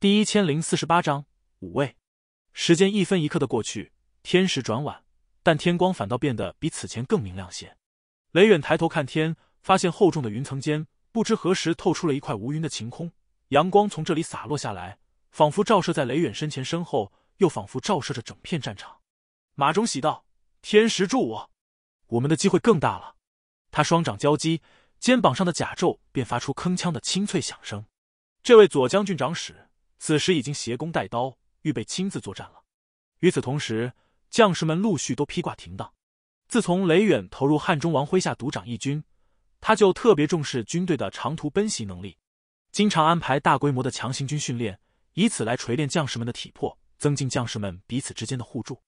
第一千零四十八章五位。时间一分一刻的过去，天时转晚，但天光反倒变得比此前更明亮些。雷远抬头看天，发现厚重的云层间不知何时透出了一块无云的晴空，阳光从这里洒落下来，仿佛照射在雷远身前身后，又仿佛照射着整片战场。马忠喜道：“天时助我，我们的机会更大了。”他双掌交击，肩膀上的甲胄便发出铿锵的清脆响声。这位左将军长史。此时已经携弓带刀，预备亲自作战了。与此同时，将士们陆续都披挂停当。自从雷远投入汉中王麾下独掌义军，他就特别重视军队的长途奔袭能力，经常安排大规模的强行军训练，以此来锤炼将士们的体魄，增进将士们彼此之间的互助。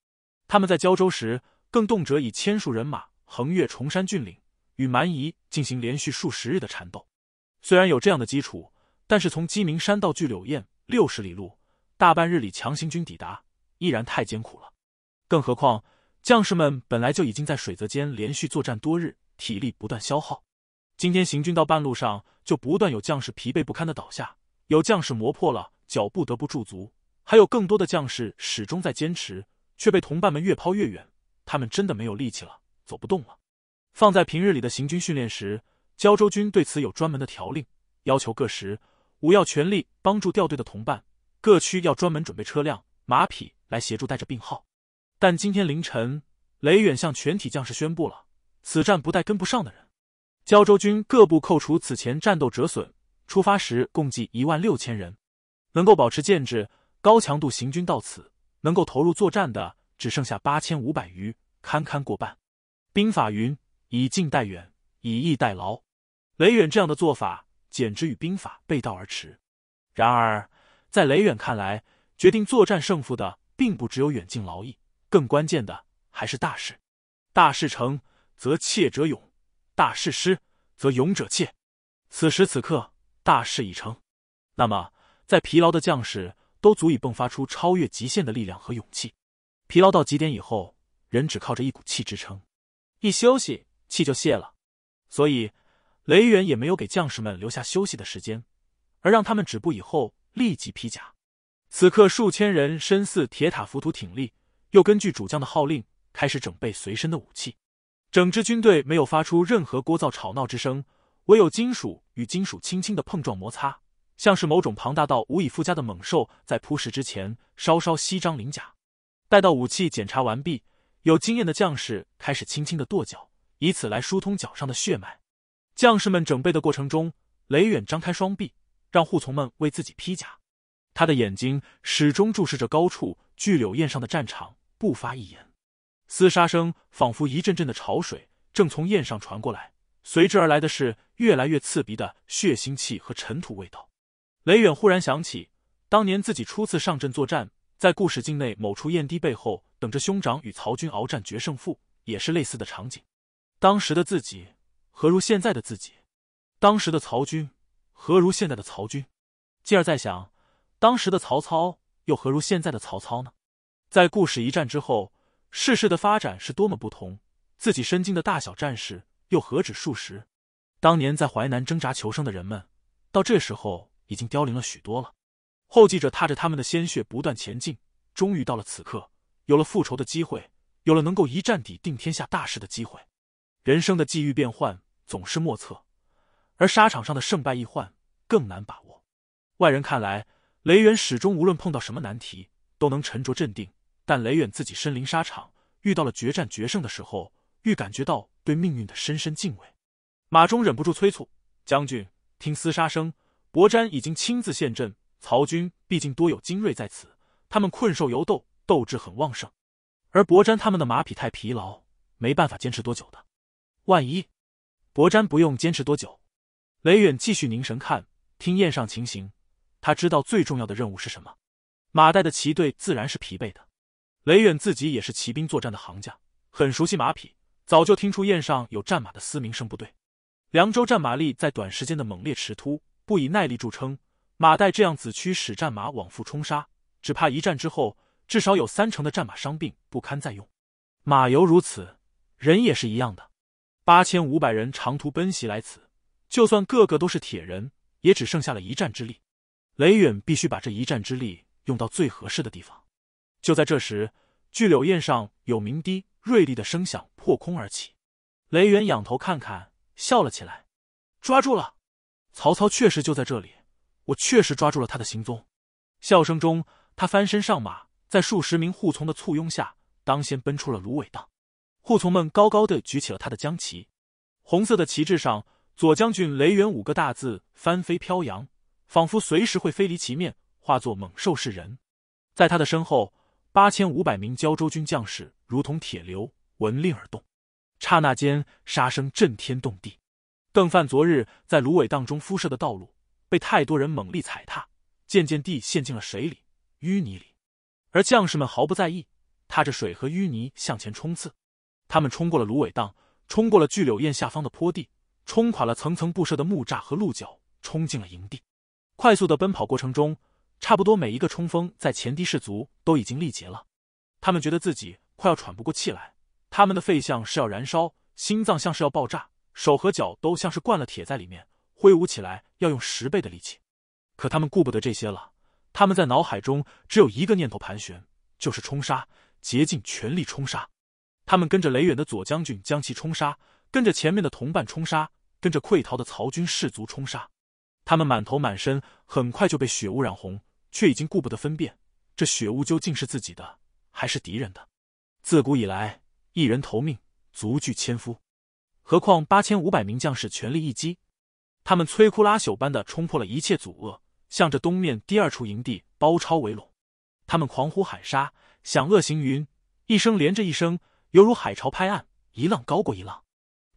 他们在胶州时，更动辄以千数人马横越崇山峻岭，与蛮夷进行连续数十日的缠斗。虽然有这样的基础，但是从鸡鸣山到巨柳堰。六十里路，大半日里强行军抵达，依然太艰苦了。更何况，将士们本来就已经在水泽间连续作战多日，体力不断消耗。今天行军到半路上，就不断有将士疲惫不堪的倒下，有将士磨破了脚不得不驻足，还有更多的将士始终在坚持，却被同伴们越抛越远。他们真的没有力气了，走不动了。放在平日里的行军训练时，胶州军对此有专门的条令，要求各时。五要全力帮助掉队的同伴，各区要专门准备车辆马匹来协助带着病号。但今天凌晨，雷远向全体将士宣布了：此战不带跟不上的人。胶州军各部扣除此前战斗折损，出发时共计一万六千人，能够保持建制、高强度行军到此，能够投入作战的只剩下八千五百余，堪堪过半。兵法云：以近代远，以逸待劳。雷远这样的做法。简直与兵法背道而驰。然而，在雷远看来，决定作战胜负的，并不只有远近劳役，更关键的还是大事。大事成，则怯者勇；大事失，则勇者怯。此时此刻，大事已成，那么，在疲劳的将士都足以迸发出超越极限的力量和勇气。疲劳到极点以后，人只靠着一股气支撑，一休息，气就泄了。所以。雷远也没有给将士们留下休息的时间，而让他们止步以后立即披甲。此刻，数千人身似铁塔浮屠挺立，又根据主将的号令开始准备随身的武器。整支军队没有发出任何聒噪吵闹之声，唯有金属与金属轻轻的碰撞摩擦，像是某种庞大到无以复加的猛兽在扑食之前稍稍吸张鳞甲。待到武器检查完毕，有经验的将士开始轻轻的跺脚，以此来疏通脚上的血脉。将士们整备的过程中，雷远张开双臂，让扈从们为自己披甲。他的眼睛始终注视着高处巨柳堰上的战场，不发一言。厮杀声仿佛一阵阵的潮水，正从堰上传过来。随之而来的是越来越刺鼻的血腥气和尘土味道。雷远忽然想起，当年自己初次上阵作战，在固始境内某处堰堤背后，等着兄长与曹军鏖战决胜负，也是类似的场景。当时的自己。何如现在的自己？当时的曹军何如现在的曹军？继而再想，当时的曹操又何如现在的曹操呢？在故事一战之后，世事的发展是多么不同！自己身经的大小战事又何止数十？当年在淮南挣扎求生的人们，到这时候已经凋零了许多了。后继者踏着他们的鲜血不断前进，终于到了此刻，有了复仇的机会，有了能够一战抵定天下大事的机会。人生的际遇变幻。总是莫测，而沙场上的胜败易换更难把握。外人看来，雷远始终无论碰到什么难题都能沉着镇定，但雷远自己身临沙场，遇到了决战决胜的时候，愈感觉到对命运的深深敬畏。马忠忍不住催促将军：“听厮杀声，伯瞻已经亲自陷阵。曹军毕竟多有精锐在此，他们困兽犹斗，斗志很旺盛。而伯瞻他们的马匹太疲劳，没办法坚持多久的。万一……”博瞻不用坚持多久，雷远继续凝神看，听宴上情形。他知道最重要的任务是什么。马岱的骑队自然是疲惫的，雷远自己也是骑兵作战的行家，很熟悉马匹，早就听出宴上有战马的嘶鸣声不对。凉州战马力在短时间的猛烈驰突，不以耐力著称。马岱这样子驱使战马往复冲杀，只怕一战之后，至少有三成的战马伤病不堪再用。马犹如此，人也是一样的。八千五百人长途奔袭来此，就算个个都是铁人，也只剩下了一战之力。雷远必须把这一战之力用到最合适的地方。就在这时，巨柳宴上有鸣笛锐利的声响破空而起，雷远仰头看看，笑了起来：“抓住了！曹操确实就在这里，我确实抓住了他的行踪。”笑声中，他翻身上马，在数十名护从的簇拥下，当先奔出了芦苇荡。护从们高高的举起了他的将旗，红色的旗帜上“左将军雷元”五个大字翻飞飘扬，仿佛随时会飞离旗面，化作猛兽噬人。在他的身后，八千五百名胶州军将士如同铁流，闻令而动。刹那间，杀声震天动地。邓范昨日在芦苇荡中铺设的道路，被太多人猛力踩踏，渐渐地陷进了水里、淤泥里，而将士们毫不在意，踏着水和淤泥向前冲刺。他们冲过了芦苇荡，冲过了巨柳堰下方的坡地，冲垮了层层布设的木栅和鹿角，冲进了营地。快速的奔跑过程中，差不多每一个冲锋在前的士卒都已经力竭了，他们觉得自己快要喘不过气来，他们的肺像是要燃烧，心脏像是要爆炸，手和脚都像是灌了铁在里面，挥舞起来要用十倍的力气。可他们顾不得这些了，他们在脑海中只有一个念头盘旋，就是冲杀，竭尽全力冲杀。他们跟着雷远的左将军将其冲杀，跟着前面的同伴冲杀，跟着溃逃的曹军士卒冲杀。他们满头满身很快就被血污染红，却已经顾不得分辨这血污究竟是自己的还是敌人的。自古以来，一人投命，足具千夫。何况八千五百名将士全力一击，他们摧枯拉朽般的冲破了一切阻遏，向着东面第二处营地包抄围拢。他们狂呼喊杀，响遏行云，一声连着一声。犹如海潮拍岸，一浪高过一浪，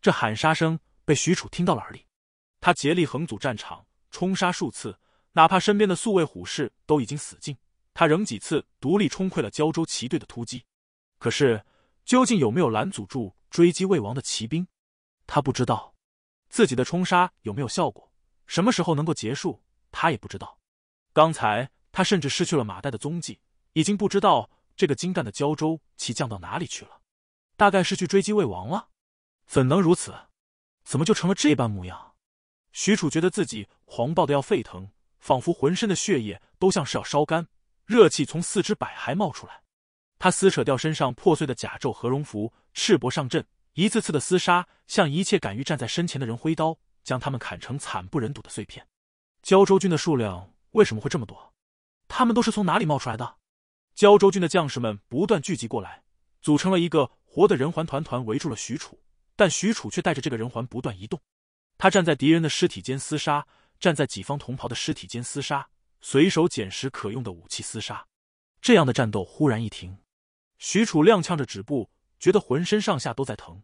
这喊杀声被许褚听到了耳里。他竭力横阻战场，冲杀数次，哪怕身边的宿卫虎士都已经死尽，他仍几次独立冲溃了胶州骑队的突击。可是，究竟有没有拦阻住追击魏王的骑兵？他不知道。自己的冲杀有没有效果？什么时候能够结束？他也不知道。刚才他甚至失去了马岱的踪迹，已经不知道这个精干的胶州骑将到哪里去了。大概是去追击魏王了，怎能如此？怎么就成了这般模样？许褚觉得自己狂暴的要沸腾，仿佛浑身的血液都像是要烧干，热气从四肢百骸冒出来。他撕扯掉身上破碎的甲胄和绒服，赤膊上阵，一次次的厮杀，向一切敢于站在身前的人挥刀，将他们砍成惨不忍睹的碎片。胶州军的数量为什么会这么多？他们都是从哪里冒出来的？胶州军的将士们不断聚集过来，组成了一个。活的人环团团围住了许褚，但许褚却带着这个人环不断移动。他站在敌人的尸体间厮杀，站在己方同袍的尸体间厮杀，随手捡拾可用的武器厮杀。这样的战斗忽然一停，许褚踉跄着止步，觉得浑身上下都在疼。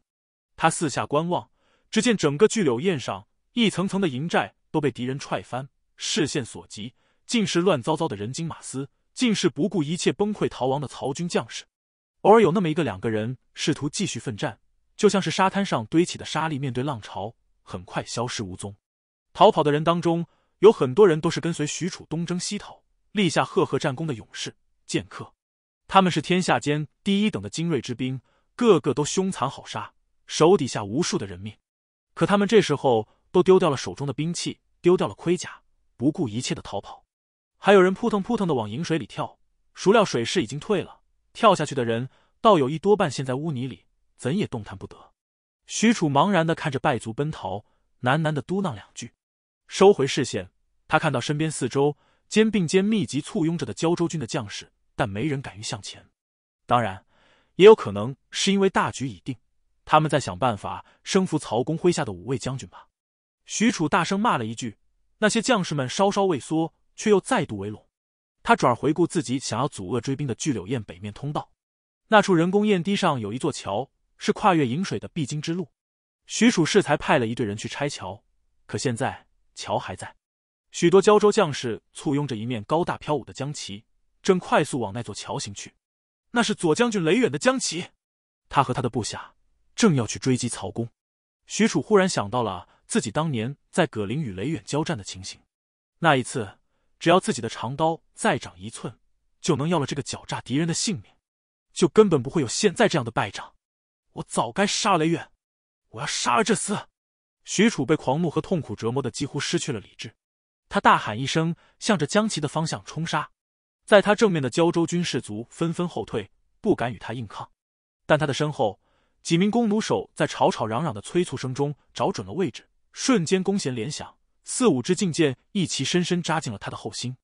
他四下观望，只见整个巨柳堰上一层层的营寨都被敌人踹翻，视线所及，尽是乱糟糟的人精马嘶，尽是不顾一切崩溃逃亡的曹军将士。偶尔有那么一个两个人试图继续奋战，就像是沙滩上堆起的沙粒，面对浪潮，很快消失无踪。逃跑的人当中，有很多人都是跟随许褚东征西讨，立下赫赫战功的勇士剑客，他们是天下间第一等的精锐之兵，个个都凶残好杀，手底下无数的人命。可他们这时候都丢掉了手中的兵器，丢掉了盔甲，不顾一切的逃跑，还有人扑腾扑腾的往饮水里跳，孰料水势已经退了。跳下去的人，倒有一多半陷在污泥里，怎也动弹不得。许褚茫然的看着败卒奔逃，喃喃的嘟囔两句，收回视线。他看到身边四周肩并肩密集簇拥着的胶州军的将士，但没人敢于向前。当然，也有可能是因为大局已定，他们在想办法生服曹公麾下的五位将军吧。许褚大声骂了一句，那些将士们稍稍畏缩，却又再度围拢。他转而回顾自己想要阻遏追兵的巨柳堰北面通道，那处人工堰堤上有一座桥，是跨越引水的必经之路。许褚适才派了一队人去拆桥，可现在桥还在。许多胶州将士簇拥着一面高大飘舞的江旗，正快速往那座桥行去。那是左将军雷远的江旗，他和他的部下正要去追击曹公。许褚忽然想到了自己当年在葛林与雷远交战的情形，那一次。只要自己的长刀再长一寸，就能要了这个狡诈敌人的性命，就根本不会有现在这样的败仗。我早该杀了月，我要杀了这厮！许褚被狂怒和痛苦折磨的几乎失去了理智，他大喊一声，向着江齐的方向冲杀。在他正面的胶州军士卒纷纷后退，不敢与他硬抗。但他的身后，几名弓弩手在吵吵嚷嚷的催促声中找准了位置，瞬间弓弦连响。四五支劲箭一齐深深扎进了他的后心，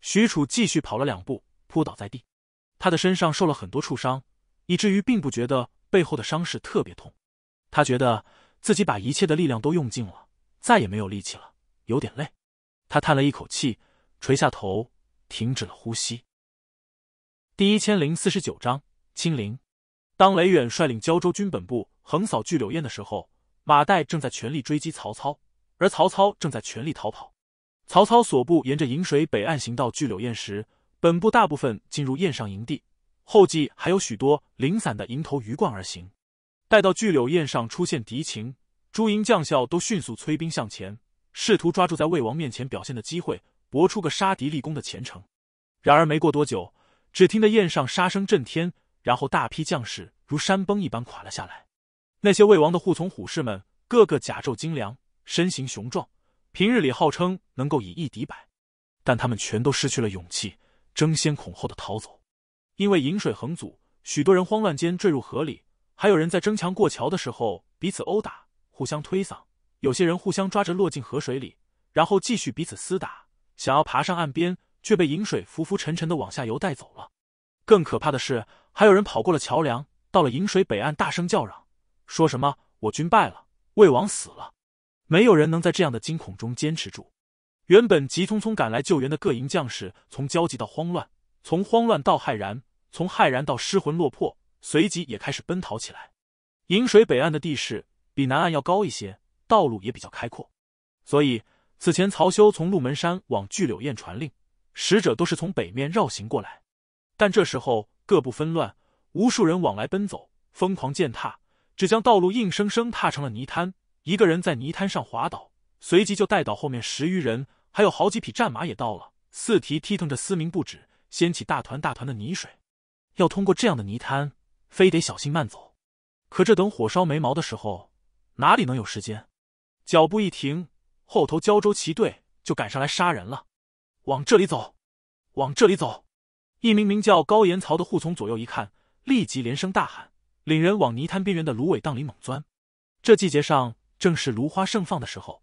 许褚继续跑了两步，扑倒在地。他的身上受了很多处伤，以至于并不觉得背后的伤势特别痛。他觉得自己把一切的力量都用尽了，再也没有力气了，有点累。他叹了一口气，垂下头，停止了呼吸。第一千零四十九章清零。当雷远率领胶州军本部横扫巨柳堰的时候，马岱正在全力追击曹操。而曹操正在全力逃跑。曹操所部沿着引水北岸行到巨柳堰时，本部大部分进入堰上营地，后继还有许多零散的迎头鱼贯而行。待到巨柳堰上出现敌情，诸营将校都迅速催兵向前，试图抓住在魏王面前表现的机会，搏出个杀敌立功的前程。然而没过多久，只听得堰上杀声震天，然后大批将士如山崩一般垮了下来。那些魏王的护从虎士们，个个甲胄精良。身形雄壮，平日里号称能够以一敌百，但他们全都失去了勇气，争先恐后的逃走。因为引水横阻，许多人慌乱间坠入河里，还有人在争强过桥的时候彼此殴打、互相推搡，有些人互相抓着落进河水里，然后继续彼此厮打，想要爬上岸边，却被引水浮浮沉沉的往下游带走了。更可怕的是，还有人跑过了桥梁，到了引水北岸，大声叫嚷，说什么“我军败了，魏王死了”。没有人能在这样的惊恐中坚持住。原本急匆匆赶来救援的各营将士，从焦急到慌乱，从慌乱到骇然，从骇然到失魂落魄，随即也开始奔逃起来。引水北岸的地势比南岸要高一些，道路也比较开阔，所以此前曹休从鹿门山往巨柳堰传令，使者都是从北面绕行过来。但这时候各部分乱，无数人往来奔走，疯狂践踏，只将道路硬生生踏成了泥滩。一个人在泥滩上滑倒，随即就带倒后面十余人，还有好几匹战马也到了，四蹄踢腾着嘶鸣不止，掀起大团大团的泥水。要通过这样的泥滩，非得小心慢走。可这等火烧眉毛的时候，哪里能有时间？脚步一停，后头胶州骑队就赶上来杀人了。往这里走，往这里走！一名名叫高延曹的护从左右一看，立即连声大喊，领人往泥滩边缘的芦苇荡里猛钻。这季节上。正是芦花盛放的时候，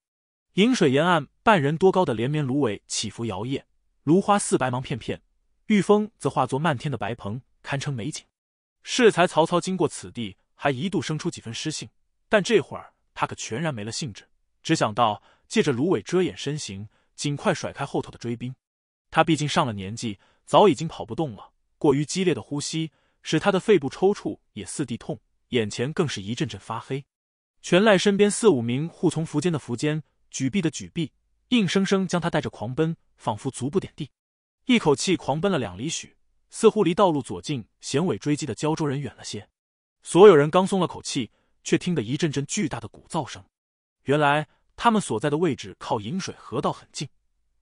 引水沿岸半人多高的连绵芦苇起伏摇曳，芦花似白芒片片，玉峰则化作漫天的白蓬，堪称美景。适才曹操经过此地，还一度生出几分诗兴，但这会儿他可全然没了兴致，只想到借着芦苇遮掩身形，尽快甩开后头的追兵。他毕竟上了年纪，早已经跑不动了，过于激烈的呼吸使他的肺部抽搐，也四地痛，眼前更是一阵阵发黑。全赖身边四五名护从苻坚的苻坚，举臂的举臂，硬生生将他带着狂奔，仿佛足不点地，一口气狂奔了两里许，似乎离道路左近衔尾追击的胶州人远了些。所有人刚松了口气，却听得一阵阵巨大的鼓噪声。原来他们所在的位置靠引水河道很近，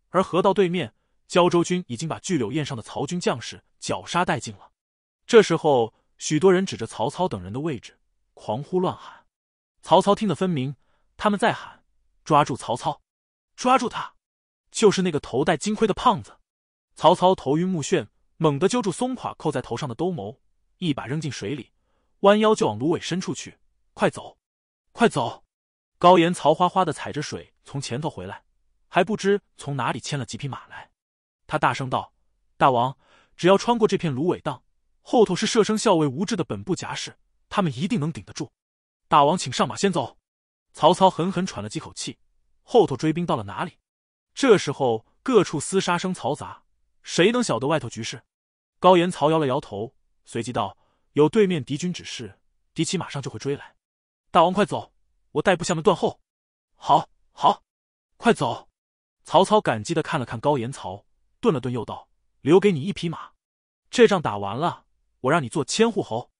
而河道对面胶州军已经把巨柳堰上的曹军将士绞杀殆尽了。这时候，许多人指着曹操等人的位置，狂呼乱喊。曹操听得分明，他们在喊：“抓住曹操，抓住他，就是那个头戴金盔的胖子。”曹操头晕目眩，猛地揪住松垮扣在头上的兜鍪，一把扔进水里，弯腰就往芦苇深处去。快走，快走！高岩曹花花的踩着水从前头回来，还不知从哪里牵了几匹马来。他大声道：“大王，只要穿过这片芦苇荡，后头是射生校尉吴质的本部夹士，他们一定能顶得住。”大王，请上马先走。曹操狠狠喘了几口气，后头追兵到了哪里？这时候各处厮杀声嘈杂，谁能晓得外头局势？高言曹摇了摇头，随即道：“有对面敌军指示，敌骑马上就会追来。大王快走，我带部下们断后。”“好，好，快走！”曹操感激的看了看高言曹，顿了顿又道：“留给你一匹马，这仗打完了，我让你做千户侯。”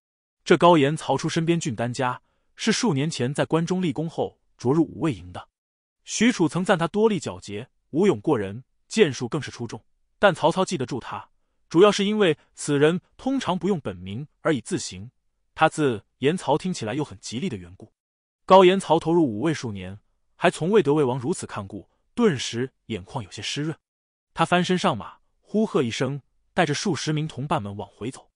这高言曹出身边郡丹家。是数年前在关中立功后着入五卫营的。许褚曾赞他多力狡捷，武勇过人，剑术更是出众。但曹操记得住他，主要是因为此人通常不用本名而以字行，他字言曹，听起来又很吉利的缘故。高言曹投入五位数年，还从未得魏王如此看顾，顿时眼眶有些湿润。他翻身上马，呼喝一声，带着数十名同伴们往回走。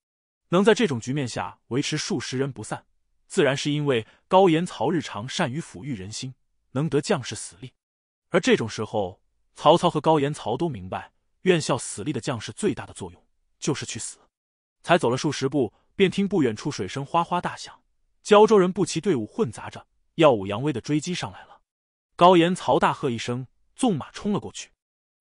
能在这种局面下维持数十人不散。自然是因为高延曹日常善于抚育人心，能得将士死力。而这种时候，曹操和高延曹都明白，愿效死力的将士最大的作用就是去死。才走了数十步，便听不远处水声哗哗大响，胶州人不齐队伍混杂着，耀武扬威的追击上来了。高延曹大喝一声，纵马冲了过去。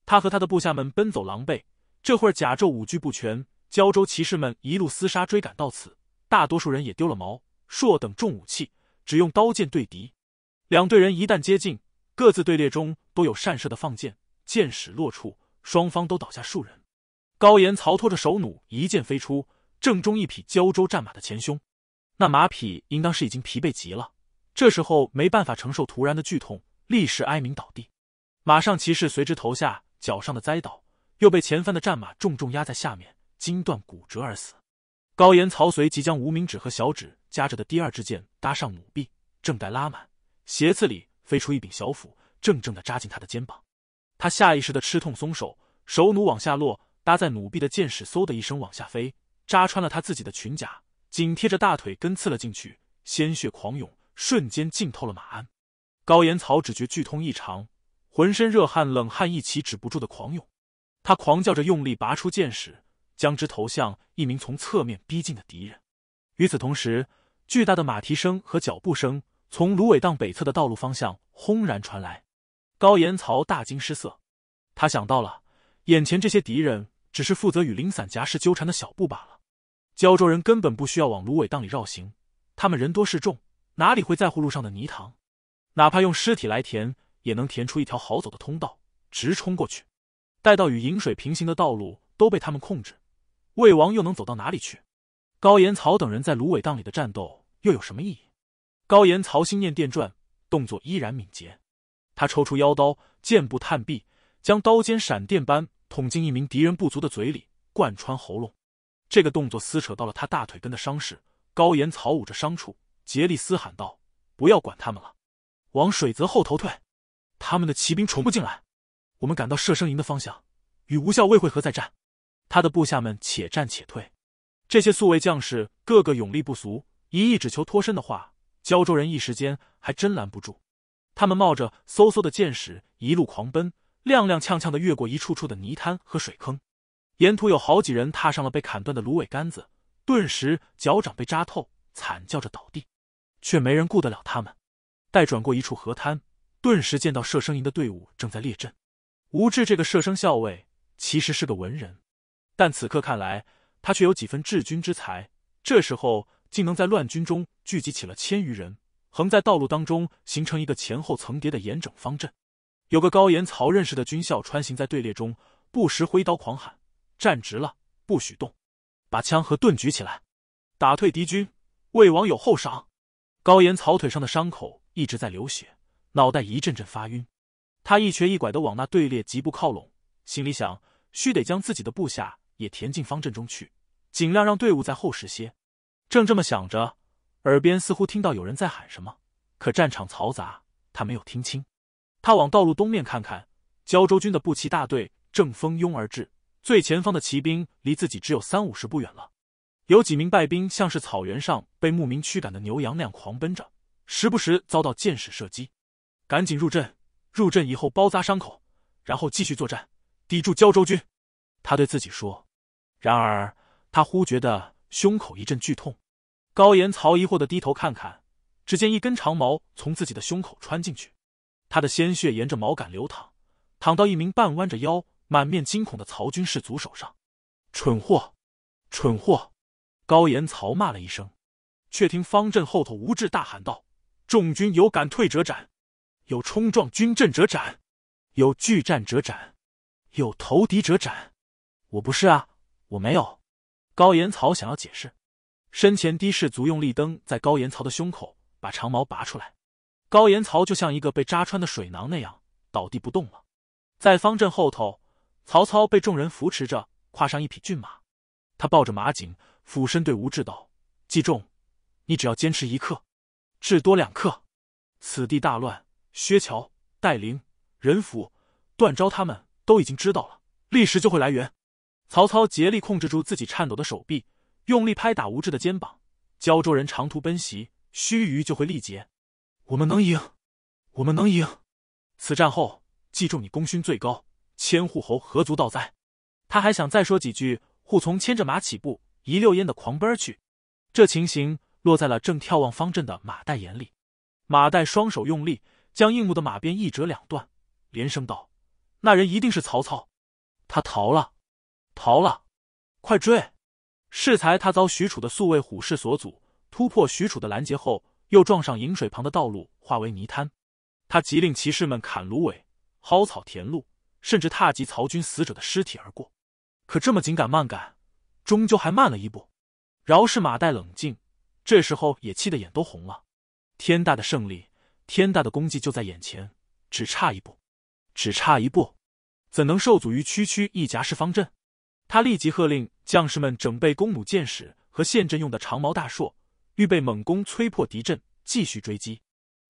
他和他的部下们奔走狼狈，这会儿甲胄武具不全，胶州骑士们一路厮杀追赶到此，大多数人也丢了毛，朔等重武器，只用刀剑对敌。两队人一旦接近，各自队列中都有善射的放箭，箭矢落处，双方都倒下数人。高岩曹拖着手弩，一箭飞出，正中一匹胶州战马的前胸。那马匹应当是已经疲惫极了，这时候没办法承受突然的剧痛，立时哀鸣倒地，马上骑士随之投下，脚上的栽倒又被前方的战马重重压在下面，筋断骨折而死。高岩曹随即将无名指和小指。夹着的第二支箭搭上弩臂，正在拉满。鞋子里飞出一柄小斧，正正的扎进他的肩膀。他下意识的吃痛松手，手弩往下落，搭在弩臂的箭矢嗖的一声往下飞，扎穿了他自己的裙甲，紧贴着大腿根刺了进去，鲜血狂涌，瞬间浸透了马鞍。高岩草只觉剧痛异常，浑身热汗冷汗一起止不住的狂涌，他狂叫着用力拔出箭矢，将之投向一名从侧面逼近的敌人。与此同时，巨大的马蹄声和脚步声从芦苇荡北侧的道路方向轰然传来。高岩曹大惊失色，他想到了眼前这些敌人只是负责与零散夹势纠缠的小部罢了。胶州人根本不需要往芦苇荡里绕行，他们人多势众，哪里会在乎路上的泥塘？哪怕用尸体来填，也能填出一条好走的通道，直冲过去。待到与饮水平行的道路都被他们控制，魏王又能走到哪里去？高岩草等人在芦苇荡里的战斗又有什么意义？高岩草心念电转，动作依然敏捷。他抽出腰刀，箭步探臂，将刀尖闪电般捅进一名敌人不足的嘴里，贯穿喉咙。这个动作撕扯到了他大腿根的伤势。高岩草捂着伤处，竭力嘶喊道：“不要管他们了，往水泽后头退！他们的骑兵冲不进来，我们赶到射生营的方向，与吴孝卫会合再战。”他的部下们且战且退。这些宿卫将士个个勇力不俗，一意只求脱身的话，胶州人一时间还真拦不住。他们冒着嗖嗖的箭矢，一路狂奔，踉踉跄跄的越过一处处的泥滩和水坑。沿途有好几人踏上了被砍断的芦苇杆子，顿时脚掌被扎透，惨叫着倒地，却没人顾得了他们。待转过一处河滩，顿时见到射生营的队伍正在列阵。吴志这个射生校尉其实是个文人，但此刻看来。他却有几分治军之才，这时候竟能在乱军中聚集起了千余人，横在道路当中，形成一个前后层叠的严整方阵。有个高言曹认识的军校穿行在队列中，不时挥刀狂喊：“站直了，不许动！把枪和盾举起来，打退敌军，魏王有后赏。”高言曹腿上的伤口一直在流血，脑袋一阵阵发晕，他一瘸一拐的往那队列疾步靠拢，心里想：须得将自己的部下也填进方阵中去。尽量让队伍再厚实些。正这么想着，耳边似乎听到有人在喊什么，可战场嘈杂，他没有听清。他往道路东面看看，胶州军的步骑大队正蜂拥而至，最前方的骑兵离自己只有三五十步远了。有几名败兵像是草原上被牧民驱赶的牛羊那样狂奔着，时不时遭到箭矢射击。赶紧入阵！入阵以后包扎伤口，然后继续作战，抵住胶州军。他对自己说。然而。他忽觉得胸口一阵剧痛，高岩曹疑惑的低头看看，只见一根长矛从自己的胸口穿进去，他的鲜血沿着毛杆流淌，淌到一名半弯着腰、满面惊恐的曹军士卒手上。蠢货，蠢货！高岩曹骂了一声，却听方阵后头吴志大喊道：“众军有敢退者斩，有冲撞军阵者斩，有拒战者斩，有投敌者斩。我不是啊，我没有。”高岩曹想要解释，身前的士卒用力蹬在高岩曹的胸口，把长矛拔出来。高岩曹就像一个被扎穿的水囊那样倒地不动了。在方阵后头，曹操被众人扶持着跨上一匹骏马，他抱着马颈，俯身对吴志道：“季仲，你只要坚持一刻，至多两刻。此地大乱，薛乔、戴陵、任辅、段昭他们都已经知道了，立时就会来援。”曹操竭力控制住自己颤抖的手臂，用力拍打吴志的肩膀。胶州人长途奔袭，须臾就会力竭。我们能赢，我们能赢！此战后，记住你功勋最高，千户侯何足道哉？他还想再说几句，扈从牵着马起步，一溜烟的狂奔去。这情形落在了正眺望方阵的马岱眼里。马岱双手用力，将硬木的马鞭一折两断，连声道：“那人一定是曹操，他逃了。”逃了，快追！适才他遭许褚的宿卫虎视所阻，突破许褚的拦截后，又撞上饮水旁的道路，化为泥滩。他急令骑士们砍芦苇、蒿草填路，甚至踏及曹军死者的尸体而过。可这么紧赶慢赶，终究还慢了一步。饶是马岱冷静，这时候也气得眼都红了。天大的胜利，天大的功绩就在眼前，只差一步，只差一步，怎能受阻于区区一夹式方阵？他立即喝令将士们整备弓弩、箭矢和陷阵用的长矛大槊，预备猛攻，摧破敌阵，继续追击。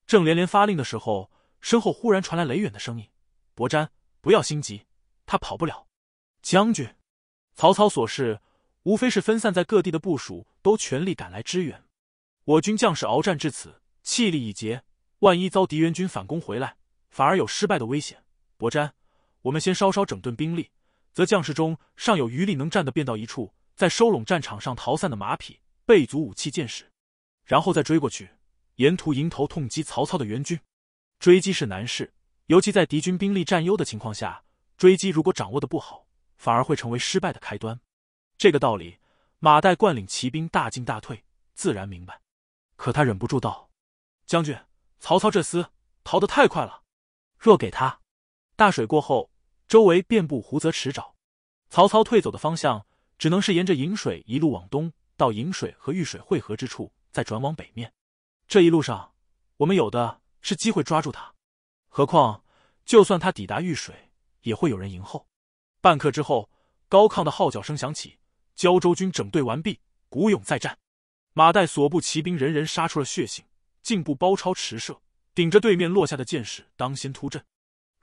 正连连发令的时候，身后忽然传来雷远的声音：“伯瞻，不要心急，他跑不了。”将军，曹操所事，无非是分散在各地的部署都全力赶来支援。我军将士鏖战至此，气力已竭，万一遭敌援军反攻回来，反而有失败的危险。伯瞻，我们先稍稍整顿兵力。则将士中尚有余力能战的，便到一处，再收拢战场上逃散的马匹，备足武器、箭矢，然后再追过去。沿途迎头痛击曹操的援军。追击是难事，尤其在敌军兵力占优的情况下，追击如果掌握的不好，反而会成为失败的开端。这个道理，马岱惯领骑兵大进大退，自然明白。可他忍不住道：“将军，曹操这厮逃得太快了，若给他大水过后。”周围遍布湖泽池沼，曹操退走的方向只能是沿着引水一路往东，到引水和豫水汇合之处，再转往北面。这一路上，我们有的是机会抓住他。何况，就算他抵达玉水，也会有人迎候。半刻之后，高亢的号角声响起，胶州军整队完毕，鼓勇再战。马岱所部骑兵人人杀出了血性，进步包抄驰射，顶着对面落下的箭矢，当先突阵。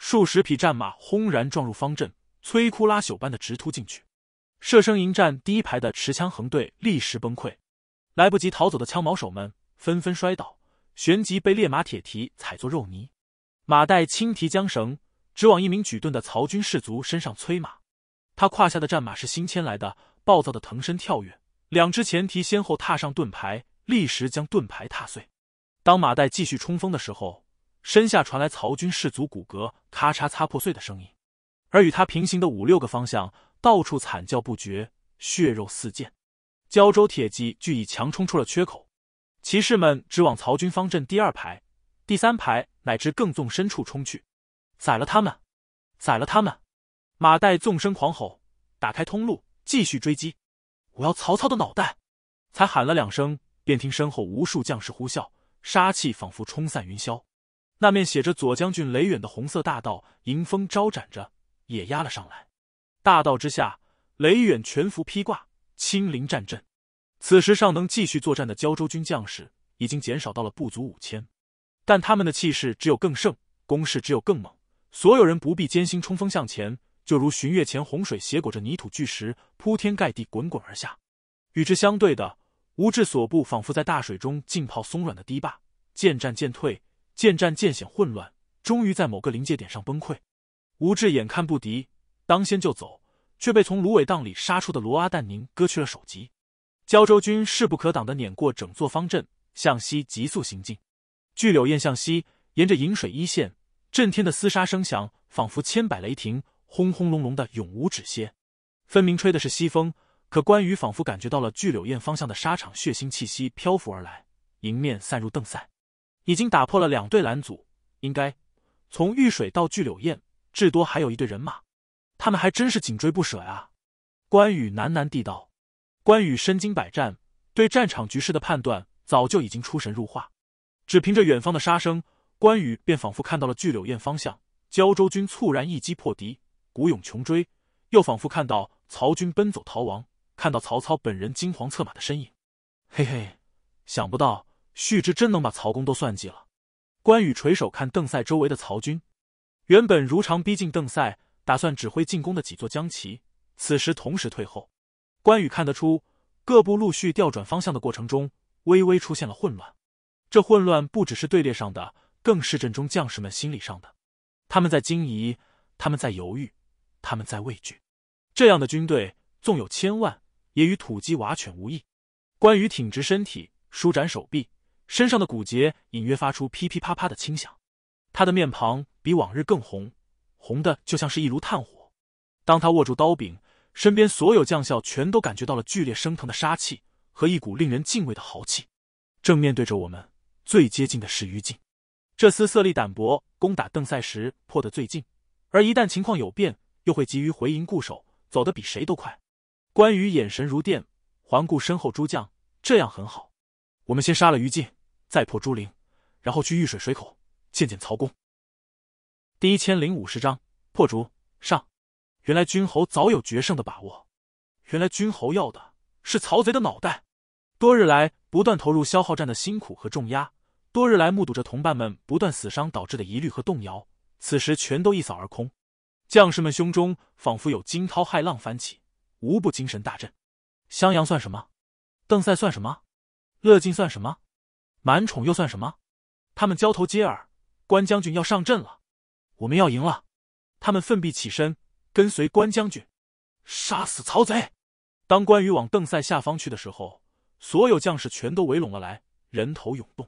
数十匹战马轰然撞入方阵，摧枯拉朽般的直突进去。射生营战第一排的持枪横队立时崩溃，来不及逃走的枪矛手们纷纷摔倒，旋即被烈马铁蹄踩作肉泥。马岱轻提缰绳，直往一名举盾的曹军士卒身上催马。他胯下的战马是新牵来的，暴躁的腾身跳跃，两只前蹄先后踏上盾牌，立时将盾牌踏碎。当马岱继续冲锋的时候，身下传来曹军士卒骨骼咔嚓擦破碎的声音，而与他平行的五六个方向，到处惨叫不绝，血肉四溅。胶州铁骑俱已强冲出了缺口，骑士们直往曹军方阵第二排、第三排乃至更纵深处冲去，宰了他们，宰了他们！马岱纵身狂吼，打开通路，继续追击。我要曹操的脑袋！才喊了两声，便听身后无数将士呼啸，杀气仿佛冲散云霄。那面写着“左将军雷远”的红色大道，迎风招展着，也压了上来。大道之下，雷远全幅披挂，亲临战阵。此时尚能继续作战的胶州军将士已经减少到了不足五千，但他们的气势只有更盛，攻势只有更猛。所有人不必艰辛冲锋向前，就如旬月前洪水挟裹着泥土巨石，铺天盖地滚滚而下。与之相对的，吴志所部仿佛在大水中浸泡松软的堤坝，渐战渐退。剑战渐显混乱，终于在某个临界点上崩溃。吴志眼看不敌，当先就走，却被从芦苇荡里杀出的罗阿旦宁割去了首级。胶州军势不可挡地碾过整座方阵，向西急速行进。巨柳堰向西，沿着引水一线，震天的厮杀声响仿佛千百雷霆，轰轰隆隆的永无止歇。分明吹的是西风，可关羽仿佛感觉到了巨柳堰方向的沙场血腥气息漂浮而来，迎面散入邓塞。已经打破了两队拦阻，应该从玉水到巨柳堰，至多还有一队人马。他们还真是紧追不舍啊！关羽喃喃地道。关羽身经百战，对战场局势的判断早就已经出神入化。只凭着远方的杀声，关羽便仿佛看到了巨柳堰方向，胶州军猝然一击破敌，古勇穷追；又仿佛看到曹军奔走逃亡，看到曹操本人惊黄策马的身影。嘿嘿，想不到。旭之真能把曹公都算计了。关羽垂手看邓赛周围的曹军，原本如常逼近邓赛，打算指挥进攻的几座将旗，此时同时退后。关羽看得出，各部陆续调转方向的过程中，微微出现了混乱。这混乱不只是队列上的，更是阵中将士们心理上的。他们在惊疑，他们在犹豫，他们在畏惧。这样的军队，纵有千万，也与土鸡瓦犬无异。关羽挺直身体，舒展手臂。身上的骨节隐约发出噼噼啪啪的轻响，他的面庞比往日更红，红的就像是一炉炭火。当他握住刀柄，身边所有将校全都感觉到了剧烈升腾的杀气和一股令人敬畏的豪气。正面对着我们，最接近的是于禁，这厮色厉胆薄，攻打邓塞时破得最近，而一旦情况有变，又会急于回营固守，走得比谁都快。关羽眼神如电，环顾身后诸将，这样很好。我们先杀了于禁，再破朱灵，然后去御水水口见见曹公。第一千零五十章破竹上，原来君侯早有决胜的把握，原来君侯要的是曹贼的脑袋。多日来不断投入消耗战的辛苦和重压，多日来目睹着同伴们不断死伤导致的疑虑和动摇，此时全都一扫而空。将士们胸中仿佛有惊涛骇浪翻起，无不精神大振。襄阳算什么？邓塞算什么？乐进算什么，满宠又算什么？他们交头接耳，关将军要上阵了，我们要赢了！他们奋臂起身，跟随关将军，杀死曹贼。当关羽往邓塞下方去的时候，所有将士全都围拢了来，人头涌动。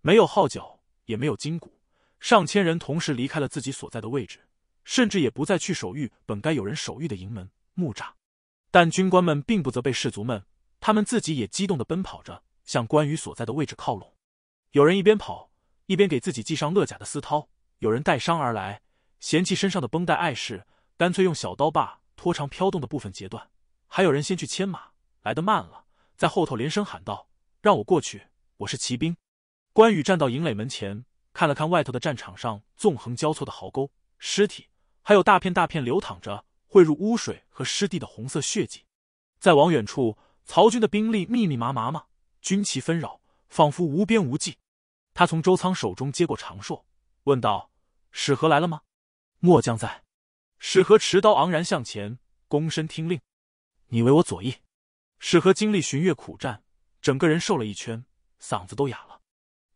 没有号角，也没有金鼓，上千人同时离开了自己所在的位置，甚至也不再去守御本该有人守御的营门木栅。但军官们并不责备士卒们，他们自己也激动的奔跑着。向关羽所在的位置靠拢，有人一边跑一边给自己系上乐甲的丝绦，有人带伤而来，嫌弃身上的绷带碍事，干脆用小刀把拖长飘动的部分截断，还有人先去牵马，来得慢了，在后头连声喊道：“让我过去，我是骑兵。”关羽站到营垒门前，看了看外头的战场上纵横交错的壕沟、尸体，还有大片大片流淌着汇入污水和湿地的红色血迹。再往远处，曹军的兵力密密麻麻吗？军旗纷扰，仿佛无边无际。他从周仓手中接过长槊，问道：“史河来了吗？”“末将在。”史河持刀昂然向前，躬身听令：“你为我左翼。”史河经历旬月苦战，整个人瘦了一圈，嗓子都哑了。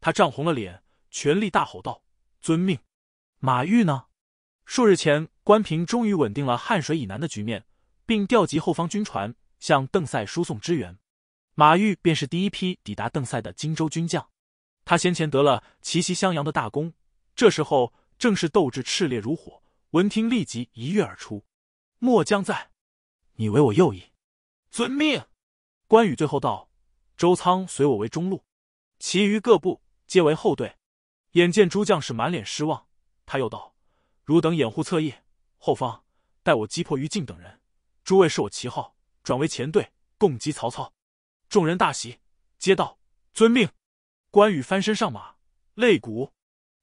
他涨红了脸，全力大吼道：“遵命！”马玉呢？数日前，关平终于稳定了汉水以南的局面，并调集后方军船向邓塞输送支援。马玉便是第一批抵达邓塞的荆州军将，他先前得了奇袭襄阳的大功，这时候正是斗志炽烈如火，闻听立即一跃而出：“末将在，你为我右翼，遵命。”关羽最后道：“周仓随我为中路，其余各部皆为后队。”眼见诸将士满脸失望，他又道：“汝等掩护侧翼后方，待我击破于禁等人，诸位是我旗号，转为前队，共击曹操。”众人大喜，皆道：“遵命。”关羽翻身上马，擂鼓。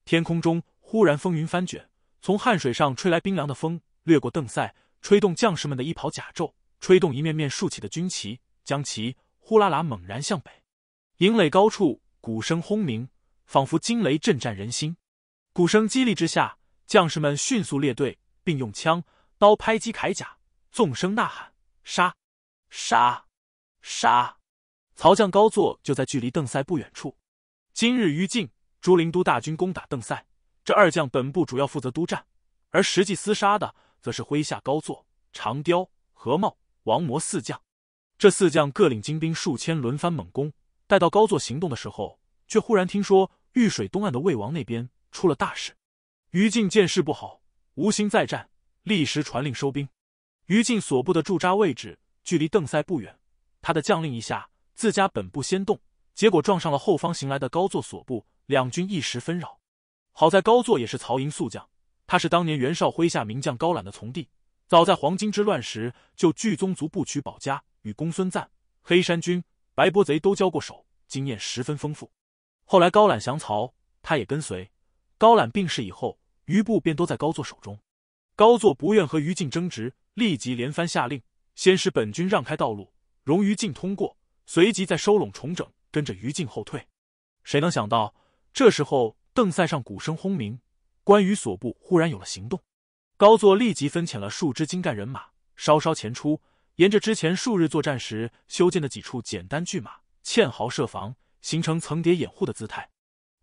天空中忽然风云翻卷，从汉水上吹来冰凉的风，掠过邓塞，吹动将士们的衣袍、甲胄，吹动一面面竖起的军旗，将其呼啦啦猛然向北。营垒高处，鼓声轰鸣，仿佛惊雷震战人心。鼓声激励之下，将士们迅速列队，并用枪刀拍击铠甲，纵声呐喊：“杀！杀！杀！”曹将高坐就在距离邓塞不远处。今日于禁、朱灵都大军攻打邓塞，这二将本部主要负责督战，而实际厮杀的则是麾下高坐、长貂、何茂、王魔四将。这四将各领精兵数千，轮番猛攻。待到高坐行动的时候，却忽然听说玉水东岸的魏王那边出了大事。于禁见势不好，无心再战，立时传令收兵。于禁所部的驻扎位置距离邓塞不远，他的将令一下。自家本部先动，结果撞上了后方行来的高座所部，两军一时纷扰。好在高座也是曹营宿将，他是当年袁绍麾下名将高览的从弟，早在黄巾之乱时就聚宗族部曲保家，与公孙瓒、黑山军、白波贼都交过手，经验十分丰富。后来高览降曹，他也跟随。高览病逝以后，余部便都在高座手中。高座不愿和于禁争执，立即连番下令，先使本军让开道路，容于禁通过。随即再收拢重整，跟着于禁后退。谁能想到，这时候邓塞上鼓声轰鸣，关羽所部忽然有了行动。高座立即分遣了数支精干人马，稍稍前出，沿着之前数日作战时修建的几处简单巨马堑壕设防，形成层叠掩护的姿态。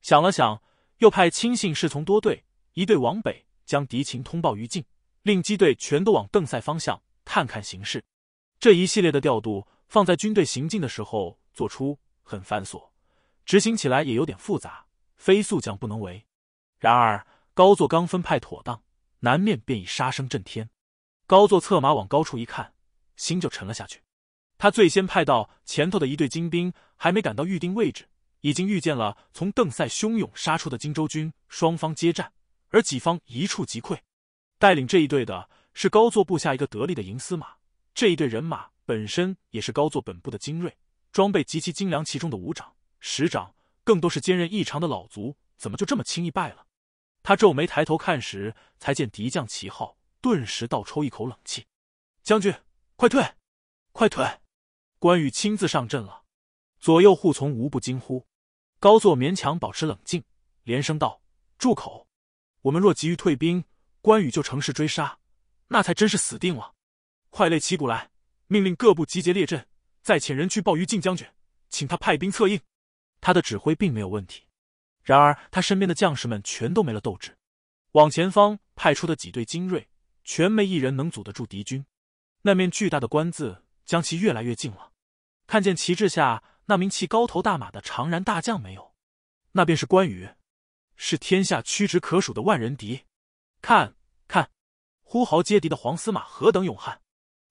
想了想，又派亲信侍从多队，一队往北将敌情通报于禁，令机队全都往邓塞方向探看形势。这一系列的调度。放在军队行进的时候做出很繁琐，执行起来也有点复杂，非速将不能为。然而高座刚分派妥当，南面便已杀声震天。高座策马往高处一看，心就沉了下去。他最先派到前头的一队精兵，还没赶到预定位置，已经遇见了从邓塞汹涌杀出的荆州军，双方接战，而己方一触即溃。带领这一队的是高座部下一个得力的银司马，这一队人马。本身也是高座本部的精锐，装备极其精良，其中的武长、十长，更多是坚韧异常的老卒，怎么就这么轻易败了？他皱眉抬头看时，才见敌将旗号，顿时倒抽一口冷气：“将军，快退！快退！”关羽亲自上阵了，左右护从无不惊呼。高座勉强保持冷静，连声道：“住口！我们若急于退兵，关羽就乘势追杀，那才真是死定了！快擂旗鼓来！”命令各部集结列阵，再遣人去报于禁将军，请他派兵策应。他的指挥并没有问题，然而他身边的将士们全都没了斗志。往前方派出的几队精锐，全没一人能阻得住敌军。那面巨大的官字，将其越来越近了。看见旗帜下那名骑高头大马的长髯大将没有？那便是关羽，是天下屈指可数的万人敌。看，看，呼号接敌的黄司马何等勇悍！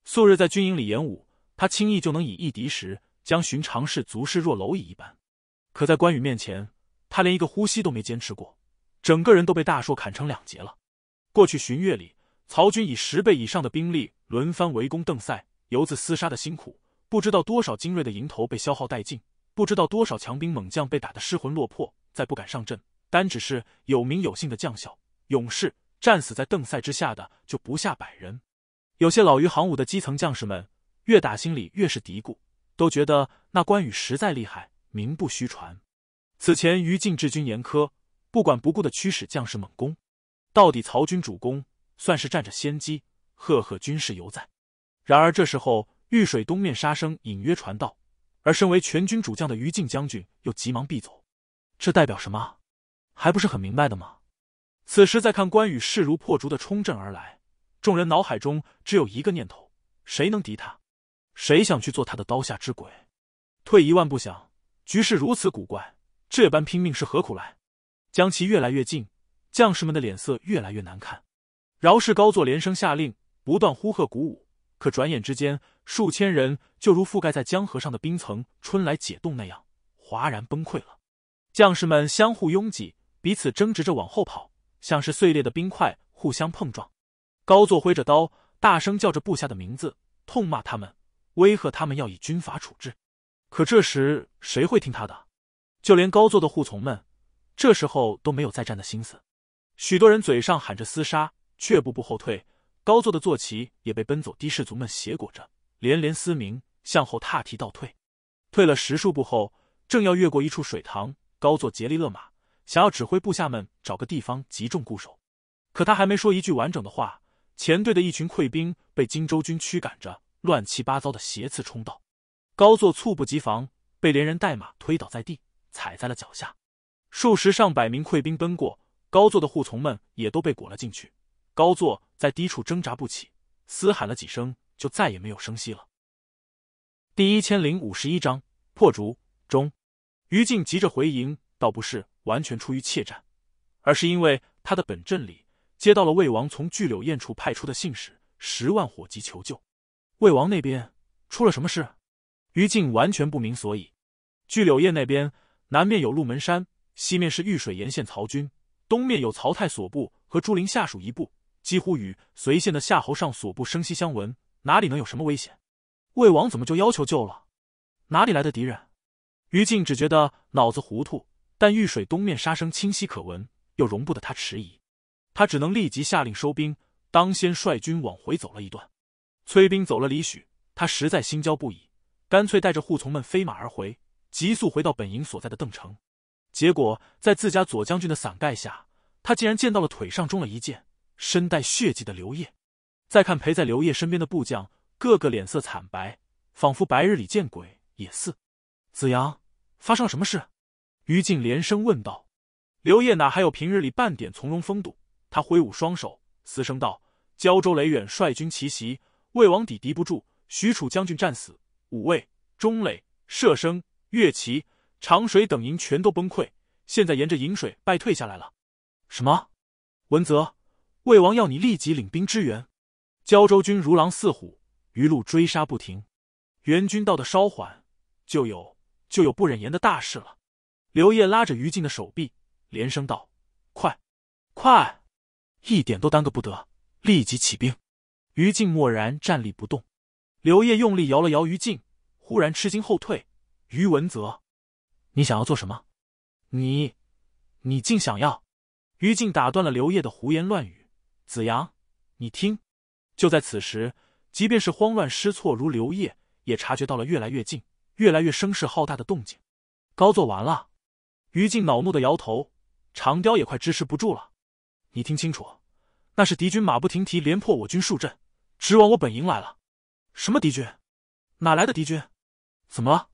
素日在军营里演武，他轻易就能以一敌十，将寻常士卒视若蝼蚁一般。可在关羽面前，他连一个呼吸都没坚持过，整个人都被大树砍成两截了。过去巡月里，曹军以十倍以上的兵力轮番围攻邓塞，游子厮杀的辛苦，不知道多少精锐的营头被消耗殆尽，不知道多少强兵猛将被打得失魂落魄，再不敢上阵。单只是有名有姓的将校勇士，战死在邓塞之下的就不下百人。有些老于行伍的基层将士们，越打心里越是嘀咕，都觉得那关羽实在厉害，名不虚传。此前于禁治军严苛，不管不顾的驱使将士猛攻，到底曹军主攻，算是占着先机，赫赫军势犹在。然而这时候，玉水东面杀声隐约传到，而身为全军主将的于禁将军又急忙避走，这代表什么？还不是很明白的吗？此时再看关羽势如破竹的冲阵而来。众人脑海中只有一个念头：谁能敌他？谁想去做他的刀下之鬼？退一万步想，局势如此古怪，这般拼命是何苦来？将其越来越近，将士们的脸色越来越难看。饶氏高座连声下令，不断呼喝鼓舞。可转眼之间，数千人就如覆盖在江河上的冰层，春来解冻那样，哗然崩溃了。将士们相互拥挤，彼此争执着往后跑，像是碎裂的冰块互相碰撞。高座挥着刀，大声叫着部下的名字，痛骂他们，威吓他们要以军法处置。可这时谁会听他的？就连高座的扈从们，这时候都没有再战的心思。许多人嘴上喊着厮杀，却步步后退。高座的坐骑也被奔走的士卒们挟裹着，连连嘶鸣，向后踏蹄倒退。退了十数步后，正要越过一处水塘，高座竭力勒马，想要指挥部下们找个地方集中固守。可他还没说一句完整的话。前队的一群溃兵被荆州军驱赶着，乱七八糟的斜刺冲到，高座猝不及防，被连人带马推倒在地，踩在了脚下。数十上百名溃兵奔过，高座的护从们也都被裹了进去。高座在低处挣扎不起，嘶喊了几声，就再也没有声息了。第一千零五十一章破竹中，于禁急着回营，倒不是完全出于怯战，而是因为他的本阵里。接到了魏王从巨柳堰处派出的信使，十万火急求救。魏王那边出了什么事？于禁完全不明所以。巨柳堰那边，南面有鹿门山，西面是御水沿线曹军，东面有曹太所部和朱灵下属一部，几乎与随县的夏侯尚所部声息相闻，哪里能有什么危险？魏王怎么就要求救了？哪里来的敌人？于禁只觉得脑子糊涂，但御水东面杀声清晰可闻，又容不得他迟疑。他只能立即下令收兵，当先率军往回走了一段。崔兵走了，李许他实在心焦不已，干脆带着护从们飞马而回，急速回到本营所在的邓城。结果在自家左将军的伞盖下，他竟然见到了腿上中了一箭、身带血迹的刘烨。再看陪在刘烨身边的部将，个个脸色惨白，仿佛白日里见鬼也似。子阳，发生了什么事？于禁连声问道。刘烨哪还有平日里半点从容风度？他挥舞双手，嘶声道：“胶州雷远率军奇袭魏王，抵敌不住，许褚将军战死，五卫、钟磊、射生、乐旗、长水等营全都崩溃，现在沿着引水败退下来了。”什么？文泽，魏王要你立即领兵支援。胶州军如狼似虎，一路追杀不停，援军到的稍缓，就有就有不忍言的大事了。刘烨拉着于禁的手臂，连声道：“快，快！”一点都耽搁不得，立即起兵。于静默然站立不动，刘烨用力摇了摇于静，忽然吃惊后退。于文泽，你想要做什么？你，你竟想要？于静打断了刘烨的胡言乱语。子阳，你听。就在此时，即便是慌乱失措如刘烨，也察觉到了越来越近、越来越声势浩大的动静。高做完了，于静恼怒的摇头，长雕也快支持不住了。你听清楚，那是敌军马不停蹄，连破我军数阵，直往我本营来了。什么敌军？哪来的敌军？怎么了？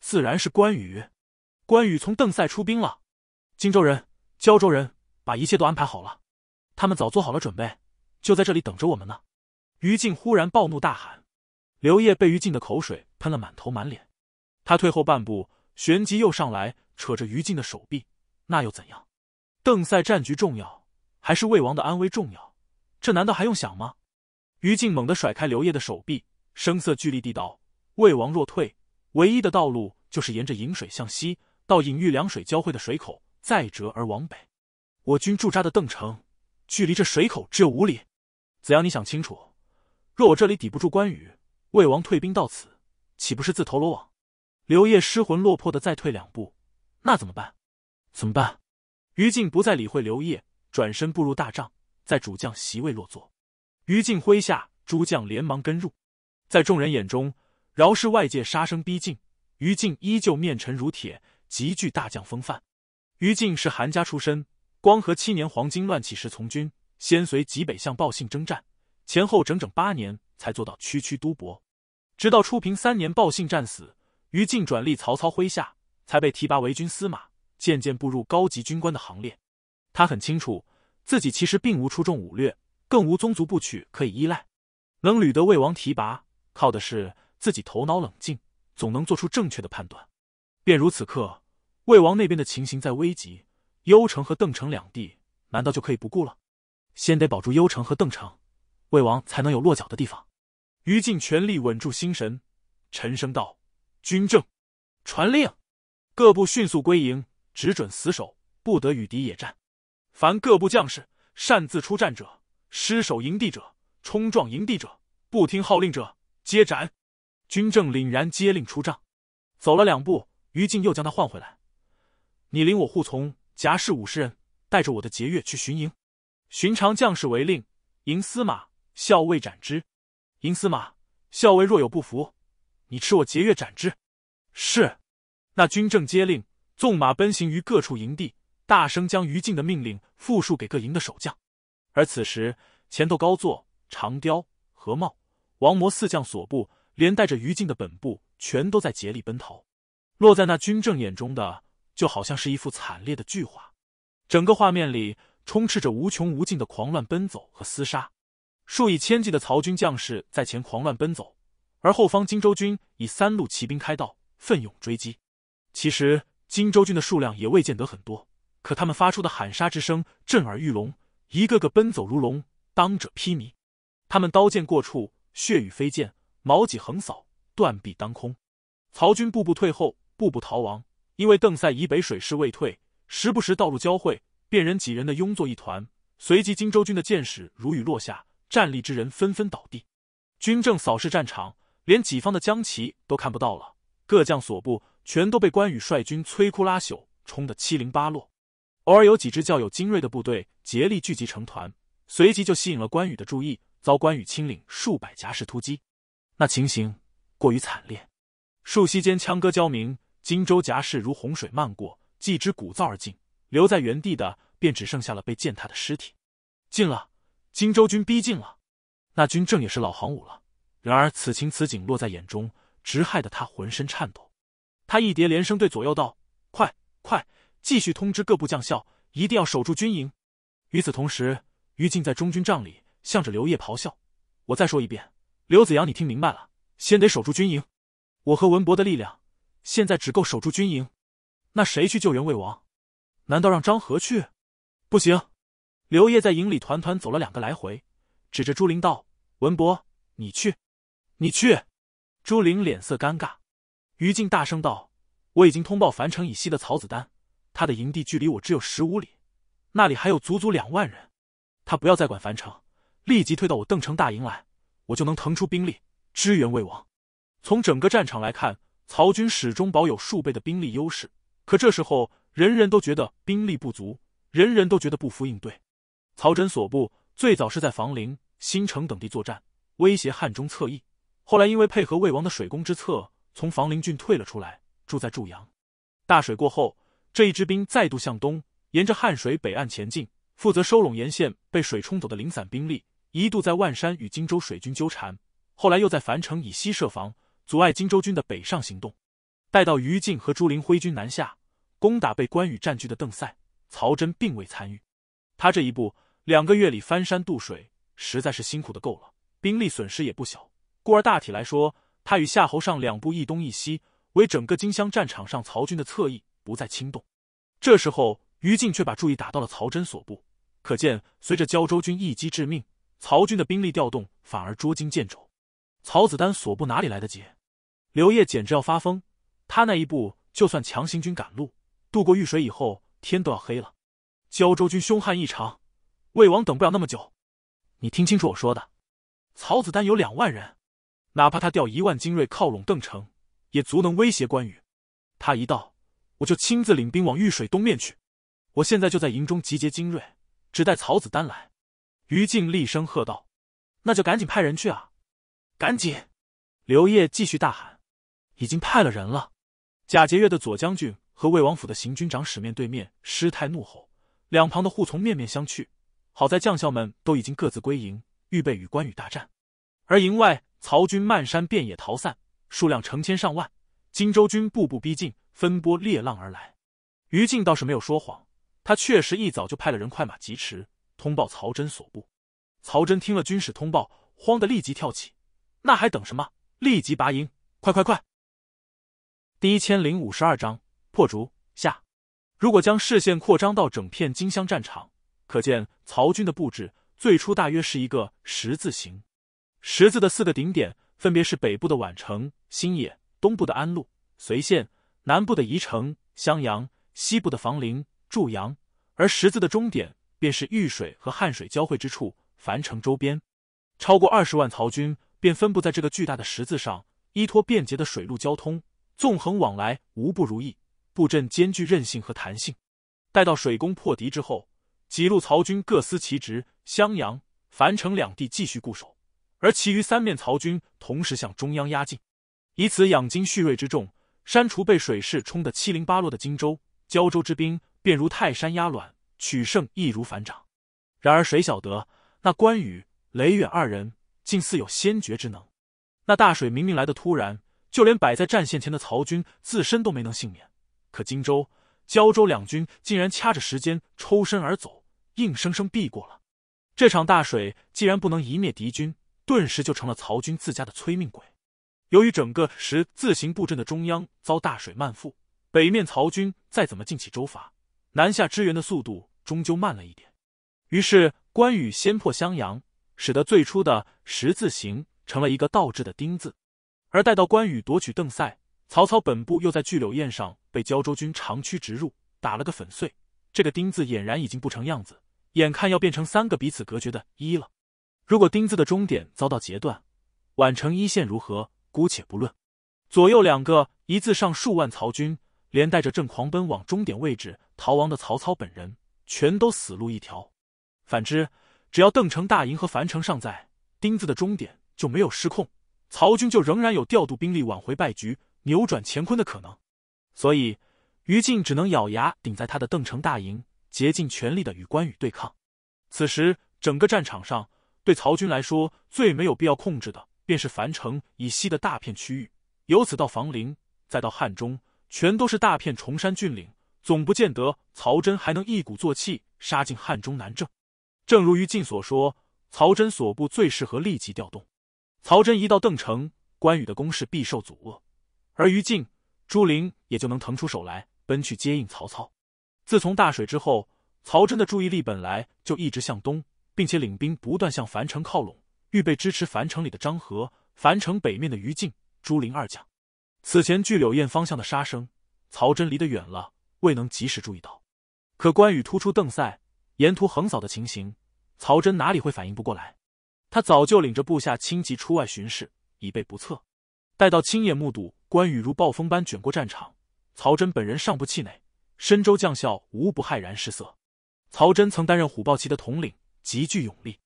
自然是关羽。关羽从邓塞出兵了。荆州人、胶州人把一切都安排好了，他们早做好了准备，就在这里等着我们呢。于禁忽然暴怒大喊，刘烨被于禁的口水喷了满头满脸，他退后半步，旋即又上来扯着于禁的手臂。那又怎样？邓塞战局重要。还是魏王的安危重要，这难道还用想吗？于禁猛地甩开刘烨的手臂，声色俱厉地道：“魏王若退，唯一的道路就是沿着引水向西，到隐玉两水交汇的水口，再折而往北。我军驻扎的邓城，距离这水口只有五里。子阳，你想清楚，若我这里抵不住关羽，魏王退兵到此，岂不是自投罗网？”刘烨失魂落魄的再退两步，那怎么办？怎么办？于禁不再理会刘烨。转身步入大帐，在主将席位落座。于禁麾下诸将连忙跟入，在众人眼中，饶是外界杀声逼近，于禁依旧面沉如铁，极具大将风范。于禁是韩家出身，光和七年黄巾乱起时从军，先随极北向报信征战，前后整整八年才做到区区都伯。直到初平三年报信战死，于禁转立曹操麾下，才被提拔为军司马，渐渐步入高级军官的行列。他很清楚，自己其实并无出众武略，更无宗族不曲可以依赖。能屡得魏王提拔，靠的是自己头脑冷静，总能做出正确的判断。便如此刻，魏王那边的情形在危急，幽城和邓城两地难道就可以不顾了？先得保住幽城和邓城，魏王才能有落脚的地方。于尽全力稳住心神，沉声道：“军政，传令，各部迅速归营，只准死守，不得与敌野战。”凡各部将士擅自出战者、失守营地者、冲撞营地者、不听号令者，皆斩。军政凛然，接令出帐。走了两步，于禁又将他唤回来。你领我护从夹士五十人，带着我的节钺去巡营。寻常将士为令，迎司马校尉斩之。迎司马校尉若有不服，你吃我节钺斩之。是。那军政接令，纵马奔行于各处营地。大声将于禁的命令复述给各营的守将，而此时前头高座、长雕、何茂王魔四将所部，连带着于禁的本部，全都在竭力奔逃。落在那军政眼中的，就好像是一幅惨烈的巨画，整个画面里充斥着无穷无尽的狂乱奔走和厮杀。数以千计的曹军将士在前狂乱奔走，而后方荆州军以三路骑兵开道，奋勇追击。其实荆州军的数量也未见得很多。可他们发出的喊杀之声震耳欲聋，一个个奔走如龙，当者披靡。他们刀剑过处，血雨飞溅，矛戟横扫，断臂当空。曹军步步退后，步步逃亡。因为邓塞以北水师未退，时不时道路交汇，便人几人的拥作一团。随即荆州军的箭矢如雨落下，站立之人纷纷倒地。军政扫视战场，连己方的将旗都看不到了。各将所部全都被关羽率军摧枯拉朽，冲得七零八落。偶尔有几支较有精锐的部队竭力聚集成团，随即就吸引了关羽的注意，遭关羽亲领数百甲士突击。那情形过于惨烈，数息间枪戈交鸣，荆州甲士如洪水漫过，既之鼓噪而进，留在原地的便只剩下了被践踏的尸体。近了，荆州军逼近了。那军正也是老行伍了，然而此情此景落在眼中，直害得他浑身颤抖。他一叠连声对左右道：“快，快！”继续通知各部将校，一定要守住军营。与此同时，于禁在中军帐里向着刘烨咆哮：“我再说一遍，刘子扬，你听明白了？先得守住军营。我和文博的力量，现在只够守住军营。那谁去救援魏王？难道让张合去？不行！”刘烨在营里团团走了两个来回，指着朱灵道：“文博，你去，你去。”朱玲脸色尴尬。于禁大声道：“我已经通报樊城以西的曹子丹。”他的营地距离我只有十五里，那里还有足足两万人。他不要再管樊城，立即退到我邓城大营来，我就能腾出兵力支援魏王。从整个战场来看，曹军始终保有数倍的兵力优势，可这时候人人都觉得兵力不足，人人都觉得不服应对。曹真所部最早是在房陵、新城等地作战，威胁汉中侧翼，后来因为配合魏王的水攻之策，从房陵郡退了出来，住在祝阳。大水过后。这一支兵再度向东，沿着汉水北岸前进，负责收拢沿线被水冲走的零散兵力。一度在万山与荆州水军纠缠，后来又在樊城以西设防，阻碍荆州军的北上行动。待到于禁和朱林挥军南下，攻打被关羽占据的邓塞，曹真并未参与。他这一步两个月里翻山渡水，实在是辛苦的够了，兵力损失也不小。故而大体来说，他与夏侯尚两部一东一西，为整个荆襄战场上曹军的侧翼。不再轻动，这时候于禁却把注意打到了曹真所部。可见，随着胶州军一击致命，曹军的兵力调动反而捉襟见肘。曹子丹所部哪里来得及？刘烨简直要发疯。他那一步，就算强行军赶路，渡过玉水以后，天都要黑了。胶州军凶悍异常，魏王等不了那么久。你听清楚我说的，曹子丹有两万人，哪怕他调一万精锐靠拢邓城，也足能威胁关羽。他一到。我就亲自领兵往御水东面去，我现在就在营中集结精锐，只待曹子丹来。于禁厉声喝道：“那就赶紧派人去啊！”“赶紧！”刘烨继续大喊：“已经派了人了。”贾节月的左将军和魏王府的行军长史面对面，师态怒吼，两旁的护从面面相觑。好在将校们都已经各自归营，预备与关羽大战。而营外，曹军漫山遍野逃散，数量成千上万。荆州军步步逼近，分波裂浪而来。于禁倒是没有说谎，他确实一早就派了人快马疾驰，通报曹真所部。曹真听了军事通报，慌得立即跳起：“那还等什么？立即拔营！快快快！”第一千零五十二章破竹下。如果将视线扩张到整片荆襄战场，可见曹军的布置最初大约是一个十字形。十字的四个顶点分别是北部的宛城、新野。东部的安陆、随县，南部的宜城、襄阳，西部的房陵、祝阳，而十字的终点便是御水和汉水交汇之处樊城周边。超过二十万曹军便分布在这个巨大的十字上，依托便捷的水陆交通，纵横往来无不如意，布阵兼具韧性和弹性。待到水攻破敌之后，几路曹军各司其职，襄阳、樊城两地继续固守，而其余三面曹军同时向中央压进。以此养精蓄锐之众，删除被水势冲得七零八落的荆州、胶州之兵，便如泰山压卵，取胜易如反掌。然而，谁晓得那关羽、雷远二人竟似有先觉之能？那大水明明来得突然，就连摆在战线前的曹军自身都没能幸免，可荆州、胶州两军竟然掐着时间抽身而走，硬生生避过了这场大水。既然不能一灭敌军，顿时就成了曹军自家的催命鬼。由于整个十字形布阵的中央遭大水漫覆，北面曹军再怎么进起周伐，南下支援的速度终究慢了一点。于是关羽先破襄阳，使得最初的十字形成了一个倒置的丁字。而待到关羽夺取邓塞，曹操本部又在巨柳堰上被胶州军长驱直入，打了个粉碎。这个丁字俨然已经不成样子，眼看要变成三个彼此隔绝的一了。如果丁字的终点遭到截断，宛城一线如何？姑且不论，左右两个一字上数万曹军，连带着正狂奔往终点位置逃亡的曹操本人，全都死路一条。反之，只要邓城大营和樊城尚在，钉子的终点就没有失控，曹军就仍然有调度兵力挽回败局、扭转乾坤的可能。所以，于禁只能咬牙顶在他的邓城大营，竭尽全力的与关羽对抗。此时，整个战场上对曹军来说最没有必要控制的。便是樊城以西的大片区域，由此到房陵，再到汉中，全都是大片崇山峻岭，总不见得曹真还能一鼓作气杀进汉中南郑。正如于禁所说，曹真所部最适合立即调动。曹真一到邓城，关羽的攻势必受阻遏，而于禁、朱灵也就能腾出手来奔去接应曹操。自从大水之后，曹真的注意力本来就一直向东，并且领兵不断向樊城靠拢。预备支持樊城里的张合、樊城北面的于禁、朱灵二将。此前据柳燕方向的杀声，曹真离得远了，未能及时注意到。可关羽突出邓塞，沿途横扫的情形，曹真哪里会反应不过来？他早就领着部下轻骑出外巡视，以备不测。待到亲眼目睹关羽如暴风般卷过战场，曹真本人尚不气馁，深州将校无不骇然失色。曹真曾担任虎豹骑的统领，极具勇力。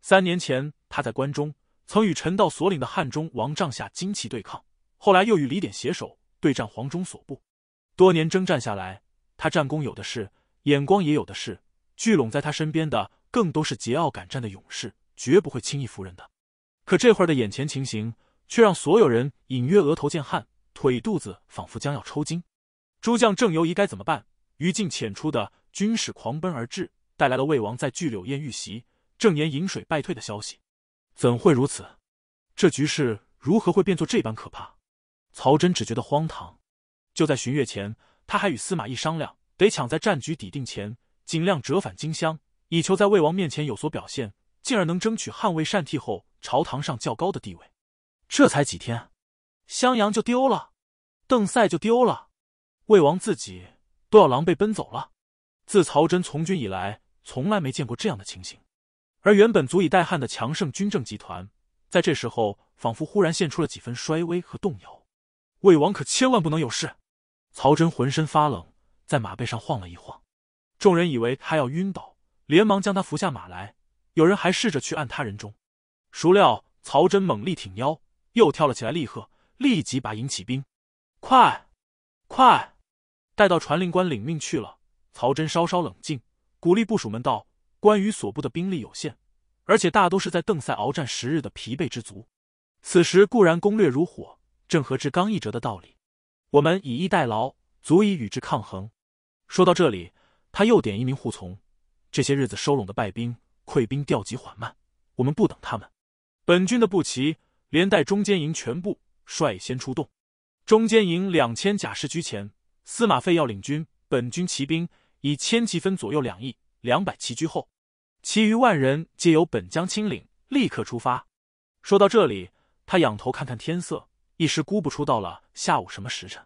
三年前。他在关中曾与陈道所领的汉中王帐下旌旗对抗，后来又与李典携手对战黄忠所部。多年征战下来，他战功有的是，眼光也有的是，聚拢在他身边的更都是桀骜敢战的勇士，绝不会轻易服人的。可这会儿的眼前情形，却让所有人隐约额头见汗，腿肚子仿佛将要抽筋。诸将正犹疑该怎么办，于禁遣出的军使狂奔而至，带来了魏王在巨柳堰遇袭，正言引水败退的消息。怎会如此？这局势如何会变作这般可怕？曹真只觉得荒唐。就在巡月前，他还与司马懿商量，得抢在战局抵定前，尽量折返荆襄，以求在魏王面前有所表现，进而能争取汉魏善替后朝堂上较高的地位。这才几天，襄阳就丢了，邓塞就丢了，魏王自己都要狼狈奔走了。自曹真从军以来，从来没见过这样的情形。而原本足以带汉的强盛军政集团，在这时候仿佛忽然现出了几分衰微和动摇。魏王可千万不能有事！曹真浑身发冷，在马背上晃了一晃，众人以为他要晕倒，连忙将他扶下马来。有人还试着去按他人中，孰料曹真猛力挺腰，又跳了起来，厉喝：“立即把营起兵，快！快！”待到传令官领命去了，曹真稍稍冷静，鼓励部署们道。关羽所部的兵力有限，而且大多是在邓塞鏖战十日的疲惫之卒。此时固然攻略如火，正合“之刚一折”的道理。我们以逸待劳，足以与之抗衡。说到这里，他又点一名护从。这些日子收拢的败兵、溃兵调集缓慢，我们不等他们。本军的步骑连带中间营全部率先出动，中间营两千甲士居前。司马费要领军，本军骑兵以千骑分左右两翼。两百骑居后，其余万人皆由本将亲领，立刻出发。说到这里，他仰头看看天色，一时估不出到了下午什么时辰。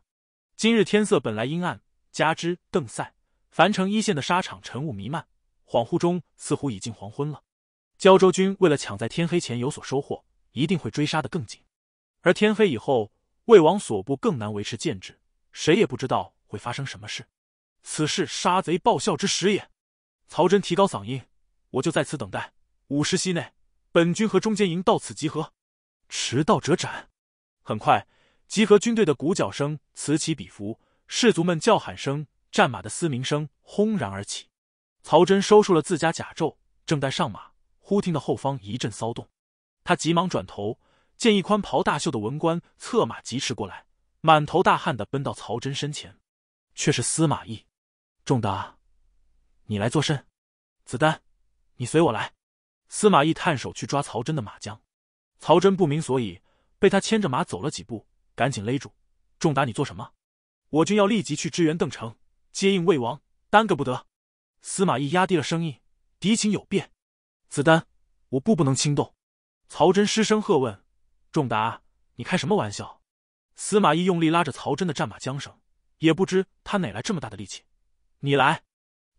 今日天色本来阴暗，加之邓塞樊城一线的沙场尘雾弥漫，恍惚中似乎已经黄昏了。胶州军为了抢在天黑前有所收获，一定会追杀的更紧。而天黑以后，魏王所部更难维持建制，谁也不知道会发生什么事。此事杀贼报效之时也。曹真提高嗓音：“我就在此等待，五十息内，本军和中间营到此集合，迟到者斩。”很快，集合军队的鼓角声此起彼伏，士卒们叫喊声、战马的嘶鸣声轰然而起。曹真收束了自家甲胄，正待上马，忽听得后方一阵骚动，他急忙转头，见一宽袍大袖的文官策马疾驰过来，满头大汗的奔到曹真身前，却是司马懿。仲达。你来作甚，子丹，你随我来。司马懿探手去抓曹真的马缰，曹真不明所以，被他牵着马走了几步，赶紧勒住。仲达，你做什么？我军要立即去支援邓城，接应魏王，耽搁不得。司马懿压低了声音，敌情有变。子丹，我步不能轻动。曹真失声喝问：仲达，你开什么玩笑？司马懿用力拉着曹真的战马缰绳，也不知他哪来这么大的力气。你来。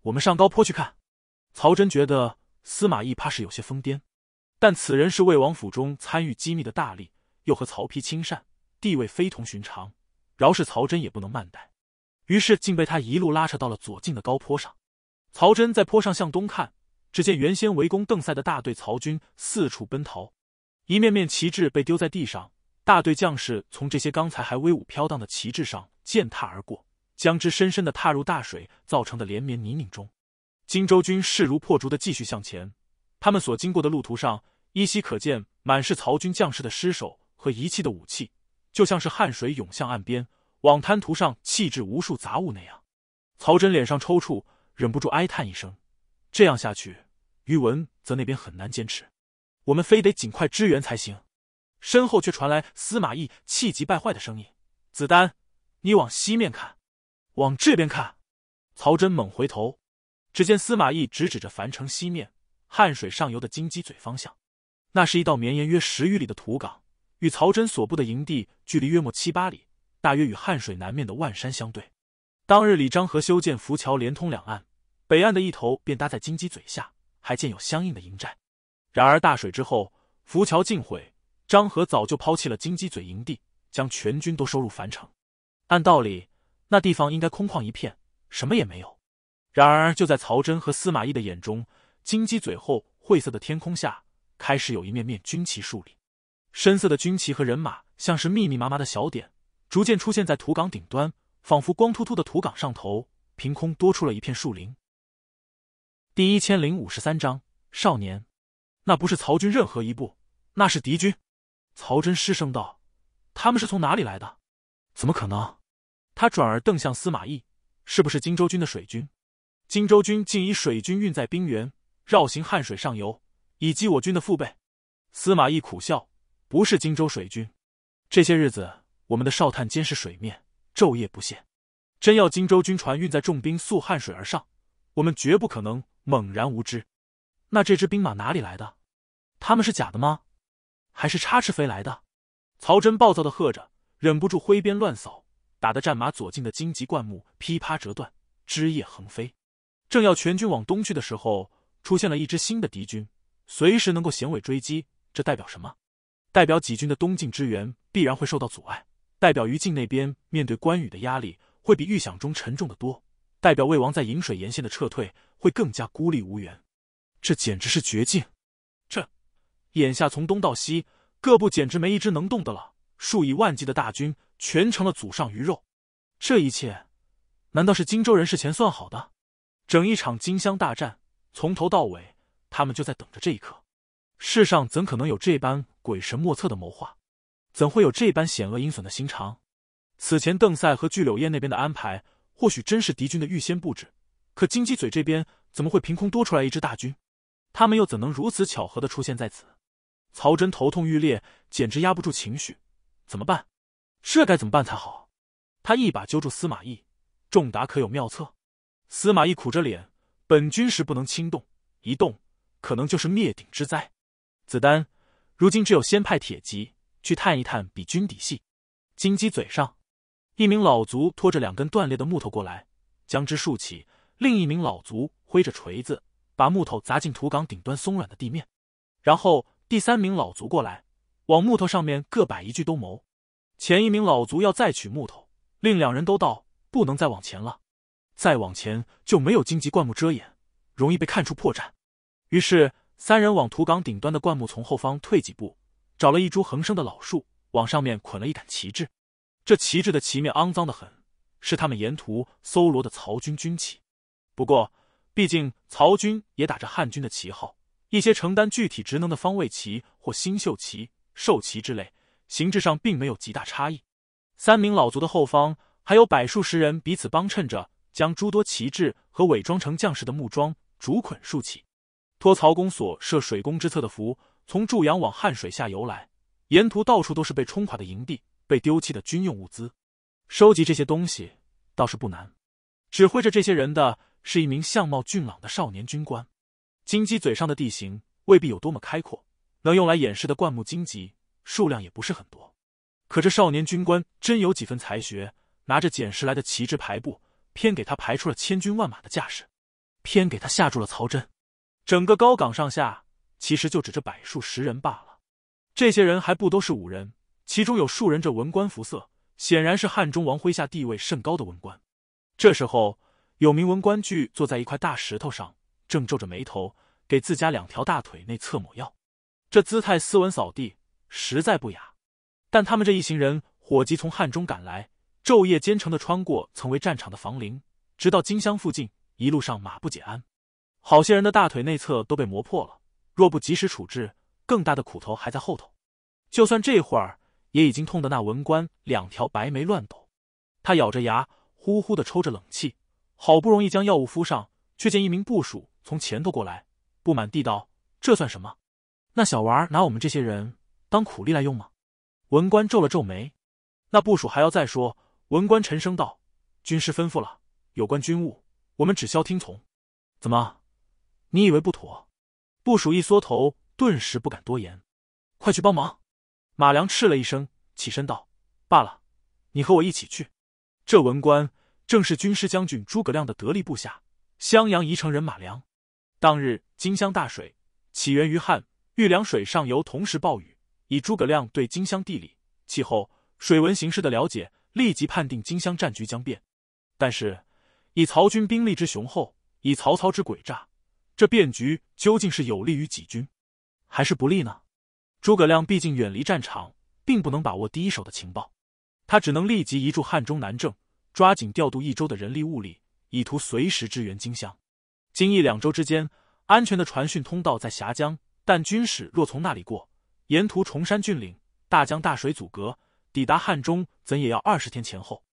我们上高坡去看。曹真觉得司马懿怕是有些疯癫，但此人是魏王府中参与机密的大吏，又和曹丕亲善，地位非同寻常，饶是曹真也不能慢待。于是，竟被他一路拉扯到了左近的高坡上。曹真在坡上向东看，只见原先围攻邓塞的大队曹军四处奔逃，一面面旗帜被丢在地上，大队将士从这些刚才还威武飘荡的旗帜上践踏而过。将之深深的踏入大水造成的连绵泥泞中，荆州军势如破竹的继续向前。他们所经过的路途上，依稀可见满是曹军将士的尸首和遗弃的武器，就像是汗水涌向岸边，往滩涂上弃置无数杂物那样。曹真脸上抽搐，忍不住哀叹一声：“这样下去，于文则那边很难坚持，我们非得尽快支援才行。”身后却传来司马懿气急败坏的声音：“子丹，你往西面看。”往这边看，曹真猛回头，只见司马懿直指着樊城西面汉水上游的金鸡嘴方向。那是一道绵延约十余里的土岗，与曹真所布的营地距离约莫七八里，大约与汉水南面的万山相对。当日李张和修建浮桥连通两岸，北岸的一头便搭在金鸡嘴下，还建有相应的营寨。然而大水之后，浮桥尽毁，张和早就抛弃了金鸡嘴营地，将全军都收入樊城。按道理。那地方应该空旷一片，什么也没有。然而，就在曹真和司马懿的眼中，金鸡嘴后晦涩的天空下，开始有一面面军旗竖立。深色的军旗和人马像是密密麻麻的小点，逐渐出现在土岗顶端，仿佛光秃秃的土岗上头凭空多出了一片树林。第一千零五十三章少年，那不是曹军任何一部，那是敌军。曹真失声道：“他们是从哪里来的？怎么可能？”他转而瞪向司马懿：“是不是荆州军的水军？荆州军竟以水军运载兵员，绕行汉水上游，以击我军的腹背？”司马懿苦笑：“不是荆州水军。这些日子，我们的哨探监视水面，昼夜不歇。真要荆州军船运载重兵溯汉水而上，我们绝不可能猛然无知。那这支兵马哪里来的？他们是假的吗？还是插翅飞来的？”曹真暴躁的喝着，忍不住挥鞭乱扫。打的战马左进的荆棘灌木噼啪折断，枝叶横飞。正要全军往东去的时候，出现了一支新的敌军，随时能够衔尾追击。这代表什么？代表几军的东进支援必然会受到阻碍，代表于禁那边面对关羽的压力会比预想中沉重的多，代表魏王在引水沿线的撤退会更加孤立无援。这简直是绝境！这，眼下从东到西，各部简直没一只能动的了。数以万计的大军全成了祖上鱼肉，这一切难道是荆州人事前算好的？整一场荆襄大战从头到尾，他们就在等着这一刻。世上怎可能有这般鬼神莫测的谋划？怎会有这般险恶阴损的心肠？此前邓赛和巨柳燕那边的安排，或许真是敌军的预先布置，可金鸡嘴这边怎么会凭空多出来一支大军？他们又怎能如此巧合的出现在此？曹真头痛欲裂，简直压不住情绪。怎么办？这该怎么办才好？他一把揪住司马懿，仲达可有妙策？司马懿苦着脸，本军师不能轻动，一动可能就是灭顶之灾。子丹，如今只有先派铁骑去探一探彼军底细。金鸡嘴上，一名老卒拖着两根断裂的木头过来，将之竖起；另一名老卒挥着锤子，把木头砸进土岗顶端松软的地面。然后第三名老卒过来。往木头上面各摆一句都谋，前一名老卒要再取木头，另两人都道不能再往前了，再往前就没有荆棘灌木遮掩，容易被看出破绽。于是三人往土岗顶端的灌木丛后方退几步，找了一株横生的老树，往上面捆了一杆旗帜。这旗帜的旗面肮脏的很，是他们沿途搜罗的曹军军旗。不过，毕竟曹军也打着汉军的旗号，一些承担具体职能的方位旗或新秀旗。兽骑之类，形制上并没有极大差异。三名老卒的后方还有百数十人，彼此帮衬着，将诸多旗帜和伪装成将士的木桩、竹捆竖起。托曹公所设水攻之策的福，从祝阳往汉水下游来，沿途到处都是被冲垮的营地、被丢弃的军用物资。收集这些东西倒是不难。指挥着这些人的是一名相貌俊朗的少年军官。金鸡嘴上的地形未必有多么开阔。能用来掩饰的灌木荆棘数量也不是很多，可这少年军官真有几分才学，拿着捡拾来的旗帜排布，偏给他排出了千军万马的架势，偏给他吓住了曹真。整个高岗上下其实就只这百数十人罢了，这些人还不都是武人？其中有数人这文官服色，显然是汉中王麾下地位甚高的文官。这时候，有名文官具坐在一块大石头上，正皱着眉头给自家两条大腿内侧抹药。这姿态斯文扫地，实在不雅。但他们这一行人火急从汉中赶来，昼夜兼程的穿过曾为战场的房陵，直到金襄附近。一路上马不解鞍，好些人的大腿内侧都被磨破了。若不及时处置，更大的苦头还在后头。就算这会儿，也已经痛得那文官两条白眉乱抖。他咬着牙，呼呼的抽着冷气，好不容易将药物敷上，却见一名部属从前头过来，不满地道：“这算什么？”那小娃儿拿我们这些人当苦力来用吗？文官皱了皱眉，那部署还要再说？文官沉声道：“军师吩咐了，有关军务，我们只消听从。怎么，你以为不妥？”部署一缩头，顿时不敢多言。快去帮忙！马良斥了一声，起身道：“罢了，你和我一起去。”这文官正是军师将军诸葛亮的得力部下，襄阳宜城人马良。当日金乡大水起源于汉。玉梁水上游同时暴雨，以诸葛亮对荆襄地理、气候、水文形势的了解，立即判定荆襄战局将变。但是，以曹军兵力之雄厚，以曹操之诡诈，这变局究竟是有利于己军，还是不利呢？诸葛亮毕竟远离战场，并不能把握第一手的情报，他只能立即移驻汉中南郑，抓紧调度益州的人力物力，以图随时支援荆襄。荆益两州之间安全的传讯通道在峡江。但军使若从那里过，沿途崇山峻岭、大江大水阻隔，抵达汉中怎也要二十天前后。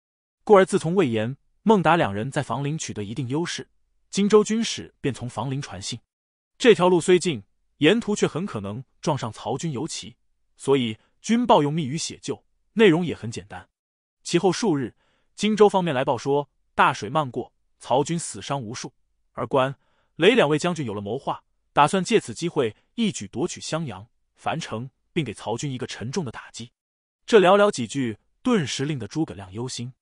故而自从魏延、孟达两人在房陵取得一定优势，荆州军使便从房陵传信。这条路虽近，沿途却很可能撞上曹军游骑，所以军报用密语写就，内容也很简单。其后数日，荆州方面来报说，大水漫过，曹军死伤无数，而关、雷两位将军有了谋划。打算借此机会一举夺取襄阳、樊城，并给曹军一个沉重的打击。这寥寥几句，顿时令得诸葛亮忧心。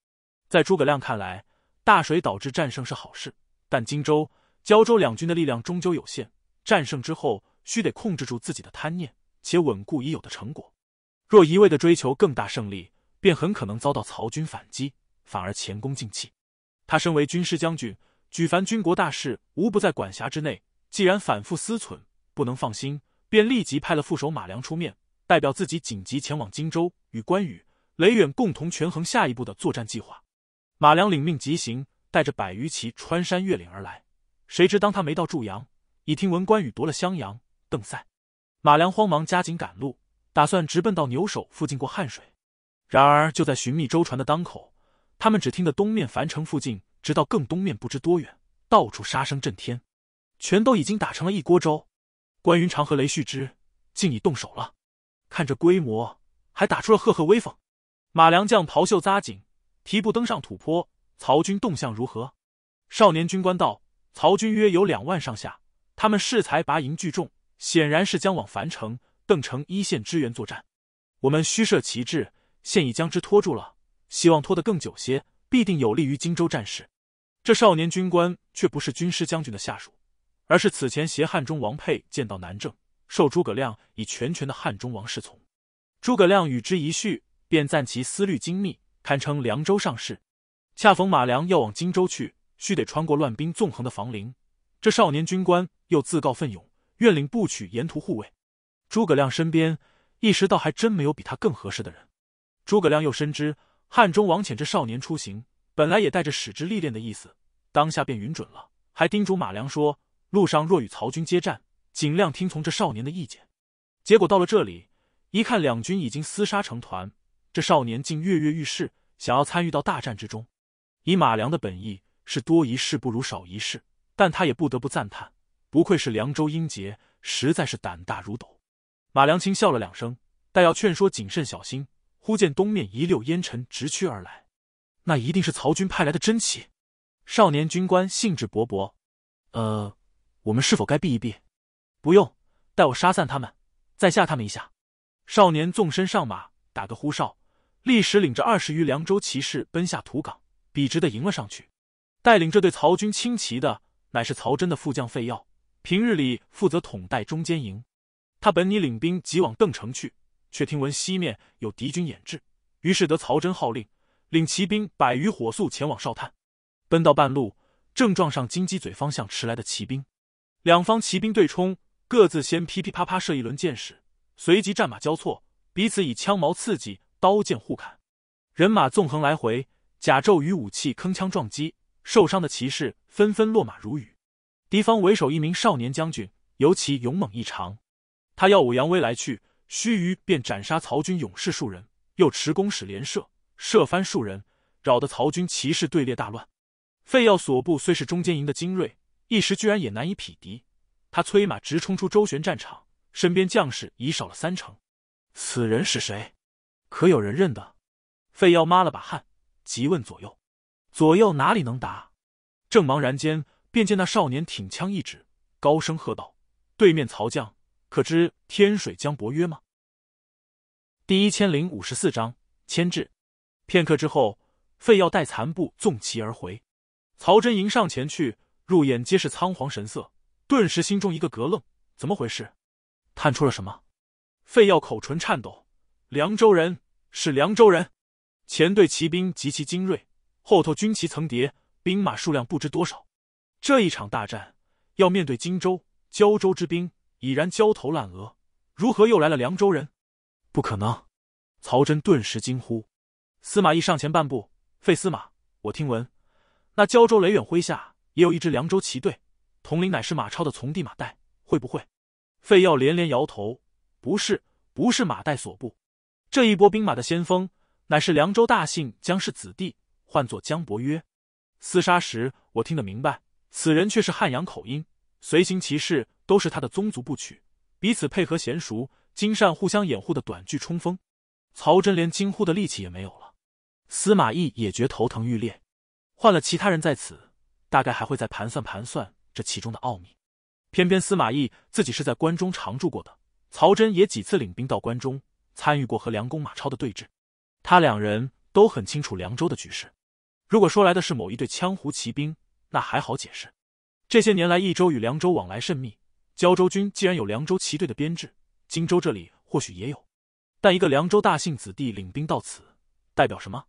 在诸葛亮看来，大水导致战胜是好事，但荆州、交州两军的力量终究有限。战胜之后，需得控制住自己的贪念，且稳固已有的成果。若一味的追求更大胜利，便很可能遭到曹军反击，反而前功尽弃。他身为军师将军，举凡军国大事，无不在管辖之内。既然反复思忖不能放心，便立即派了副手马良出面，代表自己紧急前往荆州，与关羽、雷远共同权衡下一步的作战计划。马良领命急行，带着百余骑穿山越岭而来。谁知当他没到祝阳，已听闻关羽夺了襄阳、邓塞。马良慌忙加紧赶路，打算直奔到牛首附近过汉水。然而就在寻觅舟船的当口，他们只听得东面樊城附近，直到更东面不知多远，到处杀声震天。全都已经打成了一锅粥，关云长和雷旭之竟已动手了，看这规模，还打出了赫赫威风。马良将袍袖扎紧，提步登上土坡。曹军动向如何？少年军官道：“曹军约有两万上下，他们恃才拔营聚众，显然是将往樊城、邓城一线支援作战。我们虚设旗帜，现已将之拖住了，希望拖得更久些，必定有利于荆州战事。”这少年军官却不是军师将军的下属。而是此前携汉中王佩见到南郑，受诸葛亮以全权的汉中王侍从。诸葛亮与之一叙，便赞其思虑精密，堪称凉州上士。恰逢马良要往荆州去，须得穿过乱兵纵横的房陵，这少年军官又自告奋勇，愿领部曲沿途护卫。诸葛亮身边一时倒还真没有比他更合适的人。诸葛亮又深知汉中王遣这少年出行，本来也带着使之历练的意思，当下便允准了，还叮嘱马良说。路上若与曹军接战，尽量听从这少年的意见。结果到了这里，一看两军已经厮杀成团，这少年竟跃跃欲试，想要参与到大战之中。以马良的本意是多一事不如少一事，但他也不得不赞叹：不愧是凉州英杰，实在是胆大如斗。马良轻笑了两声，待要劝说谨慎小心，忽见东面一溜烟尘直驱而来，那一定是曹军派来的真旗。少年军官兴致勃勃，呃。我们是否该避一避？不用，待我杀散他们，再吓他们一下。少年纵身上马，打个呼哨，立时领着二十余凉州骑士奔下土岗，笔直的迎了上去。带领这对曹军轻骑的，乃是曹真的副将费耀，平日里负责统带中间营。他本拟领兵即往邓城去，却听闻西面有敌军掩制，于是得曹真号令，领骑兵百余火速前往哨探。奔到半路，正撞上金鸡嘴方向驰来的骑兵。两方骑兵对冲，各自先噼噼啪啪射一轮箭矢，随即战马交错，彼此以枪矛刺激、刀剑互砍，人马纵横来回，甲胄与武器铿锵撞击，受伤的骑士纷纷落马如雨。敌方为首一名少年将军，尤其勇猛异常，他耀武扬威来去，须臾便斩杀曹军勇士数人，又持弓矢连射，射翻数人，扰得曹军骑士队列大乱。费曜所部虽是中间营的精锐。一时居然也难以匹敌，他催马直冲出周旋战场，身边将士已少了三成。此人是谁？可有人认得？费耀抹了把汗，急问左右。左右哪里能答？正茫然间，便见那少年挺枪一指，高声喝道：“对面曹将，可知天水江伯约吗？”第一千零五十四章牵制。片刻之后，费耀带残部纵骑而回。曹真迎上前去。入眼皆是仓皇神色，顿时心中一个咯愣，怎么回事？探出了什么？费耀口唇颤抖，凉州人是凉州人，前队骑兵极其精锐，后头军旗层叠，兵马数量不知多少。这一场大战要面对荆州、胶州之兵，已然焦头烂额，如何又来了凉州人？不可能！曹真顿时惊呼。司马懿上前半步，费司马，我听闻那胶州雷远麾下。也有一支凉州骑队，统领乃是马超的从弟马岱。会不会？费耀连连摇头：“不是，不是马岱所部。这一波兵马的先锋，乃是凉州大姓姜氏子弟，唤作姜伯约。厮杀时，我听得明白，此人却是汉阳口音。随行骑士都是他的宗族部曲，彼此配合娴熟，金善互相掩护的短距冲锋。”曹真连惊呼的力气也没有了，司马懿也觉头疼欲裂。换了其他人在此。大概还会再盘算盘算这其中的奥秘，偏偏司马懿自己是在关中常住过的，曹真也几次领兵到关中参与过和梁公马超的对峙，他两人都很清楚凉州的局势。如果说来的是某一队羌胡骑兵，那还好解释。这些年来益州与凉州往来甚密，交州军既然有凉州骑队的编制，荆州这里或许也有。但一个凉州大姓子弟领兵到此，代表什么？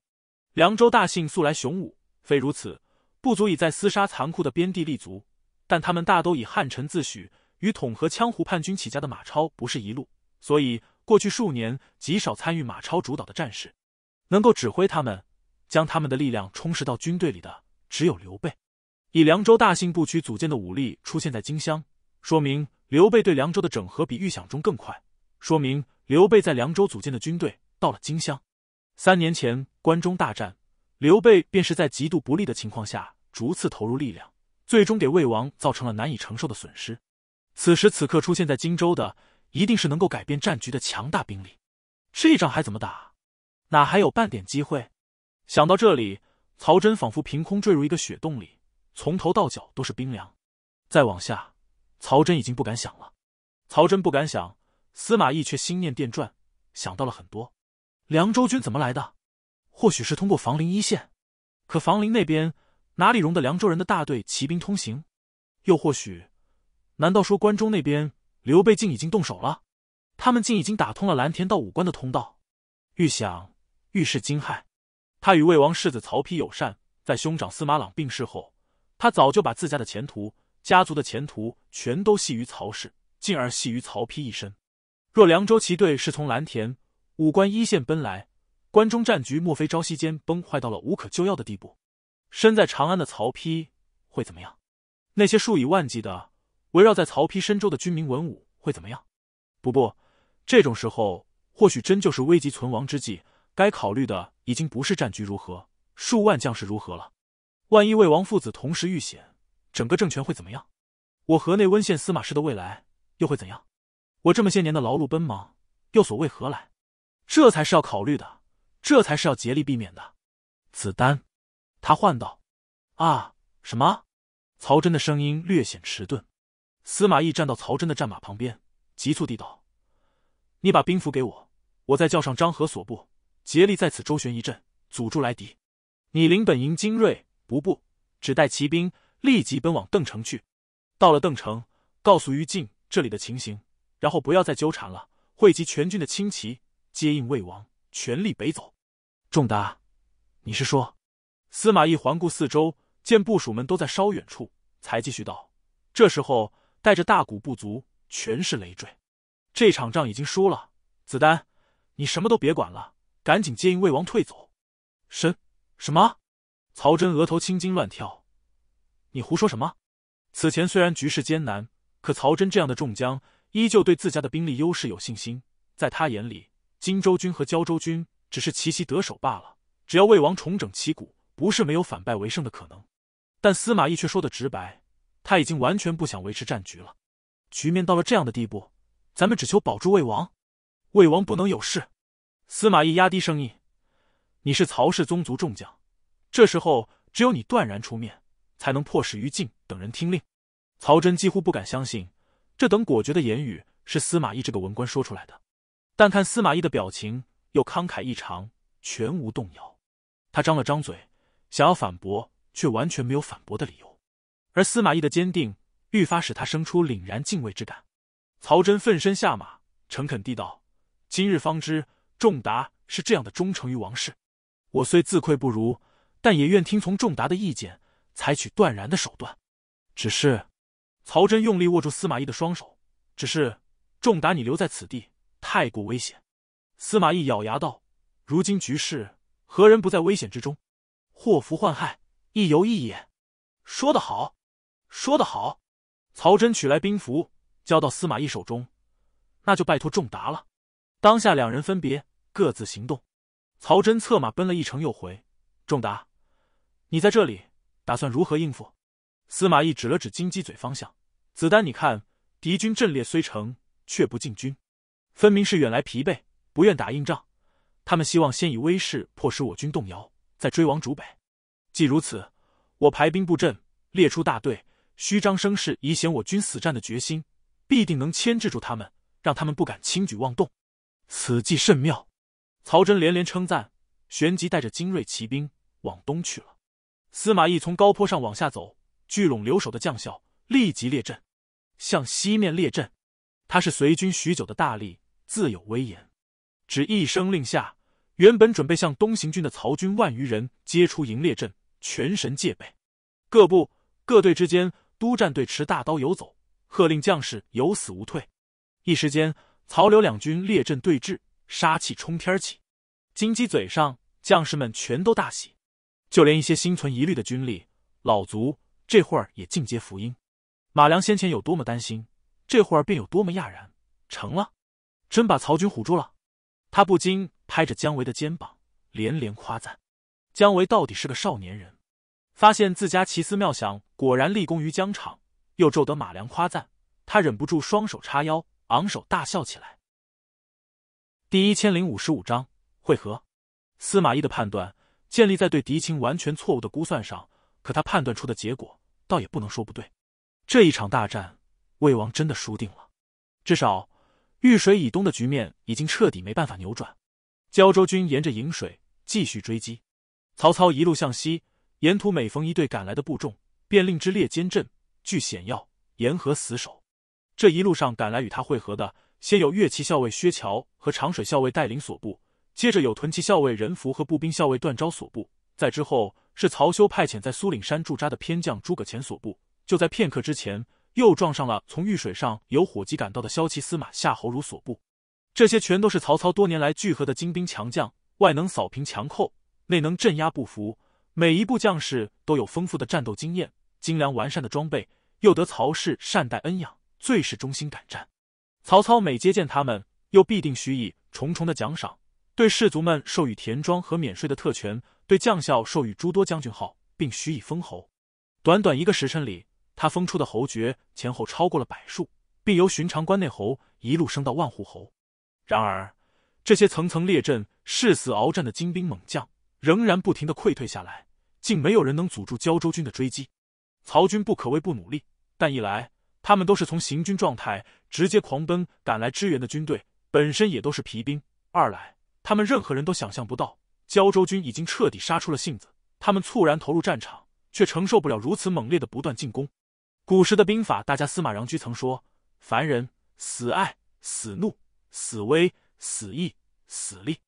凉州大姓素来雄武，非如此。不足以在厮杀残酷的边地立足，但他们大都以汉臣自诩，与统合羌胡叛军起家的马超不是一路，所以过去数年极少参与马超主导的战事。能够指挥他们，将他们的力量充实到军队里的，只有刘备。以凉州大兴部曲组建的武力出现在荆襄，说明刘备对凉州的整合比预想中更快，说明刘备在凉州组建的军队到了荆襄。三年前关中大战。刘备便是在极度不利的情况下，逐次投入力量，最终给魏王造成了难以承受的损失。此时此刻出现在荆州的，一定是能够改变战局的强大兵力。这仗还怎么打？哪还有半点机会？想到这里，曹真仿佛凭空坠入一个雪洞里，从头到脚都是冰凉。再往下，曹真已经不敢想了。曹真不敢想，司马懿却心念电转，想到了很多。凉州军怎么来的？或许是通过房陵一线，可房陵那边哪里容得凉州人的大队骑兵通行？又或许，难道说关中那边刘备竟已经动手了？他们竟已经打通了蓝田到武关的通道？愈想愈是惊骇。他与魏王世子曹丕友善，在兄长司马朗病逝后，他早就把自家的前途、家族的前途全都系于曹氏，进而系于曹丕一身。若凉州骑队是从蓝田、武关一线奔来，关中战局莫非朝夕间崩坏到了无可救药的地步？身在长安的曹丕会怎么样？那些数以万计的围绕在曹丕身周的军民文武会怎么样？不不，这种时候或许真就是危急存亡之际，该考虑的已经不是战局如何、数万将士如何了。万一魏王父子同时遇险，整个政权会怎么样？我河内温县司马氏的未来又会怎样？我这么些年的劳碌奔忙又所为何来？这才是要考虑的。这才是要竭力避免的，子丹，他唤道：“啊，什么？”曹真的声音略显迟钝。司马懿站到曹真的战马旁边，急促地道：“你把兵符给我，我再叫上张合所部，竭力在此周旋一阵，阻住来敌。你领本营精锐，不不，只带骑兵，立即奔往邓城去。到了邓城，告诉于禁这里的情形，然后不要再纠缠了，汇集全军的轻骑接应魏王。”全力北走，仲达，你是说？司马懿环顾四周，见部署们都在稍远处，才继续道：“这时候带着大股部族，全是累赘。这场仗已经输了。子丹，你什么都别管了，赶紧接应魏王退走。”什什么？曹真额头青筋乱跳，你胡说什么？此前虽然局势艰难，可曹真这样的众将依旧对自家的兵力优势有信心，在他眼里。荆州军和胶州军只是齐齐得手罢了，只要魏王重整旗鼓，不是没有反败为胜的可能。但司马懿却说的直白，他已经完全不想维持战局了。局面到了这样的地步，咱们只求保住魏王，魏王不能有事。司马懿压低声音：“你是曹氏宗族重将，这时候只有你断然出面，才能迫使于禁等人听令。”曹真几乎不敢相信，这等果决的言语是司马懿这个文官说出来的。但看司马懿的表情，又慷慨异常，全无动摇。他张了张嘴，想要反驳，却完全没有反驳的理由。而司马懿的坚定，愈发使他生出凛然敬畏之感。曹真奋身下马，诚恳地道：“今日方知仲达是这样的忠诚于王室。我虽自愧不如，但也愿听从仲达的意见，采取断然的手段。”只是，曹真用力握住司马懿的双手。只是，仲达，你留在此地。太过危险，司马懿咬牙道：“如今局势，何人不在危险之中？祸福患害，亦犹一也。”说得好，说得好。曹真取来兵符，交到司马懿手中，那就拜托仲达了。当下两人分别，各自行动。曹真策马奔了一程又回。仲达，你在这里打算如何应付？司马懿指了指金鸡嘴方向：“子丹，你看，敌军阵列虽成，却不进军。”分明是远来疲惫，不愿打硬仗。他们希望先以威势迫使我军动摇，再追往主北。既如此，我排兵布阵，列出大队，虚张声势，以显我军死战的决心，必定能牵制住他们，让他们不敢轻举妄动。此计甚妙，曹真连连称赞。旋即带着精锐骑兵往东去了。司马懿从高坡上往下走，聚拢留守的将校，立即列阵，向西面列阵。他是随军许久的大力。自有威严，只一声令下，原本准备向东行军的曹军万余人皆出营列阵，全神戒备。各部各队之间，督战队持大刀游走，喝令将士有死无退。一时间，曹刘两军列阵对峙，杀气冲天起。金鸡嘴上，将士们全都大喜，就连一些心存疑虑的军吏老卒，这会儿也尽皆福音。马良先前有多么担心，这会儿便有多么讶然，成了。真把曹军唬住了，他不禁拍着姜维的肩膀连连夸赞。姜维到底是个少年人，发现自家奇思妙想果然立功于疆场，又骤得马良夸赞，他忍不住双手叉腰，昂首大笑起来。第一千零五十五章会合。司马懿的判断建立在对敌情完全错误的估算上，可他判断出的结果倒也不能说不对。这一场大战，魏王真的输定了，至少。遇水以东的局面已经彻底没办法扭转，胶州军沿着颍水继续追击。曹操一路向西，沿途每逢一队赶来的部众，便令之列坚阵，据险要，沿河死守。这一路上赶来与他会合的，先有岳骑校尉薛乔和长水校尉带领所部，接着有屯骑校尉任福和步兵校尉段昭所部，再之后是曹休派遣在苏岭山驻扎的偏将诸葛虔所部。就在片刻之前。又撞上了从御水上有火急赶到的骁骑司马夏侯儒所部，这些全都是曹操多年来聚合的精兵强将，外能扫平强寇，内能镇压不服，每一部将士都有丰富的战斗经验，精良完善的装备，又得曹氏善待恩养，最是忠心敢战。曹操每接见他们，又必定许以重重的奖赏，对士卒们授予田庄和免税的特权，对将校授予诸多将军号，并许以封侯。短短一个时辰里。他封出的侯爵前后超过了百数，并由寻常关内侯一路升到万户侯。然而，这些层层列阵、誓死鏖战的精兵猛将，仍然不停的溃退下来，竟没有人能阻住胶州军的追击。曹军不可谓不努力，但一来他们都是从行军状态直接狂奔赶来支援的军队，本身也都是疲兵；二来他们任何人都想象不到，胶州军已经彻底杀出了性子，他们猝然投入战场，却承受不了如此猛烈的不断进攻。古时的兵法，大家司马穰苴曾说：“凡人死爱、死怒、死威、死义、死力。”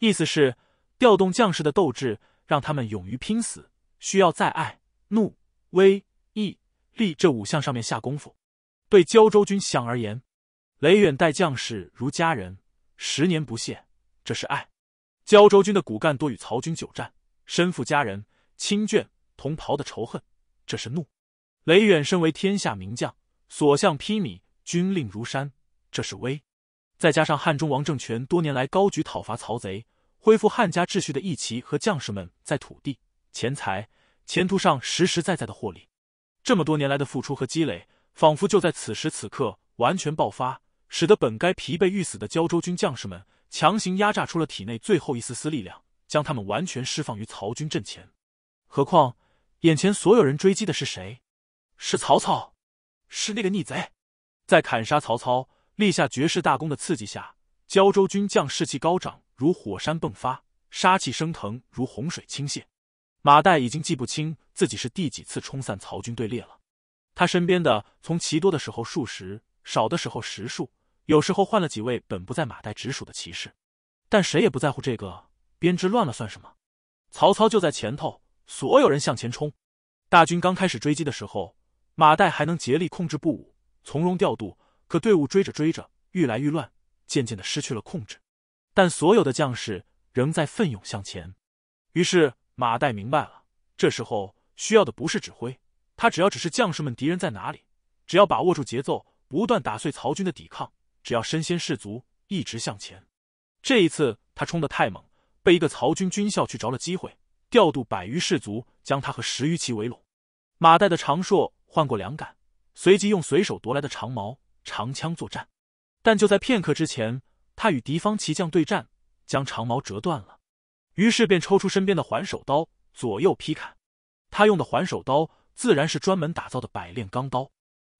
意思是调动将士的斗志，让他们勇于拼死，需要在爱、怒、威、义、力这五项上面下功夫。对胶州军相而言，雷远待将士如家人，十年不懈，这是爱；胶州军的骨干多与曹军久战，身负家人、亲眷、同袍的仇恨，这是怒。雷远身为天下名将，所向披靡，军令如山，这是威。再加上汉中王政权多年来高举讨伐曹贼、恢复汉家秩序的义旗，和将士们在土地、钱财、前途上实实在在的获利，这么多年来的付出和积累，仿佛就在此时此刻完全爆发，使得本该疲惫欲死的胶州军将士们强行压榨出了体内最后一丝丝力量，将他们完全释放于曹军阵前。何况眼前所有人追击的是谁？是曹操，是那个逆贼！在砍杀曹操、立下绝世大功的刺激下，胶州军将士气高涨，如火山迸发，杀气升腾，如洪水倾泻。马岱已经记不清自己是第几次冲散曹军队列了。他身边的从骑多的时候数十，少的时候十数，有时候换了几位本不在马岱直属的骑士，但谁也不在乎这个，编制乱了算什么？曹操就在前头，所有人向前冲。大军刚开始追击的时候。马岱还能竭力控制步伍，从容调度，可队伍追着追着，愈来愈乱，渐渐的失去了控制。但所有的将士仍在奋勇向前。于是马岱明白了，这时候需要的不是指挥，他只要只是将士们敌人在哪里，只要把握住节奏，不断打碎曹军的抵抗，只要身先士卒，一直向前。这一次他冲得太猛，被一个曹军军校去着了机会，调度百余士卒将他和十余骑围拢。马岱的长槊。换过两杆，随即用随手夺来的长矛长枪作战，但就在片刻之前，他与敌方骑将对战，将长矛折断了，于是便抽出身边的环首刀左右劈砍。他用的环首刀自然是专门打造的百炼钢刀，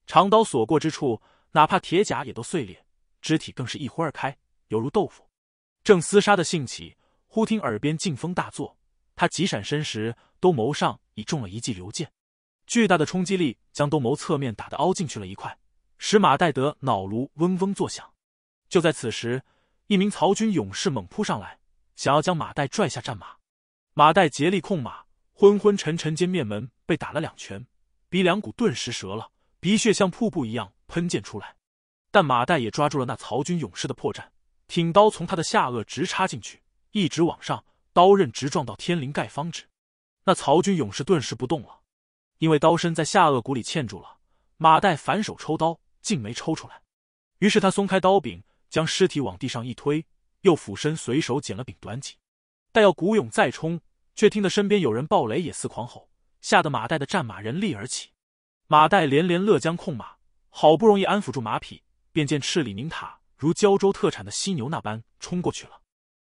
长刀所过之处，哪怕铁甲也都碎裂，肢体更是一挥而开，犹如豆腐。正厮杀的兴起，忽听耳边劲风大作，他急闪身时，都谋上已中了一记流箭。巨大的冲击力将东谋侧面打得凹进去了一块，使马岱德脑颅嗡嗡作响。就在此时，一名曹军勇士猛扑上来，想要将马岱拽下战马。马岱竭力控马，昏昏沉沉间面门被打了两拳，鼻梁骨顿时折了，鼻血像瀑布一样喷溅出来。但马岱也抓住了那曹军勇士的破绽，挺刀从他的下颚直插进去，一直往上，刀刃直撞到天灵盖方止。那曹军勇士顿时不动了。因为刀身在下颚骨里嵌住了，马岱反手抽刀，竟没抽出来。于是他松开刀柄，将尸体往地上一推，又俯身随手捡了柄短戟。但要鼓勇再冲，却听得身边有人暴雷也似狂吼，吓得马岱的战马人立而起。马岱连连勒缰控马，好不容易安抚住马匹，便见赤里宁塔如胶州特产的犀牛那般冲过去了。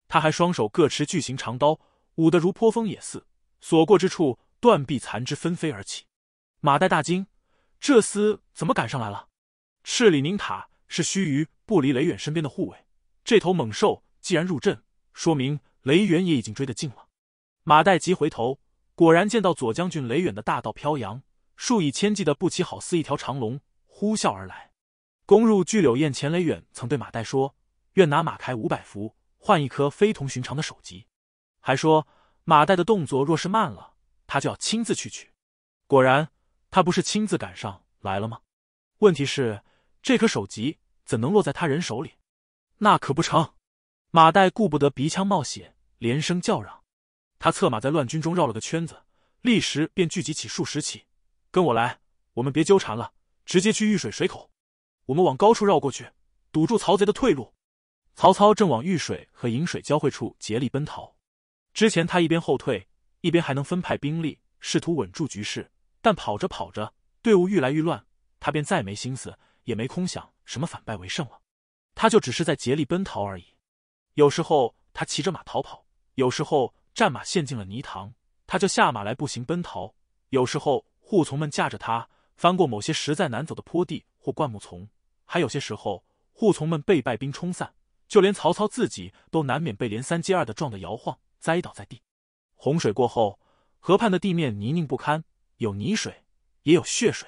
他还双手各持巨型长刀，舞得如泼风也似，所过之处。断臂残肢纷飞而起，马岱大惊：这厮怎么赶上来了？赤里宁塔是须臾不离雷远身边的护卫，这头猛兽既然入阵，说明雷远也已经追得近了。马岱急回头，果然见到左将军雷远的大道飘扬，数以千计的步骑好似一条长龙呼啸而来，攻入巨柳堰。前，雷远曾对马岱说：“愿拿马开五百伏换一颗非同寻常的首级。”还说马岱的动作若是慢了。他就要亲自去取，果然，他不是亲自赶上来了吗？问题是，这颗首级怎能落在他人手里？那可不成！马岱顾不得鼻腔冒血，连声叫嚷。他策马在乱军中绕了个圈子，立时便聚集起数十骑。跟我来，我们别纠缠了，直接去御水水口。我们往高处绕过去，堵住曹贼的退路。曹操正往御水和引水交汇处竭力奔逃。之前他一边后退。一边还能分派兵力，试图稳住局势，但跑着跑着，队伍愈来愈乱，他便再没心思，也没空想什么反败为胜了。他就只是在竭力奔逃而已。有时候他骑着马逃跑，有时候战马陷进了泥塘，他就下马来步行奔逃；有时候护从们架着他翻过某些实在难走的坡地或灌木丛，还有些时候护从们被败兵冲散，就连曹操自己都难免被连三接二的撞得摇晃，栽倒在地。洪水过后，河畔的地面泥泞不堪，有泥水，也有血水。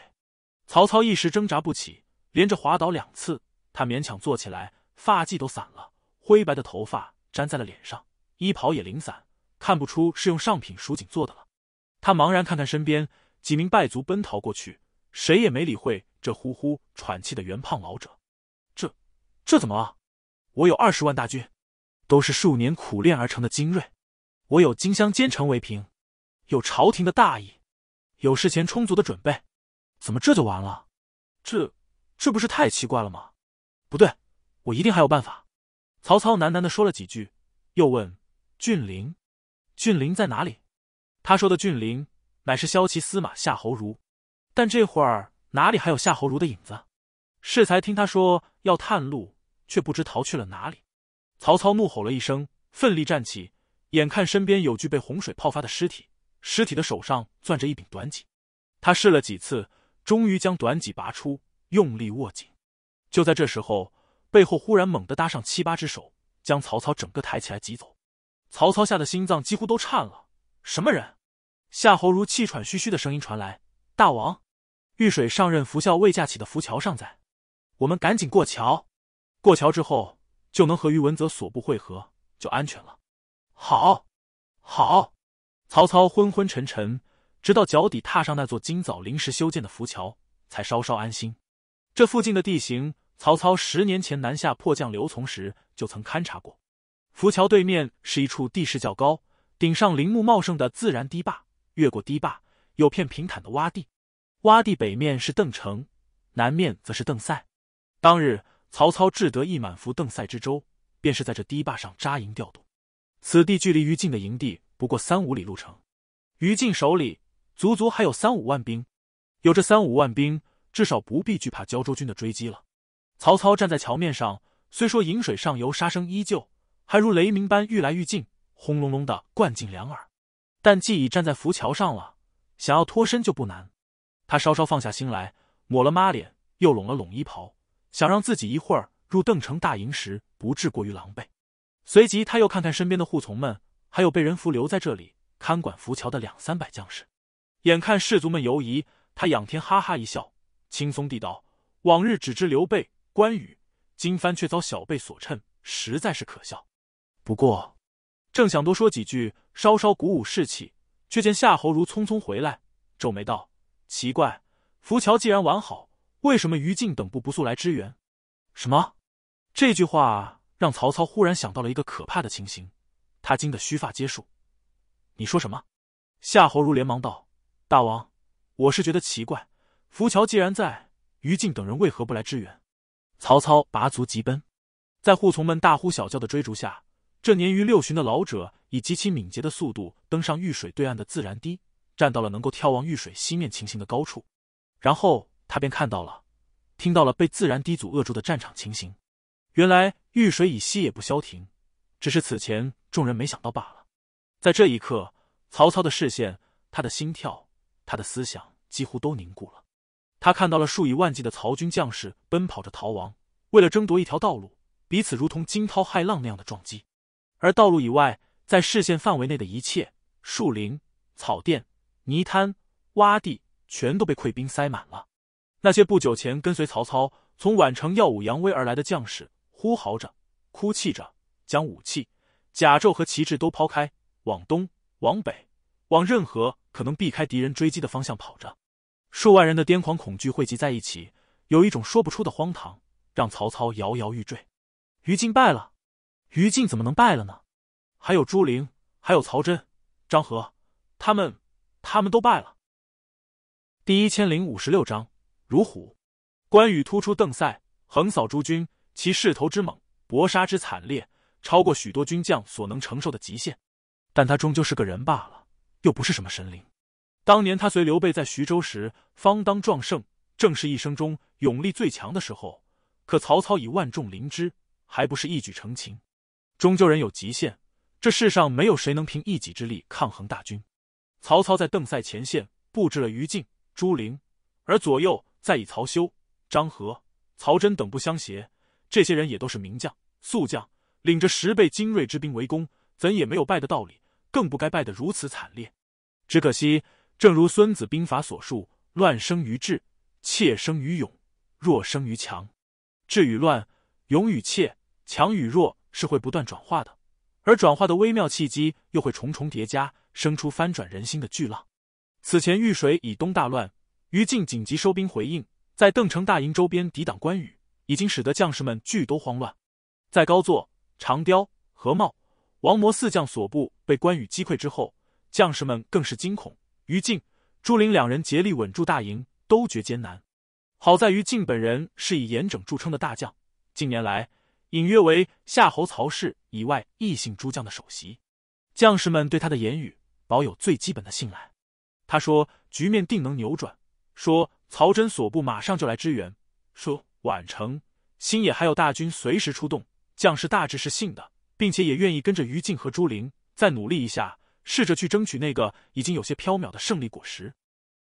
曹操一时挣扎不起，连着滑倒两次。他勉强坐起来，发髻都散了，灰白的头发粘在了脸上，衣袍也零散，看不出是用上品蜀锦做的了。他茫然看看身边几名败卒奔逃过去，谁也没理会这呼呼喘气的圆胖老者。这，这怎么了？我有二十万大军，都是数年苦练而成的精锐。我有荆襄奸臣为凭，有朝廷的大义，有事前充足的准备，怎么这就完了？这这不是太奇怪了吗？不对，我一定还有办法。曹操喃喃的说了几句，又问：“峻陵，峻陵在哪里？”他说的峻陵乃是骁骑司马夏侯儒，但这会儿哪里还有夏侯儒的影子？适才听他说要探路，却不知逃去了哪里。曹操怒吼了一声，奋力站起。眼看身边有具被洪水泡发的尸体，尸体的手上攥着一柄短戟，他试了几次，终于将短戟拔出，用力握紧。就在这时候，背后忽然猛地搭上七八只手，将曹操整个抬起来挤走。曹操吓得心脏几乎都颤了。什么人？夏侯如气喘吁吁的声音传来：“大王，遇水上任浮桥未架起的浮桥尚在，我们赶紧过桥。过桥之后就能和于文泽所部会合，就安全了。”好，好，曹操昏昏沉沉，直到脚底踏上那座今早临时修建的浮桥，才稍稍安心。这附近的地形，曹操十年前南下迫降刘琮时就曾勘察过。浮桥对面是一处地势较高、顶上林木茂盛的自然堤坝，越过堤坝有片平坦的洼地，洼地北面是邓城，南面则是邓塞。当日曹操志得意满，服邓塞之舟，便是在这堤坝上扎营调度。此地距离于禁的营地不过三五里路程，于禁手里足足还有三五万兵，有这三五万兵，至少不必惧怕胶州军的追击了。曹操站在桥面上，虽说引水上游杀声依旧，还如雷鸣般愈来愈近，轰隆隆的灌进两耳，但既已站在浮桥上了，想要脱身就不难。他稍稍放下心来，抹了抹脸，又拢了拢衣袍，想让自己一会儿入邓城大营时不至过于狼狈。随即，他又看看身边的护从们，还有被人俘留在这里看管浮桥的两三百将士。眼看士卒们犹疑，他仰天哈哈一笑，轻松地道：“往日只知刘备、关羽，今番却遭小辈所趁，实在是可笑。不过，正想多说几句，稍稍鼓舞士气，却见夏侯如匆匆回来，皱眉道：奇怪，浮桥既然完好，为什么于禁等部不速来支援？什么？这句话。”让曹操忽然想到了一个可怕的情形，他惊得须发皆竖。你说什么？夏侯儒连忙道：“大王，我是觉得奇怪，浮桥既然在于禁等人为何不来支援？”曹操拔足疾奔，在护从们大呼小叫的追逐下，这年逾六旬的老者以极其敏捷的速度登上玉水对岸的自然堤，站到了能够眺望玉水西面情形的高处，然后他便看到了、听到了被自然堤阻扼住的战场情形。原来遇水以西也不消停，只是此前众人没想到罢了。在这一刻，曹操的视线、他的心跳、他的思想几乎都凝固了。他看到了数以万计的曹军将士奔跑着逃亡，为了争夺一条道路，彼此如同惊涛骇浪那样的撞击。而道路以外，在视线范围内的一切树林、草甸、泥滩、洼地，全都被溃兵塞满了。那些不久前跟随曹操从宛城耀武扬威而来的将士。呼嚎着，哭泣着，将武器、甲胄和旗帜都抛开，往东、往北、往任何可能避开敌人追击的方向跑着。数万人的癫狂恐惧汇集在一起，有一种说不出的荒唐，让曹操摇摇欲坠。于禁败了，于禁怎么能败了呢？还有朱灵，还有曹真、张合，他们，他们都败了。第一千零五十六章：如虎。关羽突出邓塞，横扫诸军。其势头之猛，搏杀之惨烈，超过许多军将所能承受的极限。但他终究是个人罢了，又不是什么神灵。当年他随刘备在徐州时，方当壮盛，正是一生中勇力最强的时候。可曹操以万众临之，还不是一举成擒？终究人有极限，这世上没有谁能凭一己之力抗衡大军。曹操在邓塞前线布置了于禁、朱灵，而左右再以曹休、张合、曹真等部相携。这些人也都是名将、宿将，领着十倍精锐之兵围攻，怎也没有败的道理，更不该败得如此惨烈。只可惜，正如《孙子兵法》所述：“乱生于治，怯生于勇，弱生于强。”治与乱，勇与怯，强与弱，是会不断转化的。而转化的微妙契机，又会重重叠加，生出翻转人心的巨浪。此前，玉水以东大乱，于禁紧急收兵回应，在邓城大营周边抵挡关羽。已经使得将士们俱都慌乱，在高座、长雕、何茂、王魔四将所部被关羽击溃之后，将士们更是惊恐。于禁、朱灵两人竭力稳住大营，都觉艰难。好在于禁本人是以严整著称的大将，近年来隐约为夏侯曹氏以外异姓诸将的首席，将士们对他的言语保有最基本的信赖。他说：“局面定能扭转。”说：“曹真所部马上就来支援。”说。宛城、新野还有大军随时出动，将士大致是信的，并且也愿意跟着于禁和朱灵再努力一下，试着去争取那个已经有些飘渺的胜利果实。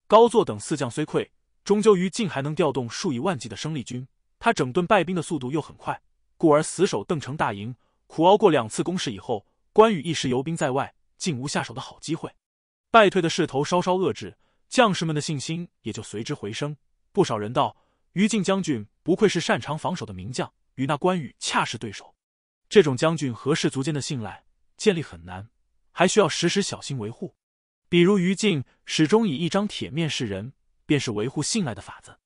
高座等四将虽溃，终究于禁还能调动数以万计的生力军，他整顿败兵的速度又很快，故而死守邓城大营，苦熬过两次攻势以后，关羽一时游兵在外，竟无下手的好机会，败退的势头稍稍遏制，将士们的信心也就随之回升，不少人道。于禁将军不愧是擅长防守的名将，与那关羽恰是对手。这种将军和氏族间的信赖建立很难，还需要时时小心维护。比如于禁始终以一张铁面示人，便是维护信赖的法子。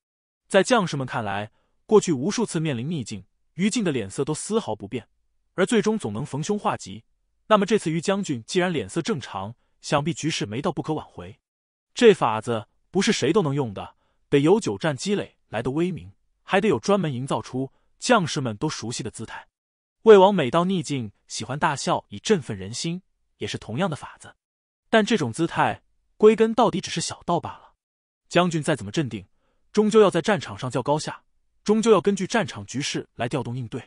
在将士们看来，过去无数次面临逆境，于禁的脸色都丝毫不变，而最终总能逢凶化吉。那么这次于将军既然脸色正常，想必局势没到不可挽回。这法子不是谁都能用的，得有久战积累。来的威名，还得有专门营造出将士们都熟悉的姿态。魏王每到逆境，喜欢大笑以振奋人心，也是同样的法子。但这种姿态，归根到底只是小道罢了。将军再怎么镇定，终究要在战场上较高下，终究要根据战场局势来调动应对。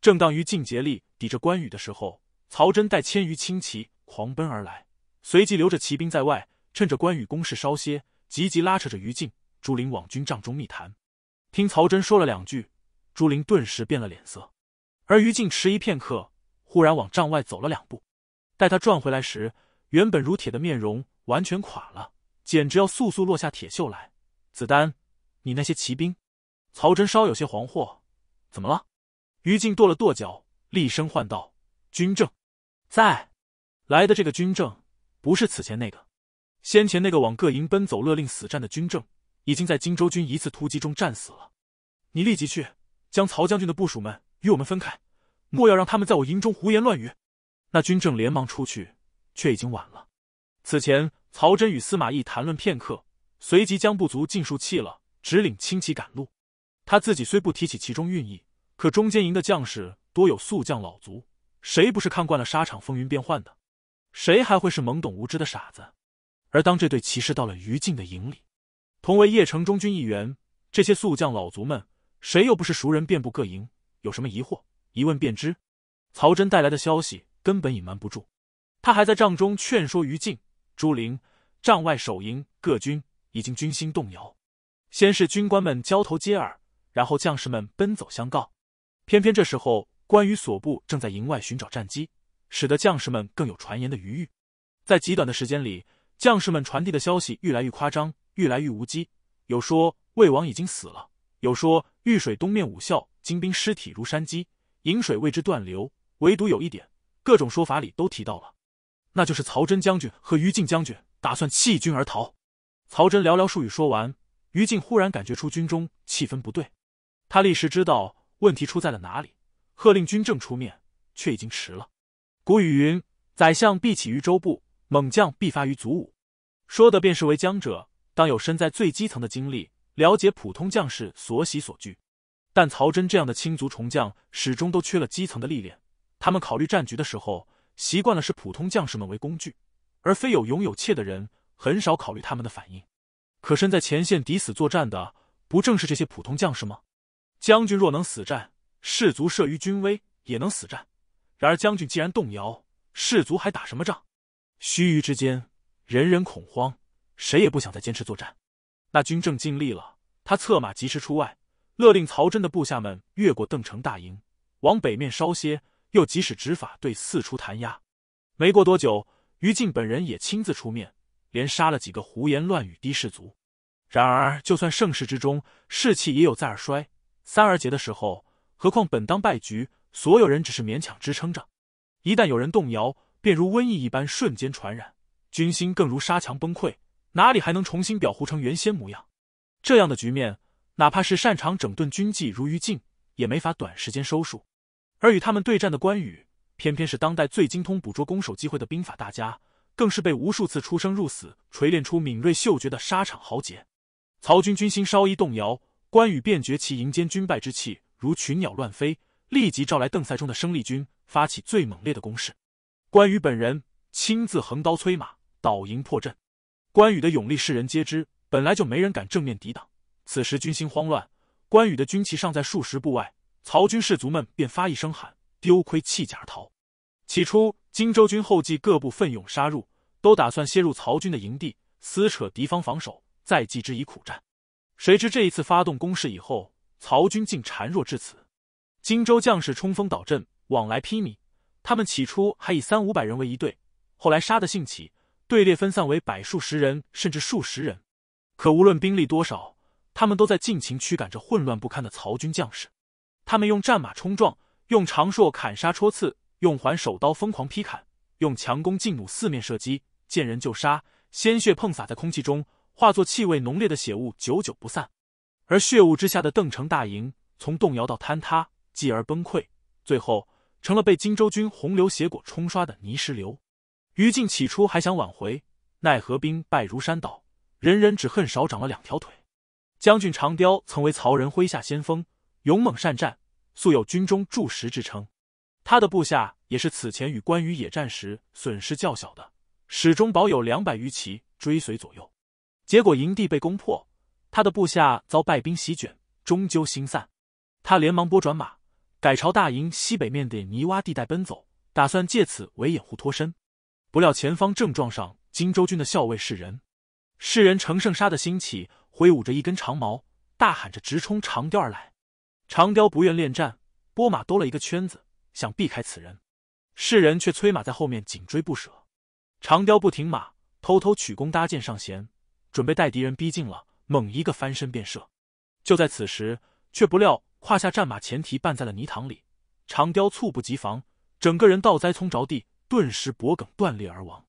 正当于禁竭力抵着关羽的时候，曹真带千余轻骑狂奔而来，随即留着骑兵在外，趁着关羽攻势稍歇，急急拉扯着于禁。朱琳往军帐中密谈，听曹真说了两句，朱琳顿时变了脸色。而于禁迟疑片刻，忽然往帐外走了两步。待他转回来时，原本如铁的面容完全垮了，简直要速速落下铁锈来。子丹，你那些骑兵？曹真稍有些惶惑：“怎么了？”于禁跺了跺脚，厉声唤道：“军政，在来的这个军政不是此前那个，先前那个往各营奔走勒令死战的军政。”已经在荆州军一次突击中战死了。你立即去将曹将军的部署们与我们分开，莫要让他们在我营中胡言乱语。那军政连忙出去，却已经晚了。此前，曹真与司马懿谈论片刻，随即将部卒尽数弃了，直领轻骑赶路。他自己虽不提起其中蕴意，可中间营的将士多有宿将老卒，谁不是看惯了沙场风云变幻的？谁还会是懵懂无知的傻子？而当这对骑士到了于禁的营里，同为邺城中军一员，这些宿将老卒们，谁又不是熟人？遍布各营，有什么疑惑，一问便知。曹真带来的消息根本隐瞒不住，他还在帐中劝说于禁、朱灵。帐外守营各军已经军心动摇，先是军官们交头接耳，然后将士们奔走相告。偏偏这时候，关羽所部正在营外寻找战机，使得将士们更有传言的余裕。在极短的时间里，将士们传递的消息愈来愈夸张。愈来愈无稽。有说魏王已经死了，有说遇水东面武校精兵尸体如山积，饮水为之断流。唯独有一点，各种说法里都提到了，那就是曹真将军和于禁将军打算弃军而逃。曹真寥寥数语说完，于禁忽然感觉出军中气氛不对，他立时知道问题出在了哪里，喝令军政出面，却已经迟了。古语云：“宰相必起于州部，猛将必发于卒伍。”说的便是为将者。当有身在最基层的经历，了解普通将士所喜所惧。但曹真这样的亲族重将，始终都缺了基层的历练。他们考虑战局的时候，习惯了是普通将士们为工具，而非有勇有怯的人，很少考虑他们的反应。可身在前线、抵死作战的，不正是这些普通将士吗？将军若能死战，士卒慑于军威也能死战。然而将军既然动摇，士卒还打什么仗？须臾之间，人人恐慌。谁也不想再坚持作战，那军政尽力了。他策马疾驰出外，勒令曹真的部下们越过邓城大营，往北面稍歇。又即使执法队四处弹压。没过多久，于禁本人也亲自出面，连杀了几个胡言乱语的士卒。然而，就算盛世之中，士气也有再而衰、三而竭的时候。何况本当败局，所有人只是勉强支撑着。一旦有人动摇，便如瘟疫一般瞬间传染，军心更如沙墙崩溃。哪里还能重新裱糊成原先模样？这样的局面，哪怕是擅长整顿军纪如于禁，也没法短时间收束。而与他们对战的关羽，偏偏是当代最精通捕捉攻守机会的兵法大家，更是被无数次出生入死锤炼出敏锐嗅觉的沙场豪杰。曹军军心稍一动摇，关羽便觉其营间军败之气如群鸟乱飞，立即召来邓塞中的生力军，发起最猛烈的攻势。关羽本人亲自横刀催马，倒营破阵。关羽的勇力，世人皆知，本来就没人敢正面抵挡。此时军心慌乱，关羽的军旗尚在数十步外，曹军士卒们便发一声喊，丢盔弃甲而逃。起初，荆州军后继各部奋勇杀入，都打算先入曹军的营地，撕扯敌方防守，再继之以苦战。谁知这一次发动攻势以后，曹军竟孱弱至此，荆州将士冲锋倒阵，往来披靡。他们起初还以三五百人为一队，后来杀得兴起。队列分散为百数十人，甚至数十人。可无论兵力多少，他们都在尽情驱赶着混乱不堪的曹军将士。他们用战马冲撞，用长槊砍杀、戳刺，用环首刀疯狂劈砍，用强弓劲弩四面射击，见人就杀。鲜血喷洒在空气中，化作气味浓烈的血雾，久久不散。而血雾之下的邓城大营，从动摇到坍塌，继而崩溃，最后成了被荆州军洪流血裹冲刷的泥石流。于禁起初还想挽回，奈何兵败如山倒，人人只恨少长了两条腿。将军长雕曾为曹仁麾下先锋，勇猛善战，素有军中柱石之称。他的部下也是此前与关羽野战时损失较小的，始终保有两百余骑追随左右。结果营地被攻破，他的部下遭败兵席卷，终究心散。他连忙拨转马，改朝大营西北面的泥洼地带奔走，打算借此为掩护脱身。不料前方正撞上荆州军的校尉士人，士人乘胜杀的兴起，挥舞着一根长矛，大喊着直冲长雕而来。长雕不愿恋战，拨马兜了一个圈子，想避开此人，士人却催马在后面紧追不舍。长雕不停马，偷偷取弓搭箭上弦，准备待敌人逼近了，猛一个翻身便射。就在此时，却不料胯下战马前蹄绊在了泥塘里，长雕猝不及防，整个人倒栽葱着地。顿时脖梗断裂而亡，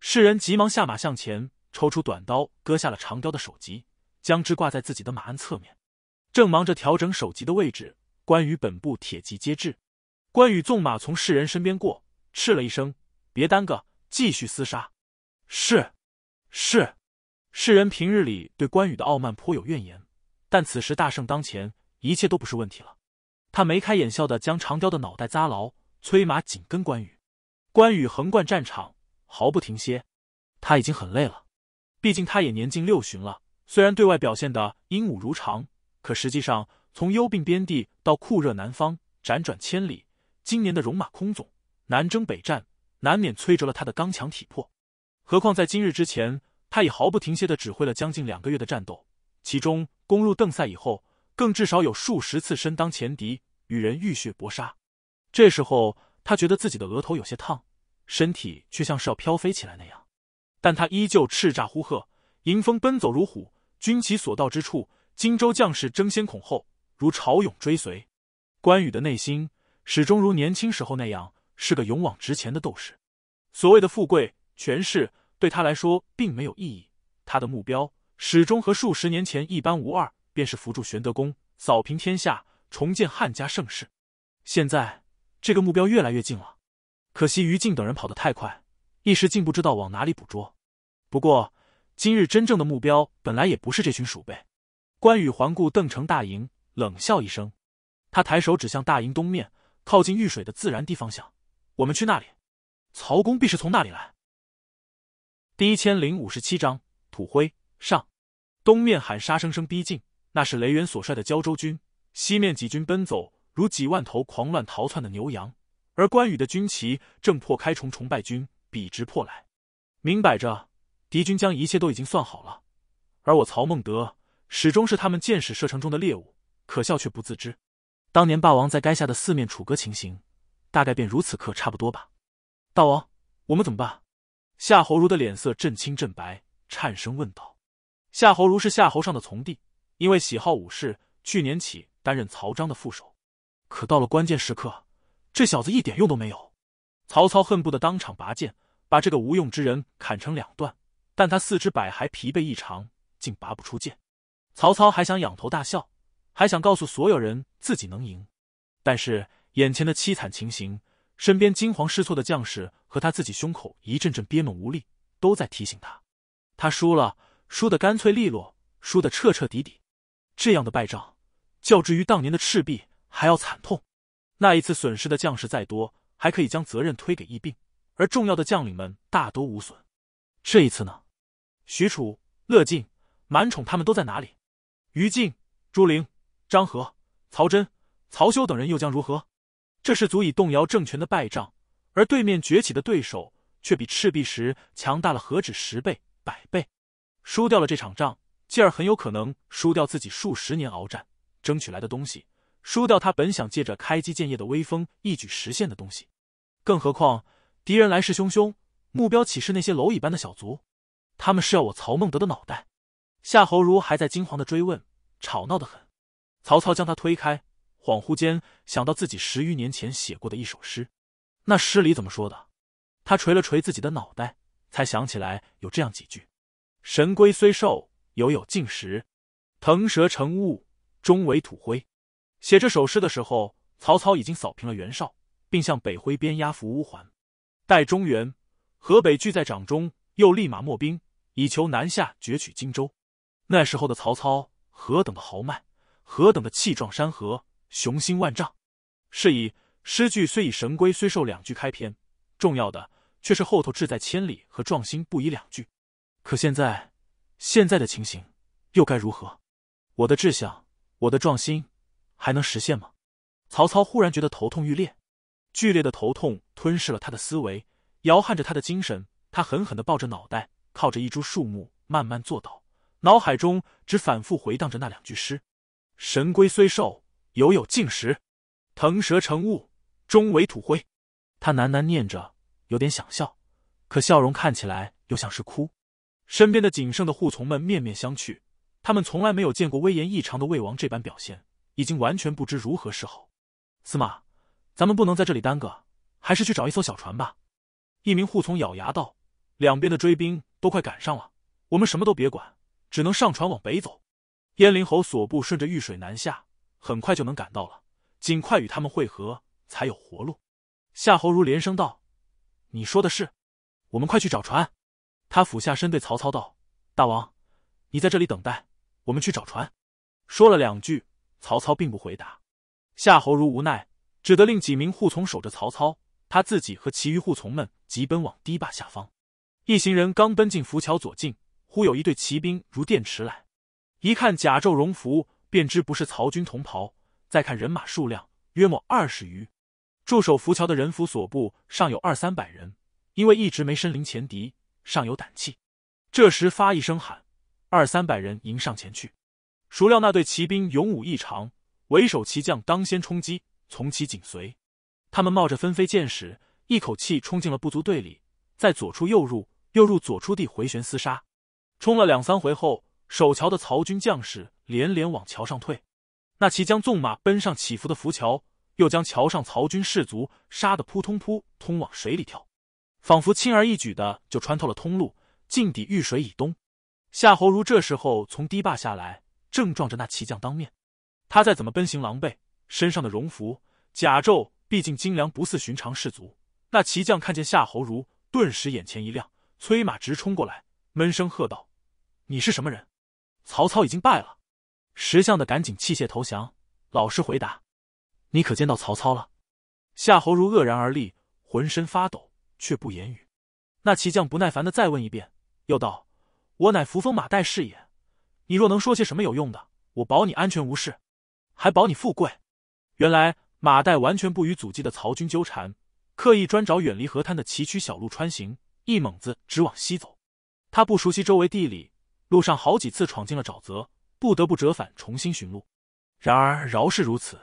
世人急忙下马向前，抽出短刀割下了长雕的首级，将之挂在自己的马鞍侧面。正忙着调整首级的位置，关羽本部铁骑皆至。关羽纵马从世人身边过，斥了一声：“别耽搁，继续厮杀！”是，是。世人平日里对关羽的傲慢颇有怨言，但此时大胜当前，一切都不是问题了。他眉开眼笑的将长雕的脑袋扎牢，催马紧跟关羽。关羽横贯战场，毫不停歇。他已经很累了，毕竟他也年近六旬了。虽然对外表现的英武如常，可实际上，从幽并边地到酷热南方，辗转千里，今年的戎马倥偬，南征北战，难免摧折了他的刚强体魄。何况在今日之前，他已毫不停歇的指挥了将近两个月的战斗，其中攻入邓塞以后，更至少有数十次身当前敌，与人浴血搏杀。这时候。他觉得自己的额头有些烫，身体却像是要飘飞起来那样，但他依旧叱咤呼喝，迎风奔走如虎。军旗所到之处，荆州将士争先恐后，如潮涌追随。关羽的内心始终如年轻时候那样，是个勇往直前的斗士。所谓的富贵权势对他来说并没有意义，他的目标始终和数十年前一般无二，便是扶助玄德公，扫平天下，重建汉家盛世。现在。这个目标越来越近了，可惜于禁等人跑得太快，一时竟不知道往哪里捕捉。不过，今日真正的目标本来也不是这群鼠辈。关羽环顾邓城大营，冷笑一声，他抬手指向大营东面靠近御水的自然地方，想：“我们去那里，曹公必是从那里来。”第一千零五十七章土灰上，东面喊杀声声逼近，那是雷元所率的胶州军；西面几军奔走。如几万头狂乱逃窜的牛羊，而关羽的军旗正破开重重败军，笔直破来。明摆着，敌军将一切都已经算好了，而我曹孟德始终是他们箭矢射程中的猎物。可笑却不自知，当年霸王在垓下的四面楚歌情形，大概便如此刻差不多吧。大王，我们怎么办？夏侯儒的脸色震青震白，颤声问道。夏侯儒是夏侯尚的从弟，因为喜好武士，去年起担任曹彰的副手。可到了关键时刻，这小子一点用都没有。曹操恨不得当场拔剑，把这个无用之人砍成两段。但他四肢百骸疲惫异常，竟拔不出剑。曹操还想仰头大笑，还想告诉所有人自己能赢。但是眼前的凄惨情形，身边惊慌失措的将士和他自己胸口一阵阵憋闷无力，都在提醒他：他输了，输的干脆利落，输的彻彻底底。这样的败仗，较之于当年的赤壁。还要惨痛，那一次损失的将士再多，还可以将责任推给疫病，而重要的将领们大多无损。这一次呢？许褚、乐进、满宠他们都在哪里？于禁、朱灵、张合、曹真、曹休等人又将如何？这是足以动摇政权的败仗，而对面崛起的对手却比赤壁时强大了何止十倍、百倍？输掉了这场仗，继而很有可能输掉自己数十年鏖战争取来的东西。输掉他本想借着开机建业的威风一举实现的东西，更何况敌人来势汹汹，目标岂是那些蝼蚁般的小卒？他们是要我曹孟德的脑袋。夏侯儒还在惊惶的追问，吵闹的很。曹操将他推开，恍惚间想到自己十余年前写过的一首诗，那诗里怎么说的？他捶了捶自己的脑袋，才想起来有这样几句：“神龟虽寿，犹有竟时；腾蛇乘雾，终为土灰。”写这首诗的时候，曹操已经扫平了袁绍，并向北挥鞭压服乌桓，待中原、河北俱在掌中，又立马没兵，以求南下攫取荆州。那时候的曹操何等的豪迈，何等的气壮山河，雄心万丈。是以诗句虽以神龟虽寿两句开篇，重要的却是后头志在千里和壮心不已两句。可现在，现在的情形又该如何？我的志向，我的壮心。还能实现吗？曹操忽然觉得头痛欲裂，剧烈的头痛吞噬了他的思维，摇撼着他的精神。他狠狠的抱着脑袋，靠着一株树木慢慢坐倒，脑海中只反复回荡着那两句诗：“神龟虽寿，犹有竟时；腾蛇乘雾，终为土灰。”他喃喃念着，有点想笑，可笑容看起来又像是哭。身边的仅剩的护从们面面相觑，他们从来没有见过威严异常的魏王这般表现。已经完全不知如何是好。司马，咱们不能在这里耽搁，还是去找一艘小船吧。一名护从咬牙道：“两边的追兵都快赶上了，我们什么都别管，只能上船往北走。燕灵侯所部顺着玉水南下，很快就能赶到了，尽快与他们会合，才有活路。”夏侯如连声道：“你说的是，我们快去找船。”他俯下身对曹操道：“大王，你在这里等待，我们去找船。”说了两句。曹操并不回答，夏侯如无奈，只得令几名护从守着曹操，他自己和其余护从们急奔往堤坝下方。一行人刚奔进浮桥左近，忽有一队骑兵如电驰来，一看甲胄戎服，便知不是曹军同袍。再看人马数量，约莫二十余。驻守浮桥的人府所部尚有二三百人，因为一直没身临前敌，尚有胆气。这时发一声喊，二三百人迎上前去。孰料那队骑兵勇武异常，为首骑将当先冲击，从其紧随，他们冒着纷飞箭矢，一口气冲进了部族队里，在左出右入，右入左出地回旋厮杀。冲了两三回后，守桥的曹军将士连连往桥上退。那骑将纵马奔上起伏的浮桥，又将桥上曹军士卒杀得扑通扑通往水里跳，仿佛轻而易举的就穿透了通路，进抵御水以东。夏侯儒这时候从堤坝下来。正撞着那骑将当面，他再怎么奔行狼狈，身上的戎服甲胄毕竟精良，不似寻常士卒。那骑将看见夏侯如，顿时眼前一亮，催马直冲过来，闷声喝道：“你是什么人？”曹操已经败了，识相的赶紧弃械投降，老实回答：“你可见到曹操了？”夏侯如愕然而立，浑身发抖，却不言语。那骑将不耐烦的再问一遍，又道：“我乃扶风马岱是也。”你若能说些什么有用的，我保你安全无事，还保你富贵。原来马岱完全不与阻击的曹军纠缠，刻意专找远离河滩的崎岖小路穿行，一猛子直往西走。他不熟悉周围地理，路上好几次闯进了沼泽，不得不折返重新寻路。然而饶是如此，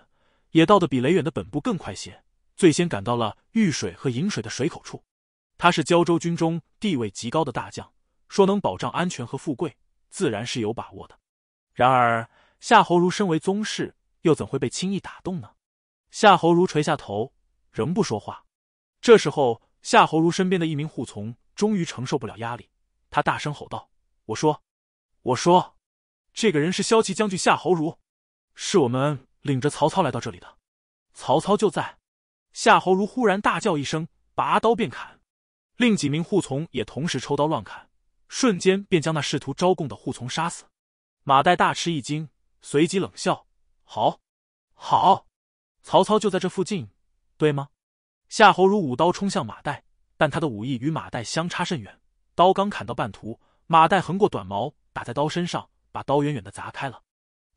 也到得比雷远的本部更快些，最先赶到了遇水和饮水的水口处。他是胶州军中地位极高的大将，说能保障安全和富贵。自然是有把握的，然而夏侯如身为宗室，又怎会被轻易打动呢？夏侯如垂下头，仍不说话。这时候，夏侯如身边的一名护从终于承受不了压力，他大声吼道：“我说，我说，这个人是骁骑将军夏侯如，是我们领着曹操来到这里的，曹操就在。”夏侯如忽然大叫一声，拔刀便砍，另几名护从也同时抽刀乱砍。瞬间便将那试图招供的扈从杀死，马岱大吃一惊，随即冷笑：“好，好，曹操就在这附近，对吗？”夏侯儒舞刀冲向马岱，但他的武艺与马岱相差甚远，刀刚砍到半途，马岱横过短矛，打在刀身上，把刀远远的砸开了。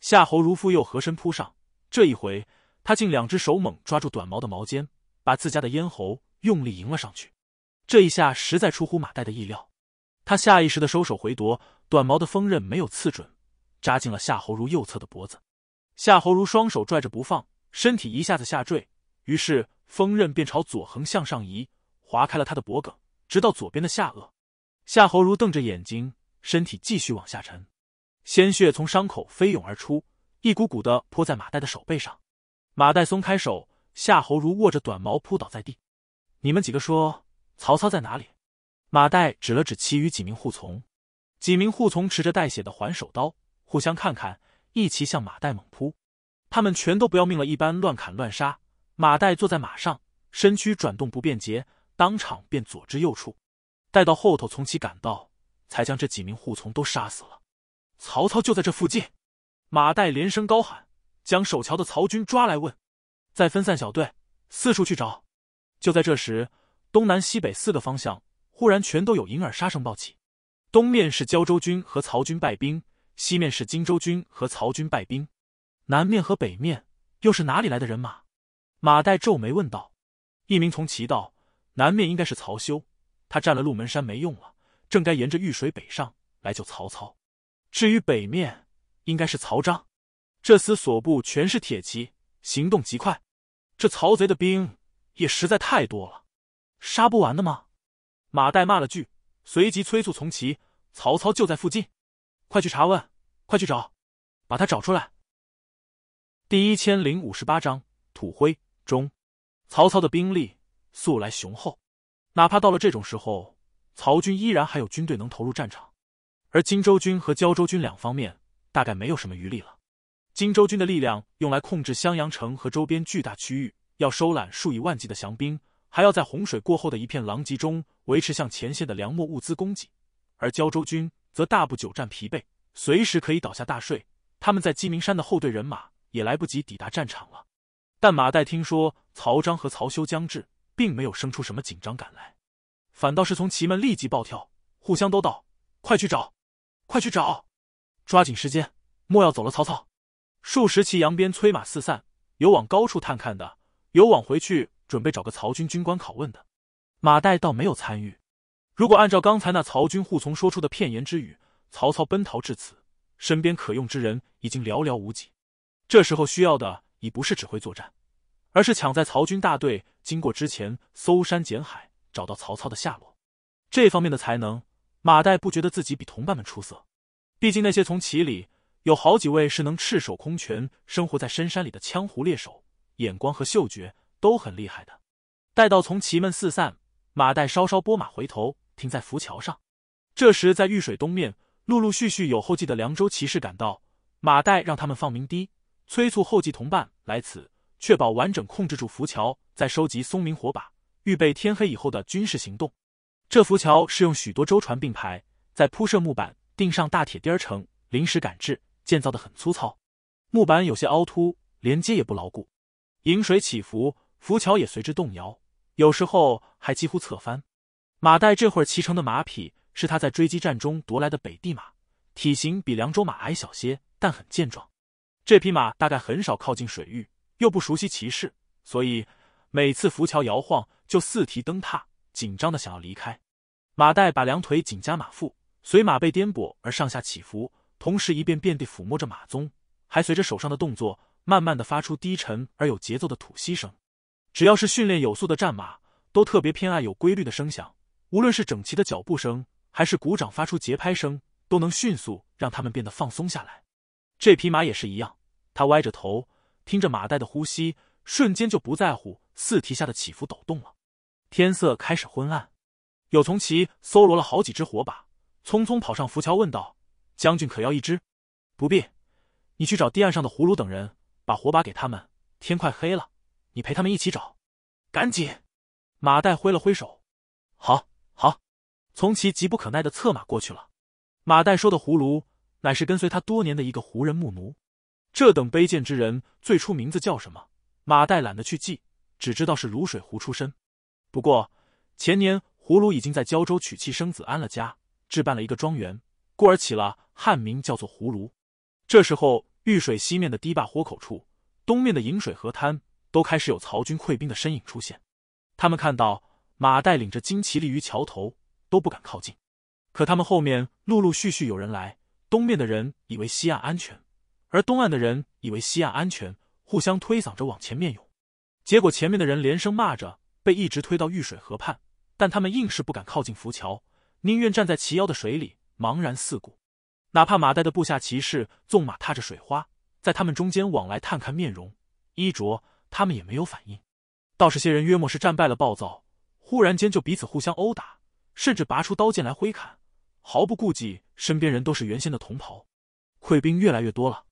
夏侯儒复又合身扑上，这一回他竟两只手猛抓住短矛的矛尖，把自家的咽喉用力迎了上去。这一下实在出乎马岱的意料。他下意识的收手回夺，短毛的锋刃没有刺准，扎进了夏侯如右侧的脖子。夏侯如双手拽着不放，身体一下子下坠，于是锋刃便朝左横向上移，划开了他的脖颈，直到左边的下颚。夏侯如瞪着眼睛，身体继续往下沉，鲜血从伤口飞涌而出，一股股的泼在马岱的手背上。马岱松开手，夏侯如握着短毛扑倒在地。你们几个说曹操在哪里？马岱指了指其余几名护从，几名护从持着带血的环手刀，互相看看，一起向马岱猛扑。他们全都不要命了一般，乱砍乱杀。马岱坐在马上，身躯转动不便捷，当场便左支右绌。待到后头从其赶到，才将这几名护从都杀死了。曹操就在这附近，马岱连声高喊，将守桥的曹军抓来问。再分散小队，四处去找。就在这时，东南西北四个方向。忽然，全都有银耳杀声暴起。东面是胶州军和曹军败兵，西面是荆州军和曹军败兵，南面和北面又是哪里来的人马？马岱皱眉问道。一名从骑道：“南面应该是曹休，他占了鹿门山没用了，正该沿着玉水北上来救曹操。至于北面，应该是曹彰，这厮所部全是铁骑，行动极快。这曹贼的兵也实在太多了，杀不完的吗？”马岱骂了句，随即催促从骑：“曹操就在附近，快去查问，快去找，把他找出来。”第一千零五十八章土灰中，曹操的兵力素来雄厚，哪怕到了这种时候，曹军依然还有军队能投入战场，而荆州军和胶州军两方面大概没有什么余力了。荆州军的力量用来控制襄阳城和周边巨大区域，要收揽数以万计的降兵。还要在洪水过后的一片狼藉中维持向前线的粮墨物资供给，而胶州军则大不久战疲惫，随时可以倒下大睡。他们在鸡鸣山的后队人马也来不及抵达战场了。但马岱听说曹彰和曹休将至，并没有生出什么紧张感来，反倒是从骑门立即暴跳，互相都道：“快去找，快去找，抓紧时间，莫要走了。”曹操数十骑扬鞭催马四散，有往高处探看的，有往回去。准备找个曹军军官拷问的，马岱倒没有参与。如果按照刚才那曹军护从说出的片言之语，曹操奔逃至此，身边可用之人已经寥寥无几。这时候需要的已不是指挥作战，而是抢在曹军大队经过之前，搜山捡海，找到曹操的下落。这方面的才能，马岱不觉得自己比同伴们出色。毕竟那些从骑里有好几位是能赤手空拳生活在深山里的羌胡猎手，眼光和嗅觉。都很厉害的。待到从骑们四散，马岱稍稍拨马回头，停在浮桥上。这时，在玉水东面，陆陆续续有后继的凉州骑士赶到。马岱让他们放鸣笛，催促后继同伴来此，确保完整控制住浮桥，再收集松明火把，预备天黑以后的军事行动。这浮桥是用许多舟船并排，在铺设木板，钉上大铁钉儿成，临时赶制，建造的很粗糙，木板有些凹凸，连接也不牢固，引水起伏。浮桥也随之动摇，有时候还几乎侧翻。马岱这会儿骑乘的马匹是他在追击战中夺来的北地马，体型比凉州马矮小些，但很健壮。这匹马大概很少靠近水域，又不熟悉骑士，所以每次浮桥摇晃，就四蹄蹬踏，紧张的想要离开。马岱把两腿紧夹马腹，随马背颠簸而上下起伏，同时一遍遍地抚摸着马鬃，还随着手上的动作，慢慢的发出低沉而有节奏的吐息声。只要是训练有素的战马，都特别偏爱有规律的声响，无论是整齐的脚步声，还是鼓掌发出节拍声，都能迅速让他们变得放松下来。这匹马也是一样，它歪着头听着马袋的呼吸，瞬间就不在乎四蹄下的起伏抖动了。天色开始昏暗，有从其搜罗了好几只火把，匆匆跑上浮桥，问道：“将军可要一只？”“不必，你去找堤岸上的胡芦等人，把火把给他们。天快黑了。”你陪他们一起找，赶紧！马岱挥了挥手，好，好！从其急不可耐的策马过去了。马岱说的胡芦，乃是跟随他多年的一个胡人牧奴。这等卑贱之人，最初名字叫什么？马岱懒得去记，只知道是卤水胡出身。不过前年胡芦已经在胶州娶妻生子，安了家，置办了一个庄园，故而起了汉名，叫做胡芦。这时候，玉水西面的堤坝豁口处，东面的引水河滩。都开始有曹军溃兵的身影出现，他们看到马带领着旌旗立于桥头，都不敢靠近。可他们后面陆陆续续有人来，东面的人以为西岸安全，而东岸的人以为西岸安全，互相推搡着往前面涌。结果前面的人连声骂着，被一直推到玉水河畔，但他们硬是不敢靠近浮桥，宁愿站在齐腰的水里茫然四顾。哪怕马岱的部下骑士纵马踏着水花，在他们中间往来探看面容、衣着。他们也没有反应，倒是些人约莫是战败了，暴躁，忽然间就彼此互相殴打，甚至拔出刀剑来挥砍，毫不顾忌身边人都是原先的同袍。溃兵越来越多了，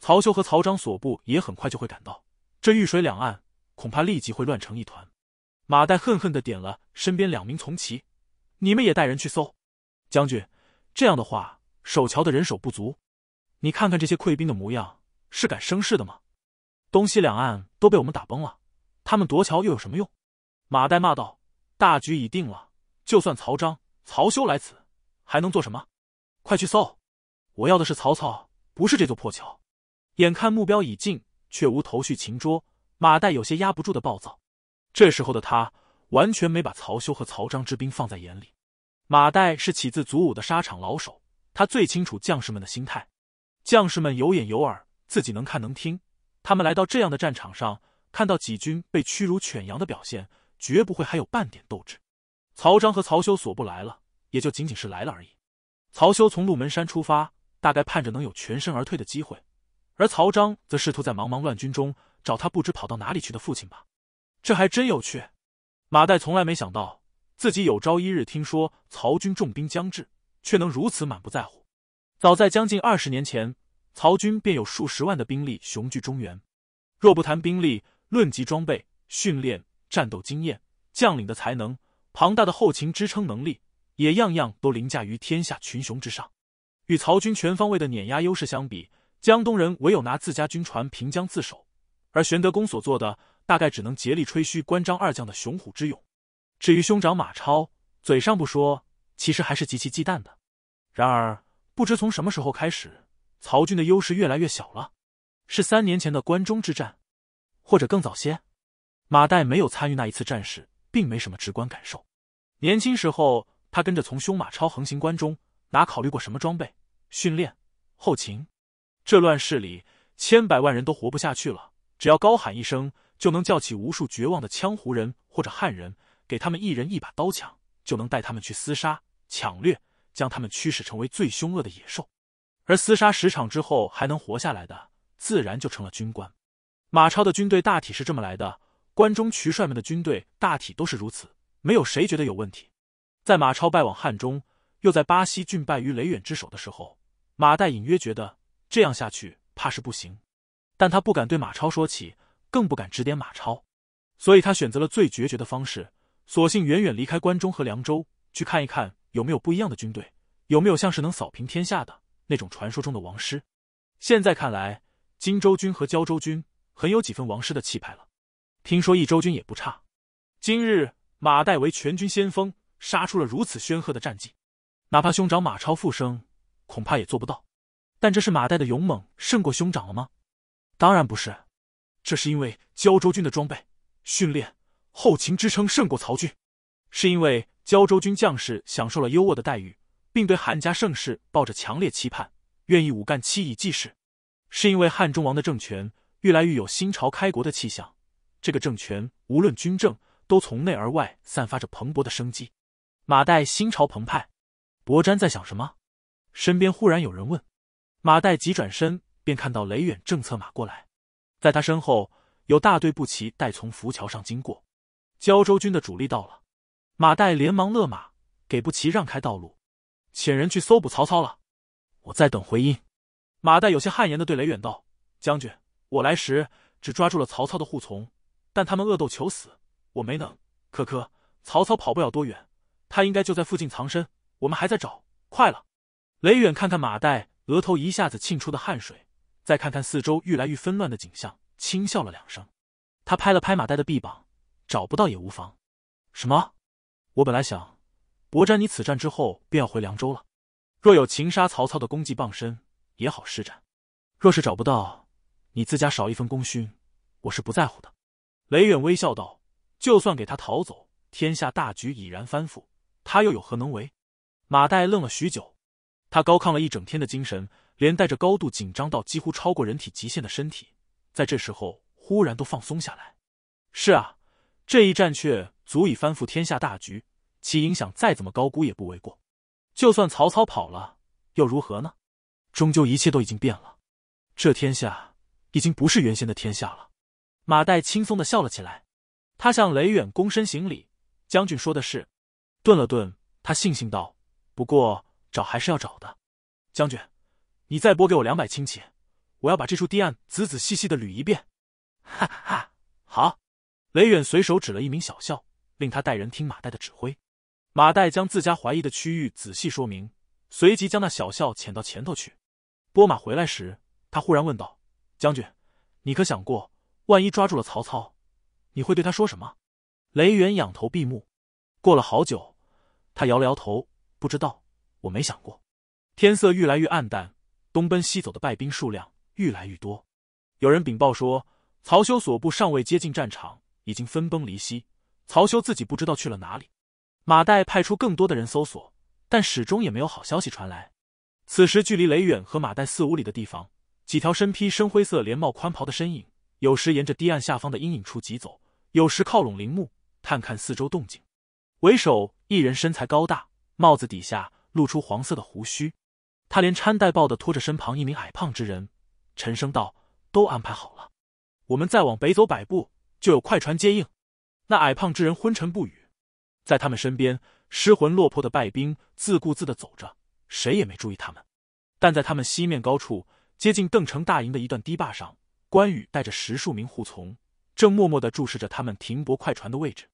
曹休和曹彰所部也很快就会赶到，这玉水两岸恐怕立即会乱成一团。马岱恨恨的点了身边两名从骑：“你们也带人去搜，将军，这样的话守桥的人手不足。你看看这些溃兵的模样，是敢生事的吗？”东西两岸都被我们打崩了，他们夺桥又有什么用？马岱骂道：“大局已定了，就算曹彰、曹休来此，还能做什么？快去搜！我要的是曹操，不是这座破桥。”眼看目标已近，却无头绪擒捉，马岱有些压不住的暴躁。这时候的他完全没把曹休和曹彰之兵放在眼里。马岱是起自祖武的沙场老手，他最清楚将士们的心态。将士们有眼有耳，自己能看能听。他们来到这样的战场上，看到几军被屈辱犬羊的表现，绝不会还有半点斗志。曹彰和曹休所不来了，也就仅仅是来了而已。曹休从鹿门山出发，大概盼着能有全身而退的机会；而曹彰则试图在茫茫乱军中找他不知跑到哪里去的父亲吧。这还真有趣。马岱从来没想到自己有朝一日听说曹军重兵将至，却能如此满不在乎。早在将近二十年前。曹军便有数十万的兵力雄踞中原，若不谈兵力，论及装备、训练、战斗经验、将领的才能、庞大的后勤支撑能力，也样样都凌驾于天下群雄之上。与曹军全方位的碾压优势相比，江东人唯有拿自家军船平江自守，而玄德公所做的大概只能竭力吹嘘关张二将的雄虎之勇。至于兄长马超，嘴上不说，其实还是极其忌惮的。然而，不知从什么时候开始。曹军的优势越来越小了，是三年前的关中之战，或者更早些。马岱没有参与那一次战事，并没什么直观感受。年轻时候，他跟着从兄马超横行关中，哪考虑过什么装备、训练、后勤？这乱世里，千百万人都活不下去了，只要高喊一声，就能叫起无数绝望的羌胡人或者汉人，给他们一人一把刀枪，就能带他们去厮杀、抢掠，将他们驱使成为最凶恶的野兽。而厮杀十场之后还能活下来的，自然就成了军官。马超的军队大体是这么来的，关中渠帅们的军队大体都是如此，没有谁觉得有问题。在马超败往汉中，又在巴西郡败于雷远之手的时候，马岱隐约觉得这样下去怕是不行，但他不敢对马超说起，更不敢指点马超，所以他选择了最决绝的方式，索性远远离开关中和凉州，去看一看有没有不一样的军队，有没有像是能扫平天下的。那种传说中的王师，现在看来，荆州军和胶州军很有几分王师的气派了。听说益州军也不差。今日马岱为全军先锋，杀出了如此煊赫的战绩，哪怕兄长马超复生，恐怕也做不到。但这是马岱的勇猛胜过兄长了吗？当然不是，这是因为胶州军的装备、训练、后勤支撑胜过曹军，是因为胶州军将士享受了优渥的待遇。并对汉家盛世抱着强烈期盼，愿意五干七以继世，是因为汉中王的政权越来越有新朝开国的气象。这个政权无论军政，都从内而外散发着蓬勃的生机。马岱心潮澎湃。伯瞻在想什么？身边忽然有人问。马岱急转身，便看到雷远正策马过来。在他身后，有大队步骑带从浮桥上经过。胶州军的主力到了。马岱连忙勒马，给步骑让开道路。遣人去搜捕曹操了，我在等回音。马岱有些汗颜的对雷远道：“将军，我来时只抓住了曹操的护从，但他们恶斗求死，我没能。可可，曹操跑不了多远，他应该就在附近藏身，我们还在找，快了。”雷远看看马岱额头一下子沁出的汗水，再看看四周愈来愈纷乱的景象，轻笑了两声。他拍了拍马岱的臂膀：“找不到也无妨。”“什么？我本来想。”伯瞻，你此战之后便要回凉州了。若有擒杀曹操的功绩傍身，也好施展；若是找不到，你自家少一分功勋，我是不在乎的。雷远微笑道：“就算给他逃走，天下大局已然翻覆，他又有何能为？”马岱愣了许久，他高亢了一整天的精神，连带着高度紧张到几乎超过人体极限的身体，在这时候忽然都放松下来。是啊，这一战却足以翻覆天下大局。其影响再怎么高估也不为过，就算曹操跑了又如何呢？终究一切都已经变了，这天下已经不是原先的天下了。马岱轻松的笑了起来，他向雷远躬身行礼：“将军说的是。”顿了顿，他悻悻道：“不过找还是要找的，将军，你再拨给我两百亲骑，我要把这处堤岸仔仔细细的捋一遍。”哈哈，好。雷远随手指了一名小校，令他带人听马岱的指挥。马岱将自家怀疑的区域仔细说明，随即将那小校遣到前头去。拨马回来时，他忽然问道：“将军，你可想过，万一抓住了曹操，你会对他说什么？”雷元仰头闭目，过了好久，他摇了摇头：“不知道，我没想过。”天色越来越暗淡，东奔西走的败兵数量愈来愈多。有人禀报说，曹休所部尚未接近战场，已经分崩离析，曹休自己不知道去了哪里。马岱派出更多的人搜索，但始终也没有好消息传来。此时，距离雷远和马岱四五里的地方，几条身披深灰色连帽宽袍的身影，有时沿着堤岸下方的阴影处疾走，有时靠拢林木，探看四周动静。为首一人身材高大，帽子底下露出黄色的胡须，他连搀带抱的拖着身旁一名矮胖之人，沉声道：“都安排好了，我们再往北走百步，就有快船接应。”那矮胖之人昏沉不语。在他们身边，失魂落魄的败兵自顾自的走着，谁也没注意他们。但在他们西面高处，接近邓城大营的一段堤坝上，关羽带着十数名护从，正默默的注视着他们停泊快船的位置。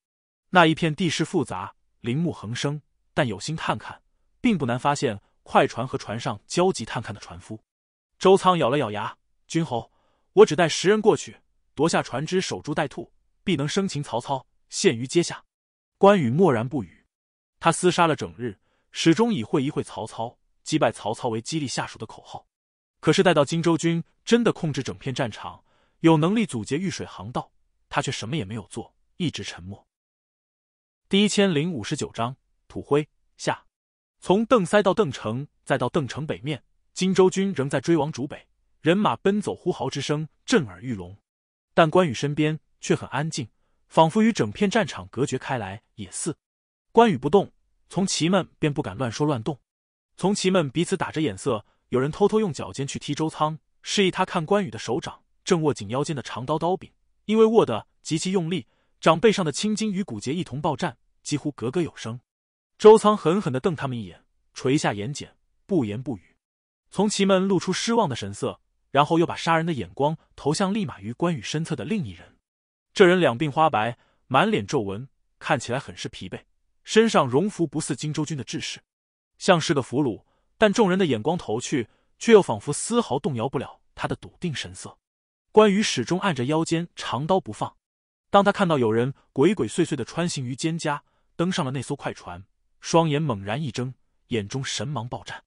那一片地势复杂，林木横生，但有心探看，并不难发现快船和船上焦急探看的船夫。周仓咬了咬牙：“君侯，我只带十人过去，夺下船只，守株待兔，必能生擒曹操，陷于阶下。”关羽默然不语，他厮杀了整日，始终以会一会曹操，击败曹操为激励下属的口号。可是，待到荆州军真的控制整片战场，有能力阻截御水航道，他却什么也没有做，一直沉默。第一千零五十九章土灰下，从邓塞到邓城，再到邓城北面，荆州军仍在追王主北，人马奔走呼号之声震耳欲聋，但关羽身边却很安静。仿佛与整片战场隔绝开来，也似。关羽不动，从骑们便不敢乱说乱动。从骑们彼此打着眼色，有人偷偷用脚尖去踢周仓，示意他看关羽的手掌正握紧腰间的长刀刀柄，因为握得极其用力，掌背上的青筋与骨节一同暴绽，几乎格格有声。周仓狠狠的瞪他们一眼，垂下眼睑，不言不语。从骑们露出失望的神色，然后又把杀人的眼光投向立马于关羽身侧的另一人。这人两鬓花白，满脸皱纹，看起来很是疲惫，身上戎服不似荆州军的制式，像是个俘虏。但众人的眼光投去，却又仿佛丝毫动摇不了他的笃定神色。关羽始终按着腰间长刀不放。当他看到有人鬼鬼祟祟的穿行于蒹葭，登上了那艘快船，双眼猛然一睁，眼中神芒暴绽。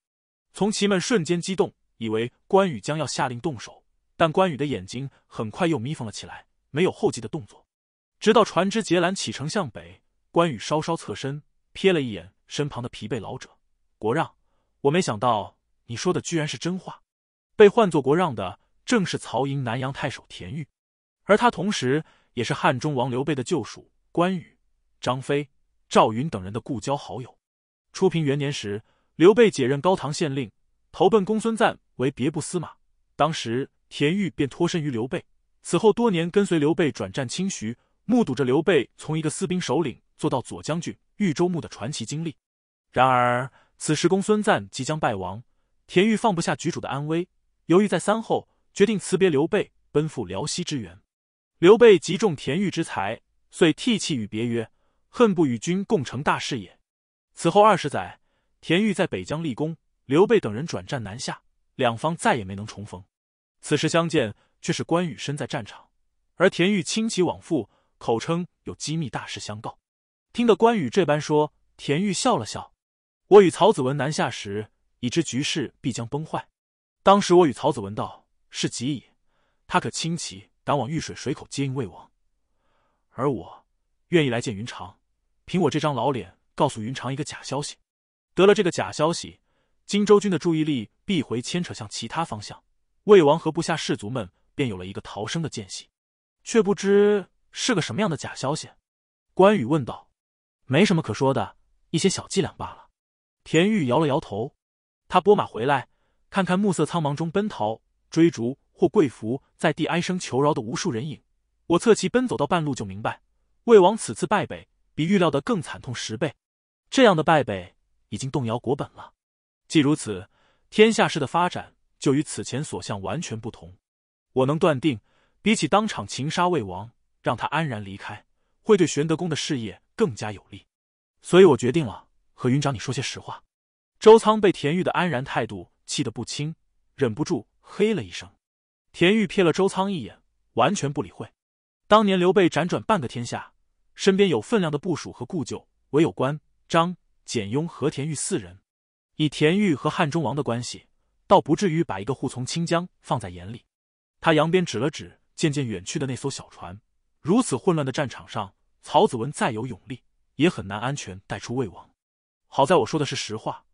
从骑们瞬间激动，以为关羽将要下令动手，但关羽的眼睛很快又眯缝了起来。没有后继的动作，直到船只截缆启程向北。关羽稍稍侧身，瞥了一眼身旁的疲惫老者。国让，我没想到你说的居然是真话。被唤作国让的，正是曹营南阳太守田豫，而他同时也是汉中王刘备的旧属，关羽、张飞、赵云等人的故交好友。初平元年时，刘备解任高唐县令，投奔公孙瓒为别部司马，当时田豫便脱身于刘备。此后多年，跟随刘备转战青徐，目睹着刘备从一个私兵首领做到左将军、豫州牧的传奇经历。然而此时，公孙瓒即将败亡，田玉放不下局主的安危，犹豫再三后，决定辞别刘备，奔赴辽西支援。刘备极重田玉之才，遂涕泣与别曰：“恨不与君共成大事也。”此后二十载，田玉在北疆立功，刘备等人转战南下，两方再也没能重逢。此时相见。却是关羽身在战场，而田玉轻骑往复，口称有机密大事相告。听得关羽这般说，田玉笑了笑：“我与曹子文南下时，已知局势必将崩坏。当时我与曹子文道：是急矣，他可轻骑赶往御水水口接应魏王，而我愿意来见云长，凭我这张老脸，告诉云长一个假消息。得了这个假消息，荆州军的注意力必回牵扯向其他方向，魏王和部下士卒们。”便有了一个逃生的间隙，却不知是个什么样的假消息。关羽问道：“没什么可说的，一些小伎俩罢了。”田玉摇了摇头。他拨马回来，看看暮色苍茫中奔逃、追逐或跪伏在地哀声求饶的无数人影。我侧骑奔走到半路，就明白魏王此次败北比预料的更惨痛十倍。这样的败北已经动摇国本了。既如此，天下事的发展就与此前所向完全不同。我能断定，比起当场擒杀魏王，让他安然离开，会对玄德公的事业更加有利。所以我决定了，和云长你说些实话。周仓被田玉的安然态度气得不轻，忍不住嘿了一声。田玉瞥了周仓一眼，完全不理会。当年刘备辗转半个天下，身边有分量的部署和故旧，唯有关张简雍和田玉四人。以田玉和汉中王的关系，倒不至于把一个护从清江放在眼里。他扬鞭指了指渐渐远去的那艘小船，如此混乱的战场上，曹子文再有勇力，也很难安全带出魏王。好在我说的是实话，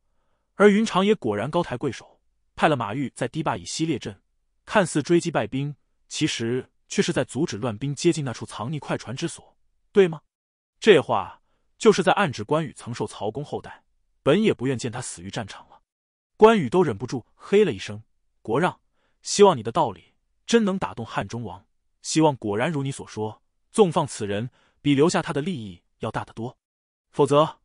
而云长也果然高抬贵手，派了马玉在堤坝以西列阵，看似追击败兵，其实却是在阻止乱兵接近那处藏匿快船之所，对吗？这话就是在暗指关羽曾受曹公厚待，本也不愿见他死于战场了。关羽都忍不住嘿了一声：“国让，希望你的道理。”真能打动汉中王，希望果然如你所说。纵放此人，比留下他的利益要大得多。否则，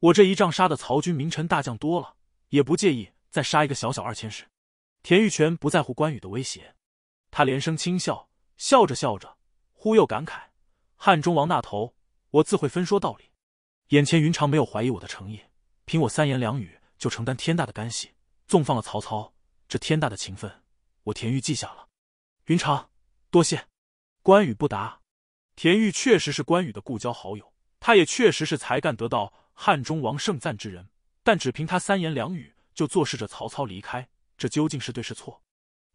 我这一仗杀的曹军名臣大将多了，也不介意再杀一个小小二千石。田玉泉不在乎关羽的威胁，他连声轻笑，笑着笑着，忽又感慨：“汉中王那头，我自会分说道理。眼前云长没有怀疑我的诚意，凭我三言两语就承担天大的干系，纵放了曹操，这天大的情分，我田玉记下了。”云长，多谢。关羽不答。田玉确实是关羽的故交好友，他也确实是才干得到汉中王盛赞之人。但只凭他三言两语就坐视着曹操离开，这究竟是对是错？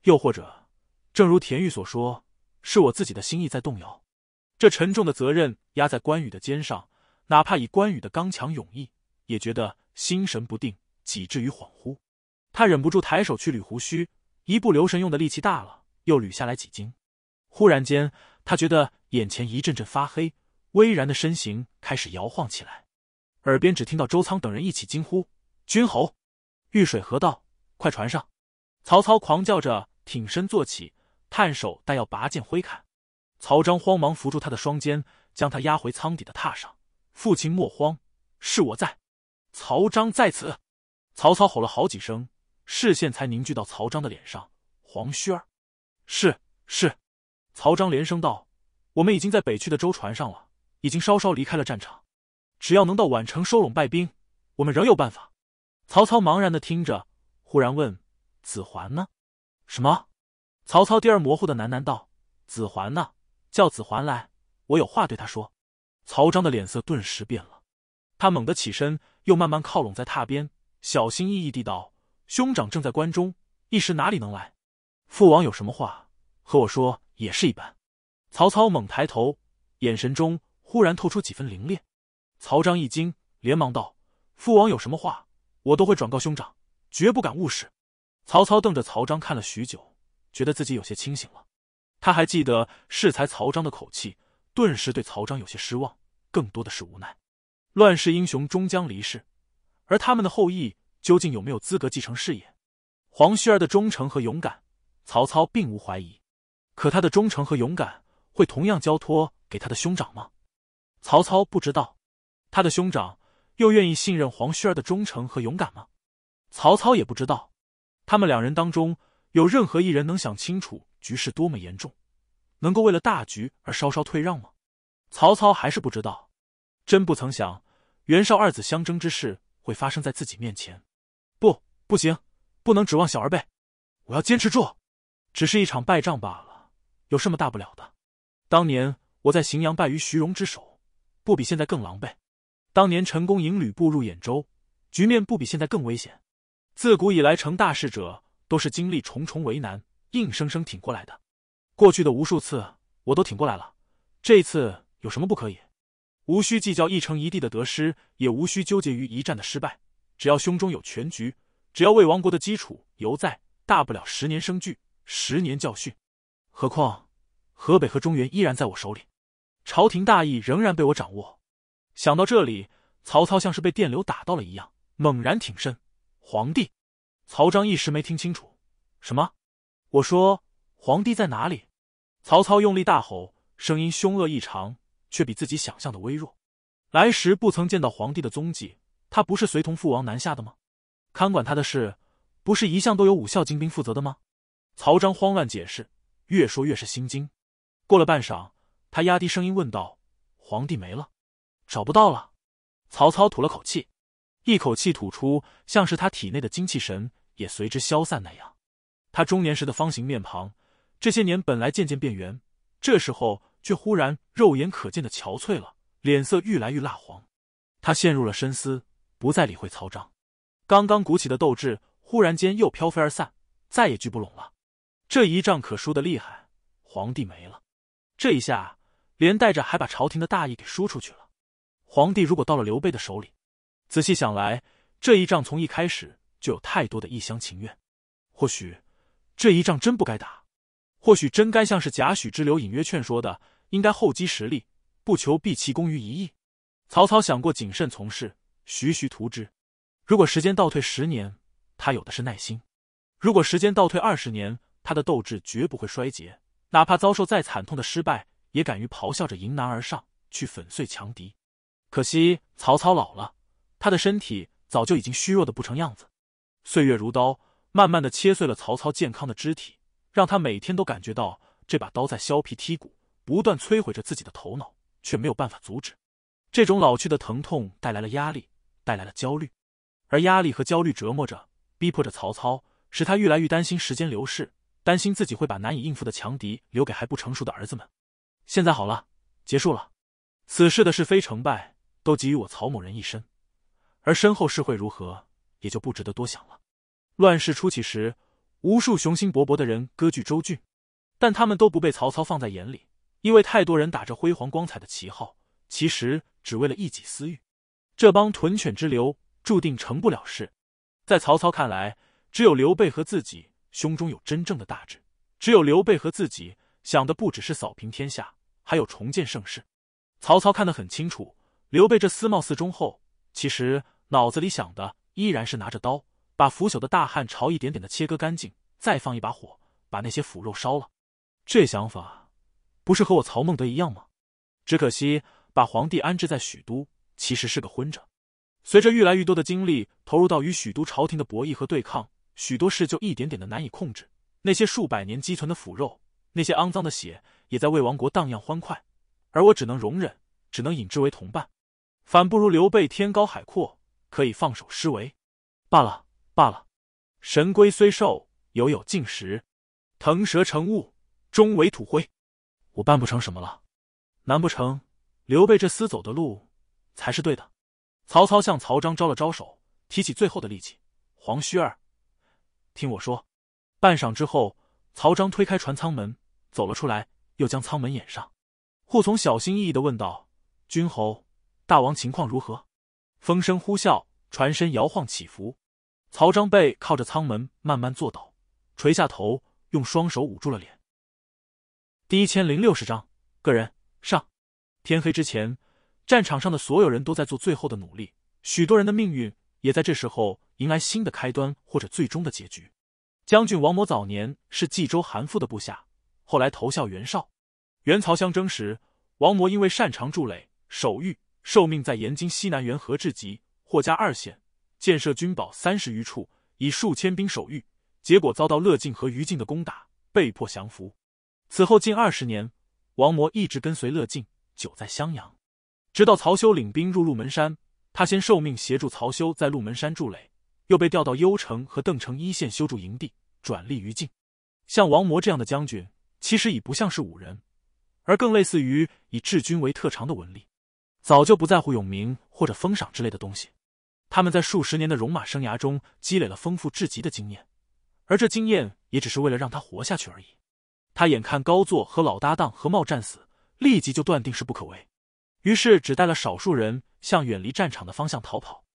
又或者，正如田玉所说，是我自己的心意在动摇。这沉重的责任压在关羽的肩上，哪怕以关羽的刚强勇毅，也觉得心神不定，几至于恍惚。他忍不住抬手去捋胡须，一不留神用的力气大了。又捋下来几斤，忽然间，他觉得眼前一阵阵发黑，巍然的身形开始摇晃起来，耳边只听到周仓等人一起惊呼：“君侯，御水河道，快船上！”曹操狂叫着，挺身坐起，探手待要拔剑挥砍，曹彰慌忙扶住他的双肩，将他压回舱底的榻上。“父亲莫慌，是我在，曹彰在此。”曹操吼了好几声，视线才凝聚到曹彰的脸上，“黄须儿。”是是，曹彰连声道：“我们已经在北去的舟船上了，已经稍稍离开了战场。只要能到宛城收拢败兵，我们仍有办法。”曹操茫然的听着，忽然问：“子桓呢？”“什么？”曹操第二模糊的喃喃道：“子桓呢？叫子桓来，我有话对他说。”曹彰的脸色顿时变了，他猛地起身，又慢慢靠拢在榻边，小心翼翼地道：“兄长正在关中，一时哪里能来？”父王有什么话和我说也是一般。曹操猛抬头，眼神中忽然透出几分凌冽。曹彰一惊，连忙道：“父王有什么话，我都会转告兄长，绝不敢误事。”曹操瞪着曹彰看了许久，觉得自己有些清醒了。他还记得适才曹彰的口气，顿时对曹彰有些失望，更多的是无奈。乱世英雄终将离世，而他们的后裔究竟有没有资格继承事业？黄须儿的忠诚和勇敢。曹操并无怀疑，可他的忠诚和勇敢会同样交托给他的兄长吗？曹操不知道，他的兄长又愿意信任黄须儿的忠诚和勇敢吗？曹操也不知道，他们两人当中有任何一人能想清楚局势多么严重，能够为了大局而稍稍退让吗？曹操还是不知道。真不曾想，袁绍二子相争之事会发生在自己面前。不，不行，不能指望小儿辈，我要坚持住。只是一场败仗罢了，有什么大不了的？当年我在荥阳败于徐荣之手，不比现在更狼狈；当年成功引吕布入兖州，局面不比现在更危险。自古以来，成大事者都是经历重重为难，硬生生挺过来的。过去的无数次，我都挺过来了，这一次有什么不可以？无需计较一城一地的得失，也无需纠结于一战的失败。只要胸中有全局，只要魏王国的基础犹在，大不了十年生聚。十年教训，何况河北和中原依然在我手里，朝廷大义仍然被我掌握。想到这里，曹操像是被电流打到了一样，猛然挺身。皇帝，曹彰一时没听清楚，什么？我说，皇帝在哪里？曹操用力大吼，声音凶恶异常，却比自己想象的微弱。来时不曾见到皇帝的踪迹，他不是随同父王南下的吗？看管他的事，不是一向都有武校精兵负责的吗？曹彰慌乱解释，越说越是心惊。过了半晌，他压低声音问道：“皇帝没了，找不到了。”曹操吐了口气，一口气吐出，像是他体内的精气神也随之消散那样。他中年时的方形面庞，这些年本来渐渐变圆，这时候却忽然肉眼可见的憔悴了，脸色愈来愈蜡黄。他陷入了深思，不再理会曹彰。刚刚鼓起的斗志，忽然间又飘飞而散，再也聚不拢了。这一仗可输的厉害，皇帝没了，这一下连带着还把朝廷的大义给输出去了。皇帝如果到了刘备的手里，仔细想来，这一仗从一开始就有太多的一厢情愿。或许这一仗真不该打，或许真该像是贾诩之流隐约劝说的，应该厚积实力，不求毕其功于一役。曹操想过谨慎从事，徐徐图之。如果时间倒退十年，他有的是耐心；如果时间倒退二十年，他的斗志绝不会衰竭，哪怕遭受再惨痛的失败，也敢于咆哮着迎难而上，去粉碎强敌。可惜曹操老了，他的身体早就已经虚弱的不成样子。岁月如刀，慢慢的切碎了曹操健康的肢体，让他每天都感觉到这把刀在削皮剔骨，不断摧毁着自己的头脑，却没有办法阻止。这种老去的疼痛带来了压力，带来了焦虑，而压力和焦虑折磨着、逼迫着曹操，使他愈来愈担心时间流逝。担心自己会把难以应付的强敌留给还不成熟的儿子们。现在好了，结束了，此事的是非成败都给予我曹某人一身，而身后事会如何，也就不值得多想了。乱世初起时，无数雄心勃勃的人割据州郡，但他们都不被曹操放在眼里，因为太多人打着辉煌光彩的旗号，其实只为了一己私欲。这帮豚犬之流注定成不了事。在曹操看来，只有刘备和自己。胸中有真正的大志，只有刘备和自己想的不只是扫平天下，还有重建盛世。曹操看得很清楚，刘备这厮貌似忠厚，其实脑子里想的依然是拿着刀把腐朽的大汉朝一点点的切割干净，再放一把火把那些腐肉烧了。这想法不是和我曹孟德一样吗？只可惜把皇帝安置在许都，其实是个昏着。随着越来越多的精力投入到与许都朝廷的博弈和对抗。许多事就一点点的难以控制，那些数百年积存的腐肉，那些肮脏的血，也在魏王国荡漾欢快，而我只能容忍，只能引之为同伴，反不如刘备天高海阔，可以放手施为。罢了罢了，神龟虽寿，犹有尽时；腾蛇乘雾，终为土灰。我办不成什么了，难不成刘备这厮走的路才是对的？曹操向曹彰招了招手，提起最后的力气，黄须儿。听我说。半晌之后，曹彰推开船舱门走了出来，又将舱门掩上。扈从小心翼翼的问道：“君侯，大王情况如何？”风声呼啸，船身摇晃起伏。曹彰背靠着舱门，慢慢坐倒，垂下头，用双手捂住了脸。第一千零六十章，个人上。天黑之前，战场上的所有人都在做最后的努力，许多人的命运也在这时候。迎来新的开端或者最终的结局。将军王摩早年是冀州韩馥的部下，后来投效袁绍。袁曹相争时，王摩因为擅长筑垒守御，受命在延津西南元和至吉、霍家二县建设军堡三十余处，以数千兵守御。结果遭到乐进和于禁的攻打，被迫降服。此后近二十年，王摩一直跟随乐进，久在襄阳。直到曹休领兵入鹿门山，他先受命协助曹休在鹿门山筑垒。又被调到幽城和邓城一线修筑营地，转立于境。像王魔这样的将军，其实已不像是武人，而更类似于以治军为特长的文吏。早就不在乎永明或者封赏之类的东西。他们在数十年的戎马生涯中积累了丰富至极的经验，而这经验也只是为了让他活下去而已。他眼看高作和老搭档何茂战死，立即就断定是不可为，于是只带了少数人向远离战场的方向逃跑。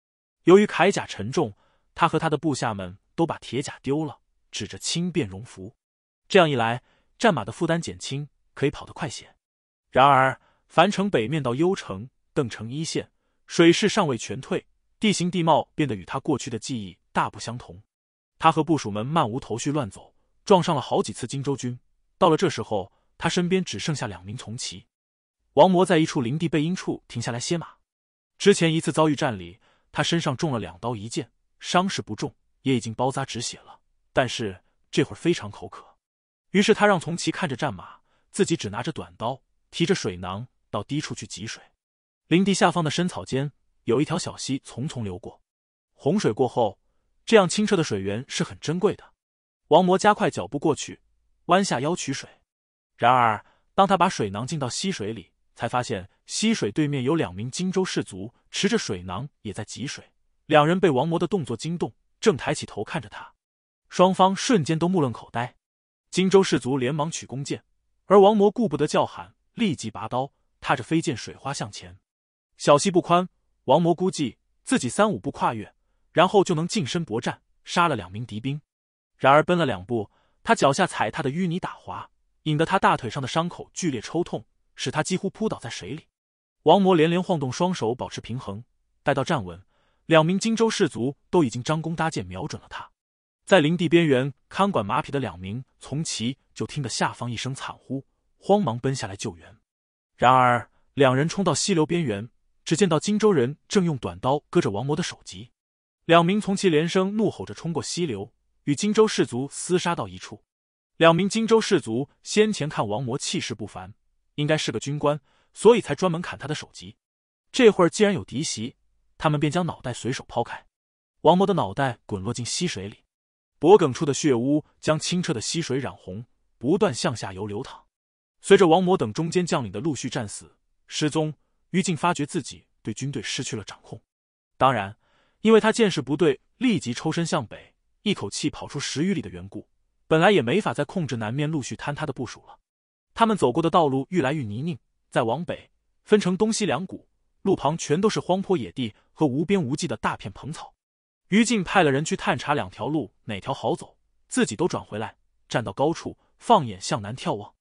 由于铠甲沉重。他和他的部下们都把铁甲丢了，指着轻便戎服。这样一来，战马的负担减轻，可以跑得快些。然而，樊城北面到幽城、邓城一线，水势尚未全退，地形地貌变得与他过去的记忆大不相同。他和部属们漫无头绪乱走，撞上了好几次荆州军。到了这时候，他身边只剩下两名从骑。王摩在一处林地背阴处停下来歇马。之前一次遭遇战里，他身上中了两刀一箭。伤势不重，也已经包扎止血了，但是这会儿非常口渴，于是他让从骑看着战马，自己只拿着短刀，提着水囊到低处去汲水。林地下方的深草间有一条小溪，匆匆流过。洪水过后，这样清澈的水源是很珍贵的。王魔加快脚步过去，弯下腰取水。然而，当他把水囊浸到溪水里，才发现溪水对面有两名荆州士卒，持着水囊也在汲水。两人被王魔的动作惊动，正抬起头看着他，双方瞬间都目瞪口呆。荆州士卒连忙取弓箭，而王魔顾不得叫喊，立即拔刀，踏着飞剑水花向前。小溪不宽，王魔估计自己三五步跨越，然后就能近身搏战，杀了两名敌兵。然而奔了两步，他脚下踩踏的淤泥打滑，引得他大腿上的伤口剧烈抽痛，使他几乎扑倒在水里。王魔连连晃动双手保持平衡，待到站稳。两名荆州士卒都已经张弓搭箭，瞄准了他。在林地边缘看管马匹的两名从骑，就听得下方一声惨呼，慌忙奔下来救援。然而，两人冲到溪流边缘，只见到荆州人正用短刀割着王魔的首级。两名从骑连声怒吼着冲过溪流，与荆州士卒厮杀到一处。两名荆州士卒先前看王魔气势不凡，应该是个军官，所以才专门砍他的首级。这会儿既然有敌袭，他们便将脑袋随手抛开，王魔的脑袋滚落进溪水里，脖梗处的血污将清澈的溪水染红，不断向下游流淌。随着王魔等中间将领的陆续战死、失踪，于禁发觉自己对军队失去了掌控。当然，因为他见势不对，立即抽身向北，一口气跑出十余里的缘故，本来也没法再控制南面陆续坍塌的部署了。他们走过的道路愈来愈泥泞，再往北分成东西两股，路旁全都是荒坡野地。和无边无际的大片蓬草，于禁派了人去探查两条路哪条好走，自己都转回来，站到高处，放眼向南眺望，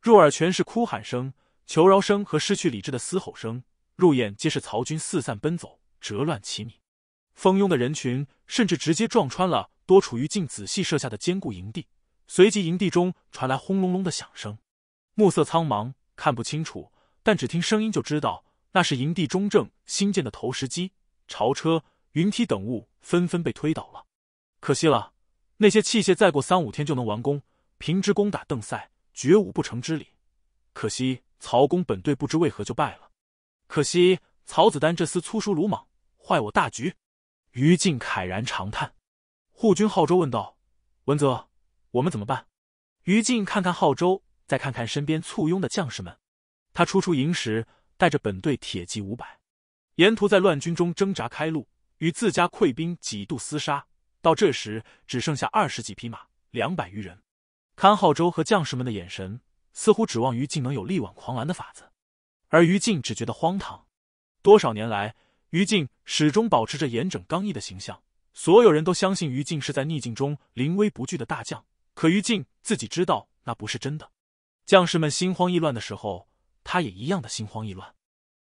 入耳全是哭喊声、求饶声和失去理智的嘶吼声，入眼皆是曹军四散奔走，折乱齐米，蜂拥的人群甚至直接撞穿了多处于禁仔细设下的坚固营地，随即营地中传来轰隆隆的响声，暮色苍茫，看不清楚，但只听声音就知道。那是营地中正新建的投石机、潮车、云梯等物纷纷被推倒了，可惜了。那些器械再过三五天就能完工，凭之攻打邓塞，绝无不成之理。可惜曹公本队不知为何就败了，可惜曹子丹这厮粗疏鲁莽，坏我大局。于禁慨然长叹。护军浩州问道：“文泽，我们怎么办？”于禁看看浩州，再看看身边簇拥的将士们，他出出营时。带着本队铁骑五百，沿途在乱军中挣扎开路，与自家溃兵几度厮杀。到这时，只剩下二十几匹马，两百余人。看浩周和将士们的眼神，似乎指望于禁能有力挽狂澜的法子。而于禁只觉得荒唐。多少年来，于禁始终保持着严整刚毅的形象，所有人都相信于禁是在逆境中临危不惧的大将。可于禁自己知道，那不是真的。将士们心慌意乱的时候。他也一样的心慌意乱，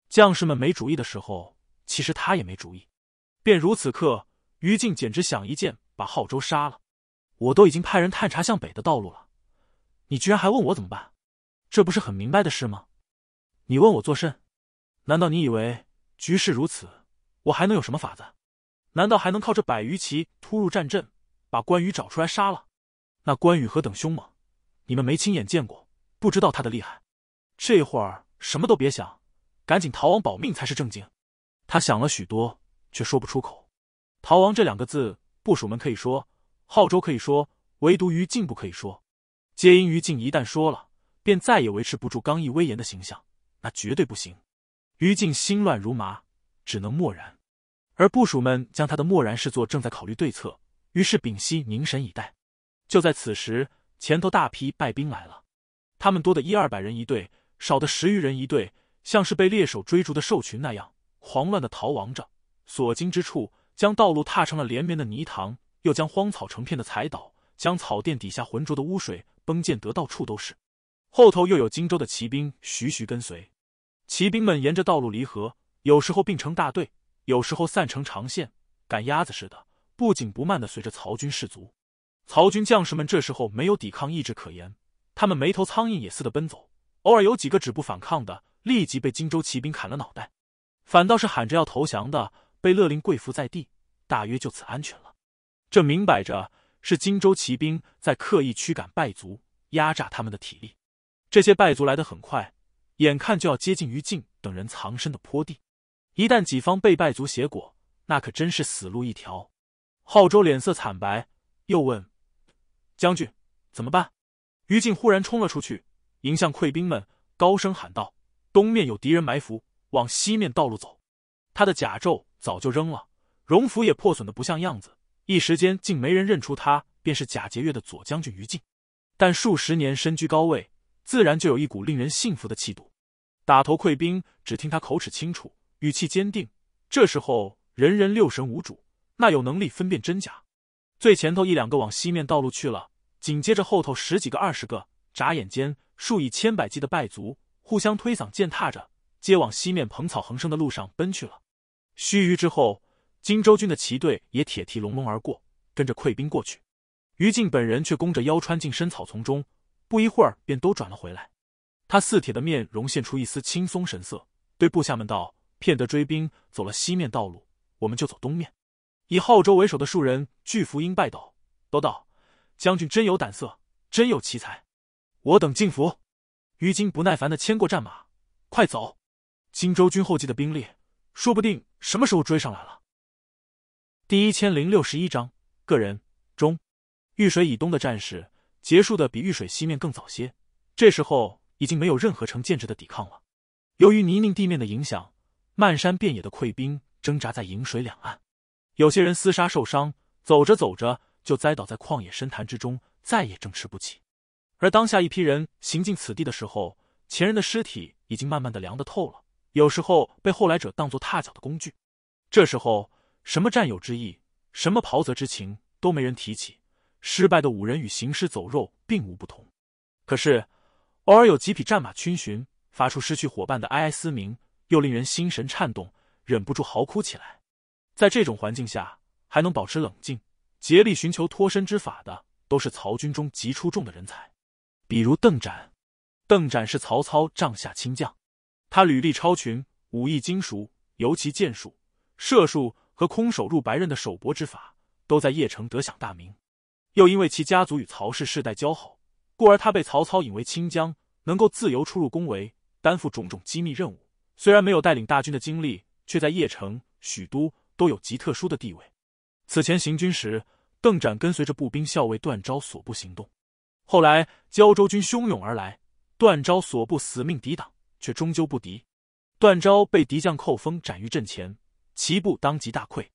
将士们没主意的时候，其实他也没主意。便如此刻，于禁简直想一剑把浩州杀了。我都已经派人探查向北的道路了，你居然还问我怎么办？这不是很明白的事吗？你问我做甚？难道你以为局势如此，我还能有什么法子？难道还能靠这百余骑突入战阵，把关羽找出来杀了？那关羽何等凶猛，你们没亲眼见过，不知道他的厉害。这会儿什么都别想，赶紧逃亡保命才是正经。他想了许多，却说不出口。逃亡这两个字，部属们可以说，浩州可以说，唯独于禁不可以说。皆因于禁一旦说了，便再也维持不住刚毅威严的形象，那绝对不行。于禁心乱如麻，只能默然。而部属们将他的默然视作正在考虑对策，于是屏息凝神以待。就在此时，前头大批败兵来了，他们多的一二百人一队。少的十余人一队，像是被猎手追逐的兽群那样狂乱的逃亡着，所经之处将道路踏成了连绵的泥塘，又将荒草成片的踩倒，将草甸底下浑浊的污水崩溅得到处都是。后头又有荆州的骑兵徐徐跟随，骑兵们沿着道路离合，有时候并成大队，有时候散成长线，赶鸭子似的不紧不慢的随着曹军士卒。曹军将士们这时候没有抵抗意志可言，他们没头苍蝇也似的奔走。偶尔有几个止不反抗的，立即被荆州骑兵砍了脑袋；反倒是喊着要投降的，被勒令跪伏在地，大约就此安全了。这明摆着是荆州骑兵在刻意驱赶败族，压榨他们的体力。这些败族来得很快，眼看就要接近于禁等人藏身的坡地，一旦己方被败族挟裹，那可真是死路一条。浩州脸色惨白，又问：“将军怎么办？”于禁忽然冲了出去。迎向溃兵们，高声喊道：“东面有敌人埋伏，往西面道路走。”他的甲胄早就扔了，荣府也破损的不像样子，一时间竟没人认出他便是贾节钺的左将军于禁。但数十年身居高位，自然就有一股令人信服的气度。打头溃兵只听他口齿清楚，语气坚定。这时候人人六神无主，那有能力分辨真假？最前头一两个往西面道路去了，紧接着后头十几个、二十个，眨眼间。数以千百计的败卒互相推搡践踏着，皆往西面蓬草横生的路上奔去了。须臾之后，荆州军的骑队也铁蹄隆隆而过，跟着溃兵过去。于禁本人却弓着腰穿进深草丛中，不一会儿便都转了回来。他似铁的面容现出一丝轻松神色，对部下们道：“骗得追兵走了西面道路，我们就走东面。”以浩州为首的数人俱伏膺拜倒，都道：“将军真有胆色，真有奇才。”我等进府。于金不耐烦的牵过战马，快走！荆州军后继的兵力，说不定什么时候追上来了。第一千零六十一章个人中，玉水以东的战士结束的比玉水西面更早些。这时候已经没有任何成建制的抵抗了。由于泥泞地面的影响，漫山遍野的溃兵挣扎在颍水两岸，有些人厮杀受伤，走着走着就栽倒在旷野深潭之中，再也挣持不起。而当下一批人行进此地的时候，前人的尸体已经慢慢的凉得透了，有时候被后来者当作踏脚的工具。这时候，什么战友之意，什么袍泽之情都没人提起。失败的五人与行尸走肉并无不同。可是，偶尔有几匹战马群寻，发出失去伙伴的哀哀嘶鸣，又令人心神颤动，忍不住嚎哭起来。在这种环境下，还能保持冷静，竭力寻求脱身之法的，都是曹军中极出众的人才。比如邓展，邓展是曹操帐下亲将，他履历超群，武艺精熟，尤其箭术、射术和空手入白刃的手搏之法，都在邺城得享大名。又因为其家族与曹氏世代交好，故而他被曹操引为亲将，能够自由出入宫闱，担负种种机密任务。虽然没有带领大军的经历，却在邺城、许都都有极特殊的地位。此前行军时，邓展跟随着步兵校尉段昭所部行动。后来，胶州军汹涌而来，段昭所部死命抵挡，却终究不敌。段昭被敌将寇封斩于阵前，齐部当即大溃。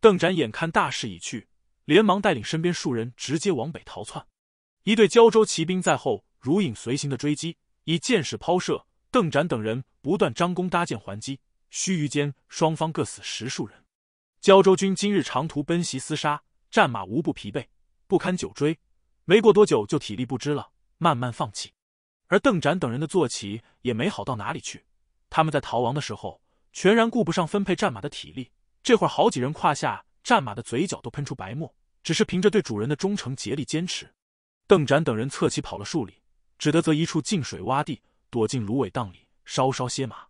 邓展眼看大势已去，连忙带领身边数人直接往北逃窜。一队胶州骑兵在后如影随形的追击，以箭矢抛射。邓展等人不断张弓搭箭还击，须臾间，双方各死十数人。胶州军今日长途奔袭厮杀，战马无不疲惫，不堪久追。没过多久就体力不支了，慢慢放弃。而邓展等人的坐骑也没好到哪里去，他们在逃亡的时候全然顾不上分配战马的体力，这会儿好几人胯下战马的嘴角都喷出白沫，只是凭着对主人的忠诚竭力坚持。邓展等人策骑跑了数里，只得择一处近水洼地躲进芦苇荡里，稍稍歇马。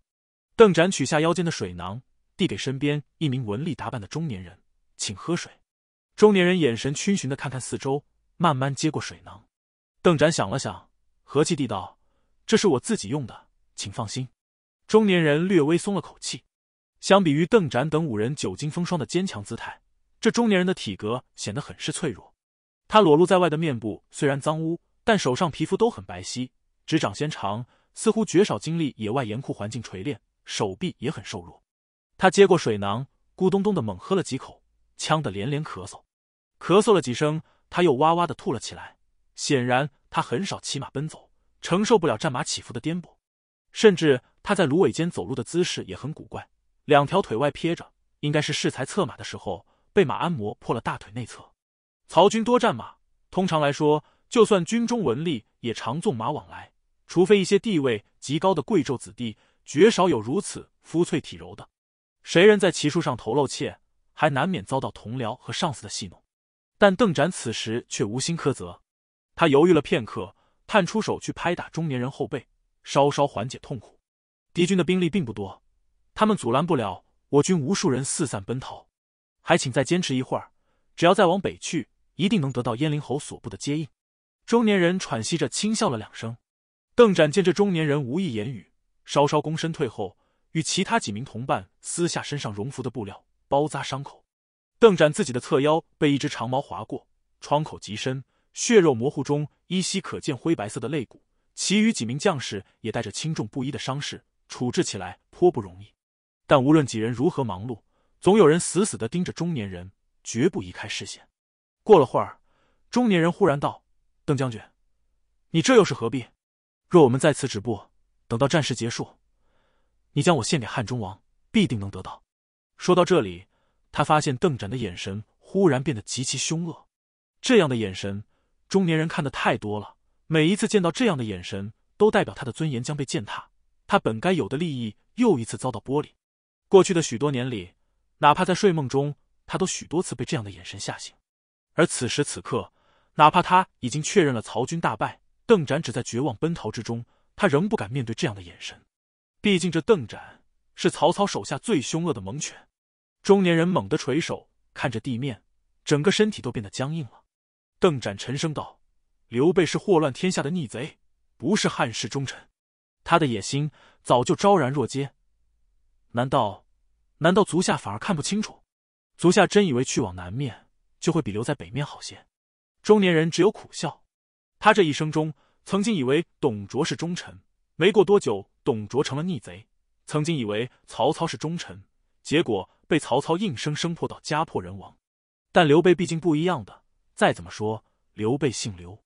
邓展取下腰间的水囊，递给身边一名文丽打扮的中年人：“请喝水。”中年人眼神逡巡的看看四周。慢慢接过水囊，邓展想了想，和气地道：“这是我自己用的，请放心。”中年人略微松了口气。相比于邓展等五人久经风霜的坚强姿态，这中年人的体格显得很是脆弱。他裸露在外的面部虽然脏污，但手上皮肤都很白皙，指掌纤长，似乎绝少经历野外严酷环境锤炼，手臂也很瘦弱。他接过水囊，咕咚咚的猛喝了几口，呛得连连咳嗽，咳嗽了几声。他又哇哇的吐了起来，显然他很少骑马奔走，承受不了战马起伏的颠簸，甚至他在芦苇间走路的姿势也很古怪，两条腿外撇着，应该是适才策马的时候被马鞍磨破了大腿内侧。曹军多战马，通常来说，就算军中文吏也常纵马往来，除非一些地位极高的贵胄子弟，绝少有如此肤脆体柔的。谁人在骑术上头露怯，还难免遭到同僚和上司的戏弄。但邓展此时却无心苛责，他犹豫了片刻，探出手去拍打中年人后背，稍稍缓解痛苦。敌军的兵力并不多，他们阻拦不了我军无数人四散奔逃。还请再坚持一会儿，只要再往北去，一定能得到燕灵侯所部的接应。中年人喘息着轻笑了两声。邓展见这中年人无意言语，稍稍躬身退后，与其他几名同伴撕下身上绒服的布料包扎伤口。邓展自己的侧腰被一只长矛划过，创口极深，血肉模糊中依稀可见灰白色的肋骨。其余几名将士也带着轻重不一的伤势，处置起来颇不容易。但无论几人如何忙碌，总有人死死的盯着中年人，绝不移开视线。过了会儿，中年人忽然道：“邓将军，你这又是何必？若我们在此止步，等到战事结束，你将我献给汉中王，必定能得到。”说到这里。他发现邓展的眼神忽然变得极其凶恶，这样的眼神，中年人看的太多了。每一次见到这样的眼神，都代表他的尊严将被践踏，他本该有的利益又一次遭到剥离。过去的许多年里，哪怕在睡梦中，他都许多次被这样的眼神吓醒。而此时此刻，哪怕他已经确认了曹军大败，邓展只在绝望奔逃之中，他仍不敢面对这样的眼神。毕竟，这邓展是曹操手下最凶恶的猛犬。中年人猛地垂手看着地面，整个身体都变得僵硬了。邓展沉声道：“刘备是祸乱天下的逆贼，不是汉室忠臣。他的野心早就昭然若揭。难道，难道足下反而看不清楚？足下真以为去往南面就会比留在北面好些？”中年人只有苦笑。他这一生中，曾经以为董卓是忠臣，没过多久董卓成了逆贼；曾经以为曹操是忠臣，结果……被曹操硬生生破到家破人亡，但刘备毕竟不一样的。再怎么说，刘备姓刘，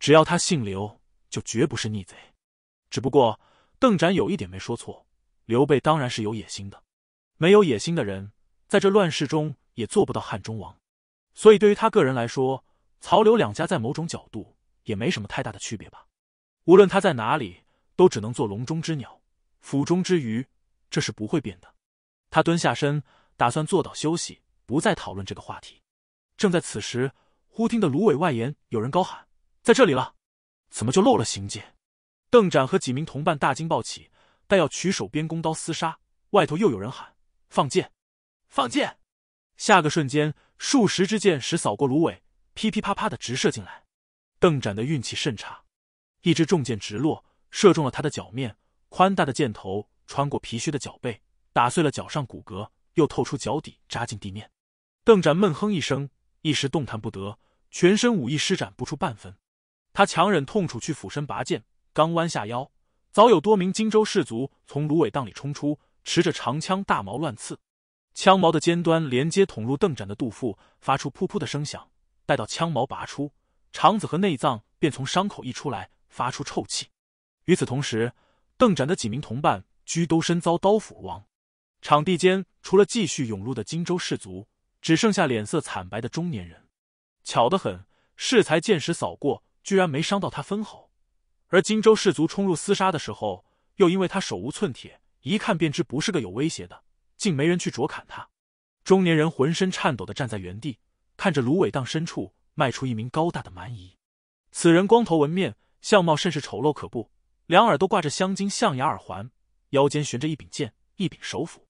只要他姓刘，就绝不是逆贼。只不过邓展有一点没说错，刘备当然是有野心的。没有野心的人，在这乱世中也做不到汉中王。所以对于他个人来说，曹刘两家在某种角度也没什么太大的区别吧。无论他在哪里，都只能做笼中之鸟，府中之鱼，这是不会变的。他蹲下身。打算坐倒休息，不再讨论这个话题。正在此时，忽听得芦苇外沿有人高喊：“在这里了！”怎么就漏了行迹？邓展和几名同伴大惊暴起，但要取手边弓刀厮杀。外头又有人喊：“放箭！放箭！”下个瞬间，数十支箭矢扫过芦苇，噼噼啪啪的直射进来。邓展的运气甚差，一支重箭直落，射中了他的脚面。宽大的箭头穿过皮靴的脚背，打碎了脚上骨骼。又透出脚底扎进地面，邓展闷哼一声，一时动弹不得，全身武艺施展不出半分。他强忍痛楚去俯身拔剑，刚弯下腰，早有多名荆州士卒从芦苇荡里冲出，持着长枪大矛乱刺。枪矛的尖端连接捅入邓展的肚腹，发出噗噗的声响。待到枪矛拔出，肠子和内脏便从伤口溢出来，发出臭气。与此同时，邓展的几名同伴居都身遭刀斧亡。场地间除了继续涌入的荆州士卒，只剩下脸色惨白的中年人。巧得很，适才箭矢扫过，居然没伤到他分毫。而荆州士卒冲入厮杀的时候，又因为他手无寸铁，一看便知不是个有威胁的，竟没人去啄砍他。中年人浑身颤抖的站在原地，看着芦苇荡深处迈出一名高大的蛮夷。此人光头纹面，相貌甚是丑陋可怖，两耳都挂着镶金象牙耳环，腰间悬着一柄剑、一柄手斧。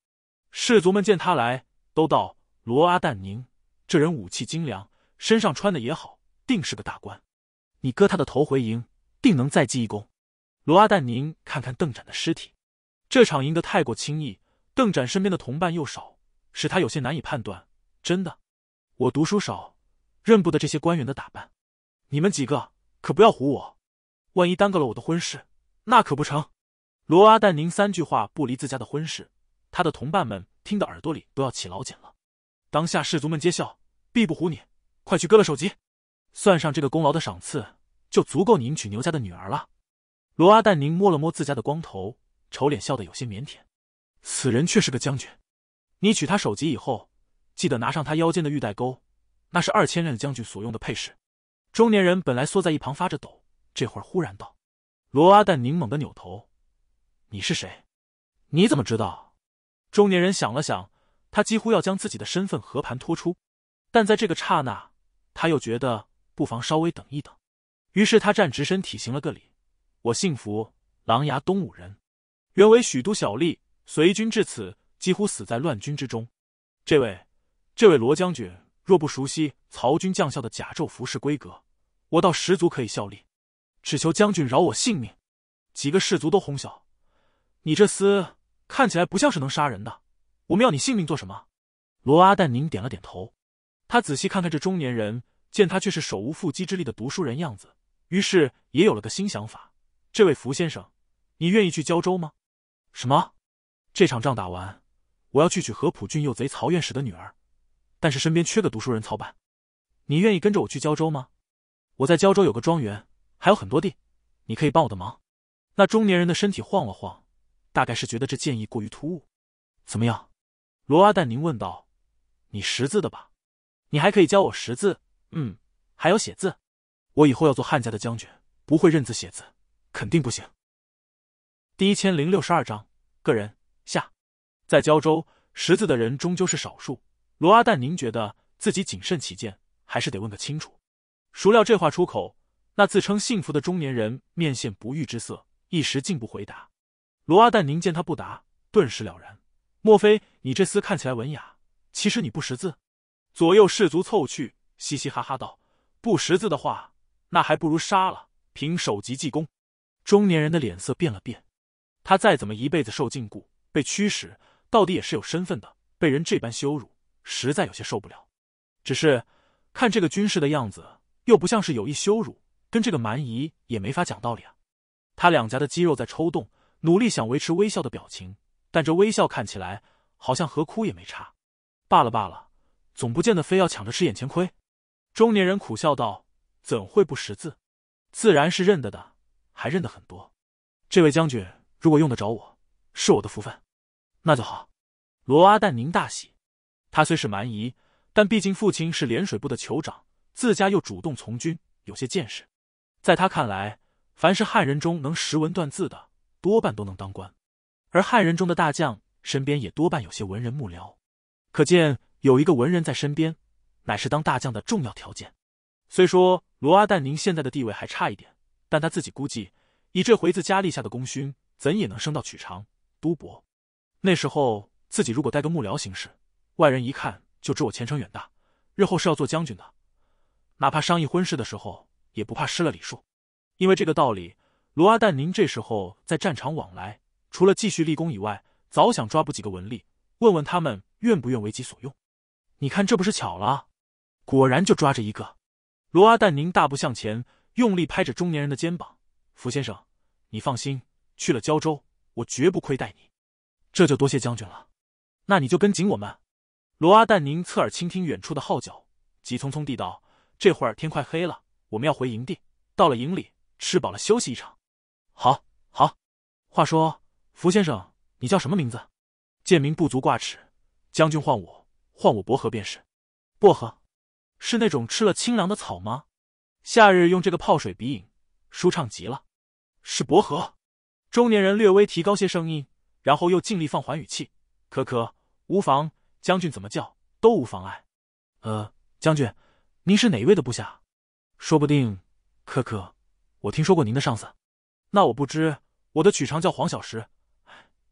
士卒们见他来，都道：“罗阿旦，宁，这人武器精良，身上穿的也好，定是个大官。你割他的头回营，定能再记一功。”罗阿旦，宁看看邓展的尸体，这场赢得太过轻易，邓展身边的同伴又少，使他有些难以判断。真的？我读书少，认不得这些官员的打扮。你们几个可不要唬我，万一耽搁了我的婚事，那可不成。罗阿旦，宁三句话不离自家的婚事。他的同伴们听得耳朵里都要起老茧了，当下士卒们皆笑，必不唬你，快去割了首级。算上这个功劳的赏赐，就足够你迎娶牛家的女儿了。罗阿旦宁摸了摸自家的光头，丑脸笑得有些腼腆。此人却是个将军，你取他首级以后，记得拿上他腰间的玉带钩，那是二千仞将军所用的配饰。中年人本来缩在一旁发着抖，这会儿忽然道：“罗阿旦宁，猛地扭头，你是谁？你怎么知道？”中年人想了想，他几乎要将自己的身份和盘托出，但在这个刹那，他又觉得不妨稍微等一等。于是他站直身体，行了个礼：“我姓福，狼牙东武人，原为许都小吏，随军至此，几乎死在乱军之中。这位，这位罗将军若不熟悉曹军将校的甲胄服饰规格，我倒十足可以效力，只求将军饶我性命。”几个士卒都哄笑：“你这厮！”看起来不像是能杀人的，我们要你性命做什么？罗阿旦宁点了点头，他仔细看看这中年人，见他却是手无缚鸡之力的读书人样子，于是也有了个新想法：这位福先生，你愿意去胶州吗？什么？这场仗打完，我要去取河浦郡右贼曹院士的女儿，但是身边缺个读书人操办，你愿意跟着我去胶州吗？我在胶州有个庄园，还有很多地，你可以帮我的忙。那中年人的身体晃了晃。大概是觉得这建议过于突兀，怎么样？罗阿旦，您问道：“你识字的吧？你还可以教我识字，嗯，还有写字。我以后要做汉家的将军，不会认字写字，肯定不行。”第一千零六十二章个人下，在胶州识字的人终究是少数。罗阿旦，您觉得自己谨慎起见，还是得问个清楚。孰料这话出口，那自称幸福的中年人面现不悦之色，一时竟不回答。罗阿旦，您见他不答，顿时了然。莫非你这厮看起来文雅，其实你不识字？左右士卒凑去，嘻嘻哈哈道：“不识字的话，那还不如杀了，凭首级计功。”中年人的脸色变了变。他再怎么一辈子受禁锢、被驱使，到底也是有身份的，被人这般羞辱，实在有些受不了。只是看这个军士的样子，又不像是有意羞辱，跟这个蛮夷也没法讲道理啊。他两颊的肌肉在抽动。努力想维持微笑的表情，但这微笑看起来好像和哭也没差。罢了罢了，总不见得非要抢着吃眼前亏。中年人苦笑道：“怎会不识字？自然是认得的，还认得很多。这位将军如果用得着我，是我的福分。那就好。”罗阿旦，您大喜。他虽是蛮夷，但毕竟父亲是涟水部的酋长，自家又主动从军，有些见识。在他看来，凡是汉人中能识文断字的。多半都能当官，而汉人中的大将身边也多半有些文人幕僚，可见有一个文人在身边，乃是当大将的重要条件。虽说罗阿旦，您现在的地位还差一点，但他自己估计，以这回自家立下的功勋，怎也能升到曲长都伯。那时候自己如果带个幕僚行事，外人一看就知我前程远大，日后是要做将军的，哪怕商议婚事的时候，也不怕失了礼数，因为这个道理。罗阿旦，您这时候在战场往来，除了继续立功以外，早想抓捕几个文吏，问问他们愿不愿为己所用。你看，这不是巧了？果然就抓着一个。罗阿旦，您大步向前，用力拍着中年人的肩膀：“福先生，你放心，去了胶州，我绝不亏待你。”这就多谢将军了。那你就跟紧我们。罗阿旦，宁侧耳倾听远处的号角，急匆匆地道：“这会儿天快黑了，我们要回营地。到了营里，吃饱了休息一场。”好，好，话说，福先生，你叫什么名字？贱名不足挂齿，将军唤我唤我薄荷便是。薄荷，是那种吃了清凉的草吗？夏日用这个泡水鼻饮，舒畅极了。是薄荷。中年人略微提高些声音，然后又尽力放缓语气。可可无妨，将军怎么叫都无妨碍。呃，将军，您是哪一位的部下？说不定，可可，我听说过您的上司。那我不知，我的曲长叫黄小石，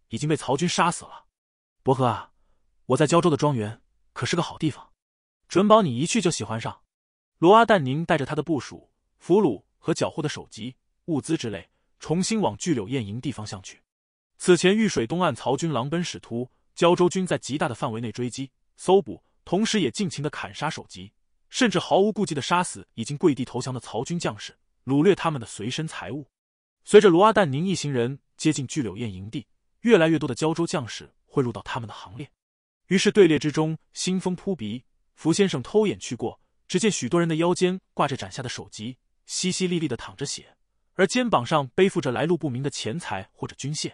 已经被曹军杀死了。伯和啊，我在胶州的庄园可是个好地方，准保你一去就喜欢上。罗阿旦宁带着他的部署、俘虏和缴获的首级、物资之类，重新往巨柳堰营地方向去。此前遇水东岸，曹军狼奔使突，胶州军在极大的范围内追击、搜捕，同时也尽情的砍杀首级，甚至毫无顾忌的杀死已经跪地投降的曹军将士，掳掠他们的随身财物。随着罗阿旦宁一行人接近巨柳燕营地，越来越多的胶州将士汇入到他们的行列，于是队列之中腥风扑鼻。福先生偷眼去过，只见许多人的腰间挂着斩下的首级，淅淅沥沥的淌着血，而肩膀上背负着来路不明的钱财或者军械。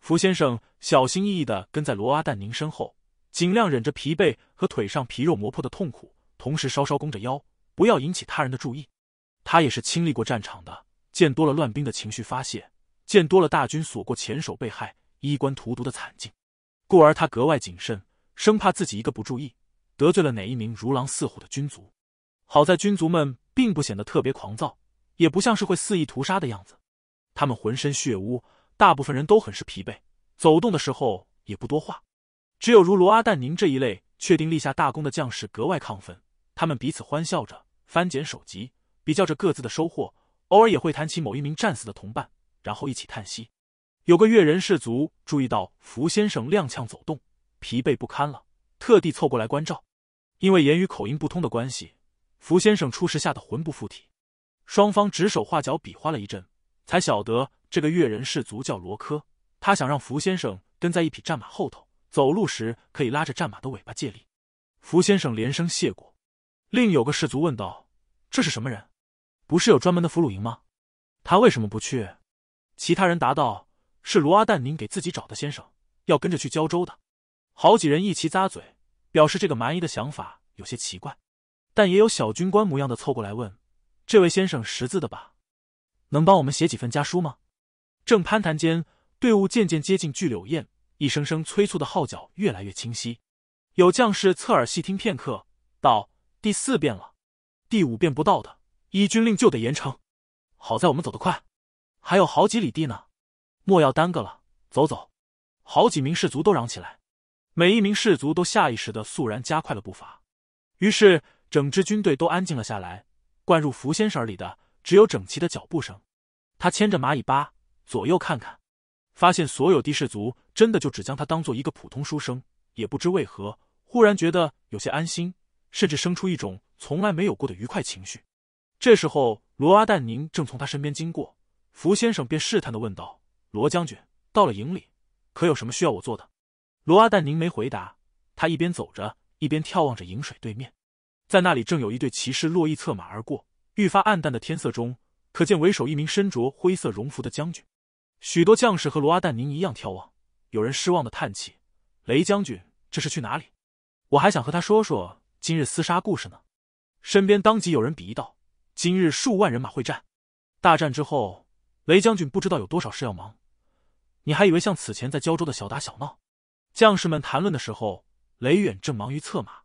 福先生小心翼翼地跟在罗阿旦宁身后，尽量忍着疲惫和腿上皮肉磨破的痛苦，同时稍稍弓着腰，不要引起他人的注意。他也是亲历过战场的。见多了乱兵的情绪发泄，见多了大军所过前手被害、衣冠荼毒的惨境，故而他格外谨慎，生怕自己一个不注意，得罪了哪一名如狼似虎的军卒。好在军卒们并不显得特别狂躁，也不像是会肆意屠杀的样子。他们浑身血污，大部分人都很是疲惫，走动的时候也不多话。只有如罗阿旦宁这一类确定立下大功的将士格外亢奋，他们彼此欢笑着，翻检首级，比较着各自的收获。偶尔也会谈起某一名战死的同伴，然后一起叹息。有个越人氏族注意到福先生踉跄走动，疲惫不堪了，特地凑过来关照。因为言语口音不通的关系，福先生初时吓得魂不附体。双方指手画脚比划了一阵，才晓得这个越人氏族叫罗科。他想让福先生跟在一匹战马后头走路时可以拉着战马的尾巴借力。福先生连声谢过。另有个氏族问道：“这是什么人？”不是有专门的俘虏营吗？他为什么不去？其他人答道：“是卢阿旦您给自己找的先生要跟着去胶州的。”好几人一齐咂嘴，表示这个蛮夷的想法有些奇怪。但也有小军官模样的凑过来问：“这位先生识字的吧？能帮我们写几份家书吗？”正攀谈间，队伍渐渐接近巨柳堰，一声声催促的号角越来越清晰。有将士侧耳细听片刻，道：“第四遍了，第五遍不到的。”依军令就得严惩，好在我们走得快，还有好几里地呢，莫要耽搁了。走走，好几名士卒都嚷起来，每一名士卒都下意识的肃然加快了步伐。于是整支军队都安静了下来，灌入福先生耳里的只有整齐的脚步声。他牵着蚂蚁巴左右看看，发现所有的士卒真的就只将他当做一个普通书生，也不知为何，忽然觉得有些安心，甚至生出一种从来没有过的愉快情绪。这时候，罗阿旦宁正从他身边经过，福先生便试探的问道：“罗将军，到了营里，可有什么需要我做的？”罗阿旦宁没回答，他一边走着，一边眺望着营水对面，在那里正有一队骑士络绎策马而过。愈发暗淡的天色中，可见为首一名身着灰色绒服的将军。许多将士和罗阿旦宁一样眺望，有人失望的叹气：“雷将军这是去哪里？我还想和他说说今日厮杀故事呢。”身边当即有人鄙夷道。今日数万人马会战，大战之后，雷将军不知道有多少事要忙。你还以为像此前在胶州的小打小闹？将士们谈论的时候，雷远正忙于策马。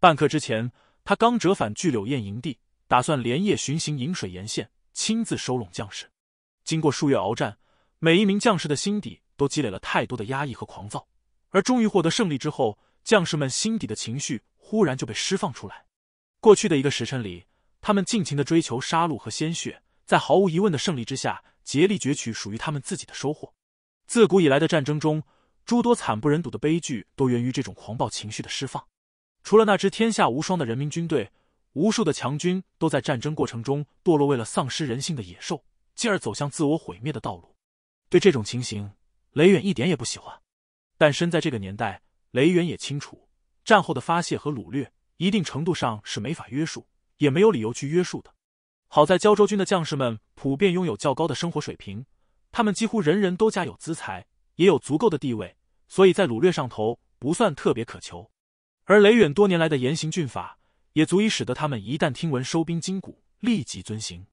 半刻之前，他刚折返巨柳堰营地，打算连夜巡行引水沿线，亲自收拢将士。经过数月鏖战，每一名将士的心底都积累了太多的压抑和狂躁，而终于获得胜利之后，将士们心底的情绪忽然就被释放出来。过去的一个时辰里。他们尽情的追求杀戮和鲜血，在毫无疑问的胜利之下，竭力攫取属于他们自己的收获。自古以来的战争中，诸多惨不忍睹的悲剧都源于这种狂暴情绪的释放。除了那支天下无双的人民军队，无数的强军都在战争过程中堕落为了丧失人性的野兽，进而走向自我毁灭的道路。对这种情形，雷远一点也不喜欢。但身在这个年代，雷远也清楚，战后的发泄和掳掠，一定程度上是没法约束。也没有理由去约束的。好在胶州军的将士们普遍拥有较高的生活水平，他们几乎人人都家有资财，也有足够的地位，所以在掳掠上头不算特别渴求。而雷远多年来的严刑峻法，也足以使得他们一旦听闻收兵金谷，立即遵行。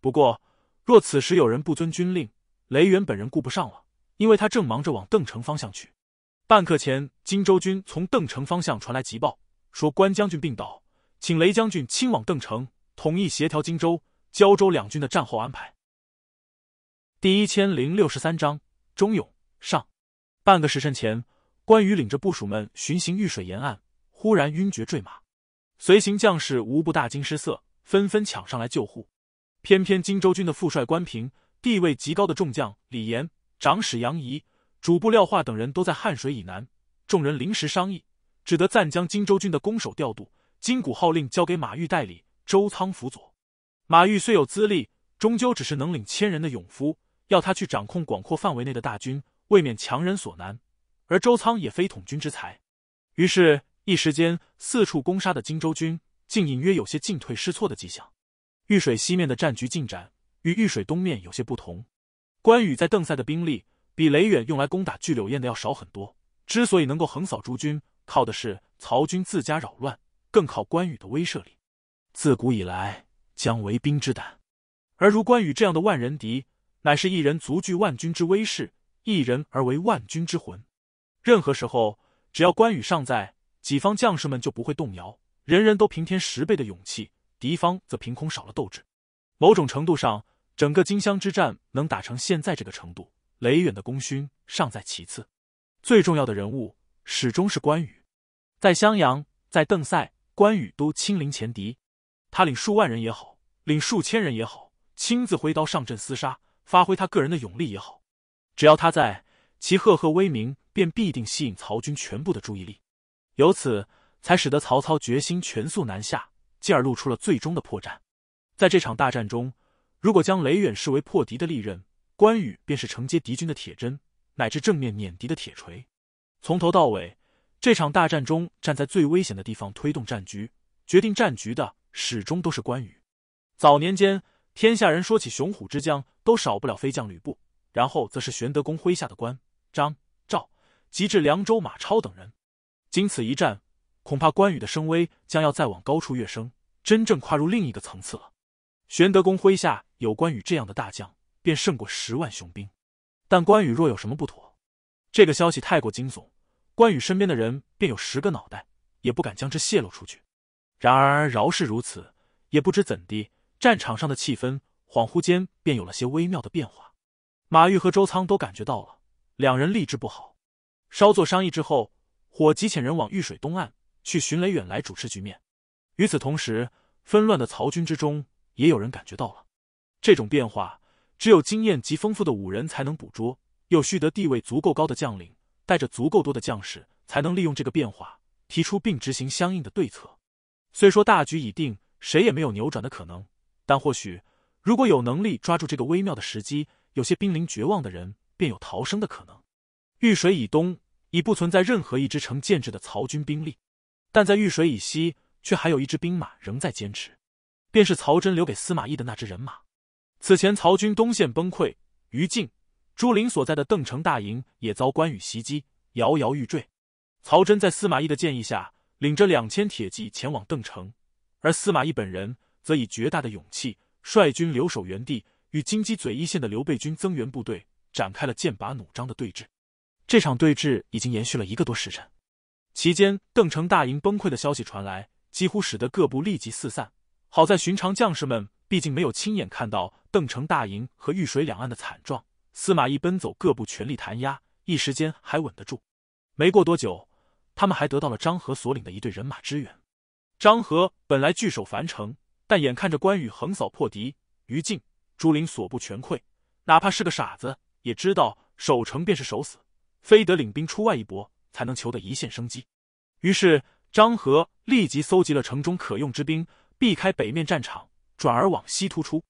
不过，若此时有人不遵军令，雷远本人顾不上了，因为他正忙着往邓城方向去。半刻前，荆州军从邓城方向传来急报，说关将军病倒。请雷将军亲往邓城，统一协调荆州、胶州两军的战后安排。第一千零六十三章忠勇上。半个时辰前，关羽领着部署们巡行御水沿岸，忽然晕厥坠马，随行将士无不大惊失色，纷纷抢上来救护。偏偏荆州军的副帅关平、地位极高的众将李严、长史杨仪、主部廖化等人都在汉水以南，众人临时商议，只得暂将荆州军的攻守调度。金鼓号令交给马玉代理，周仓辅佐。马玉虽有资历，终究只是能领千人的勇夫，要他去掌控广阔范围内的大军，未免强人所难。而周仓也非统军之才，于是，一时间四处攻杀的荆州军，竟隐约有些进退失措的迹象。玉水西面的战局进展与玉水东面有些不同。关羽在邓塞的兵力比雷远用来攻打巨柳堰的要少很多，之所以能够横扫诸军，靠的是曹军自家扰乱。更靠关羽的威慑力。自古以来，将为兵之胆，而如关羽这样的万人敌，乃是一人足具万军之威势，一人而为万军之魂。任何时候，只要关羽尚在，己方将士们就不会动摇，人人都平添十倍的勇气；敌方则凭空少了斗志。某种程度上，整个荆襄之战能打成现在这个程度，雷远的功勋尚在其次，最重要的人物始终是关羽。在襄阳，在邓塞。关羽都亲临前敌，他领数万人也好，领数千人也好，亲自挥刀上阵厮杀，发挥他个人的勇力也好。只要他在，其赫赫威名便必定吸引曹军全部的注意力，由此才使得曹操决心全速南下，进而露出了最终的破绽。在这场大战中，如果将雷远视为破敌的利刃，关羽便是承接敌军的铁针，乃至正面碾敌的铁锤，从头到尾。这场大战中，站在最危险的地方推动战局、决定战局的，始终都是关羽。早年间，天下人说起雄虎之将，都少不了飞将吕布，然后则是玄德公麾下的关、张、赵，及至凉州马超等人。经此一战，恐怕关羽的声威将要再往高处跃升，真正跨入另一个层次了。玄德公麾下有关羽这样的大将，便胜过十万雄兵。但关羽若有什么不妥，这个消息太过惊悚。关羽身边的人便有十个脑袋也不敢将之泄露出去。然而饶是如此，也不知怎地，战场上的气氛恍惚间便有了些微妙的变化。马玉和周仓都感觉到了，两人立志不好，稍作商议之后，火急遣人往玉水东岸去寻雷远来主持局面。与此同时，纷乱的曹军之中也有人感觉到了这种变化，只有经验极丰富的五人才能捕捉，又需得地位足够高的将领。带着足够多的将士，才能利用这个变化，提出并执行相应的对策。虽说大局已定，谁也没有扭转的可能，但或许如果有能力抓住这个微妙的时机，有些濒临绝望的人便有逃生的可能。玉水以东已不存在任何一支成建制的曹军兵力，但在玉水以西却还有一支兵马仍在坚持，便是曹真留给司马懿的那支人马。此前曹军东线崩溃于禁。朱林所在的邓城大营也遭关羽袭击，摇摇欲坠。曹真在司马懿的建议下，领着两千铁骑前往邓城，而司马懿本人则以绝大的勇气率军留守原地，与金鸡嘴一线的刘备军增援部队展开了剑拔弩张的对峙。这场对峙已经延续了一个多时辰，期间邓城大营崩溃的消息传来，几乎使得各部立即四散。好在寻常将士们毕竟没有亲眼看到邓城大营和玉水两岸的惨状。司马懿奔走各部，全力弹压，一时间还稳得住。没过多久，他们还得到了张合所领的一队人马支援。张合本来据守樊城，但眼看着关羽横扫破敌，于禁、朱灵所部全溃，哪怕是个傻子也知道守城便是守死，非得领兵出外一搏，才能求得一线生机。于是张合立即搜集了城中可用之兵，避开北面战场，转而往西突出。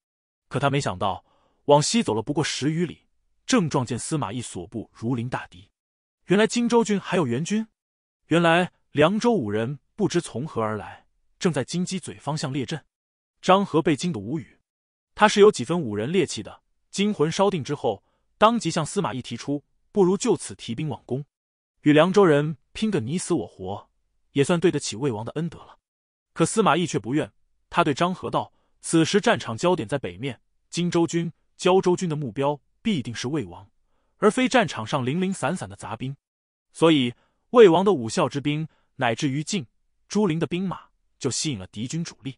可他没想到，往西走了不过十余里。正撞见司马懿所部如临大敌，原来荆州军还有援军，原来凉州五人不知从何而来，正在金鸡嘴方向列阵。张合被惊得无语，他是有几分五人猎气的。惊魂稍定之后，当即向司马懿提出，不如就此提兵往攻，与凉州人拼个你死我活，也算对得起魏王的恩德了。可司马懿却不愿，他对张合道：“此时战场焦点在北面，荆州军、交州军的目标。”必定是魏王，而非战场上零零散散的杂兵，所以魏王的武校之兵，乃至于晋朱林的兵马，就吸引了敌军主力。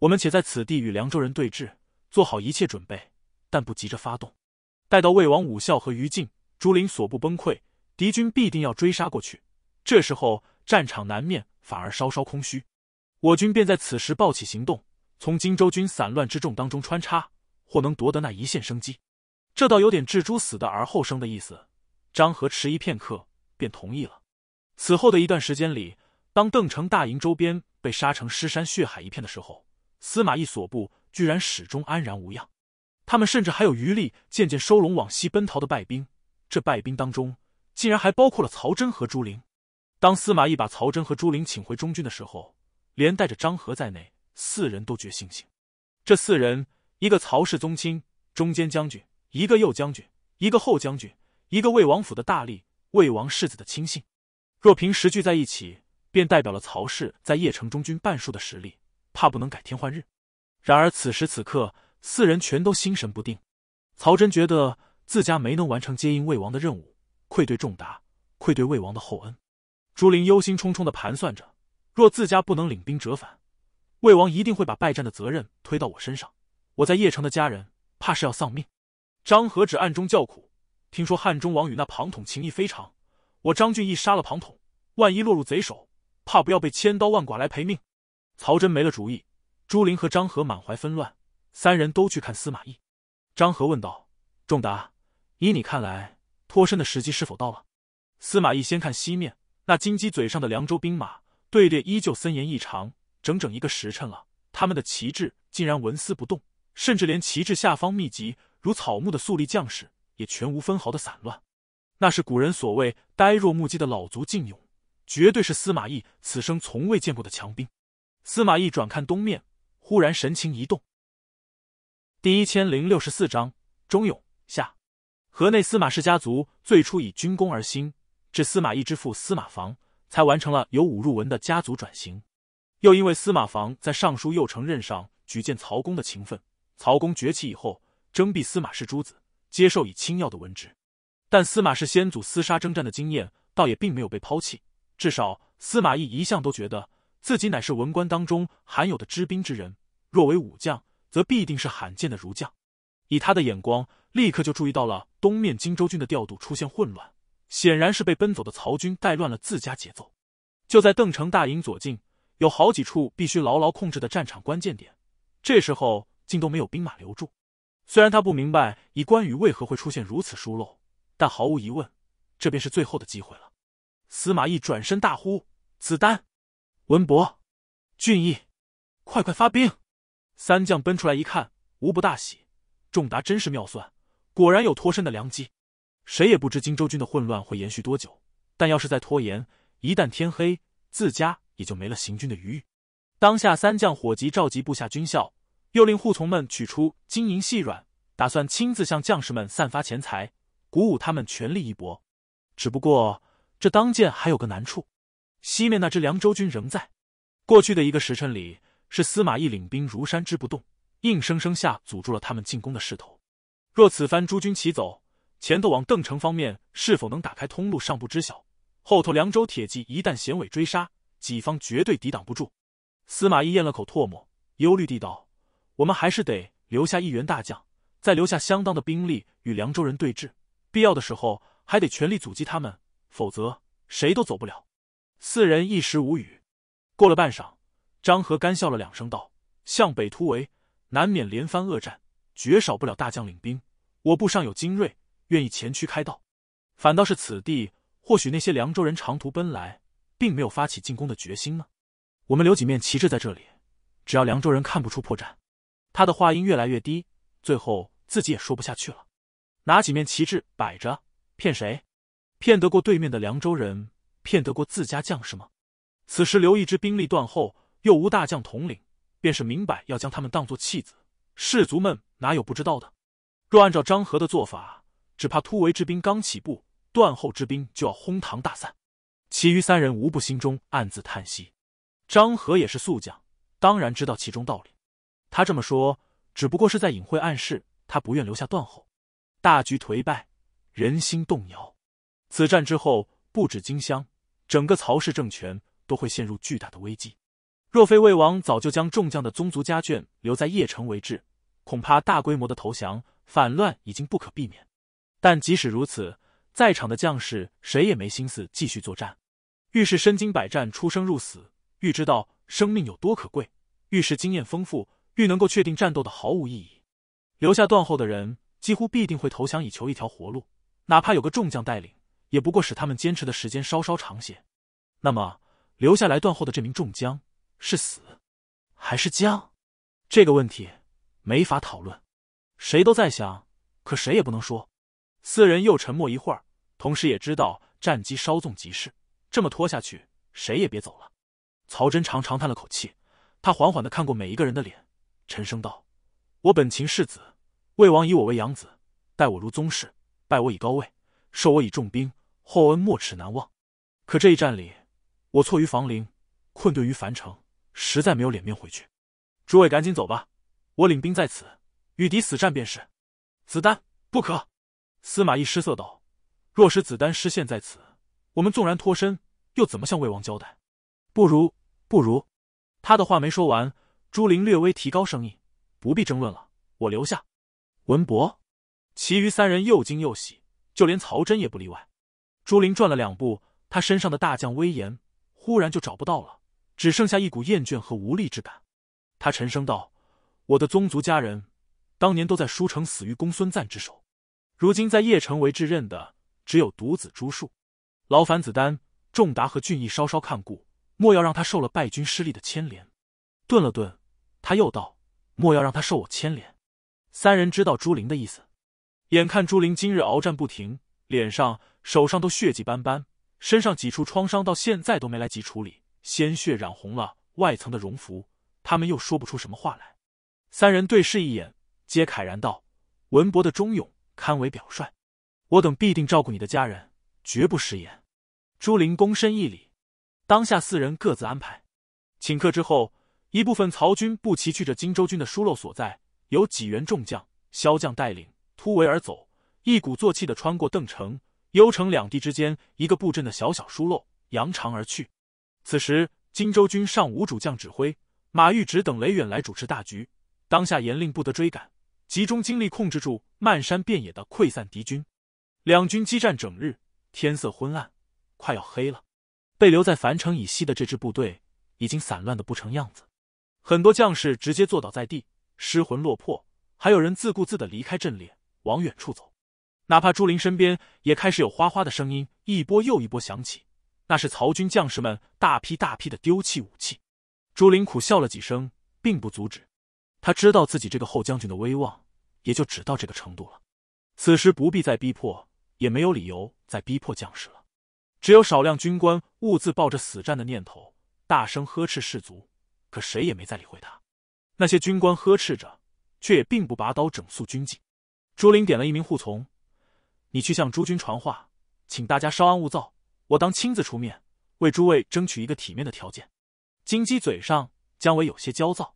我们且在此地与凉州人对峙，做好一切准备，但不急着发动。待到魏王武校和于禁、朱林所部崩溃，敌军必定要追杀过去。这时候，战场南面反而稍稍空虚，我军便在此时暴起行动，从荆州军散乱之众当中穿插，或能夺得那一线生机。这倒有点“置诸死的而后生”的意思。张和迟疑片刻，便同意了。此后的一段时间里，当邓城大营周边被杀成尸山血海一片的时候，司马懿所部居然始终安然无恙。他们甚至还有余力，渐渐收拢往西奔逃的败兵。这败兵当中，竟然还包括了曹真和朱灵。当司马懿把曹真和朱灵请回中军的时候，连带着张合在内，四人都觉性幸。这四人，一个曹氏宗亲，中间将军。一个右将军，一个后将军，一个魏王府的大吏，魏王世子的亲信。若平时聚在一起，便代表了曹氏在邺城中军半数的实力，怕不能改天换日。然而此时此刻，四人全都心神不定。曹真觉得自家没能完成接应魏王的任务，愧对仲达，愧对魏王的厚恩。朱林忧心忡忡的盘算着，若自家不能领兵折返，魏王一定会把败战的责任推到我身上，我在邺城的家人怕是要丧命。张合只暗中叫苦，听说汉中王与那庞统情谊非常，我张俊义杀了庞统，万一落入贼手，怕不要被千刀万剐来陪命。曹真没了主意，朱林和张合满怀纷乱，三人都去看司马懿。张合问道：“仲达，以你看来，脱身的时机是否到了？”司马懿先看西面那金鸡嘴上的凉州兵马队列依旧森严异常，整整一个时辰了，他们的旗帜竟然纹丝不动，甚至连旗帜下方密集。如草木的肃立将士也全无分毫的散乱，那是古人所谓呆若木鸡的老卒劲勇，绝对是司马懿此生从未见过的强兵。司马懿转看东面，忽然神情一动。第一千零六十四章忠勇下。河内司马氏家族最初以军功而兴，至司马懿之父司马防才完成了由武入文的家族转型。又因为司马防在尚书右丞任上举荐曹公的情分，曹公崛起以后。征辟司马氏诸子，接受以清要的文职。但司马氏先祖厮杀征战的经验，倒也并没有被抛弃。至少司马懿一向都觉得自己乃是文官当中罕有的知兵之人。若为武将，则必定是罕见的儒将。以他的眼光，立刻就注意到了东面荆州军的调度出现混乱，显然是被奔走的曹军带乱了自家节奏。就在邓城大营左近，有好几处必须牢牢控制的战场关键点，这时候竟都没有兵马留住。虽然他不明白以关羽为何会出现如此疏漏，但毫无疑问，这便是最后的机会了。司马懿转身大呼：“子丹，文博，俊逸，快快发兵！”三将奔出来一看，无不大喜。仲达真是妙算，果然有脱身的良机。谁也不知荆州军的混乱会延续多久，但要是再拖延，一旦天黑，自家也就没了行军的余裕。当下三将火急召集部下军校。又令护从们取出金银细软，打算亲自向将士们散发钱财，鼓舞他们全力一搏。只不过这当剑还有个难处，西面那支凉州军仍在。过去的一个时辰里，是司马懿领兵如山之不动，硬生生下阻住了他们进攻的势头。若此番诸军齐走，前头往邓城方面是否能打开通路尚不知晓，后头凉州铁骑一旦衔尾追杀，己方绝对抵挡不住。司马懿咽了口唾沫，忧虑地道。我们还是得留下一员大将，再留下相当的兵力与凉州人对峙，必要的时候还得全力阻击他们，否则谁都走不了。四人一时无语，过了半晌，张和干笑了两声，道：“向北突围，难免连番恶战，绝少不了大将领兵。我部尚有精锐，愿意前驱开道。反倒是此地，或许那些凉州人长途奔来，并没有发起进攻的决心呢。我们留几面旗帜在这里，只要凉州人看不出破绽。”他的话音越来越低，最后自己也说不下去了。拿几面旗帜摆着，骗谁？骗得过对面的凉州人？骗得过自家将士吗？此时留一支兵力断后，又无大将统领，便是明摆要将他们当做弃子。士卒们哪有不知道的？若按照张合的做法，只怕突围之兵刚起步，断后之兵就要哄堂大散。其余三人无不心中暗自叹息。张合也是宿将，当然知道其中道理。他这么说，只不过是在隐晦暗示，他不愿留下断后。大局颓败，人心动摇。此战之后，不止荆襄，整个曹氏政权都会陷入巨大的危机。若非魏王早就将众将的宗族家眷留在邺城为质，恐怕大规模的投降反乱已经不可避免。但即使如此，在场的将士谁也没心思继续作战。遇事身经百战、出生入死，预知道生命有多可贵，遇事经验丰富。欲能够确定战斗的毫无意义，留下断后的人几乎必定会投降以求一条活路，哪怕有个众将带领，也不过使他们坚持的时间稍稍长些。那么留下来断后的这名众将是死还是将？这个问题没法讨论，谁都在想，可谁也不能说。四人又沉默一会儿，同时也知道战机稍纵即逝，这么拖下去谁也别走了。曹真长长叹了口气，他缓缓的看过每一个人的脸。沉声道：“我本秦世子，魏王以我为养子，待我如宗室，拜我以高位，授我以重兵，厚恩莫齿难忘。可这一战里，我错于房陵，困顿于樊城，实在没有脸面回去。诸位赶紧走吧，我领兵在此，与敌死战便是。”子丹不可。司马懿失色道：“若是子丹失陷在此，我们纵然脱身，又怎么向魏王交代？不如，不如……”他的话没说完。朱琳略微提高声音：“不必争论了，我留下。”文博，其余三人又惊又喜，就连曹真也不例外。朱琳转了两步，他身上的大将威严忽然就找不到了，只剩下一股厌倦和无力之感。他沉声道：“我的宗族家人，当年都在书城死于公孙瓒之手，如今在邺城为质任的，只有独子朱树。劳烦子丹、仲达和俊逸稍稍看顾，莫要让他受了败军失利的牵连。”顿了顿，他又道：“莫要让他受我牵连。”三人知道朱灵的意思，眼看朱灵今日鏖战不停，脸上、手上都血迹斑斑，身上几处创伤到现在都没来及处理，鲜血染红了外层的绒服，他们又说不出什么话来。三人对视一眼，皆慨然道：“文博的忠勇堪为表率，我等必定照顾你的家人，绝不食言。”朱琳躬身一礼，当下四人各自安排。请客之后。一部分曹军步骑去着荆州军的疏漏所在，由几员众将、骁将带领突围而走，一鼓作气的穿过邓城、幽城两地之间一个布阵的小小疏漏，扬长而去。此时荆州军尚无主将指挥，马玉只等雷远来主持大局，当下严令不得追赶，集中精力控制住漫山遍野的溃散敌军。两军激战整日，天色昏暗，快要黑了。被留在樊城以西的这支部队已经散乱的不成样子。很多将士直接坐倒在地，失魂落魄；还有人自顾自的离开阵列，往远处走。哪怕朱林身边也开始有哗哗的声音，一波又一波响起。那是曹军将士们大批大批的丢弃武器。朱林苦笑了几声，并不阻止。他知道自己这个后将军的威望，也就只到这个程度了。此时不必再逼迫，也没有理由再逼迫将士了。只有少量军官兀自抱着死战的念头，大声呵斥士卒。可谁也没再理会他，那些军官呵斥着，却也并不拔刀整肃军纪。朱林点了一名护从，你去向诸军传话，请大家稍安勿躁，我当亲自出面为诸位争取一个体面的条件。金鸡嘴上，姜维有些焦躁。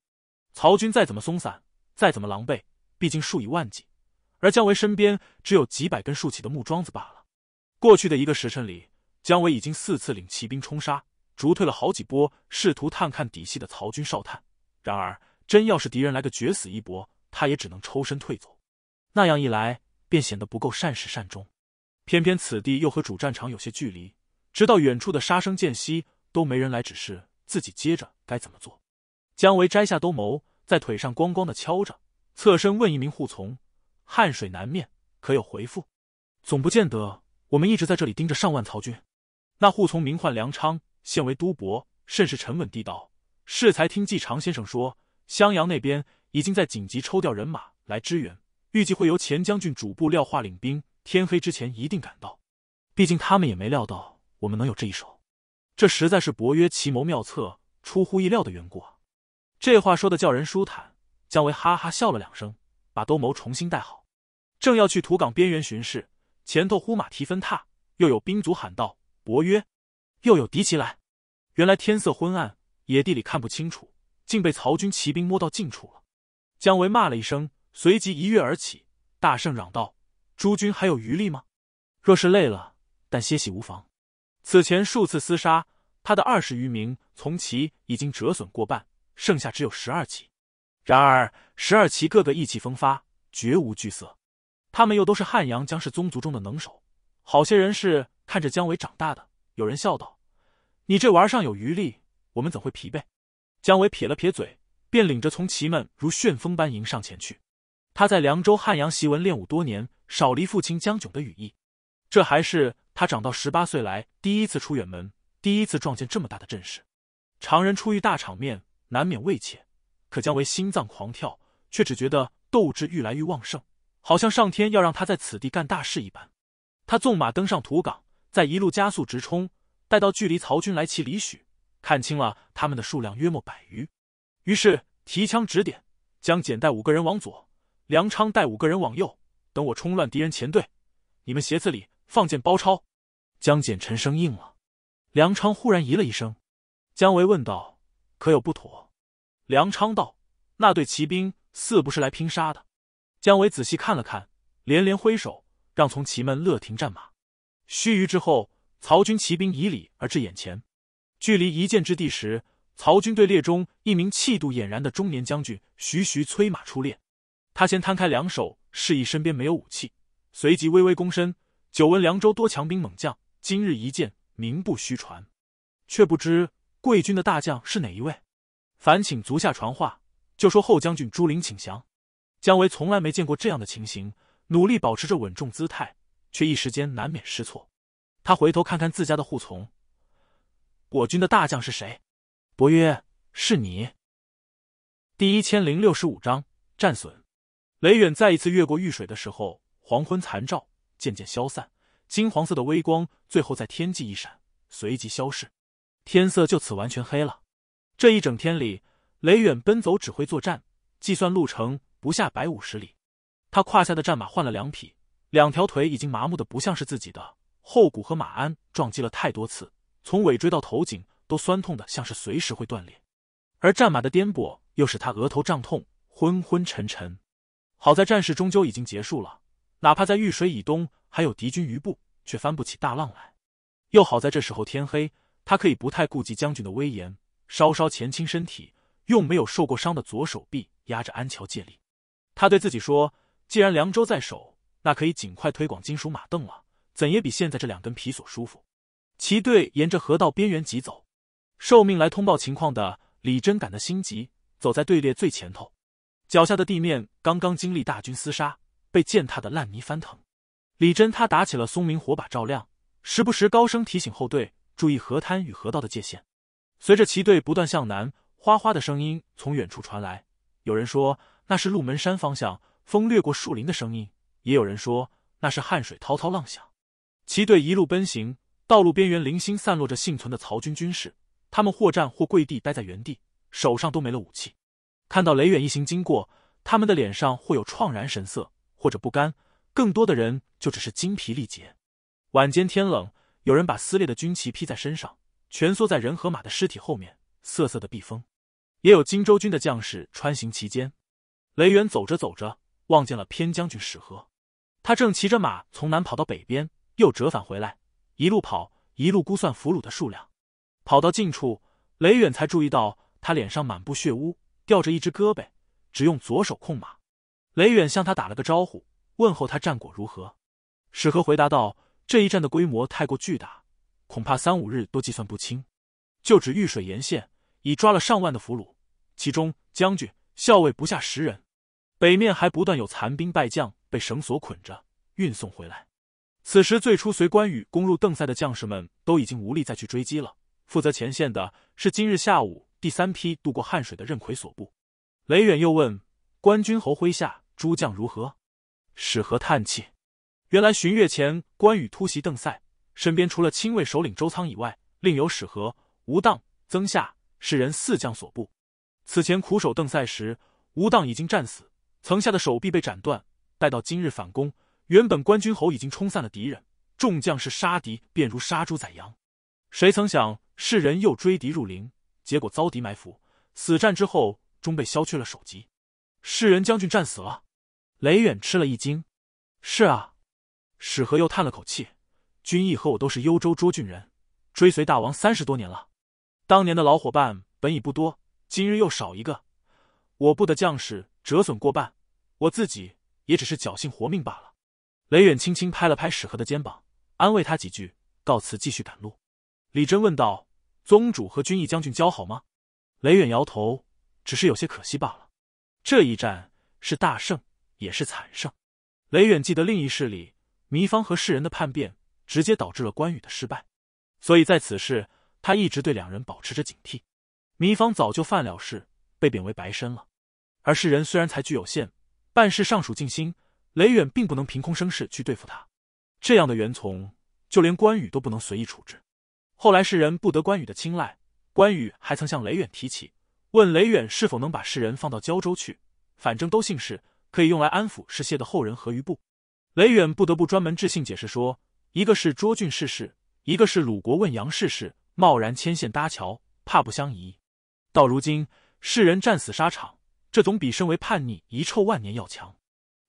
曹军再怎么松散，再怎么狼狈，毕竟数以万计，而姜维身边只有几百根竖起的木桩子罢了。过去的一个时辰里，姜维已经四次领骑兵冲杀。逐退了好几波试图探看底细的曹军哨探，然而真要是敌人来个决死一搏，他也只能抽身退走。那样一来，便显得不够善始善终。偏偏此地又和主战场有些距离，直到远处的杀声渐息，都没人来指示自己接着该怎么做。姜维摘下兜鍪，在腿上咣咣的敲着，侧身问一名护从：“汗水难面，可有回复？”“总不见得，我们一直在这里盯着上万曹军。”那护从名唤梁昌。现为都伯，甚是沉稳地道。适才听季常先生说，襄阳那边已经在紧急抽调人马来支援，预计会由钱将军主部廖化领兵，天黑之前一定赶到。毕竟他们也没料到我们能有这一手，这实在是伯约奇谋妙策，出乎意料的缘故啊。这话说的叫人舒坦，姜维哈哈笑了两声，把兜鍪重新戴好，正要去土岗边缘巡视，前头忽马蹄纷踏，又有兵卒喊道：“伯约。”又有敌骑来！原来天色昏暗，野地里看不清楚，竟被曹军骑兵摸到近处了。姜维骂了一声，随即一跃而起，大声嚷道：“诸军还有余力吗？若是累了，但歇息无妨。”此前数次厮杀，他的二十余名从骑已经折损过半，剩下只有十二骑。然而十二骑个个意气风发，绝无惧色。他们又都是汉阳江氏宗族中的能手，好些人是看着姜维长大的。有人笑道。你这玩儿上有余力，我们怎会疲惫？姜维撇了撇嘴，便领着从骑们如旋风般迎上前去。他在凉州汉阳习文练武多年，少离父亲姜炯的羽翼。这还是他长到十八岁来第一次出远门，第一次撞见这么大的阵势。常人出于大场面，难免畏怯，可姜维心脏狂跳，却只觉得斗志愈来愈旺盛，好像上天要让他在此地干大事一般。他纵马登上土岗，在一路加速直冲。待到距离曹军来齐里许，看清了他们的数量约莫百余，于是提枪指点，江简带五个人往左，梁昌带五个人往右，等我冲乱敌人前队，你们鞋子里放箭包抄。江简沉声应了。梁昌忽然咦了一声，姜维问道：“可有不妥？”梁昌道：“那队骑兵似不是来拼杀的。”姜维仔细看了看，连连挥手让从骑们勒停战马。须臾之后。曹军骑兵以礼而至眼前，距离一箭之地时，曹军队列中一名气度俨然的中年将军徐徐催马出列。他先摊开两手示意身边没有武器，随即微微躬身：“久闻凉州多强兵猛将，今日一见名不虚传。却不知贵军的大将是哪一位？烦请足下传话，就说后将军朱林请降。”姜维从来没见过这样的情形，努力保持着稳重姿态，却一时间难免失措。他回头看看自家的护从，我军的大将是谁？伯约，是你。第一千零六十五章战损。雷远再一次越过玉水的时候，黄昏残照渐渐消散，金黄色的微光最后在天际一闪，随即消逝，天色就此完全黑了。这一整天里，雷远奔走指挥作战，计算路程不下百五十里，他胯下的战马换了两匹，两条腿已经麻木的不像是自己的。后骨和马鞍撞击了太多次，从尾椎到头颈都酸痛的像是随时会断裂，而战马的颠簸又使他额头胀痛，昏昏沉沉。好在战事终究已经结束了，哪怕在玉水以东还有敌军余部，却翻不起大浪来。又好在这时候天黑，他可以不太顾及将军的威严，稍稍前倾身体，用没有受过伤的左手臂压着鞍桥借力。他对自己说：“既然凉州在手，那可以尽快推广金属马镫了。”怎也比现在这两根皮索舒服。骑队沿着河道边缘疾走，受命来通报情况的李真感到心急，走在队列最前头。脚下的地面刚刚经历大军厮杀，被践踏的烂泥翻腾。李真他打起了松明火把照亮，时不时高声提醒后队注意河滩与河道的界限。随着骑队不断向南，哗哗的声音从远处传来。有人说那是鹿门山方向风掠过树林的声音，也有人说那是汉水滔滔浪响。骑队一路奔行，道路边缘零星散落着幸存的曹军军士，他们或站或跪地待在原地，手上都没了武器。看到雷远一行经过，他们的脸上或有怆然神色，或者不甘，更多的人就只是精疲力竭。晚间天冷，有人把撕裂的军旗披在身上，蜷缩在人和马的尸体后面瑟瑟的避风。也有荆州军的将士穿行其间。雷远走着走着，望见了偏将军史和，他正骑着马从南跑到北边。又折返回来，一路跑，一路估算俘虏的数量。跑到近处，雷远才注意到他脸上满布血污，吊着一只胳膊，只用左手控马。雷远向他打了个招呼，问候他战果如何。史和回答道：“这一战的规模太过巨大，恐怕三五日都计算不清。就只遇水沿线，已抓了上万的俘虏，其中将军、校尉不下十人。北面还不断有残兵败将被绳索捆着运送回来。”此时，最初随关羽攻入邓塞的将士们都已经无力再去追击了。负责前线的是今日下午第三批渡过汉水的任奎所部。雷远又问：“关军侯麾下诸将如何？”史和叹气：“原来巡月前，关羽突袭邓塞，身边除了亲卫首领周仓以外，另有史和、吴当、曾夏士人四将所部。此前苦守邓塞时，吴当已经战死，曾夏的手臂被斩断。待到今日反攻。”原本官军侯已经冲散了敌人，众将士杀敌便如杀猪宰羊，谁曾想世人又追敌入林，结果遭敌埋伏，死战之后终被削去了首级。世人将军战死了，雷远吃了一惊。是啊，史和又叹了口气。军意和我都是幽州涿郡人，追随大王三十多年了，当年的老伙伴本已不多，今日又少一个，我部的将士折损过半，我自己也只是侥幸活命罢了。雷远轻轻拍了拍史和的肩膀，安慰他几句，告辞继续赶路。李真问道：“宗主和军义将军交好吗？”雷远摇头，只是有些可惜罢了。这一战是大胜，也是惨胜。雷远记得另一事里，糜芳和世人的叛变，直接导致了关羽的失败。所以在此事，他一直对两人保持着警惕。糜芳早就犯了事，被贬为白身了。而世人虽然才具有限，办事尚属尽心。雷远并不能凭空生事去对付他，这样的袁从，就连关羽都不能随意处置。后来世人不得关羽的青睐，关羽还曾向雷远提起，问雷远是否能把世人放到胶州去，反正都姓氏，可以用来安抚世谢的后人何余部。雷远不得不专门致信解释说，一个是涿郡世事，一个是鲁国问阳世事，贸然牵线搭桥，怕不相宜。到如今，世人战死沙场，这总比身为叛逆，遗臭万年要强。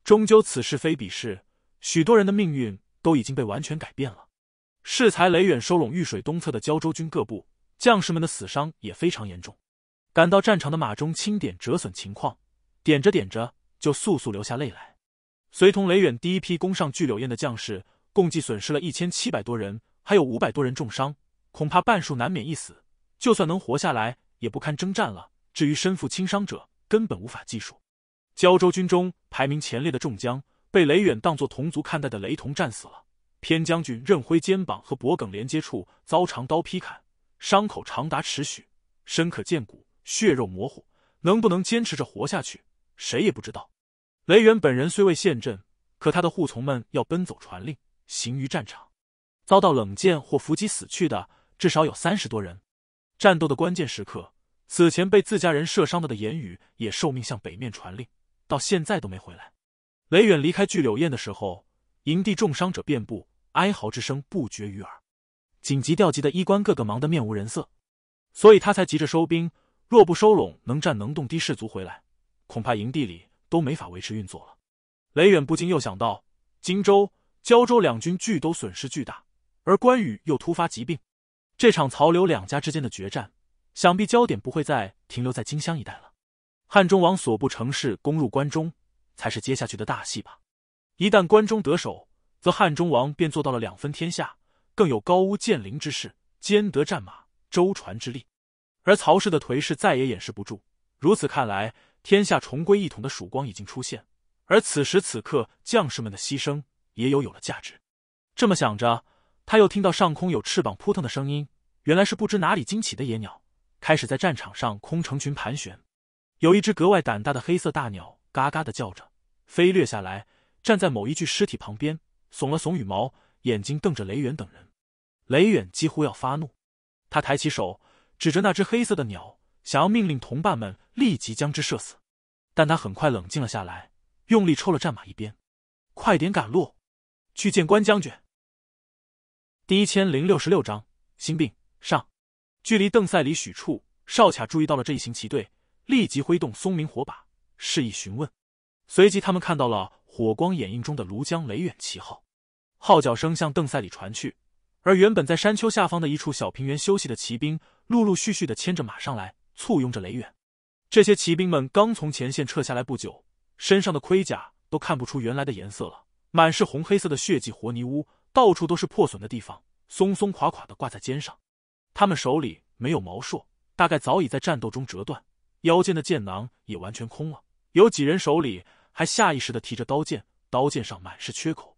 终究此事非比事，许多人的命运都已经被完全改变了。适才雷远收拢玉水东侧的胶州军各部，将士们的死伤也非常严重。赶到战场的马中清点折损情况，点着点着就速速流下泪来。随同雷远第一批攻上巨柳堰的将士，共计损失了一千七百多人，还有五百多人重伤，恐怕半数难免一死。就算能活下来，也不堪征战了。至于身负轻伤者，根本无法计数。胶州军中排名前列的众将，被雷远当作同族看待的雷同战死了。偏将军任辉肩膀和脖梗连接处遭长刀劈砍，伤口长达尺许，深可见骨，血肉模糊。能不能坚持着活下去，谁也不知道。雷远本人虽未陷阵，可他的护从们要奔走传令，行于战场，遭到冷箭或伏击死去的至少有三十多人。战斗的关键时刻，此前被自家人射伤的的言语也受命向北面传令。到现在都没回来。雷远离开聚柳宴的时候，营地重伤者遍布，哀嚎之声不绝于耳。紧急调集的医官个个忙得面无人色，所以他才急着收兵。若不收拢能战能动的士卒回来，恐怕营地里都没法维持运作了。雷远不禁又想到，荆州、胶州两军俱都损失巨大，而关羽又突发疾病，这场曹刘两家之间的决战，想必焦点不会再停留在荆襄一带了。汉中王所部城市攻入关中，才是接下去的大戏吧。一旦关中得手，则汉中王便做到了两分天下，更有高屋建瓴之势，兼得战马、舟船之力。而曹氏的颓势再也掩饰不住。如此看来，天下重归一统的曙光已经出现。而此时此刻，将士们的牺牲也有有了价值。这么想着，他又听到上空有翅膀扑腾的声音，原来是不知哪里惊起的野鸟，开始在战场上空成群盘旋。有一只格外胆大的黑色大鸟，嘎嘎的叫着，飞掠下来，站在某一具尸体旁边，耸了耸羽毛，眼睛瞪着雷远等人。雷远几乎要发怒，他抬起手指着那只黑色的鸟，想要命令同伴们立即将之射死，但他很快冷静了下来，用力抽了战马一鞭：“快点赶路，去见关将军。”第一千零六十六章心病上，距离邓塞里许处哨卡注意到了这一行骑队。立即挥动松明火把，示意询问。随即，他们看到了火光掩映中的庐江雷远旗号，号角声向邓塞里传去。而原本在山丘下方的一处小平原休息的骑兵，陆陆续续的牵着马上来，簇拥着雷远。这些骑兵们刚从前线撤下来不久，身上的盔甲都看不出原来的颜色了，满是红黑色的血迹和泥污，到处都是破损的地方，松松垮垮的挂在肩上。他们手里没有毛槊，大概早已在战斗中折断。腰间的剑囊也完全空了，有几人手里还下意识的提着刀剑，刀剑上满是缺口。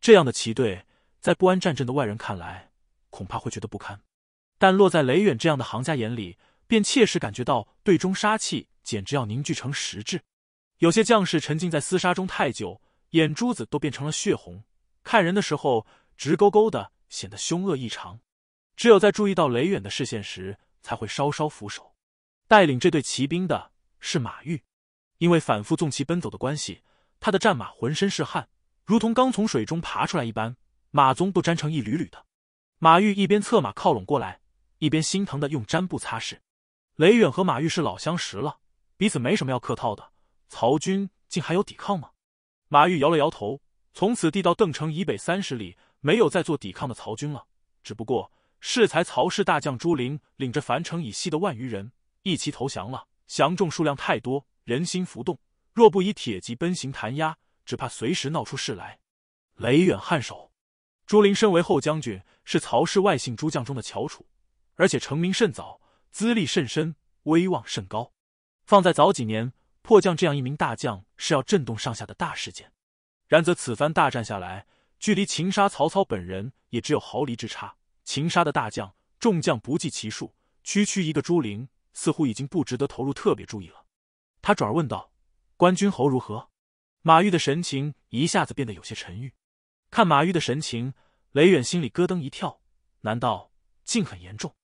这样的奇队，在不安战阵的外人看来，恐怕会觉得不堪；但落在雷远这样的行家眼里，便切实感觉到队中杀气，简直要凝聚成实质。有些将士沉浸在厮杀中太久，眼珠子都变成了血红，看人的时候直勾勾的，显得凶恶异常。只有在注意到雷远的视线时，才会稍稍俯首。带领这队骑兵的是马玉，因为反复纵骑奔走的关系，他的战马浑身是汗，如同刚从水中爬出来一般，马鬃都粘成一缕缕的。马玉一边策马靠拢过来，一边心疼的用毡布擦拭。雷远和马玉是老相识了，彼此没什么要客套的。曹军竟还有抵抗吗？马玉摇了摇头，从此地到邓城以北三十里，没有再做抵抗的曹军了。只不过，适才曹氏大将朱林领着樊城以西的万余人。一齐投降了，降众数量太多，人心浮动，若不以铁骑奔行弹压，只怕随时闹出事来。雷远颔首，朱灵身为后将军，是曹氏外姓诸将中的翘楚，而且成名甚早，资历甚深，威望甚高。放在早几年，破降这样一名大将是要震动上下的大事件。然则此番大战下来，距离擒杀曹操本人也只有毫厘之差，擒杀的大将，众将不计其数，区区一个朱灵。似乎已经不值得投入特别注意了，他转而问道：“关君侯如何？”马玉的神情一下子变得有些沉郁。看马玉的神情，雷远心里咯噔一跳，难道竟很严重？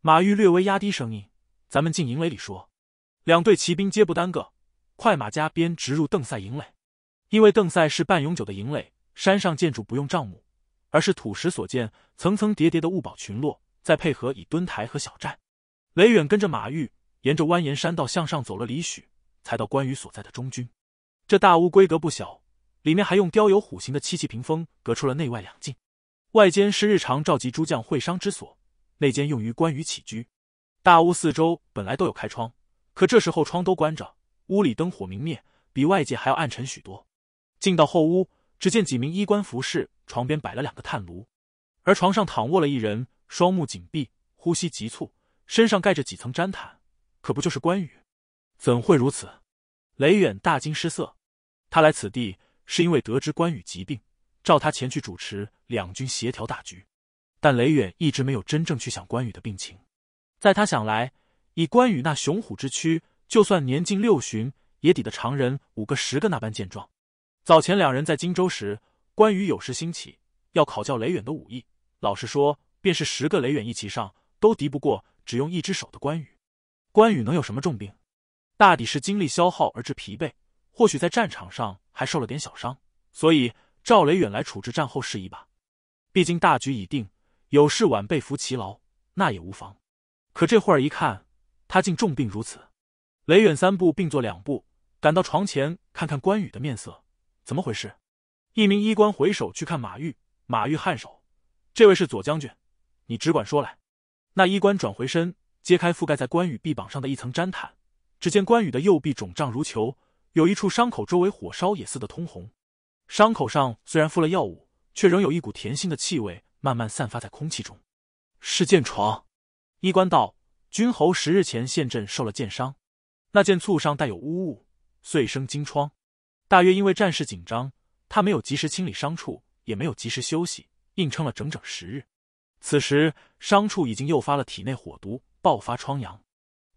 马玉略微压低声音：“咱们进营垒里说。”两队骑兵皆不耽搁，快马加鞭直入邓塞营垒。因为邓塞是半永久的营垒，山上建筑不用帐目，而是土石所建，层层叠叠的物堡群落，再配合以墩台和小寨。雷远跟着马玉沿着蜿蜒山道向上走了里许，才到关羽所在的中军。这大屋规格不小，里面还用雕有虎形的漆器屏风隔出了内外两进。外间是日常召集诸将会商之所，内间用于关羽起居。大屋四周本来都有开窗，可这时候窗都关着，屋里灯火明灭，比外界还要暗沉许多。进到后屋，只见几名衣冠服饰，床边摆了两个炭炉，而床上躺卧了一人，双目紧闭，呼吸急促。身上盖着几层毡毯，可不就是关羽？怎会如此？雷远大惊失色。他来此地是因为得知关羽疾病，召他前去主持两军协调大局。但雷远一直没有真正去想关羽的病情。在他想来，以关羽那雄虎之躯，就算年近六旬，也抵得常人五个十个那般健壮。早前两人在荆州时，关羽有时兴起要考教雷远的武艺。老实说，便是十个雷远一起上，都敌不过。只用一只手的关羽，关羽能有什么重病？大抵是精力消耗而致疲惫，或许在战场上还受了点小伤。所以赵雷远来处置战后事宜吧，毕竟大局已定，有事晚辈服其劳，那也无妨。可这会儿一看，他竟重病如此。雷远三步并作两步赶到床前，看看关羽的面色，怎么回事？一名医官回首去看马玉，马玉颔首：“这位是左将军，你只管说来。”那衣冠转回身，揭开覆盖在关羽臂膀上的一层毡毯，只见关羽的右臂肿胀如球，有一处伤口，周围火烧也似的通红。伤口上虽然敷了药物，却仍有一股甜腥的气味慢慢散发在空气中。是箭床，衣冠道：“君侯十日前陷阵受了箭伤，那箭簇上带有污物，遂生金疮。大约因为战事紧张，他没有及时清理伤处，也没有及时休息，硬撑了整整十日。”此时伤处已经诱发了体内火毒，爆发疮疡。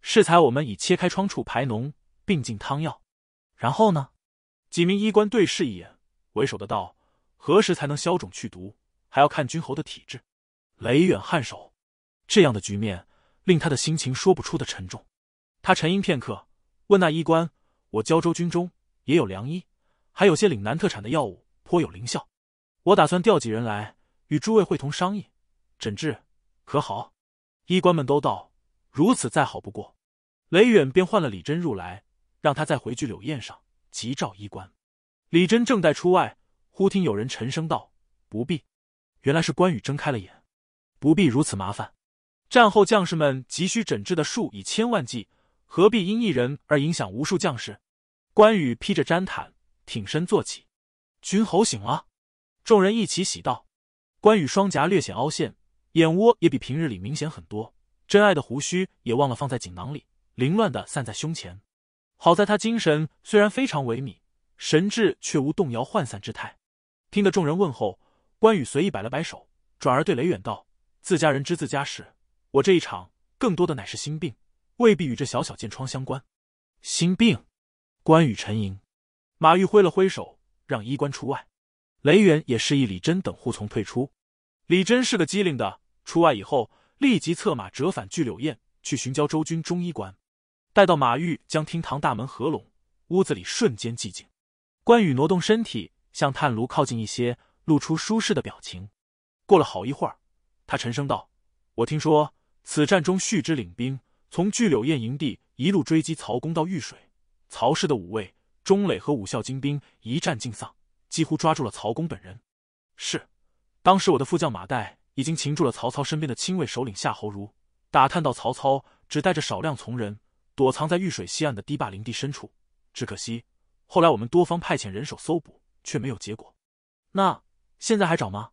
适才我们已切开疮处排脓，并进汤药。然后呢？几名医官对视一眼，为首的道：“何时才能消肿去毒？还要看君侯的体质。”雷远颔首。这样的局面令他的心情说不出的沉重。他沉吟片刻，问那医官：“我胶州军中也有良医，还有些岭南特产的药物，颇有灵效。我打算调几人来，与诸位会同商议。”诊治可好？医官们都道如此再好不过。雷远便唤了李真入来，让他再回去柳宴上急召医官。李真正待出外，忽听有人沉声道：“不必。”原来是关羽睁开了眼，不必如此麻烦。战后将士们急需诊治的数以千万计，何必因一人而影响无数将士？关羽披着毡毯，挺身坐起。君侯醒了，众人一起喜道：“关羽双颊略显凹陷。”眼窝也比平日里明显很多，真爱的胡须也忘了放在锦囊里，凌乱的散在胸前。好在他精神虽然非常萎靡，神志却无动摇涣散之态。听得众人问候，关羽随意摆了摆手，转而对雷远道：“自家人知自家事，我这一场更多的乃是心病，未必与这小小剑疮相关。”心病，关羽沉吟。马玉挥了挥手，让衣冠出外。雷远也示意李真等护从退出。李真是个机灵的。出外以后，立即策马折返巨柳堰，去寻交州军中医官。待到马玉将厅堂大门合拢，屋子里瞬间寂静。关羽挪动身体，向炭炉靠近一些，露出舒适的表情。过了好一会儿，他沉声道：“我听说此战中，旭之领兵从巨柳堰营地一路追击曹公到玉水，曹氏的五位钟磊和五校精兵一战尽丧，几乎抓住了曹公本人。是，当时我的副将马岱。”已经擒住了曹操身边的亲卫首领夏侯儒，打探到曹操只带着少量从人，躲藏在玉水西岸的堤坝林地深处。只可惜，后来我们多方派遣人手搜捕，却没有结果。那现在还找吗？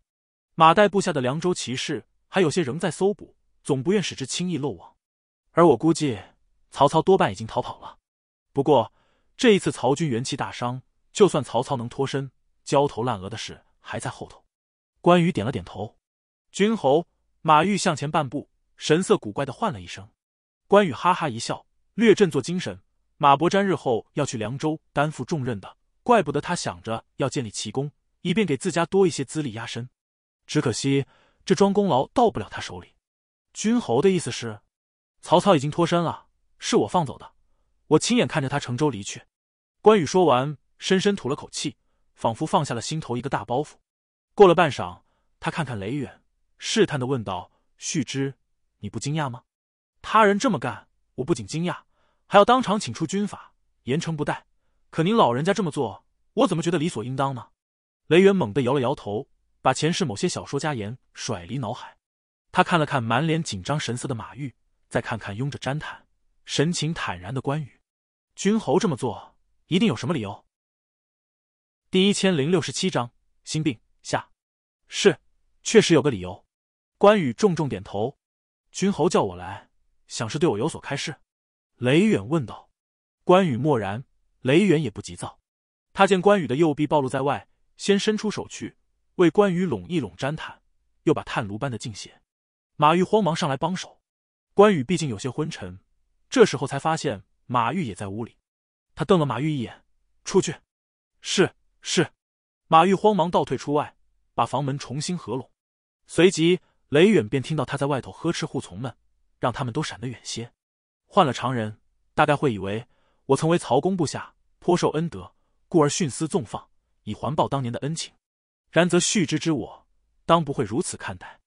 马岱部下的凉州骑士还有些仍在搜捕，总不愿使之轻易漏网。而我估计，曹操多半已经逃跑了。不过这一次曹军元气大伤，就算曹操能脱身，焦头烂额的事还在后头。关羽点了点头。君侯，马玉向前半步，神色古怪的唤了一声。关羽哈哈一笑，略振作精神。马伯瞻日后要去凉州担负重任的，怪不得他想着要建立奇功，以便给自家多一些资历压身。只可惜这桩功劳到不了他手里。君侯的意思是，曹操已经脱身了，是我放走的，我亲眼看着他乘舟离去。关羽说完，深深吐了口气，仿佛放下了心头一个大包袱。过了半晌，他看看雷远。试探的问道：“旭之，你不惊讶吗？他人这么干，我不仅惊讶，还要当场请出军法，严惩不贷。可您老人家这么做，我怎么觉得理所应当呢？”雷元猛地摇了摇头，把前世某些小说家言甩离脑海。他看了看满脸紧张神色的马玉，再看看拥着毡毯、神情坦然的关羽，君侯这么做一定有什么理由。第一千零六十七章心病下，是，确实有个理由。关羽重重点头，君侯叫我来，想是对我有所开示。”雷远问道。关羽默然，雷远也不急躁。他见关羽的右臂暴露在外，先伸出手去为关羽拢一拢毡毯，又把炭炉般的近血。马玉慌忙上来帮手。关羽毕竟有些昏沉，这时候才发现马玉也在屋里。他瞪了马玉一眼：“出去！”“是是。”马玉慌忙倒退出外，把房门重新合拢，随即。雷远便听到他在外头呵斥扈从们，让他们都闪得远些。换了常人，大概会以为我曾为曹公部下，颇受恩德，故而徇私纵放，以还报当年的恩情。然则续之之我，当不会如此看待。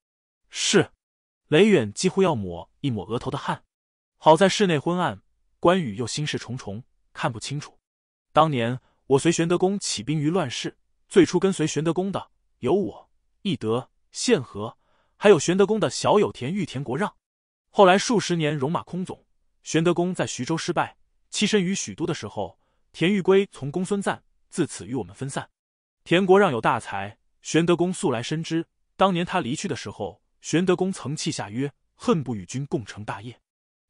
是，雷远几乎要抹一抹额头的汗。好在室内昏暗，关羽又心事重重，看不清楚。当年我随玄德公起兵于乱世，最初跟随玄德公的有我、翼德、宪和。还有玄德公的小友田玉、田国让，后来数十年戎马空总。玄德公在徐州失败，栖身于许都的时候，田玉归从公孙瓒，自此与我们分散。田国让有大才，玄德公素来深知。当年他离去的时候，玄德公曾泣下曰：“恨不与君共成大业。”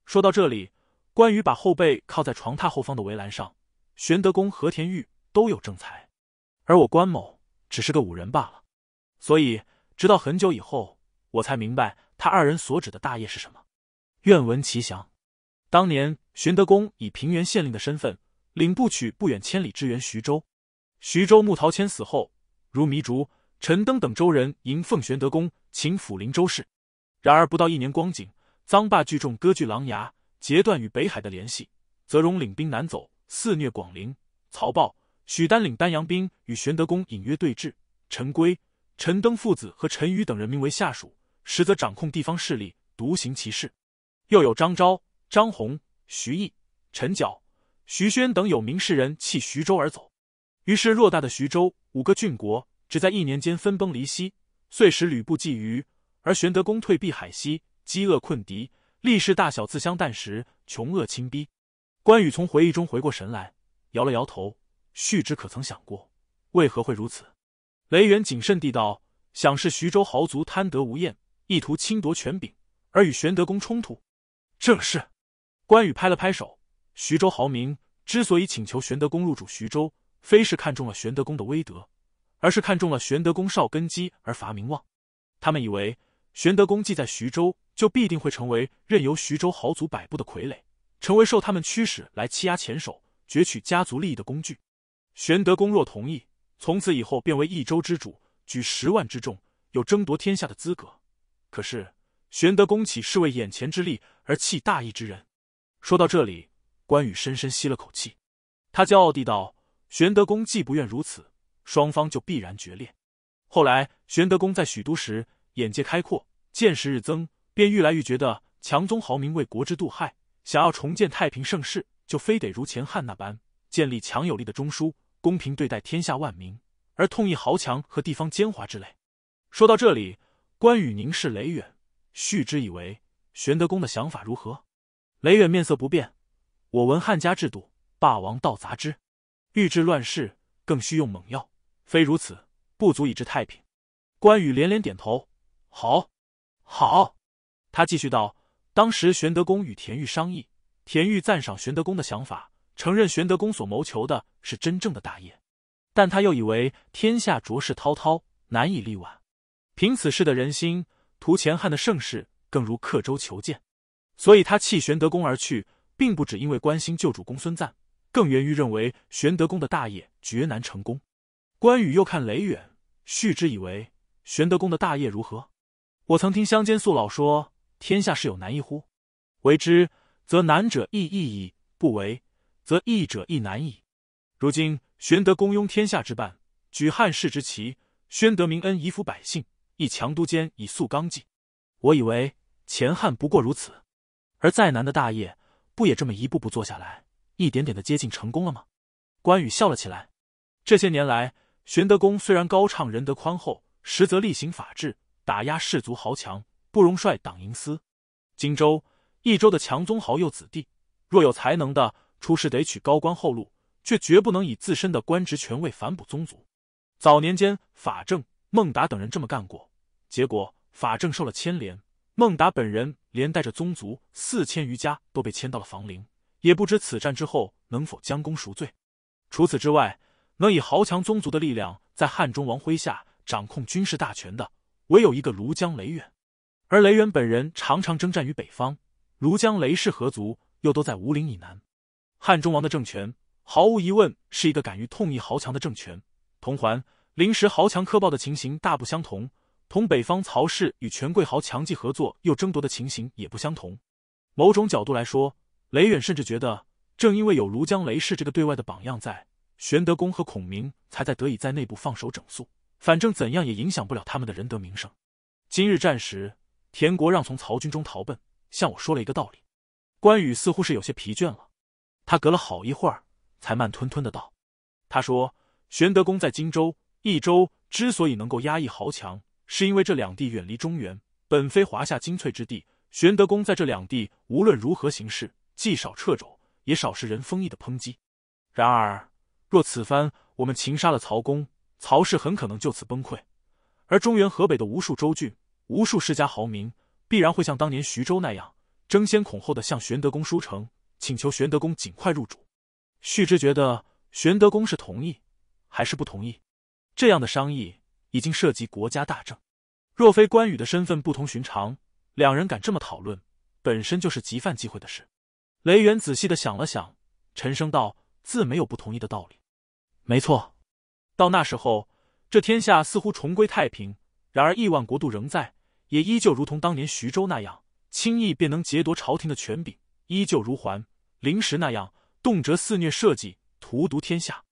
说到这里，关羽把后背靠在床榻后方的围栏上。玄德公和田玉都有正才，而我关某只是个武人罢了，所以直到很久以后。我才明白他二人所指的大业是什么，愿闻其详。当年，玄德公以平原县令的身份，领部曲不远千里支援徐州。徐州牧陶谦死后，如糜竺、陈登等州人迎奉玄德公，请抚临州事。然而，不到一年光景，臧霸聚众割据琅琊，截断与北海的联系；泽荣领兵南走，肆虐广陵。曹豹、许丹领丹阳兵与玄德公隐约对峙。陈规、陈登父子和陈馀等人名为下属。实则掌控地方势力，独行其事。又有张昭、张宏、徐毅、陈角、徐宣等有名士人弃徐州而走，于是偌大的徐州五个郡国，只在一年间分崩离析，遂使吕布觊觎。而玄德攻退碧海西，饥饿困敌，力士大小自相啖食，穷饿侵逼。关羽从回忆中回过神来，摇了摇头，旭之可曾想过为何会如此？雷元谨慎地道：“想是徐州豪族贪得无厌。”意图侵夺权柄，而与玄德公冲突，正是。关羽拍了拍手，徐州豪民之所以请求玄德公入主徐州，非是看中了玄德公的威德，而是看中了玄德公少根基而乏名望。他们以为，玄德公既在徐州，就必定会成为任由徐州豪族摆布的傀儡，成为受他们驱使来欺压前手、攫取家族利益的工具。玄德公若同意，从此以后便为一州之主，举十万之众，有争夺天下的资格。可是，玄德公岂是为眼前之利而弃大义之人？说到这里，关羽深深吸了口气，他骄傲地道：“玄德公既不愿如此，双方就必然决裂。”后来，玄德公在许都时，眼界开阔，见识日增，便愈来愈觉得强宗豪民为国之度害，想要重建太平盛世，就非得如前汉那般建立强有力的中枢，公平对待天下万民，而痛意豪强和地方奸猾之类。说到这里。关羽凝视雷远，续之以为玄德公的想法如何？雷远面色不变。我闻汉家制度，霸王道杂之，欲治乱世，更需用猛药，非如此不足以治太平。关羽连连点头，好，好。他继续道：当时玄德公与田玉商议，田玉赞赏玄德公的想法，承认玄德公所谋求的是真正的大业，但他又以为天下浊势滔滔，难以立稳。凭此事的人心，图前汉的盛世，更如刻舟求剑。所以，他弃玄德公而去，并不只因为关心旧主公孙瓒，更源于认为玄德公的大业绝难成功。关羽又看雷远，续之以为玄德公的大业如何？我曾听乡间素老说：天下事有难易乎？为之，则难者易易矣；不为，则易者亦难矣。如今，玄德公拥天下之半，举汉室之旗，宣德明恩，以抚百姓。一强都监以肃纲纪。我以为前汉不过如此，而再难的大业，不也这么一步步做下来，一点点的接近成功了吗？关羽笑了起来。这些年来，玄德公虽然高唱仁德宽厚，实则厉行法治，打压士族豪强，不容率党营私。荆州、益州的强宗豪右子弟，若有才能的，出世得取高官厚禄，却绝不能以自身的官职权位反哺宗族。早年间，法正。孟达等人这么干过，结果法正受了牵连，孟达本人连带着宗族四千余家都被迁到了房陵，也不知此战之后能否将功赎罪。除此之外，能以豪强宗族的力量在汉中王麾下掌控军事大权的，唯有一个庐江雷远，而雷远本人常常征战于北方，庐江雷氏何族又都在吴陵以南，汉中王的政权毫无疑问是一个敢于痛意豪强的政权。同环。临时豪强科报的情形大不相同，同北方曹氏与权贵豪强既合作又争夺的情形也不相同。某种角度来说，雷远甚至觉得，正因为有庐江雷氏这个对外的榜样在，玄德公和孔明才在得以在内部放手整肃。反正怎样也影响不了他们的仁德名声。今日战时，田国让从曹军中逃奔，向我说了一个道理。关羽似乎是有些疲倦了，他隔了好一会儿，才慢吞吞的道：“他说，玄德公在荆州。”益州之所以能够压抑豪强，是因为这两地远离中原，本非华夏精粹之地。玄德公在这两地无论如何行事，既少掣肘，也少是人封邑的抨击。然而，若此番我们擒杀了曹公，曹氏很可能就此崩溃，而中原河北的无数州郡、无数世家豪民，必然会像当年徐州那样，争先恐后地向玄德公书城，请求玄德公尽快入主。旭之觉得，玄德公是同意还是不同意？这样的商议已经涉及国家大政，若非关羽的身份不同寻常，两人敢这么讨论，本身就是极犯忌讳的事。雷元仔细的想了想，沉声道：“自没有不同意的道理。”没错，到那时候，这天下似乎重归太平，然而亿万国度仍在，也依旧如同当年徐州那样，轻易便能劫夺朝廷的权柄，依旧如环灵石那样，动辄肆虐社稷，荼毒天下。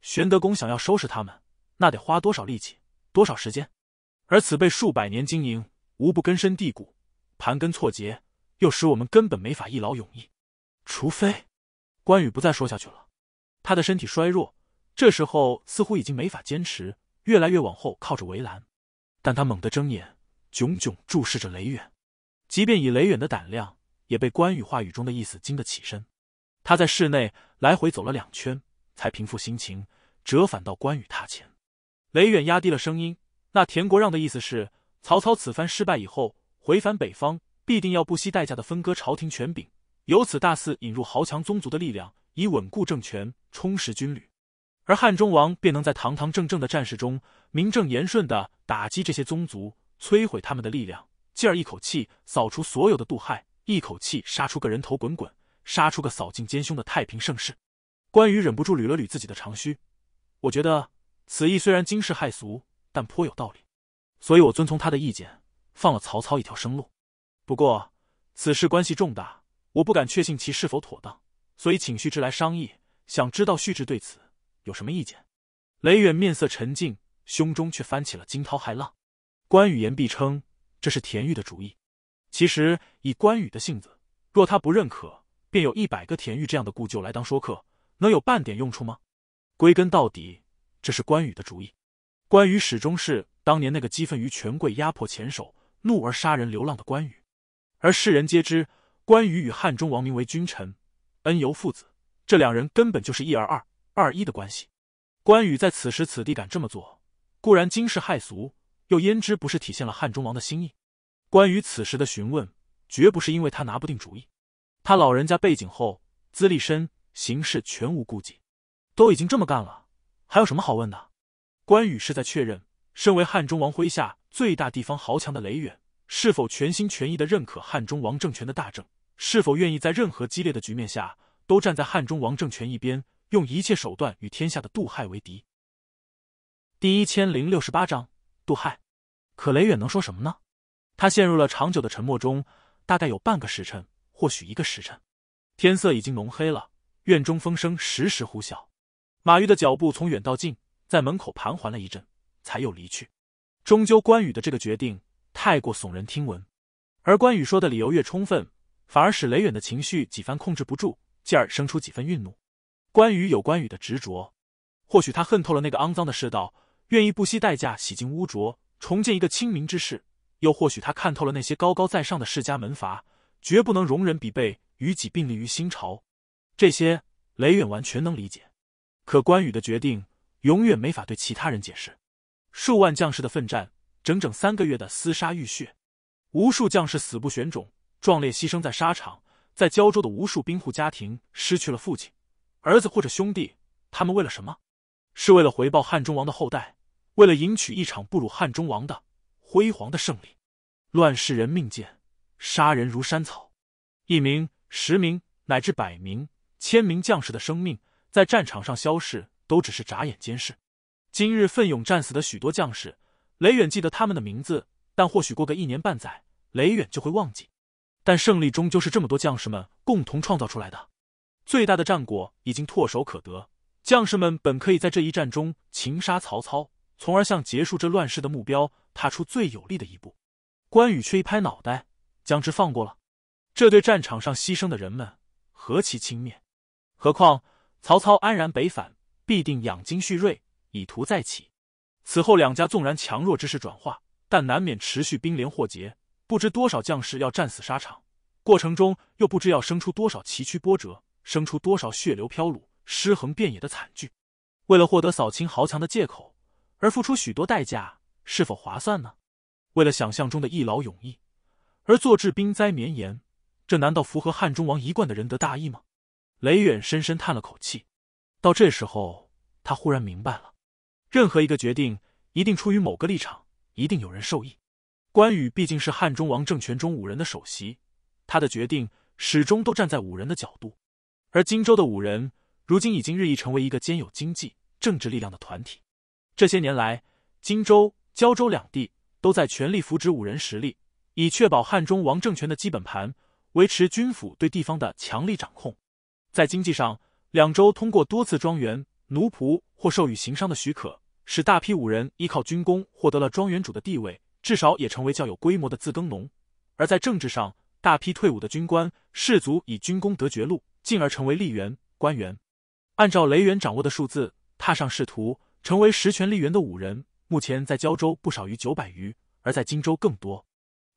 玄德公想要收拾他们。那得花多少力气，多少时间？而此辈数百年经营，无不根深蒂固，盘根错节，又使我们根本没法一劳永逸。除非……关羽不再说下去了。他的身体衰弱，这时候似乎已经没法坚持，越来越往后靠着围栏。但他猛地睁眼，炯炯注视着雷远。即便以雷远的胆量，也被关羽话语中的意思惊得起身。他在室内来回走了两圈，才平复心情，折返到关羽榻前。雷远压低了声音：“那田国让的意思是，曹操此番失败以后，回返北方，必定要不惜代价的分割朝廷权柄，由此大肆引入豪强宗族的力量，以稳固政权，充实军旅。而汉中王便能在堂堂正正的战事中，名正言顺的打击这些宗族，摧毁他们的力量，继而一口气扫除所有的蠹害，一口气杀出个人头滚滚，杀出个扫尽奸凶的太平盛世。”关羽忍不住捋了捋自己的长须：“我觉得。”此意虽然惊世骇俗，但颇有道理，所以我遵从他的意见，放了曹操一条生路。不过此事关系重大，我不敢确信其是否妥当，所以请旭之来商议。想知道旭之对此有什么意见？雷远面色沉静，胸中却翻起了惊涛骇浪。关羽言必称这是田玉的主意，其实以关羽的性子，若他不认可，便有一百个田玉这样的故旧来当说客，能有半点用处吗？归根到底。这是关羽的主意。关羽始终是当年那个激愤于权贵压迫、前手怒而杀人、流浪的关羽。而世人皆知，关羽与汉中王名为君臣，恩由父子，这两人根本就是一而二、二一的关系。关羽在此时此地敢这么做，固然惊世骇俗，又焉知不是体现了汉中王的心意？关羽此时的询问，绝不是因为他拿不定主意。他老人家背景厚，资历深，行事全无顾忌，都已经这么干了。还有什么好问的？关羽是在确认，身为汉中王麾下最大地方豪强的雷远，是否全心全意的认可汉中王政权的大政，是否愿意在任何激烈的局面下，都站在汉中王政权一边，用一切手段与天下的杜亥为敌。第一千零六十八章，杜亥。可雷远能说什么呢？他陷入了长久的沉默中，大概有半个时辰，或许一个时辰。天色已经浓黑了，院中风声时时呼啸。马玉的脚步从远到近，在门口盘桓了一阵，才又离去。终究，关羽的这个决定太过耸人听闻，而关羽说的理由越充分，反而使雷远的情绪几番控制不住，继而生出几分愠怒。关羽有关羽的执着，或许他恨透了那个肮脏的世道，愿意不惜代价洗净污浊，重建一个清明之世；又或许他看透了那些高高在上的世家门阀，绝不能容忍比被与己并立于新朝。这些，雷远完全能理解。可关羽的决定永远没法对其他人解释。数万将士的奋战，整整三个月的厮杀浴血，无数将士死不选种，壮烈牺牲在沙场。在胶州的无数兵户家庭失去了父亲、儿子或者兄弟，他们为了什么？是为了回报汉中王的后代，为了赢取一场不辱汉中王的辉煌的胜利。乱世人命贱，杀人如山草。一名、十名乃至百名、千名将士的生命。在战场上消逝，都只是眨眼间事。今日奋勇战死的许多将士，雷远记得他们的名字，但或许过个一年半载，雷远就会忘记。但胜利终究是这么多将士们共同创造出来的，最大的战果已经唾手可得。将士们本可以在这一战中擒杀曹操，从而向结束这乱世的目标踏出最有力的一步。关羽却一拍脑袋，将之放过了，这对战场上牺牲的人们何其轻蔑！何况。曹操安然北返，必定养精蓄锐，以图再起。此后两家纵然强弱之势转化，但难免持续兵连祸结，不知多少将士要战死沙场。过程中又不知要生出多少崎岖波折，生出多少血流飘橹、尸横遍野的惨剧。为了获得扫清豪强的借口，而付出许多代价，是否划算呢？为了想象中的一劳永逸，而坐致兵灾绵延，这难道符合汉中王一贯的仁德大义吗？雷远深深叹了口气，到这时候，他忽然明白了：任何一个决定，一定出于某个立场，一定有人受益。关羽毕竟是汉中王政权中五人的首席，他的决定始终都站在五人的角度。而荆州的五人，如今已经日益成为一个兼有经济、政治力量的团体。这些年来，荆州、胶州两地都在全力扶植五人实力，以确保汉中王政权的基本盘，维持军府对地方的强力掌控。在经济上，两州通过多次庄园奴仆或授予行商的许可，使大批武人依靠军功获得了庄园主的地位，至少也成为较有规模的自耕农；而在政治上，大批退伍的军官士卒以军功得爵禄，进而成为吏员、官员。按照雷元掌握的数字，踏上仕途成为实权吏员的武人，目前在胶州不少于九百余，而在荆州更多。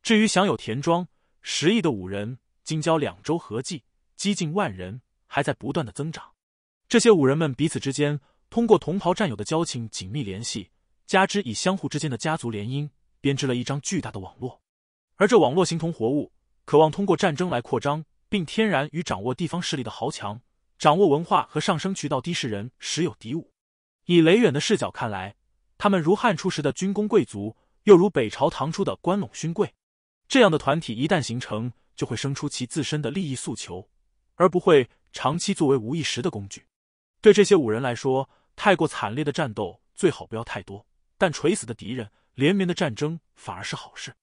至于享有田庄十亿的武人，京郊两州合计几近万人。还在不断的增长，这些武人们彼此之间通过同袍战友的交情紧密联系，加之以相互之间的家族联姻，编织了一张巨大的网络。而这网络形同活物，渴望通过战争来扩张，并天然与掌握地方势力的豪强、掌握文化和上升渠道的士人时有敌伍。以雷远的视角看来，他们如汉初时的军功贵族，又如北朝唐初的关陇勋贵。这样的团体一旦形成，就会生出其自身的利益诉求，而不会。长期作为无意识的工具，对这些武人来说，太过惨烈的战斗最好不要太多。但垂死的敌人，连绵的战争反而是好事。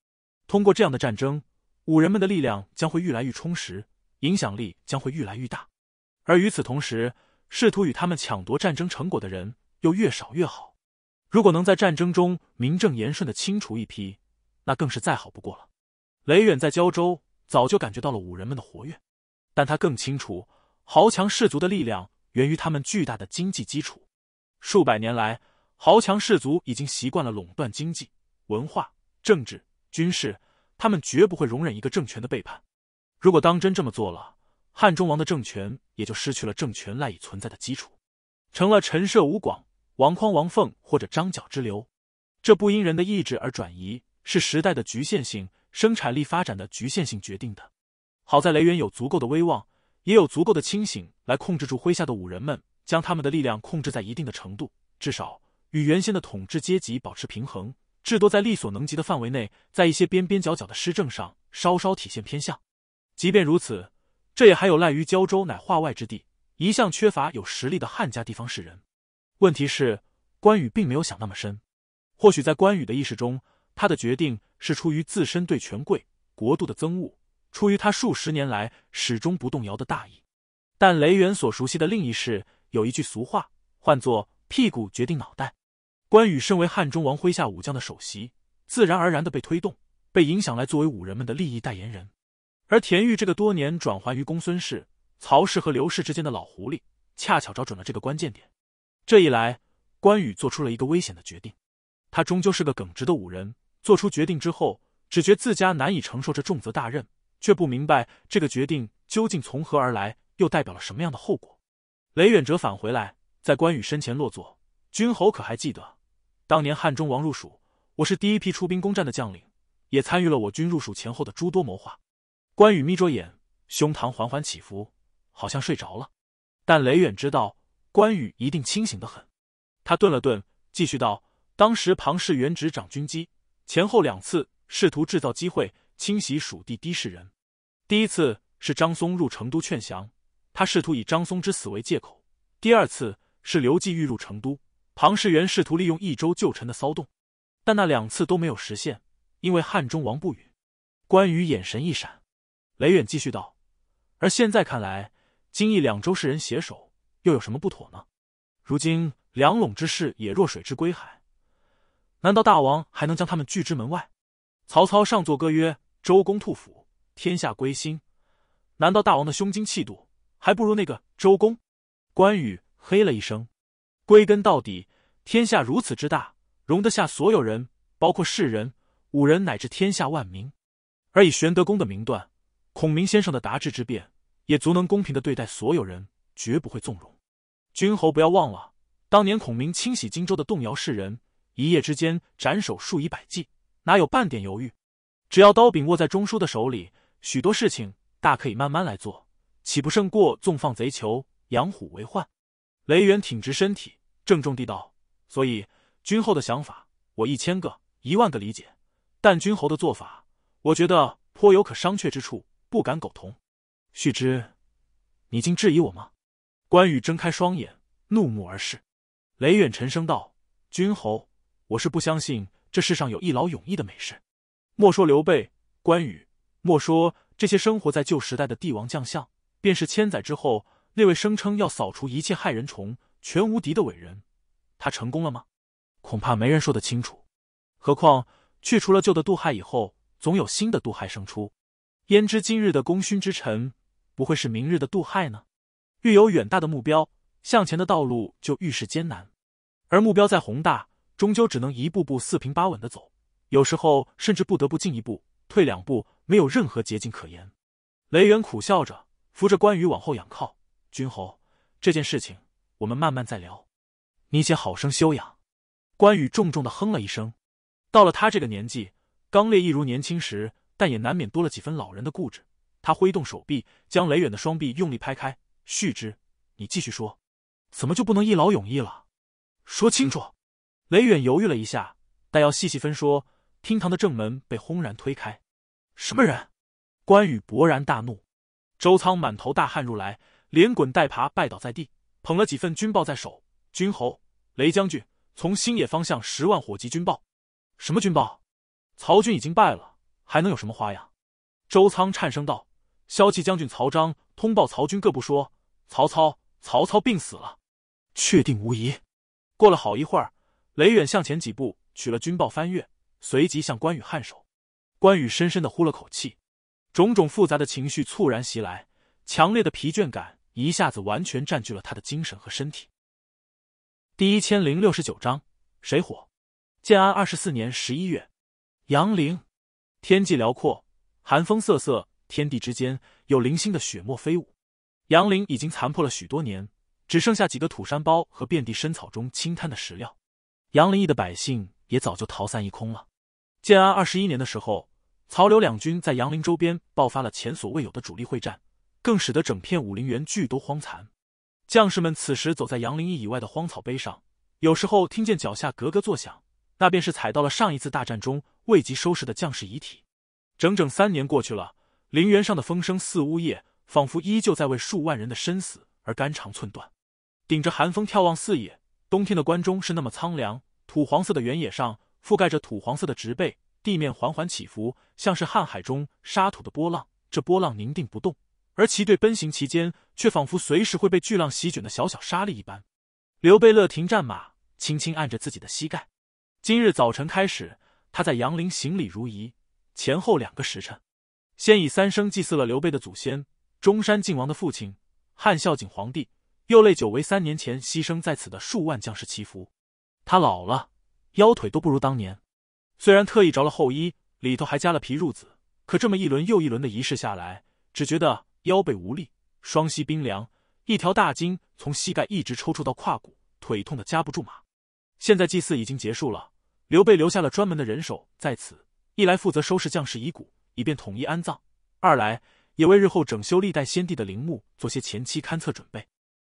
通过这样的战争，武人们的力量将会愈来愈充实，影响力将会愈来愈大。而与此同时，试图与他们抢夺战争成果的人，又越少越好。如果能在战争中名正言顺的清除一批，那更是再好不过了。雷远在胶州早就感觉到了武人们的活跃，但他更清楚。豪强氏族的力量源于他们巨大的经济基础。数百年来，豪强氏族已经习惯了垄断经济、文化、政治、军事。他们绝不会容忍一个政权的背叛。如果当真这么做了，汉中王的政权也就失去了政权赖以存在的基础，成了陈涉、吴广、王匡、王凤或者张角之流。这不因人的意志而转移，是时代的局限性、生产力发展的局限性决定的。好在雷元有足够的威望。也有足够的清醒来控制住麾下的武人们，将他们的力量控制在一定的程度，至少与原先的统治阶级保持平衡，至多在力所能及的范围内，在一些边边角角的施政上稍稍体现偏向。即便如此，这也还有赖于胶州乃化外之地，一向缺乏有实力的汉家地方士人。问题是，关羽并没有想那么深。或许在关羽的意识中，他的决定是出于自身对权贵、国度的憎恶。出于他数十年来始终不动摇的大义，但雷元所熟悉的另一事有一句俗话，唤作“屁股决定脑袋”。关羽身为汉中王麾下武将的首席，自然而然的被推动、被影响来作为武人们的利益代言人。而田玉这个多年转还于公孙氏、曹氏和刘氏之间的老狐狸，恰巧找准了这个关键点。这一来，关羽做出了一个危险的决定。他终究是个耿直的武人，做出决定之后，只觉自家难以承受这重责大任。却不明白这个决定究竟从何而来，又代表了什么样的后果。雷远哲返回来，在关羽身前落座。君侯可还记得，当年汉中王入蜀，我是第一批出兵攻占的将领，也参与了我军入蜀前后的诸多谋划。关羽眯着眼，胸膛缓缓起伏，好像睡着了。但雷远知道，关羽一定清醒得很。他顿了顿，继续道：“当时庞氏原职掌军机，前后两次试图制造机会。”清洗蜀地的士人，第一次是张松入成都劝降，他试图以张松之死为借口；第二次是刘季玉入成都，庞士元试图利用益州旧臣的骚动，但那两次都没有实现，因为汉中王不允。关羽眼神一闪，雷远继续道：“而现在看来，今益两州士人携手，又有什么不妥呢？如今梁陇之士也若水之归海，难道大王还能将他们拒之门外？”曹操上座歌曰。周公吐哺，天下归心。难道大王的胸襟气度还不如那个周公？关羽嘿了一声。归根到底，天下如此之大，容得下所有人，包括世人、五人乃至天下万民。而以玄德公的名断，孔明先生的达智之辩，也足能公平的对待所有人，绝不会纵容。君侯不要忘了，当年孔明清洗荆州的动摇世人，一夜之间斩首数以百计，哪有半点犹豫？只要刀柄握在中书的手里，许多事情大可以慢慢来做，岂不胜过纵放贼囚，养虎为患？雷远挺直身体，郑重地道：“所以，君侯的想法，我一千个、一万个理解。但君侯的做法，我觉得颇有可商榷之处，不敢苟同。”旭之，你竟质疑我吗？关羽睁开双眼，怒目而视。雷远沉声道：“君侯，我是不相信这世上有一劳永逸的美事。”莫说刘备、关羽，莫说这些生活在旧时代的帝王将相，便是千载之后那位声称要扫除一切害人虫、全无敌的伟人，他成功了吗？恐怕没人说得清楚。何况去除了旧的杜害以后，总有新的杜害生出。焉知今日的功勋之臣，不会是明日的杜害呢？欲有远大的目标，向前的道路就愈是艰难；而目标再宏大，终究只能一步步四平八稳的走。有时候甚至不得不进一步退两步，没有任何捷径可言。雷远苦笑着扶着关羽往后仰靠：“君侯，这件事情我们慢慢再聊，你且好生休养。”关羽重重的哼了一声。到了他这个年纪，刚烈一如年轻时，但也难免多了几分老人的固执。他挥动手臂，将雷远的双臂用力拍开：“续之，你继续说，怎么就不能一劳永逸了？说清楚。”雷远犹豫了一下，但要细细分说。厅堂的正门被轰然推开，什么人？关羽勃然大怒。周仓满头大汗入来，连滚带爬拜倒在地，捧了几份军报在手。军侯雷将军从新野方向十万火急军报。什么军报？曹军已经败了，还能有什么花样？周仓颤声道：“骁骑将军曹彰通报曹军各部说，曹操，曹操病死了，确定无疑。”过了好一会儿，雷远向前几步，取了军报翻阅。随即向关羽颔首，关羽深深的呼了口气，种种复杂的情绪猝然袭来，强烈的疲倦感一下子完全占据了他的精神和身体。第一千零六十九章水火？建安二十四年十一月，杨凌，天际辽阔，寒风瑟瑟，天地之间有零星的雪沫飞舞。杨凌已经残破了许多年，只剩下几个土山包和遍地深草中青滩的石料。杨凌邑的百姓。也早就逃散一空了。建安二十一年的时候，曹刘两军在杨陵周边爆发了前所未有的主力会战，更使得整片武陵园巨都荒残。将士们此时走在杨陵邑以外的荒草碑上，有时候听见脚下咯咯作响，那便是踩到了上一次大战中未及收拾的将士遗体。整整三年过去了，陵园上的风声似呜咽，仿佛依旧在为数万人的生死而肝肠寸断。顶着寒风眺望四野，冬天的关中是那么苍凉。土黄色的原野上覆盖着土黄色的植被，地面缓缓起伏，像是瀚海中沙土的波浪。这波浪凝定不动，而其队奔行其间，却仿佛随时会被巨浪席卷的小小沙粒一般。刘备勒停战马，轻轻按着自己的膝盖。今日早晨开始，他在杨陵行礼如仪，前后两个时辰，先以三生祭祀了刘备的祖先中山靖王的父亲汉孝景皇帝，又为久违三年前牺牲在此的数万将士祈福。他老了，腰腿都不如当年。虽然特意着了厚衣，里头还加了皮褥子，可这么一轮又一轮的仪式下来，只觉得腰背无力，双膝冰凉，一条大筋从膝盖一直抽搐到胯骨，腿痛的夹不住马。现在祭祀已经结束了，刘备留下了专门的人手在此，一来负责收拾将士遗骨，以便统一安葬；二来也为日后整修历代先帝的陵墓做些前期勘测准备。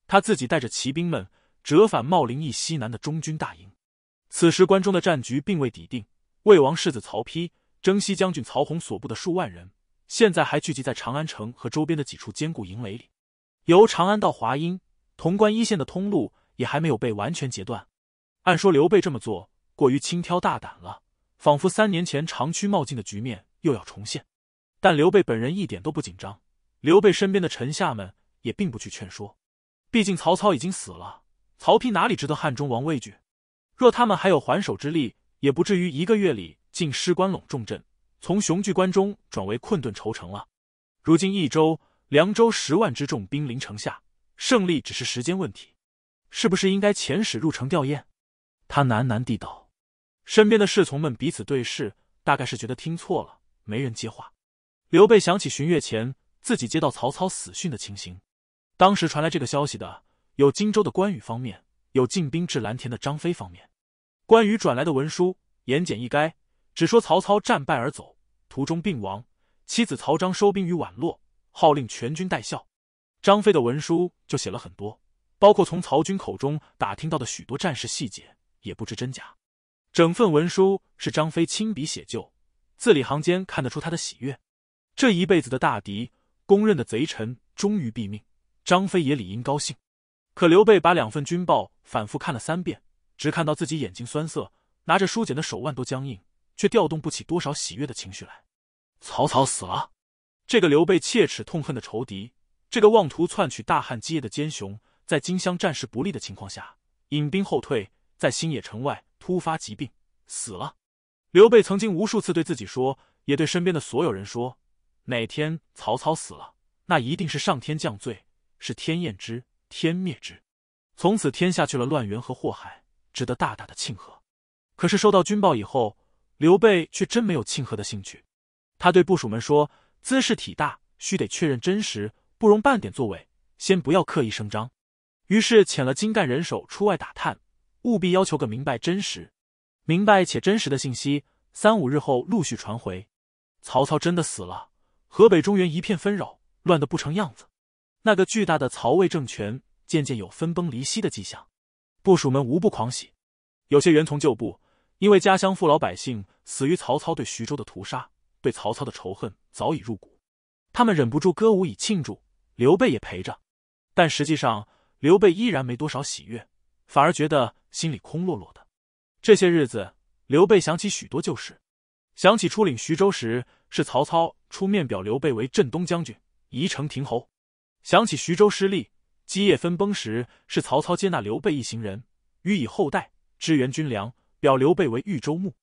他自己带着骑兵们。折返茂陵驿西南的中军大营，此时关中的战局并未抵定。魏王世子曹丕、征西将军曹洪所部的数万人，现在还聚集在长安城和周边的几处坚固营垒里。由长安到华阴、潼关一线的通路也还没有被完全截断。按说刘备这么做过于轻挑大胆了，仿佛三年前长驱冒进的局面又要重现。但刘备本人一点都不紧张，刘备身边的臣下们也并不去劝说，毕竟曹操已经死了。曹丕哪里值得汉中王畏惧？若他们还有还手之力，也不至于一个月里尽失关陇重镇，从雄踞关中转为困顿愁城了。如今益州、凉州十万之众兵临城下，胜利只是时间问题。是不是应该遣使入城吊唁？他喃喃地道。身边的侍从们彼此对视，大概是觉得听错了，没人接话。刘备想起巡月前自己接到曹操死讯的情形，当时传来这个消息的。有荆州的关羽方面，有进兵至蓝田的张飞方面。关羽转来的文书言简意赅，只说曹操战败而走，途中病亡，妻子曹彰收兵于宛洛，号令全军戴孝。张飞的文书就写了很多，包括从曹军口中打听到的许多战事细节，也不知真假。整份文书是张飞亲笔写就，字里行间看得出他的喜悦。这一辈子的大敌，公认的贼臣终于毙命，张飞也理应高兴。可刘备把两份军报反复看了三遍，只看到自己眼睛酸涩，拿着书简的手腕都僵硬，却调动不起多少喜悦的情绪来。曹操死了，这个刘备切齿痛恨的仇敌，这个妄图篡取大汉基业的奸雄，在荆襄战事不利的情况下引兵后退，在新野城外突发疾病死了。刘备曾经无数次对自己说，也对身边的所有人说，哪天曹操死了，那一定是上天降罪，是天验之。天灭之，从此天下去了乱源和祸害，值得大大的庆贺。可是收到军报以后，刘备却真没有庆贺的兴趣。他对部署们说：“兹事体大，须得确认真实，不容半点作伪。先不要刻意声张。于是遣了精干人手出外打探，务必要求个明白真实、明白且真实的信息。三五日后陆续传回。曹操真的死了，河北中原一片纷扰，乱得不成样子。”那个巨大的曹魏政权渐渐有分崩离析的迹象，部署们无不狂喜。有些原从旧部，因为家乡父老百姓死于曹操对徐州的屠杀，对曹操的仇恨早已入骨，他们忍不住歌舞以庆祝。刘备也陪着，但实际上刘备依然没多少喜悦，反而觉得心里空落落的。这些日子，刘备想起许多旧事，想起初领徐州时，是曹操出面表刘备为镇东将军、宜城亭侯。想起徐州失利，基业分崩时，是曹操接纳刘备一行人，予以厚待，支援军粮，表刘备为豫州牧。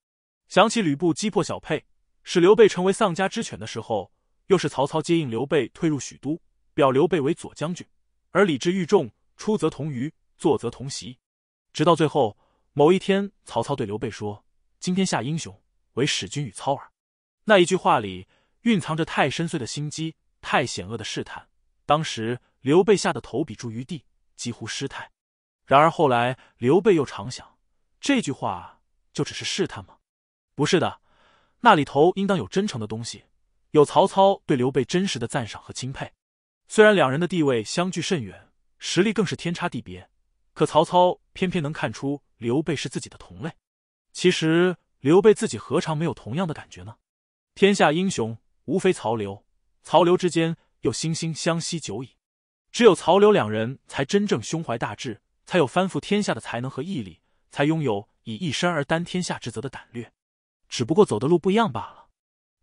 想起吕布击破小沛，使刘备成为丧家之犬的时候，又是曹操接应刘备退入许都，表刘备为左将军。而礼之欲众，出则同舆，坐则同席，直到最后某一天，曹操对刘备说：“今天下英雄，唯使君与操耳。”那一句话里蕴藏着太深邃的心机，太险恶的试探。当时刘备吓得头比住于地，几乎失态。然而后来刘备又常想，这句话就只是试探吗？不是的，那里头应当有真诚的东西，有曹操对刘备真实的赞赏和钦佩。虽然两人的地位相距甚远，实力更是天差地别，可曹操偏偏能看出刘备是自己的同类。其实刘备自己何尝没有同样的感觉呢？天下英雄无非曹刘，曹刘之间。又惺惺相惜久矣，只有曹刘两人才真正胸怀大志，才有翻覆天下的才能和毅力，才拥有以一身而担天下之责的胆略。只不过走的路不一样罢了。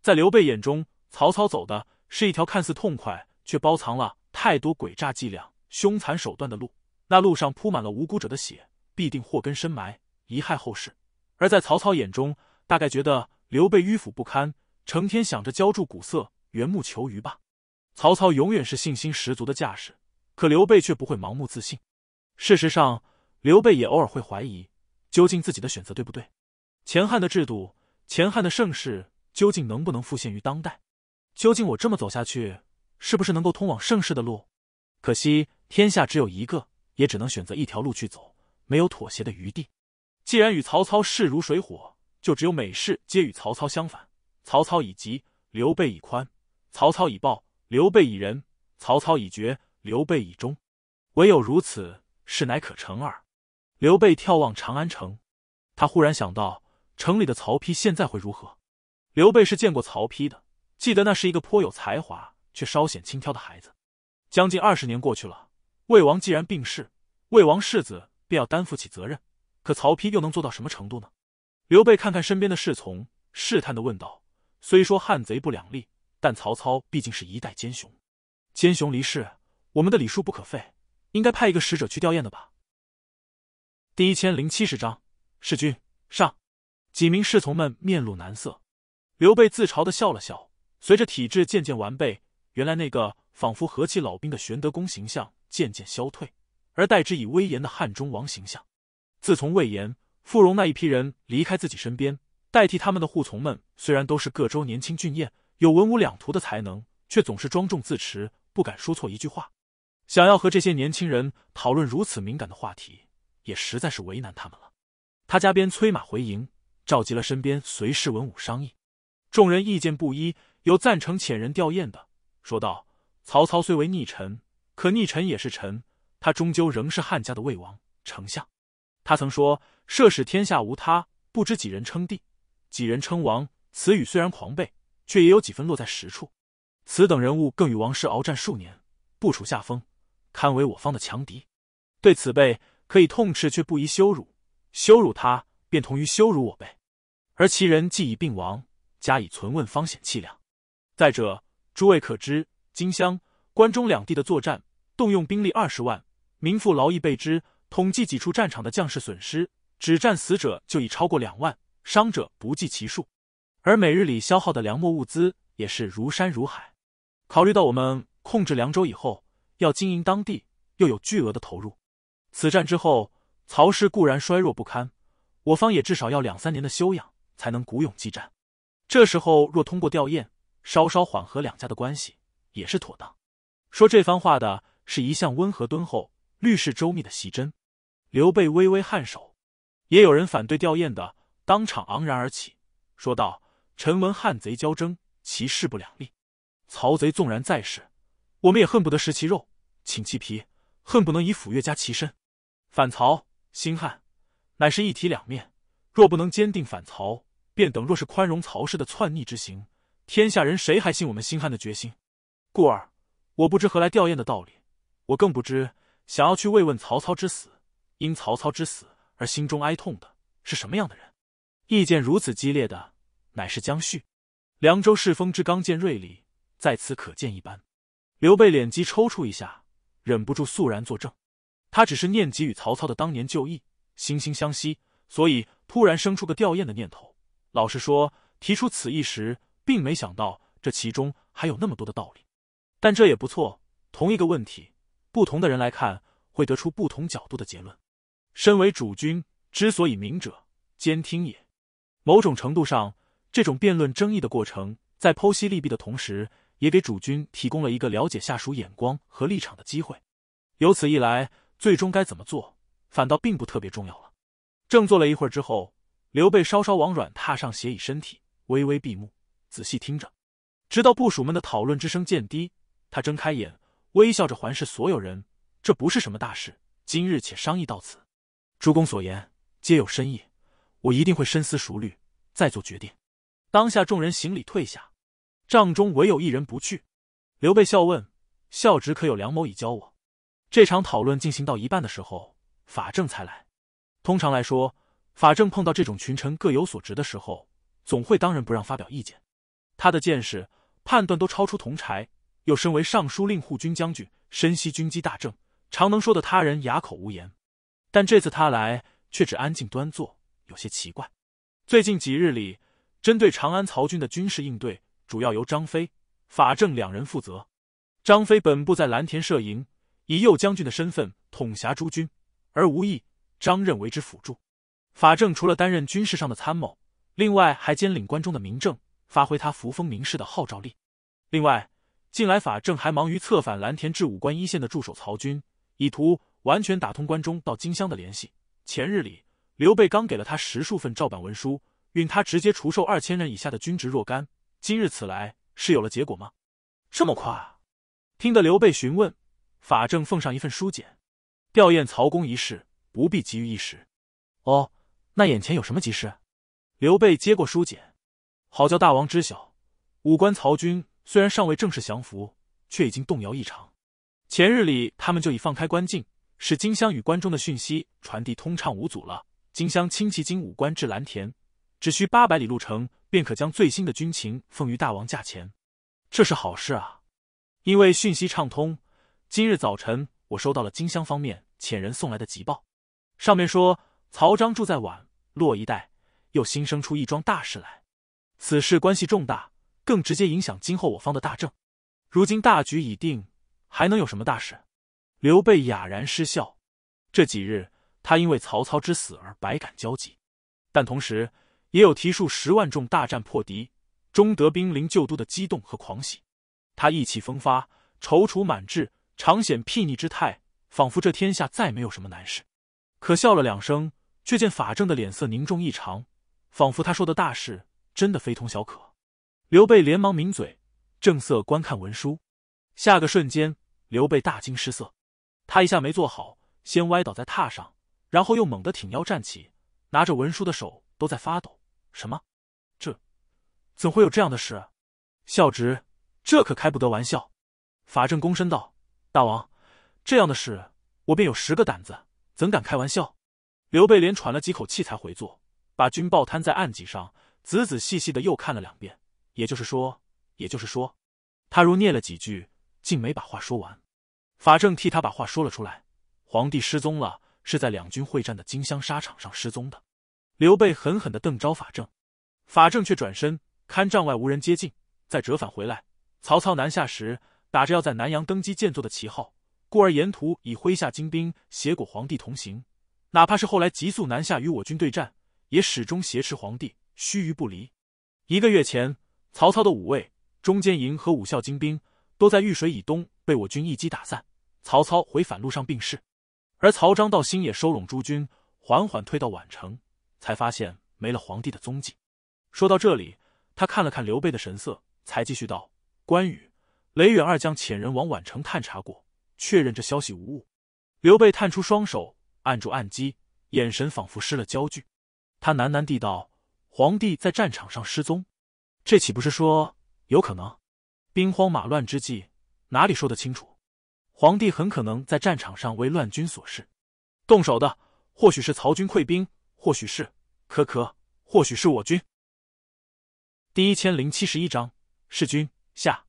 在刘备眼中，曹操走的是一条看似痛快，却包藏了太多诡诈伎俩、凶残手段的路，那路上铺满了无辜者的血，必定祸根深埋，贻害后世。而在曹操眼中，大概觉得刘备迂腐不堪，成天想着浇筑古色、缘木求鱼吧。曹操永远是信心十足的架势，可刘备却不会盲目自信。事实上，刘备也偶尔会怀疑，究竟自己的选择对不对？前汉的制度，前汉的盛世，究竟能不能复现于当代？究竟我这么走下去，是不是能够通往盛世的路？可惜，天下只有一个，也只能选择一条路去走，没有妥协的余地。既然与曹操势如水火，就只有每事皆与曹操相反。曹操以急，刘备以宽；曹操以暴。刘备以仁，曹操以绝，刘备以忠，唯有如此，事乃可成耳。刘备眺望长安城，他忽然想到城里的曹丕现在会如何。刘备是见过曹丕的，记得那是一个颇有才华却稍显轻佻的孩子。将近二十年过去了，魏王既然病逝，魏王世子便要担负起责任。可曹丕又能做到什么程度呢？刘备看看身边的侍从，试探的问道：“虽说汉贼不两立。”但曹操毕竟是一代奸雄，奸雄离世，我们的礼数不可废，应该派一个使者去吊唁的吧。第一千零七十章，弑君上，几名侍从们面露难色，刘备自嘲的笑了笑。随着体制渐渐完备，原来那个仿佛和气老兵的玄德公形象渐渐消退，而代之以威严的汉中王形象。自从魏延、傅荣那一批人离开自己身边，代替他们的护从们虽然都是各州年轻俊彦。有文武两图的才能，却总是庄重自持，不敢说错一句话。想要和这些年轻人讨论如此敏感的话题，也实在是为难他们了。他加鞭催马回营，召集了身边随侍文武商议。众人意见不一，有赞成遣人吊唁的，说道：“曹操虽为逆臣，可逆臣也是臣，他终究仍是汉家的魏王丞相。他曾说‘社使天下无他，不知几人称帝，几人称王’，此语虽然狂悖。”却也有几分落在实处，此等人物更与王师鏖战数年，不处下风，堪为我方的强敌。对此辈，可以痛斥，却不宜羞辱。羞辱他，便同于羞辱我辈。而其人既已病亡，加以存问，方显气量。再者，诸位可知，金乡、关中两地的作战，动用兵力二十万，民妇劳役备之。统计几处战场的将士损失，只战死者就已超过两万，伤者不计其数。而每日里消耗的粮墨物资也是如山如海，考虑到我们控制凉州以后要经营当地，又有巨额的投入，此战之后曹氏固然衰弱不堪，我方也至少要两三年的修养才能鼓勇激战。这时候若通过吊唁稍稍缓和两家的关系，也是妥当。说这番话的是一向温和敦厚、律事周密的席真。刘备微微颔首。也有人反对吊唁的，当场昂然而起，说道。臣闻汉贼交争，其势不两立。曹贼纵然在世，我们也恨不得食其肉，寝其皮，恨不能以斧钺加其身。反曹兴汉，乃是一体两面。若不能坚定反曹，便等若是宽容曹氏的篡逆之行。天下人谁还信我们兴汉的决心？故而，我不知何来吊唁的道理，我更不知想要去慰问曹操之死，因曹操之死而心中哀痛的是什么样的人。意见如此激烈，的。乃是江旭。凉州士风之刚健锐利，在此可见一斑。刘备脸肌抽搐一下，忍不住肃然作证。他只是念及与曹操的当年旧谊，惺惺相惜，所以突然生出个吊唁的念头。老实说，提出此意时，并没想到这其中还有那么多的道理。但这也不错，同一个问题，不同的人来看，会得出不同角度的结论。身为主君，之所以明者兼听也，某种程度上。这种辩论争议的过程，在剖析利弊的同时，也给主君提供了一个了解下属眼光和立场的机会。由此一来，最终该怎么做，反倒并不特别重要了。正坐了一会儿之后，刘备稍稍往软榻上斜倚，身体微微闭目，仔细听着，直到部署们的讨论之声渐低。他睁开眼，微笑着环视所有人：“这不是什么大事，今日且商议到此。诸公所言皆有深意，我一定会深思熟虑，再做决定。”当下众人行礼退下，帐中唯有一人不去。刘备笑问：“孝直可有良谋以教我？”这场讨论进行到一半的时候，法正才来。通常来说，法正碰到这种群臣各有所执的时候，总会当仁不让发表意见。他的见识、判断都超出同柴，又身为尚书令、护军将军，深悉军机大政，常能说的他人哑口无言。但这次他来，却只安静端坐，有些奇怪。最近几日里。针对长安曹军的军事应对，主要由张飞、法正两人负责。张飞本部在蓝田设营，以右将军的身份统辖诸军，而吴懿、张任为之辅助。法正除了担任军事上的参谋，另外还兼领关中的民政，发挥他扶风名士的号召力。另外，近来法正还忙于策反蓝田至武关一线的驻守曹军，以图完全打通关中到荆襄的联系。前日里，刘备刚给了他十数份照版文书。允他直接除授二千人以下的军职若干。今日此来是有了结果吗？这么快？听得刘备询问，法正奉上一份书简。吊唁曹公一事不必急于一时。哦，那眼前有什么急事？刘备接过书简，好叫大王知晓。五官曹军虽然尚未正式降服，却已经动摇异常。前日里他们就已放开关禁，使荆襄与关中的讯息传递通畅无阻了。荆襄亲骑金武官至蓝田。只需八百里路程，便可将最新的军情奉于大王驾前，这是好事啊！因为讯息畅通，今日早晨我收到了金乡方面遣人送来的急报，上面说曹彰住在宛洛一带，又新生出一桩大事来。此事关系重大，更直接影响今后我方的大政。如今大局已定，还能有什么大事？刘备哑然失笑。这几日他因为曹操之死而百感交集，但同时。也有提数十万众大战破敌，终得兵临旧都的激动和狂喜，他意气风发，踌躇满志，常显睥睨之态，仿佛这天下再没有什么难事。可笑了两声，却见法正的脸色凝重异常，仿佛他说的大事真的非同小可。刘备连忙抿嘴，正色观看文书。下个瞬间，刘备大惊失色，他一下没坐好，先歪倒在榻上，然后又猛地挺腰站起，拿着文书的手都在发抖。什么？这怎会有这样的事？孝直，这可开不得玩笑。法正躬身道：“大王，这样的事，我便有十个胆子，怎敢开玩笑？”刘备连喘了几口气才回坐，把军报摊在案几上，仔仔细细的又看了两遍。也就是说，也就是说，他如念了几句，竟没把话说完。法正替他把话说了出来：皇帝失踪了，是在两军会战的金襄沙场上失踪的。刘备狠狠地瞪着法正，法正却转身看帐外无人接近，再折返回来。曹操南下时打着要在南阳登基建作的旗号，故而沿途以麾下精兵挟裹皇帝同行。哪怕是后来急速南下与我军对战，也始终挟持皇帝，须臾不离。一个月前，曹操的五卫中间营和五校精兵都在御水以东被我军一击打散，曹操回返路上病逝。而曹彰到新野收拢诸军，缓缓退到宛城。才发现没了皇帝的踪迹。说到这里，他看了看刘备的神色，才继续道：“关羽、雷远二将遣人往宛城探查过，确认这消息无误。”刘备探出双手按住暗机，眼神仿佛失了焦距。他喃喃地道：“皇帝在战场上失踪，这岂不是说有可能？兵荒马乱之际，哪里说得清楚？皇帝很可能在战场上为乱军所事，动手的或许是曹军溃兵。”或许是可可，或许是我军。第一千零七十一章弑君下。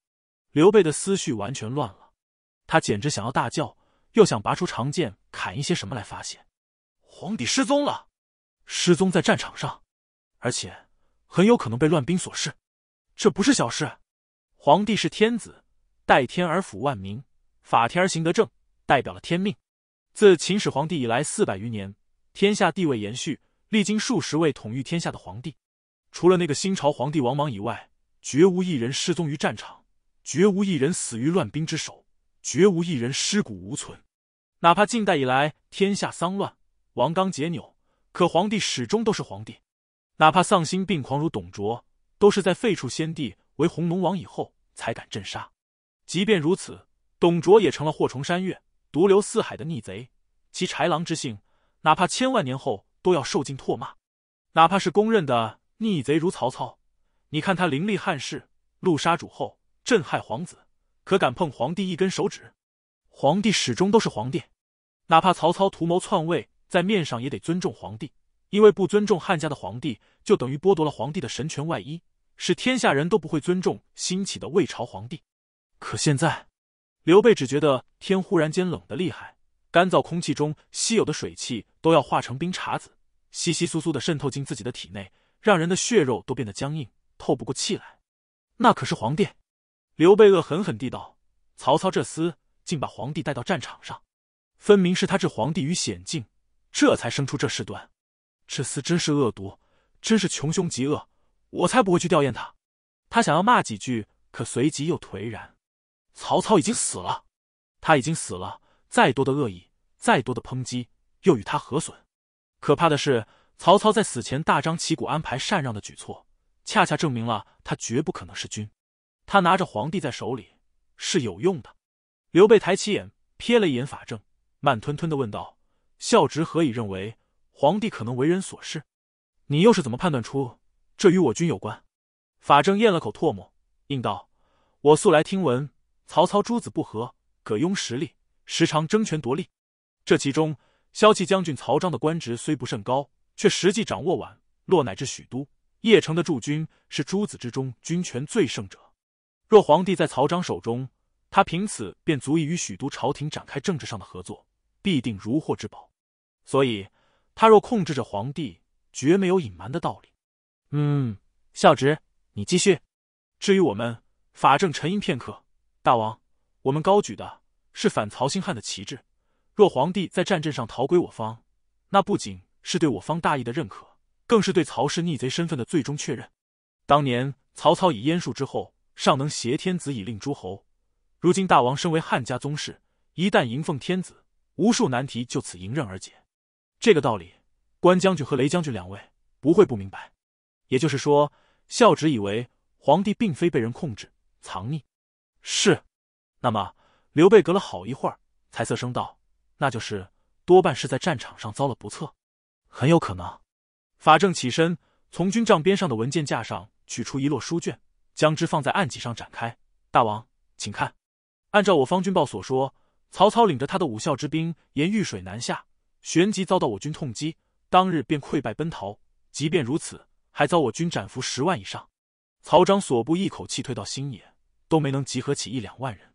刘备的思绪完全乱了，他简直想要大叫，又想拔出长剑砍一些什么来发泄。皇帝失踪了，失踪在战场上，而且很有可能被乱兵所弑。这不是小事。皇帝是天子，代天而辅万民，法天而行得正，代表了天命。自秦始皇帝以来四百余年。天下地位延续，历经数十位统御天下的皇帝，除了那个新朝皇帝王莽以外，绝无一人失踪于战场，绝无一人死于乱兵之手，绝无一人尸骨无存。哪怕近代以来天下丧乱，王纲解纽，可皇帝始终都是皇帝。哪怕丧心病狂如董卓，都是在废黜先帝为红龙王以后才敢镇杀。即便如此，董卓也成了祸从山岳、毒流四海的逆贼，其豺狼之性。哪怕千万年后都要受尽唾骂，哪怕是公认的逆贼如曹操，你看他凌厉汉室，戮杀主后，震撼皇子，可敢碰皇帝一根手指？皇帝始终都是皇帝，哪怕曹操图谋篡位，在面上也得尊重皇帝，因为不尊重汉家的皇帝，就等于剥夺了皇帝的神权外衣，使天下人都不会尊重兴起的魏朝皇帝。可现在，刘备只觉得天忽然间冷得厉害。干燥空气中稀有的水汽都要化成冰碴子，稀稀疏疏的渗透进自己的体内，让人的血肉都变得僵硬，透不过气来。那可是皇帝！刘备恶狠狠地道：“曹操这厮竟把皇帝带到战场上，分明是他置皇帝于险境，这才生出这事端。这厮真是恶毒，真是穷凶极恶！我才不会去吊唁他。”他想要骂几句，可随即又颓然：“曹操已经死了，他已经死了。”再多的恶意，再多的抨击，又与他何损？可怕的是，曹操在死前大张旗鼓安排禅让的举措，恰恰证明了他绝不可能是君。他拿着皇帝在手里是有用的。刘备抬起眼，瞥了一眼法正，慢吞吞的问道：“孝直，何以认为皇帝可能为人所事？你又是怎么判断出这与我军有关？”法正咽了口唾沫，应道：“我素来听闻曹操诸子不和，葛雍实力。”时常争权夺利，这其中，骁骑将军曹彰的官职虽不甚高，却实际掌握宛、洛乃至许都、邺城的驻军，是诸子之中军权最盛者。若皇帝在曹彰手中，他凭此便足以与许都朝廷展开政治上的合作，必定如获至宝。所以，他若控制着皇帝，绝没有隐瞒的道理。嗯，孝直，你继续。至于我们，法正沉吟片刻：“大王，我们高举的。”是反曹兴汉的旗帜。若皇帝在战阵上逃归我方，那不仅是对我方大义的认可，更是对曹氏逆贼身份的最终确认。当年曹操以燕术之后，尚能挟天子以令诸侯；如今大王身为汉家宗室，一旦迎奉天子，无数难题就此迎刃而解。这个道理，关将军和雷将军两位不会不明白。也就是说，孝直以为皇帝并非被人控制藏匿。是，那么。刘备隔了好一会儿，才色声道：“那就是多半是在战场上遭了不测，很有可能。”法正起身，从军帐边上的文件架上取出一摞书卷，将之放在案几上展开：“大王，请看。按照我方军报所说，曹操领着他的武校之兵沿御水南下，旋即遭到我军痛击，当日便溃败奔逃。即便如此，还遭我军斩俘十万以上。曹彰所部一口气退到新野，都没能集合起一两万人。”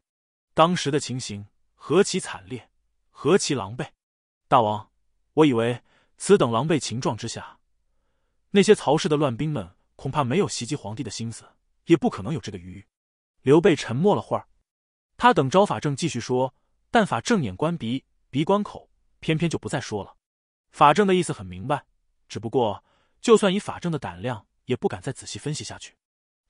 当时的情形何其惨烈，何其狼狈！大王，我以为此等狼狈情状之下，那些曹氏的乱兵们恐怕没有袭击皇帝的心思，也不可能有这个余。刘备沉默了会儿，他等招法正继续说，但法正眼观鼻，鼻观口，偏偏就不再说了。法正的意思很明白，只不过就算以法正的胆量，也不敢再仔细分析下去。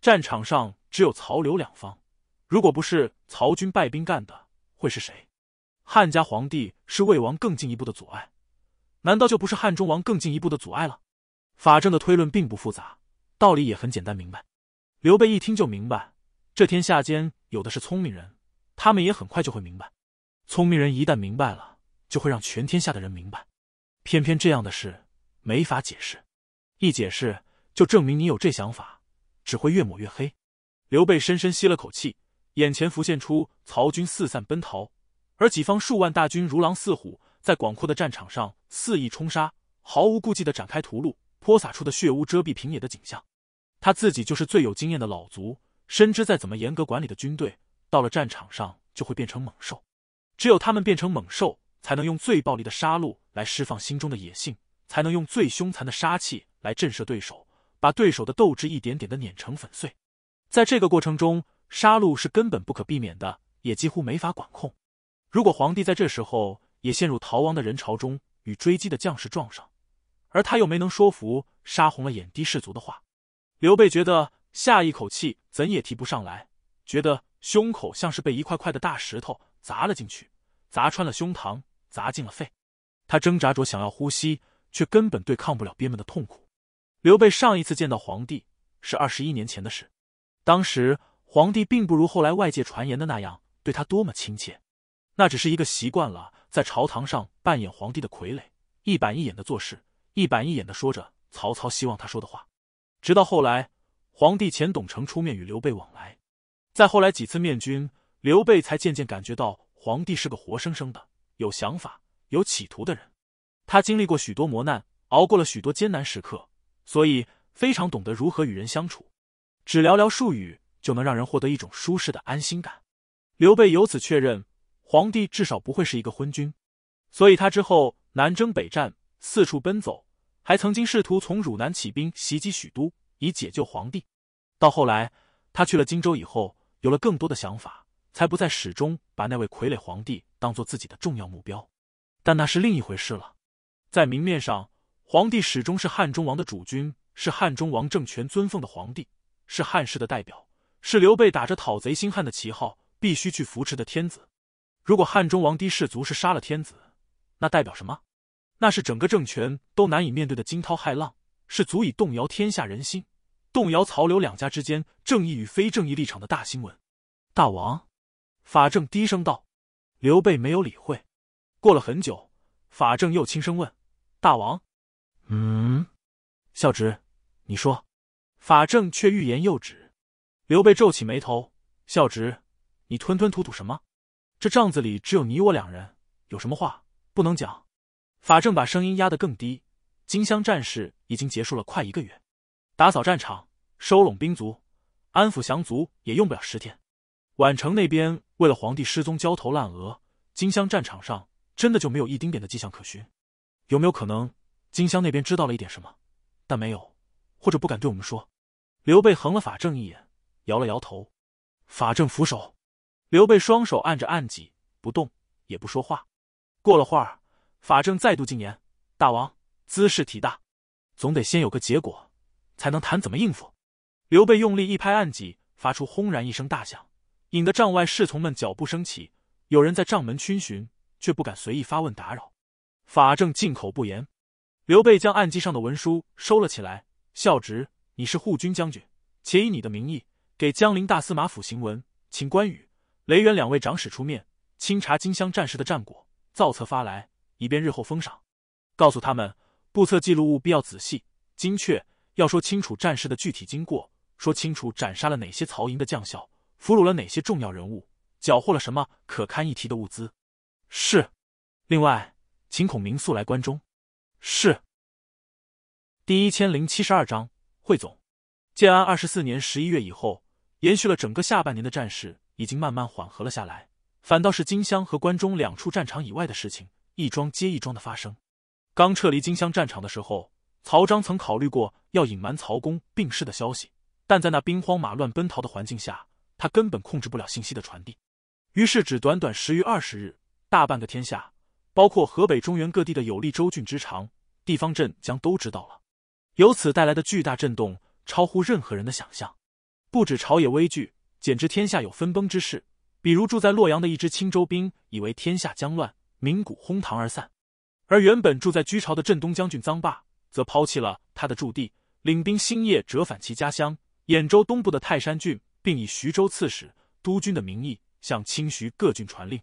战场上只有曹刘两方。如果不是曹军败兵干的，会是谁？汉家皇帝是魏王更进一步的阻碍，难道就不是汉中王更进一步的阻碍了？法正的推论并不复杂，道理也很简单明白。刘备一听就明白，这天下间有的是聪明人，他们也很快就会明白。聪明人一旦明白了，就会让全天下的人明白。偏偏这样的事没法解释，一解释就证明你有这想法，只会越抹越黑。刘备深深吸了口气。眼前浮现出曹军四散奔逃，而己方数万大军如狼似虎，在广阔的战场上肆意冲杀，毫无顾忌的展开屠戮，泼洒出的血污遮蔽平野的景象。他自己就是最有经验的老卒，深知再怎么严格管理的军队，到了战场上就会变成猛兽。只有他们变成猛兽，才能用最暴力的杀戮来释放心中的野性，才能用最凶残的杀气来震慑对手，把对手的斗志一点点的碾成粉碎。在这个过程中，杀戮是根本不可避免的，也几乎没法管控。如果皇帝在这时候也陷入逃亡的人潮中，与追击的将士撞上，而他又没能说服杀红了眼的士卒的话，刘备觉得下一口气怎也提不上来，觉得胸口像是被一块块的大石头砸了进去，砸穿了胸膛，砸进了肺。他挣扎着想要呼吸，却根本对抗不了憋闷的痛苦。刘备上一次见到皇帝是二十一年前的事，当时。皇帝并不如后来外界传言的那样对他多么亲切，那只是一个习惯了在朝堂上扮演皇帝的傀儡，一板一眼的做事，一板一眼的说着曹操希望他说的话。直到后来，皇帝遣董承出面与刘备往来，再后来几次面君，刘备才渐渐感觉到皇帝是个活生生的、有想法、有企图的人。他经历过许多磨难，熬过了许多艰难时刻，所以非常懂得如何与人相处。只寥寥数语。就能让人获得一种舒适的安心感。刘备由此确认，皇帝至少不会是一个昏君，所以他之后南征北战，四处奔走，还曾经试图从汝南起兵袭击许都，以解救皇帝。到后来，他去了荆州以后，有了更多的想法，才不再始终把那位傀儡皇帝当做自己的重要目标。但那是另一回事了。在明面上，皇帝始终是汉中王的主君，是汉中王政权尊奉的皇帝，是汉室的代表。是刘备打着讨贼兴汉的旗号，必须去扶持的天子。如果汉中王的士卒是杀了天子，那代表什么？那是整个政权都难以面对的惊涛骇浪，是足以动摇天下人心、动摇曹刘两家之间正义与非正义立场的大新闻。大王，法正低声道。刘备没有理会。过了很久，法正又轻声问：“大王，嗯，孝直，你说？”法正却欲言又止。刘备皱起眉头，孝直，你吞吞吐吐什么？这帐子里只有你我两人，有什么话不能讲？法正把声音压得更低。金乡战事已经结束了快一个月，打扫战场、收拢兵卒、安抚降卒，也用不了十天。宛城那边为了皇帝失踪焦头烂额，金乡战场上真的就没有一丁点的迹象可寻？有没有可能金乡那边知道了一点什么，但没有，或者不敢对我们说？刘备横了法正一眼。摇了摇头，法正扶手，刘备双手按着案几不动，也不说话。过了会儿，法正再度进言：“大王，兹事体大，总得先有个结果，才能谈怎么应付。”刘备用力一拍案几，发出轰然一声大响，引得帐外侍从们脚步升起。有人在帐门逡巡，却不敢随意发问打扰。法正进口不言。刘备将案几上的文书收了起来，孝直，你是护军将军，且以你的名义。给江陵大司马府行文，请关羽、雷元两位长史出面清查金乡战事的战果，造册发来，以便日后封赏。告诉他们，布册记录务必要仔细、精确，要说清楚战事的具体经过，说清楚斩杀了哪些曹营的将校，俘虏了哪些重要人物，缴获了什么可堪一提的物资。是。另外，请孔明速来关中。是。第一千零七十二章汇总：建安二十四年十一月以后。延续了整个下半年的战事已经慢慢缓和了下来，反倒是金乡和关中两处战场以外的事情，一桩接一桩的发生。刚撤离金乡战场的时候，曹彰曾考虑过要隐瞒曹公病逝的消息，但在那兵荒马乱奔逃的环境下，他根本控制不了信息的传递。于是，只短短十余二十日，大半个天下，包括河北中原各地的有利州郡之长、地方镇将都知道了，由此带来的巨大震动，超乎任何人的想象。不止朝野危惧，简直天下有分崩之势。比如住在洛阳的一支青州兵，以为天下将乱，鸣鼓哄堂而散；而原本住在居巢的镇东将军臧霸，则抛弃了他的驻地，领兵星夜折返其家乡兖州东部的泰山郡，并以徐州刺史、督军的名义向清徐各郡传令。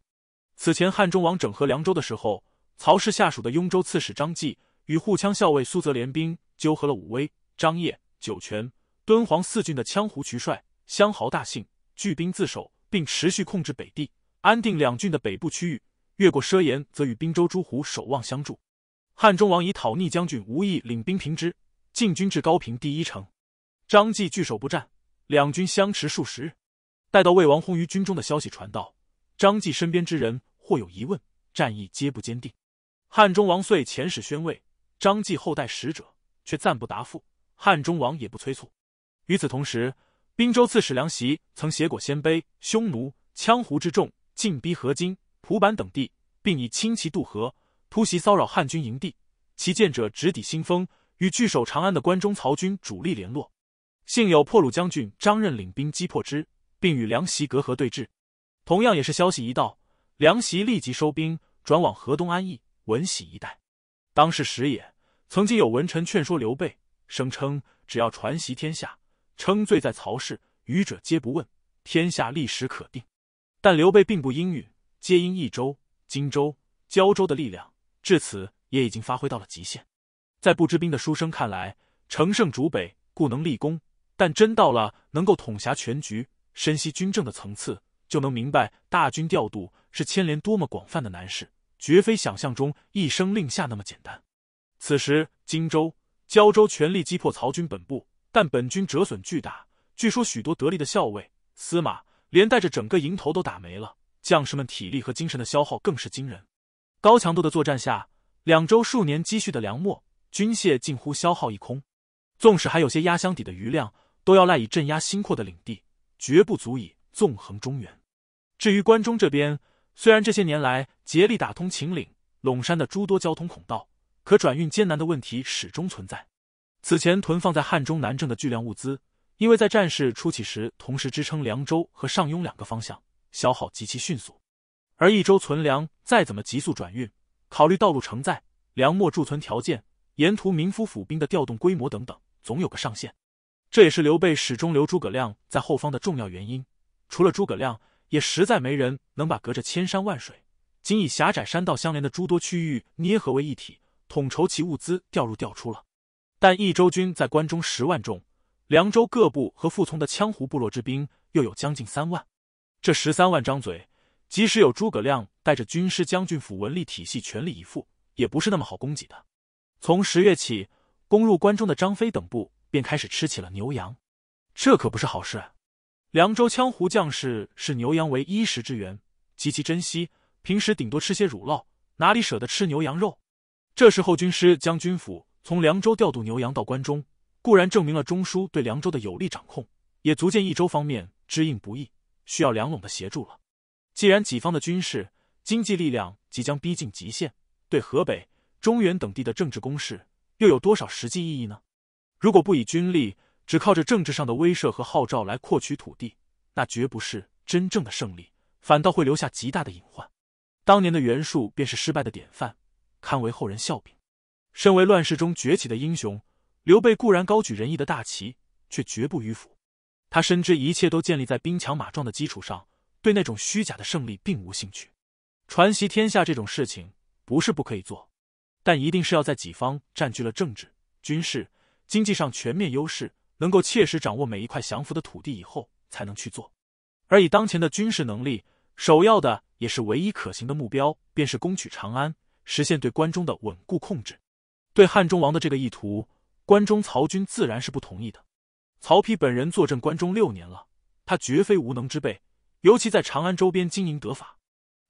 此前汉中王整合凉州的时候，曹氏下属的雍州刺史张继与护羌校尉苏泽联兵，纠合了武威、张掖、酒泉。敦煌四郡的羌胡渠帅、相豪大姓聚兵自守，并持续控制北地、安定两郡的北部区域。越过奢延，则与滨州、诸胡守望相助。汉中王以讨逆将军吴意领兵平之，进军至高平第一城，张继拒守不战，两军相持数十日。待到魏王薨于军中的消息传到，张继身边之人或有疑问，战意皆不坚定。汉中王遂遣使宣慰张继后代使者却暂不答复，汉中王也不催促。与此同时，滨州刺史梁袭曾挟裹鲜卑、匈奴、羌胡之众，进逼河津、蒲坂等地，并以轻骑渡河，突袭骚扰汉军营地。其见者直抵新丰，与据守长安的关中曹军主力联络。幸有破虏将军张任领兵击破之，并与梁袭隔河对峙。同样也是消息一到，梁袭立即收兵，转往河东安邑、闻喜一带。当是时也，曾经有文臣劝说刘备，声称只要传习天下。称罪在曹氏，愚者皆不问。天下历史可定，但刘备并不应允，皆因益州、荆州、交州的力量至此也已经发挥到了极限。在不知兵的书生看来，乘胜逐北故能立功，但真到了能够统辖全局、深悉军政的层次，就能明白大军调度是牵连多么广泛的难事，绝非想象中一声令下那么简单。此时，荆州、交州全力击破曹军本部。但本军折损巨大，据说许多得力的校尉、司马连带着整个营头都打没了。将士们体力和精神的消耗更是惊人。高强度的作战下，两周数年积蓄的粮秣、军械近乎消耗一空。纵使还有些压箱底的余量，都要赖以镇压新扩的领地，绝不足以纵横中原。至于关中这边，虽然这些年来竭力打通秦岭、陇山的诸多交通孔道，可转运艰难的问题始终存在。此前囤放在汉中南郑的巨量物资，因为在战事初起时同时支撑凉州和上庸两个方向，消耗极其迅速。而益州存粮再怎么急速转运，考虑道路承载、粮秣贮存条件、沿途民夫府兵的调动规模等等，总有个上限。这也是刘备始终留诸葛亮在后方的重要原因。除了诸葛亮，也实在没人能把隔着千山万水、仅以狭窄山道相连的诸多区域捏合为一体，统筹其物资调入调出了。但益州军在关中十万众，凉州各部和附从的羌胡部落之兵又有将近三万，这十三万张嘴，即使有诸葛亮带着军师将军府文吏体系全力以赴，也不是那么好供给的。从十月起，攻入关中的张飞等部便开始吃起了牛羊，这可不是好事。凉州羌胡将士视牛羊为衣食之源，极其珍惜，平时顶多吃些乳酪，哪里舍得吃牛羊肉？这时候，军师将军府。从凉州调度牛羊到关中，固然证明了中枢对凉州的有力掌控，也足见益州方面知应不易，需要梁陇的协助了。既然己方的军事经济力量即将逼近极限，对河北、中原等地的政治攻势又有多少实际意义呢？如果不以军力，只靠着政治上的威慑和号召来扩取土地，那绝不是真正的胜利，反倒会留下极大的隐患。当年的袁术便是失败的典范，堪为后人笑柄。身为乱世中崛起的英雄，刘备固然高举仁义的大旗，却绝不迂腐。他深知一切都建立在兵强马壮的基础上，对那种虚假的胜利并无兴趣。传习天下这种事情不是不可以做，但一定是要在己方占据了政治、军事、经济上全面优势，能够切实掌握每一块降服的土地以后才能去做。而以当前的军事能力，首要的也是唯一可行的目标，便是攻取长安，实现对关中的稳固控制。对汉中王的这个意图，关中曹军自然是不同意的。曹丕本人坐镇关中六年了，他绝非无能之辈，尤其在长安周边经营得法。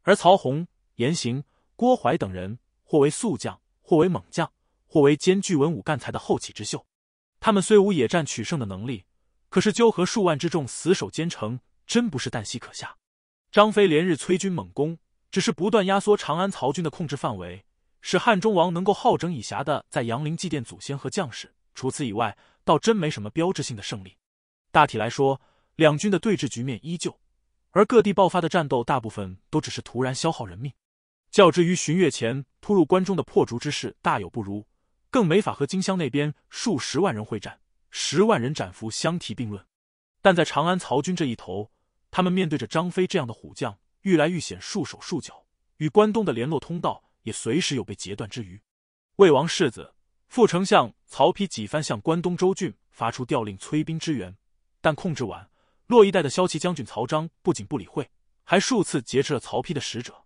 而曹洪、严行、郭淮等人，或为宿将，或为猛将，或为兼具文武干才的后起之秀。他们虽无野战取胜的能力，可是纠合数万之众死守坚城，真不是旦夕可下。张飞连日催军猛攻，只是不断压缩长安曹军的控制范围。使汉中王能够好整以暇的在杨陵祭奠祖先和将士。除此以外，倒真没什么标志性的胜利。大体来说，两军的对峙局面依旧，而各地爆发的战斗，大部分都只是徒然消耗人命。较之于旬月前突入关中的破竹之势，大有不如，更没法和荆襄那边数十万人会战、十万人斩俘相提并论。但在长安曹军这一头，他们面对着张飞这样的虎将，愈来愈显束手束脚，与关东的联络通道。也随时有被截断之虞。魏王世子、副丞相曹丕几番向关东州郡发出调令，催兵支援，但控制完洛一带的骁骑将军曹彰不仅不理会，还数次劫持了曹丕的使者。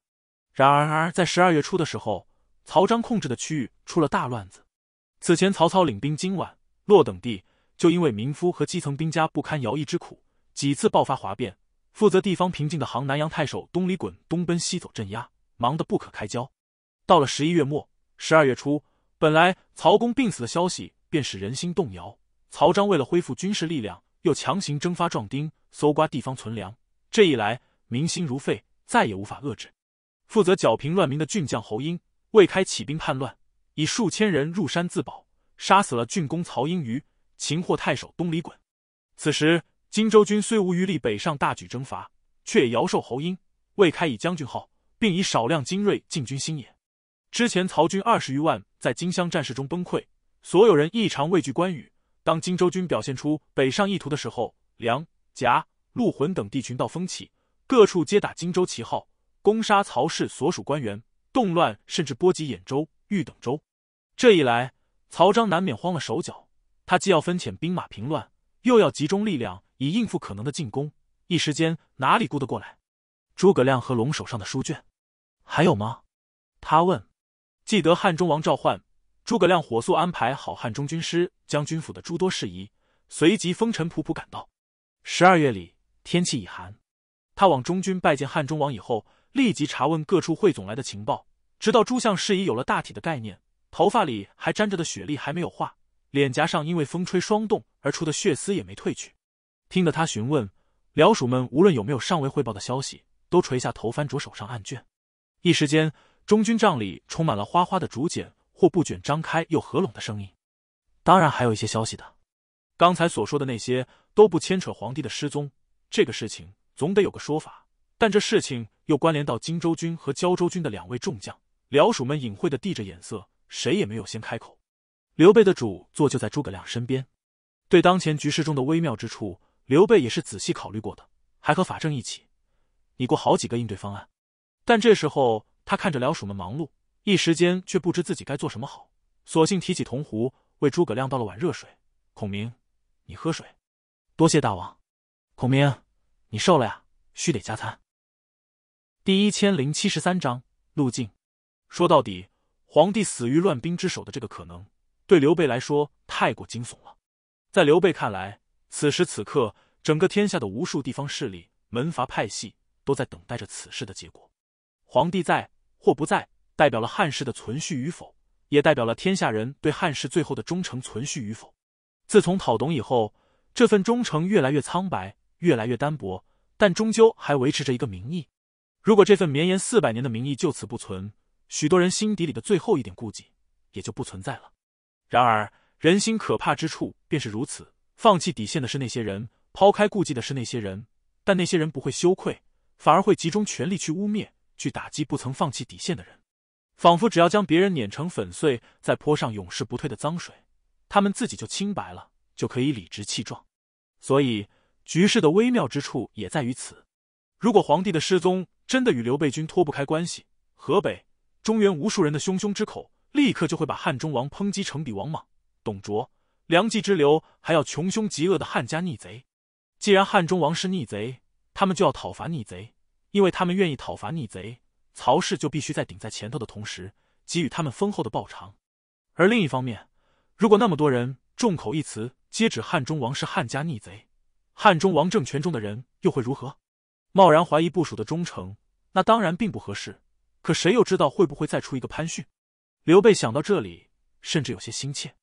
然而，在十二月初的时候，曹彰控制的区域出了大乱子。此前，曹操领兵今晚，洛等地，就因为民夫和基层兵家不堪徭役之苦，几次爆发哗变。负责地方平静的杭南阳太守东李衮东奔西走镇压，忙得不可开交。到了十一月末、十二月初，本来曹公病死的消息便使人心动摇。曹彰为了恢复军事力量，又强行征发壮丁，搜刮地方存粮。这一来，民心如沸，再也无法遏制。负责剿平乱民的郡将侯婴，魏开起兵叛乱，以数千人入山自保，杀死了郡公曹婴于擒获太守东李衮。此时，荆州军虽无余力北上大举征伐，却也遥授侯婴，魏开以将军号，并以少量精锐进军新野。之前曹军二十余万在荆襄战事中崩溃，所有人异常畏惧关羽。当荆州军表现出北上意图的时候，梁、郏、陆浑等地群盗风起，各处皆打荆州旗号，攻杀曹氏所属官员，动乱甚至波及兖州、豫等州。这一来，曹彰难免慌了手脚。他既要分遣兵马平乱，又要集中力量以应付可能的进攻，一时间哪里顾得过来？诸葛亮和龙手上的书卷，还有吗？他问。记得汉中王召唤，诸葛亮火速安排好汉中军师将军府的诸多事宜，随即风尘仆仆赶到。十二月里天气已寒，他往中军拜见汉中王以后，立即查问各处汇总来的情报，直到诸项事宜有了大体的概念。头发里还沾着的雪粒还没有化，脸颊上因为风吹霜冻而出的血丝也没褪去。听得他询问，僚属们无论有没有尚未汇报的消息，都垂下头翻着手上案卷，一时间。中军帐里充满了哗哗的竹简或布卷张开又合拢的声音，当然还有一些消息的。刚才所说的那些都不牵扯皇帝的失踪这个事情，总得有个说法。但这事情又关联到荆州军和交州军的两位众将，僚属们隐晦的递着眼色，谁也没有先开口。刘备的主座就在诸葛亮身边，对当前局势中的微妙之处，刘备也是仔细考虑过的，还和法正一起拟过好几个应对方案。但这时候。他看着僚鼠们忙碌，一时间却不知自己该做什么好，索性提起铜壶为诸葛亮倒了碗热水。孔明，你喝水，多谢大王。孔明，你瘦了呀，需得加餐。第一千零七十三章路径。说到底，皇帝死于乱兵之手的这个可能，对刘备来说太过惊悚了。在刘备看来，此时此刻，整个天下的无数地方势力、门阀派系都在等待着此事的结果。皇帝在。或不在，代表了汉室的存续与否，也代表了天下人对汉室最后的忠诚存续与否。自从讨董以后，这份忠诚越来越苍白，越来越单薄，但终究还维持着一个名义。如果这份绵延四百年的名义就此不存，许多人心底里的最后一点顾忌也就不存在了。然而人心可怕之处便是如此：放弃底线的是那些人，抛开顾忌的是那些人，但那些人不会羞愧，反而会集中全力去污蔑。去打击不曾放弃底线的人，仿佛只要将别人碾成粉碎，再泼上永世不退的脏水，他们自己就清白了，就可以理直气壮。所以，局势的微妙之处也在于此。如果皇帝的失踪真的与刘备军脱不开关系，河北中原无数人的汹汹之口，立刻就会把汉中王抨击成比王莽、董卓、梁冀之流还要穷凶极恶的汉家逆贼。既然汉中王是逆贼，他们就要讨伐逆贼。因为他们愿意讨伐逆贼，曹氏就必须在顶在前头的同时，给予他们丰厚的报偿。而另一方面，如果那么多人众口一词，皆指汉中王是汉家逆贼，汉中王政权中的人又会如何？贸然怀疑部署的忠诚，那当然并不合适。可谁又知道会不会再出一个潘旭？刘备想到这里，甚至有些心切。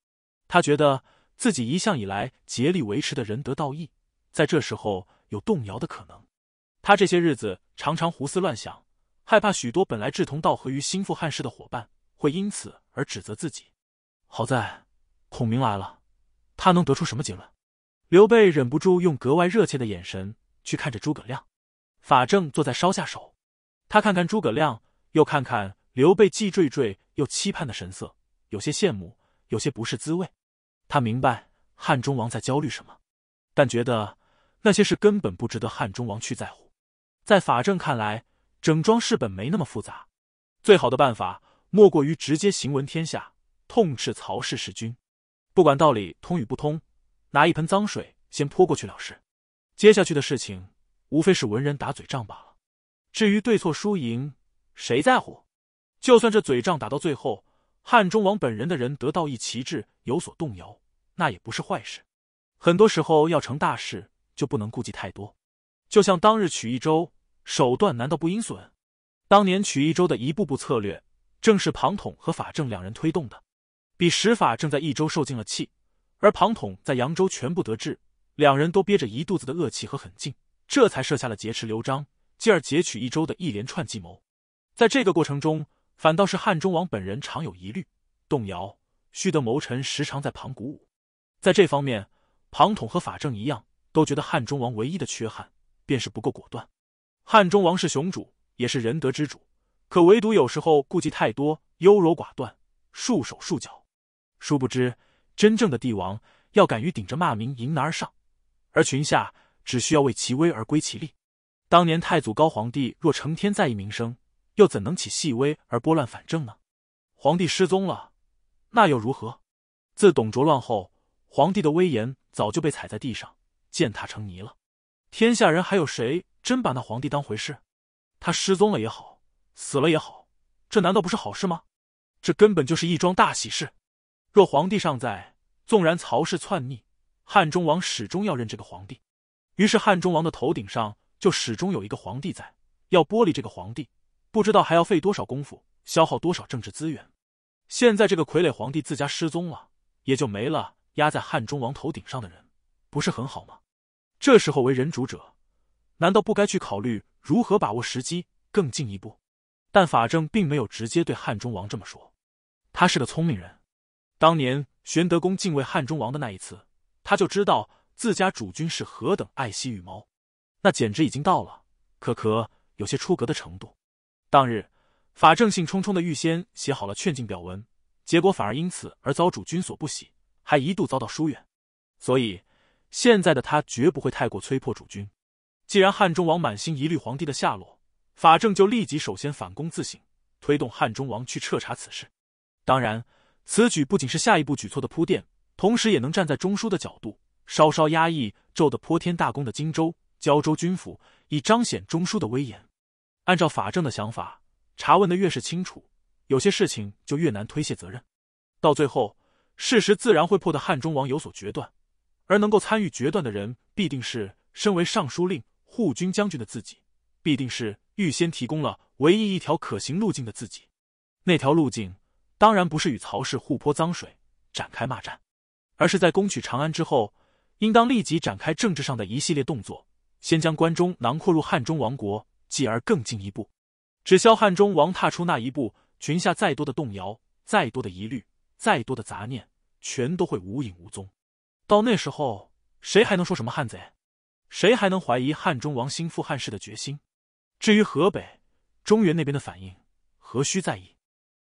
他觉得自己一向以来竭力维持的仁德道义，在这时候有动摇的可能。他这些日子常常胡思乱想，害怕许多本来志同道合于心腹汉室的伙伴会因此而指责自己。好在孔明来了，他能得出什么结论？刘备忍不住用格外热切的眼神去看着诸葛亮。法正坐在稍下手，他看看诸葛亮，又看看刘备，既惴惴又期盼的神色，有些羡慕，有些不是滋味。他明白汉中王在焦虑什么，但觉得那些事根本不值得汉中王去在乎。在法正看来，整桩事本没那么复杂，最好的办法莫过于直接行文天下，痛斥曹氏弑君。不管道理通与不通，拿一盆脏水先泼过去了事。接下去的事情，无非是文人打嘴仗罢了。至于对错输赢，谁在乎？就算这嘴仗打到最后，汉中王本人的人得道义旗帜有所动摇，那也不是坏事。很多时候要成大事，就不能顾忌太多。就像当日取益州，手段难道不阴损？当年取益州的一步步策略，正是庞统和法正两人推动的。彼时法正在益州受尽了气，而庞统在扬州全部得志，两人都憋着一肚子的恶气和狠劲，这才设下了劫持刘璋，继而劫取益州的一连串计谋。在这个过程中，反倒是汉中王本人常有疑虑、动摇，需得谋臣时常在旁鼓舞。在这方面，庞统和法正一样，都觉得汉中王唯一的缺憾。便是不够果断。汉中王是雄主，也是仁德之主，可唯独有时候顾忌太多，优柔寡断，束手束脚。殊不知，真正的帝王要敢于顶着骂名迎难而上，而群下只需要为其威而归其利。当年太祖高皇帝若成天在意名声，又怎能起细微而拨乱反正呢？皇帝失踪了，那又如何？自董卓乱后，皇帝的威严早就被踩在地上，践踏成泥了。天下人还有谁真把那皇帝当回事？他失踪了也好，死了也好，这难道不是好事吗？这根本就是一桩大喜事。若皇帝尚在，纵然曹氏篡逆，汉中王始终要认这个皇帝。于是汉中王的头顶上就始终有一个皇帝在。要剥离这个皇帝，不知道还要费多少功夫，消耗多少政治资源。现在这个傀儡皇帝自家失踪了，也就没了压在汉中王头顶上的人，不是很好吗？这时候为人主者，难道不该去考虑如何把握时机，更进一步？但法正并没有直接对汉中王这么说，他是个聪明人。当年玄德公敬畏汉中王的那一次，他就知道自家主君是何等爱惜羽毛，那简直已经到了可可有些出格的程度。当日法正兴冲冲的预先写好了劝进表文，结果反而因此而遭主君所不喜，还一度遭到疏远。所以。现在的他绝不会太过催破主君。既然汉中王满心疑虑皇帝的下落，法正就立即首先反躬自省，推动汉中王去彻查此事。当然，此举不仅是下一步举措的铺垫，同时也能站在中枢的角度，稍稍压抑骤得泼天大功的荆州、交州军府，以彰显中枢的威严。按照法正的想法，查问的越是清楚，有些事情就越难推卸责任，到最后，事实自然会迫得汉中王有所决断。而能够参与决断的人，必定是身为尚书令、护军将军的自己，必定是预先提供了唯一一条可行路径的自己。那条路径当然不是与曹氏互泼脏水、展开骂战，而是在攻取长安之后，应当立即展开政治上的一系列动作，先将关中囊括入汉中王国，继而更进一步。只消汉中王踏出那一步，群下再多的动摇、再多的疑虑、再多的杂念，全都会无影无踪。到那时候，谁还能说什么汉贼？谁还能怀疑汉中王兴复汉室的决心？至于河北、中原那边的反应，何须在意？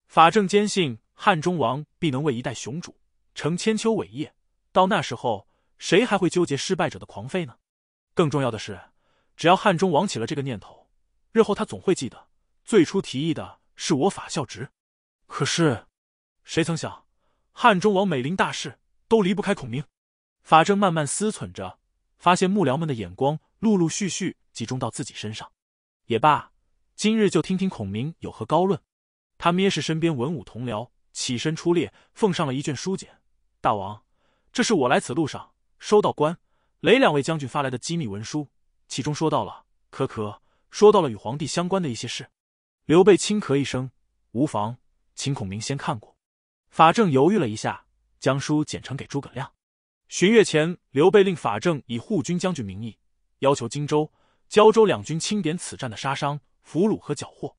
法正坚信汉中王必能为一代雄主，成千秋伟业。到那时候，谁还会纠结失败者的狂吠呢？更重要的是，只要汉中王起了这个念头，日后他总会记得最初提议的是我法孝直。可是，谁曾想，汉中王美林大事都离不开孔明。法正慢慢思忖着，发现幕僚们的眼光陆陆续续集中到自己身上。也罢，今日就听听孔明有何高论。他蔑视身边文武同僚，起身出列，奉上了一卷书简。大王，这是我来此路上收到关、雷两位将军发来的机密文书，其中说到了，可可说到了与皇帝相关的一些事。刘备轻咳一声，无妨，请孔明先看过。法正犹豫了一下，将书简呈给诸葛亮。巡阅前，刘备令法正以护军将军名义，要求荆州、交州两军清点此战的杀伤、俘虏和缴获。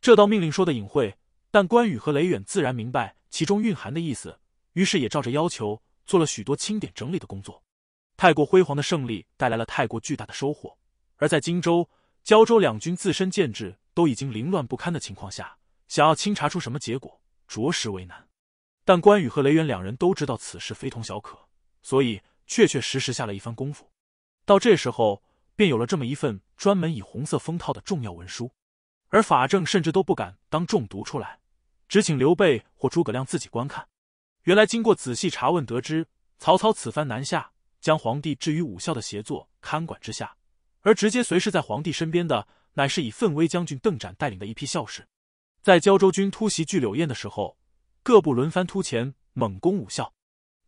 这道命令说的隐晦，但关羽和雷远自然明白其中蕴含的意思，于是也照着要求做了许多清点整理的工作。太过辉煌的胜利带来了太过巨大的收获，而在荆州、胶州两军自身建制都已经凌乱不堪的情况下，想要清查出什么结果，着实为难。但关羽和雷远两人都知道此事非同小可。所以，确确实实下了一番功夫，到这时候便有了这么一份专门以红色封套的重要文书，而法正甚至都不敢当众读出来，只请刘备或诸葛亮自己观看。原来，经过仔细查问，得知曹操此番南下，将皇帝置于武校的协作看管之下，而直接随侍在皇帝身边的，乃是以奋威将军邓展带领的一批校士。在胶州军突袭巨柳堰的时候，各部轮番突前，猛攻武校，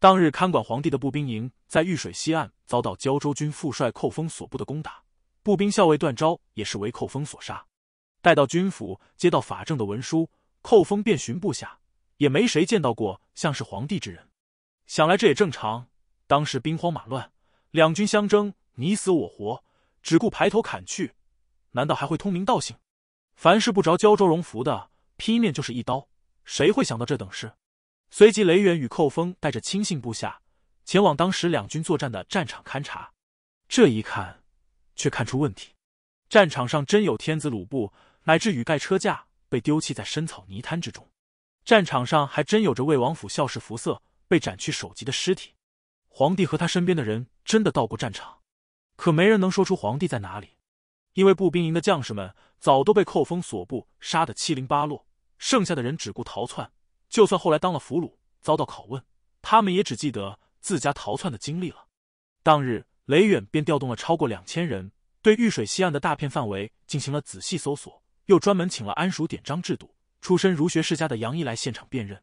当日看管皇帝的步兵营，在御水西岸遭到胶州军副帅寇丰所部的攻打，步兵校尉段昭也是为寇丰所杀。待到军府接到法正的文书，寇丰便寻部下，也没谁见到过像是皇帝之人。想来这也正常，当时兵荒马乱，两军相争，你死我活，只顾抬头砍去，难道还会通名道姓？凡是不着胶州荣服的，劈面就是一刀，谁会想到这等事？随即，雷远与寇丰带着亲信部下前往当时两军作战的战场勘察。这一看，却看出问题：战场上真有天子鲁布乃至雨盖车架被丢弃在深草泥滩之中；战场上还真有着魏王府孝士服色被斩去首级的尸体。皇帝和他身边的人真的到过战场，可没人能说出皇帝在哪里，因为步兵营的将士们早都被寇丰所部杀得七零八落，剩下的人只顾逃窜。就算后来当了俘虏，遭到拷问，他们也只记得自家逃窜的经历了。当日，雷远便调动了超过两千人，对玉水西岸的大片范围进行了仔细搜索，又专门请了安蜀典章制度出身、儒学世家的杨毅来现场辨认。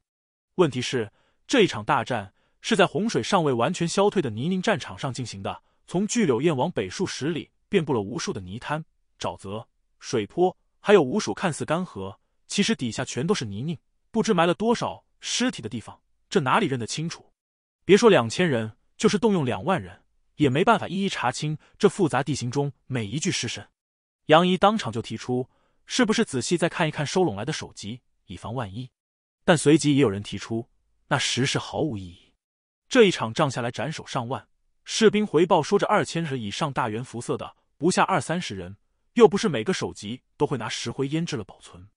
问题是，这一场大战是在洪水尚未完全消退的泥泞战场上进行的。从巨柳堰往北数十里，遍布了无数的泥滩、沼泽、水坡，还有无数看似干涸，其实底下全都是泥泞。不知埋了多少尸体的地方，这哪里认得清楚？别说两千人，就是动用两万人，也没办法一一查清这复杂地形中每一具尸身。杨怡当场就提出，是不是仔细再看一看收拢来的首级，以防万一？但随即也有人提出，那实是毫无意义。这一场仗下来，斩首上万，士兵回报说，着二千人以上大员服色的，不下二三十人，又不是每个首级都会拿石灰腌制了保存。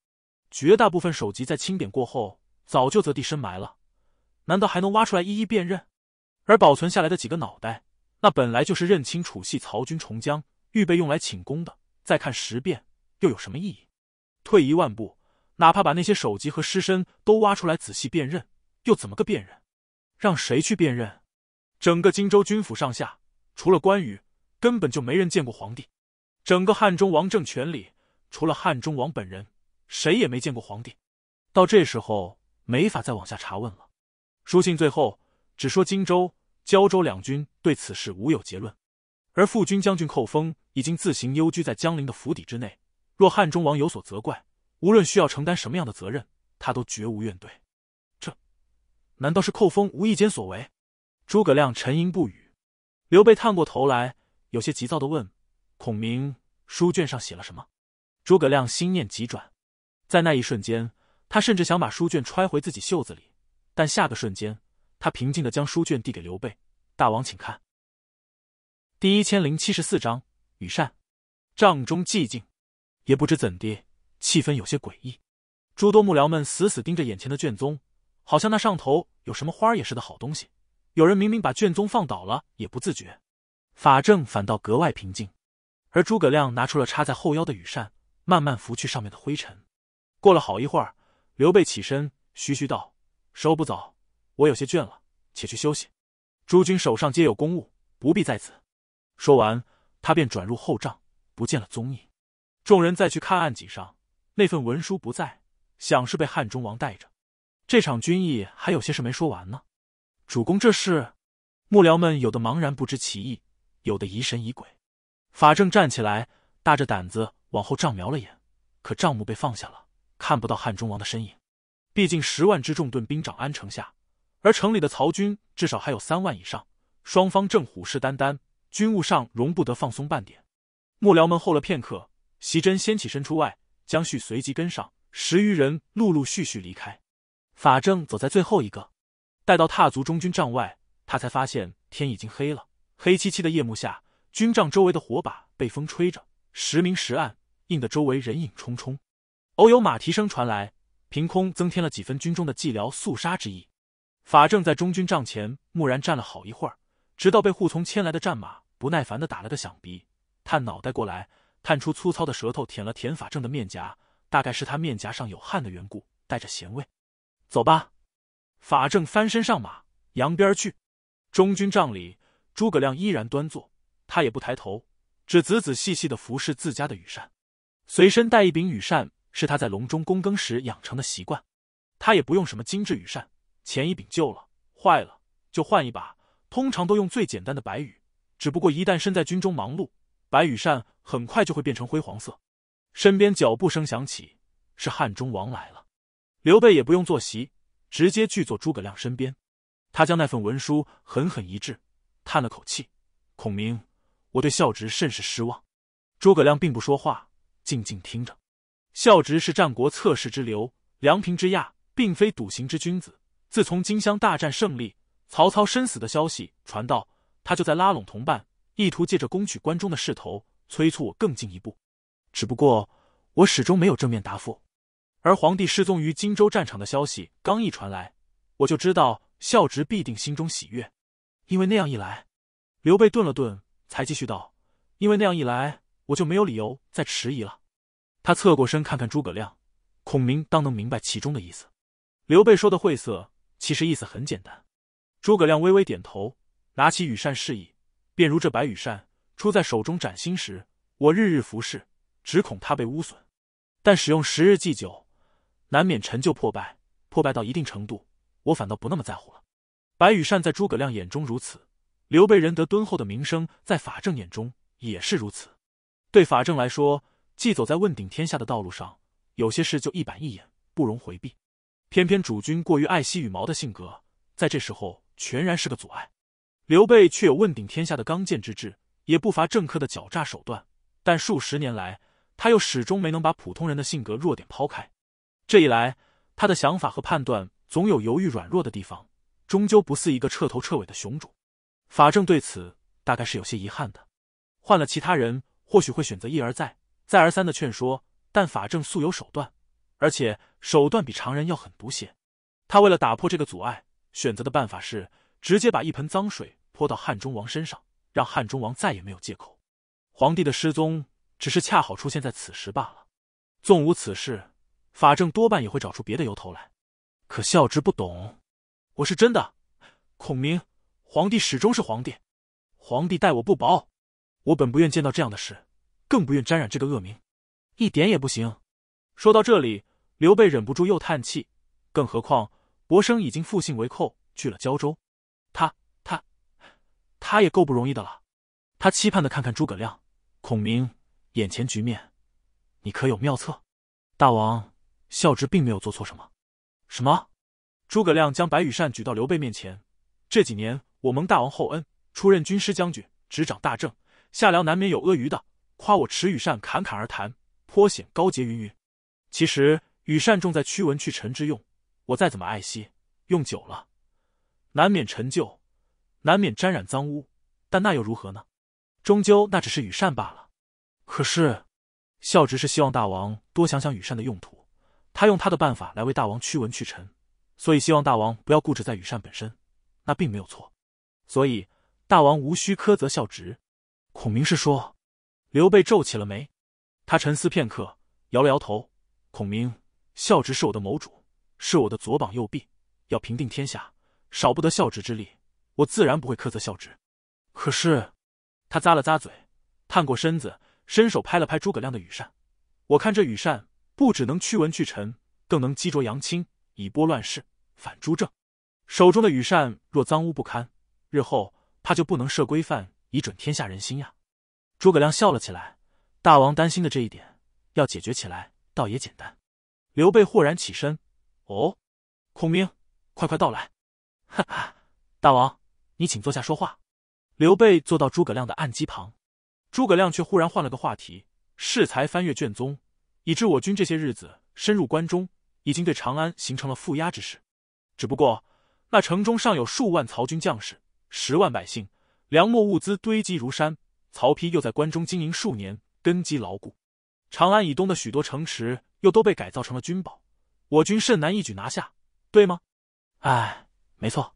绝大部分首级在清点过后，早就择地深埋了，难道还能挖出来一一辨认？而保存下来的几个脑袋，那本来就是认清楚系曹军重将，预备用来请功的。再看十遍又有什么意义？退一万步，哪怕把那些首级和尸身都挖出来仔细辨认，又怎么个辨认？让谁去辨认？整个荆州军府上下，除了关羽，根本就没人见过皇帝。整个汉中王政权里，除了汉中王本人。谁也没见过皇帝，到这时候没法再往下查问了。书信最后只说荆州、交州两军对此事无有结论，而副军将军寇丰已经自行幽居在江陵的府邸之内。若汉中王有所责怪，无论需要承担什么样的责任，他都绝无怨怼。这难道是寇丰无意间所为？诸葛亮沉吟不语。刘备探过头来，有些急躁的问：“孔明，书卷上写了什么？”诸葛亮心念急转。在那一瞬间，他甚至想把书卷揣回自己袖子里，但下个瞬间，他平静的将书卷递给刘备：“大王，请看。”第一千零七十四章羽扇。帐中寂静，也不知怎的，气氛有些诡异。诸多幕僚们死死盯着眼前的卷宗，好像那上头有什么花也是的好东西。有人明明把卷宗放倒了，也不自觉。法正反倒格外平静，而诸葛亮拿出了插在后腰的羽扇，慢慢拂去上面的灰尘。过了好一会儿，刘备起身，徐徐道：“时候不早，我有些倦了，且去休息。诸君手上皆有公务，不必在此。”说完，他便转入后帐，不见了踪影。众人再去看案几上那份文书，不在，想是被汉中王带着。这场军役还有些事没说完呢。主公这是？幕僚们有的茫然不知其意，有的疑神疑鬼。法正站起来，大着胆子往后帐瞄了眼，可账目被放下了。看不到汉中王的身影，毕竟十万之重盾兵长安城下，而城里的曹军至少还有三万以上，双方正虎视眈眈，军务上容不得放松半点。幕僚们候了片刻，席真先起身出外，江旭随即跟上，十余人陆陆续续离开。法正走在最后一个，待到踏足中军帐外，他才发现天已经黑了。黑漆漆的夜幕下，军帐周围的火把被风吹着，时明时暗，映得周围人影冲冲。偶有马蹄声传来，凭空增添了几分军中的寂寥肃杀之意。法正在中军帐前木然站了好一会儿，直到被护从牵来的战马不耐烦的打了个响鼻，探脑袋过来，探出粗糙的舌头舔了舔法正的面颊，大概是他面颊上有汗的缘故，带着咸味。走吧，法正翻身上马，扬鞭去。中军帐里，诸葛亮依然端坐，他也不抬头，只仔仔细细的服侍自家的羽扇，随身带一柄羽扇。是他在笼中躬耕时养成的习惯，他也不用什么精致羽扇，前一柄旧了坏了就换一把，通常都用最简单的白羽。只不过一旦身在军中忙碌，白羽扇很快就会变成灰黄色。身边脚步声响起，是汉中王来了。刘备也不用坐席，直接聚坐诸葛亮身边，他将那份文书狠狠一掷，叹了口气：“孔明，我对孝直甚是失望。”诸葛亮并不说话，静静听着。孝直是战国策士之流，梁平之亚，并非笃行之君子。自从荆襄大战胜利，曹操身死的消息传到，他就在拉拢同伴，意图借着攻取关中的势头，催促我更进一步。只不过，我始终没有正面答复。而皇帝失踪于荆州战场的消息刚一传来，我就知道孝直必定心中喜悦，因为那样一来，刘备顿了顿，才继续道：“因为那样一来，我就没有理由再迟疑了。”他侧过身看看诸葛亮，孔明当能明白其中的意思。刘备说的晦涩，其实意思很简单。诸葛亮微微点头，拿起羽扇示意，便如这白羽扇出在手中崭新时，我日日服侍，只恐它被污损；但使用十日既久，难免陈旧破败。破败到一定程度，我反倒不那么在乎了。白羽扇在诸葛亮眼中如此，刘备仁德敦厚的名声在法正眼中也是如此。对法正来说。既走在问鼎天下的道路上，有些事就一板一眼，不容回避。偏偏主君过于爱惜羽毛的性格，在这时候全然是个阻碍。刘备却有问鼎天下的刚健之志，也不乏政客的狡诈手段，但数十年来，他又始终没能把普通人的性格弱点抛开。这一来，他的想法和判断总有犹豫软弱的地方，终究不似一个彻头彻尾的雄主。法正对此大概是有些遗憾的。换了其他人，或许会选择一而再。再而三的劝说，但法正素有手段，而且手段比常人要狠毒些。他为了打破这个阻碍，选择的办法是直接把一盆脏水泼到汉中王身上，让汉中王再也没有借口。皇帝的失踪只是恰好出现在此时罢了。纵无此事，法正多半也会找出别的由头来。可孝之，不懂！我是真的，孔明，皇帝始终是皇帝，皇帝待我不薄，我本不愿见到这样的事。更不愿沾染这个恶名，一点也不行。说到这里，刘备忍不住又叹气。更何况，博生已经复姓为寇，去了胶州，他他他也够不容易的了。他期盼的看看诸葛亮、孔明，眼前局面，你可有妙策？大王，孝直并没有做错什么。什么？诸葛亮将白羽扇举到刘备面前。这几年，我蒙大王厚恩，出任军师将军，执掌大政，下僚难免有鳄鱼的。夸我持羽扇，侃侃而谈，颇显高洁云云。其实羽扇重在驱蚊去尘之用，我再怎么爱惜，用久了难免陈旧，难免沾染脏污，但那又如何呢？终究那只是羽扇罢了。可是孝直是希望大王多想想羽扇的用途，他用他的办法来为大王驱蚊去尘，所以希望大王不要固执在羽扇本身，那并没有错。所以大王无需苛责孝直。孔明是说。刘备皱起了眉，他沉思片刻，摇了摇头。孔明，孝直是我的谋主，是我的左膀右臂，要平定天下，少不得孝直之力，我自然不会苛责孝直。可是，他咂了咂嘴，探过身子，伸手拍了拍诸葛亮的羽扇。我看这羽扇不只能驱蚊去尘，更能激浊扬清，以拨乱世，反诸政。手中的羽扇若脏污不堪，日后怕就不能设规范，以准天下人心呀。诸葛亮笑了起来，大王担心的这一点要解决起来倒也简单。刘备豁然起身：“哦，孔明，快快到来。”“哈哈，大王，你请坐下说话。”刘备坐到诸葛亮的案几旁，诸葛亮却忽然换了个话题：“适才翻阅卷宗，已知我军这些日子深入关中，已经对长安形成了负压之势。只不过，那城中尚有数万曹军将士、十万百姓，粮秣物资堆积如山。”曹丕又在关中经营数年，根基牢固。长安以东的许多城池又都被改造成了军堡，我军甚难一举拿下，对吗？哎，没错。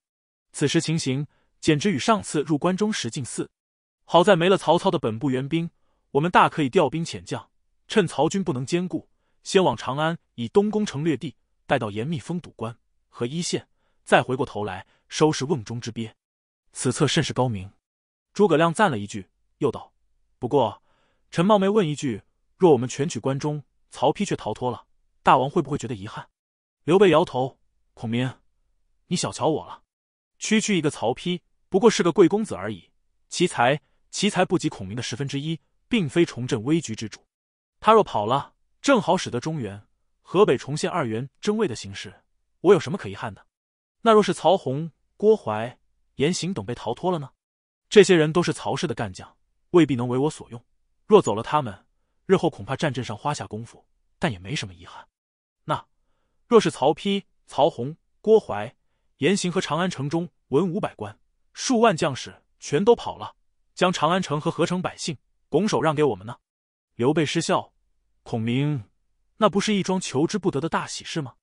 此时情形简直与上次入关中时近似。好在没了曹操的本部援兵，我们大可以调兵遣将，趁曹军不能兼顾，先往长安以东攻城略地，待到严密封堵关和一线，再回过头来收拾瓮中之鳖。此策甚是高明，诸葛亮赞了一句。又道：“不过，陈茂没问一句，若我们全取关中，曹丕却逃脱了，大王会不会觉得遗憾？”刘备摇头：“孔明，你小瞧我了。区区一个曹丕，不过是个贵公子而已，其才，其才不及孔明的十分之一，并非重振危局之主。他若跑了，正好使得中原、河北重现二元争位的形势。我有什么可遗憾的？那若是曹洪、郭淮、严行等被逃脱了呢？这些人都是曹氏的干将。”未必能为我所用。若走了他们，日后恐怕战阵上花下功夫，但也没什么遗憾。那若是曹丕、曹洪、郭淮、严行和长安城中文武百官、数万将士全都跑了，将长安城和合城百姓拱手让给我们呢？刘备失笑，孔明，那不是一桩求之不得的大喜事吗？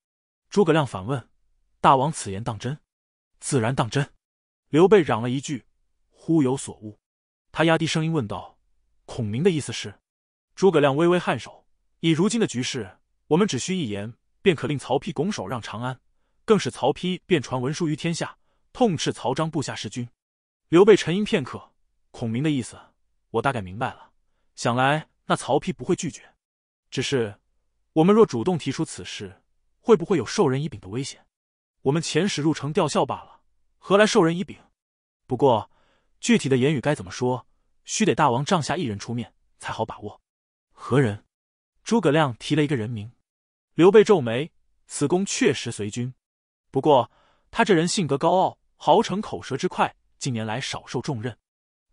诸葛亮反问：“大王此言当真？”“自然当真。”刘备嚷了一句，忽有所悟。他压低声音问道：“孔明的意思是？”诸葛亮微微颔首：“以如今的局势，我们只需一言，便可令曹丕拱手让长安，更使曹丕便传文书于天下，痛斥曹彰部下弑君。”刘备沉吟片刻：“孔明的意思，我大概明白了。想来那曹丕不会拒绝。只是，我们若主动提出此事，会不会有授人以柄的危险？我们遣使入城吊孝罢了，何来授人以柄？不过……”具体的言语该怎么说，需得大王帐下一人出面才好把握。何人？诸葛亮提了一个人名。刘备皱眉：“此公确实随军，不过他这人性格高傲，豪逞口舌之快，近年来少受重任。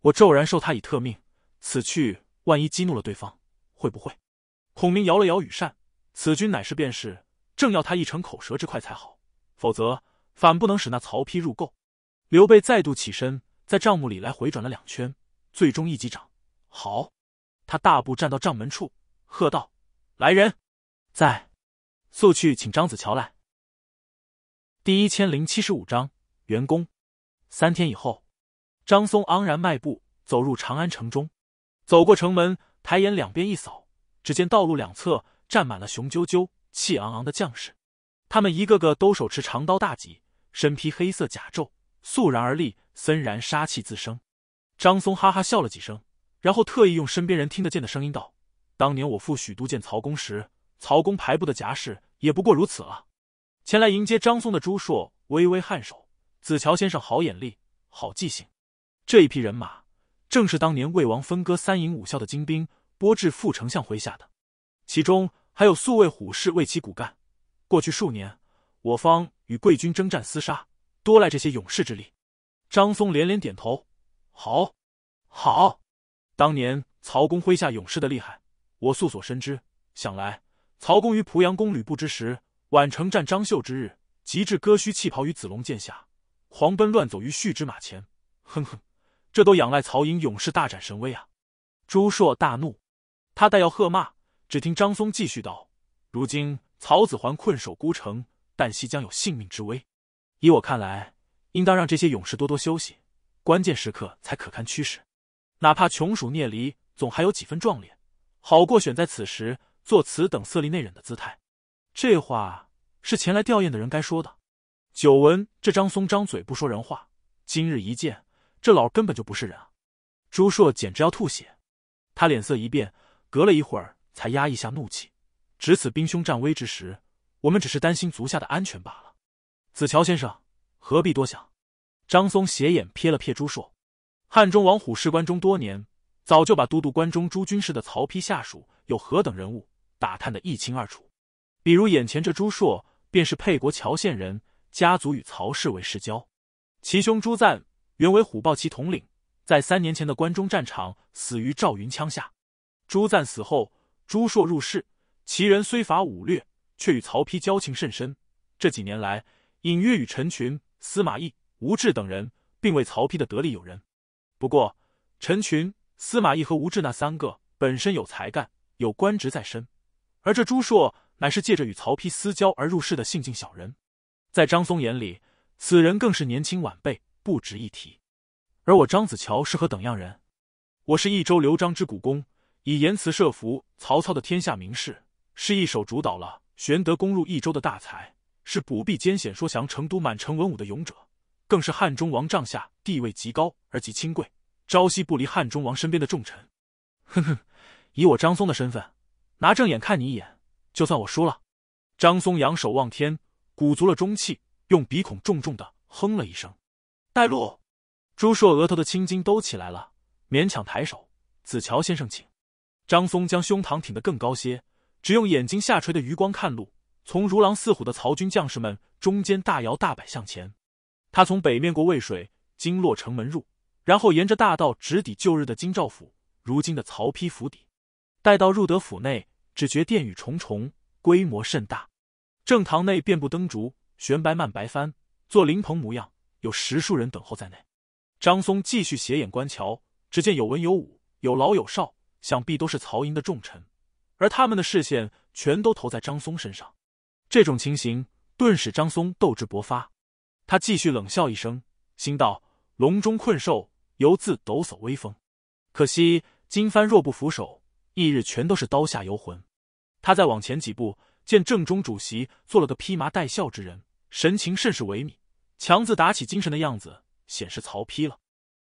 我骤然受他以特命，此去万一激怒了对方，会不会？”孔明摇了摇羽扇：“此君乃是便是，正要他一逞口舌之快才好，否则反不能使那曹丕入垢。刘备再度起身。在账目里来回转了两圈，最终一击掌。好，他大步站到帐门处，喝道：“来人，在，速去请张子乔来。”第一千零七十五章员工。三天以后，张松昂然迈步走入长安城中，走过城门，抬眼两边一扫，只见道路两侧站满了雄赳赳、气昂昂的将士，他们一个个都手持长刀大戟，身披黑色甲胄。肃然而立，森然杀气自生。张松哈哈笑了几声，然后特意用身边人听得见的声音道：“当年我父许都见曹公时，曹公排布的甲士也不过如此了。”前来迎接张松的朱硕微微颔首：“子乔先生好眼力，好记性。这一批人马，正是当年魏王分割三营五校的精兵，拨至副丞相麾下的，其中还有数位虎士为其骨干。过去数年，我方与贵军征战厮杀。”多赖这些勇士之力，张松连连点头。好，好，当年曹公麾下勇士的厉害，我素所深知。想来曹公于濮阳攻吕布之时，宛城战张绣之日，极至割须弃袍于子龙剑下，狂奔乱走于旭之马前。哼哼，这都仰赖曹营勇士大展神威啊！朱硕大怒，他待要喝骂，只听张松继续道：“如今曹子桓困守孤城，旦夕将有性命之危。”以我看来，应当让这些勇士多多休息，关键时刻才可堪驱使。哪怕穷鼠啮狸，总还有几分壮烈，好过选在此时做此等色厉内荏的姿态。这话是前来吊唁的人该说的。久闻这张松张嘴不说人话，今日一见，这老根本就不是人啊！朱硕简直要吐血，他脸色一变，隔了一会儿才压抑下怒气。值此兵凶战危之时，我们只是担心足下的安全罢了。子乔先生，何必多想？张松斜眼瞥了瞥朱硕，汉中王虎视关中多年，早就把都督关中诸军事的曹丕下属有何等人物打探得一清二楚。比如眼前这朱硕，便是沛国谯县人，家族与曹氏为世交。其兄朱赞原为虎豹骑统领，在三年前的关中战场死于赵云枪下。朱赞死后，朱硕入仕，其人虽乏武略，却与曹丕交情甚深。这几年来，隐约与陈群、司马懿、吴质等人，并为曹丕的得力友人。不过，陈群、司马懿和吴质那三个本身有才干、有官职在身，而这朱硕乃是借着与曹丕私交而入世的性近小人，在张松眼里，此人更是年轻晚辈，不值一提。而我张子乔是何等样人？我是益州刘璋之股肱，以言辞设伏曹操的天下名士，是一手主导了玄德攻入益州的大才。是不必艰险说降成都满城文武的勇者，更是汉中王帐下地位极高而极亲贵、朝夕不离汉中王身边的重臣。哼哼，以我张松的身份，拿正眼看你一眼，就算我输了。张松仰首望天，鼓足了中气，用鼻孔重重的哼了一声。带路。朱硕额头的青筋都起来了，勉强抬手：“子乔先生，请。”张松将胸膛挺得更高些，只用眼睛下垂的余光看路。从如狼似虎的曹军将士们中间大摇大摆向前，他从北面过渭水，经洛城门入，然后沿着大道直抵旧日的京兆府，如今的曹丕府邸。待到入得府内，只觉殿宇重重，规模甚大。正堂内遍布灯烛，悬白幔白幡，做灵棚模样，有十数人等候在内。张松继续斜眼观瞧，只见有文有武，有老有少，想必都是曹营的重臣，而他们的视线全都投在张松身上。这种情形顿时张松斗志勃发，他继续冷笑一声，心道：“笼中困兽犹自抖擞威风，可惜金帆若不俯首，翌日全都是刀下游魂。”他再往前几步，见正中主席做了个披麻戴孝之人，神情甚是萎靡，强自打起精神的样子，显示曹丕了。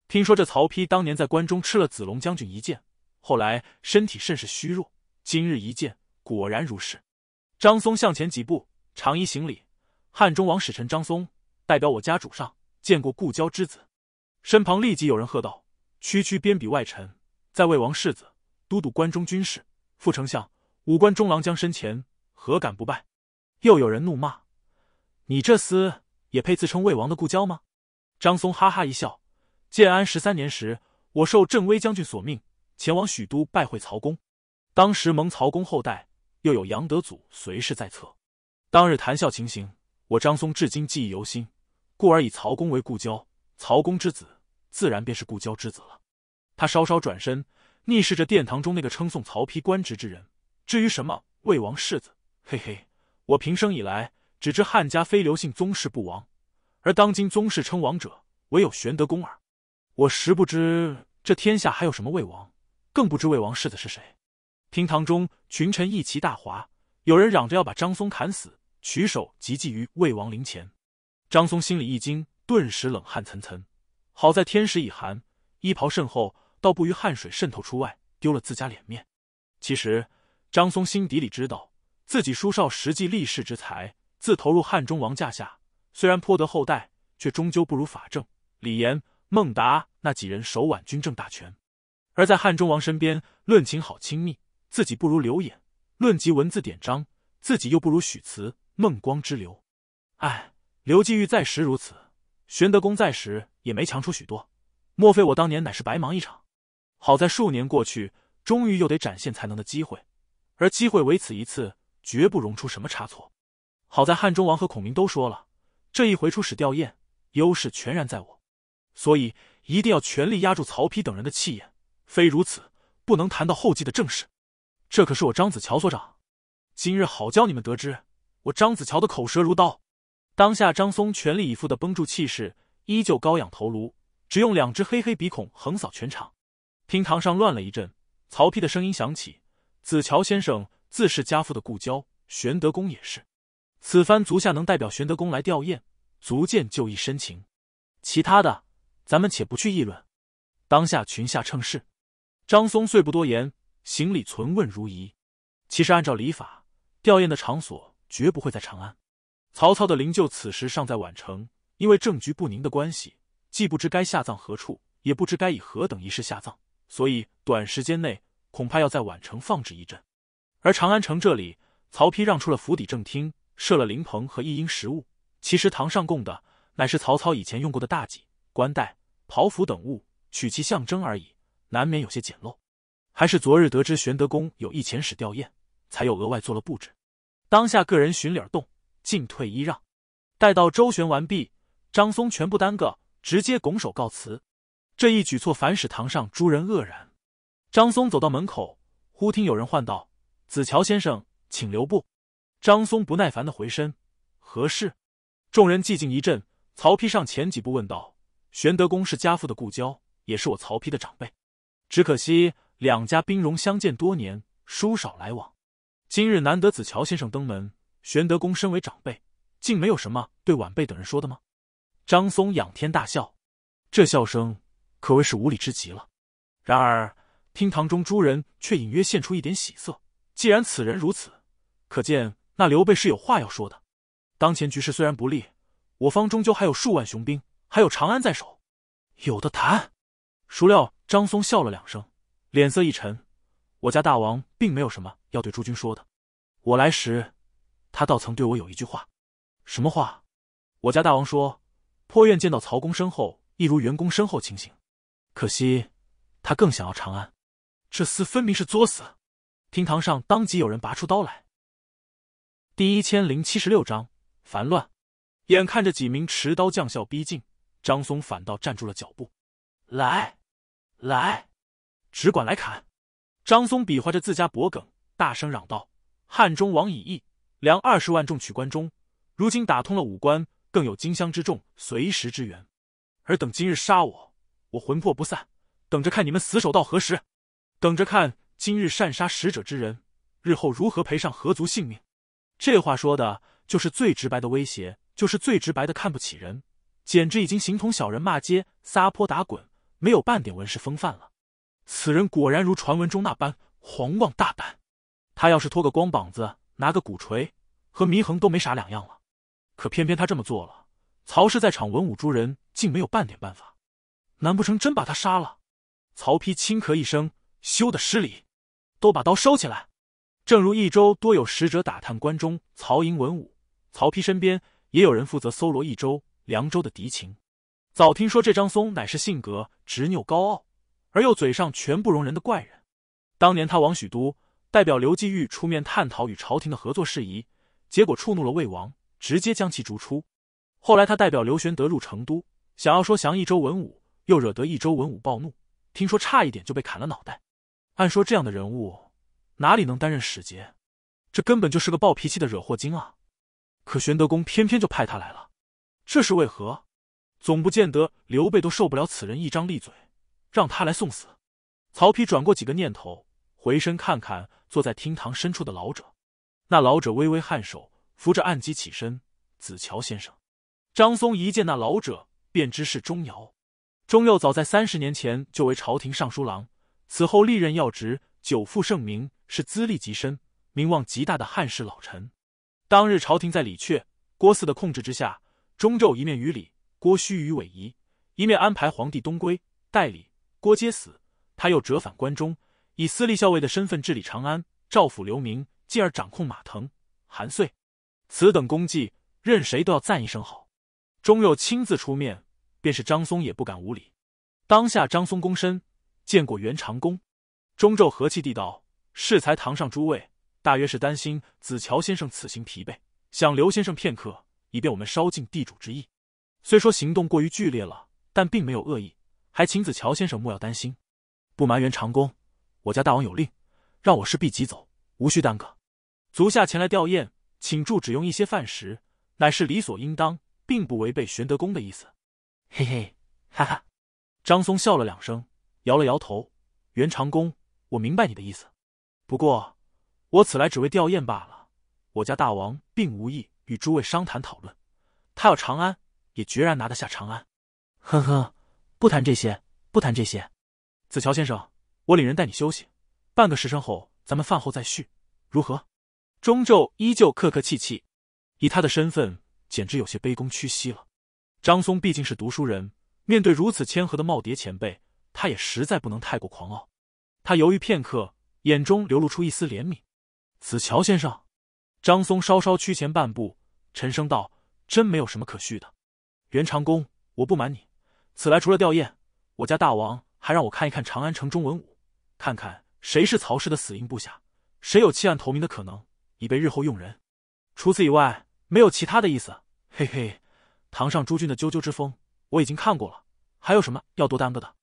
听说这曹丕当年在关中吃了子龙将军一剑，后来身体甚是虚弱，今日一见，果然如是。张松向前几步，长揖行礼：“汉中王使臣张松，代表我家主上见过故交之子。”身旁立即有人喝道：“区区边鄙外臣，在魏王世子、都督关中军事、副丞相、五官中郎将身前，何敢不拜？”又有人怒骂：“你这厮也配自称魏王的故交吗？”张松哈哈一笑：“建安十三年时，我受镇威将军所命，前往许都拜会曹公，当时蒙曹公厚待。”又有杨德祖随侍在侧，当日谈笑情形，我张松至今记忆犹新，故而以曹公为故交，曹公之子自然便是故交之子了。他稍稍转身，逆视着殿堂中那个称颂曹丕官职之人。至于什么魏王世子，嘿嘿，我平生以来只知汉家非刘姓宗室不王，而当今宗室称王者唯有玄德公耳。我实不知这天下还有什么魏王，更不知魏王世子是谁。厅堂中，群臣一齐大哗，有人嚷着要把张松砍死，取首即祭于魏王灵前。张松心里一惊，顿时冷汗涔涔。好在天时已寒，衣袍甚厚，倒不于汗水渗透出外，丢了自家脸面。其实，张松心底里知道自己书少，实际立世之才。自投入汉中王驾下，虽然颇得后代，却终究不如法正、李严、孟达那几人手挽军政大权。而在汉中王身边，论情好亲密。自己不如刘演，论及文字典章，自己又不如许慈、孟光之流。唉，刘季玉在时如此，玄德公在时也没强出许多。莫非我当年乃是白忙一场？好在数年过去，终于又得展现才能的机会，而机会唯此一次，绝不容出什么差错。好在汉中王和孔明都说了，这一回出使吊唁，优势全然在我，所以一定要全力压住曹丕等人的气焰，非如此不能谈到后继的政事。这可是我张子乔所长，今日好教你们得知我张子乔的口舌如刀。当下张松全力以赴的绷住气势，依旧高仰头颅，只用两只黑黑鼻孔横扫全场。厅堂上乱了一阵，曹丕的声音响起：“子乔先生自是家父的故交，玄德公也是。此番足下能代表玄德公来吊唁，足见旧谊深情。其他的，咱们且不去议论。”当下群下称是，张松虽不多言。行礼存问如仪。其实按照礼法，吊唁的场所绝不会在长安。曹操的灵柩此时尚在宛城，因为政局不宁的关系，既不知该下葬何处，也不知该以何等仪式下葬，所以短时间内恐怕要在宛城放置一阵。而长安城这里，曹丕让出了府邸正厅，设了灵棚和一应食物。其实堂上供的乃是曹操以前用过的大戟、冠带、袍服等物，取其象征而已，难免有些简陋。还是昨日得知玄德公有一遣使吊唁，才又额外做了布置。当下个人寻理而动，进退依让。待到周旋完毕，张松全部耽搁，直接拱手告辞。这一举措反使堂上诸人愕然。张松走到门口，忽听有人唤道：“子乔先生，请留步。”张松不耐烦的回身：“何事？”众人寂静一阵，曹丕上前几步问道：“玄德公是家父的故交，也是我曹丕的长辈，只可惜。”两家兵戎相见多年，疏少来往，今日难得子乔先生登门，玄德公身为长辈，竟没有什么对晚辈等人说的吗？张松仰天大笑，这笑声可谓是无礼之极了。然而厅堂中诸人却隐约现出一点喜色。既然此人如此，可见那刘备是有话要说的。当前局势虽然不利，我方终究还有数万雄兵，还有长安在手，有的谈。孰料张松笑了两声。脸色一沉，我家大王并没有什么要对诸君说的。我来时，他倒曾对我有一句话。什么话？我家大王说，颇愿见到曹公身后，一如袁公身后情形。可惜，他更想要长安。这厮分明是作死。厅堂上当即有人拔出刀来。第一千零七十六章烦乱。眼看着几名持刀将校逼近，张松反倒站住了脚步。来，来。只管来砍！张松比划着自家脖梗，大声嚷道：“汉中王以义粮二十万众取关中，如今打通了五关，更有荆襄之众随时支援。而等今日杀我，我魂魄不散，等着看你们死守到何时，等着看今日擅杀使者之人，日后如何赔上何族性命？”这话说的，就是最直白的威胁，就是最直白的看不起人，简直已经形同小人骂街、撒泼打滚，没有半点文士风范了。此人果然如传闻中那般狂妄大胆，他要是脱个光膀子，拿个鼓锤，和祢衡都没啥两样了。可偏偏他这么做了，曹氏在场文武诸人竟没有半点办法。难不成真把他杀了？曹丕轻咳一声，羞得失礼，都把刀收起来。正如益州多有使者打探关中曹营文武，曹丕身边也有人负责搜罗益州、凉州的敌情。早听说这张松乃是性格执拗高傲。而又嘴上全不容人的怪人，当年他往许都代表刘季玉出面探讨与朝廷的合作事宜，结果触怒了魏王，直接将其逐出。后来他代表刘玄德入成都，想要说降益州文武，又惹得益州文武暴怒，听说差一点就被砍了脑袋。按说这样的人物，哪里能担任使节？这根本就是个暴脾气的惹祸精啊！可玄德公偏偏就派他来了，这是为何？总不见得刘备都受不了此人一张利嘴。让他来送死！曹丕转过几个念头，回身看看坐在厅堂深处的老者。那老者微微颔首，扶着案几起身。子乔先生，张松一见那老者，便知是钟繇。钟繇早在三十年前就为朝廷尚书郎，此后历任要职，久负盛名，是资历极深、名望极大的汉室老臣。当日朝廷在李榷、郭汜的控制之下，钟繇一面与李郭虚与委夷，一面安排皇帝东归，代理。郭阶死，他又折返关中，以私立校尉的身份治理长安、赵府留名，进而掌控马腾、韩遂，此等功绩，任谁都要赞一声好。钟佑亲自出面，便是张松也不敢无礼。当下，张松躬身，见过袁长公。钟昼和气地道：“适才堂上诸位，大约是担心子乔先生此行疲惫，想留先生片刻，以便我们稍尽地主之意。虽说行动过于剧烈了，但并没有恶意。”还请子乔先生莫要担心，不瞒袁长公，我家大王有令，让我势必急走，无需耽搁。足下前来吊唁，请助只用一些饭食，乃是理所应当，并不违背玄德公的意思。嘿嘿哈哈，张松笑了两声，摇了摇头。袁长公，我明白你的意思。不过我此来只为吊唁罢了，我家大王并无意与诸位商谈讨论，他要长安也决然拿得下长安。呵呵。不谈这些，不谈这些，子乔先生，我领人带你休息，半个时辰后，咱们饭后再叙，如何？钟昼依旧客客气气，以他的身份，简直有些卑躬屈膝了。张松毕竟是读书人，面对如此谦和的耄耋前辈，他也实在不能太过狂傲。他犹豫片刻，眼中流露出一丝怜悯。子乔先生，张松稍稍屈前半步，沉声道：“真没有什么可叙的，袁长公，我不瞒你。”此来除了吊唁，我家大王还让我看一看长安城中文武，看看谁是曹氏的死硬部下，谁有弃暗投明的可能，以备日后用人。除此以外，没有其他的意思。嘿嘿，堂上诸君的啾啾之风，我已经看过了，还有什么要多耽搁的？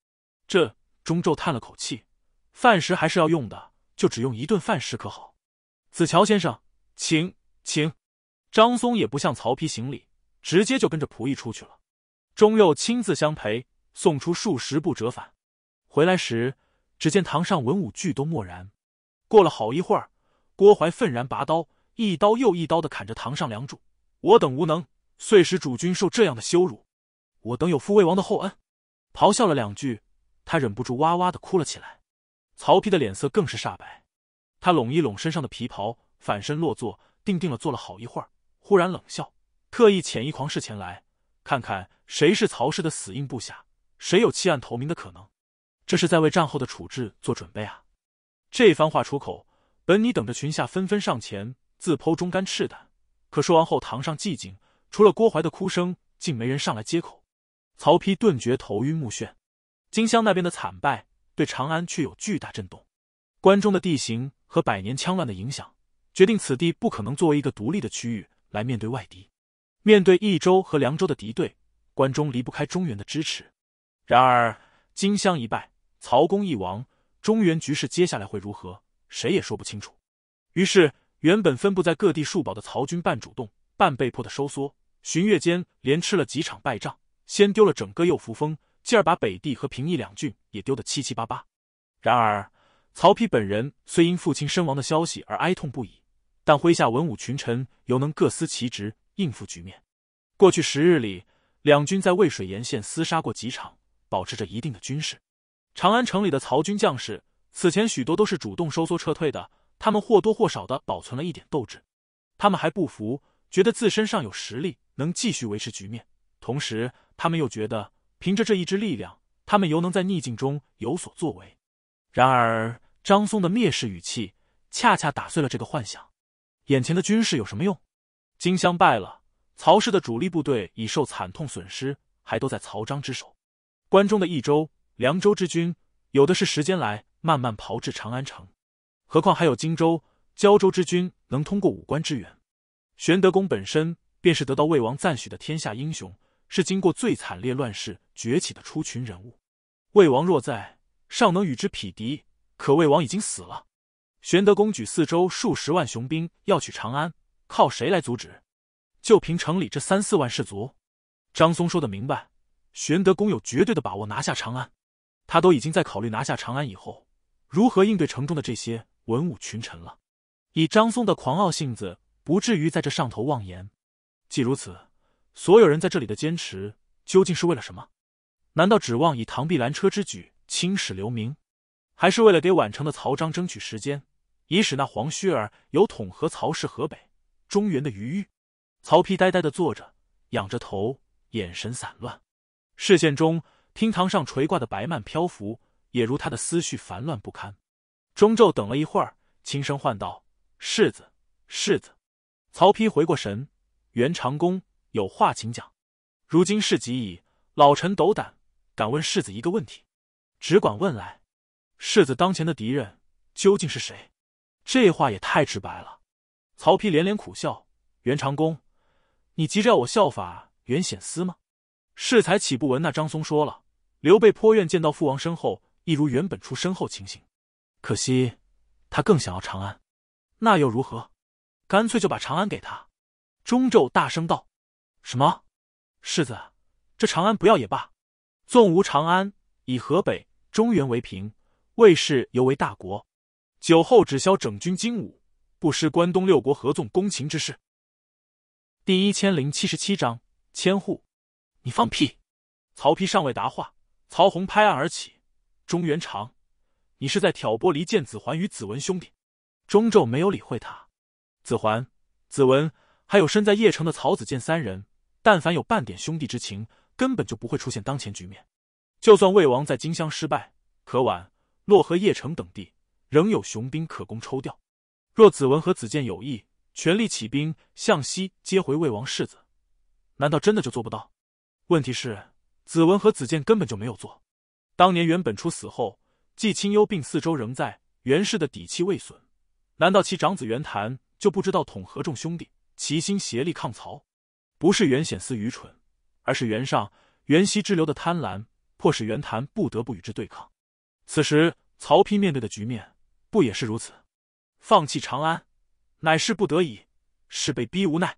这钟昼叹了口气，饭食还是要用的，就只用一顿饭食可好？子乔先生，请请。张松也不向曹丕行礼，直接就跟着仆役出去了。钟佑亲自相陪，送出数十步，折返回来时，只见堂上文武俱都默然。过了好一会儿，郭淮愤然拔刀，一刀又一刀的砍着堂上梁柱。我等无能，遂使主君受这样的羞辱。我等有负魏王的厚恩，咆哮了两句，他忍不住哇哇的哭了起来。曹丕的脸色更是煞白，他拢一拢身上的皮袍，反身落座，定定了坐了好一会儿，忽然冷笑，特意遣一狂士前来看看。谁是曹氏的死硬部下？谁有弃暗投明的可能？这是在为战后的处置做准备啊！这番话出口，本你等着群下纷纷上前自剖忠肝赤胆，可说完后堂上寂静，除了郭淮的哭声，竟没人上来接口。曹丕顿觉头晕目眩。荆襄那边的惨败对长安却有巨大震动。关中的地形和百年羌乱的影响，决定此地不可能作为一个独立的区域来面对外敌。面对益州和凉州的敌对。关中离不开中原的支持，然而荆襄一败，曹公一亡，中原局势接下来会如何，谁也说不清楚。于是，原本分布在各地数堡的曹军，半主动、半被迫的收缩，旬月间连吃了几场败仗，先丢了整个右扶风，继而把北地和平邑两郡也丢得七七八八。然而，曹丕本人虽因父亲身亡的消息而哀痛不已，但麾下文武群臣犹能各司其职，应付局面。过去十日里。两军在渭水沿线厮杀过几场，保持着一定的军事。长安城里的曹军将士，此前许多都是主动收缩撤退的，他们或多或少的保存了一点斗志。他们还不服，觉得自身尚有实力，能继续维持局面。同时，他们又觉得凭着这一支力量，他们犹能在逆境中有所作为。然而，张松的蔑视语气，恰恰打碎了这个幻想。眼前的军事有什么用？金乡败了。曹氏的主力部队已受惨痛损失，还都在曹彰之手。关中的一州、凉州之军，有的是时间来慢慢炮制长安城。何况还有荆州、胶州之军能通过五关支援。玄德公本身便是得到魏王赞许的天下英雄，是经过最惨烈乱世崛起的出群人物。魏王若在，尚能与之匹敌，可魏王已经死了。玄德公举四州数十万雄兵要取长安，靠谁来阻止？就凭城里这三四万士卒，张松说的明白，玄德公有绝对的把握拿下长安。他都已经在考虑拿下长安以后如何应对城中的这些文武群臣了。以张松的狂傲性子，不至于在这上头妄言。既如此，所有人在这里的坚持究竟是为了什么？难道指望以螳臂拦车之举青史留名，还是为了给宛城的曹彰争取时间，以使那黄须儿有统合曹氏河北、中原的余裕？曹丕呆呆的坐着，仰着头，眼神散乱，视线中厅堂上垂挂的白幔漂浮，也如他的思绪烦乱不堪。钟昼等了一会儿，轻声唤道：“世子，世子。”曹丕回过神，袁长公有话请讲。如今事急矣，老臣斗胆，敢问世子一个问题，只管问来。世子当前的敌人究竟是谁？这话也太直白了。曹丕连连苦笑，袁长公。你急着要我效法袁显思吗？适才岂不闻那张松说了？刘备颇愿见到父王身后，一如原本出身后情形。可惜，他更想要长安，那又如何？干脆就把长安给他。中昼大声道：“什么？世子，这长安不要也罢。纵无长安，以河北中原为平，魏氏犹为大国。久后只消整军精武，不失关东六国合纵攻秦之势。”第一千零七十七章千户，你放屁！曹丕尚未答话，曹洪拍案而起：“中原长，你是在挑拨离间子桓与子文兄弟？”中昼没有理会他。子桓、子文，还有身在邺城的曹子建三人，但凡有半点兄弟之情，根本就不会出现当前局面。就算魏王在荆襄失败，可皖、洛河、邺城等地仍有雄兵可供抽调。若子文和子建有意，全力起兵向西接回魏王世子，难道真的就做不到？问题是，子文和子建根本就没有做。当年袁本初死后，纪清幽病，四周仍在，袁氏的底气未损。难道其长子袁谭就不知道统合众兄弟，齐心协力抗曹？不是袁显思愚蠢，而是袁尚、袁熙之流的贪婪，迫使袁谭不得不与之对抗。此时，曹丕面对的局面不也是如此？放弃长安？乃是不得已，是被逼无奈。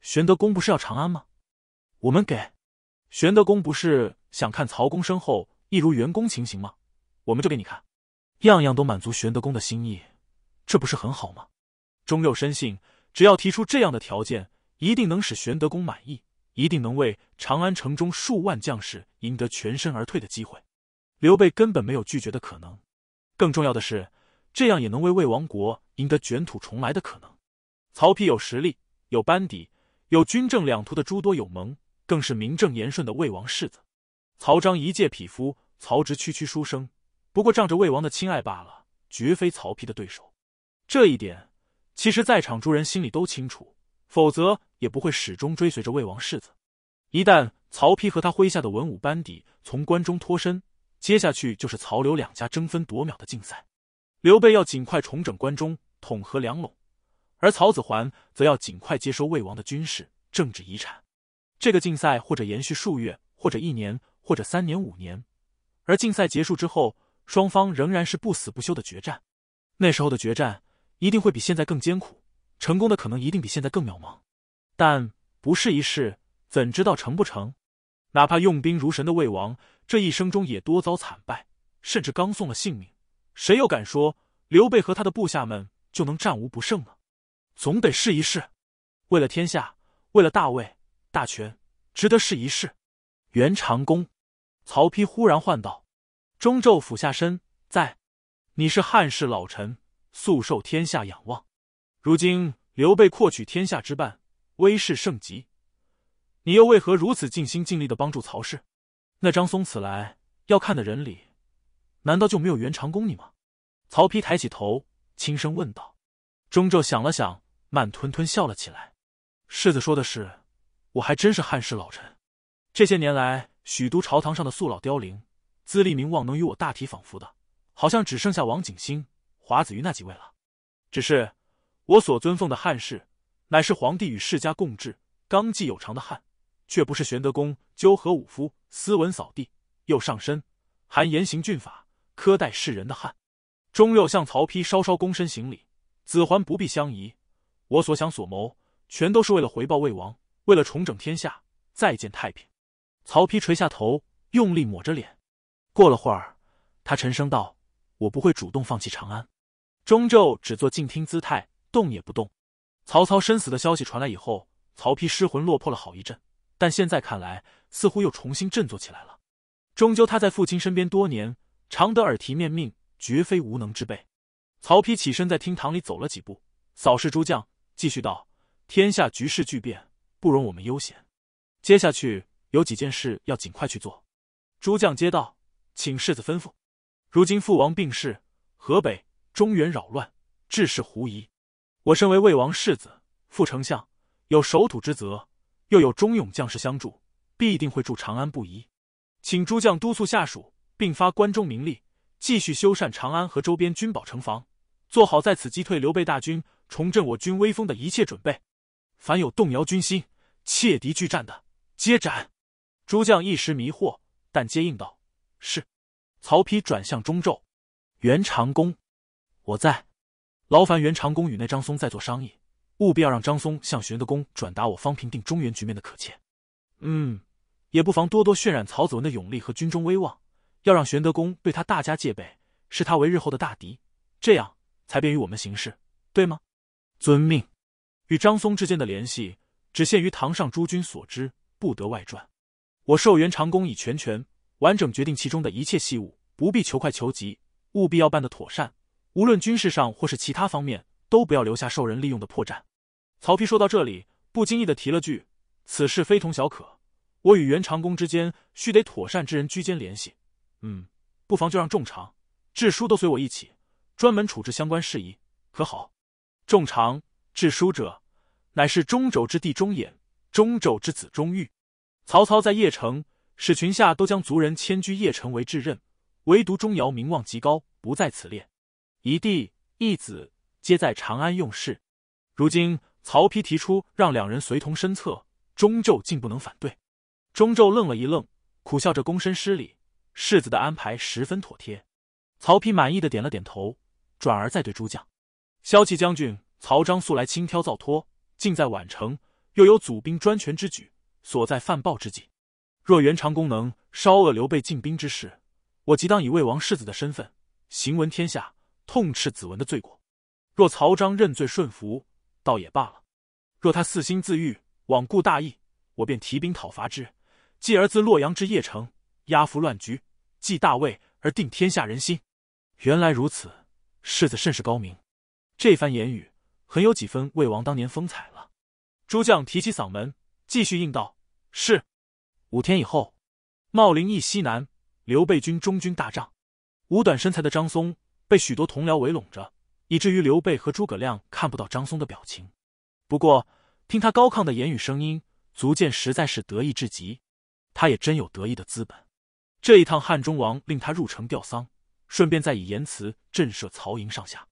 玄德公不是要长安吗？我们给。玄德公不是想看曹公身后一如员工情形吗？我们就给你看，样样都满足玄德公的心意，这不是很好吗？中佑深信，只要提出这样的条件，一定能使玄德公满意，一定能为长安城中数万将士赢得全身而退的机会。刘备根本没有拒绝的可能，更重要的是。这样也能为魏王国赢得卷土重来的可能。曹丕有实力，有班底，有军政两途的诸多友盟，更是名正言顺的魏王世子。曹彰一介匹夫，曹植区区书生，不过仗着魏王的亲爱罢了，绝非曹丕的对手。这一点，其实在场诸人心里都清楚，否则也不会始终追随着魏王世子。一旦曹丕和他麾下的文武班底从关中脱身，接下去就是曹刘两家争分夺秒的竞赛。刘备要尽快重整关中，统合两陇，而曹子桓则要尽快接收魏王的军事、政治遗产。这个竞赛或者延续数月，或者一年，或者三年、五年。而竞赛结束之后，双方仍然是不死不休的决战。那时候的决战一定会比现在更艰苦，成功的可能一定比现在更渺茫。但不试一试，怎知道成不成？哪怕用兵如神的魏王，这一生中也多遭惨败，甚至刚送了性命。谁又敢说刘备和他的部下们就能战无不胜呢？总得试一试。为了天下，为了大魏大权，值得试一试。袁长公，曹丕忽然唤道：“中咒，俯下身，在。你是汉室老臣，素受天下仰望。如今刘备扩取天下之半，威势盛极，你又为何如此尽心尽力的帮助曹氏？那张松此来要看的人里，难道就没有袁长公你吗？曹丕抬起头，轻声问道。钟昼想了想，慢吞吞笑了起来：“世子说的是，我还真是汉室老臣。这些年来，许都朝堂上的素老凋零，资历名望能与我大体仿佛的，好像只剩下王景兴、华子瑜那几位了。只是我所尊奉的汉室，乃是皇帝与世家共治、纲纪有常的汉，却不是玄德公纠合武夫、斯文扫地又上身，还严行峻法。”苛待世人的汉，钟六向曹丕稍稍躬身行礼。子桓不必相疑，我所想所谋，全都是为了回报魏王，为了重整天下，再见太平。曹丕垂下头，用力抹着脸。过了会儿，他沉声道：“我不会主动放弃长安。”钟昼只做静听姿态，动也不动。曹操身死的消息传来以后，曹丕失魂落魄了好一阵，但现在看来，似乎又重新振作起来了。终究，他在父亲身边多年。常德耳提面命，绝非无能之辈。曹丕起身，在厅堂里走了几步，扫视诸将，继续道：“天下局势巨变，不容我们悠闲。接下去有几件事要尽快去做。”诸将皆道：“请世子吩咐。”如今父王病逝，河北、中原扰乱，志士狐疑。我身为魏王世子、副丞相，有守土之责，又有忠勇将士相助，必定会助长安不移。请诸将督促下属。并发关中名利，继续修缮长安和周边军堡城防，做好在此击退刘备大军、重振我军威风的一切准备。凡有动摇军心、怯敌拒战的，皆斩。诸将一时迷惑，但皆应道：“是。”曹丕转向中咒袁长公：“我在，劳烦袁长公与那张松再做商议，务必要让张松向玄德公转达我方平定中原局面的可切。嗯，也不妨多多渲染曹子文的勇力和军中威望。”要让玄德公对他大加戒备，视他为日后的大敌，这样才便于我们行事，对吗？遵命。与张松之间的联系只限于堂上诸君所知，不得外传。我授袁长公以全权，完整决定其中的一切细务，不必求快求急，务必要办得妥善。无论军事上或是其他方面，都不要留下受人利用的破绽。曹丕说到这里，不经意的提了句：“此事非同小可，我与袁长公之间须得妥善之人居间联系。”嗯，不妨就让仲常、志书都随我一起，专门处置相关事宜，可好？仲常、志书者，乃是中轴之弟中衍、中轴之子中玉。曹操在邺城，使群下都将族人迁居邺城为质任，唯独钟繇名望极高，不在此列。一弟一子皆在长安用事，如今曹丕提出让两人随同身侧，钟就竟不能反对。钟就愣了一愣，苦笑着躬身施礼。世子的安排十分妥帖，曹丕满意的点了点头，转而再对诸将：“萧骑将军，曹彰素来轻佻造托，近在宛城，又有祖兵专权之举，所在犯暴之际。若袁长公能稍遏刘备进兵之事，我即当以魏王世子的身份，行闻天下，痛斥子文的罪过。若曹彰认罪顺服，倒也罢了；若他四心自欲，罔顾大义，我便提兵讨伐之，继而自洛阳至邺城，压服乱局。”继大魏而定天下人心，原来如此，世子甚是高明。这番言语很有几分魏王当年风采了。诸将提起嗓门，继续应道：“是。”五天以后，茂陵驿西南，刘备军中军大帐。五短身材的张松被许多同僚围拢着，以至于刘备和诸葛亮看不到张松的表情。不过，听他高亢的言语声音，足见实在是得意至极。他也真有得意的资本。这一趟汉中王令他入城吊丧，顺便再以言辞震慑曹营上下。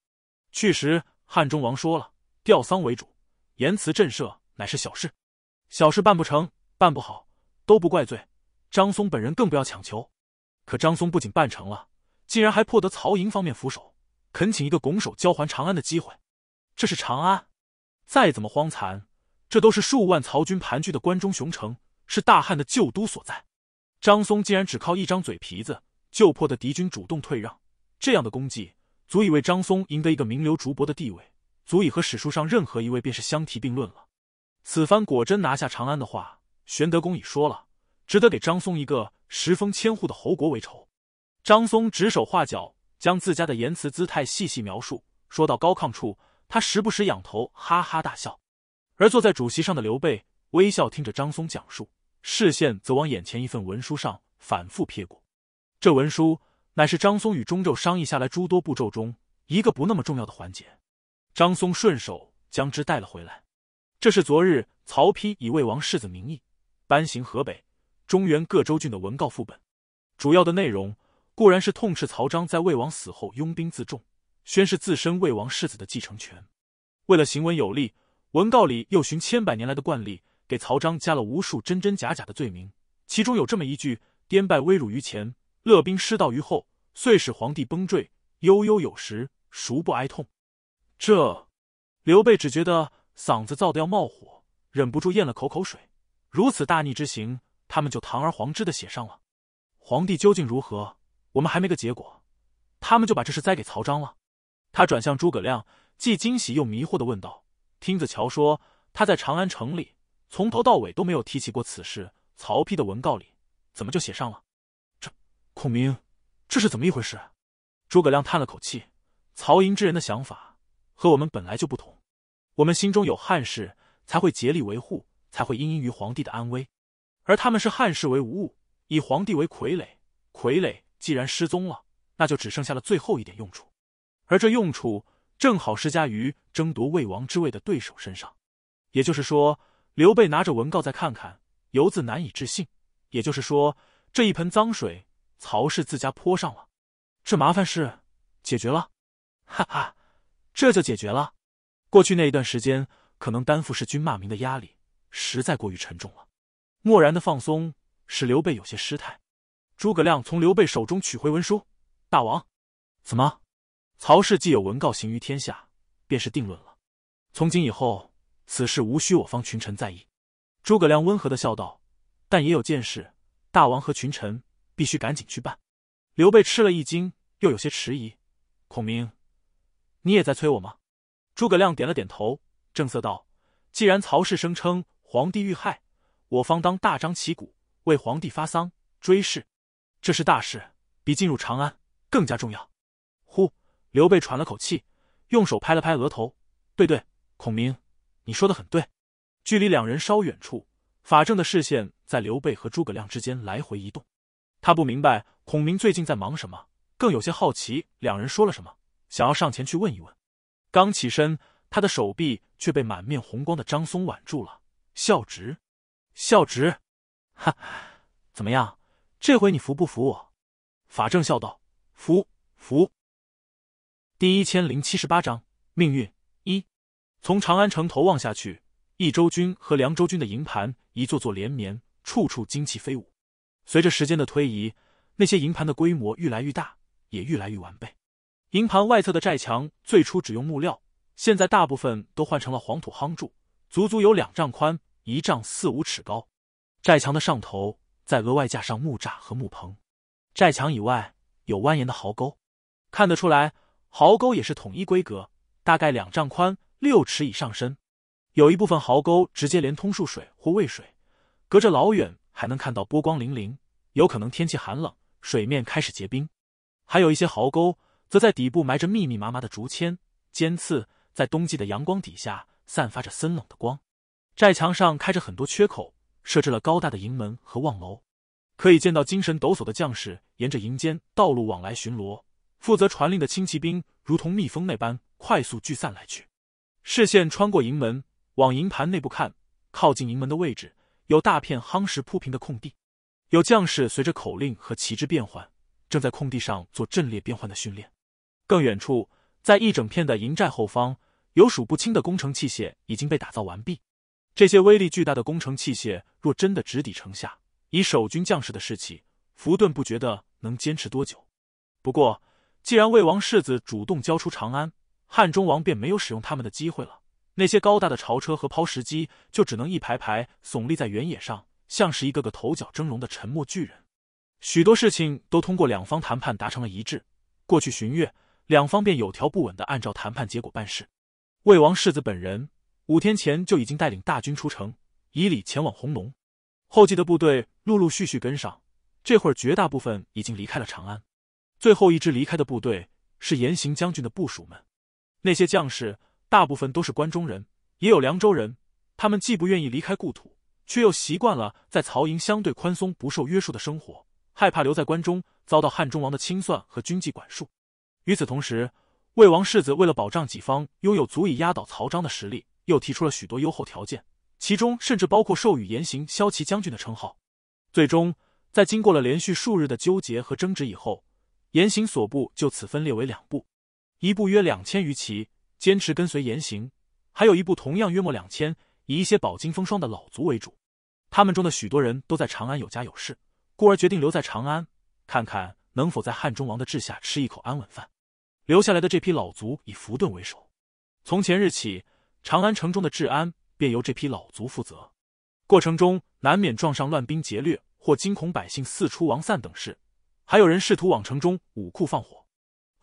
去时汉中王说了，吊丧为主，言辞震慑乃是小事。小事办不成、办不好都不怪罪。张松本人更不要强求。可张松不仅办成了，竟然还破得曹营方面俯首，恳请一个拱手交还长安的机会。这是长安，再怎么荒残，这都是数万曹军盘踞的关中雄城，是大汉的旧都所在。张松竟然只靠一张嘴皮子就迫得敌军主动退让，这样的功绩，足以为张松赢得一个名流竹帛的地位，足以和史书上任何一位便是相提并论了。此番果真拿下长安的话，玄德公已说了，值得给张松一个十封千户的侯国为酬。张松指手画脚，将自家的言辞姿态细细描述，说到高亢处，他时不时仰头哈哈大笑。而坐在主席上的刘备，微笑听着张松讲述。视线则往眼前一份文书上反复瞥过，这文书乃是张松与中秀商议下来诸多步骤中一个不那么重要的环节。张松顺手将之带了回来，这是昨日曹丕以魏王世子名义颁行河北、中原各州郡的文告副本。主要的内容固然是痛斥曹彰在魏王死后拥兵自重，宣示自身魏王世子的继承权。为了行文有力，文告里又循千百年来的惯例。给曹彰加了无数真真假假的罪名，其中有这么一句：“颠败威辱于前，乐兵失道于后，遂使皇帝崩坠，悠悠有时，孰不哀痛？”这刘备只觉得嗓子燥的要冒火，忍不住咽了口口水。如此大逆之行，他们就堂而皇之的写上了。皇帝究竟如何？我们还没个结果，他们就把这事栽给曹彰了。他转向诸葛亮，既惊喜又迷惑的问道：“听子乔说他在长安城里。”从头到尾都没有提起过此事，曹丕的文告里怎么就写上了？这孔明，这是怎么一回事？诸葛亮叹了口气：“曹营之人的想法和我们本来就不同，我们心中有汉室，才会竭力维护，才会殷殷于皇帝的安危；而他们是汉室为无物，以皇帝为傀儡。傀儡既然失踪了，那就只剩下了最后一点用处，而这用处正好施加于争夺魏王之位的对手身上。也就是说。”刘备拿着文告再看看，犹自难以置信。也就是说，这一盆脏水，曹氏自家泼上了。这麻烦事解决了，哈哈，这就解决了。过去那一段时间，可能担负是军骂名的压力，实在过于沉重了。蓦然的放松，使刘备有些失态。诸葛亮从刘备手中取回文书，大王，怎么？曹氏既有文告行于天下，便是定论了。从今以后。此事无需我方群臣在意，诸葛亮温和的笑道：“但也有件事，大王和群臣必须赶紧去办。”刘备吃了一惊，又有些迟疑：“孔明，你也在催我吗？”诸葛亮点了点头，正色道：“既然曹氏声称皇帝遇害，我方当大张旗鼓为皇帝发丧追谥，这是大事，比进入长安更加重要。”呼，刘备喘了口气，用手拍了拍额头：“对对，孔明。”你说的很对，距离两人稍远处，法正的视线在刘备和诸葛亮之间来回移动。他不明白孔明最近在忙什么，更有些好奇两人说了什么，想要上前去问一问。刚起身，他的手臂却被满面红光的张松挽住了。孝直，孝直，哈怎么样，这回你服不服我？法正笑道，服，服。第一千零七十八章命运。从长安城头望下去，益州军和凉州军的营盘一座座连绵，处处旌旗飞舞。随着时间的推移，那些营盘的规模愈来愈大，也愈来愈完备。营盘外侧的寨墙最初只用木料，现在大部分都换成了黄土夯筑，足足有两丈宽，一丈四五尺高。寨墙的上头再额外架上木栅和木棚。寨墙以外有蜿蜒的壕沟，看得出来，壕沟也是统一规格，大概两丈宽。六尺以上深，有一部分壕沟直接连通树水或渭水，隔着老远还能看到波光粼粼。有可能天气寒冷，水面开始结冰。还有一些壕沟则在底部埋着密密麻麻的竹签尖刺，在冬季的阳光底下散发着森冷的光。寨墙上开着很多缺口，设置了高大的营门和望楼，可以见到精神抖擞的将士沿着营间道路往来巡逻，负责传令的轻骑兵如同蜜蜂那般快速聚散来去。视线穿过营门，往营盘内部看，靠近营门的位置有大片夯实铺平的空地，有将士随着口令和旗帜变换，正在空地上做阵列变换的训练。更远处，在一整片的营寨后方，有数不清的工程器械已经被打造完毕。这些威力巨大的工程器械，若真的直抵城下，以守军将士的士气，福顿不觉得能坚持多久。不过，既然魏王世子主动交出长安，汉中王便没有使用他们的机会了。那些高大的朝车和抛石机就只能一排排耸立在原野上，像是一个个头角峥嵘的沉默巨人。许多事情都通过两方谈判达成了一致。过去旬月，两方便有条不紊的按照谈判结果办事。魏王世子本人五天前就已经带领大军出城，以礼前往红龙。后继的部队陆陆续续跟上，这会儿绝大部分已经离开了长安。最后一支离开的部队是严刑将军的部属们。那些将士大部分都是关中人，也有凉州人。他们既不愿意离开故土，却又习惯了在曹营相对宽松、不受约束的生活，害怕留在关中遭到汉中王的清算和军纪管束。与此同时，魏王世子为了保障己方拥有足以压倒曹彰的实力，又提出了许多优厚条件，其中甚至包括授予严行萧骑将军的称号。最终，在经过了连续数日的纠结和争执以后，严行所部就此分裂为两部。一部约两千余骑，坚持跟随言行；还有一部同样约莫两千，以一些饱经风霜的老族为主。他们中的许多人都在长安有家有事，故而决定留在长安，看看能否在汉中王的治下吃一口安稳饭。留下来的这批老卒以福盾为首。从前日起，长安城中的治安便由这批老卒负责。过程中难免撞上乱兵劫掠或惊恐百姓四出亡散等事，还有人试图往城中武库放火。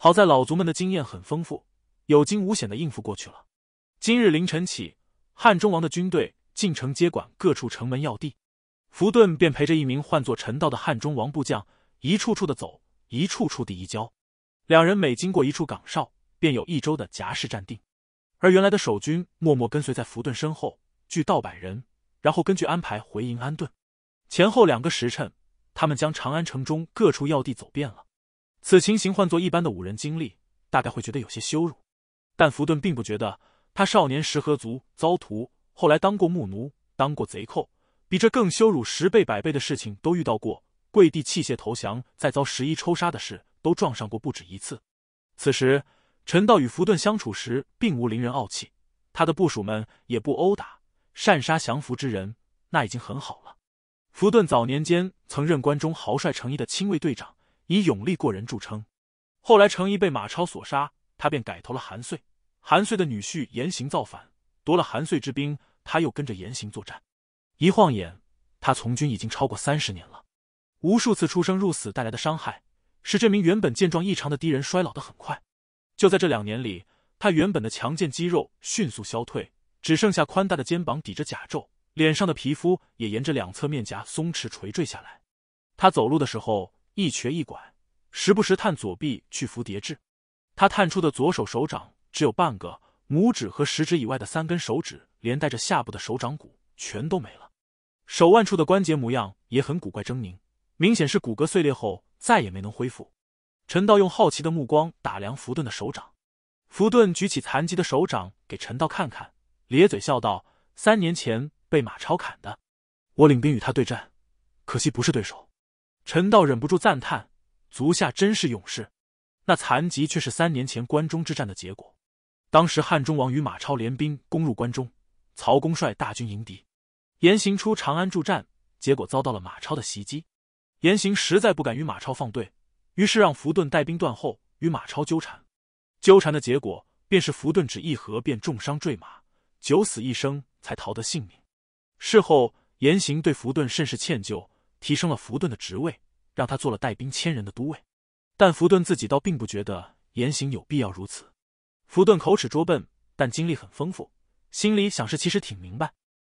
好在老族们的经验很丰富，有惊无险的应付过去了。今日凌晨起，汉中王的军队进城接管各处城门要地，福顿便陪着一名唤作陈道的汉中王部将，一处处的走，一处处地移交。两人每经过一处岗哨，便有一周的夹式站定，而原来的守军默默跟随在福顿身后，聚到百人，然后根据安排回营安顿。前后两个时辰，他们将长安城中各处要地走遍了。此情形换作一般的五人经历，大概会觉得有些羞辱，但福顿并不觉得。他少年时何族遭屠，后来当过木奴，当过贼寇，比这更羞辱十倍百倍的事情都遇到过。跪地弃械投降，再遭十一抽杀的事都撞上过不止一次。此时陈道与福顿相处时，并无凌人傲气，他的部属们也不殴打、擅杀降服之人，那已经很好了。福顿早年间曾任关中豪帅程颐的亲卫队长。以勇力过人著称，后来程颐被马超所杀，他便改投了韩遂。韩遂的女婿严刑造反，夺了韩遂之兵，他又跟着严刑作战。一晃眼，他从军已经超过三十年了，无数次出生入死带来的伤害，使这名原本健壮异常的敌人衰老得很快。就在这两年里，他原本的强健肌肉迅速消退，只剩下宽大的肩膀抵着甲胄，脸上的皮肤也沿着两侧面颊松弛垂坠下来。他走路的时候。一瘸一拐，时不时探左臂去扶叠志。他探出的左手手掌只有半个，拇指和食指以外的三根手指，连带着下部的手掌骨全都没了。手腕处的关节模样也很古怪狰狞，明显是骨骼碎裂后再也没能恢复。陈道用好奇的目光打量福顿的手掌，福顿举起残疾的手掌给陈道看看，咧嘴笑道：“三年前被马超砍的，我领兵与他对战，可惜不是对手。”陈道忍不住赞叹：“足下真是勇士。”那残疾却是三年前关中之战的结果。当时汉中王与马超联兵攻入关中，曹公率大军迎敌，严行出长安助战，结果遭到了马超的袭击。严行实在不敢与马超放对，于是让福顿带兵断后，与马超纠缠。纠缠的结果便是福顿只一合便重伤坠马，九死一生才逃得性命。事后，严行对福顿甚是歉疚。提升了福顿的职位，让他做了带兵千人的都尉，但福顿自己倒并不觉得言行有必要如此。福顿口齿拙笨，但经历很丰富，心里想事其实挺明白。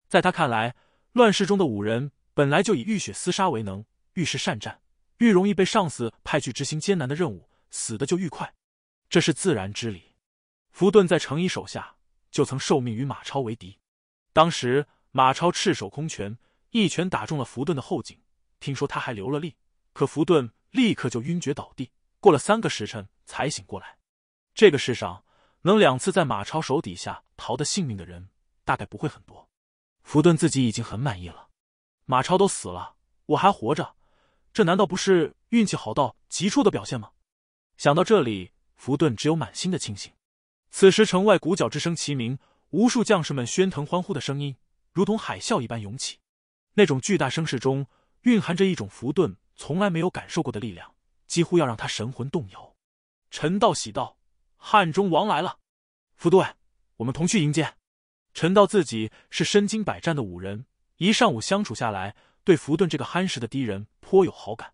在他看来，乱世中的武人本来就以浴血厮杀为能，遇事善战，愈容易被上司派去执行艰难的任务，死的就愈快，这是自然之理。福顿在程颐手下就曾受命与马超为敌，当时马超赤手空拳，一拳打中了福顿的后颈。听说他还留了力，可福顿立刻就晕厥倒地，过了三个时辰才醒过来。这个世上能两次在马超手底下逃得性命的人，大概不会很多。福顿自己已经很满意了，马超都死了，我还活着，这难道不是运气好到极处的表现吗？想到这里，福顿只有满心的庆幸。此时城外鼓角之声齐鸣，无数将士们喧腾欢呼的声音如同海啸一般涌起，那种巨大声势中。蕴含着一种福顿从来没有感受过的力量，几乎要让他神魂动摇。陈道喜道：“汉中王来了，福都尉，我们同去迎接。”陈道自己是身经百战的武人，一上午相处下来，对福顿这个憨实的敌人颇有好感。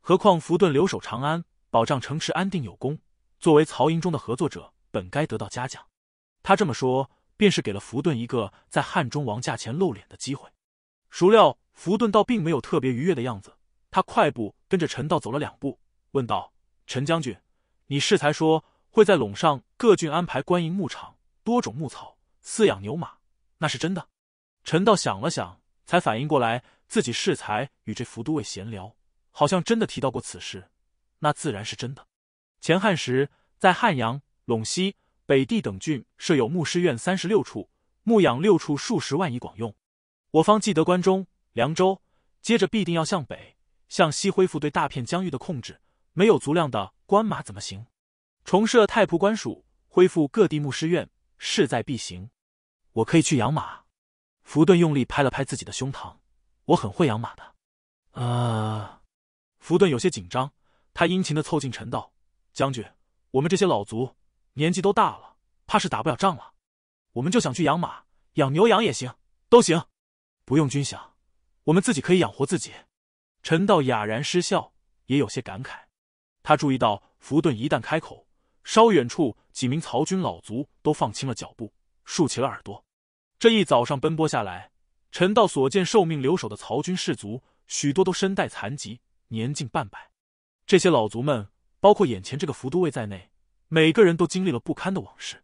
何况福顿留守长安，保障城池安定有功，作为曹营中的合作者，本该得到嘉奖。他这么说，便是给了福顿一个在汉中王驾前露脸的机会。孰料，福顿倒并没有特别愉悦的样子。他快步跟着陈道走了两步，问道：“陈将军，你适才说会在陇上各郡安排官营牧场，多种牧草，饲养牛马，那是真的？”陈道想了想，才反应过来，自己适才与这福都尉闲聊，好像真的提到过此事。那自然是真的。前汉时，在汉阳、陇西、北地等郡设有牧师院三十六处，牧养六处数十万以广用。我方既得关中、凉州，接着必定要向北、向西恢复对大片疆域的控制。没有足量的官马怎么行？重设太仆官署，恢复各地牧师院，势在必行。我可以去养马。福顿用力拍了拍自己的胸膛，我很会养马的。啊，福顿有些紧张，他殷勤的凑近陈道将军：“我们这些老卒年纪都大了，怕是打不了仗了。我们就想去养马，养牛、羊也行，都行。”不用军饷，我们自己可以养活自己。陈道哑然失笑，也有些感慨。他注意到福顿一旦开口，稍远处几名曹军老卒都放轻了脚步，竖起了耳朵。这一早上奔波下来，陈道所见受命留守的曹军士卒，许多都身带残疾，年近半百。这些老卒们，包括眼前这个福都尉在内，每个人都经历了不堪的往事。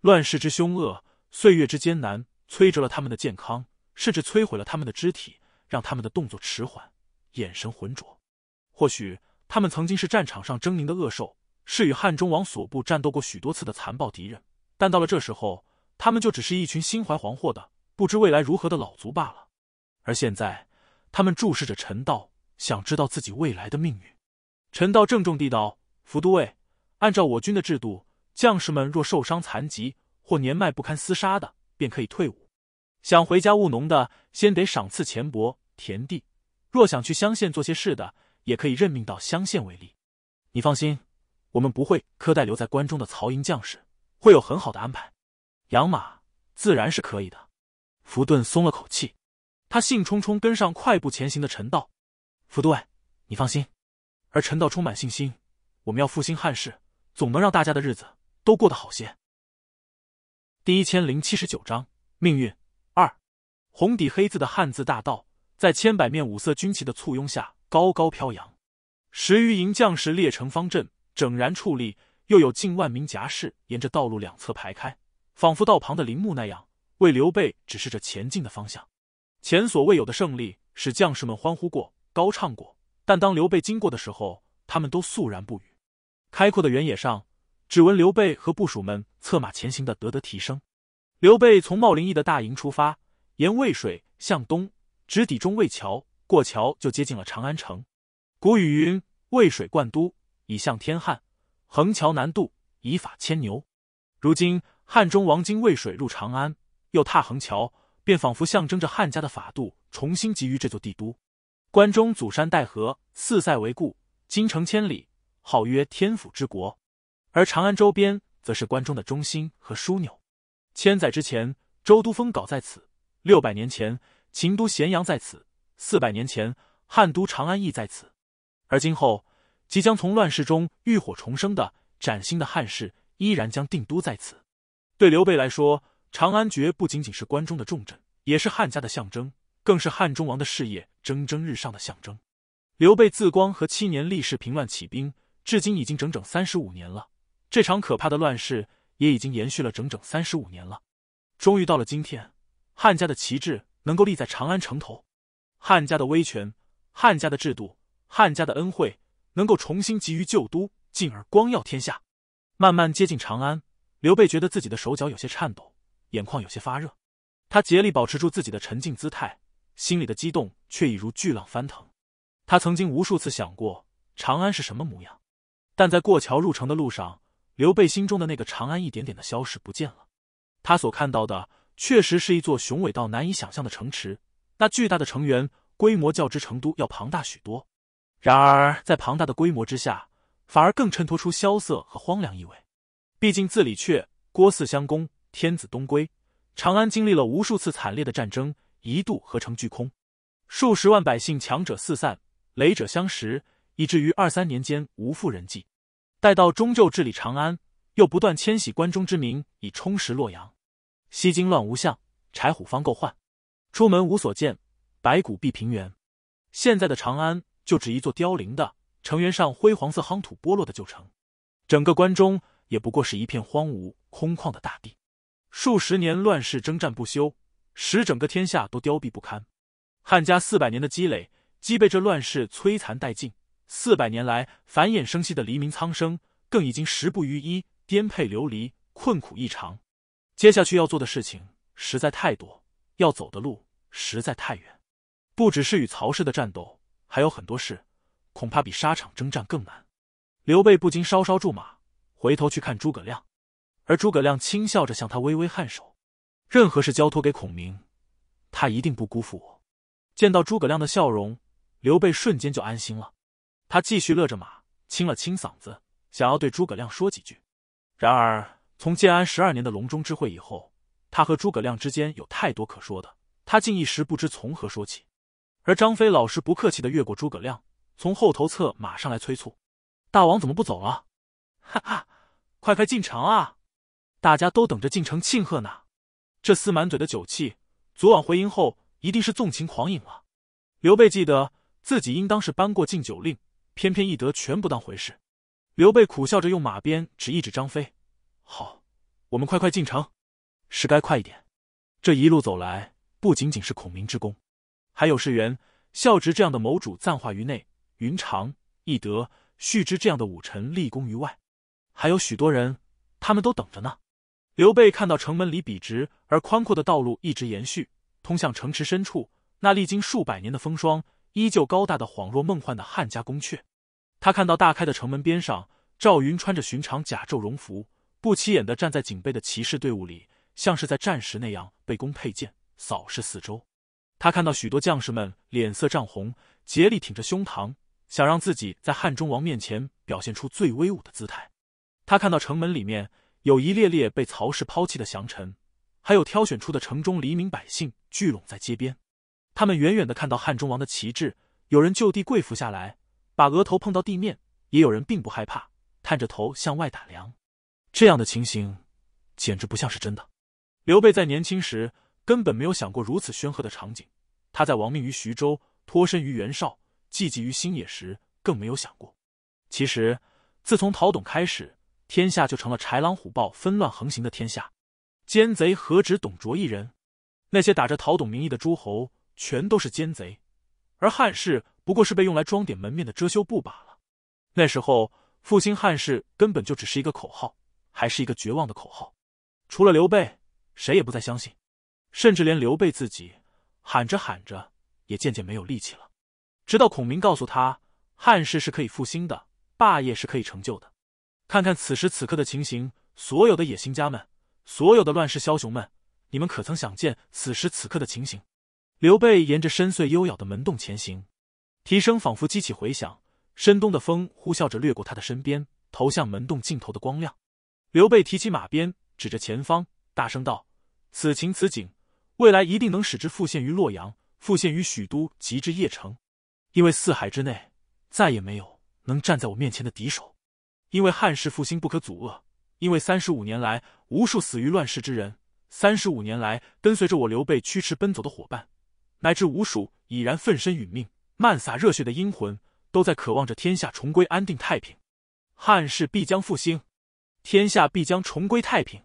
乱世之凶恶，岁月之艰难，摧折了他们的健康。甚至摧毁了他们的肢体，让他们的动作迟缓，眼神浑浊。或许他们曾经是战场上狰狞的恶兽，是与汉中王所部战斗过许多次的残暴敌人，但到了这时候，他们就只是一群心怀惶惑的、不知未来如何的老卒罢了。而现在，他们注视着陈道，想知道自己未来的命运。陈道郑重地道：“福都尉，按照我军的制度，将士们若受伤残疾或年迈不堪厮杀的，便可以退伍。”想回家务农的，先得赏赐钱帛、田地；若想去乡县做些事的，也可以任命到乡县为吏。你放心，我们不会苛待留在关中的曹营将士，会有很好的安排。养马自然是可以的。福顿松了口气，他兴冲冲跟上快步前行的陈道：“福对，你放心。”而陈道充满信心：“我们要复兴汉室，总能让大家的日子都过得好些。”第一千零七十九章命运。红底黑字的汉字大道，在千百面五色军旗的簇拥下高高飘扬。十余营将士列成方阵，整然矗立；又有近万名甲士沿着道路两侧排开，仿佛道旁的陵墓那样，为刘备指示着前进的方向。前所未有的胜利使将士们欢呼过、高唱过，但当刘备经过的时候，他们都肃然不语。开阔的原野上，只闻刘备和部属们策马前行的得得提升。刘备从茂陵驿的大营出发。沿渭水向东，直抵中渭桥，过桥就接近了长安城。古语云：“渭水贯都，以向天汉；横桥南渡，以法牵牛。”如今汉中王经渭水入长安，又踏横桥，便仿佛象征着汉家的法度重新集于这座帝都。关中祖山带河，四塞为固，京城千里，号曰天府之国。而长安周边，则是关中的中心和枢纽。千载之前，周都封镐在此。六百年前，秦都咸阳在此；四百年前，汉都长安亦在此。而今后，即将从乱世中浴火重生的崭新的汉室，依然将定都在此。对刘备来说，长安绝不仅仅是关中的重镇，也是汉家的象征，更是汉中王的事业蒸蒸日上的象征。刘备自光和七年历誓平乱起兵，至今已经整整三十五年了。这场可怕的乱世也已经延续了整整三十五年了。终于到了今天。汉家的旗帜能够立在长安城头，汉家的威权，汉家的制度，汉家的恩惠能够重新集于旧都，进而光耀天下。慢慢接近长安，刘备觉得自己的手脚有些颤抖，眼眶有些发热。他竭力保持住自己的沉静姿态，心里的激动却已如巨浪翻腾。他曾经无数次想过长安是什么模样，但在过桥入城的路上，刘备心中的那个长安一点点的消失不见了。他所看到的。确实是一座雄伟到难以想象的城池，那巨大的城垣规模较之成都要庞大许多。然而，在庞大的规模之下，反而更衬托出萧瑟和荒凉意味。毕竟，自李榷、郭汜相攻，天子东归，长安经历了无数次惨烈的战争，一度合成巨空，数十万百姓强者四散，雷者相食，以至于二三年间无复人迹。待到中究治理长安，又不断迁徙关中之民以充实洛阳。西京乱无相，柴虎方够换。出门无所见，白骨蔽平原。现在的长安就只一座凋零的城垣，上灰黄色夯土剥落的旧城。整个关中也不过是一片荒芜空旷的大地。数十年乱世征战不休，使整个天下都凋敝不堪。汉家四百年的积累，即被这乱世摧残殆尽。四百年来繁衍生息的黎民苍生，更已经十不于一，颠沛流离，困苦异常。接下去要做的事情实在太多，要走的路实在太远，不只是与曹氏的战斗，还有很多事，恐怕比沙场征战更难。刘备不禁稍稍驻马，回头去看诸葛亮，而诸葛亮轻笑着向他微微颔首。任何事交托给孔明，他一定不辜负我。见到诸葛亮的笑容，刘备瞬间就安心了。他继续勒着马，清了清嗓子，想要对诸葛亮说几句，然而。从建安十二年的隆中之会以后，他和诸葛亮之间有太多可说的，他竟一时不知从何说起。而张飞老是不客气的越过诸葛亮，从后头侧马上来催促：“大王怎么不走了？哈哈，快快进城啊！大家都等着进城庆贺呢。这厮满嘴的酒气，昨晚回营后一定是纵情狂饮了。”刘备记得自己应当是颁过禁酒令，偏偏一德全不当回事。刘备苦笑着用马鞭指一指张飞。好，我们快快进城，是该快一点。这一路走来，不仅仅是孔明之功，还有世元、孝直这样的谋主，暂化于内；云长、翼德、旭之这样的武臣，立功于外。还有许多人，他们都等着呢。刘备看到城门里笔直而宽阔的道路一直延续，通向城池深处。那历经数百年的风霜，依旧高大的恍若梦幻的汉家宫阙。他看到大开的城门边上，赵云穿着寻常甲胄、戎服。不起眼的站在警备的骑士队伍里，像是在战时那样背弓佩剑，扫视四周。他看到许多将士们脸色涨红，竭力挺着胸膛，想让自己在汉中王面前表现出最威武的姿态。他看到城门里面有一列列被曹氏抛弃的降臣，还有挑选出的城中黎民百姓聚拢在街边。他们远远的看到汉中王的旗帜，有人就地跪伏下来，把额头碰到地面；也有人并不害怕，探着头向外打量。这样的情形，简直不像是真的。刘备在年轻时根本没有想过如此煊赫的场景。他在亡命于徐州、脱身于袁绍、寂寂于新野时，更没有想过。其实，自从陶董开始，天下就成了豺狼虎豹纷乱横行的天下。奸贼何止董卓一人？那些打着陶董名义的诸侯，全都是奸贼。而汉室不过是被用来装点门面的遮羞布罢了。那时候，复兴汉室根本就只是一个口号。还是一个绝望的口号，除了刘备，谁也不再相信，甚至连刘备自己喊着喊着也渐渐没有力气了。直到孔明告诉他，汉室是可以复兴的，霸业是可以成就的。看看此时此刻的情形，所有的野心家们，所有的乱世枭雄们，你们可曾想见此时此刻的情形？刘备沿着深邃幽雅的门洞前行，蹄声仿佛激起回响，深冬的风呼啸着掠过他的身边，投向门洞尽头的光亮。刘备提起马鞭，指着前方，大声道：“此情此景，未来一定能使之复现于洛阳，复现于许都，及至邺城。因为四海之内再也没有能站在我面前的敌手；因为汉室复兴不可阻遏；因为三十五年来无数死于乱世之人，三十五年来跟随着我刘备驱驰奔走的伙伴，乃至无数已然奋身殒命、漫洒热血的英魂，都在渴望着天下重归安定太平，汉室必将复兴。”天下必将重归太平，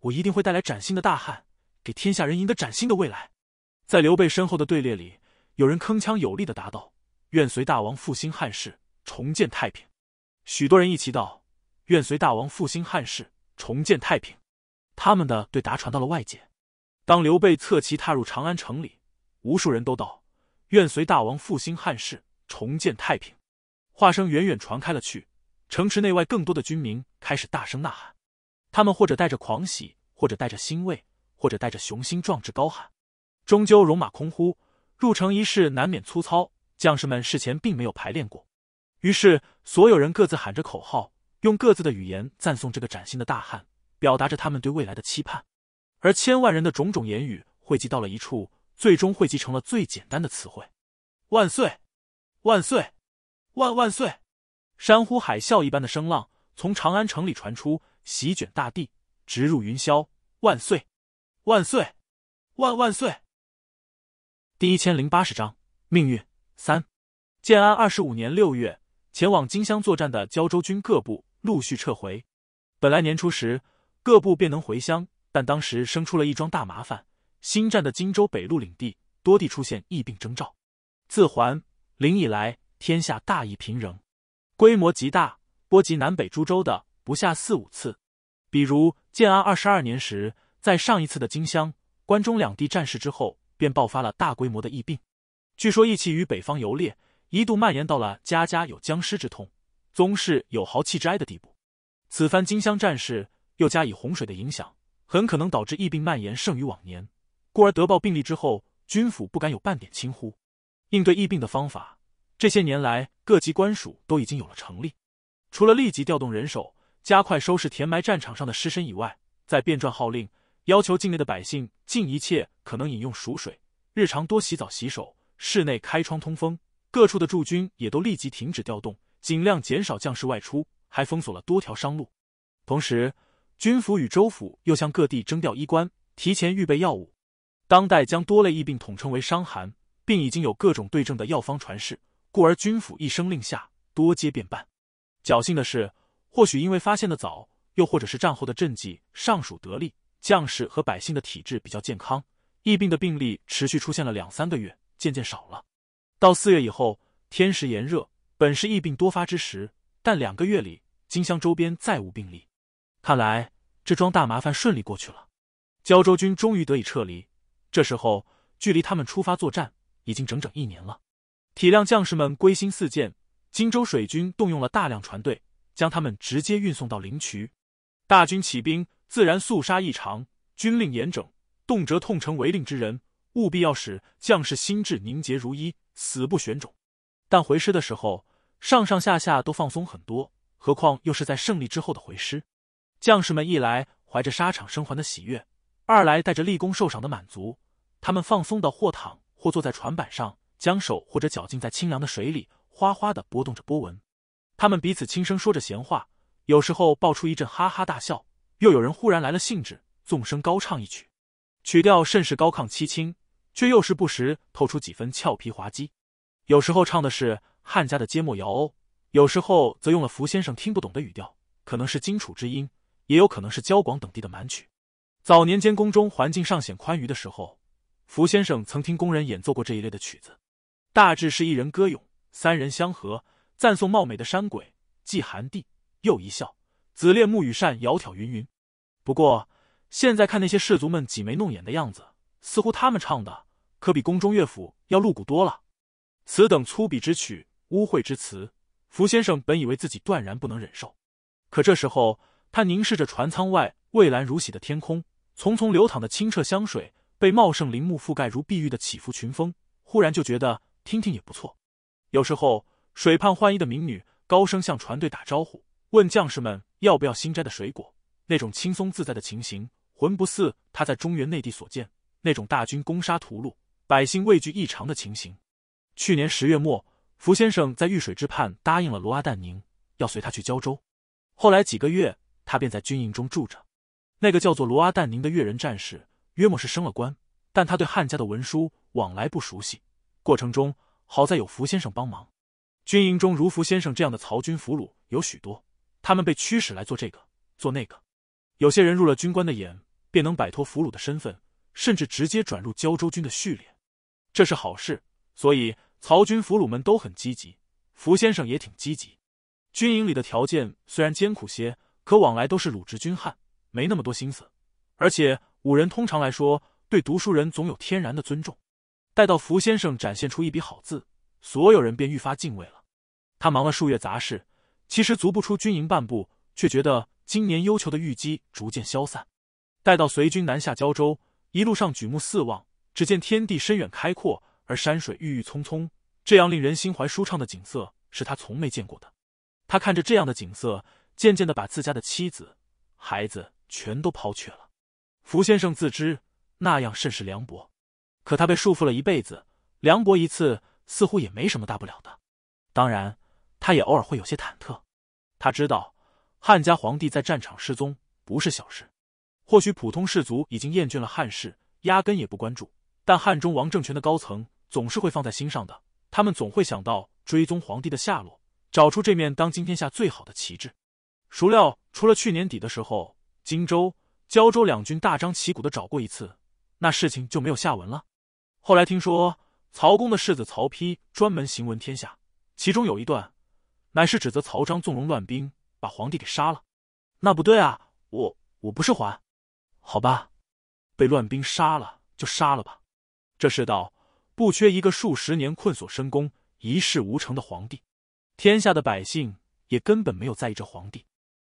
我一定会带来崭新的大汉，给天下人赢得崭新的未来。在刘备身后的队列里，有人铿锵有力的答道：“愿随大王复兴汉室，重建太平。”许多人一齐道：“愿随大王复兴汉室，重建太平。”他们的对答传到了外界。当刘备策骑踏入长安城里，无数人都道：“愿随大王复兴汉室，重建太平。”话声远远传开了去。城池内外更多的军民开始大声呐喊，他们或者带着狂喜，或者带着欣慰，或者带着雄心壮志高喊。终究戎马空呼，入城仪式难免粗糙，将士们事前并没有排练过，于是所有人各自喊着口号，用各自的语言赞颂这个崭新的大汉，表达着他们对未来的期盼。而千万人的种种言语汇集到了一处，最终汇集成了最简单的词汇：万岁，万岁，万万岁。山呼海啸一般的声浪从长安城里传出，席卷大地，直入云霄。万岁，万岁，万万岁！第一千零八十章命运三。建安二十五年六月，前往金乡作战的胶州军各部陆续撤回。本来年初时各部便能回乡，但当时生出了一桩大麻烦：新占的荆州北路领地多地出现疫病征兆。自桓灵以来，天下大疫频仍。规模极大，波及南北诸州的不下四五次。比如建安二十二年时，在上一次的金乡、关中两地战事之后，便爆发了大规模的疫病。据说疫气于北方游猎，一度蔓延到了家家有僵尸之痛、宗室有豪气之哀的地步。此番金乡战事又加以洪水的影响，很可能导致疫病蔓延胜于往年。故而得报病例之后，军府不敢有半点轻忽。应对疫病的方法。这些年来，各级官署都已经有了成立。除了立即调动人手，加快收拾填埋战场上的尸身以外，在变转号令，要求境内的百姓尽一切可能饮用熟水，日常多洗澡洗手，室内开窗通风。各处的驻军也都立即停止调动，尽量减少将士外出，还封锁了多条商路。同时，军府与州府又向各地征调医官，提前预备药物。当代将多类疫病统称为伤寒，并已经有各种对症的药方传世。故而，军府一声令下，多接便办。侥幸的是，或许因为发现的早，又或者是战后的赈济尚属得力，将士和百姓的体质比较健康，疫病的病例持续出现了两三个月，渐渐少了。到四月以后，天时炎热，本是疫病多发之时，但两个月里，金乡周边再无病例，看来这桩大麻烦顺利过去了。胶州军终于得以撤离。这时候，距离他们出发作战已经整整一年了。体谅将士们归心似箭，荆州水军动用了大量船队，将他们直接运送到灵渠。大军起兵，自然肃杀异常，军令严整，动辄痛成违令之人，务必要使将士心智凝结如一，死不选种。但回师的时候，上上下下都放松很多，何况又是在胜利之后的回师。将士们一来怀着沙场生还的喜悦，二来带着立功受赏的满足，他们放松的或躺或坐在船板上。将手或者脚浸在清凉的水里，哗哗地拨动着波纹。他们彼此轻声说着闲话，有时候爆出一阵哈哈大笑，又有人忽然来了兴致，纵声高唱一曲，曲调甚是高亢凄清，却又是不时透出几分俏皮滑稽。有时候唱的是汉家的揭墨摇欧，有时候则用了福先生听不懂的语调，可能是荆楚之音，也有可能是交广等地的蛮曲。早年间宫中环境尚显宽裕的时候，福先生曾听工人演奏过这一类的曲子。大致是一人歌咏，三人相和，赞颂貌美的山鬼。既寒帝又一笑，紫烈沐羽扇，窈窕云云。不过现在看那些士族们挤眉弄眼的样子，似乎他们唱的可比宫中乐府要露骨多了。此等粗鄙之曲，污秽之词，福先生本以为自己断然不能忍受。可这时候，他凝视着船舱外蔚蓝如洗的天空，淙淙流淌的清澈香水，被茂盛林木覆盖如碧玉的起伏群峰，忽然就觉得。听听也不错。有时候，水畔浣衣的民女高声向船队打招呼，问将士们要不要新摘的水果。那种轻松自在的情形，魂不似他在中原内地所见那种大军攻杀屠戮、百姓畏惧异常的情形。去年十月末，福先生在玉水之畔答应了罗阿旦宁，要随他去胶州。后来几个月，他便在军营中住着。那个叫做罗阿旦宁的越人战士，约莫是升了官，但他对汉家的文书往来不熟悉。过程中，好在有福先生帮忙。军营中如福先生这样的曹军俘虏有许多，他们被驱使来做这个做那个。有些人入了军官的眼，便能摆脱俘虏的身份，甚至直接转入胶州军的序列，这是好事。所以曹军俘虏们都很积极，福先生也挺积极。军营里的条件虽然艰苦些，可往来都是鲁直军汉，没那么多心思。而且五人通常来说，对读书人总有天然的尊重。待到福先生展现出一笔好字，所有人便愈发敬畏了。他忙了数月杂事，其实足不出军营半步，却觉得今年忧愁的郁积逐渐消散。待到随军南下胶州，一路上举目四望，只见天地深远开阔，而山水郁郁葱葱，这样令人心怀舒畅的景色是他从没见过的。他看着这样的景色，渐渐的把自家的妻子、孩子全都抛却了。福先生自知那样甚是凉薄。可他被束缚了一辈子，梁国一次似乎也没什么大不了的。当然，他也偶尔会有些忐忑。他知道汉家皇帝在战场失踪不是小事。或许普通士族已经厌倦了汉室，压根也不关注。但汉中王政权的高层总是会放在心上的，他们总会想到追踪皇帝的下落，找出这面当今天下最好的旗帜。孰料，除了去年底的时候，荆州、胶州两军大张旗鼓的找过一次，那事情就没有下文了。后来听说，曹公的世子曹丕专门行文天下，其中有一段，乃是指责曹彰纵容乱兵，把皇帝给杀了。那不对啊，我我不是还，好吧，被乱兵杀了就杀了吧。这世道不缺一个数十年困锁深宫、一事无成的皇帝，天下的百姓也根本没有在意这皇帝。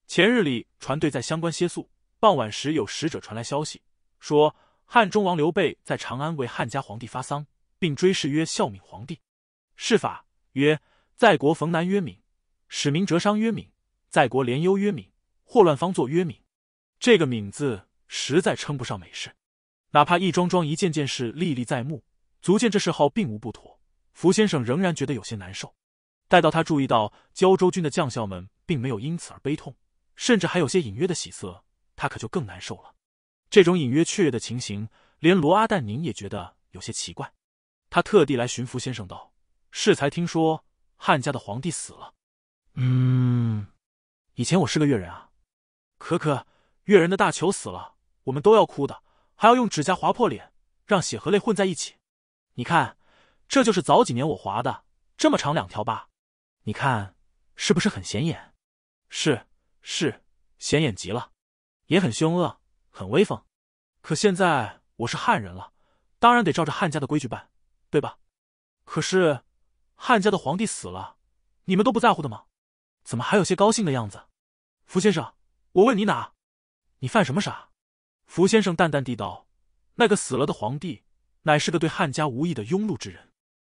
前日里船队在相关歇宿，傍晚时有使者传来消息，说。汉中王刘备在长安为汉家皇帝发丧，并追谥曰孝敏皇帝，谥法曰：在国逢难曰敏，使民折伤曰敏，在国连忧曰敏，祸乱方作曰敏。这个“敏”字实在称不上美事，哪怕一桩桩一件件事历历在目，足见这谥号并无不妥。福先生仍然觉得有些难受。待到他注意到胶州军的将校们并没有因此而悲痛，甚至还有些隐约的喜色，他可就更难受了。这种隐约雀跃的情形，连罗阿旦宁也觉得有些奇怪。他特地来寻福先生道：“是才听说汉家的皇帝死了。”“嗯，以前我是个越人啊。”“可可，越人的大球死了，我们都要哭的，还要用指甲划破脸，让血和泪混在一起。你看，这就是早几年我划的，这么长两条疤。你看，是不是很显眼？是是，显眼极了，也很凶恶。”很威风，可现在我是汉人了，当然得照着汉家的规矩办，对吧？可是汉家的皇帝死了，你们都不在乎的吗？怎么还有些高兴的样子？福先生，我问你哪？你犯什么傻？福先生淡淡地道：“那个死了的皇帝，乃是个对汉家无益的庸碌之人。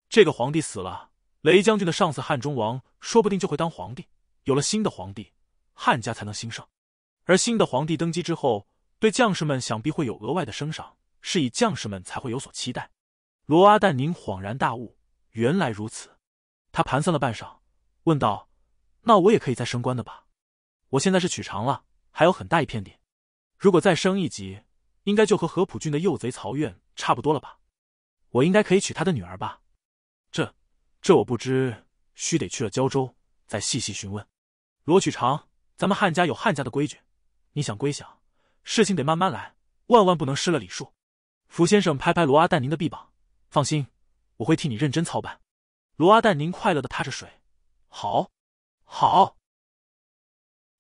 这个皇帝死了，雷将军的上司汉中王说不定就会当皇帝。有了新的皇帝，汉家才能兴盛。而新的皇帝登基之后。”对将士们，想必会有额外的升赏，是以将士们才会有所期待。罗阿旦宁恍然大悟，原来如此。他盘算了半晌，问道：“那我也可以再升官的吧？我现在是取长了，还有很大一片地。如果再升一级，应该就和合浦郡的右贼曹院差不多了吧？我应该可以娶他的女儿吧？这，这我不知，需得去了胶州再细细询问。罗曲长，咱们汉家有汉家的规矩，你想归想。”事情得慢慢来，万万不能失了礼数。福先生拍拍罗阿蛋宁的臂膀，放心，我会替你认真操办。罗阿蛋宁快乐的踏着水，好，好。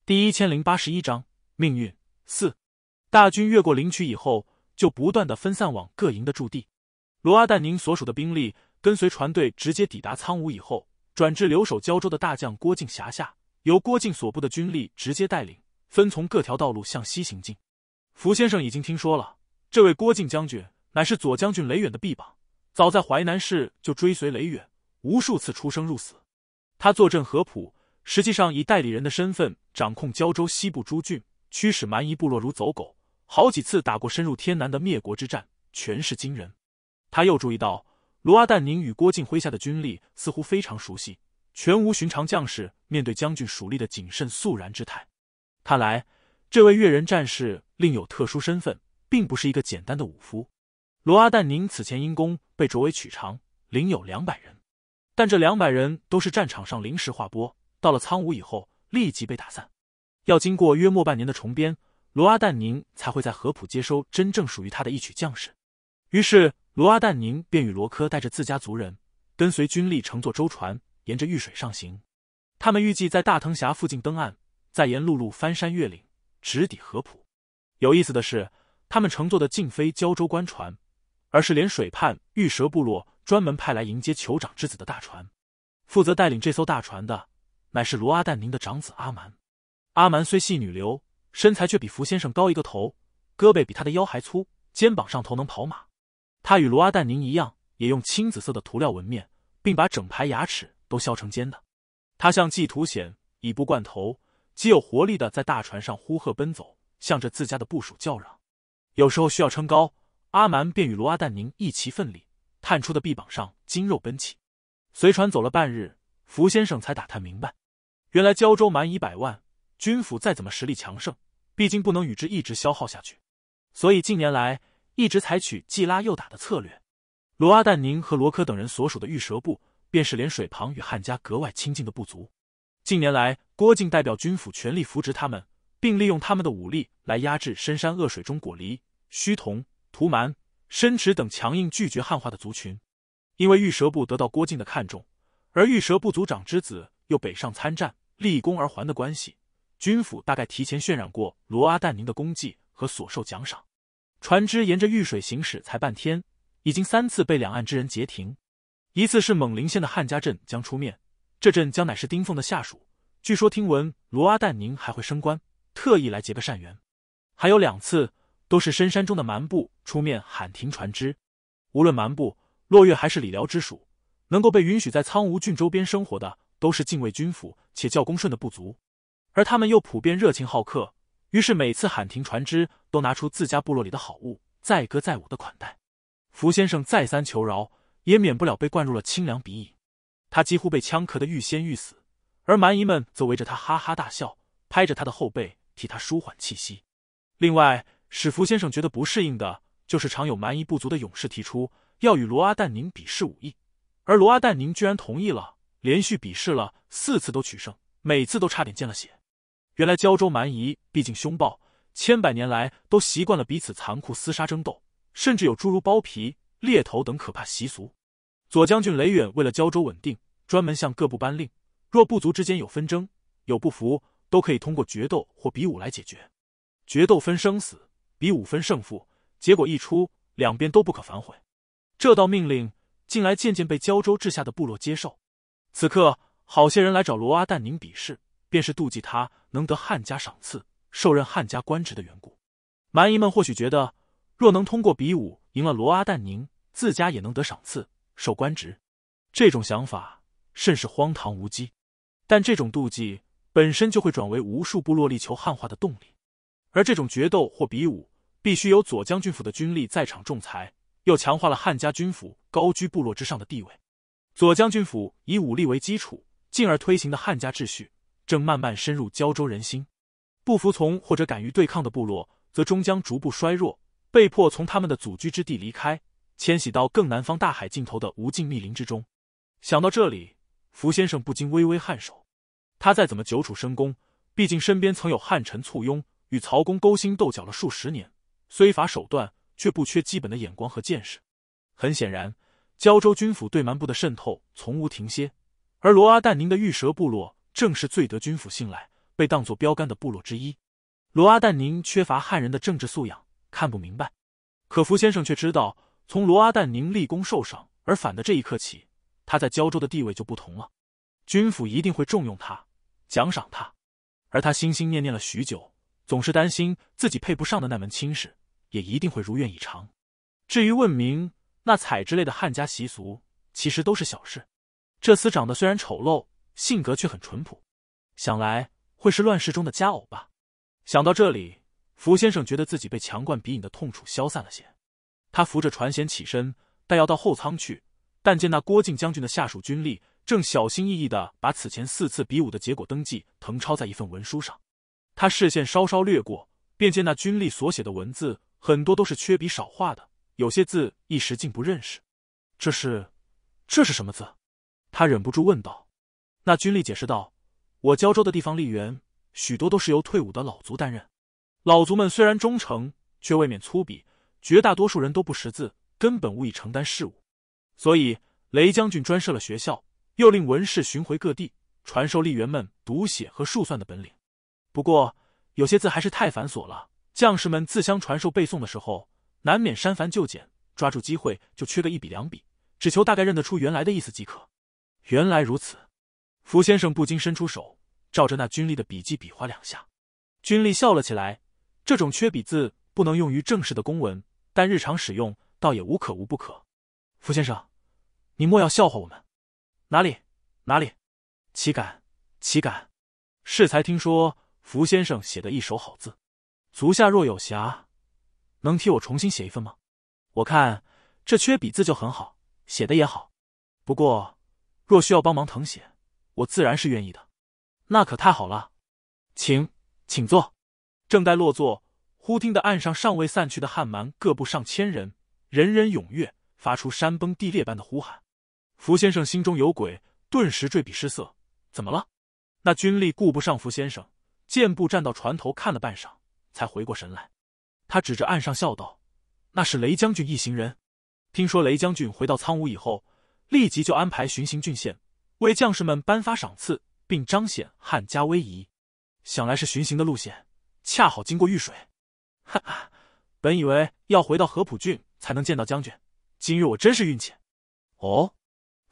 第一千零八十一章命运四。大军越过林渠以后，就不断的分散往各营的驻地。罗阿蛋宁所属的兵力，跟随船队直接抵达苍梧以后，转至留守交州的大将郭靖辖下，由郭靖所部的军力直接带领，分从各条道路向西行进。福先生已经听说了，这位郭靖将军乃是左将军雷远的臂膀，早在淮南市就追随雷远，无数次出生入死。他坐镇河浦，实际上以代理人的身份掌控胶州西部诸郡，驱使蛮夷部落如走狗。好几次打过深入天南的灭国之战，权势惊人。他又注意到卢阿旦宁与郭靖麾下的军力似乎非常熟悉，全无寻常将士面对将军属吏的谨慎肃然之态。看来这位越人战士。另有特殊身份，并不是一个简单的武夫。罗阿旦宁此前因功被擢为曲长，领有两百人，但这两百人都是战场上临时划拨，到了苍梧以后立即被打散，要经过约莫半年的重编，罗阿旦宁才会在合浦接收真正属于他的一曲将士。于是，罗阿旦宁便与罗科带着自家族人，跟随军力乘坐舟船，沿着玉水上行。他们预计在大藤峡附近登岸，再沿陆路翻山越岭，直抵合浦。有意思的是，他们乘坐的竟非胶州官船，而是连水畔玉蛇部落专门派来迎接酋长之子的大船。负责带领这艘大船的，乃是罗阿旦宁的长子阿蛮。阿蛮虽系女流，身材却比福先生高一个头，胳膊比他的腰还粗，肩膀上头能跑马。他与罗阿旦宁一样，也用青紫色的涂料纹面，并把整排牙齿都削成尖的。他像祭图显，以布冠头，极有活力的在大船上呼喝奔走。向着自家的部属叫嚷，有时候需要撑高，阿蛮便与罗阿旦宁一齐奋力，探出的臂膀上筋肉奔起。随船走了半日，福先生才打探明白，原来胶州蛮夷百万，军府再怎么实力强盛，毕竟不能与之一直消耗下去，所以近年来一直采取既拉又打的策略。罗阿旦宁和罗科等人所属的玉蛇部，便是连水旁与汉家格外亲近的部族，近年来郭靖代表军府全力扶植他们。并利用他们的武力来压制深山恶水中果狸、须童、图蛮、深池等强硬拒绝汉化的族群。因为玉蛇部得到郭靖的看重，而玉蛇部族长之子又北上参战立功而还的关系，军府大概提前渲染过罗阿旦宁的功绩和所受奖赏。船只沿着玉水行驶才半天，已经三次被两岸之人截停。一次是蒙林县的汉家镇将出面，这镇将乃是丁凤的下属，据说听闻罗阿旦宁还会升官。特意来结个善缘，还有两次都是深山中的蛮部出面喊停船只。无论蛮部、落月还是理辽之属，能够被允许在苍梧郡周边生活的，都是敬畏军府且教恭顺的部族，而他们又普遍热情好客，于是每次喊停船只，都拿出自家部落里的好物，载歌载舞的款待。福先生再三求饶，也免不了被灌入了清凉鼻饮，他几乎被呛咳的欲仙欲死，而蛮夷们则围着他哈哈大笑，拍着他的后背。替他舒缓气息。另外，史福先生觉得不适应的就是常有蛮夷部族的勇士提出要与罗阿旦宁比试武艺，而罗阿旦宁居然同意了，连续比试了四次都取胜，每次都差点见了血。原来胶州蛮夷毕竟凶暴，千百年来都习惯了彼此残酷厮杀争斗，甚至有诸如剥皮、猎头等可怕习俗。左将军雷远为了胶州稳定，专门向各部颁令：若部族之间有纷争、有不服。都可以通过决斗或比武来解决。决斗分生死，比武分胜负。结果一出，两边都不可反悔。这道命令近来渐渐被胶州治下的部落接受。此刻，好些人来找罗阿旦宁比试，便是妒忌他能得汉家赏赐，受任汉家官职的缘故。蛮夷们或许觉得，若能通过比武赢了罗阿旦宁，自家也能得赏赐，受官职。这种想法甚是荒唐无稽。但这种妒忌。本身就会转为无数部落力求汉化的动力，而这种决斗或比武必须由左将军府的军力在场仲裁，又强化了汉家军府高居部落之上的地位。左将军府以武力为基础，进而推行的汉家秩序，正慢慢深入胶州人心。不服从或者敢于对抗的部落，则终将逐步衰弱，被迫从他们的祖居之地离开，迁徙到更南方大海尽头的无尽密林之中。想到这里，福先生不禁微微颔首。他再怎么久处深宫，毕竟身边曾有汉臣簇拥，与曹公勾心斗角了数十年，虽乏手段，却不缺基本的眼光和见识。很显然，胶州军府对蛮部的渗透从无停歇，而罗阿旦宁的玉蛇部落正是最得军府信赖、被当做标杆的部落之一。罗阿旦宁缺乏汉人的政治素养，看不明白，可福先生却知道，从罗阿旦宁立功受赏而反的这一刻起，他在胶州的地位就不同了，军府一定会重用他。奖赏他，而他心心念念了许久，总是担心自己配不上的那门亲事也一定会如愿以偿。至于问名那彩之类的汉家习俗，其实都是小事。这厮长得虽然丑陋，性格却很淳朴，想来会是乱世中的佳偶吧。想到这里，福先生觉得自己被强灌鼻饮的痛楚消散了些。他扶着船舷起身，待要到后舱去，但见那郭靖将军的下属军力正小心翼翼地把此前四次比武的结果登记誊抄在一份文书上，他视线稍稍掠过，便见那军吏所写的文字很多都是缺笔少画的，有些字一时竟不认识。这是，这是什么字？他忍不住问道。那军吏解释道：“我胶州的地方吏员许多都是由退伍的老卒担任，老卒们虽然忠诚，却未免粗鄙，绝大多数人都不识字，根本无以承担事务，所以雷将军专设了学校。”又令文士巡回各地，传授吏员们读写和数算的本领。不过有些字还是太繁琐了，将士们自相传授背诵的时候，难免删繁就简，抓住机会就缺个一笔两笔，只求大概认得出原来的意思即可。原来如此，福先生不禁伸出手，照着那军吏的笔记比划两下。军吏笑了起来。这种缺笔字不能用于正式的公文，但日常使用倒也无可无不可。福先生，你莫要笑话我们。哪里？哪里？岂敢？岂敢！适才听说福先生写的一手好字，足下若有暇，能替我重新写一份吗？我看这缺笔字就很好，写的也好。不过若需要帮忙誊写，我自然是愿意的。那可太好了，请请坐。正待落座，忽听得岸上尚未散去的汉蛮各部上千人，人人踊跃，发出山崩地裂般的呼喊。福先生心中有鬼，顿时坠笔失色。怎么了？那军吏顾不上福先生，箭步站到船头看了半晌，才回过神来。他指着岸上笑道：“那是雷将军一行人。听说雷将军回到苍梧以后，立即就安排巡行郡县，为将士们颁发赏赐，并彰显汉家威仪。想来是巡行的路线恰好经过玉水。哈哈，本以为要回到合浦郡才能见到将军，今日我真是运气。哦。”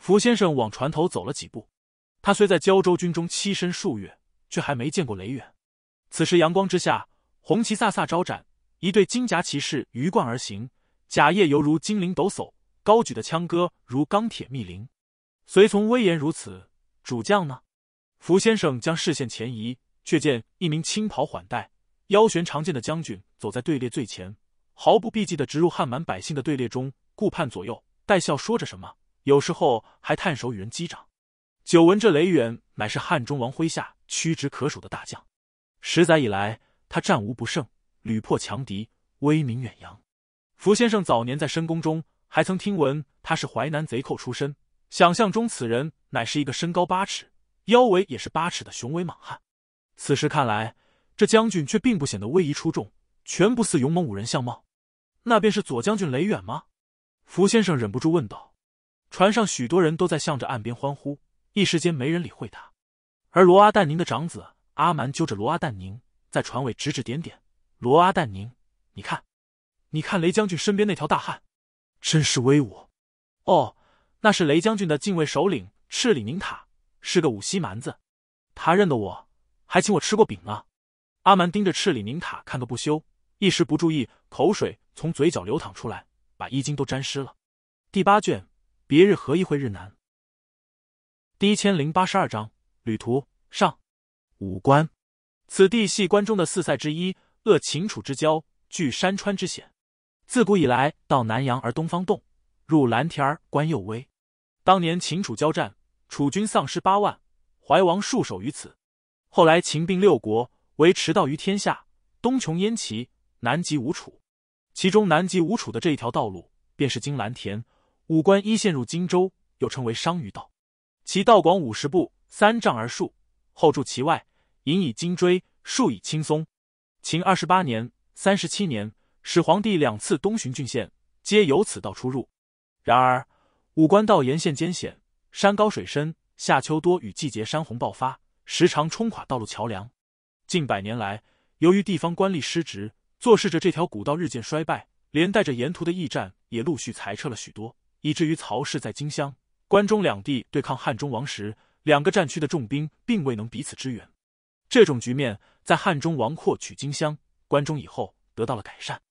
福先生往船头走了几步，他虽在胶州军中栖身数月，却还没见过雷远。此时阳光之下，红旗飒飒招展，一队金甲骑士鱼贯而行，甲叶犹如精灵抖擞，高举的枪戈如钢铁密林。随从威严如此，主将呢？福先生将视线前移，却见一名青袍缓带、腰悬长剑的将军走在队列最前，毫不避忌的直入汉满百姓的队列中，顾盼左右，带笑说着什么。有时候还探手与人击掌。久闻这雷远乃是汉中王麾下屈指可数的大将，十载以来他战无不胜，屡破强敌，威名远扬。福先生早年在深宫中还曾听闻他是淮南贼寇出身，想象中此人乃是一个身高八尺、腰围也是八尺的雄伟莽汉。此时看来，这将军却并不显得威仪出众，全不似勇猛武人相貌。那便是左将军雷远吗？福先生忍不住问道。船上许多人都在向着岸边欢呼，一时间没人理会他。而罗阿旦宁的长子阿蛮揪着罗阿旦宁在船尾指指点点：“罗阿旦宁，你看，你看雷将军身边那条大汉，真是威武！哦，那是雷将军的禁卫首领赤里宁塔，是个五溪蛮子。他认得我，还请我吃过饼呢。”阿蛮盯着赤里宁塔看个不休，一时不注意，口水从嘴角流淌出来，把衣襟都沾湿了。第八卷。别日何一会日南。第一千零八十二章：旅途上，五关。此地系关中的四塞之一，扼秦楚之交，据山川之险。自古以来，到南阳而东方动，入蓝田而关又危。当年秦楚交战，楚军丧失八万，怀王戍守于此。后来秦并六国，为驰道于天下，东穷燕齐，南极吴楚。其中南极吴楚的这一条道路，便是经蓝田。武关一陷入荆州，又称为商于道，其道广五十步，三丈而数。后筑其外，引以金锥，树以青松。秦二十八年、三十七年，始皇帝两次东巡郡县，皆由此道出入。然而，武关道沿线艰险，山高水深，夏秋多雨季节，山洪爆发，时常冲垮道路桥梁。近百年来，由于地方官吏失职，坐视着这条古道日渐衰败，连带着沿途的驿站也陆续裁撤了许多。以至于曹氏在荆襄、关中两地对抗汉中王时，两个战区的重兵并未能彼此支援。这种局面在汉中王扩取荆襄、关中以后得到了改善。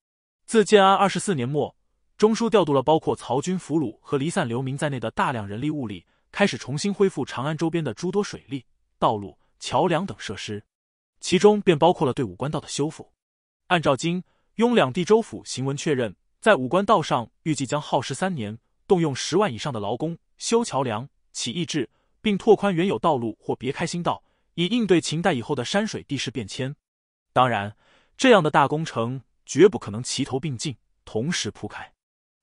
自建安二十四年末，中书调度了包括曹军俘虏和离散流民在内的大量人力物力，开始重新恢复长安周边的诸多水利、道路、桥梁等设施，其中便包括了对武官道的修复。按照金雍两地州府行文确认，在武官道上预计将耗时三年。动用十万以上的劳工修桥梁、起义制，并拓宽原有道路或别开新道，以应对秦代以后的山水地势变迁。当然，这样的大工程绝不可能齐头并进，同时铺开。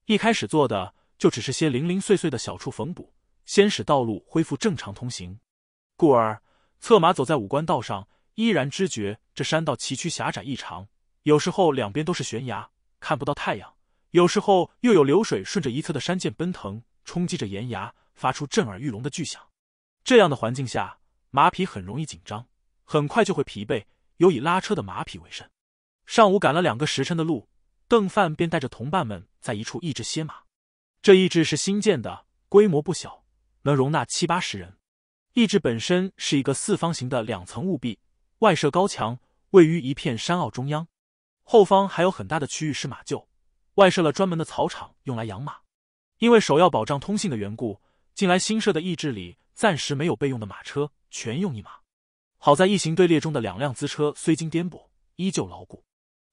一开始做的就只是些零零碎碎的小处缝补，先使道路恢复正常通行。故而，策马走在武官道上，依然知觉这山道崎岖狭窄异常，有时候两边都是悬崖，看不到太阳。有时候又有流水顺着一侧的山涧奔腾，冲击着岩崖，发出震耳欲聋的巨响。这样的环境下，马匹很容易紧张，很快就会疲惫。尤以拉车的马匹为甚。上午赶了两个时辰的路，邓范便带着同伴们在一处驿站歇马。这驿站是新建的，规模不小，能容纳七八十人。驿站本身是一个四方形的两层屋壁，外设高墙，位于一片山坳中央。后方还有很大的区域是马厩。外设了专门的草场，用来养马。因为首要保障通信的缘故，近来新设的驿志里暂时没有备用的马车，全用一马。好在一行队列中的两辆资车虽经颠簸，依旧牢固。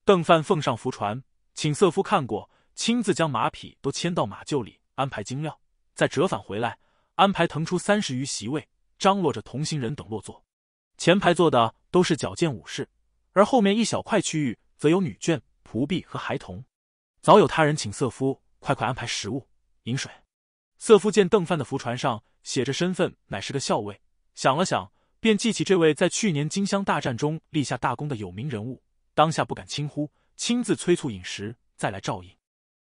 邓范奉上符传，请瑟夫看过，亲自将马匹都牵到马厩里，安排精料，再折返回来，安排腾出三十余席位，张罗着同行人等落座。前排坐的都是矫健武士，而后面一小块区域则有女眷、仆婢和孩童。早有他人请瑟夫，快快安排食物、饮水。瑟夫见邓范的福船上写着身份，乃是个校尉，想了想，便记起这位在去年金乡大战中立下大功的有名人物，当下不敢轻呼，亲自催促饮食，再来照应。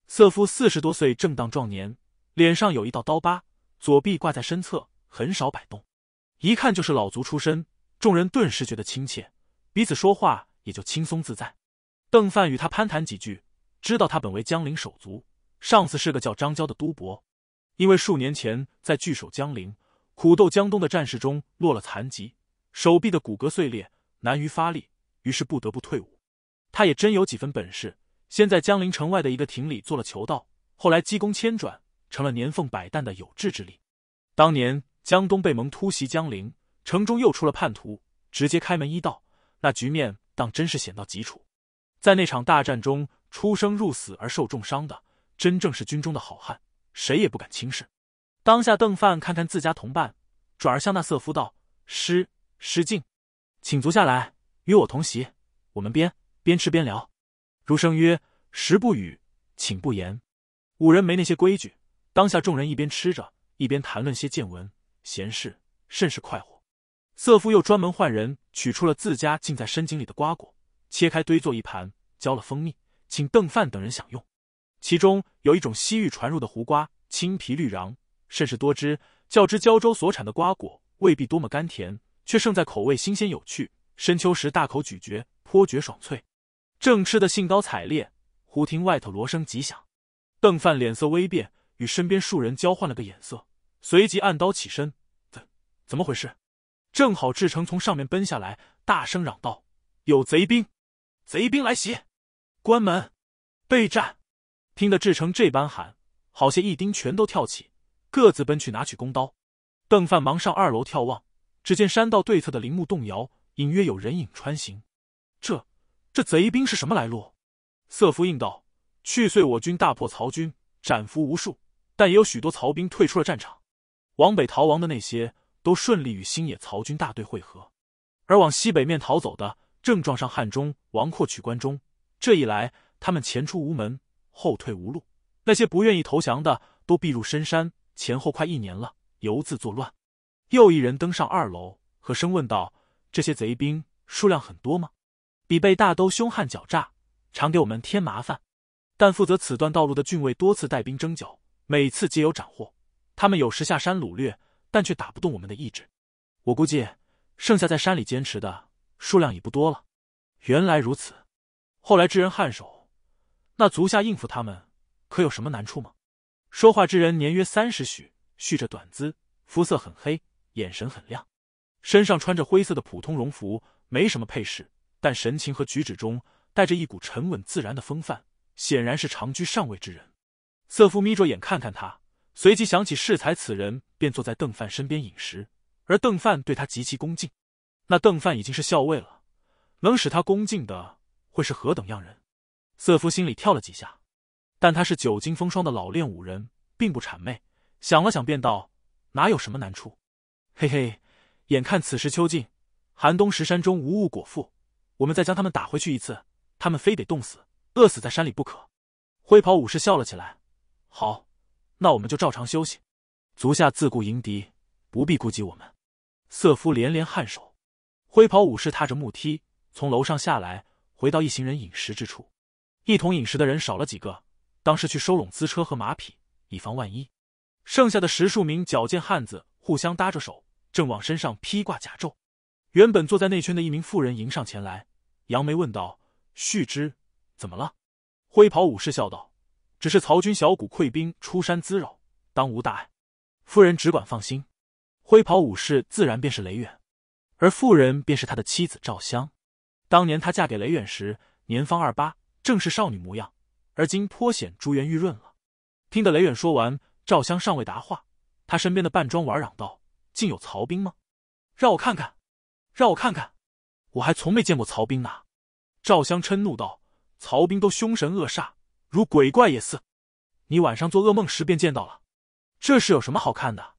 瑟夫四十多岁，正当壮年，脸上有一道刀疤，左臂挂在身侧，很少摆动，一看就是老卒出身。众人顿时觉得亲切，彼此说话也就轻松自在。邓范与他攀谈几句。知道他本为江陵手足，上次是个叫张娇的都伯，因为数年前在据守江陵、苦斗江东的战事中落了残疾，手臂的骨骼碎裂，难于发力，于是不得不退伍。他也真有几分本事，先在江陵城外的一个亭里做了囚道，后来积功千转，成了年俸百担的有志之力。当年江东被蒙突袭江陵，城中又出了叛徒，直接开门一道，那局面当真是险到极处。在那场大战中。出生入死而受重伤的，真正是军中的好汉，谁也不敢轻视。当下邓范看看自家同伴，转而向那色夫道：“失失敬，请足下来，与我同席，我们边边吃边聊。”儒生曰：“食不语，请不言。”五人没那些规矩，当下众人一边吃着，一边谈论些见闻、闲事，甚是快活。色夫又专门换人取出了自家浸在深井里的瓜果，切开堆做一盘，浇了蜂蜜。请邓范等人享用，其中有一种西域传入的胡瓜，青皮绿瓤，甚是多汁。较之胶州所产的瓜果，未必多么甘甜，却胜在口味新鲜有趣。深秋时大口咀嚼，颇觉爽脆。正吃得兴高采烈，忽听外头锣声急响，邓范脸色微变，与身边数人交换了个眼色，随即暗刀起身。怎怎么回事？正好志成从上面奔下来，大声嚷道：“有贼兵，贼兵来袭！”关门，备战。听得志成这般喊，好些一丁全都跳起，各自奔去拿取弓刀。邓范忙上二楼眺望，只见山道对侧的林木动摇，隐约有人影穿行。这，这贼兵是什么来路？色夫应道：去岁我军大破曹军，斩俘无数，但也有许多曹兵退出了战场，往北逃亡的那些，都顺利与新野曹军大队汇合；而往西北面逃走的，正撞上汉中王阔取关中。这一来，他们前出无门，后退无路。那些不愿意投降的，都避入深山。前后快一年了，犹自作乱。又一人登上二楼，和声问道：“这些贼兵数量很多吗？比被大都凶悍狡诈，常给我们添麻烦。但负责此段道路的郡尉多次带兵征剿，每次皆有斩获。他们有时下山掳掠，但却打不动我们的意志。我估计，剩下在山里坚持的数量已不多了。原来如此。”后来之人颔首，那足下应付他们，可有什么难处吗？说话之人年约三十许，蓄着短姿，肤色很黑，眼神很亮，身上穿着灰色的普通绒服，没什么配饰，但神情和举止中带着一股沉稳自然的风范，显然是长居上位之人。瑟夫眯着眼看看他，随即想起适才此人便坐在邓范身边饮食，而邓范对他极其恭敬。那邓范已经是校尉了，能使他恭敬的。会是何等样人？瑟夫心里跳了几下，但他是久经风霜的老练武人，并不谄媚。想了想，便道：“哪有什么难处？嘿嘿，眼看此时秋尽，寒冬石山中无物果腹，我们再将他们打回去一次，他们非得冻死、饿死在山里不可。”灰袍武士笑了起来：“好，那我们就照常休息，足下自顾迎敌，不必顾及我们。”瑟夫连连颔首。灰袍武士踏着木梯从楼上下来。回到一行人饮食之处，一同饮食的人少了几个，当时去收拢资车和马匹，以防万一。剩下的十数名矫健汉子互相搭着手，正往身上披挂甲胄。原本坐在内圈的一名妇人迎上前来，扬眉问道：“旭之，怎么了？”灰袍武士笑道：“只是曹军小股溃兵出山滋扰，当无大碍。夫人只管放心。”灰袍武士自然便是雷远，而妇人便是他的妻子赵香。当年她嫁给雷远时，年方二八，正是少女模样。而今颇显珠圆玉润了。听得雷远说完，赵香尚未答话，他身边的半庄玩嚷道：“竟有曹兵吗？让我看看，让我看看，我还从没见过曹兵呢！”赵香嗔怒道：“曹兵都凶神恶煞，如鬼怪也似。你晚上做噩梦时便见到了。这是有什么好看的？”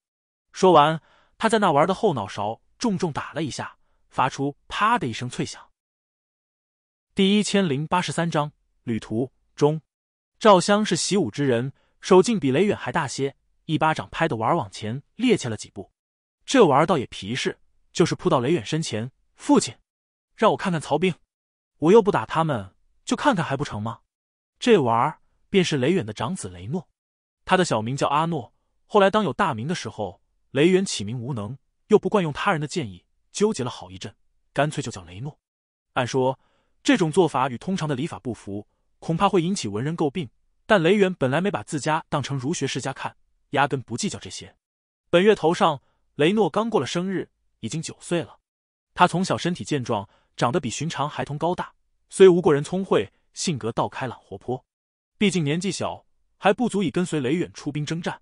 说完，他在那玩的后脑勺重重打了一下，发出“啪”的一声脆响。第一千零八十三章旅途中，赵襄是习武之人，手劲比雷远还大些，一巴掌拍的娃儿往前趔趄了几步。这娃儿倒也皮实，就是扑到雷远身前。父亲，让我看看曹兵，我又不打他们，就看看还不成吗？这娃儿便是雷远的长子雷诺，他的小名叫阿诺，后来当有大名的时候，雷远起名无能，又不惯用他人的建议，纠结了好一阵，干脆就叫雷诺。按说。这种做法与通常的礼法不符，恐怕会引起文人诟病。但雷远本来没把自家当成儒学世家看，压根不计较这些。本月头上，雷诺刚过了生日，已经九岁了。他从小身体健壮，长得比寻常孩童高大，虽无过人聪慧，性格倒开朗活泼。毕竟年纪小，还不足以跟随雷远出兵征战。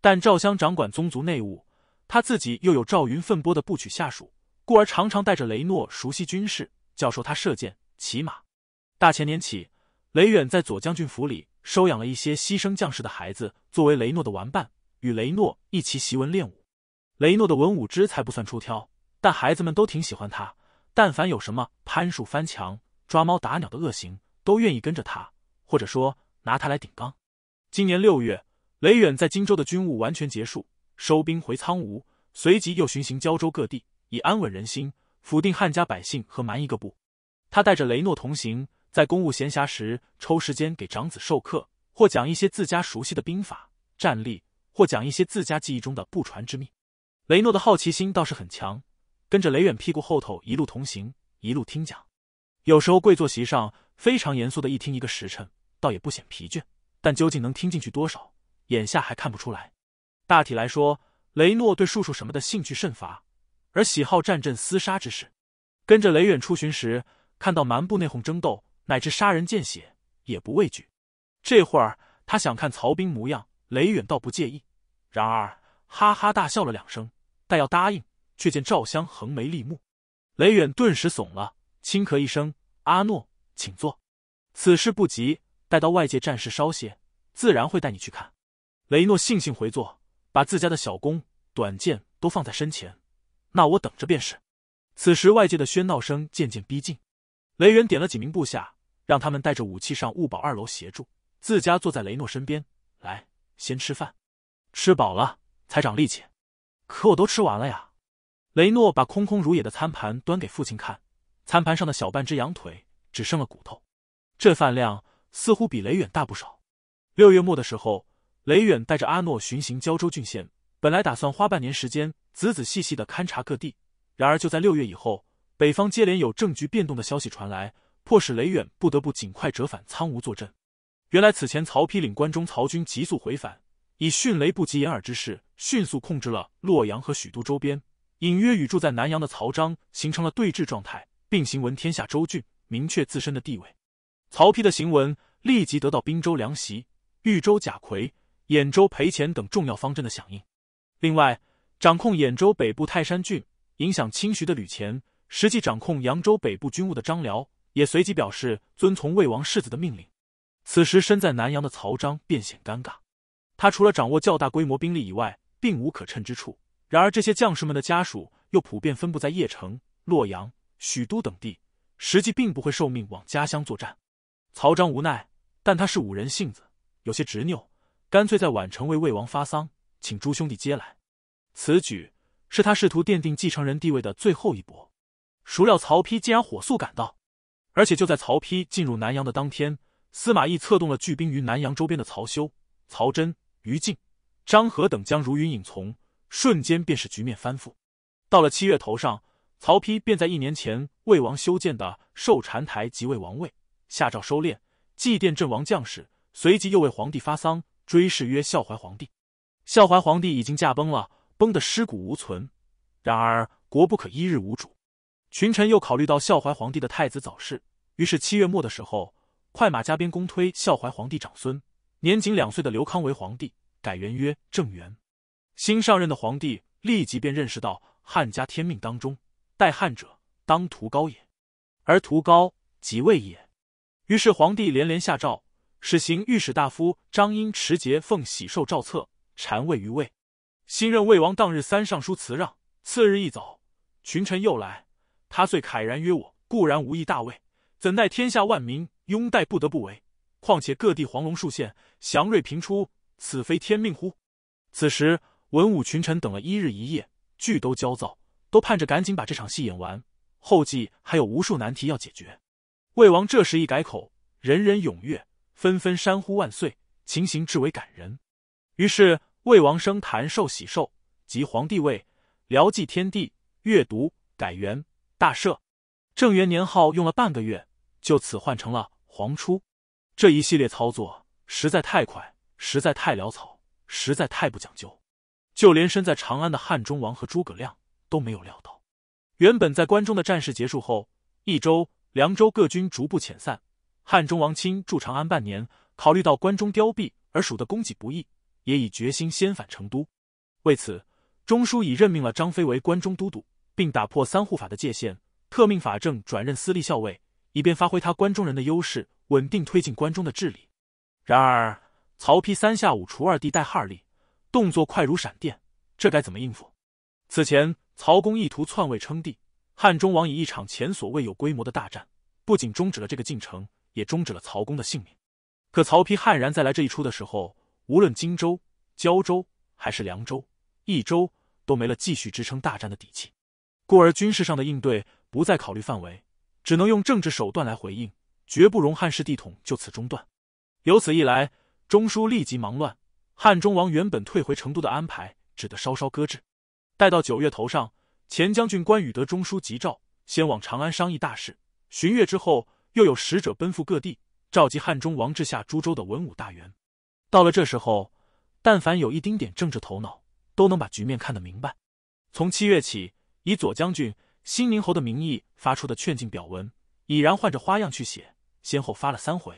但赵襄掌管宗族内务，他自己又有赵云奋波的部曲下属，故而常常带着雷诺熟悉军事，教授他射箭。骑马，大前年起，雷远在左将军府里收养了一些牺牲将士的孩子，作为雷诺的玩伴，与雷诺一起习文练武。雷诺的文武之才不算出挑，但孩子们都挺喜欢他。但凡有什么攀树、翻墙、抓猫、打鸟的恶行，都愿意跟着他，或者说拿他来顶缸。今年六月，雷远在荆州的军务完全结束，收兵回苍梧，随即又巡行胶州各地，以安稳人心，抚定汉家百姓和蛮夷各部。他带着雷诺同行，在公务闲暇时抽时间给长子授课，或讲一些自家熟悉的兵法战例，或讲一些自家记忆中的不传之秘。雷诺的好奇心倒是很强，跟着雷远屁股后头一路同行，一路听讲。有时候跪坐席上，非常严肃的一听一个时辰，倒也不显疲倦。但究竟能听进去多少，眼下还看不出来。大体来说，雷诺对术数什么的兴趣甚乏，而喜好战阵厮杀之事。跟着雷远出巡时。看到蛮部内讧争斗，乃至杀人见血，也不畏惧。这会儿他想看曹兵模样，雷远倒不介意。然而哈哈大笑了两声，但要答应，却见赵襄横眉立目，雷远顿时怂了，轻咳一声：“阿诺，请坐。此事不急，待到外界战事稍歇，自然会带你去看。”雷诺悻悻回坐，把自家的小弓短剑都放在身前。那我等着便是。此时外界的喧闹声渐渐逼近。雷远点了几名部下，让他们带着武器上物宝二楼协助自家。坐在雷诺身边，来先吃饭，吃饱了才长力气。可我都吃完了呀！雷诺把空空如也的餐盘端给父亲看，餐盘上的小半只羊腿只剩了骨头。这饭量似乎比雷远大不少。六月末的时候，雷远带着阿诺巡行胶州郡县，本来打算花半年时间仔仔细细的勘察各地，然而就在六月以后。北方接连有政局变动的消息传来，迫使雷远不得不尽快折返苍梧坐镇。原来此前曹丕领关中曹军急速回返，以迅雷不及掩耳之势迅速控制了洛阳和许都周边，隐约与住在南阳的曹彰形成了对峙状态，并行文天下州郡，明确自身的地位。曹丕的行文立即得到滨州梁袭、豫州贾逵、兖州裴潜等重要方阵的响应。另外，掌控兖州北部泰山郡、影响清徐的吕虔。实际掌控扬州北部军务的张辽也随即表示遵从魏王世子的命令。此时身在南阳的曹彰便显尴尬，他除了掌握较大规模兵力以外，并无可趁之处。然而这些将士们的家属又普遍分布在邺城、洛阳、许都等地，实际并不会受命往家乡作战。曹彰无奈，但他是武人性子有些执拗，干脆在宛城为魏王发丧，请诸兄弟接来。此举是他试图奠定继承人地位的最后一搏。孰料曹丕竟然火速赶到，而且就在曹丕进入南阳的当天，司马懿策动了聚兵于南阳周边的曹休、曹真、于禁、张合等将如云影从，瞬间便是局面翻覆。到了七月头上，曹丕便在一年前魏王修建的寿禅台即位王位，下诏收敛祭奠阵亡将士，随即又为皇帝发丧，追谥曰孝怀皇帝。孝怀皇帝已经驾崩了，崩得尸骨无存。然而国不可一日无主。群臣又考虑到孝怀皇帝的太子早逝，于是七月末的时候，快马加鞭公推孝怀皇帝长孙、年仅两岁的刘康为皇帝，改元曰正元。新上任的皇帝立即便认识到汉家天命当中，代汉者当屠高也，而屠高即位也。于是皇帝连连下诏，使行御史大夫张英持节奉喜寿诏册禅位于位。新任魏王当日三上书辞让，次日一早，群臣又来。他遂慨然曰：“我固然无意大位，怎奈天下万民拥戴，不得不为。况且各地黄龙数现，祥瑞频出，此非天命乎？”此时文武群臣等了一日一夜，俱都焦躁，都盼着赶紧把这场戏演完。后继还有无数难题要解决。魏王这时一改口，人人踊跃，纷纷山呼万岁，情形至为感人。于是魏王升坛寿喜寿，即皇帝位，辽祭天地，阅读改元。大赦，正元年号用了半个月，就此换成了皇初。这一系列操作实在太快，实在太潦草，实在太不讲究。就连身在长安的汉中王和诸葛亮都没有料到。原本在关中的战事结束后，益州、凉州各军逐步遣散。汉中王亲驻长安半年，考虑到关中凋敝而蜀的供给不易，也已决心先返成都。为此，中书已任命了张飞为关中都督。并打破三护法的界限，特命法正转任私立校尉，以便发挥他关中人的优势，稳定推进关中的治理。然而，曹丕三下五除二地带汉立，动作快如闪电，这该怎么应付？此前，曹公意图篡位称帝，汉中王以一场前所未有规模的大战，不仅终止了这个进程，也终止了曹公的性命。可曹丕悍然再来这一出的时候，无论荆州、交州还是凉州、益州，都没了继续支撑大战的底气。故而军事上的应对不再考虑范围，只能用政治手段来回应，绝不容汉室帝统就此中断。由此一来，中枢立即忙乱。汉中王原本退回成都的安排，只得稍稍搁置。待到九月头上，前将军关羽得中枢急诏，先往长安商议大事。旬月之后，又有使者奔赴各地，召集汉中王治下诸州的文武大员。到了这时候，但凡有一丁点政治头脑，都能把局面看得明白。从七月起。以左将军、新宁侯的名义发出的劝进表文，已然换着花样去写，先后发了三回。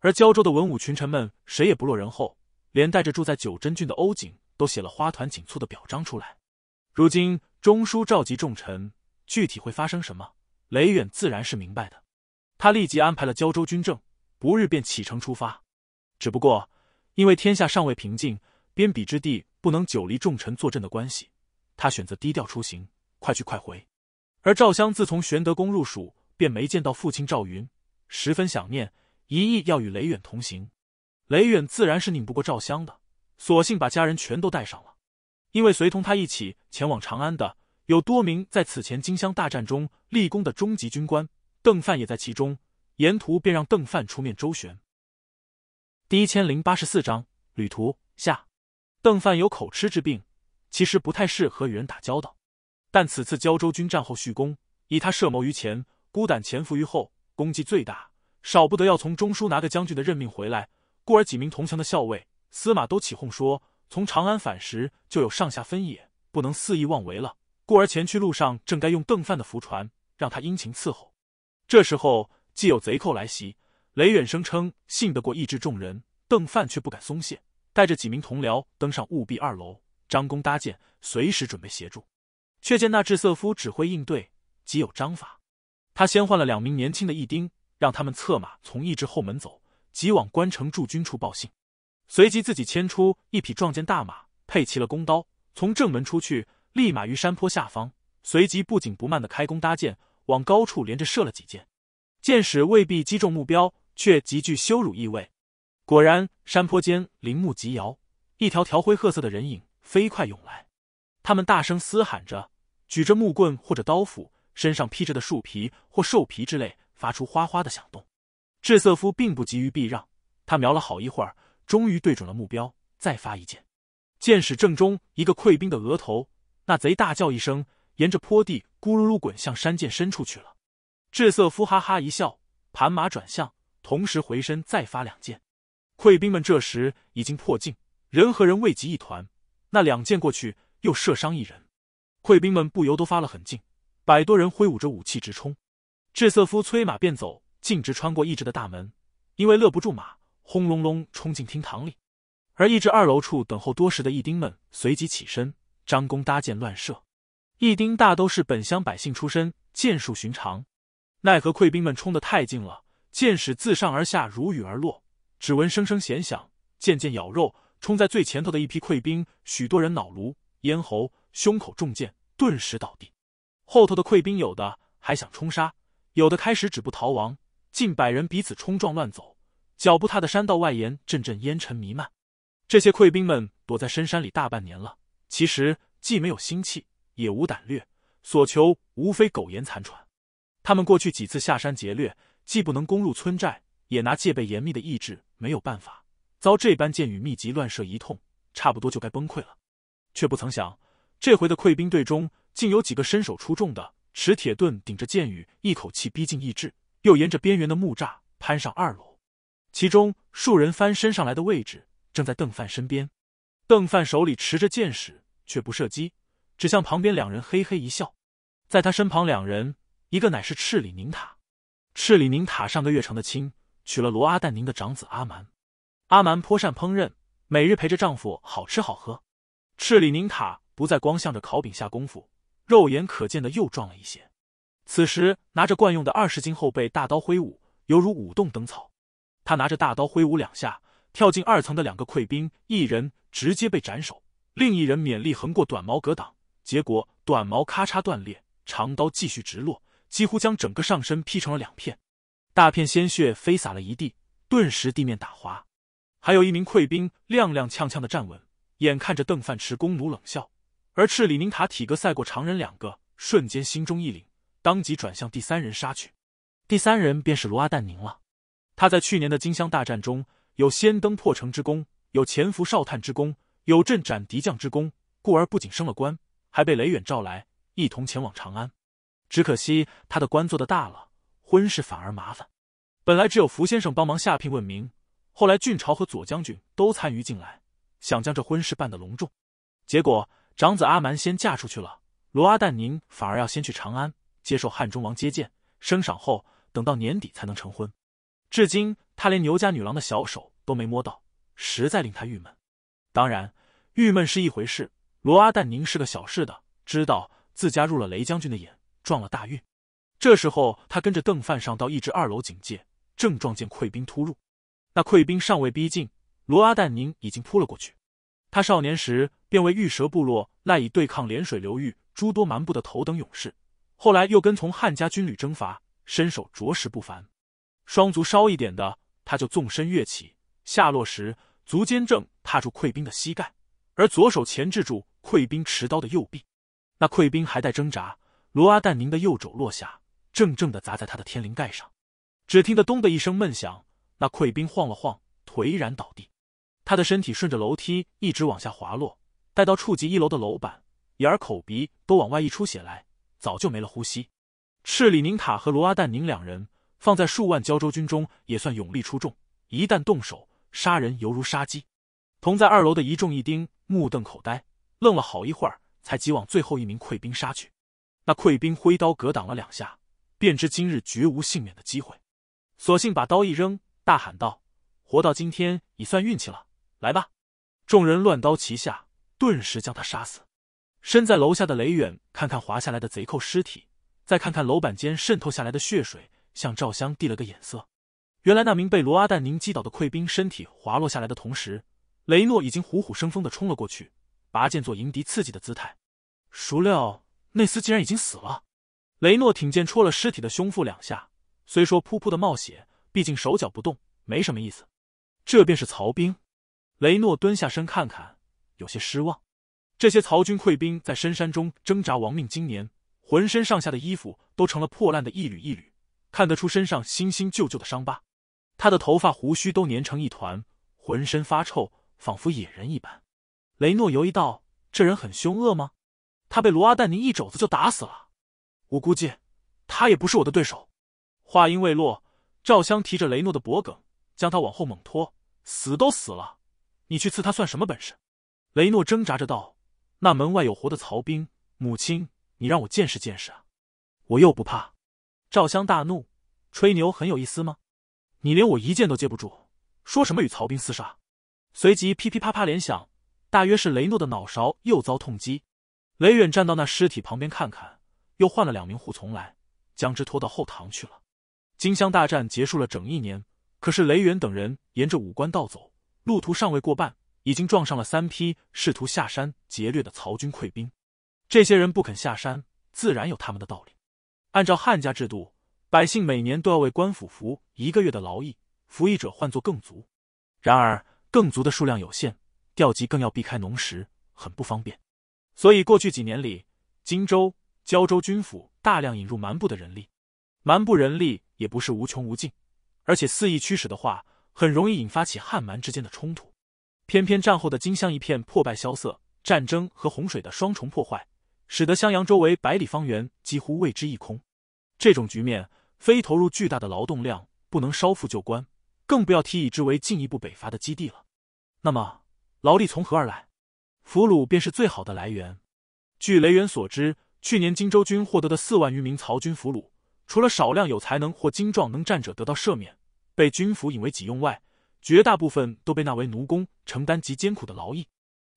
而胶州的文武群臣们谁也不落人后，连带着住在九真郡的欧景都写了花团锦簇的表彰出来。如今中书召集众臣，具体会发生什么，雷远自然是明白的。他立即安排了胶州军政，不日便启程出发。只不过因为天下尚未平静，边鄙之地不能久离重臣坐镇的关系，他选择低调出行。快去快回，而赵襄自从玄德公入蜀，便没见到父亲赵云，十分想念，一意要与雷远同行。雷远自然是拧不过赵襄的，索性把家人全都带上了。因为随同他一起前往长安的有多名在此前荆襄大战中立功的中级军官，邓范也在其中。沿途便让邓范出面周旋。第一千零八十四章旅途下，邓范有口吃之病，其实不太适合与人打交道。但此次胶州军战后续功，以他设谋于前，孤胆潜伏于后，功绩最大，少不得要从中书拿个将军的任命回来。故而几名同乡的校尉、司马都起哄说，从长安返时就有上下分野，不能肆意妄为了。故而前去路上正该用邓范的浮船，让他殷勤伺候。这时候既有贼寇来袭，雷远声称信得过，意志众人。邓范却不敢松懈，带着几名同僚登上务必二楼，张弓搭箭，随时准备协助。却见那智瑟夫指挥应对极有章法，他先换了两名年轻的义丁，让他们策马从义治后门走，即往关城驻军处报信。随即自己牵出一匹壮健大马，配齐了弓刀，从正门出去，立马于山坡下方，随即不紧不慢的开弓搭箭，往高处连着射了几箭。箭矢未必击中目标，却极具羞辱意味。果然，山坡间林木急摇，一条条灰褐色的人影飞快涌来，他们大声嘶喊着。举着木棍或者刀斧，身上披着的树皮或兽皮之类，发出哗哗的响动。智瑟夫并不急于避让，他瞄了好一会儿，终于对准了目标，再发一箭，箭矢正中一个溃兵的额头。那贼大叫一声，沿着坡地咕噜噜滚向山涧深处去了。智瑟夫哈哈一笑，盘马转向，同时回身再发两箭。溃兵们这时已经破镜，人和人未及一团，那两箭过去，又射伤一人。溃兵们不由都发了狠劲，百多人挥舞着武器直冲。智瑟夫催马便走，径直穿过意志的大门，因为勒不住马，轰隆隆冲进厅堂里。而一治二楼处等候多时的义丁们随即起身，张弓搭箭乱射。义丁大都是本乡百姓出身，箭术寻常，奈何溃兵们冲得太近了，箭矢自上而下如雨而落，只闻声声弦响，箭箭咬肉。冲在最前头的一批溃兵，许多人脑颅、咽喉。胸口中箭，顿时倒地。后头的溃兵，有的还想冲杀，有的开始止步逃亡。近百人彼此冲撞乱走，脚步踏的山道外沿，阵阵烟尘弥漫。这些溃兵们躲在深山里大半年了，其实既没有心气，也无胆略，所求无非苟延残喘。他们过去几次下山劫掠，既不能攻入村寨，也拿戒备严密的意志没有办法。遭这般箭雨密集乱射一通，差不多就该崩溃了，却不曾想。这回的溃兵队中，竟有几个身手出众的，持铁盾顶着箭雨，一口气逼近意志，又沿着边缘的木栅攀上二楼。其中数人翻身上来的位置，正在邓范身边。邓范手里持着箭矢，却不射击，只向旁边两人嘿嘿一笑。在他身旁两人，一个乃是赤里宁塔，赤里宁塔上个月成的亲，娶了罗阿旦宁的长子阿蛮。阿蛮颇善烹饪，每日陪着丈夫好吃好喝。赤里宁塔。不再光向着烤饼下功夫，肉眼可见的又壮了一些。此时拿着惯用的二十斤后背大刀挥舞，犹如舞动灯草。他拿着大刀挥舞两下，跳进二层的两个溃兵，一人直接被斩首，另一人勉力横过短毛格挡，结果短毛咔嚓断裂，长刀继续直落，几乎将整个上身劈成了两片，大片鲜血飞洒了一地，顿时地面打滑。还有一名溃兵踉踉跄跄的站稳，眼看着邓范池弓弩冷笑。而赤李宁塔体格赛过常人，两个瞬间心中一凛，当即转向第三人杀去。第三人便是罗阿旦宁了。他在去年的金乡大战中有先登破城之功，有潜伏哨探之功，有镇斩敌将之功，故而不仅升了官，还被雷远召来一同前往长安。只可惜他的官做得大了，婚事反而麻烦。本来只有福先生帮忙下聘问名，后来俊朝和左将军都参与进来，想将这婚事办得隆重，结果。长子阿蛮先嫁出去了，罗阿旦宁反而要先去长安接受汉中王接见，升赏后等到年底才能成婚。至今他连牛家女郎的小手都没摸到，实在令他郁闷。当然，郁闷是一回事，罗阿旦宁是个小事的，知道自家入了雷将军的眼，撞了大运。这时候他跟着邓范上到一只二楼警戒，正撞见溃兵突入。那溃兵尚未逼近，罗阿旦宁已经扑了过去。他少年时。便为玉蛇部落赖以对抗涟水流域诸多蛮部的头等勇士，后来又跟从汉家军旅征伐，身手着实不凡。双足稍一点的，他就纵身跃起，下落时足尖正踏住溃兵的膝盖，而左手钳制住溃兵持刀的右臂。那溃兵还在挣扎，罗阿旦宁的右肘落下，正正的砸在他的天灵盖上。只听得咚的一声闷响，那溃兵晃了晃，颓然倒地。他的身体顺着楼梯一直往下滑落。待到触及一楼的楼板，眼、儿口、鼻都往外溢出血来，早就没了呼吸。赤里宁塔和罗阿旦宁两人放在数万胶州军中也算勇力出众，一旦动手，杀人犹如杀鸡。同在二楼的一众一丁目瞪口呆，愣了好一会儿，才急往最后一名溃兵杀去。那溃兵挥刀格挡了两下，便知今日绝无幸免的机会，索性把刀一扔，大喊道：“活到今天已算运气了，来吧！”众人乱刀齐下。顿时将他杀死。身在楼下的雷远，看看滑下来的贼寇尸体，再看看楼板间渗透下来的血水，向赵香递了个眼色。原来那名被罗阿旦宁击倒的溃兵，身体滑落下来的同时，雷诺已经虎虎生风的冲了过去，拔剑做迎敌刺激的姿态。孰料那厮竟然已经死了。雷诺挺剑戳了尸体的胸腹两下，虽说噗噗的冒血，毕竟手脚不动，没什么意思。这便是曹兵。雷诺蹲下身看看。有些失望，这些曹军溃兵在深山中挣扎亡命经年，浑身上下的衣服都成了破烂的一缕一缕，看得出身上新新旧旧的伤疤。他的头发胡须都粘成一团，浑身发臭，仿佛野人一般。雷诺犹疑道：“这人很凶恶吗？”他被罗阿旦尼一肘子就打死了，我估计他也不是我的对手。话音未落，赵香提着雷诺的脖梗，将他往后猛拖：“死都死了，你去刺他算什么本事？”雷诺挣扎着道：“那门外有活的曹兵，母亲，你让我见识见识啊！我又不怕。”赵襄大怒：“吹牛很有意思吗？你连我一剑都接不住，说什么与曹兵厮杀？”随即噼噼啪啪连响，大约是雷诺的脑勺又遭痛击。雷远站到那尸体旁边看看，又换了两名护从来，将之拖到后堂去了。金乡大战结束了整一年，可是雷远等人沿着武关道走，路途尚未过半。已经撞上了三批试图下山劫掠的曹军溃兵，这些人不肯下山，自然有他们的道理。按照汉家制度，百姓每年都要为官府服一个月的劳役，服役者唤作更卒。然而更卒的数量有限，调集更要避开农时，很不方便。所以过去几年里，荆州、胶州军府大量引入蛮部的人力，蛮部人力也不是无穷无尽，而且肆意驱使的话，很容易引发起汉蛮之间的冲突。偏偏战后的金乡一片破败萧瑟，战争和洪水的双重破坏，使得襄阳周围百里方圆几乎为之一空。这种局面，非投入巨大的劳动量，不能稍复旧观，更不要提以之为进一步北伐的基地了。那么，劳力从何而来？俘虏便是最好的来源。据雷元所知，去年荆州军获得的四万余名曹军俘虏，除了少量有才能或精壮能战者得到赦免，被军府引为己用外，绝大部分都被纳为奴工，承担极艰苦的劳役，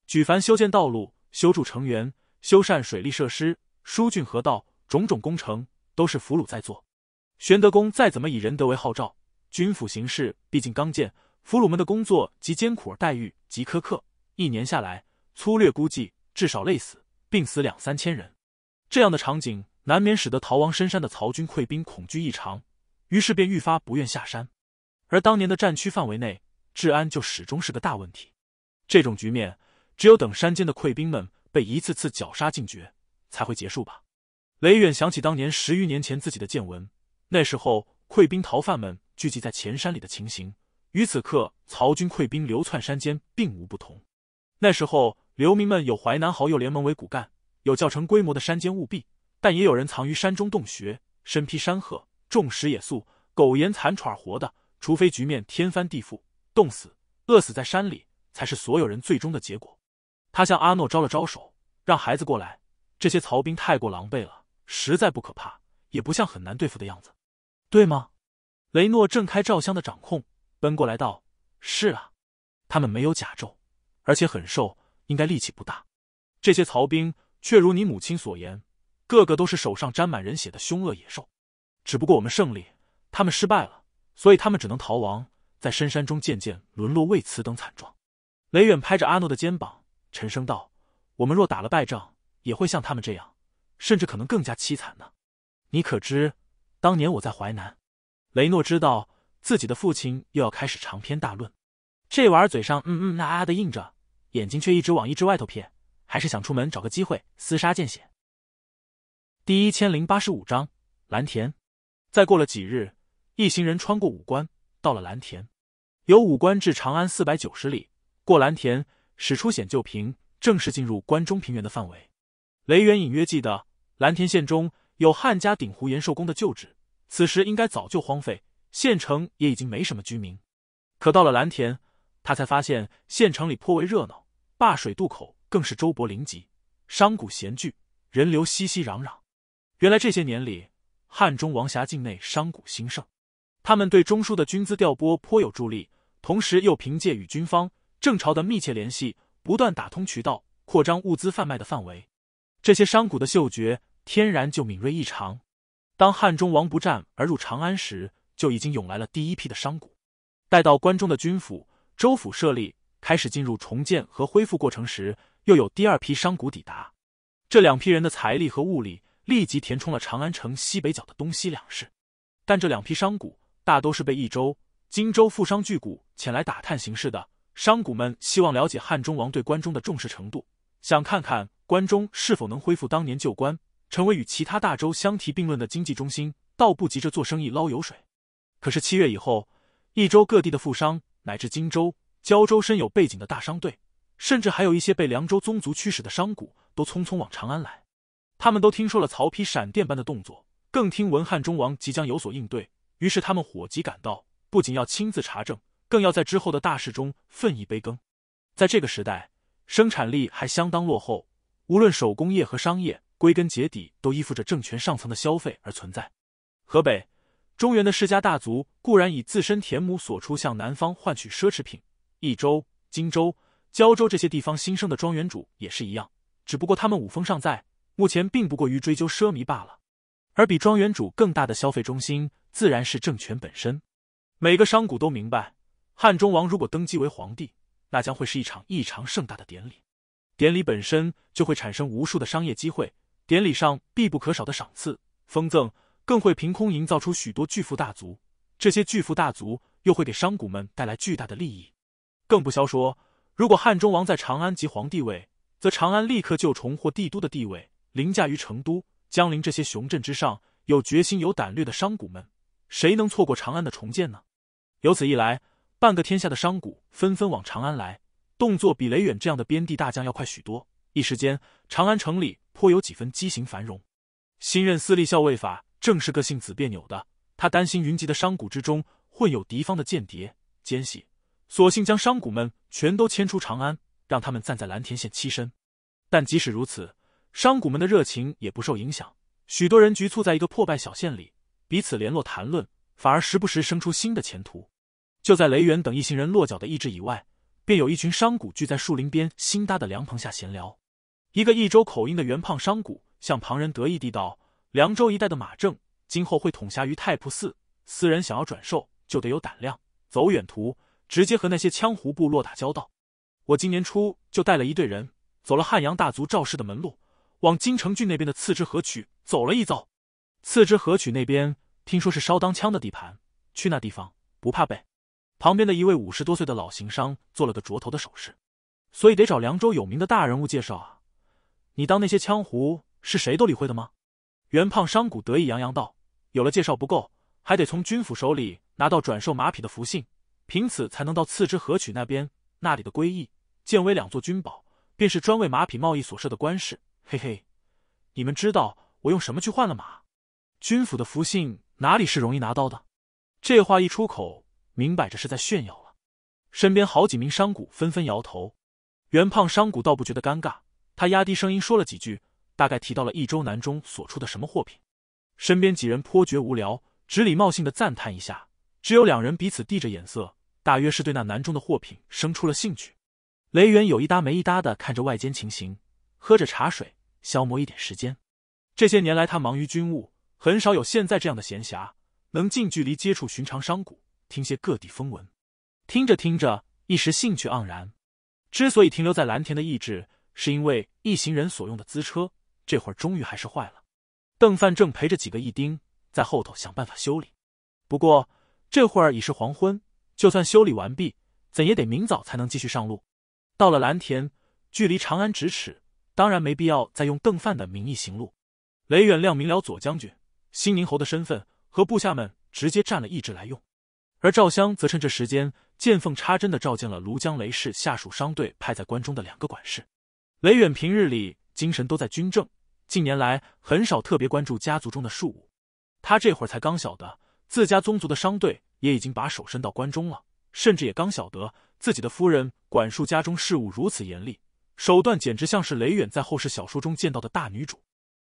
举凡修建道路、修筑城垣、修缮水利设施、疏浚河道，种种工程都是俘虏在做。玄德公再怎么以仁德为号召，军府行事毕竟刚健，俘虏们的工作极艰苦而待遇极苛刻，一年下来，粗略估计至少累死、病死两三千人。这样的场景难免使得逃亡深山的曹军溃兵恐惧异常，于是便愈发不愿下山。而当年的战区范围内，治安就始终是个大问题。这种局面，只有等山间的溃兵们被一次次绞杀尽绝，才会结束吧。雷远想起当年十余年前自己的见闻，那时候溃兵逃犯们聚集在前山里的情形，与此刻曹军溃兵流窜山间并无不同。那时候流民们有淮南豪友联盟为骨干，有较成规模的山间务必，但也有人藏于山中洞穴，身披山鹤，种食野粟，苟延残喘而活的。除非局面天翻地覆，冻死、饿死在山里才是所有人最终的结果。他向阿诺招了招手，让孩子过来。这些曹兵太过狼狈了，实在不可怕，也不像很难对付的样子，对吗？雷诺挣开赵香的掌控，奔过来道：“是啊，他们没有甲胄，而且很瘦，应该力气不大。这些曹兵却如你母亲所言，个个都是手上沾满人血的凶恶野兽。只不过我们胜利，他们失败了。”所以他们只能逃亡，在深山中渐渐沦落，为此等惨状。雷远拍着阿诺的肩膀，沉声道：“我们若打了败仗，也会像他们这样，甚至可能更加凄惨呢。”你可知，当年我在淮南，雷诺知道自己的父亲又要开始长篇大论。这玩意儿嘴上嗯嗯啊啊的应着，眼睛却一直往一只外头瞥，还是想出门找个机会厮杀见血。第一千零八十五章蓝田。再过了几日。一行人穿过五关，到了蓝田。由五关至长安四百九十里，过蓝田，驶出险旧平，正式进入关中平原的范围。雷元隐约记得，蓝田县中有汉家鼎湖延寿宫的旧址，此时应该早就荒废，县城也已经没什么居民。可到了蓝田，他才发现县城里颇为热闹，灞水渡口更是周伯陵集，商贾咸聚，人流熙熙攘攘。原来这些年里，汉中王辖境内商贾兴盛。他们对中枢的军资调拨颇有助力，同时又凭借与军方、正朝的密切联系，不断打通渠道，扩张物资贩卖的范围。这些商贾的嗅觉天然就敏锐异常。当汉中王不战而入长安时，就已经涌来了第一批的商贾。待到关中的军府、州府设立，开始进入重建和恢复过程时，又有第二批商贾抵达。这两批人的财力和物力立即填充了长安城西北角的东西两市。但这两批商贾。大都是被益州、荆州富商巨贾前来打探形势的。商贾们希望了解汉中王对关中的重视程度，想看看关中是否能恢复当年旧关，成为与其他大州相提并论的经济中心。倒不急着做生意捞油水。可是七月以后，益州各地的富商，乃至荆州、交州身有背景的大商队，甚至还有一些被凉州宗族驱使的商贾，都匆匆往长安来。他们都听说了曹丕闪电般的动作，更听闻汉中王即将有所应对。于是他们火急赶到，不仅要亲自查证，更要在之后的大事中分一杯羹。在这个时代，生产力还相当落后，无论手工业和商业，归根结底都依附着政权上层的消费而存在。河北、中原的世家大族固然以自身田亩所出向南方换取奢侈品，益州、荆州、胶州这些地方新生的庄园主也是一样，只不过他们五风尚在，目前并不过于追究奢靡罢了。而比庄园主更大的消费中心，自然是政权本身。每个商贾都明白，汉中王如果登基为皇帝，那将会是一场异常盛大的典礼。典礼本身就会产生无数的商业机会。典礼上必不可少的赏赐、封赠，更会凭空营造出许多巨富大族。这些巨富大族又会给商贾们带来巨大的利益。更不消说，如果汉中王在长安即皇帝位，则长安立刻就重获帝都的地位，凌驾于成都。江陵这些雄镇之上，有决心、有胆略的商贾们，谁能错过长安的重建呢？由此一来，半个天下的商贾纷纷往长安来，动作比雷远这样的边地大将要快许多。一时间，长安城里颇有几分畸形繁荣。新任司隶校尉法正是个性子别扭的，他担心云集的商贾之中混有敌方的间谍奸细，索性将商贾们全都迁出长安，让他们暂在蓝田县栖身。但即使如此，商贾们的热情也不受影响，许多人局促在一个破败小县里，彼此联络谈论，反而时不时生出新的前途。就在雷元等一行人落脚的意志以外，便有一群商贾聚在树林边新搭的凉棚下闲聊。一个益州口音的圆胖商贾向旁人得意地道：“凉州一带的马政今后会统辖于太仆寺，私人想要转售就得有胆量走远途，直接和那些羌胡部落打交道。我今年初就带了一队人，走了汉阳大族赵氏的门路。”往金城郡那边的次之河曲走了一遭，次之河曲那边听说是烧当枪的地盘，去那地方不怕被？旁边的一位五十多岁的老行商做了个镯头的手势，所以得找凉州有名的大人物介绍啊！你当那些羌胡是谁都理会的吗？袁胖商贾得意洋洋道：“有了介绍不够，还得从军府手里拿到转售马匹的福信，凭此才能到次之河曲那边。那里的归义、建为两座军堡，便是专为马匹贸易所设的官市。”嘿嘿，你们知道我用什么去换了马？军府的福信哪里是容易拿到的？这话一出口，明摆着是在炫耀了。身边好几名商贾纷纷摇头。袁胖商贾倒不觉得尴尬，他压低声音说了几句，大概提到了益州南中所出的什么货品。身边几人颇觉无聊，只礼貌性的赞叹一下。只有两人彼此递着眼色，大约是对那南中的货品生出了兴趣。雷元有一搭没一搭的看着外间情形，喝着茶水。消磨一点时间。这些年来，他忙于军务，很少有现在这样的闲暇，能近距离接触寻常商贾，听些各地风闻。听着听着，一时兴趣盎然。之所以停留在蓝田的意志，是因为一行人所用的资车，这会儿终于还是坏了。邓范正陪着几个义丁在后头想办法修理。不过这会儿已是黄昏，就算修理完毕，怎也得明早才能继续上路。到了蓝田，距离长安咫尺。当然没必要再用邓范的名义行路。雷远亮明了左将军、新宁侯的身份，和部下们直接占了意志来用。而赵襄则趁这时间见缝插针的召见了庐江雷氏下属商队派在关中的两个管事。雷远平日里精神都在军政，近年来很少特别关注家族中的事务。他这会儿才刚晓得自家宗族的商队也已经把手伸到关中了，甚至也刚晓得自己的夫人管束家中事务如此严厉。手段简直像是雷远在后世小说中见到的大女主。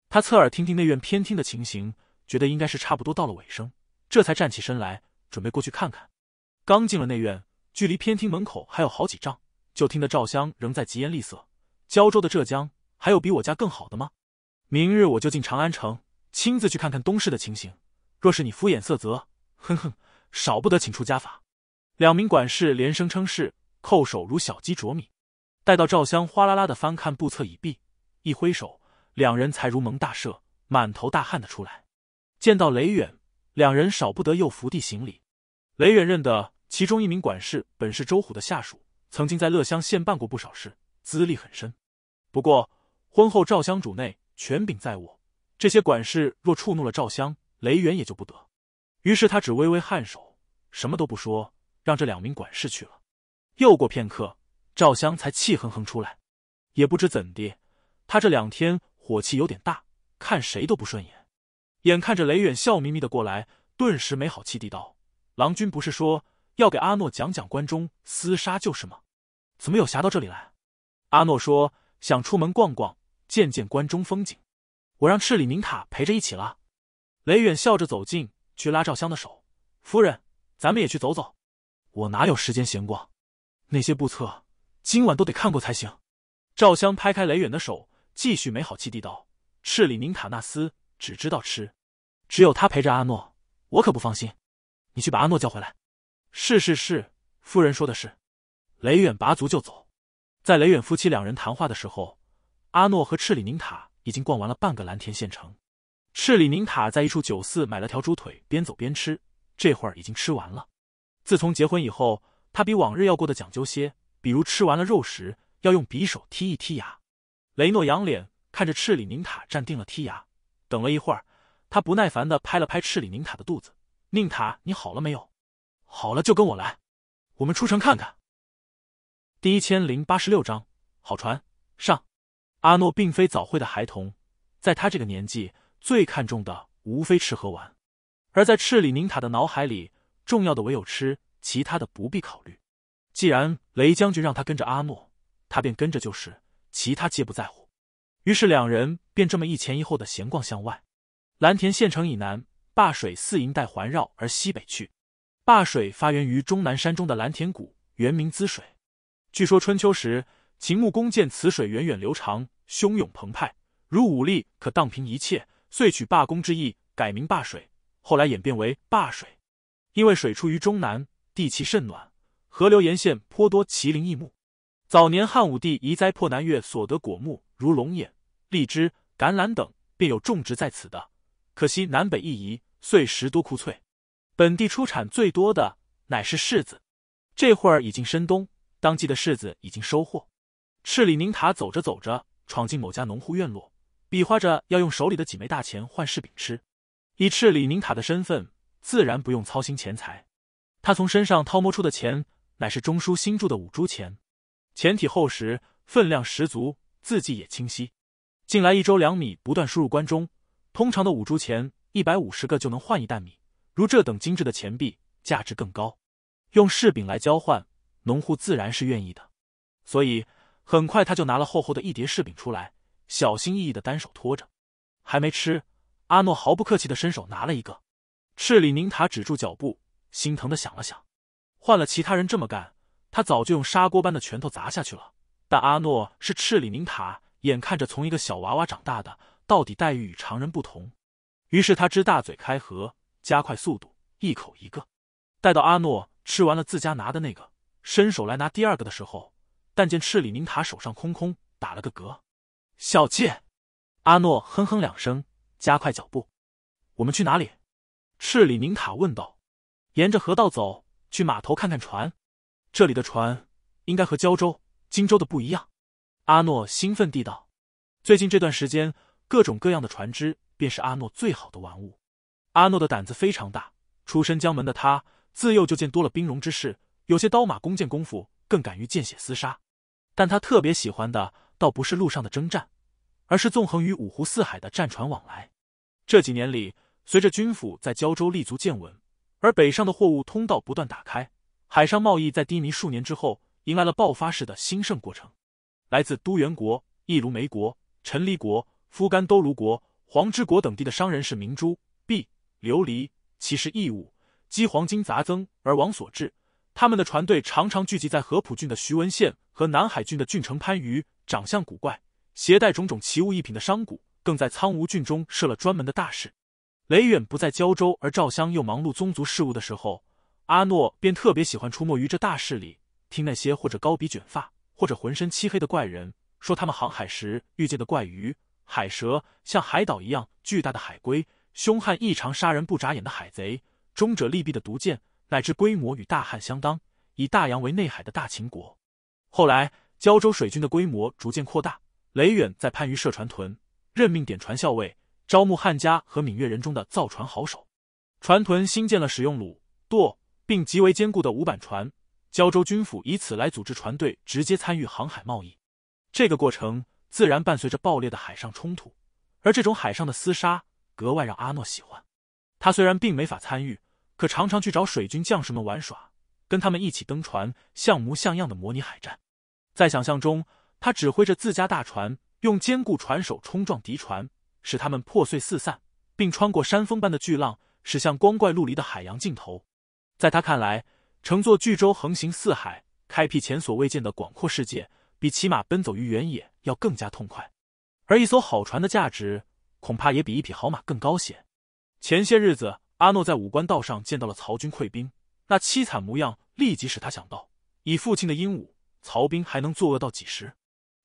他侧耳听听内院偏厅的情形，觉得应该是差不多到了尾声，这才站起身来，准备过去看看。刚进了内院，距离偏厅门口还有好几丈，就听得赵香仍在疾言厉色：“胶州的浙江还有比我家更好的吗？明日我就进长安城，亲自去看看东市的情形。若是你敷衍塞责，哼哼，少不得请出家法。”两名管事连声称是，叩首如小鸡啄米。待到赵襄哗啦啦的翻看布册已毕，一挥手，两人才如蒙大赦，满头大汗的出来。见到雷远，两人少不得又伏地行礼。雷远认得其中一名管事，本是周虎的下属，曾经在乐乡县办过不少事，资历很深。不过婚后赵襄主内权柄在握，这些管事若触怒了赵襄，雷远也就不得。于是他只微微颔首，什么都不说，让这两名管事去了。又过片刻。赵香才气哼哼出来，也不知怎的，他这两天火气有点大，看谁都不顺眼。眼看着雷远笑眯眯的过来，顿时没好气地道：“郎君不是说要给阿诺讲讲关中厮杀旧事吗？怎么有侠到这里来？”阿诺说：“想出门逛逛，见见关中风景。”我让赤里宁塔陪着一起了。雷远笑着走近，去拉赵香的手：“夫人，咱们也去走走。”“我哪有时间闲逛？那些不测。”今晚都得看过才行。赵香拍开雷远的手，继续没好气地道：“赤里宁塔纳斯只知道吃，只有他陪着阿诺，我可不放心。你去把阿诺叫回来。”“是是是，夫人说的是。”雷远拔足就走。在雷远夫妻两人谈话的时候，阿诺和赤里宁塔已经逛完了半个蓝田县城。赤里宁塔在一处酒肆买了条猪腿，边走边吃，这会儿已经吃完了。自从结婚以后，他比往日要过得讲究些。比如吃完了肉食，要用匕首剔一剔牙。雷诺仰脸看着赤里宁塔站定了，剔牙。等了一会儿，他不耐烦的拍了拍赤里宁塔的肚子：“宁塔，你好了没有？好了就跟我来，我们出城看看。”第一千零八十六章好船上。阿诺并非早会的孩童，在他这个年纪，最看重的无非吃喝玩；而在赤里宁塔的脑海里，重要的唯有吃，其他的不必考虑。既然雷将军让他跟着阿诺，他便跟着就是，其他皆不在乎。于是两人便这么一前一后的闲逛向外。蓝田县城以南，灞水四营带环绕，而西北去。灞水发源于终南山中的蓝田谷，原名滋水。据说春秋时，秦穆公见此水源远流长，汹涌澎湃，如武力可荡平一切，遂取罢工之意，改名灞水。后来演变为灞水。因为水出于终南，地气甚暖。河流沿线颇多奇麟异木，早年汉武帝移栽破南越所得果木，如龙眼、荔枝、橄榄等，便有种植在此的。可惜南北一移，碎石多枯翠。本地出产最多的乃是柿子，这会儿已经深冬，当季的柿子已经收获。赤里宁塔走着走着，闯进某家农户院落，比划着要用手里的几枚大钱换柿饼吃。以赤里宁塔的身份，自然不用操心钱财，他从身上掏摸出的钱。乃是中枢新铸的五铢钱，钱体厚实，分量十足，字迹也清晰。近来一周两米不断输入关中，通常的五铢钱一百五十个就能换一担米，如这等精致的钱币，价值更高。用柿饼来交换，农户自然是愿意的，所以很快他就拿了厚厚的一叠柿饼出来，小心翼翼的单手托着。还没吃，阿诺毫不客气的伸手拿了一个。赤里宁塔止住脚步，心疼的想了想。换了其他人这么干，他早就用砂锅般的拳头砸下去了。但阿诺是赤里宁塔，眼看着从一个小娃娃长大的，到底待遇与常人不同。于是他只大嘴开合，加快速度，一口一个。待到阿诺吃完了自家拿的那个，伸手来拿第二个的时候，但见赤里宁塔手上空空，打了个嗝。小贱！阿诺哼哼两声，加快脚步。我们去哪里？赤里宁塔问道。沿着河道走。去码头看看船，这里的船应该和胶州、荆州的不一样。阿诺兴奋地道：“最近这段时间，各种各样的船只便是阿诺最好的玩物。”阿诺的胆子非常大，出身江门的他自幼就见多了兵戎之事，有些刀马弓箭功夫，更敢于见血厮杀。但他特别喜欢的倒不是路上的征战，而是纵横于五湖四海的战船往来。这几年里，随着军府在胶州立足见闻，而北上的货物通道不断打开，海上贸易在低迷数年之后，迎来了爆发式的兴盛过程。来自都元国、异卢梅国、陈离国、夫干都卢国、黄之国等地的商人是明珠、璧、琉璃，其是异物，积黄金杂增而往所至。他们的船队常常聚集在合浦郡的徐文县和南海郡的郡城番禺。长相古怪、携带种种奇物异品的商贾，更在苍梧郡中设了专门的大市。雷远不在胶州，而赵襄又忙碌宗族事务的时候，阿诺便特别喜欢出没于这大市里，听那些或者高鼻卷发，或者浑身漆黑的怪人说他们航海时遇见的怪鱼、海蛇，像海岛一样巨大的海龟，凶悍异常、杀人不眨眼的海贼，中者利弊的毒箭，乃至规模与大汉相当、以大洋为内海的大秦国。后来，胶州水军的规模逐渐扩大，雷远在番禺设船屯，任命点船校尉。招募汉家和闽越人中的造船好手，船屯新建了使用橹舵并极为坚固的五板船。胶州军府以此来组织船队，直接参与航海贸易。这个过程自然伴随着暴烈的海上冲突，而这种海上的厮杀格外让阿诺喜欢。他虽然并没法参与，可常常去找水军将士们玩耍，跟他们一起登船，像模像样的模拟海战。在想象中，他指挥着自家大船，用坚固船首冲撞敌船。使他们破碎四散，并穿过山峰般的巨浪，驶向光怪陆离的海洋尽头。在他看来，乘坐巨舟横行四海，开辟前所未见的广阔世界，比骑马奔走于原野要更加痛快。而一艘好船的价值，恐怕也比一匹好马更高些。前些日子，阿诺在武关道上见到了曹军溃兵，那凄惨模样立即使他想到：以父亲的英武，曹兵还能作恶到几时？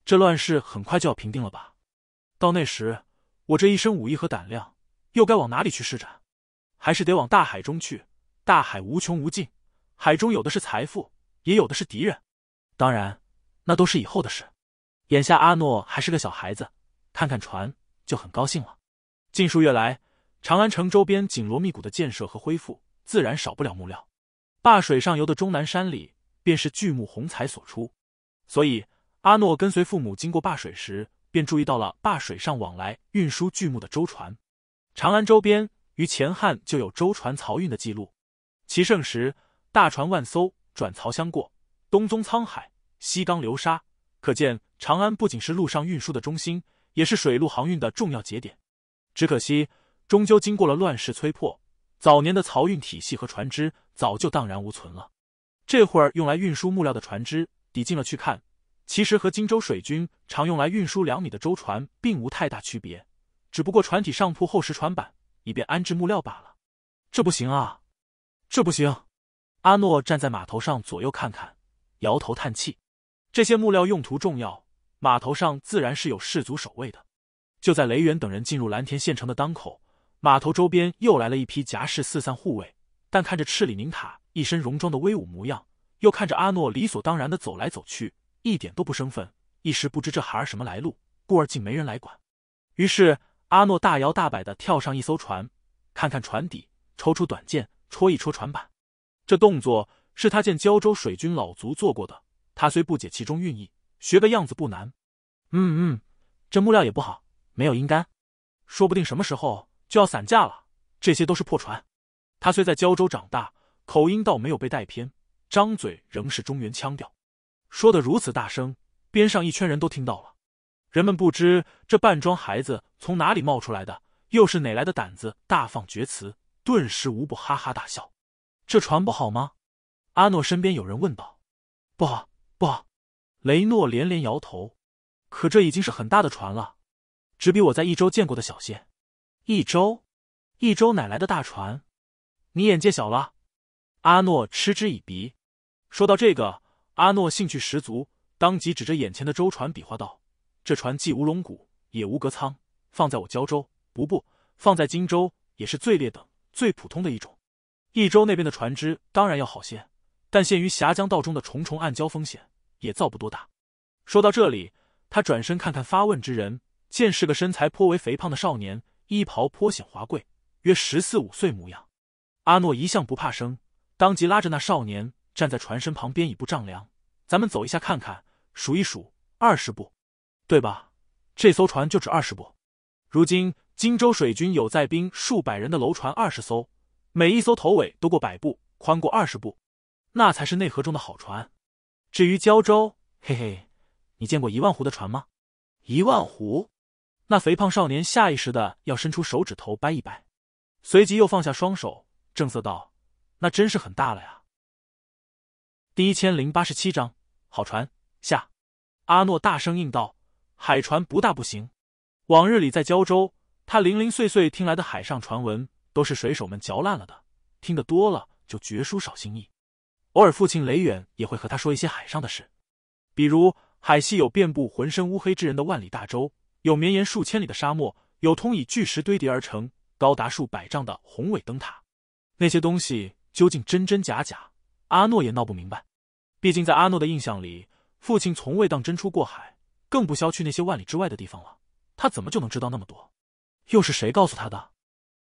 这乱世很快就要平定了吧？到那时。我这一身武艺和胆量，又该往哪里去施展？还是得往大海中去。大海无穷无尽，海中有的是财富，也有的是敌人。当然，那都是以后的事。眼下阿诺还是个小孩子，看看船就很高兴了。近数月来，长安城周边紧锣密鼓的建设和恢复，自然少不了木料。灞水上游的终南山里，便是巨木红材所出。所以阿诺跟随父母经过灞水时，便注意到了灞水上往来运输巨木的舟船。长安周边于前汉就有舟船漕运的记录，其盛时大船万艘，转漕相过，东宗沧海，西冈流沙。可见长安不仅是陆上运输的中心，也是水路航运的重要节点。只可惜，终究经过了乱世摧破，早年的漕运体系和船只早就荡然无存了。这会儿用来运输木料的船只，抵近了去看。其实和荆州水军常用来运输两米的舟船并无太大区别，只不过船体上铺厚实船板，以便安置木料罢了。这不行啊，这不行！阿诺站在码头上左右看看，摇头叹气。这些木料用途重要，码头上自然是有士卒守卫的。就在雷远等人进入蓝田县城的当口，码头周边又来了一批夹士四散护卫。但看着赤里宁塔一身戎装的威武模样，又看着阿诺理所当然的走来走去。一点都不生分，一时不知这孩儿什么来路，故而竟没人来管。于是阿诺大摇大摆的跳上一艘船，看看船底，抽出短剑戳一戳船板。这动作是他见胶州水军老卒做过的，他虽不解其中寓意，学个样子不难。嗯嗯，这木料也不好，没有阴干，说不定什么时候就要散架了。这些都是破船。他虽在胶州长大，口音倒没有被带偏，张嘴仍是中原腔调。说的如此大声，边上一圈人都听到了。人们不知这半装孩子从哪里冒出来的，又是哪来的胆子大放厥词，顿时无不哈哈大笑。这船不好吗？阿诺身边有人问道。不好，不好！雷诺连连摇头。可这已经是很大的船了，只比我在一周见过的小些。一周？一周哪来的大船？你眼界小了！阿诺嗤之以鼻。说到这个。阿诺兴趣十足，当即指着眼前的舟船比划道：“这船既无龙骨，也无隔舱，放在我胶州，不不，放在荆州也是最劣等、最普通的一种。益州那边的船只当然要好些，但限于峡江道中的重重暗礁风险，也造不多大。”说到这里，他转身看看发问之人，见是个身材颇为肥胖的少年，衣袍颇显华贵，约十四五岁模样。阿诺一向不怕生，当即拉着那少年。站在船身旁边一步丈量，咱们走一下看看，数一数二十步，对吧？这艘船就只二十步。如今荆州水军有载兵数百人的楼船二十艘，每一艘头尾都过百步，宽过二十步，那才是内河中的好船。至于胶州，嘿嘿，你见过一万湖的船吗？一万湖？那肥胖少年下意识的要伸出手指头掰一掰，随即又放下双手，正色道：“那真是很大了呀。”第一千零八十七章好船下，阿诺大声应道：“海船不大不行。”往日里在胶州，他零零碎碎听来的海上传闻，都是水手们嚼烂了的，听得多了就绝书少心意。偶尔父亲雷远也会和他说一些海上的事，比如海西有遍布浑身乌黑之人的万里大洲，有绵延数千里的沙漠，有通以巨石堆叠而成、高达数百丈的宏伟灯塔。那些东西究竟真真假假？阿诺也闹不明白，毕竟在阿诺的印象里，父亲从未当真出过海，更不消去那些万里之外的地方了。他怎么就能知道那么多？又是谁告诉他的？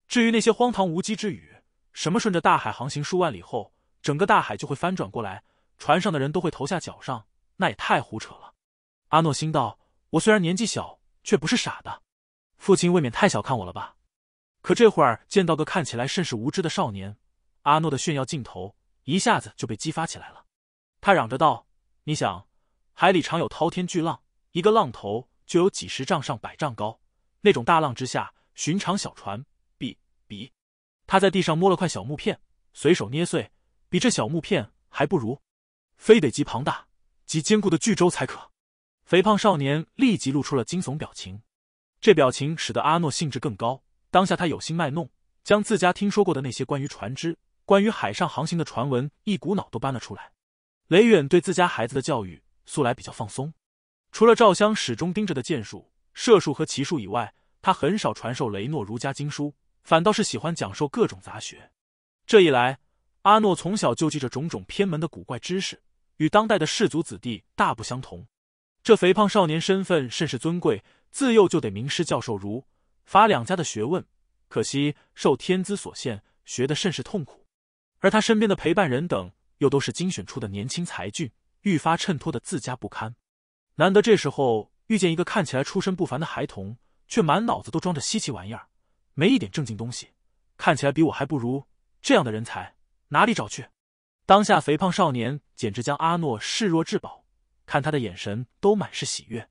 至于那些荒唐无稽之语，什么顺着大海航行数万里后，整个大海就会翻转过来，船上的人都会投下脚上，那也太胡扯了。阿诺心道：我虽然年纪小，却不是傻的。父亲未免太小看我了吧？可这会儿见到个看起来甚是无知的少年，阿诺的炫耀劲头。一下子就被激发起来了，他嚷着道：“你想，海里常有滔天巨浪，一个浪头就有几十丈上百丈高，那种大浪之下，寻常小船比比……他在地上摸了块小木片，随手捏碎，比这小木片还不如，非得极庞大、极坚固的巨舟才可。”肥胖少年立即露出了惊悚表情，这表情使得阿诺兴致更高。当下他有心卖弄，将自家听说过的那些关于船只。关于海上航行的传闻，一股脑都搬了出来。雷远对自家孩子的教育素来比较放松，除了赵襄始终盯着的剑术、射术和骑术以外，他很少传授雷诺儒家经书，反倒是喜欢讲授各种杂学。这一来，阿诺从小就记着种种偏门的古怪知识，与当代的士族子弟大不相同。这肥胖少年身份甚是尊贵，自幼就得名师教授儒法两家的学问，可惜受天资所限，学得甚是痛苦。而他身边的陪伴人等又都是精选出的年轻才俊，愈发衬托的自家不堪。难得这时候遇见一个看起来出身不凡的孩童，却满脑子都装着稀奇玩意儿，没一点正经东西，看起来比我还不如。这样的人才哪里找去？当下肥胖少年简直将阿诺视若至宝，看他的眼神都满是喜悦。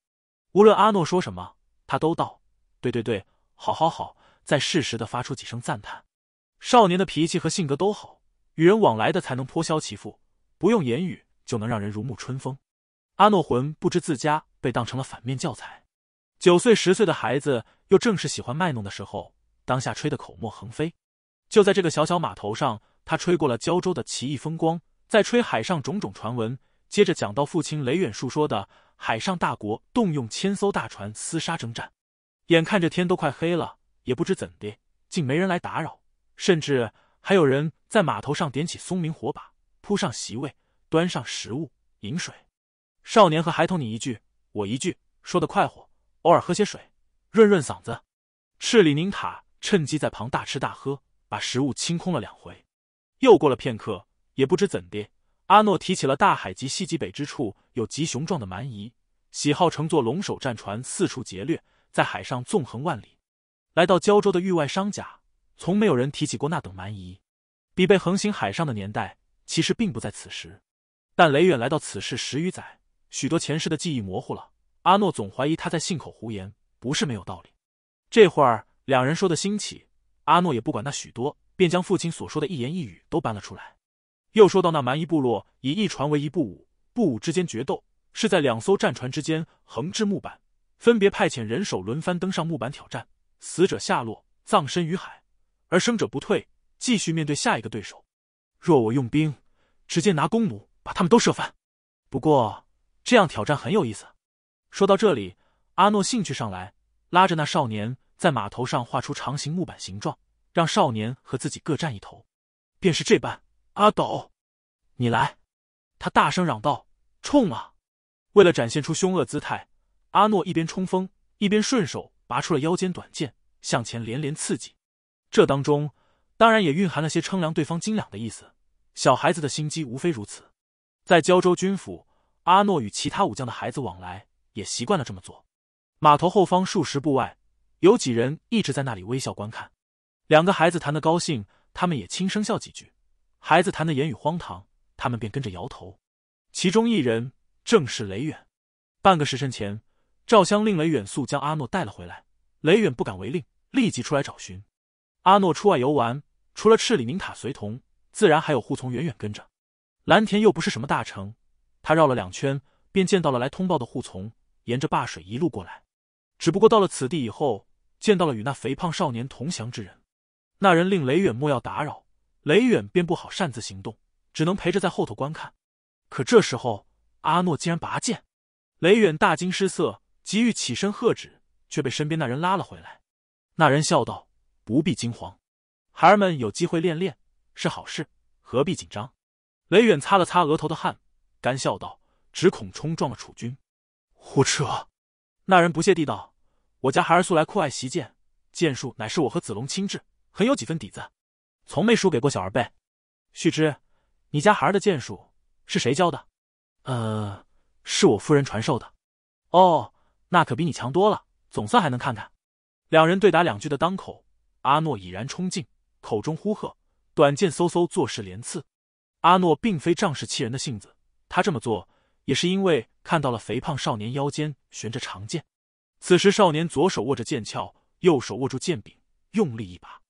无论阿诺说什么，他都道：“对对对，好好好。”再适时的发出几声赞叹。少年的脾气和性格都好。与人往来的才能颇消其负，不用言语就能让人如沐春风。阿诺魂不知自家被当成了反面教材，九岁十岁的孩子又正是喜欢卖弄的时候，当下吹得口沫横飞。就在这个小小码头上，他吹过了胶州的奇异风光，再吹海上种种传闻，接着讲到父亲雷远树说的海上大国动用千艘大船厮杀征战。眼看着天都快黑了，也不知怎的，竟没人来打扰，甚至。还有人在码头上点起松明火把，铺上席位，端上食物、饮水。少年和孩童你一句我一句说的快活，偶尔喝些水，润润嗓子。赤里宁塔趁机在旁大吃大喝，把食物清空了两回。又过了片刻，也不知怎的，阿诺提起了大海及西极北之处有极雄壮的蛮夷，喜好乘坐龙首战船四处劫掠，在海上纵横万里。来到胶州的域外商贾。从没有人提起过那等蛮夷，比被横行海上的年代其实并不在此时。但雷远来到此世十余载，许多前世的记忆模糊了。阿诺总怀疑他在信口胡言，不是没有道理。这会儿两人说的兴起，阿诺也不管那许多，便将父亲所说的一言一语都搬了出来。又说到那蛮夷部落以一船为一部五，部五之间决斗是在两艘战船之间横置木板，分别派遣人手轮番登上木板挑战，死者下落葬身于海。而生者不退，继续面对下一个对手。若我用兵，直接拿弓弩把他们都射翻。不过这样挑战很有意思。说到这里，阿诺兴趣上来，拉着那少年在码头上画出长形木板形状，让少年和自己各占一头，便是这般。阿斗，你来！他大声嚷道：“冲啊！”为了展现出凶恶姿态，阿诺一边冲锋，一边顺手拔出了腰间短剑，向前连连刺激。这当中，当然也蕴含了些称量对方斤两的意思。小孩子的心机无非如此。在胶州军府，阿诺与其他武将的孩子往来，也习惯了这么做。码头后方数十步外，有几人一直在那里微笑观看。两个孩子谈得高兴，他们也轻声笑几句；孩子谈的言语荒唐，他们便跟着摇头。其中一人正是雷远。半个时辰前，赵襄令雷远速将阿诺带了回来。雷远不敢违令，立即出来找寻。阿诺出外游玩，除了赤里宁塔随同，自然还有护从远远跟着。蓝田又不是什么大城，他绕了两圈，便见到了来通报的护从，沿着坝水一路过来。只不过到了此地以后，见到了与那肥胖少年同降之人，那人令雷远莫要打扰，雷远便不好擅自行动，只能陪着在后头观看。可这时候，阿诺竟然拔剑，雷远大惊失色，急欲起身喝止，却被身边那人拉了回来。那人笑道。不必惊慌，孩儿们有机会练练是好事，何必紧张？雷远擦了擦额头的汗，干笑道：“只恐冲撞了楚军。”胡扯！那人不屑地道：“我家孩儿素来酷爱习剑，剑术乃是我和子龙亲制，很有几分底子，从没输给过小儿辈。”旭之，你家孩儿的剑术是谁教的？呃，是我夫人传授的。哦，那可比你强多了，总算还能看看。两人对打两句的当口。阿诺已然冲进，口中呼喝，短剑嗖嗖，作势连刺。阿诺并非仗势欺人的性子，他这么做也是因为看到了肥胖少年腰间悬着长剑。此时少年左手握着剑鞘，右手握住剑柄，用力一把，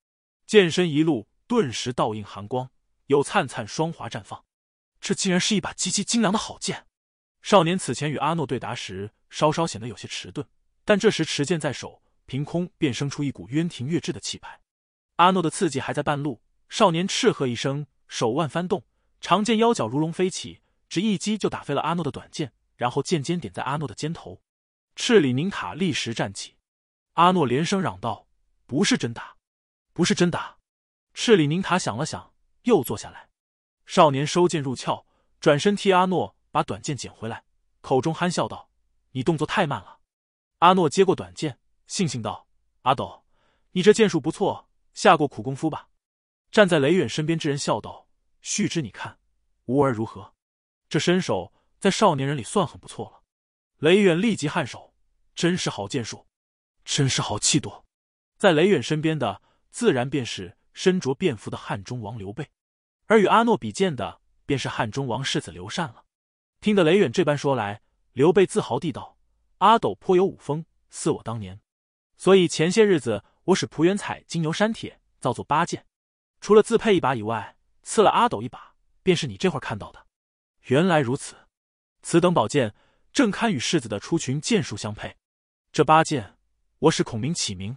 剑身一路顿时倒映寒光，有灿灿霜华绽放。这竟然是一把极其精良的好剑。少年此前与阿诺对答时，稍稍显得有些迟钝，但这时持剑在手。凭空便生出一股渊庭岳峙的气派。阿诺的刺激还在半路，少年叱喝一声，手腕翻动，长剑腰脚如龙飞起，只一击就打飞了阿诺的短剑，然后剑尖点在阿诺的肩头。赤里宁塔立时站起，阿诺连声嚷道：“不是真打，不是真打！”赤里宁塔想了想，又坐下来。少年收剑入鞘，转身替阿诺把短剑捡回来，口中憨笑道：“你动作太慢了。”阿诺接过短剑。悻悻道：“阿斗，你这剑术不错，下过苦功夫吧。”站在雷远身边之人笑道：“旭之，你看吾儿如何？这身手在少年人里算很不错了。”雷远立即颔首：“真是好剑术，真是好气度。”在雷远身边的自然便是身着便服的汉中王刘备，而与阿诺比剑的便是汉中王世子刘禅了。听得雷远这般说来，刘备自豪地道：“阿斗颇有武风，似我当年。”所以前些日子，我使蒲元彩金牛山铁造作八剑，除了自配一把以外，赐了阿斗一把，便是你这会儿看到的。原来如此，此等宝剑正堪与世子的出群剑术相配。这八剑，我使孔明起名，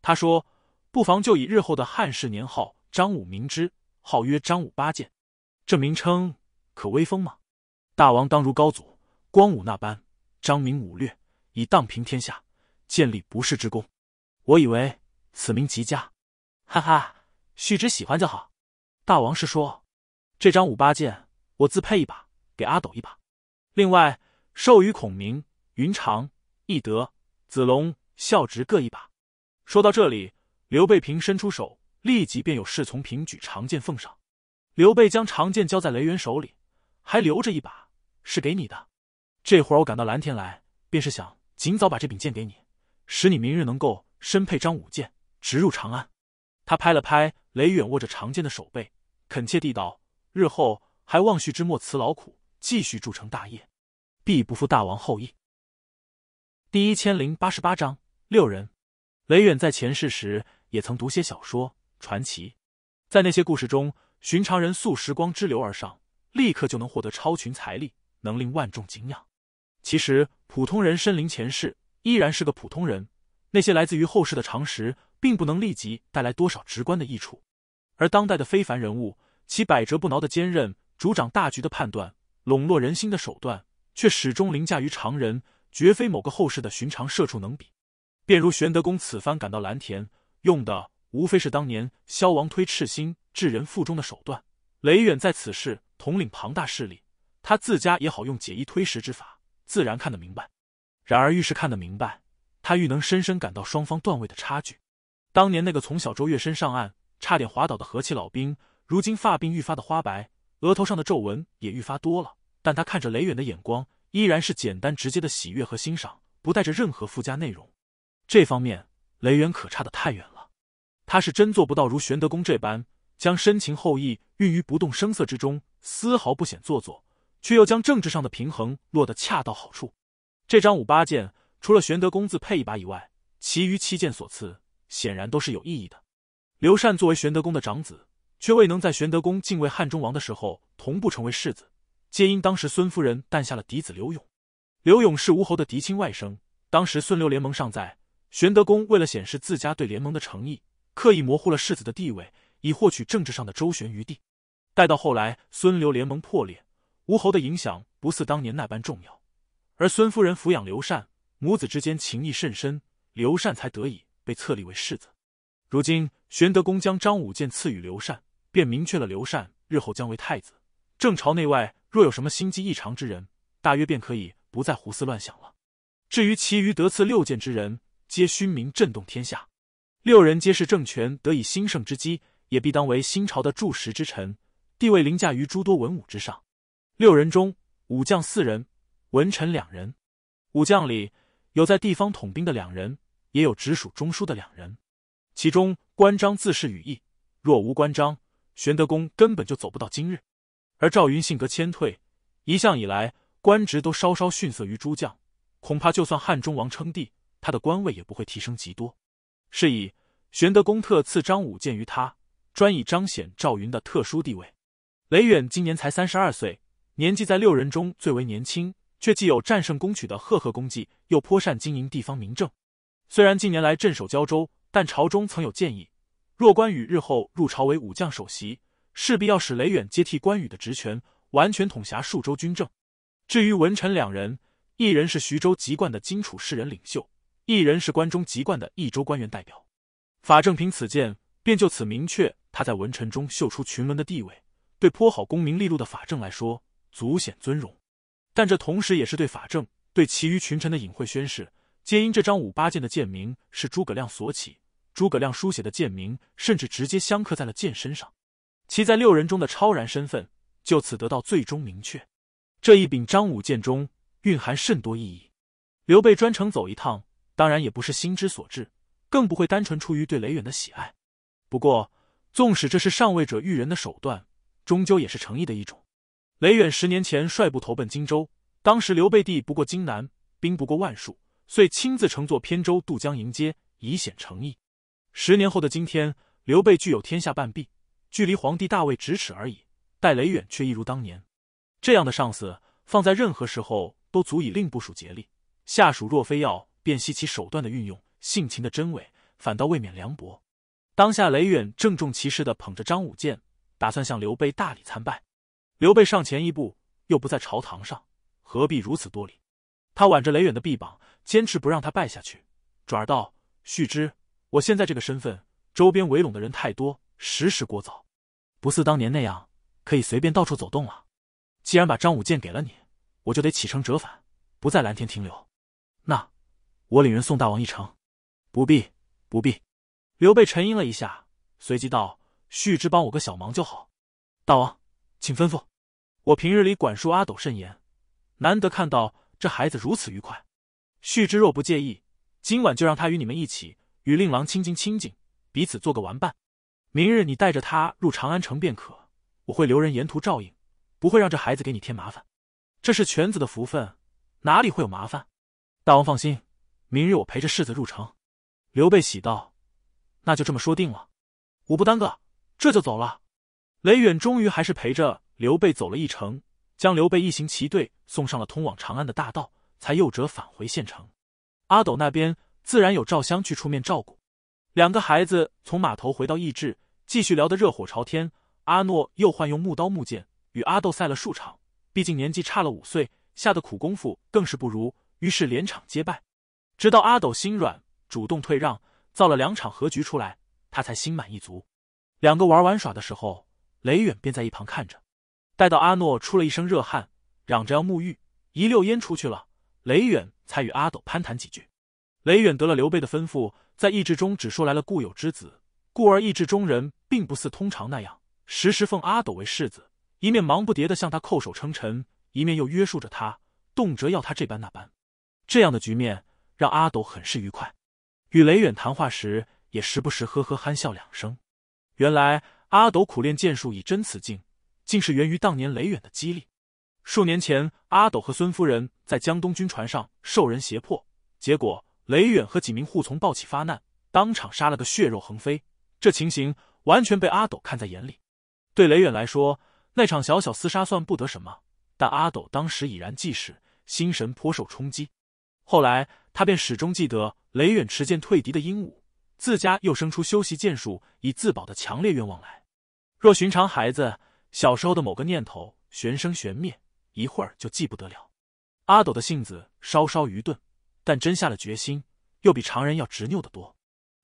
他说不妨就以日后的汉室年号张武名之，号曰张武八剑。这名称可威风吗？大王当如高祖、光武那般，张明武略，以荡平天下。建立不世之功，我以为此名极佳，哈哈，旭之喜欢就好。大王是说，这张五八剑我自配一把，给阿斗一把，另外授予孔明、云长、翼德、子龙、孝直各一把。说到这里，刘备平伸出手，立即便有侍从平举长剑奉上。刘备将长剑交在雷元手里，还留着一把是给你的。这会儿我赶到蓝田来，便是想尽早把这柄剑给你。使你明日能够身佩张五剑，直入长安。他拍了拍雷远握着长剑的手背，恳切地道：“日后还望旭之末辞劳苦，继续铸成大业，必不负大王厚意。”第一千零八十八章六人。雷远在前世时也曾读些小说传奇，在那些故事中，寻常人溯时光之流而上，立刻就能获得超群财力，能令万众敬仰。其实普通人身临前世。依然是个普通人，那些来自于后世的常识，并不能立即带来多少直观的益处。而当代的非凡人物，其百折不挠的坚韧、主掌大局的判断、笼络人心的手段，却始终凌驾于常人，绝非某个后世的寻常社畜能比。便如玄德公此番赶到蓝田，用的无非是当年萧王推赤心至人腹中的手段。雷远在此事统领庞大势力，他自家也好用解衣推食之法，自然看得明白。然而，愈是看得明白，他愈能深深感到双方段位的差距。当年那个从小舟跃身上岸，差点滑倒的和气老兵，如今发鬓愈发的花白，额头上的皱纹也愈发多了。但他看着雷远的眼光，依然是简单直接的喜悦和欣赏，不带着任何附加内容。这方面，雷远可差的太远了。他是真做不到如玄德公这般，将深情厚谊运于不动声色之中，丝毫不显做作，却又将政治上的平衡落得恰到好处。这张五八剑，除了玄德公自配一把以外，其余七剑所赐，显然都是有意义的。刘禅作为玄德公的长子，却未能在玄德公晋位汉中王的时候同步成为世子，皆因当时孙夫人诞下了嫡子刘永。刘永是吴侯的嫡亲外甥，当时孙刘联盟尚在，玄德公为了显示自家对联盟的诚意，刻意模糊了世子的地位，以获取政治上的周旋余地。待到后来孙刘联盟破裂，吴侯的影响不似当年那般重要。而孙夫人抚养刘禅，母子之间情谊甚深，刘禅才得以被册立为世子。如今玄德公将张武剑赐予刘禅，便明确了刘禅日后将为太子。正朝内外若有什么心机异常之人，大约便可以不再胡思乱想了。至于其余得赐六剑之人，皆勋名震动天下，六人皆是政权得以兴盛之基，也必当为新朝的柱石之臣，地位凌驾于诸多文武之上。六人中，武将四人。文臣两人，武将里有在地方统兵的两人，也有直属中枢的两人。其中关张自恃羽翼，若无关张，玄德公根本就走不到今日。而赵云性格谦退，一向以来官职都稍稍逊色于诸将，恐怕就算汉中王称帝，他的官位也不会提升极多。是以玄德公特赐张武见于他，专以彰显赵云的特殊地位。雷远今年才三十二岁，年纪在六人中最为年轻。却既有战胜攻取的赫赫功绩，又颇善经营地方民政。虽然近年来镇守胶州，但朝中曾有建议：若关羽日后入朝为武将首席，势必要使雷远接替关羽的职权，完全统辖数州军政。至于文臣两人，一人是徐州籍贯的荆楚士人领袖，一人是关中籍贯的益州官员代表。法正凭此剑，便就此明确他在文臣中秀出群伦的地位。对颇好功名利禄的法正来说，足显尊荣。但这同时也是对法正、对其余群臣的隐晦宣誓，皆因这张五八剑的剑名是诸葛亮所起，诸葛亮书写的剑名甚至直接相刻在了剑身上，其在六人中的超然身份就此得到最终明确。这一柄张武剑中蕴含甚多意义，刘备专程走一趟，当然也不是心之所至，更不会单纯出于对雷远的喜爱。不过，纵使这是上位者育人的手段，终究也是诚意的一种。雷远十年前率部投奔荆州，当时刘备地不过荆南，兵不过万数，遂亲自乘坐扁舟渡江迎接，以显诚意。十年后的今天，刘备具有天下半壁，距离皇帝大位咫尺而已。待雷远却一如当年，这样的上司放在任何时候都足以令部署竭力。下属若非要辨析其手段的运用、性情的真伪，反倒未免凉薄。当下雷远郑重其事的捧着张武剑，打算向刘备大礼参拜。刘备上前一步，又不在朝堂上，何必如此多礼？他挽着雷远的臂膀，坚持不让他拜下去，转而道：“旭之，我现在这个身份，周边围拢的人太多，时时过早，不似当年那样可以随便到处走动了。既然把张武剑给了你，我就得启程折返，不在蓝田停留。那，我领人送大王一程。不必，不必。”刘备沉吟了一下，随即道：“旭之，帮我个小忙就好。大王，请吩咐。”我平日里管束阿斗甚严，难得看到这孩子如此愉快。旭之若不介意，今晚就让他与你们一起，与令郎亲近亲近，彼此做个玩伴。明日你带着他入长安城便可，我会留人沿途照应，不会让这孩子给你添麻烦。这是犬子的福分，哪里会有麻烦？大王放心，明日我陪着世子入城。刘备喜道：“那就这么说定了，我不耽搁，这就走了。”雷远终于还是陪着。刘备走了一程，将刘备一行骑队送上了通往长安的大道，才又折返回县城。阿斗那边自然有赵襄去出面照顾。两个孩子从码头回到驿志，继续聊得热火朝天。阿诺又换用木刀木剑与阿斗赛了数场，毕竟年纪差了五岁，下的苦功夫更是不如，于是连场皆败。直到阿斗心软，主动退让，造了两场和局出来，他才心满意足。两个玩玩耍的时候，雷远便在一旁看着。待到阿诺出了一身热汗，嚷着要沐浴，一溜烟出去了。雷远才与阿斗攀谈几句。雷远得了刘备的吩咐，在意志中只说来了故友之子，故而意志中人并不似通常那样时时奉阿斗为世子，一面忙不迭的向他叩首称臣，一面又约束着他，动辄要他这般那般。这样的局面让阿斗很是愉快，与雷远谈话时也时不时呵呵憨笑两声。原来阿斗苦练剑术以臻此境。竟是源于当年雷远的激励。数年前，阿斗和孙夫人在江东军船上受人胁迫，结果雷远和几名护从暴起发难，当场杀了个血肉横飞。这情形完全被阿斗看在眼里。对雷远来说，那场小小厮杀算不得什么，但阿斗当时已然记事，心神颇受冲击。后来，他便始终记得雷远持剑退敌的英武，自家又生出修习剑术以自保的强烈愿望来。若寻常孩子，小时候的某个念头，玄生玄灭，一会儿就记不得了。阿斗的性子稍稍愚钝，但真下了决心，又比常人要执拗得多。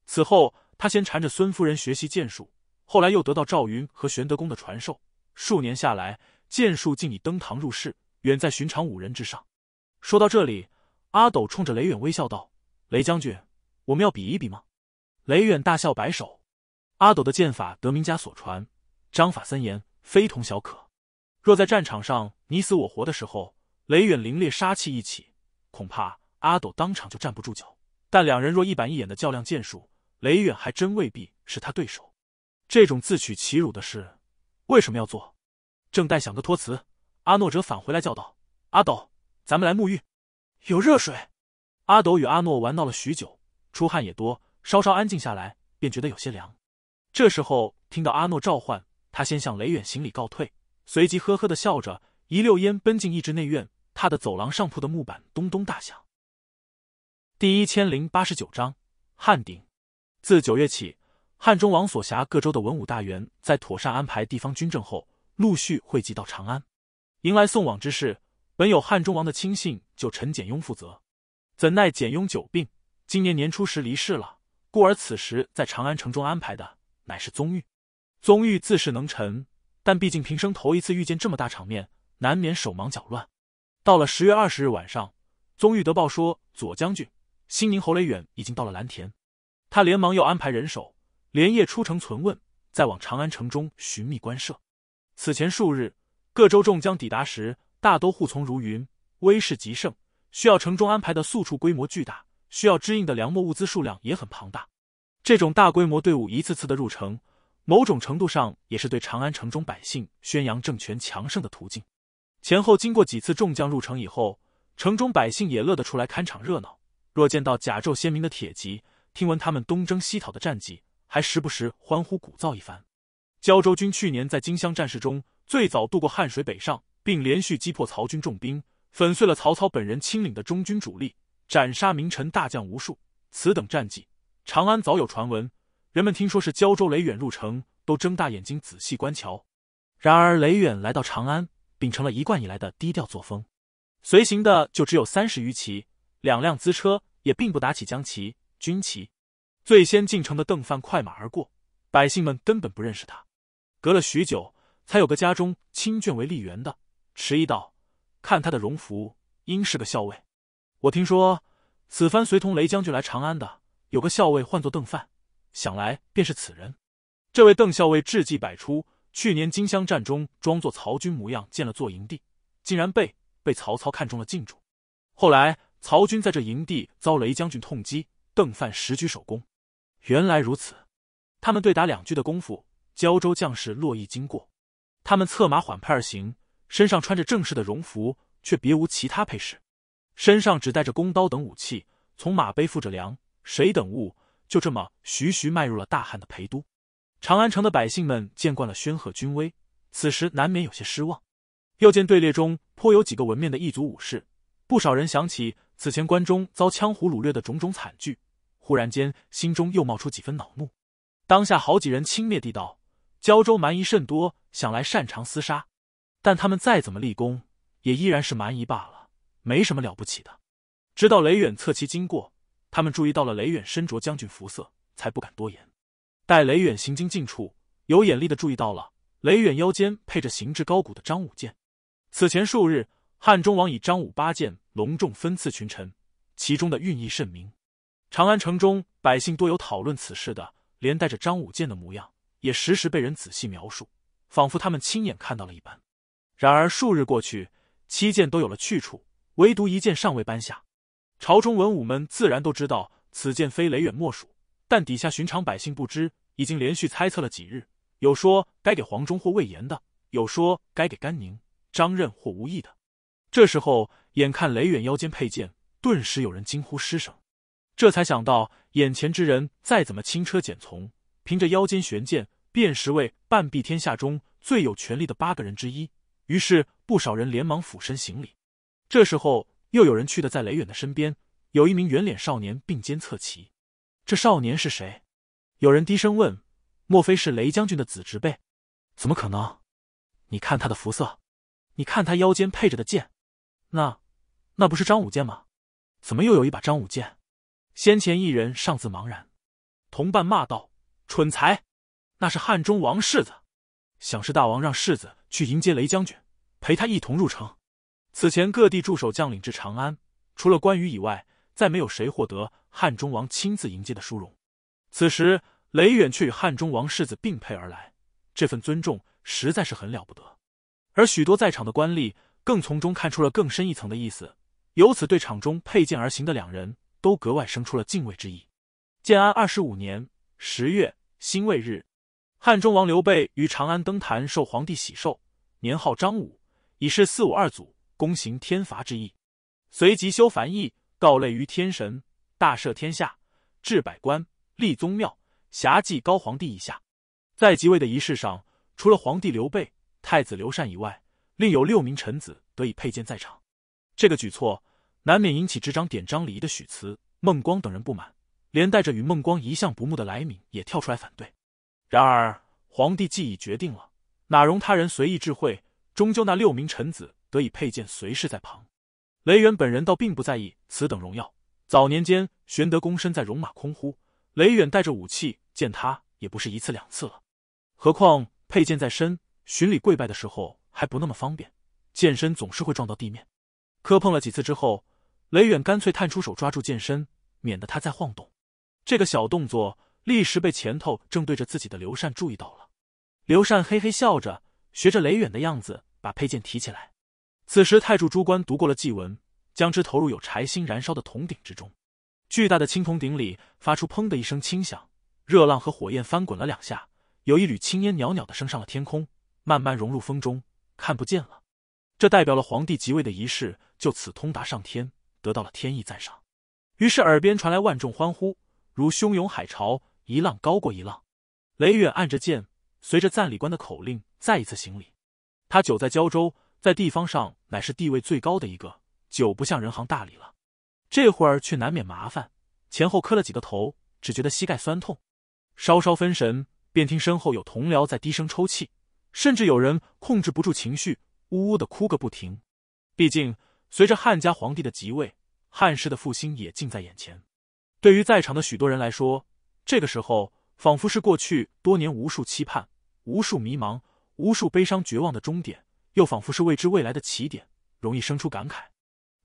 此后，他先缠着孙夫人学习剑术，后来又得到赵云和玄德公的传授。数年下来，剑术竟已登堂入室，远在寻常武人之上。说到这里，阿斗冲着雷远微笑道：“雷将军，我们要比一比吗？”雷远大笑摆手：“阿斗的剑法得名家所传，章法森严。”非同小可，若在战场上你死我活的时候，雷远凌冽杀气一起，恐怕阿斗当场就站不住脚。但两人若一板一眼的较量剑术，雷远还真未必是他对手。这种自取其辱的事，为什么要做？正待想个托词，阿诺哲返回来叫道：“阿斗，咱们来沐浴，有热水。”阿斗与阿诺玩闹了许久，出汗也多，稍稍安静下来，便觉得有些凉。这时候听到阿诺召唤。他先向雷远行礼告退，随即呵呵的笑着，一溜烟奔进一枝内院，踏的走廊上铺的木板咚咚大响。第一千零八十九章汉鼎。自九月起，汉中王所辖各州的文武大员，在妥善安排地方军政后，陆续汇集到长安，迎来送往之事，本有汉中王的亲信就陈简雍负责，怎奈简雍久病，今年年初时离世了，故而此时在长安城中安排的乃是宗玉。宗玉自是能臣，但毕竟平生头一次遇见这么大场面，难免手忙脚乱。到了十月二十日晚上，宗玉得报说左将军、新宁侯雷远已经到了蓝田，他连忙又安排人手，连夜出城存问，再往长安城中寻觅官舍。此前数日，各州众将抵达时，大都护从如云，威势极盛，需要城中安排的宿处规模巨大，需要支应的粮墨物资数量也很庞大。这种大规模队伍一次次的入城。某种程度上也是对长安城中百姓宣扬政权强盛的途径。前后经过几次众将入城以后，城中百姓也乐得出来看场热闹。若见到甲胄鲜明的铁骑，听闻他们东征西讨的战绩，还时不时欢呼鼓噪一番。胶州军去年在荆襄战事中最早渡过汉水北上，并连续击破曹军重兵，粉碎了曹操本人亲领的中军主力，斩杀名臣大将无数。此等战绩，长安早有传闻。人们听说是胶州雷远入城，都睁大眼睛仔细观瞧。然而雷远来到长安，秉承了一贯以来的低调作风，随行的就只有三十余骑，两辆辎车，也并不打起将旗军旗。最先进城的邓范快马而过，百姓们根本不认识他。隔了许久，才有个家中亲眷为吏员的迟疑道：“看他的荣服，应是个校尉。我听说此番随同雷将军来长安的，有个校尉，唤作邓范。”想来便是此人，这位邓校尉智计百出。去年金乡战中，装作曹军模样建了座营地，竟然被被曹操看中了进驻。后来曹军在这营地遭雷将军痛击，邓范十举首功。原来如此。他们对打两句的功夫，胶州将士络绎经过。他们策马缓拍而行，身上穿着正式的戎服，却别无其他配饰，身上只带着弓刀等武器，从马背负着粮、水等物。就这么徐徐迈入了大汉的陪都，长安城的百姓们见惯了宣赫军威，此时难免有些失望。又见队列中颇有几个文面的异族武士，不少人想起此前关中遭羌胡掳掠的种种惨剧，忽然间心中又冒出几分恼怒。当下好几人轻蔑地道：“胶州蛮夷甚多，想来擅长厮杀，但他们再怎么立功，也依然是蛮夷罢了，没什么了不起的。”直到雷远策骑经过。他们注意到了雷远身着将军服色，才不敢多言。待雷远行经近处，有眼力的注意到了雷远腰间配着形制高古的张五剑。此前数日，汉中王以张五八剑隆重分赐群臣，其中的寓意甚明。长安城中百姓多有讨论此事的，连带着张五剑的模样也时时被人仔细描述，仿佛他们亲眼看到了一般。然而数日过去，七剑都有了去处，唯独一剑尚未搬下。朝中文武们自然都知道此剑非雷远莫属，但底下寻常百姓不知，已经连续猜测了几日，有说该给黄忠或魏延的，有说该给甘宁、张任或吴懿的。这时候，眼看雷远腰间佩剑，顿时有人惊呼失声，这才想到眼前之人再怎么轻车简从，凭着腰间悬剑，便是为半壁天下中最有权力的八个人之一。于是，不少人连忙俯身行礼。这时候。又有人去的，在雷远的身边，有一名圆脸少年并肩侧骑。这少年是谁？有人低声问：“莫非是雷将军的子侄辈？”“怎么可能？”“你看他的肤色，你看他腰间配着的剑，那……那不是张武剑吗？怎么又有一把张武剑？”先前一人尚自茫然，同伴骂道：“蠢材！那是汉中王世子，想是大王让世子去迎接雷将军，陪他一同入城。”此前各地驻守将领至长安，除了关羽以外，再没有谁获得汉中王亲自迎接的殊荣。此时雷远却与汉中王世子并辔而来，这份尊重实在是很了不得。而许多在场的官吏更从中看出了更深一层的意思，由此对场中佩剑而行的两人都格外生出了敬畏之意。建安二十五年十月辛未日，汉中王刘备于长安登坛受皇帝喜寿，年号张武，已是四五二祖。躬行天罚之意，随即修梵义，告类于天神，大赦天下，治百官，立宗庙，侠祭高皇帝以下。在即位的仪式上，除了皇帝刘备、太子刘禅以外，另有六名臣子得以佩剑在场。这个举措难免引起执掌典章礼仪的许慈、孟光等人不满，连带着与孟光一向不睦的来敏也跳出来反对。然而，皇帝既已决定了，哪容他人随意智慧？终究那六名臣子。得以佩剑随侍在旁，雷远本人倒并不在意此等荣耀。早年间，玄德躬身在戎马空呼，雷远带着武器见他也不是一次两次了。何况佩剑在身，巡礼跪拜的时候还不那么方便，剑身总是会撞到地面，磕碰了几次之后，雷远干脆探出手抓住剑身，免得它再晃动。这个小动作立时被前头正对着自己的刘禅注意到了。刘禅嘿嘿笑着，学着雷远的样子把佩剑提起来。此时，太柱朱官读过了祭文，将之投入有柴薪燃烧的铜鼎之中。巨大的青铜鼎里发出“砰”的一声轻响，热浪和火焰翻滚了两下，有一缕青烟袅袅的升上了天空，慢慢融入风中，看不见了。这代表了皇帝即位的仪式就此通达上天，得到了天意赞赏。于是耳边传来万众欢呼，如汹涌海潮，一浪高过一浪。雷远按着剑，随着赞礼官的口令，再一次行礼。他久在胶州。在地方上乃是地位最高的一个，久不向人行大礼了。这会儿却难免麻烦，前后磕了几个头，只觉得膝盖酸痛。稍稍分神，便听身后有同僚在低声抽泣，甚至有人控制不住情绪，呜呜的哭个不停。毕竟，随着汉家皇帝的即位，汉室的复兴也近在眼前。对于在场的许多人来说，这个时候仿佛是过去多年无数期盼、无数迷茫、无数悲伤、绝望的终点。又仿佛是未知未来的起点，容易生出感慨。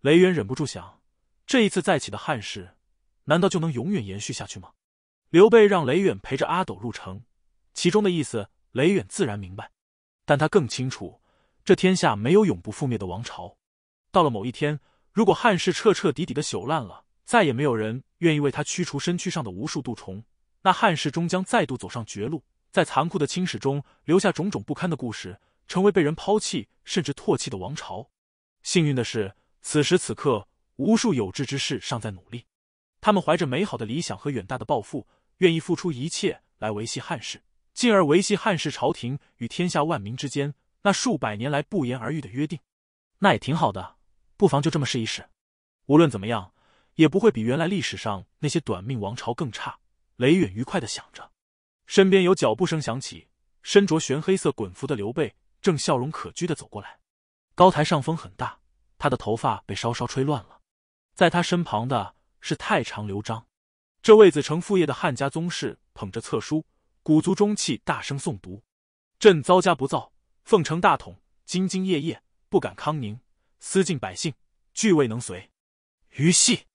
雷远忍不住想：这一次再起的汉室，难道就能永远延续下去吗？刘备让雷远陪着阿斗入城，其中的意思，雷远自然明白。但他更清楚，这天下没有永不覆灭的王朝。到了某一天，如果汉室彻彻底底的朽烂了，再也没有人愿意为他驱除身躯上的无数蠹虫，那汉室终将再度走上绝路，在残酷的侵史中留下种种不堪的故事。成为被人抛弃甚至唾弃的王朝。幸运的是，此时此刻，无数有志之士尚在努力。他们怀着美好的理想和远大的抱负，愿意付出一切来维系汉室，进而维系汉室朝廷与天下万民之间那数百年来不言而喻的约定。那也挺好的，不妨就这么试一试。无论怎么样，也不会比原来历史上那些短命王朝更差。雷远愉快的想着，身边有脚步声响起，身着玄黑色滚服的刘备。正笑容可掬的走过来，高台上风很大，他的头发被稍稍吹乱了。在他身旁的是太常刘璋，这位子承父业的汉家宗室，捧着册书，鼓足中气，大声诵读：“朕遭家不造，奉承大统，兢兢业业，不敢康宁。思尽百姓，俱未能随。于戏，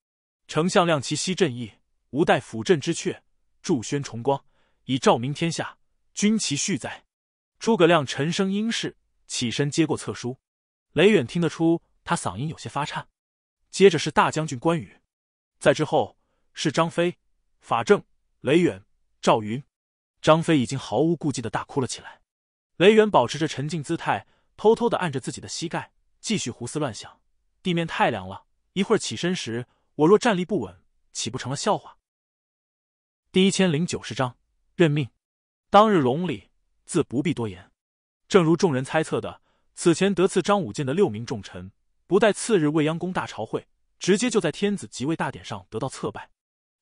丞相亮其息朕意，吾待辅朕之阙，助宣崇光，以照明天下，君其序哉。”诸葛亮沉声应是，起身接过册书。雷远听得出他嗓音有些发颤。接着是大将军关羽，再之后是张飞、法正、雷远、赵云。张飞已经毫无顾忌的大哭了起来。雷远保持着沉静姿态，偷偷的按着自己的膝盖，继续胡思乱想。地面太凉了，一会儿起身时，我若站立不稳，岂不成了笑话？第一千零九十章认命。当日龙礼。自不必多言，正如众人猜测的，此前得赐张武建的六名重臣，不待次日未央宫大朝会，直接就在天子即位大典上得到侧拜。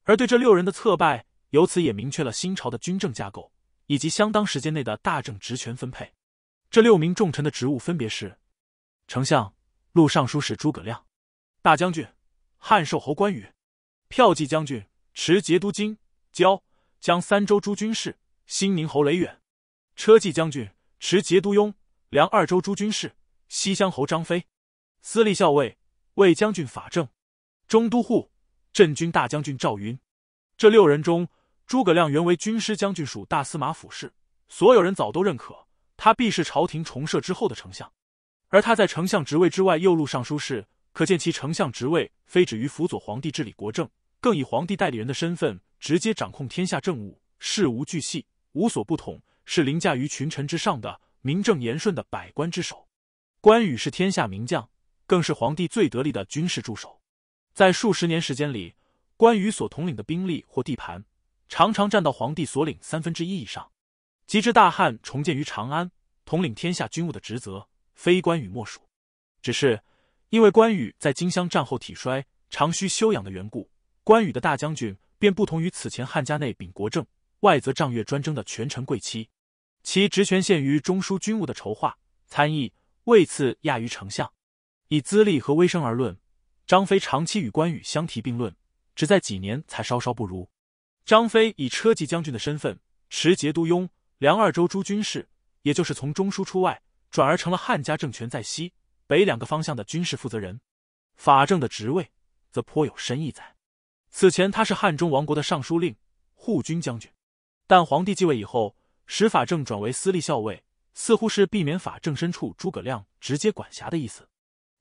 而对这六人的侧拜，由此也明确了新朝的军政架构以及相当时间内的大政职权分配。这六名重臣的职务分别是：丞相、陆尚书是诸葛亮，大将军、汉寿侯关羽，骠骑将军持节都京交将三州诸军事、新宁侯雷远。车骑将军、持节都雍、梁二州诸军事、西乡侯张飞，司隶校尉、卫将军法正，中都护、镇军大将军赵云，这六人中，诸葛亮原为军师将军属大司马府事，所有人早都认可他必是朝廷重设之后的丞相，而他在丞相职位之外又入尚书事，可见其丞相职位非止于辅佐皇帝治理国政，更以皇帝代理人的身份直接掌控天下政务，事无巨细，无所不统。是凌驾于群臣之上的，名正言顺的百官之首。关羽是天下名将，更是皇帝最得力的军事助手。在数十年时间里，关羽所统领的兵力或地盘，常常占到皇帝所领三分之一以上。及至大汉重建于长安，统领天下军务的职责，非关羽莫属。只是因为关羽在荆襄战后体衰，常需休养的缘故，关羽的大将军便不同于此前汉家内秉国政。外则仗越专征的权臣贵戚，其职权限于中枢军务的筹划、参议，位次亚于丞相。以资历和威声而论，张飞长期与关羽相提并论，只在几年才稍稍不如。张飞以车骑将军的身份，持节都雍、梁二州诸军事，也就是从中枢出外，转而成了汉家政权在西北两个方向的军事负责人。法正的职位则颇有深意在，此前他是汉中王国的尚书令、护军将军。但皇帝继位以后，史法正转为私立校尉，似乎是避免法正身处诸葛亮直接管辖的意思。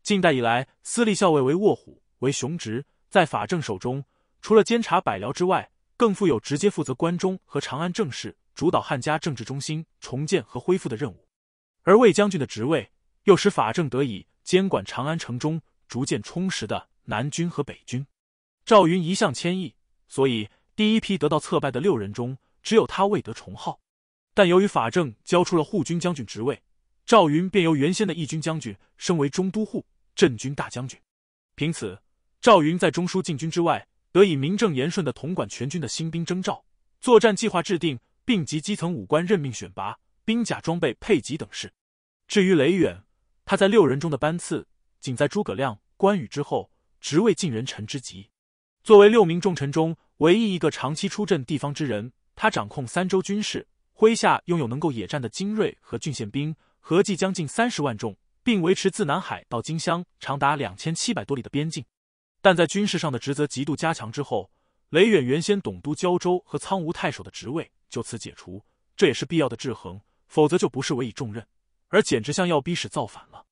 近代以来，私立校尉为卧虎为雄职，在法正手中，除了监察百僚之外，更负有直接负责关中和长安政事、主导汉家政治中心重建和恢复的任务。而魏将军的职位，又使法正得以监管长安城中逐渐充实的南军和北军。赵云一向谦抑，所以第一批得到策败的六人中。只有他未得重号，但由于法正交出了护军将军职位，赵云便由原先的义军将军升为中都护、镇军大将军。凭此，赵云在中书禁军之外，得以名正言顺的统管全军的新兵征召、作战计划制定、并及基层武官任命选拔、兵甲装备配给等事。至于雷远，他在六人中的班次仅在诸葛亮、关羽之后，职位近人臣之极。作为六名重臣中唯一一个长期出镇地方之人。他掌控三州军事，麾下拥有能够野战的精锐和郡县兵，合计将近三十万众，并维持自南海到金乡长达两千七百多里的边境。但在军事上的职责极度加强之后，雷远原先董督胶州和苍梧太守的职位就此解除，这也是必要的制衡，否则就不是委以重任，而简直像要逼使造反了。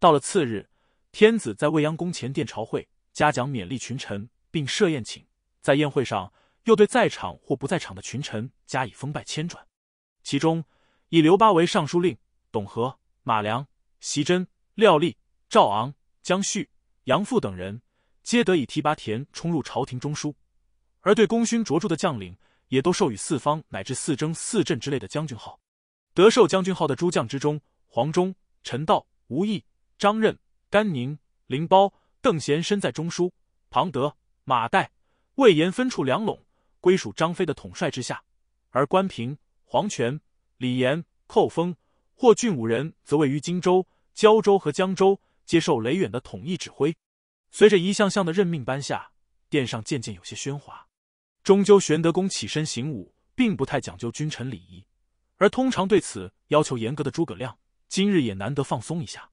到了次日，天子在未央宫前殿朝会，嘉奖勉励群臣，并设宴请。在宴会上。又对在场或不在场的群臣加以封拜迁转，其中以刘巴为尚书令，董和、马良、席真、廖立、赵昂、江绪、杨阜等人皆得以提拔田冲入朝廷中枢，而对功勋卓著的将领，也都授予四方乃至四征四镇之类的将军号。得授将军号的诸将之中，黄忠、陈道、吴毅、张任、甘宁、林包、邓贤身在中枢，庞德、马岱、魏延分处两垄，归属张飞的统帅之下，而关平、黄权、李严、寇丰、霍峻五人则位于荆州、交州和江州，接受雷远的统一指挥。随着一项项的任命颁下，殿上渐渐有些喧哗。终究，玄德公起身行武，并不太讲究君臣礼仪，而通常对此要求严格的诸葛亮，今日也难得放松一下。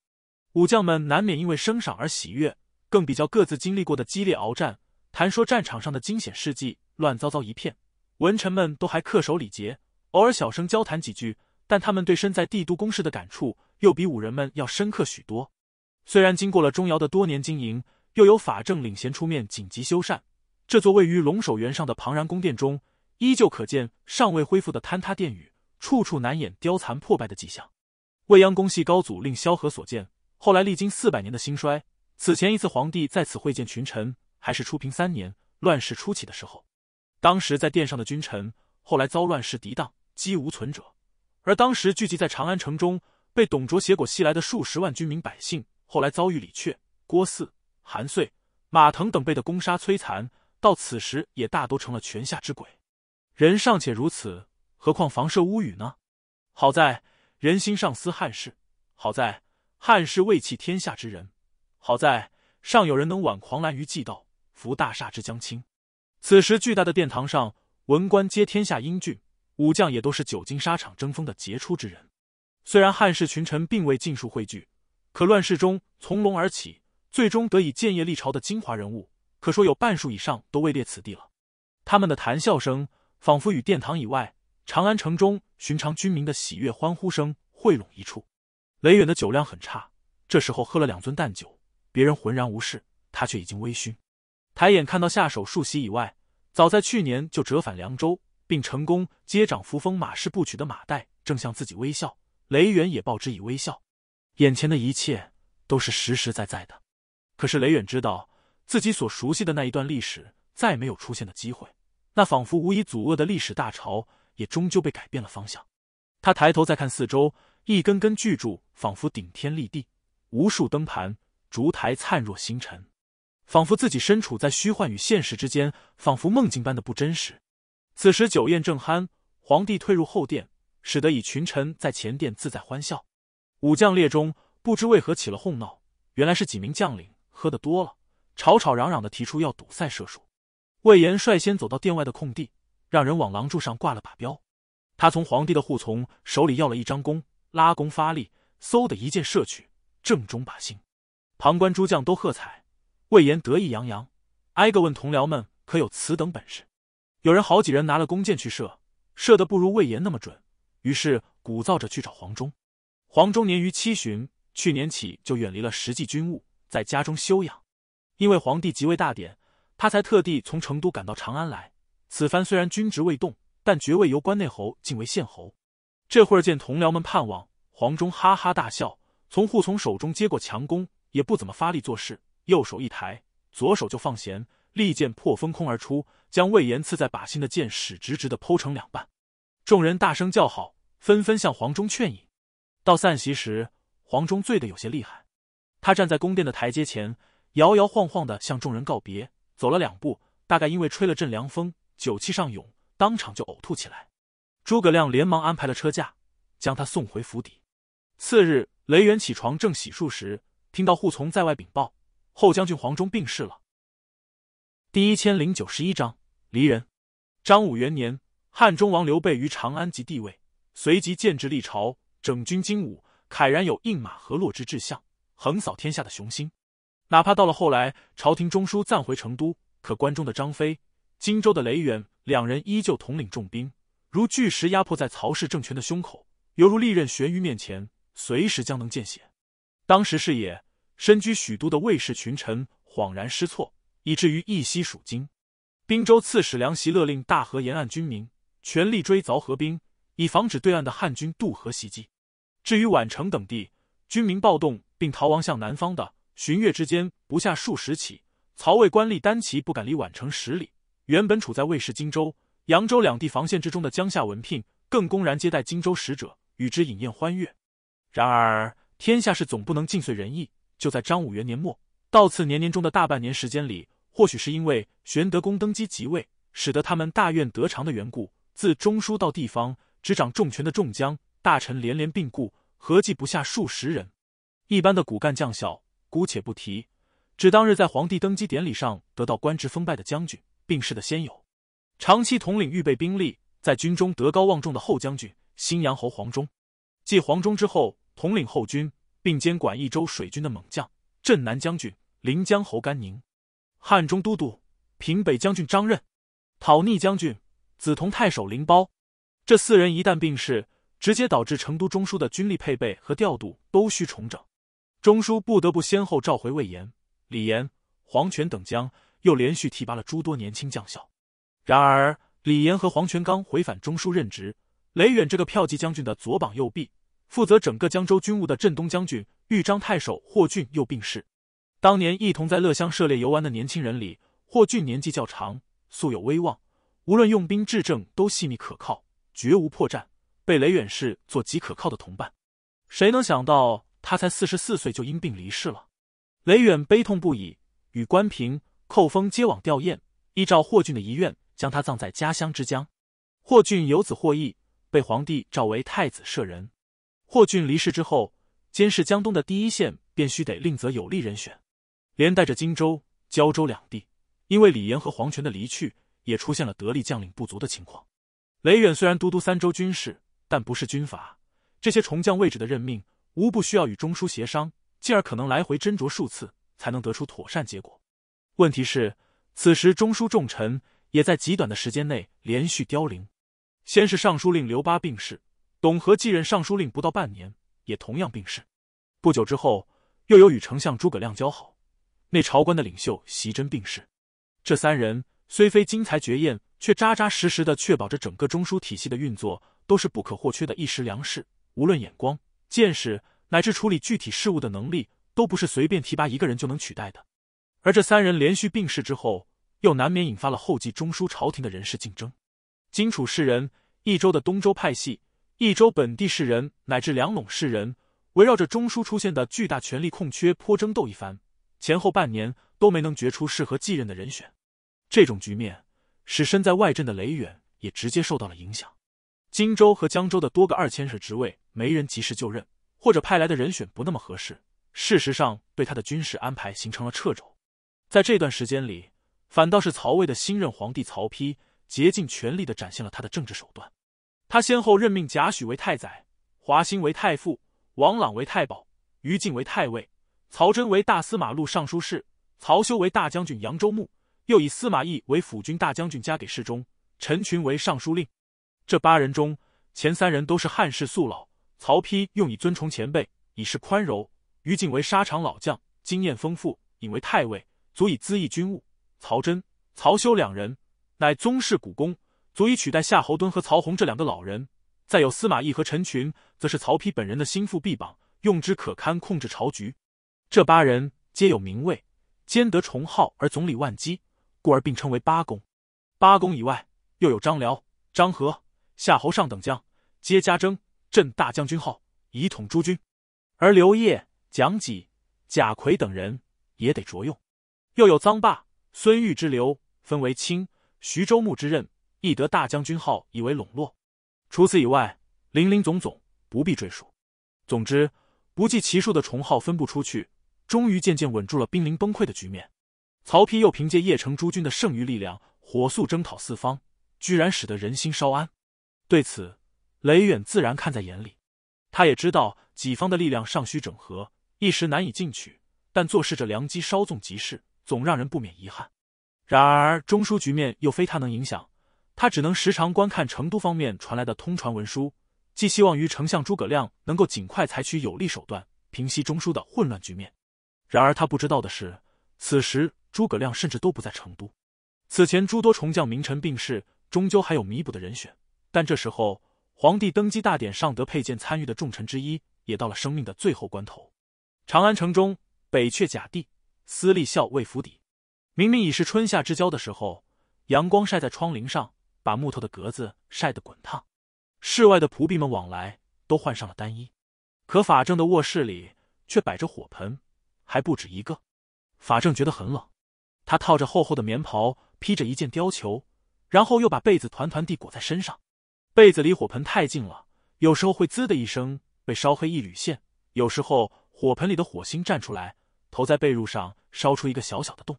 武将们难免因为升赏而喜悦，更比较各自经历过的激烈鏖战。谈说战场上的惊险事迹，乱糟糟一片。文臣们都还恪守礼节，偶尔小声交谈几句。但他们对身在帝都宫室的感触，又比武人们要深刻许多。虽然经过了钟繇的多年经营，又有法政领衔出面紧急修缮，这座位于龙首原上的庞然宫殿中，依旧可见尚未恢复的坍塌殿宇，处处难掩凋残破败的迹象。未央宫系高祖令萧何所建，后来历经四百年的兴衰。此前一次皇帝在此会见群臣。还是初平三年，乱世初起的时候，当时在殿上的君臣，后来遭乱世涤荡，几无存者；而当时聚集在长安城中，被董卓挟裹袭来的数十万军民百姓，后来遭遇李榷、郭汜、韩遂、马腾等辈的攻杀摧残，到此时也大都成了泉下之鬼。人尚且如此，何况房舍屋宇呢？好在人心尚思汉室，好在汉室未弃天下之人，好在尚有人能挽狂澜于既倒。扶大厦之将倾。此时，巨大的殿堂上，文官皆天下英俊，武将也都是久经沙场、争锋的杰出之人。虽然汉室群臣并未尽数汇聚，可乱世中从龙而起，最终得以建业立朝的精华人物，可说有半数以上都位列此地了。他们的谈笑声，仿佛与殿堂以外长安城中寻常居民的喜悦欢呼声汇拢一处。雷远的酒量很差，这时候喝了两樽淡酒，别人浑然无事，他却已经微醺。抬眼看到下手数席以外，早在去年就折返凉州，并成功接掌扶风马氏部曲的马岱，正向自己微笑。雷远也报之以微笑。眼前的一切都是实实在在的，可是雷远知道自己所熟悉的那一段历史，再没有出现的机会。那仿佛无以阻遏的历史大潮，也终究被改变了方向。他抬头再看四周，一根根巨柱仿佛顶天立地，无数灯盘烛台灿若星辰。仿佛自己身处在虚幻与现实之间，仿佛梦境般的不真实。此时酒宴正酣，皇帝退入后殿，使得以群臣在前殿自在欢笑。武将列中不知为何起了哄闹，原来是几名将领喝得多了，吵吵嚷嚷的提出要赌赛射术。魏延率先走到殿外的空地，让人往廊柱上挂了把标。他从皇帝的护从手里要了一张弓，拉弓发力，嗖的一箭射去，正中靶心。旁观诸将都喝彩。魏延得意洋洋，挨个问同僚们可有此等本事。有人好几人拿了弓箭去射，射得不如魏延那么准。于是鼓噪着去找黄忠。黄忠年逾七旬，去年起就远离了实际军务，在家中休养。因为皇帝即位大典，他才特地从成都赶到长安来。此番虽然军职未动，但爵位由关内侯晋为县侯。这会儿见同僚们盼望黄忠，哈哈大笑，从护从手中接过强弓，也不怎么发力做事。右手一抬，左手就放弦，利剑破风空而出，将魏延刺在靶心的剑矢直直的剖成两半。众人大声叫好，纷纷向黄忠劝引。到散席时，黄忠醉得有些厉害，他站在宫殿的台阶前，摇摇晃晃的向众人告别，走了两步，大概因为吹了阵凉风，酒气上涌，当场就呕吐起来。诸葛亮连忙安排了车驾，将他送回府邸。次日，雷元起床正洗漱时，听到扈从在外禀报。后将军黄忠病逝了。第一千零九十一章，离人。张武元年，汉中王刘备于长安即帝位，随即建制立朝，整军精武，慨然有应马河洛之志向，横扫天下的雄心。哪怕到了后来，朝廷中枢暂回成都，可关中的张飞、荆州的雷远两人依旧统领重兵，如巨石压迫在曹氏政权的胸口，犹如利刃悬于面前，随时将能见血。当时是也。身居许都的魏氏群臣恍然失措，以至于一夕数惊。滨州刺史梁习勒令大河沿岸军民全力追凿河滨，以防止对岸的汉军渡河袭击。至于宛城等地，军民暴动并逃亡向南方的旬月之间，不下数十起。曹魏官吏单骑不敢离宛城十里。原本处在魏氏荆州、扬州两地防线之中的江夏文聘，更公然接待荆州使者，与之饮宴欢悦。然而，天下事总不能尽随人意。就在张武元年末到次年年中的大半年时间里，或许是因为玄德公登基即位，使得他们大愿得偿的缘故，自中书到地方执掌重权的众将大臣连连病故，合计不下数十人。一般的骨干将校姑且不提，只当日在皇帝登基典礼上得到官职封拜的将军，病逝的先友，长期统领预备兵力，在军中德高望重的后将军新阳侯黄忠，继黄忠之后统领后军。并监管益州水军的猛将镇南将军临江侯甘宁，汉中都督平北将军张任，讨逆将军梓潼太守林包，这四人一旦病逝，直接导致成都中枢的军力配备和调度都需重整，中枢不得不先后召回魏延、李严、黄权等将，又连续提拔了诸多年轻将校。然而，李严和黄权刚回返中枢任职，雷远这个票骑将军的左膀右臂。负责整个江州军务的镇东将军、豫章太守霍峻又病逝。当年一同在乐乡涉猎游玩的年轻人里，霍峻年纪较长，素有威望，无论用兵治政都细密可靠，绝无破绽，被雷远视作极可靠的同伴。谁能想到他才四十四岁就因病离世了？雷远悲痛不已，与关平、寇丰接往吊唁。依照霍峻的遗愿，将他葬在家乡之江。霍峻有子霍毅，被皇帝召为太子舍人。霍峻离世之后，监视江东的第一线便须得另择有力人选，连带着荆州、胶州两地，因为李严和黄权的离去，也出现了得力将领不足的情况。雷远虽然都督三州军事，但不是军阀，这些重将位置的任命，无不需要与中枢协商，进而可能来回斟酌数次，才能得出妥善结果。问题是，此时中枢重臣也在极短的时间内连续凋零，先是尚书令刘巴病逝。董和继任尚书令不到半年，也同样病逝。不久之后，又有与丞相诸葛亮交好、内朝官的领袖席真病逝。这三人虽非精才绝艳，却扎扎实实的确保着整个中枢体系的运作，都是不可或缺的一时粮食。无论眼光、见识，乃至处理具体事务的能力，都不是随便提拔一个人就能取代的。而这三人连续病逝之后，又难免引发了后继中枢朝廷的人事竞争。荆楚士人、益州的东周派系。益州本地士人乃至两陇士人，围绕着中枢出现的巨大权力空缺，颇争斗一番，前后半年都没能决出适合继任的人选。这种局面使身在外镇的雷远也直接受到了影响。荆州和江州的多个二千石职位，没人及时就任，或者派来的人选不那么合适。事实上，对他的军事安排形成了掣肘。在这段时间里，反倒是曹魏的新任皇帝曹丕，竭尽全力地展现了他的政治手段。他先后任命贾诩为太宰，华歆为太傅，王朗为太保，于禁为太尉，曹真为大司马、录尚书事，曹休为大将军、扬州牧，又以司马懿为辅军大将军，加给侍中，陈群为尚书令。这八人中，前三人都是汉室素老，曹丕用以尊崇前辈，以示宽容。于禁为沙场老将，经验丰富，引为太尉，足以资议军务。曹真、曹休两人乃宗室股肱。足以取代夏侯惇和曹洪这两个老人，再有司马懿和陈群，则是曹丕本人的心腹臂膀，用之可堪控制朝局。这八人皆有名位，兼得重号而总理万机，故而并称为八公。八公以外，又有张辽、张合、夏侯尚等将，皆加征镇大将军号，以统诸军。而刘烨、蒋济、贾逵等人也得着用。又有臧霸、孙玉之流，分为卿；徐州牧之任。易得大将军号，以为笼络；除此以外，林林总总，不必赘述。总之，不计其数的重号分布出去，终于渐渐稳住了濒临崩溃的局面。曹丕又凭借邺城诸军的剩余力量，火速征讨四方，居然使得人心稍安。对此，雷远自然看在眼里。他也知道己方的力量尚需整合，一时难以进取，但做事这良机稍纵即逝，总让人不免遗憾。然而，中枢局面又非他能影响。他只能时常观看成都方面传来的通传文书，寄希望于丞相诸葛亮能够尽快采取有力手段平息中枢的混乱局面。然而他不知道的是，此时诸葛亮甚至都不在成都。此前诸多重将名臣病逝，终究还有弥补的人选。但这时候，皇帝登基大典上得佩剑参与的重臣之一，也到了生命的最后关头。长安城中北阙甲第，私立校尉府邸。明明已是春夏之交的时候，阳光晒在窗棂上。把木头的格子晒得滚烫，室外的仆婢们往来都换上了单衣，可法正的卧室里却摆着火盆，还不止一个。法正觉得很冷，他套着厚厚的棉袍，披着一件貂裘，然后又把被子团团地裹在身上。被子离火盆太近了，有时候会“滋”的一声被烧黑一缕线，有时候火盆里的火星站出来，投在被褥上烧出一个小小的洞。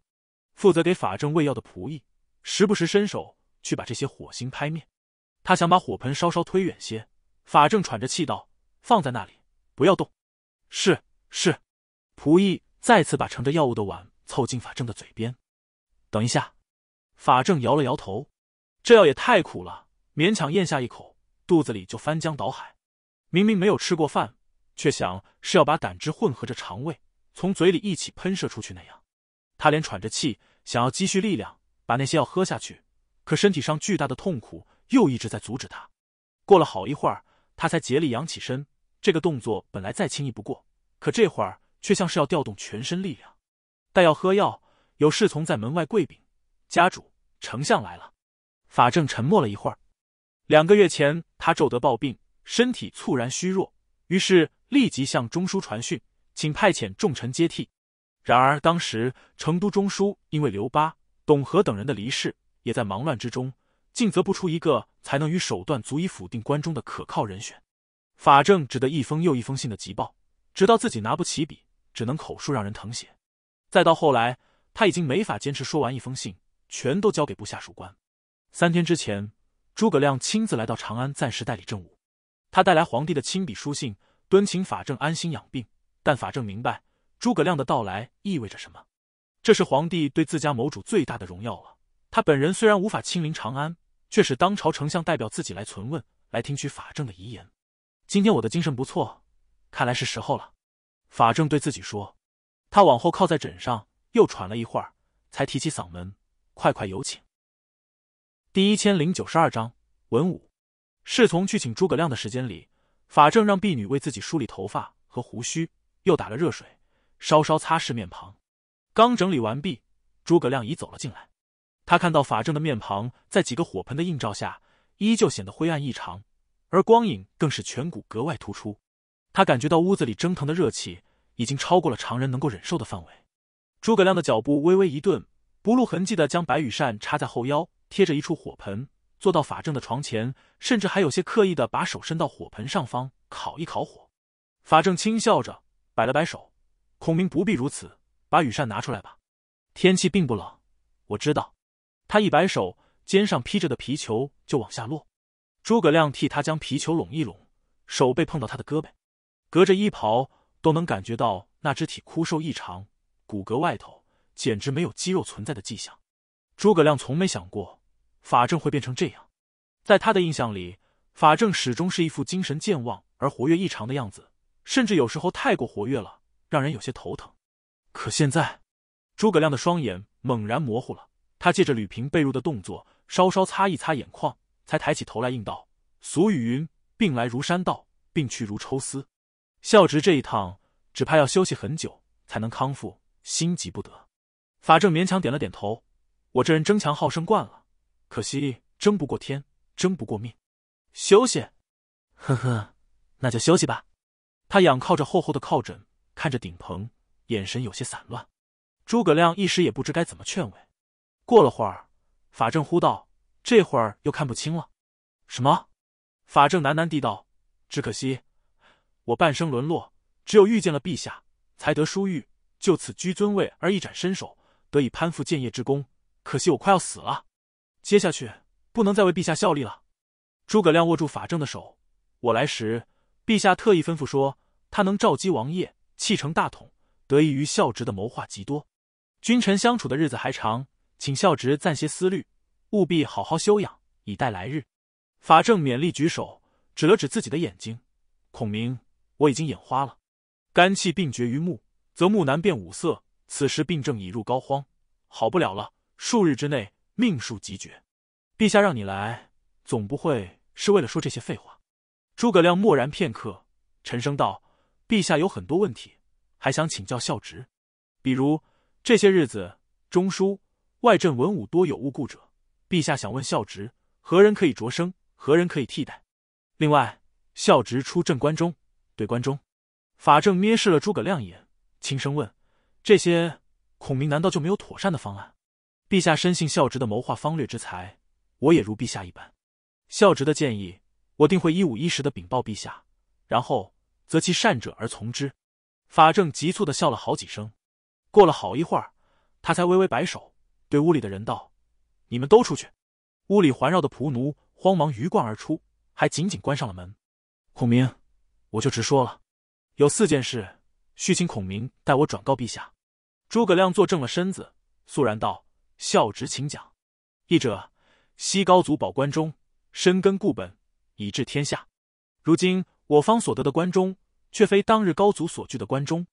负责给法正喂药的仆役时不时伸手。去把这些火星拍灭。他想把火盆稍稍推远些。法正喘着气道：“放在那里，不要动。”“是是。”仆役再次把盛着药物的碗凑近法正的嘴边。“等一下。”法正摇了摇头：“这药也太苦了，勉强咽下一口，肚子里就翻江倒海。明明没有吃过饭，却想是要把胆汁混合着肠胃从嘴里一起喷射出去那样。他连喘着气，想要积蓄力量把那些药喝下去。”可身体上巨大的痛苦又一直在阻止他。过了好一会儿，他才竭力扬起身。这个动作本来再轻易不过，可这会儿却像是要调动全身力量。待要喝药，有侍从在门外跪禀：“家主，丞相来了。”法正沉默了一会儿。两个月前，他骤得暴病，身体猝然虚弱，于是立即向中书传讯，请派遣重臣接替。然而当时成都中书因为刘巴、董和等人的离世。也在忙乱之中，竟择不出一个才能与手段足以否定关中的可靠人选。法正只得一封又一封信的急报，直到自己拿不起笔，只能口述让人誊写。再到后来，他已经没法坚持说完一封信，全都交给部下属官。三天之前，诸葛亮亲自来到长安暂时代理政务，他带来皇帝的亲笔书信，敦请法正安心养病。但法正明白，诸葛亮的到来意味着什么，这是皇帝对自家谋主最大的荣耀了。他本人虽然无法亲临长安，却使当朝丞相代表自己来存问，来听取法正的遗言。今天我的精神不错，看来是时候了。法正对自己说。他往后靠在枕上，又喘了一会儿，才提起嗓门：“快快有请。”第一千零九十二章文武。侍从去请诸葛亮的时间里，法正让婢女为自己梳理头发和胡须，又打了热水，稍稍擦拭面庞。刚整理完毕，诸葛亮已走了进来。他看到法正的面庞在几个火盆的映照下依旧显得灰暗异常，而光影更是颧骨格外突出。他感觉到屋子里蒸腾的热气已经超过了常人能够忍受的范围。诸葛亮的脚步微微一顿，不露痕迹地将白羽扇插在后腰，贴着一处火盆坐到法正的床前，甚至还有些刻意地把手伸到火盆上方烤一烤火。法正轻笑着摆了摆手：“孔明不必如此，把羽扇拿出来吧。天气并不冷，我知道。”他一摆手，肩上披着的皮球就往下落。诸葛亮替他将皮球拢一拢，手背碰到他的胳膊，隔着衣袍都能感觉到那肢体枯瘦异常，骨骼外头简直没有肌肉存在的迹象。诸葛亮从没想过法正会变成这样，在他的印象里，法正始终是一副精神健忘而活跃异常的样子，甚至有时候太过活跃了，让人有些头疼。可现在，诸葛亮的双眼猛然模糊了。他借着吕平被褥的动作，稍稍擦一擦眼眶，才抬起头来应道：“俗语云，病来如山倒，病去如抽丝。孝直这一趟，只怕要休息很久才能康复，心急不得。”法正勉强点了点头：“我这人争强好胜惯了，可惜争不过天，争不过命。休息，呵呵，那就休息吧。”他仰靠着厚厚的靠枕，看着顶棚，眼神有些散乱。诸葛亮一时也不知该怎么劝慰。过了会儿，法正呼道：“这会儿又看不清了。”“什么？”法正喃喃地道：“只可惜我半生沦落，只有遇见了陛下，才得疏遇，就此居尊位而一展身手，得以攀附建业之功。可惜我快要死了，接下去不能再为陛下效力了。”诸葛亮握住法正的手：“我来时，陛下特意吩咐说，他能召集王业，继承大统，得益于孝直的谋划极多。君臣相处的日子还长。”请孝侄暂歇思虑，务必好好休养，以待来日。法正勉力举手，指了指自己的眼睛。孔明，我已经眼花了，肝气病绝于目，则目难辨五色。此时病症已入膏肓，好不了了。数日之内，命数即绝。陛下让你来，总不会是为了说这些废话。诸葛亮默然片刻，沉声道：“陛下有很多问题，还想请教孝侄，比如这些日子，中书。”外镇文武多有误故者，陛下想问孝直，何人可以擢升，何人可以替代？另外，孝直出镇关中，对关中，法正蔑视了诸葛亮一眼，轻声问：“这些，孔明难道就没有妥善的方案？”陛下深信孝直的谋划方略之才，我也如陛下一般。孝直的建议，我定会一五一十的禀报陛下，然后择其善者而从之。法正急促的笑了好几声，过了好一会儿，他才微微摆手。对屋里的人道：“你们都出去。”屋里环绕的仆奴慌忙鱼贯而出，还紧紧关上了门。孔明，我就直说了，有四件事需请孔明代我转告陛下。诸葛亮坐正了身子，肃然道：“孝直，请讲。一者，西高祖保关中，深根固本，以治天下。如今我方所得的关中，却非当日高祖所据的关中。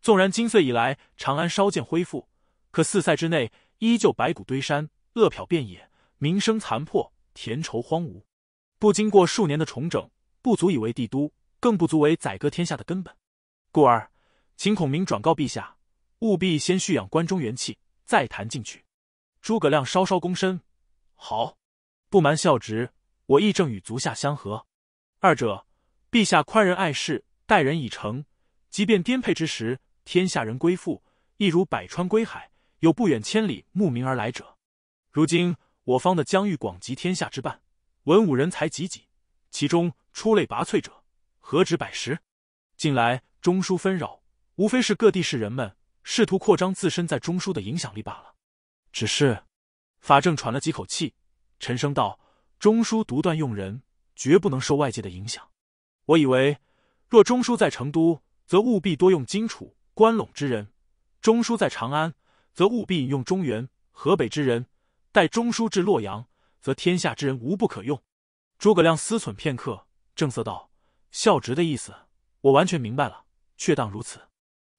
纵然今岁以来，长安稍见恢复，可四塞之内。”依旧白骨堆山，饿殍遍野，民生残破，田畴荒芜，不经过数年的重整，不足以为帝都，更不足为宰割天下的根本。故而，请孔明转告陛下，务必先蓄养关中元气，再谈进取。诸葛亮稍稍躬身，好。不瞒孝直，我亦正与足下相合。二者，陛下宽仁爱世，待人以诚，即便颠沛之时，天下人归附，亦如百川归海。有不远千里慕名而来者。如今我方的疆域广及天下之半，文武人才济济，其中出类拔萃者何止百十。近来中枢纷扰，无非是各地士人们试图扩张自身在中枢的影响力罢了。只是，法正喘了几口气，沉声道：“中枢独断用人，绝不能受外界的影响。我以为，若中枢在成都，则务必多用荆楚、关陇之人；中枢在长安。”则务必引用中原、河北之人。待中书至洛阳，则天下之人无不可用。诸葛亮思忖片刻，正色道：“孝直的意思，我完全明白了，却当如此。”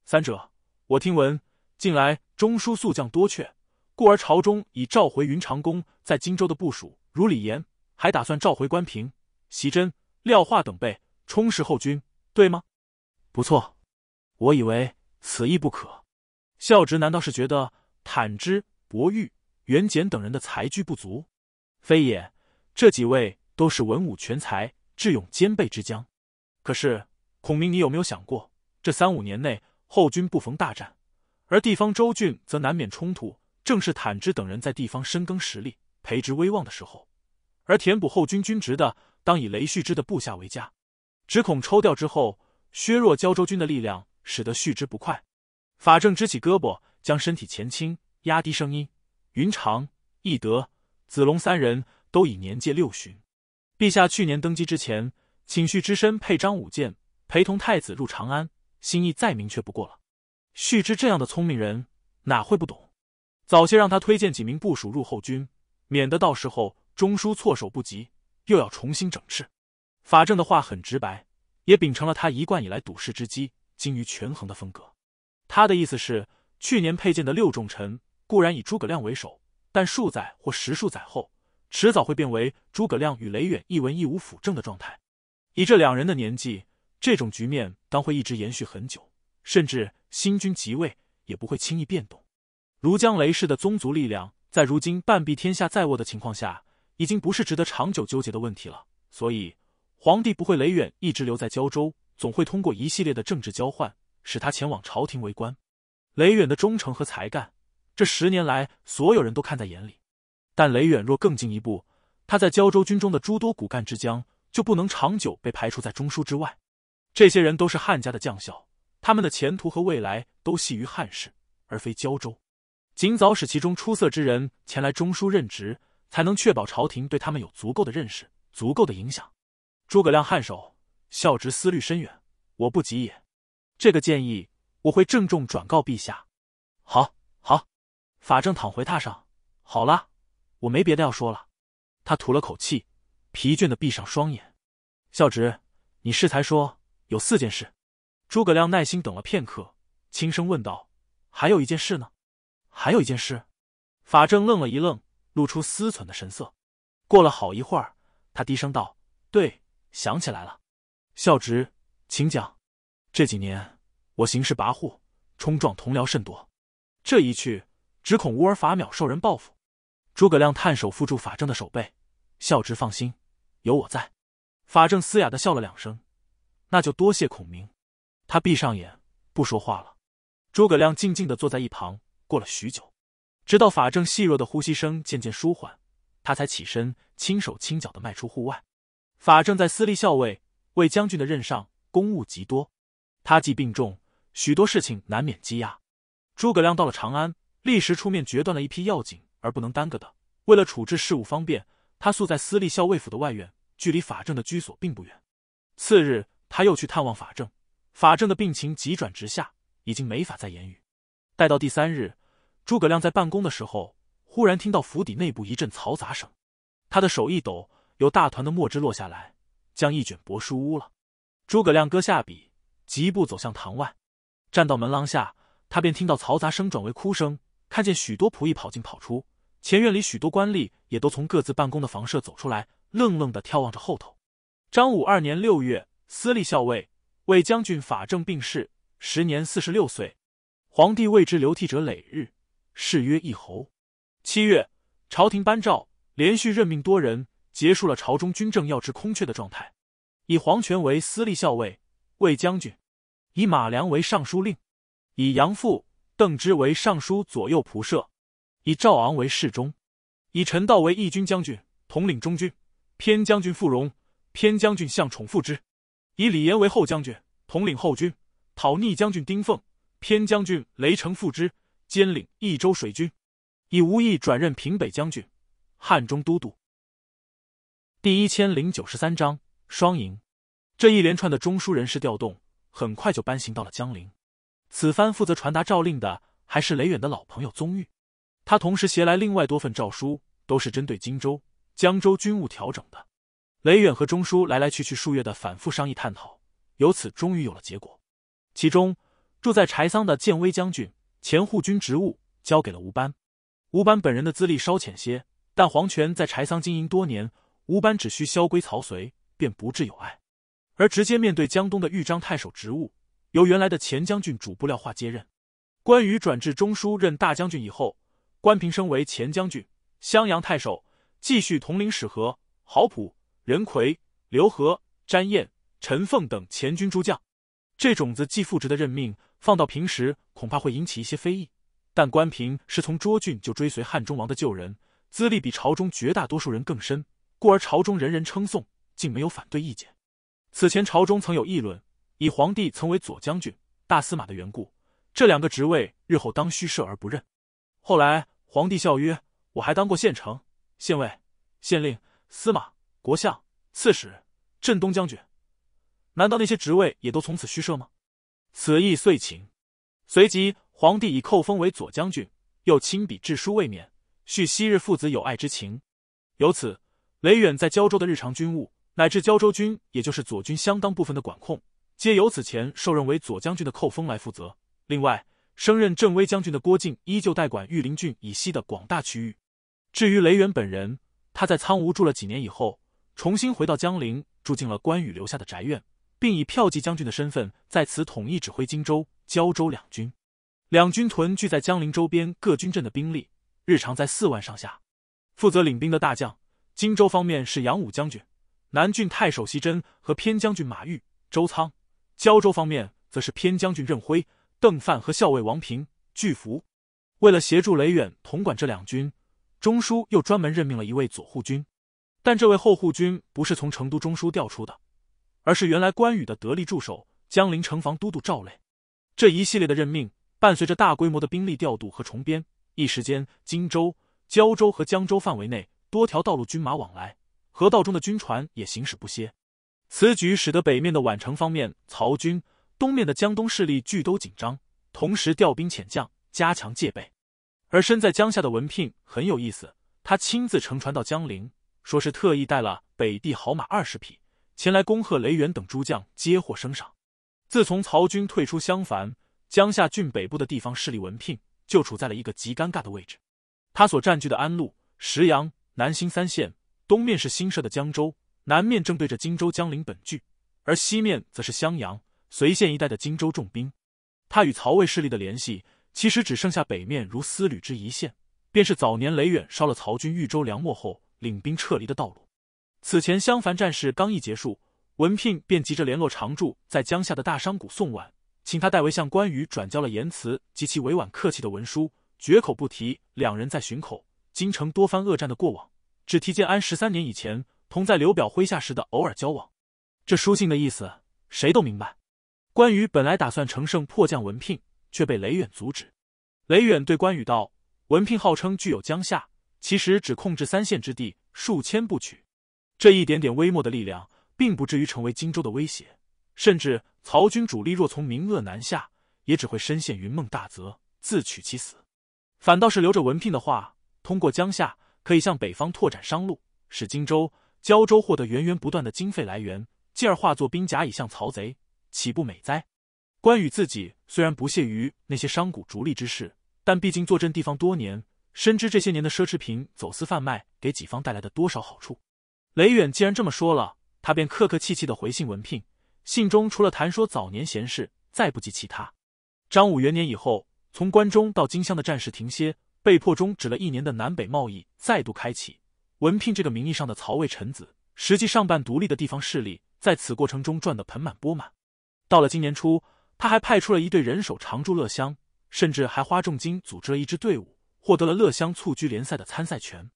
三者，我听闻近来中书宿将多阙，故而朝中已召回云长公在荆州的部署，如李严，还打算召回关平、袭真、廖化等辈，充实后军，对吗？不错，我以为此亦不可。孝直难道是觉得坦之、博玉、袁简等人的才具不足？非也，这几位都是文武全才、智勇兼备之将。可是，孔明，你有没有想过，这三五年内后军不逢大战，而地方州郡则难免冲突，正是坦之等人在地方深耕实力、培植威望的时候。而填补后军军职的，当以雷旭之的部下为佳。只恐抽调之后，削弱胶州军的力量，使得旭之不快。法正支起胳膊，将身体前倾，压低声音：“云长、翼德、子龙三人都已年届六旬。陛下去年登基之前，请续之身配张武健，陪同太子入长安，心意再明确不过了。续之这样的聪明人，哪会不懂？早些让他推荐几名部署入后军，免得到时候中枢措手不及，又要重新整治。”法正的话很直白，也秉承了他一贯以来赌世之机、精于权衡的风格。他的意思是，去年配剑的六重臣固然以诸葛亮为首，但数载或十数载后，迟早会变为诸葛亮与雷远一文一武辅政的状态。以这两人的年纪，这种局面当会一直延续很久，甚至新君即位也不会轻易变动。如江雷氏的宗族力量，在如今半壁天下在握的情况下，已经不是值得长久纠结的问题了。所以，皇帝不会雷远一直留在胶州，总会通过一系列的政治交换。使他前往朝廷为官，雷远的忠诚和才干，这十年来所有人都看在眼里。但雷远若更进一步，他在胶州军中的诸多骨干之将就不能长久被排除在中枢之外。这些人都是汉家的将校，他们的前途和未来都系于汉室，而非胶州。尽早使其中出色之人前来中枢任职，才能确保朝廷对他们有足够的认识、足够的影响。诸葛亮颔首，孝直思虑深远，我不急也。这个建议我会郑重转告陛下。好，好，法正躺回榻上。好了，我没别的要说了。他吐了口气，疲倦的闭上双眼。孝直，你适才说有四件事。诸葛亮耐心等了片刻，轻声问道：“还有一件事呢？”“还有一件事。”法正愣了一愣，露出思忖的神色。过了好一会儿，他低声道：“对，想起来了。”孝直，请讲。这几年，我行事跋扈，冲撞同僚甚多，这一去，只恐乌儿法秒受人报复。诸葛亮探手扶住法正的手背，孝之放心，有我在。法正嘶哑的笑了两声，那就多谢孔明。他闭上眼，不说话了。诸葛亮静静的坐在一旁，过了许久，直到法正细弱的呼吸声渐渐舒缓，他才起身，轻手轻脚的迈出户外。法正在私立校尉、魏将军的任上，公务极多。他既病重，许多事情难免积压。诸葛亮到了长安，立时出面决断了一批要紧而不能耽搁的。为了处置事务方便，他宿在私立校尉府的外院，距离法正的居所并不远。次日，他又去探望法正。法正的病情急转直下，已经没法再言语。待到第三日，诸葛亮在办公的时候，忽然听到府邸内部一阵嘈杂声，他的手一抖，有大团的墨汁落下来，将一卷帛书污了。诸葛亮搁下笔。急步走向堂外，站到门廊下，他便听到嘈杂声转为哭声，看见许多仆役跑进跑出，前院里许多官吏也都从各自办公的房舍走出来，愣愣地眺望着后头。张武二年六月，私立校尉魏将军法政病逝，时年四十六岁，皇帝为之流涕者累日，谥曰一侯。七月，朝廷颁诏，连续任命多人，结束了朝中军政要职空缺的状态，以黄权为私立校尉。魏将军，以马良为尚书令，以杨阜、邓芝为尚书左右仆射，以赵昂为侍中，以陈道为义军将军，统领中军；偏将军傅融、偏将军向宠复之。以李严为后将军，统领后军；讨逆将军丁奉、偏将军雷成复之，兼领益州水军。以吴义转任平北将军、汉中都督。第一千零九十三章：双赢。这一连串的中枢人事调动，很快就搬行到了江陵。此番负责传达诏令的，还是雷远的老朋友宗玉。他同时携来另外多份诏书，都是针对荆州、江州军务调整的。雷远和中枢来来去去数月的反复商议探讨，由此终于有了结果。其中，住在柴桑的建威将军前护军职务交给了吴班。吴班本人的资历稍浅些，但黄权在柴桑经营多年，吴班只需萧归曹随，便不致有碍。而直接面对江东的豫章太守职务，由原来的前将军主簿廖化接任。关羽转至中书任大将军以后，关平升为前将军、襄阳太守，继续统领史和、郝普、任奎、刘和、詹彦、陈凤等前军诸将。这种子继父职的任命，放到平时恐怕会引起一些非议，但关平是从涿郡就追随汉中王的旧人，资历比朝中绝大多数人更深，故而朝中人人称颂，竟没有反对意见。此前朝中曾有议论，以皇帝曾为左将军、大司马的缘故，这两个职位日后当虚设而不认。后来皇帝笑曰：“我还当过县丞、县尉、县令、司马、国相、刺史、镇东将军，难道那些职位也都从此虚设吗？”此意遂请。随即，皇帝以寇封为左将军，又亲笔致书未免，叙昔日父子友爱之情。由此，雷远在胶州的日常军务。乃至胶州军，也就是左军相当部分的管控，皆由此前受任为左将军的寇丰来负责。另外，升任镇威将军的郭靖依旧代管玉林郡以西的广大区域。至于雷元本人，他在苍梧住了几年以后，重新回到江陵，住进了关羽留下的宅院，并以骠骑将军的身份在此统一指挥荆州、胶州两军。两军屯聚在江陵周边各军镇的兵力，日常在四万上下。负责领兵的大将，荆州方面是杨武将军。南郡太守西真和偏将军马玉、周仓，交州方面则是偏将军任辉、邓范和校尉王平、巨福。为了协助雷远统管这两军，中书又专门任命了一位左护军。但这位后护军不是从成都中书调出的，而是原来关羽的得力助手江陵城防都督赵累。这一系列的任命伴随着大规模的兵力调度和重编，一时间荆州、交州和江州范围内多条道路军马往来。河道中的军船也行驶不歇，此举使得北面的宛城方面曹军、东面的江东势力俱都紧张，同时调兵遣将，加强戒备。而身在江夏的文聘很有意思，他亲自乘船到江陵，说是特意带了北地好马二十匹前来恭贺雷元等诸将接获升赏。自从曹军退出襄樊，江夏郡北部的地方势力文聘就处在了一个极尴尬的位置，他所占据的安陆、石阳、南兴三县。东面是新设的江州，南面正对着荆州江陵本郡，而西面则是襄阳、随县一带的荆州重兵。他与曹魏势力的联系，其实只剩下北面如司缕之一线，便是早年雷远烧了曹军豫州粮末后，领兵撤离的道路。此前襄樊战事刚一结束，文聘便急着联络常驻在江夏的大商贾宋琬，请他代为向关羽转交了言辞及其委婉客气的文书，绝口不提两人在寻口、京城多番恶战的过往。只提建安十三年以前同在刘表麾下时的偶尔交往，这书信的意思谁都明白。关羽本来打算乘胜破降文聘，却被雷远阻止。雷远对关羽道：“文聘号称具有江夏，其实只控制三县之地，数千步曲，这一点点微末的力量，并不至于成为荆州的威胁。甚至曹军主力若从明鄂南下，也只会深陷云梦大泽，自取其死。反倒是留着文聘的话，通过江夏。”可以向北方拓展商路，使荆州、胶州获得源源不断的经费来源，继而化作兵甲以向曹贼，岂不美哉？关羽自己虽然不屑于那些商贾逐利之事，但毕竟坐镇地方多年，深知这些年的奢侈品走私贩卖给己方带来的多少好处。雷远既然这么说了，他便客客气气的回信文聘，信中除了谈说早年闲事，再不及其他。张武元年以后，从关中到荆襄的战事停歇。被迫终止了一年的南北贸易再度开启。文聘这个名义上的曹魏臣子，实际上办独立的地方势力，在此过程中赚得盆满钵满。到了今年初，他还派出了一队人手常驻乐乡，甚至还花重金组织了一支队伍，获得了乐乡蹴鞠联赛的参赛权。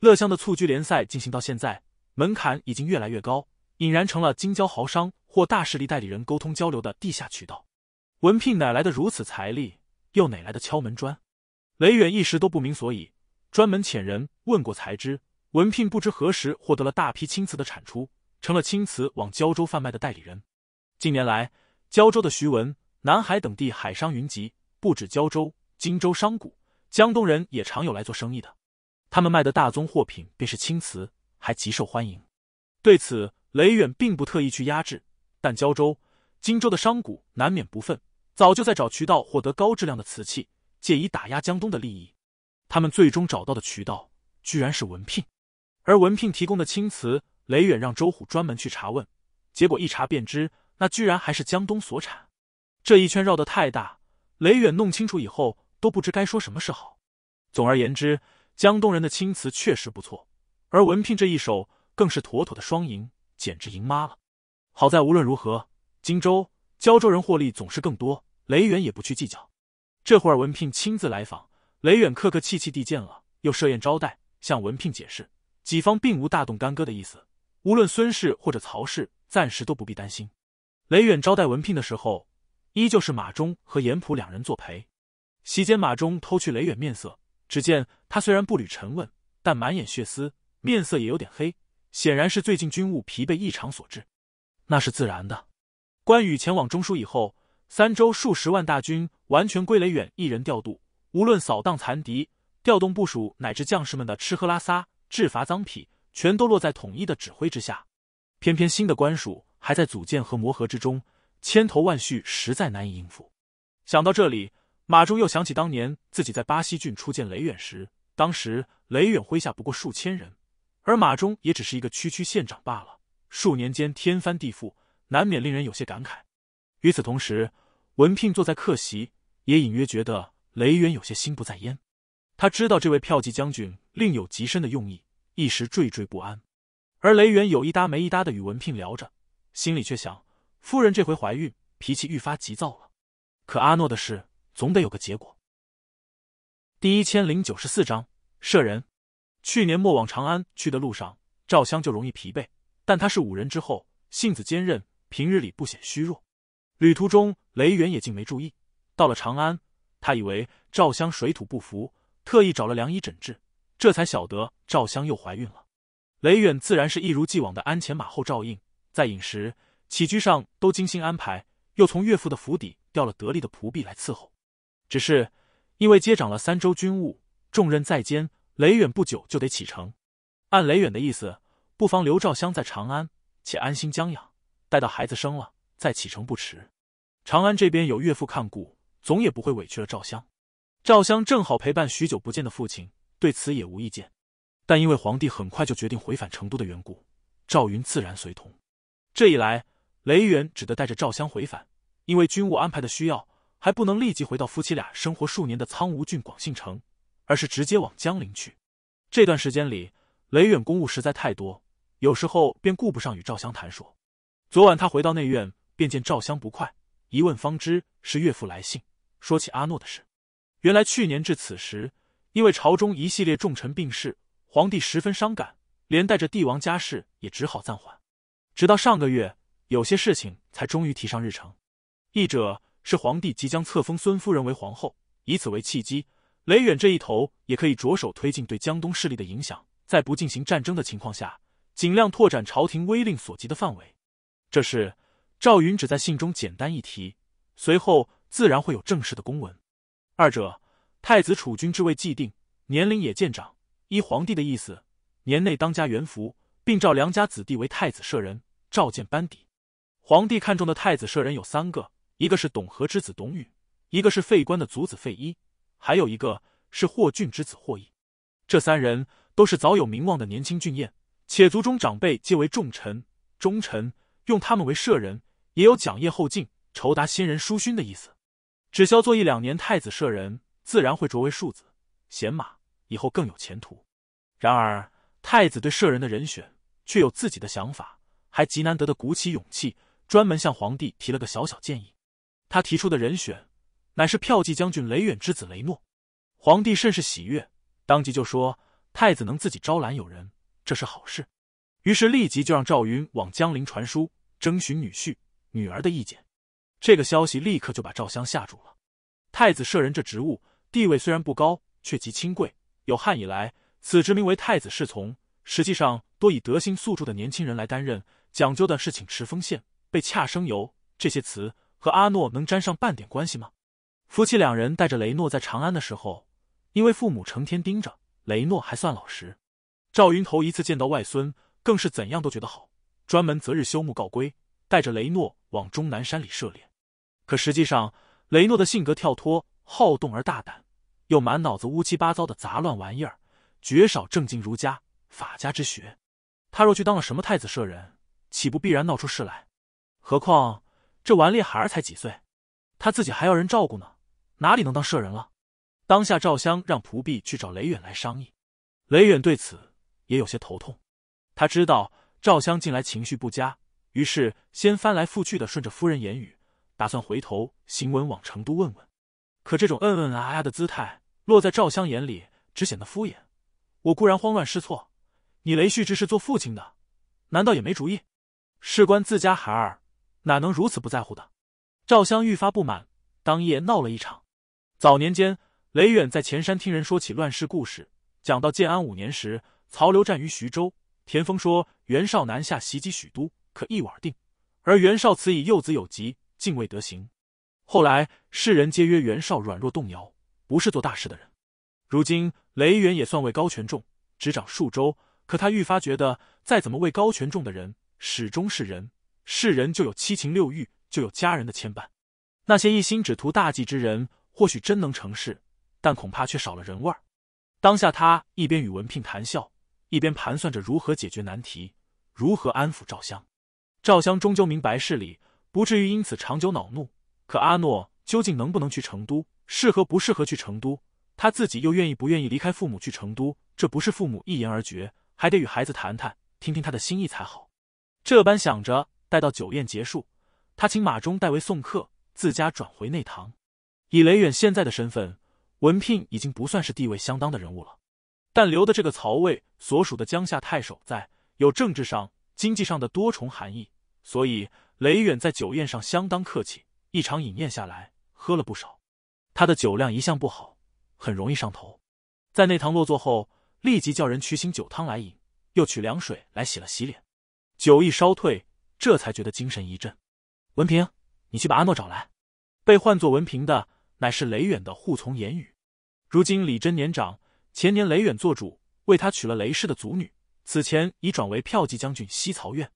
乐乡的蹴鞠联赛进行到现在，门槛已经越来越高，俨然成了京郊豪商或大势力代理人沟通交流的地下渠道。文聘哪来的如此财力？又哪来的敲门砖？雷远一时都不明所以，专门遣人问过才知，文聘不知何时获得了大批青瓷的产出，成了青瓷往胶州贩卖的代理人。近年来，胶州的徐闻、南海等地海商云集，不止胶州、荆州商贾，江东人也常有来做生意的。他们卖的大宗货品便是青瓷，还极受欢迎。对此，雷远并不特意去压制，但胶州、荆州的商贾难免不忿，早就在找渠道获得高质量的瓷器。借以打压江东的利益，他们最终找到的渠道居然是文聘，而文聘提供的青瓷，雷远让周虎专门去查问，结果一查便知，那居然还是江东所产。这一圈绕得太大，雷远弄清楚以后都不知该说什么是好。总而言之，江东人的青瓷确实不错，而文聘这一手更是妥妥的双赢，简直赢妈了。好在无论如何，荆州、胶州人获利总是更多，雷远也不去计较。这会儿文聘亲自来访，雷远客客气气地见了，又设宴招待，向文聘解释己方并无大动干戈的意思，无论孙氏或者曹氏，暂时都不必担心。雷远招待文聘的时候，依旧是马忠和严普两人作陪。席间，马忠偷去雷远面色，只见他虽然步履沉稳，但满眼血丝，面色也有点黑，显然是最近军务疲惫异常所致。那是自然的。关羽前往中书以后，三州数十万大军。完全归雷远一人调度，无论扫荡残敌、调动部署，乃至将士们的吃喝拉撒、制罚赃匹，全都落在统一的指挥之下。偏偏新的官署还在组建和磨合之中，千头万绪，实在难以应付。想到这里，马忠又想起当年自己在巴西郡初见雷远时，当时雷远麾下不过数千人，而马忠也只是一个区区县长罢了。数年间天翻地覆，难免令人有些感慨。与此同时，文聘坐在客席。也隐约觉得雷元有些心不在焉，他知道这位票骑将军另有极深的用意，一时惴惴不安。而雷元有一搭没一搭的与文聘聊着，心里却想：夫人这回怀孕，脾气愈发急躁了。可阿诺的事总得有个结果。第一千零九十四章舍人。去年莫往长安去的路上，赵襄就容易疲惫，但他是五人之后，性子坚韧，平日里不显虚弱。旅途中，雷元也竟没注意。到了长安，他以为赵襄水土不服，特意找了良医诊治，这才晓得赵襄又怀孕了。雷远自然是一如既往的鞍前马后照应，在饮食起居上都精心安排，又从岳父的府邸调了得力的仆婢来伺候。只是因为接掌了三州军务，重任在肩，雷远不久就得启程。按雷远的意思，不妨留赵襄在长安，且安心将养，待到孩子生了再启程不迟。长安这边有岳父看顾。总也不会委屈了赵襄。赵襄正好陪伴许久不见的父亲，对此也无意见。但因为皇帝很快就决定回返成都的缘故，赵云自然随同。这一来，雷远只得带着赵襄回返，因为军务安排的需要，还不能立即回到夫妻俩生活数年的苍梧郡广信城，而是直接往江陵去。这段时间里，雷远公务实在太多，有时候便顾不上与赵襄谈说。昨晚他回到内院，便见赵襄不快，一问方知是岳父来信。说起阿诺的事，原来去年至此时，因为朝中一系列重臣病逝，皇帝十分伤感，连带着帝王家事也只好暂缓。直到上个月，有些事情才终于提上日程。一者是皇帝即将册封孙夫人为皇后，以此为契机，雷远这一头也可以着手推进对江东势力的影响，在不进行战争的情况下，尽量拓展朝廷威令所及的范围。这是赵云只在信中简单一提，随后。自然会有正式的公文。二者，太子储君之位既定，年龄也渐长。依皇帝的意思，年内当加元服，并召良家子弟为太子舍人，召见班底。皇帝看中的太子舍人有三个：一个是董和之子董宇，一个是废官的族子费一，还有一个是霍俊之子霍弋。这三人都是早有名望的年轻俊彦，且族中长辈皆为重臣、忠臣，用他们为舍人，也有奖业后进、酬答先人书勋的意思。只消做一两年太子舍人，自然会擢为庶子、贤马，以后更有前途。然而，太子对舍人的人选却有自己的想法，还极难得的鼓起勇气，专门向皇帝提了个小小建议。他提出的人选，乃是骠骑将军雷远之子雷诺。皇帝甚是喜悦，当即就说：“太子能自己招揽有人，这是好事。”于是立即就让赵云往江陵传书，征询女婿、女儿的意见。这个消息立刻就把赵襄吓住了。太子舍人这职务地位虽然不高，却极清贵。有汉以来，此职名为太子侍从，实际上多以德行素著的年轻人来担任，讲究的是请持风宪、被恰生由这些词。和阿诺能沾上半点关系吗？夫妻两人带着雷诺在长安的时候，因为父母成天盯着雷诺，还算老实。赵云头一次见到外孙，更是怎样都觉得好，专门择日休沐告归，带着雷诺往终南山里涉猎。可实际上，雷诺的性格跳脱、好动而大胆，又满脑子乌七八糟的杂乱玩意儿，绝少正经儒家、法家之学。他若去当了什么太子舍人，岂不必然闹出事来？何况这顽劣孩儿才几岁，他自己还要人照顾呢，哪里能当舍人了？当下赵襄让仆婢去找雷远来商议。雷远对此也有些头痛，他知道赵襄近来情绪不佳，于是先翻来覆去的顺着夫人言语。打算回头行文往成都问问，可这种嗯嗯啊啊的姿态落在赵襄眼里，只显得敷衍。我固然慌乱失措，你雷旭之是做父亲的，难道也没主意？事关自家孩儿，哪能如此不在乎的？赵襄愈发不满，当夜闹了一场。早年间，雷远在前山听人说起乱世故事，讲到建安五年时，曹刘战于徐州，田丰说袁绍南下袭击许都，可一网定；而袁绍此以幼子有疾。敬畏德行。后来，世人皆曰袁绍软弱动摇，不是做大事的人。如今，雷元也算位高权重，执掌数州，可他愈发觉得，再怎么位高权重的人，始终是人。是人就有七情六欲，就有家人的牵绊。那些一心只图大计之人，或许真能成事，但恐怕却少了人味儿。当下，他一边与文聘谈笑，一边盘算着如何解决难题，如何安抚赵襄。赵襄终究明白事理。不至于因此长久恼怒。可阿诺究竟能不能去成都，适合不适合去成都，他自己又愿意不愿意离开父母去成都，这不是父母一言而决，还得与孩子谈谈，听听他的心意才好。这般想着，待到酒宴结束，他请马忠代为送客，自家转回内堂。以雷远现在的身份，文聘已经不算是地位相当的人物了，但留的这个曹魏所属的江夏太守，在有政治上、经济上的多重含义，所以。雷远在酒宴上相当客气，一场饮宴下来，喝了不少。他的酒量一向不好，很容易上头。在内堂落座后，立即叫人取醒酒汤来饮，又取凉水来洗了洗脸。酒意稍退，这才觉得精神一振。文平，你去把阿诺找来。被唤作文平的，乃是雷远的护从言语。如今李真年长，前年雷远做主为他娶了雷氏的族女，此前已转为骠骑将军西曹院。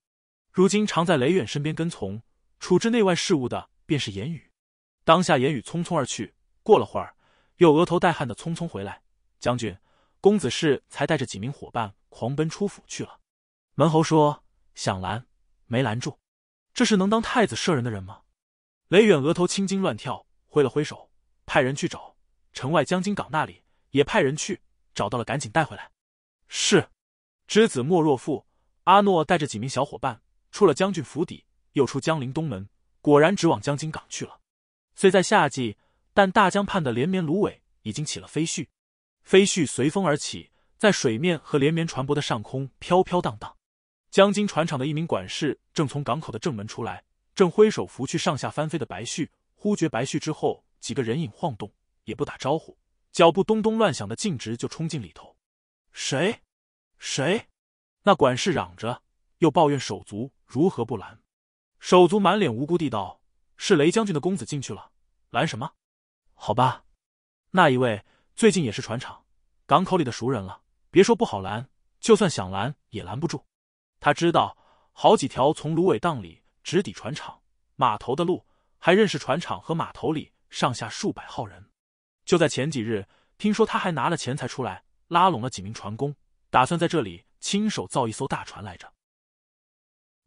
如今常在雷远身边跟从、处置内外事务的，便是言语。当下言语匆匆而去，过了会儿，又额头带汗的匆匆回来。将军、公子世才带着几名伙伴狂奔出府去了。门侯说想拦，没拦住。这是能当太子舍人的人吗？雷远额头青筋乱跳，挥了挥手，派人去找城外江津港那里，也派人去找到了，赶紧带回来。是，知子莫若父。阿诺带着几名小伙伴。出了将军府邸，又出江陵东门，果然直往江津港去了。虽在夏季，但大江畔的连绵芦苇已经起了飞絮，飞絮随风而起，在水面和连绵船舶的上空飘飘荡荡。江津船厂的一名管事正从港口的正门出来，正挥手拂去上下翻飞的白絮，忽觉白絮之后几个人影晃动，也不打招呼，脚步咚咚乱响的径直就冲进里头。谁？谁？那管事嚷着。又抱怨手足如何不拦？手足满脸无辜地道：“是雷将军的公子进去了，拦什么？好吧，那一位最近也是船厂港口里的熟人了。别说不好拦，就算想拦也拦不住。他知道好几条从芦苇荡里直抵船厂码头的路，还认识船厂和码头里上下数百号人。就在前几日，听说他还拿了钱财出来拉拢了几名船工，打算在这里亲手造一艘大船来着。”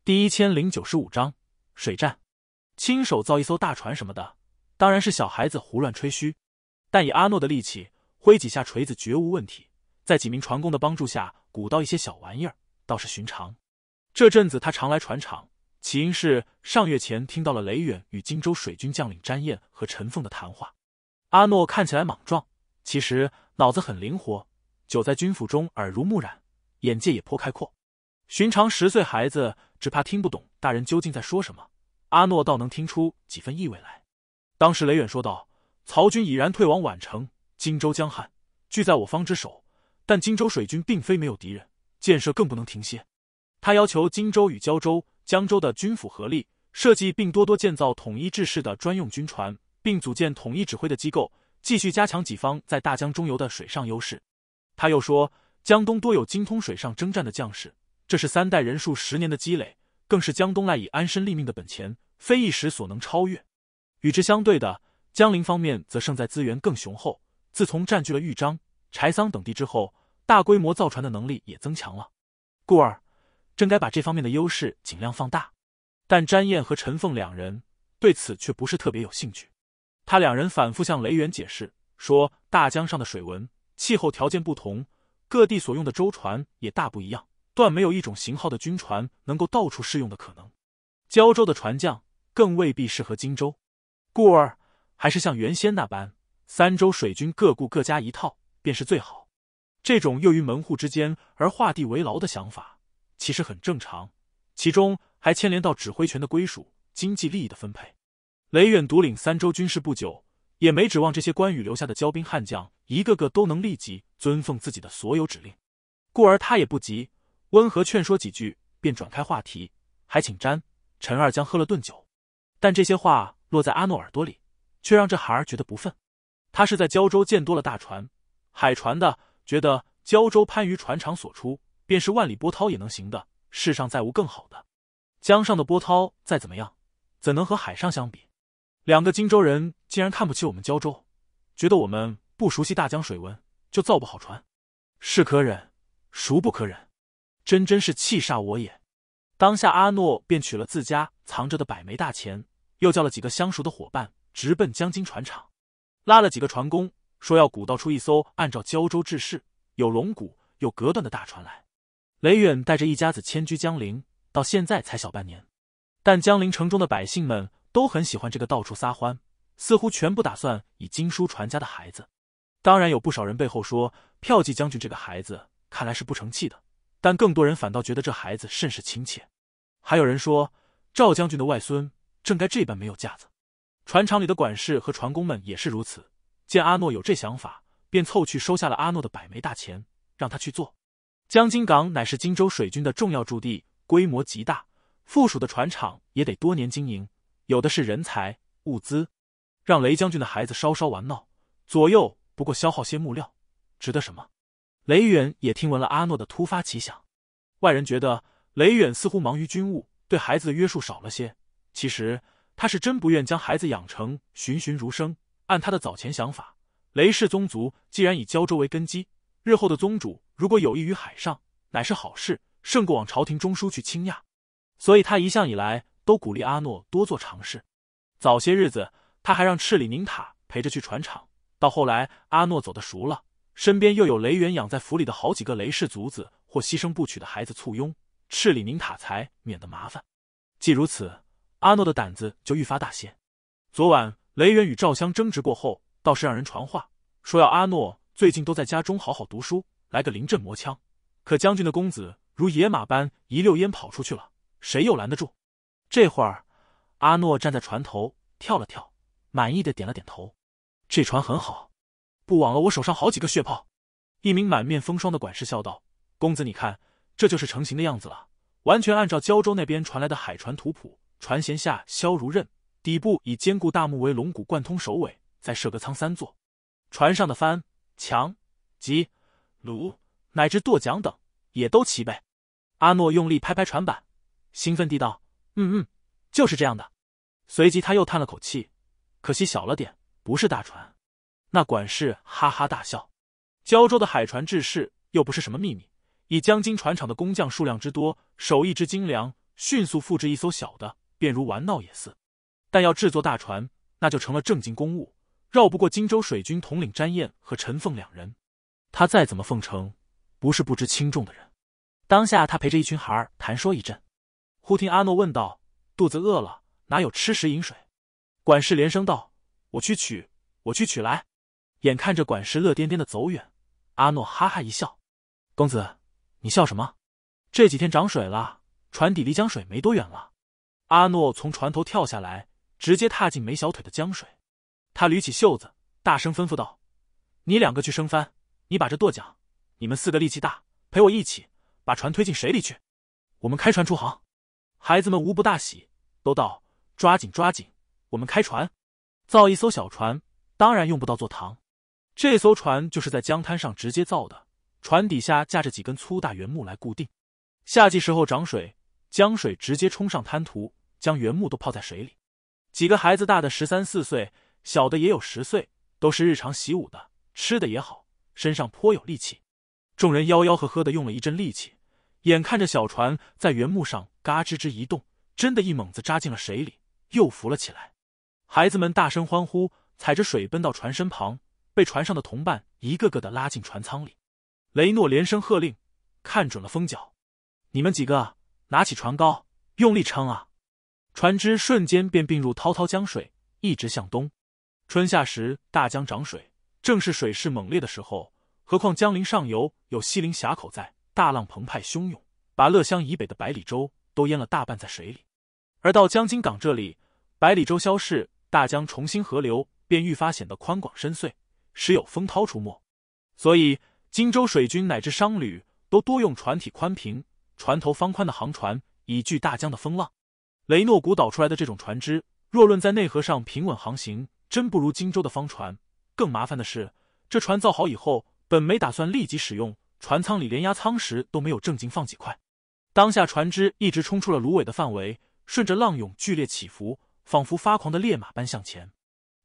第一千零九十五章水战，亲手造一艘大船什么的，当然是小孩子胡乱吹嘘。但以阿诺的力气，挥几下锤子绝无问题。在几名船工的帮助下，鼓捣一些小玩意儿倒是寻常。这阵子他常来船厂，起因是上月前听到了雷远与荆州水军将领詹燕和陈凤的谈话。阿诺看起来莽撞，其实脑子很灵活，久在军府中耳濡目染，眼界也颇开阔。寻常十岁孩子。只怕听不懂大人究竟在说什么。阿诺倒能听出几分意味来。当时雷远说道：“曹军已然退往宛城、荆州、江汉，俱在我方之手。但荆州水军并非没有敌人，建设更不能停歇。他要求荆州与胶州、江州的军府合力设计，并多多建造统一制式的专用军船，并组建统一指挥的机构，继续加强己方在大江中游的水上优势。他又说，江东多有精通水上征战的将士。”这是三代人数十年的积累，更是江东赖以安身立命的本钱，非一时所能超越。与之相对的，江陵方面则胜在资源更雄厚。自从占据了豫章、柴桑等地之后，大规模造船的能力也增强了。故而，正该把这方面的优势尽量放大。但詹燕和陈凤两人对此却不是特别有兴趣。他两人反复向雷元解释说，大江上的水文、气候条件不同，各地所用的舟船也大不一样。断没有一种型号的军船能够到处适用的可能，胶州的船将更未必适合荆州，故而还是像原先那般，三州水军各顾各家一套便是最好。这种囿于门户之间而画地为牢的想法其实很正常，其中还牵连到指挥权的归属、经济利益的分配。雷远独领三州军事不久，也没指望这些关羽留下的骄兵悍将一个个都能立即遵奉自己的所有指令，故而他也不急。温和劝说几句，便转开话题。还请詹陈二将喝了顿酒，但这些话落在阿诺耳朵里，却让这孩儿觉得不忿。他是在胶州见多了大船海船的，觉得胶州番禺船厂所出，便是万里波涛也能行的，世上再无更好的。江上的波涛再怎么样，怎能和海上相比？两个荆州人竟然看不起我们胶州，觉得我们不熟悉大江水文，就造不好船。是可忍，孰不可忍？真真是气煞我也！当下阿诺便取了自家藏着的百枚大钱，又叫了几个相熟的伙伴，直奔江津船厂，拉了几个船工，说要鼓捣出一艘按照胶州制式、有龙骨有隔断的大船来。雷远带着一家子迁居江陵，到现在才小半年，但江陵城中的百姓们都很喜欢这个到处撒欢，似乎全不打算以经书传家的孩子。当然，有不少人背后说票骑将军这个孩子看来是不成器的。但更多人反倒觉得这孩子甚是亲切，还有人说赵将军的外孙正该这般没有架子。船厂里的管事和船工们也是如此，见阿诺有这想法，便凑去收下了阿诺的百枚大钱，让他去做。江津港乃是荆州水军的重要驻地，规模极大，附属的船厂也得多年经营，有的是人才、物资，让雷将军的孩子稍稍玩闹，左右不过消耗些木料，值得什么？雷远也听闻了阿诺的突发奇想，外人觉得雷远似乎忙于军务，对孩子的约束少了些。其实他是真不愿将孩子养成循循儒生。按他的早前想法，雷氏宗族既然以胶州为根基，日后的宗主如果有益于海上，乃是好事，胜过往朝廷中枢去倾轧。所以他一向以来都鼓励阿诺多做尝试。早些日子，他还让赤里宁塔陪着去船厂，到后来阿诺走得熟了。身边又有雷元养在府里的好几个雷氏族子或牺牲不娶的孩子簇拥，赤里宁塔才免得麻烦。既如此，阿诺的胆子就愈发大些。昨晚雷元与赵襄争执过后，倒是让人传话，说要阿诺最近都在家中好好读书，来个临阵磨枪。可将军的公子如野马般一溜烟跑出去了，谁又拦得住？这会儿，阿诺站在船头跳了跳，满意的点了点头，这船很好。布网了我手上好几个血泡。一名满面风霜的管事笑道：“公子，你看，这就是成型的样子了。完全按照胶州那边传来的海船图谱，船舷下削如刃，底部以坚固大木为龙骨，贯通首尾，再设个舱三座。船上的帆、墙、及橹，乃至舵桨等，也都齐备。”阿诺用力拍拍船板，兴奋地道：“嗯嗯，就是这样的。”随即他又叹了口气：“可惜小了点，不是大船。”那管事哈哈大笑，胶州的海船制式又不是什么秘密。以江津船厂的工匠数量之多，手艺之精良，迅速复制一艘小的，便如玩闹也似。但要制作大船，那就成了正经公务，绕不过荆州水军统领詹燕和陈凤两人。他再怎么奉承，不是不知轻重的人。当下他陪着一群孩儿谈说一阵，忽听阿诺问道：“肚子饿了，哪有吃食饮水？”管事连声道：“我去取，我去取来。”眼看着管事乐颠颠的走远，阿诺哈哈一笑：“公子，你笑什么？这几天涨水了，船底离江水没多远了。”阿诺从船头跳下来，直接踏进没小腿的江水，他捋起袖子，大声吩咐道：“你两个去升帆，你把这舵桨，你们四个力气大，陪我一起把船推进水里去，我们开船出航。”孩子们无不大喜，都道：“抓紧，抓紧，我们开船！造一艘小船，当然用不到坐堂。”这艘船就是在江滩上直接造的，船底下架着几根粗大圆木来固定。夏季时候涨水，江水直接冲上滩涂，将原木都泡在水里。几个孩子，大的十三四岁，小的也有十岁，都是日常习武的，吃的也好，身上颇有力气。众人吆吆喝喝的用了一阵力气，眼看着小船在原木上嘎吱吱移动，真的一猛子扎进了水里，又浮了起来。孩子们大声欢呼，踩着水奔到船身旁。被船上的同伴一个个的拉进船舱里，雷诺连声喝令：“看准了风角，你们几个拿起船篙，用力撑啊！”船只瞬间便并入滔滔江水，一直向东。春夏时大江涨水，正是水势猛烈的时候。何况江陵上游有西陵峡口在，大浪澎湃汹涌，把乐乡以北的百里洲都淹了大半在水里。而到江津港这里，百里洲消逝，大江重新河流，便愈发显得宽广深邃。时有风涛出没，所以荆州水军乃至商旅都多用船体宽平、船头方宽的航船，以拒大江的风浪。雷诺古捣出来的这种船只，若论在内河上平稳航行，真不如荆州的方船。更麻烦的是，这船造好以后，本没打算立即使用，船舱里连压舱石都没有正经放几块。当下船只一直冲出了芦苇的范围，顺着浪涌剧烈起伏，仿佛发狂的烈马般向前。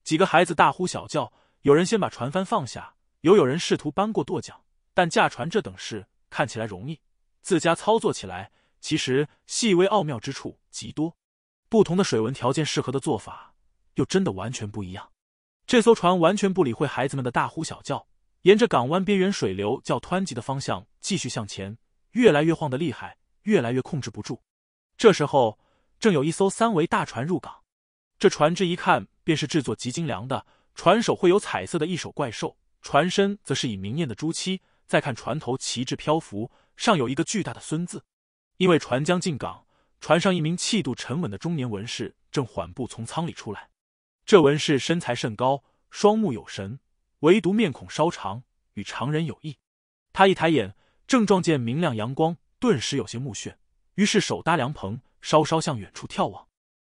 几个孩子大呼小叫。有人先把船帆放下，又有人试图搬过舵桨，但驾船这等事看起来容易，自家操作起来其实细微奥妙之处极多。不同的水文条件适合的做法又真的完全不一样。这艘船完全不理会孩子们的大呼小叫，沿着港湾边缘水流较湍急的方向继续向前，越来越晃得厉害，越来越控制不住。这时候正有一艘三桅大船入港，这船只一看便是制作极精良的。船首会有彩色的一首怪兽，船身则是以明艳的朱漆。再看船头旗帜漂浮，上有一个巨大的“孙”字。因为船将进港，船上一名气度沉稳的中年文士正缓步从舱里出来。这文士身材甚高，双目有神，唯独面孔稍长，与常人有异。他一抬眼，正撞见明亮阳光，顿时有些目眩，于是手搭凉棚，稍稍向远处眺望。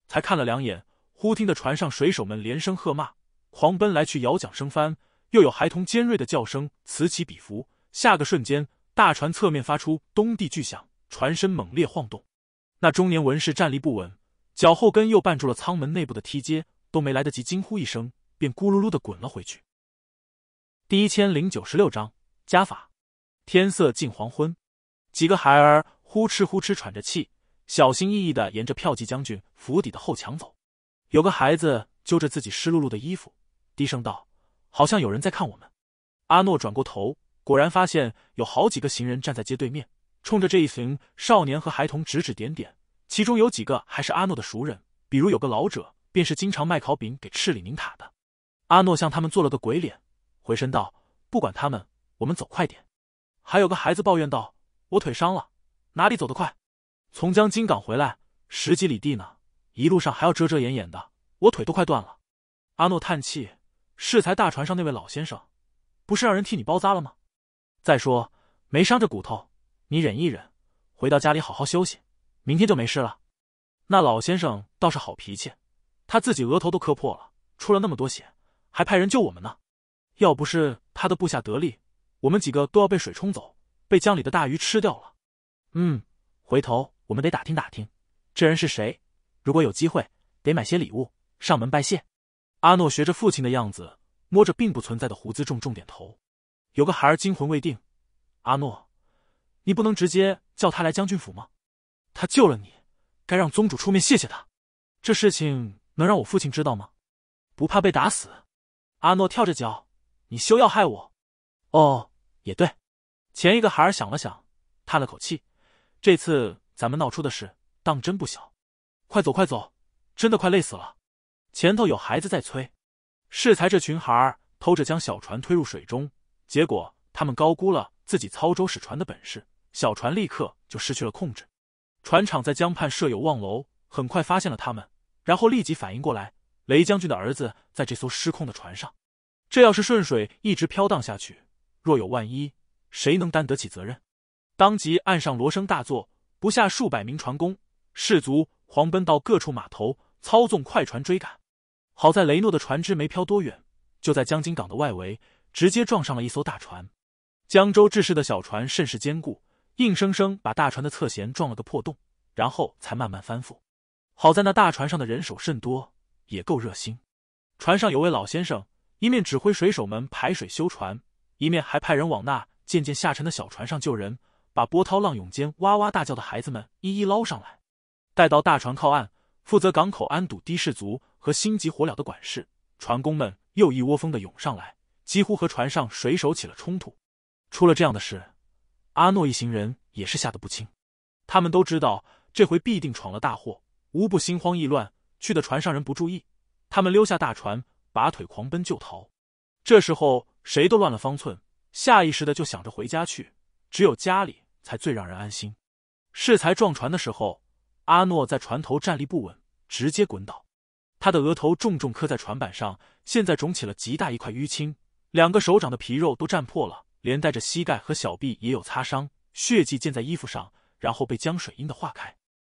才看了两眼，忽听得船上水手们连声喝骂。狂奔来去，摇桨声帆，又有孩童尖锐的叫声此起彼伏。下个瞬间，大船侧面发出“咚”地巨响，船身猛烈晃动。那中年文士站立不稳，脚后跟又绊住了舱门内部的梯阶，都没来得及惊呼一声，便咕噜噜的滚了回去。第一千零九十六章加法。天色近黄昏，几个孩儿呼哧呼哧喘着气，小心翼翼的沿着票季将军府邸的后墙走。有个孩子揪着自己湿漉漉的衣服。低声道：“好像有人在看我们。”阿诺转过头，果然发现有好几个行人站在街对面，冲着这一群少年和孩童指指点点。其中有几个还是阿诺的熟人，比如有个老者，便是经常卖烤饼给赤里宁塔的。阿诺向他们做了个鬼脸，回身道：“不管他们，我们走快点。”还有个孩子抱怨道：“我腿伤了，哪里走得快？从江津港回来十几里地呢，一路上还要遮遮掩掩的，我腿都快断了。”阿诺叹气。适才大船上那位老先生，不是让人替你包扎了吗？再说没伤着骨头，你忍一忍，回到家里好好休息，明天就没事了。那老先生倒是好脾气，他自己额头都磕破了，出了那么多血，还派人救我们呢。要不是他的部下得力，我们几个都要被水冲走，被江里的大鱼吃掉了。嗯，回头我们得打听打听，这人是谁。如果有机会，得买些礼物上门拜谢。阿诺学着父亲的样子，摸着并不存在的胡子，重重点头。有个孩儿惊魂未定，阿诺，你不能直接叫他来将军府吗？他救了你，该让宗主出面谢谢他。这事情能让我父亲知道吗？不怕被打死？阿诺跳着脚：“你休要害我！”哦，也对。前一个孩儿想了想，叹了口气：“这次咱们闹出的事，当真不小。快走，快走，真的快累死了。”前头有孩子在催，适才这群孩儿偷着将小船推入水中，结果他们高估了自己操舟使船的本事，小船立刻就失去了控制。船厂在江畔设有望楼，很快发现了他们，然后立即反应过来，雷将军的儿子在这艘失控的船上，这要是顺水一直飘荡下去，若有万一，谁能担得起责任？当即岸上锣声大作，不下数百名船工士卒狂奔到各处码头，操纵快船追赶。好在雷诺的船只没漂多远，就在江津港的外围直接撞上了一艘大船。江州志士的小船甚是坚固，硬生生把大船的侧舷撞了个破洞，然后才慢慢翻覆。好在那大船上的人手甚多，也够热心。船上有位老先生，一面指挥水手们排水修船，一面还派人往那渐渐下沉的小船上救人，把波涛浪涌间哇哇大叫的孩子们一一捞上来。带到大船靠岸，负责港口安堵的士卒。和心急火燎的管事、船工们又一窝蜂的涌上来，几乎和船上水手起了冲突。出了这样的事，阿诺一行人也是吓得不轻。他们都知道这回必定闯了大祸，无不心慌意乱。去的船上人不注意，他们溜下大船，拔腿狂奔就逃。这时候谁都乱了方寸，下意识的就想着回家去，只有家里才最让人安心。适才撞船的时候，阿诺在船头站立不稳，直接滚倒。他的额头重重磕在船板上，现在肿起了极大一块淤青，两个手掌的皮肉都绽破了，连带着膝盖和小臂也有擦伤，血迹溅在衣服上，然后被江水阴的化开。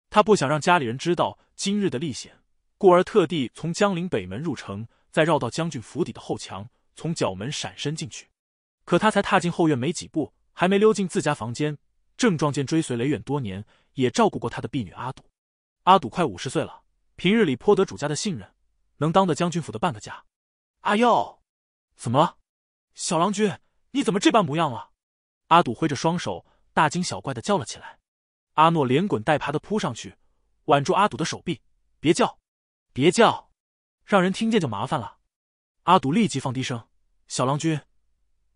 他不想让家里人知道今日的历险，故而特地从江陵北门入城，再绕到将军府邸的后墙，从角门闪身进去。可他才踏进后院没几步，还没溜进自家房间，正撞见追随雷远多年，也照顾过他的婢女阿堵。阿堵快五十岁了。平日里颇得主家的信任，能当得将军府的半个家。阿耀，怎么了？小郎君，你怎么这般模样了？阿赌挥着双手，大惊小怪的叫了起来。阿诺连滚带爬的扑上去，挽住阿赌的手臂：“别叫，别叫，让人听见就麻烦了。”阿赌立即放低声：“小郎君，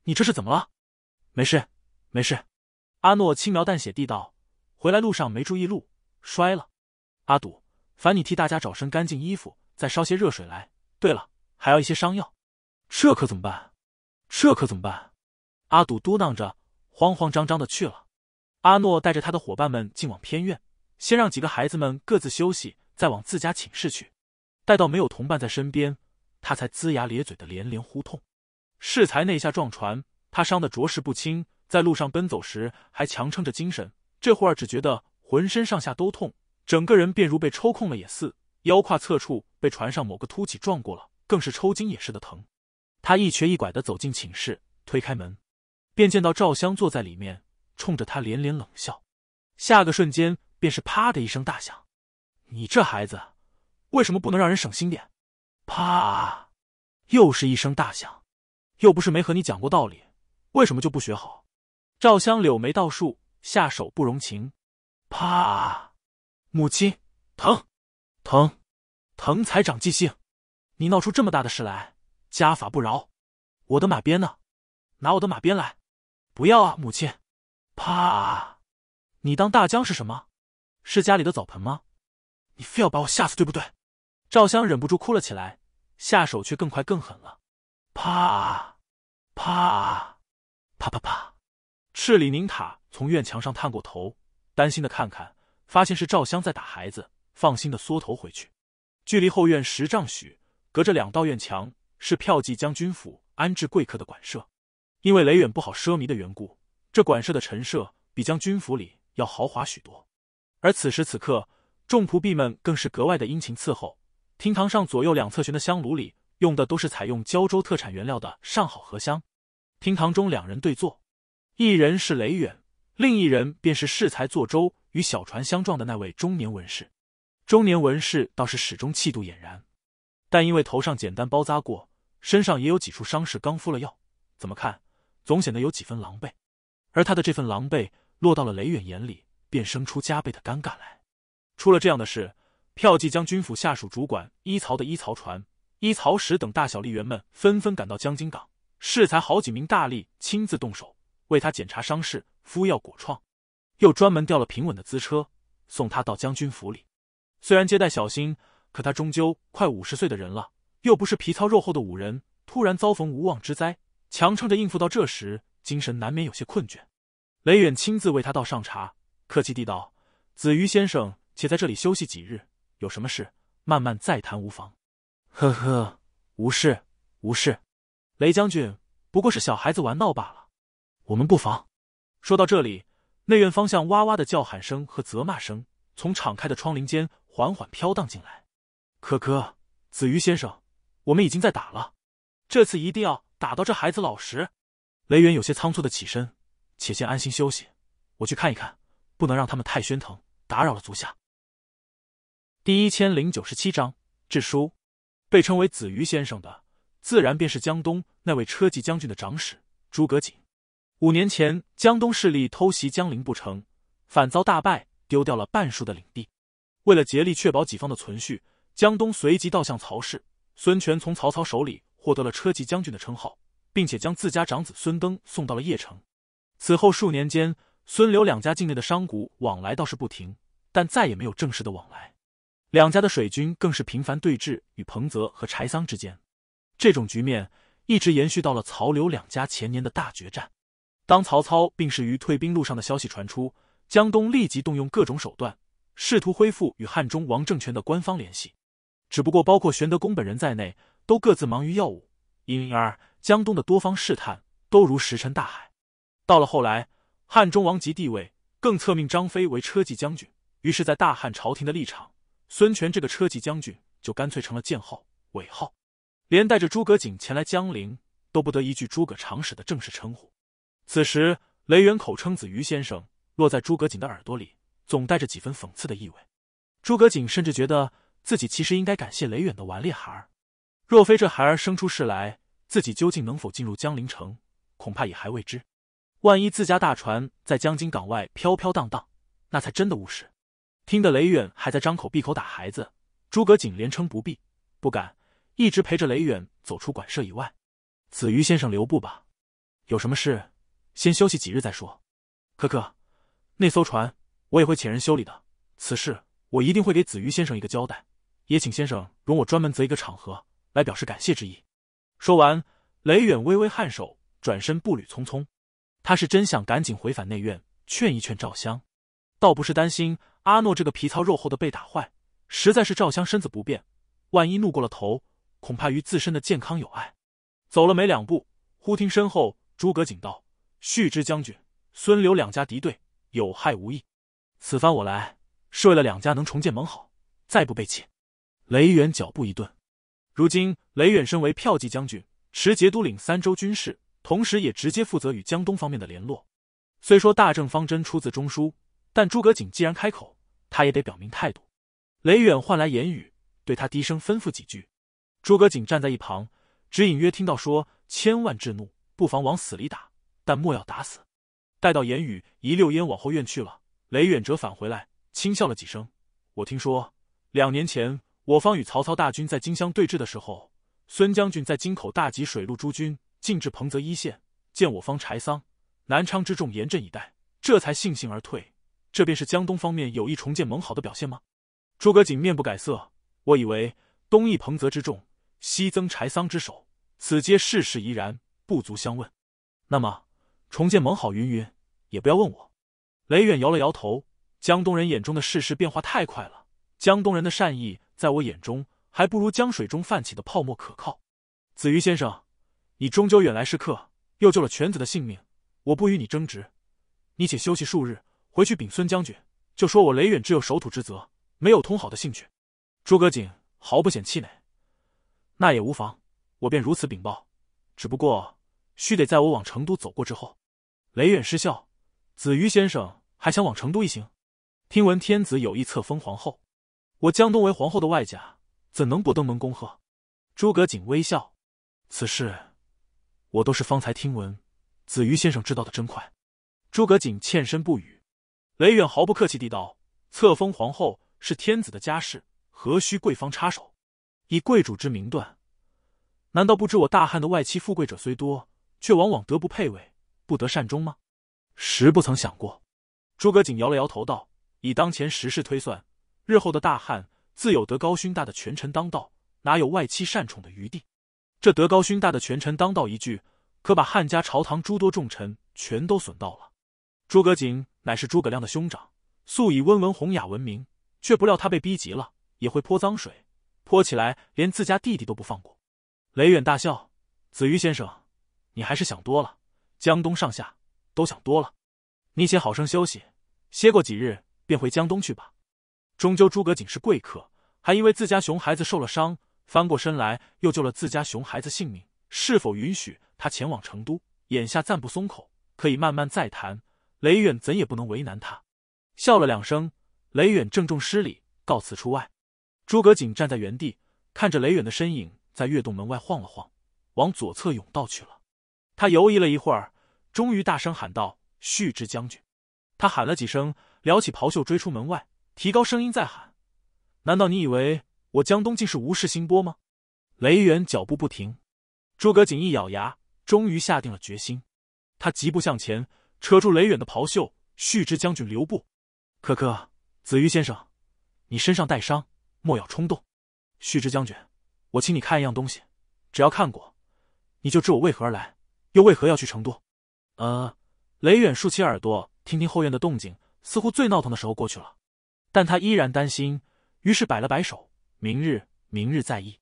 你这是怎么了？没事，没事。”阿诺轻描淡写地道：“回来路上没注意路，摔了。”阿赌。烦你替大家找身干净衣服，再烧些热水来。对了，还要一些伤药。这可怎么办？这可怎么办？阿堵嘟囔着，慌慌张张的去了。阿诺带着他的伙伴们进往偏院，先让几个孩子们各自休息，再往自家寝室去。待到没有同伴在身边，他才龇牙咧嘴的连连呼痛。适才那一下撞船，他伤的着实不轻，在路上奔走时还强撑着精神，这会儿只觉得浑身上下都痛。整个人便如被抽空了也似，腰胯侧处被船上某个凸起撞过了，更是抽筋也似的疼。他一瘸一拐的走进寝室，推开门，便见到赵香坐在里面，冲着他连连冷笑。下个瞬间便是啪的一声大响。你这孩子，为什么不能让人省心点？啪！又是一声大响。又不是没和你讲过道理，为什么就不学好？赵香柳眉倒竖，下手不容情。啪！母亲，疼，疼，疼才长记性。你闹出这么大的事来，家法不饶。我的马鞭呢？拿我的马鞭来！不要啊，母亲！啪！你当大江是什么？是家里的澡盆吗？你非要把我吓死，对不对？赵香忍不住哭了起来，下手却更快更狠了。啪！啪！啪啪啪！赤里宁塔从院墙上探过头，担心的看看。发现是赵香在打孩子，放心的缩头回去。距离后院十丈许，隔着两道院墙，是票骑将军府安置贵客的馆舍。因为雷远不好奢靡的缘故，这馆舍的陈设比将军府里要豪华许多。而此时此刻，众仆婢们更是格外的殷勤伺候。厅堂上左右两侧悬的香炉里用的都是采用胶州特产原料的上好荷香。厅堂中两人对坐，一人是雷远，另一人便是适才坐舟。与小船相撞的那位中年文士，中年文士倒是始终气度俨然，但因为头上简单包扎过，身上也有几处伤势，刚敷了药，怎么看总显得有几分狼狈。而他的这份狼狈落到了雷远眼里，便生出加倍的尴尬来。出了这样的事，票季将军府下属主管伊曹的伊曹船、伊曹石等大小力员们纷纷赶到江津港，适才好几名大力亲自动手为他检查伤势、敷药裹创。又专门调了平稳的资车送他到将军府里。虽然接待小心，可他终究快五十岁的人了，又不是皮糙肉厚的武人，突然遭逢无妄之灾，强撑着应付到这时，精神难免有些困倦。雷远亲自为他倒上茶，客气地道：“子瑜先生，且在这里休息几日，有什么事慢慢再谈无妨。”“呵呵，无事无事，雷将军不过是小孩子玩闹罢了，我们不妨。”说到这里。内院方向，哇哇的叫喊声和责骂声从敞开的窗棂间缓缓飘荡进来。可可，子瑜先生，我们已经在打了，这次一定要打到这孩子老实。雷源有些仓促的起身，且先安心休息，我去看一看，不能让他们太喧腾，打扰了足下。第一千零九十七章致书，被称为子瑜先生的，自然便是江东那位车骑将军的长史诸葛瑾。五年前，江东势力偷袭江陵不成，反遭大败，丢掉了半数的领地。为了竭力确保己方的存续，江东随即倒向曹氏。孙权从曹操手里获得了车骑将军的称号，并且将自家长子孙登送到了邺城。此后数年间，孙刘两家境内的商贾往来倒是不停，但再也没有正式的往来。两家的水军更是频繁对峙与彭泽和柴桑之间。这种局面一直延续到了曹刘两家前年的大决战。当曹操病逝于退兵路上的消息传出，江东立即动用各种手段，试图恢复与汉中王政权的官方联系。只不过，包括玄德公本人在内，都各自忙于药物，因而江东的多方试探都如石沉大海。到了后来，汉中王即地位更册命张飞为车骑将军，于是，在大汉朝廷的立场，孙权这个车骑将军就干脆成了建号尾号，连带着诸葛瑾前来江陵，都不得一句诸葛长史的正式称呼。此时，雷远口称子瑜先生，落在诸葛瑾的耳朵里，总带着几分讽刺的意味。诸葛瑾甚至觉得自己其实应该感谢雷远的顽劣孩儿，若非这孩儿生出事来，自己究竟能否进入江陵城，恐怕也还未知。万一自家大船在江津港外飘飘荡荡，那才真的误事。听得雷远还在张口闭口打孩子，诸葛瑾连称不必，不敢，一直陪着雷远走出馆舍以外。子瑜先生留步吧，有什么事？先休息几日再说，可可，那艘船我也会遣人修理的。此事我一定会给子瑜先生一个交代，也请先生容我专门择一个场合来表示感谢之意。说完，雷远微微颔首，转身步履匆匆。他是真想赶紧回返内院劝一劝赵香，倒不是担心阿诺这个皮糙肉厚的被打坏，实在是赵香身子不便，万一怒过了头，恐怕于自身的健康有碍。走了没两步，忽听身后诸葛瑾道。旭之将军，孙刘两家敌对，有害无益。此番我来，是为了两家能重建盟好，再不背弃。雷远脚步一顿。如今雷远身为骠骑将军，持节都领三州军事，同时也直接负责与江东方面的联络。虽说大政方针出自中枢，但诸葛瑾既然开口，他也得表明态度。雷远换来言语，对他低声吩咐几句。诸葛瑾站在一旁，只隐约听到说：“千万制怒，不妨往死里打。”但莫要打死。待到言语一溜烟往后院去了，雷远哲返回来，轻笑了几声。我听说，两年前我方与曹操大军在荆乡对峙的时候，孙将军在京口大吉水陆诸军，进至彭泽一线，见我方柴桑、南昌之众严阵以待，这才悻悻而退。这便是江东方面有意重建盟好的表现吗？诸葛瑾面不改色。我以为，东益彭泽之众，西增柴桑之首，此皆世事宜然，不足相问。那么。重建盟好，云云也不要问我。雷远摇了摇头。江东人眼中的世事变化太快了，江东人的善意在我眼中还不如江水中泛起的泡沫可靠。子瑜先生，你终究远来是客，又救了犬子的性命，我不与你争执，你且休息数日，回去禀孙将军，就说我雷远只有守土之责，没有通好的兴趣。诸葛瑾毫不显气馁，那也无妨，我便如此禀报。只不过须得在我往成都走过之后。雷远失笑，子瑜先生还想往成都一行？听闻天子有意册封皇后，我江东为皇后的外家，怎能不登门恭贺？诸葛瑾微笑，此事我都是方才听闻。子瑜先生知道的真快。诸葛瑾欠身不语。雷远毫不客气地道：“册封皇后是天子的家事，何须贵方插手？以贵主之名断，难道不知我大汉的外戚富贵者虽多，却往往德不配位？”不得善终吗？实不曾想过。诸葛瑾摇了摇头，道：“以当前时势推算，日后的大汉自有德高勋大的权臣当道，哪有外戚擅宠的余地？”这德高勋大的权臣当道一句，可把汉家朝堂诸多重臣全都损到了。诸葛瑾乃是诸葛亮的兄长，素以温文宏雅闻名，却不料他被逼急了，也会泼脏水，泼起来连自家弟弟都不放过。雷远大笑：“子瑜先生，你还是想多了。”江东上下都想多了，你且好生休息，歇过几日便回江东去吧。终究诸葛瑾是贵客，还因为自家熊孩子受了伤，翻过身来又救了自家熊孩子性命，是否允许他前往成都？眼下暂不松口，可以慢慢再谈。雷远怎也不能为难他，笑了两声。雷远郑重施礼，告辞出外。诸葛瑾站在原地，看着雷远的身影在月洞门外晃了晃，往左侧甬道去了。他犹疑了一会儿。终于大声喊道：“旭之将军！”他喊了几声，撩起袍袖追出门外，提高声音再喊：“难道你以为我江东竟是无事心波吗？”雷远脚步不停，诸葛瑾一咬牙，终于下定了决心。他疾步向前，扯住雷远的袍袖：“旭之将军留步！可可，子瑜先生，你身上带伤，莫要冲动。旭之将军，我请你看一样东西，只要看过，你就知我为何而来，又为何要去成都。”呃，雷远竖起耳朵听听后院的动静，似乎最闹腾的时候过去了，但他依然担心，于是摆了摆手：“明日，明日再议。”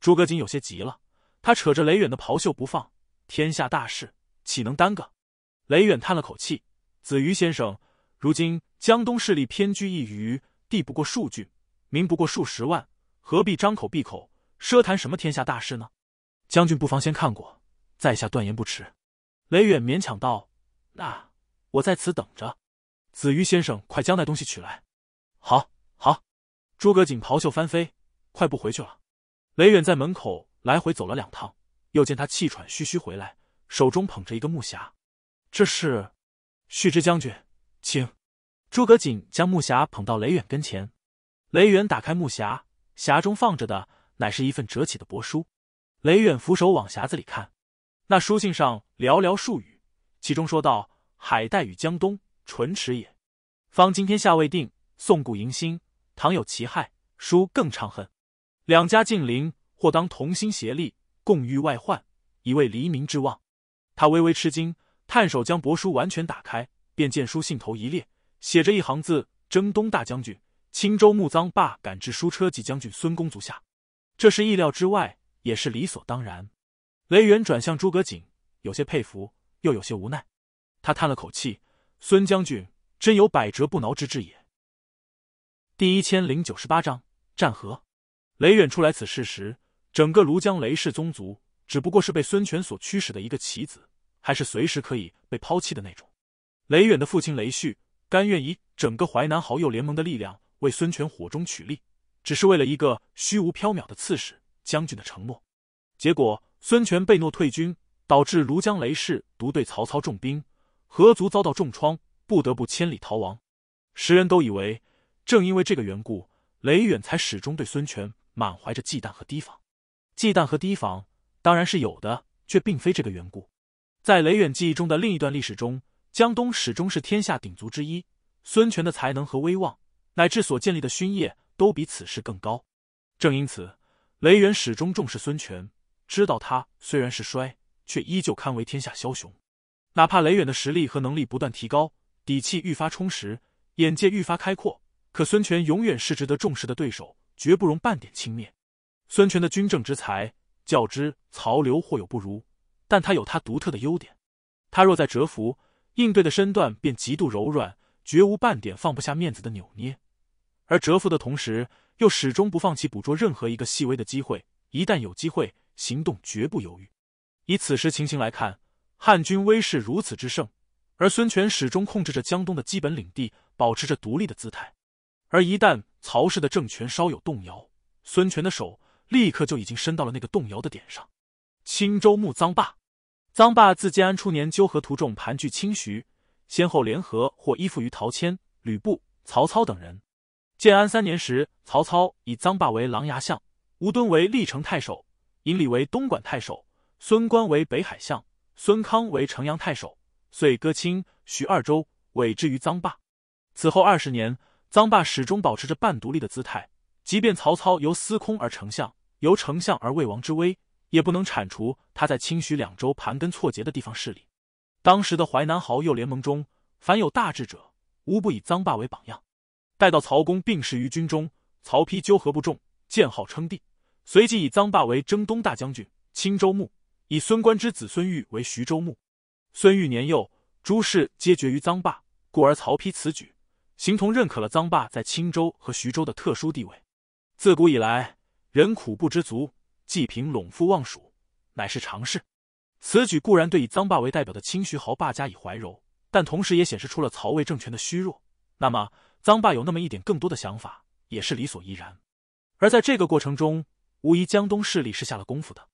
诸葛瑾有些急了，他扯着雷远的袍袖不放：“天下大事，岂能耽搁？”雷远叹了口气：“子瑜先生，如今江东势力偏居一隅，地不过数郡，民不过数十万，何必张口闭口奢谈什么天下大事呢？将军不妨先看过，在下断言不迟。”雷远勉强道：“那我在此等着。”子瑜先生，快将那东西取来。好，好。诸葛瑾袍袖翻飞，快步回去了。雷远在门口来回走了两趟，又见他气喘吁吁回来，手中捧着一个木匣。这是？旭之将军，请。诸葛瑾将木匣捧到雷远跟前。雷远打开木匣，匣中放着的乃是一份折起的帛书。雷远扶手往匣子里看。那书信上寥寥数语，其中说道：“海带与江东，唇齿也。方今天下未定，宋故迎新，倘有其害，书更怅恨。两家近邻，或当同心协力，共御外患，以为黎民之望。”他微微吃惊，探手将帛书完全打开，便见书信头一列写着一行字：“征东大将军青州牧臧霸赶至书车及将军孙公足下。”这是意料之外，也是理所当然。雷远转向诸葛瑾，有些佩服，又有些无奈。他叹了口气：“孙将军真有百折不挠之志也。”第一千零九十八章战河。雷远出来此事时，整个庐江雷氏宗族只不过是被孙权所驱使的一个棋子，还是随时可以被抛弃的那种。雷远的父亲雷旭甘愿以整个淮南好友联盟的力量为孙权火中取栗，只是为了一个虚无缥缈的刺史将军的承诺。结果。孙权被诺退军，导致庐江雷氏独对曹操重兵，何足遭到重创，不得不千里逃亡。时人都以为，正因为这个缘故，雷远才始终对孙权满怀着忌惮和提防。忌惮和提防当然是有的，却并非这个缘故。在雷远记忆中的另一段历史中，江东始终是天下鼎足之一，孙权的才能和威望，乃至所建立的勋业，都比此事更高。正因此，雷远始终重视孙权。知道他虽然是衰，却依旧堪为天下枭雄。哪怕雷远的实力和能力不断提高，底气愈发充实，眼界愈发开阔，可孙权永远是值得重视的对手，绝不容半点轻蔑。孙权的军政之才，较之曹刘或有不如，但他有他独特的优点。他若在蛰伏，应对的身段便极度柔软，绝无半点放不下面子的扭捏；而蛰伏的同时，又始终不放弃捕捉任何一个细微的机会。一旦有机会，行动绝不犹豫。以此时情形来看，汉军威势如此之盛，而孙权始终控制着江东的基本领地，保持着独立的姿态。而一旦曹氏的政权稍有动摇，孙权的手立刻就已经伸到了那个动摇的点上。青州牧臧霸，臧霸自建安初年纠合徒众，盘踞清徐，先后联合或依附于陶谦、吕布、曹操等人。建安三年时，曹操以臧霸为琅琊相，吴敦为历城太守。引李为东莞太守，孙关为北海相，孙康为城阳太守，遂割青徐二州委之于臧霸。此后二十年，臧霸始终保持着半独立的姿态，即便曹操由司空而丞相，由丞相而魏王之威，也不能铲除他在清徐两州盘根错节的地方势力。当时的淮南豪右联盟中，凡有大志者，无不以臧霸为榜样。待到曹公病逝于军中，曹丕纠合不众，建号称帝。随即以臧霸为征东大将军，青州牧；以孙关之子孙玉为徐州牧。孙玉年幼，诸事皆决于臧霸，故而曹丕此举，形同认可了臧霸在青州和徐州的特殊地位。自古以来，人苦不知足，既平陇复望蜀，乃是常事。此举固然对以臧霸为代表的青徐豪霸加以怀柔，但同时也显示出了曹魏政权的虚弱。那么，臧霸有那么一点更多的想法，也是理所当然。而在这个过程中，无疑，江东势力是下了功夫的。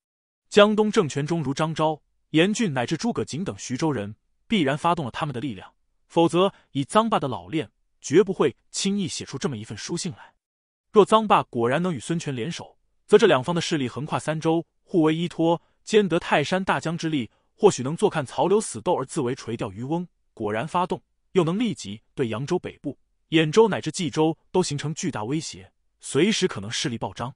江东政权中，如张昭、严俊乃至诸葛瑾等徐州人，必然发动了他们的力量。否则，以臧霸的老练，绝不会轻易写出这么一份书信来。若臧霸果然能与孙权联手，则这两方的势力横跨三州，互为依托，兼得泰山大江之力，或许能坐看曹刘死斗而自为垂钓渔翁。果然发动，又能立即对扬州北部、兖州乃至冀州都形成巨大威胁，随时可能势力暴张。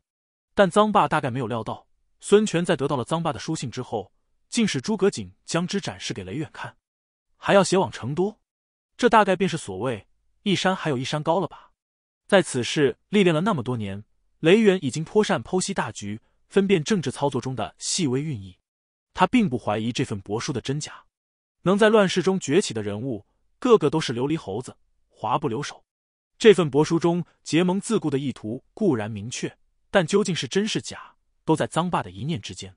但臧霸大概没有料到，孙权在得到了臧霸的书信之后，竟使诸葛瑾将之展示给雷远看，还要写往成都。这大概便是所谓“一山还有一山高”了吧？在此事历练了那么多年，雷远已经颇善剖析大局，分辨政治操作中的细微蕴意。他并不怀疑这份帛书的真假。能在乱世中崛起的人物，个个都是琉璃猴子，滑不留手。这份帛书中结盟自顾的意图固然明确。但究竟是真是假，都在臧霸的一念之间。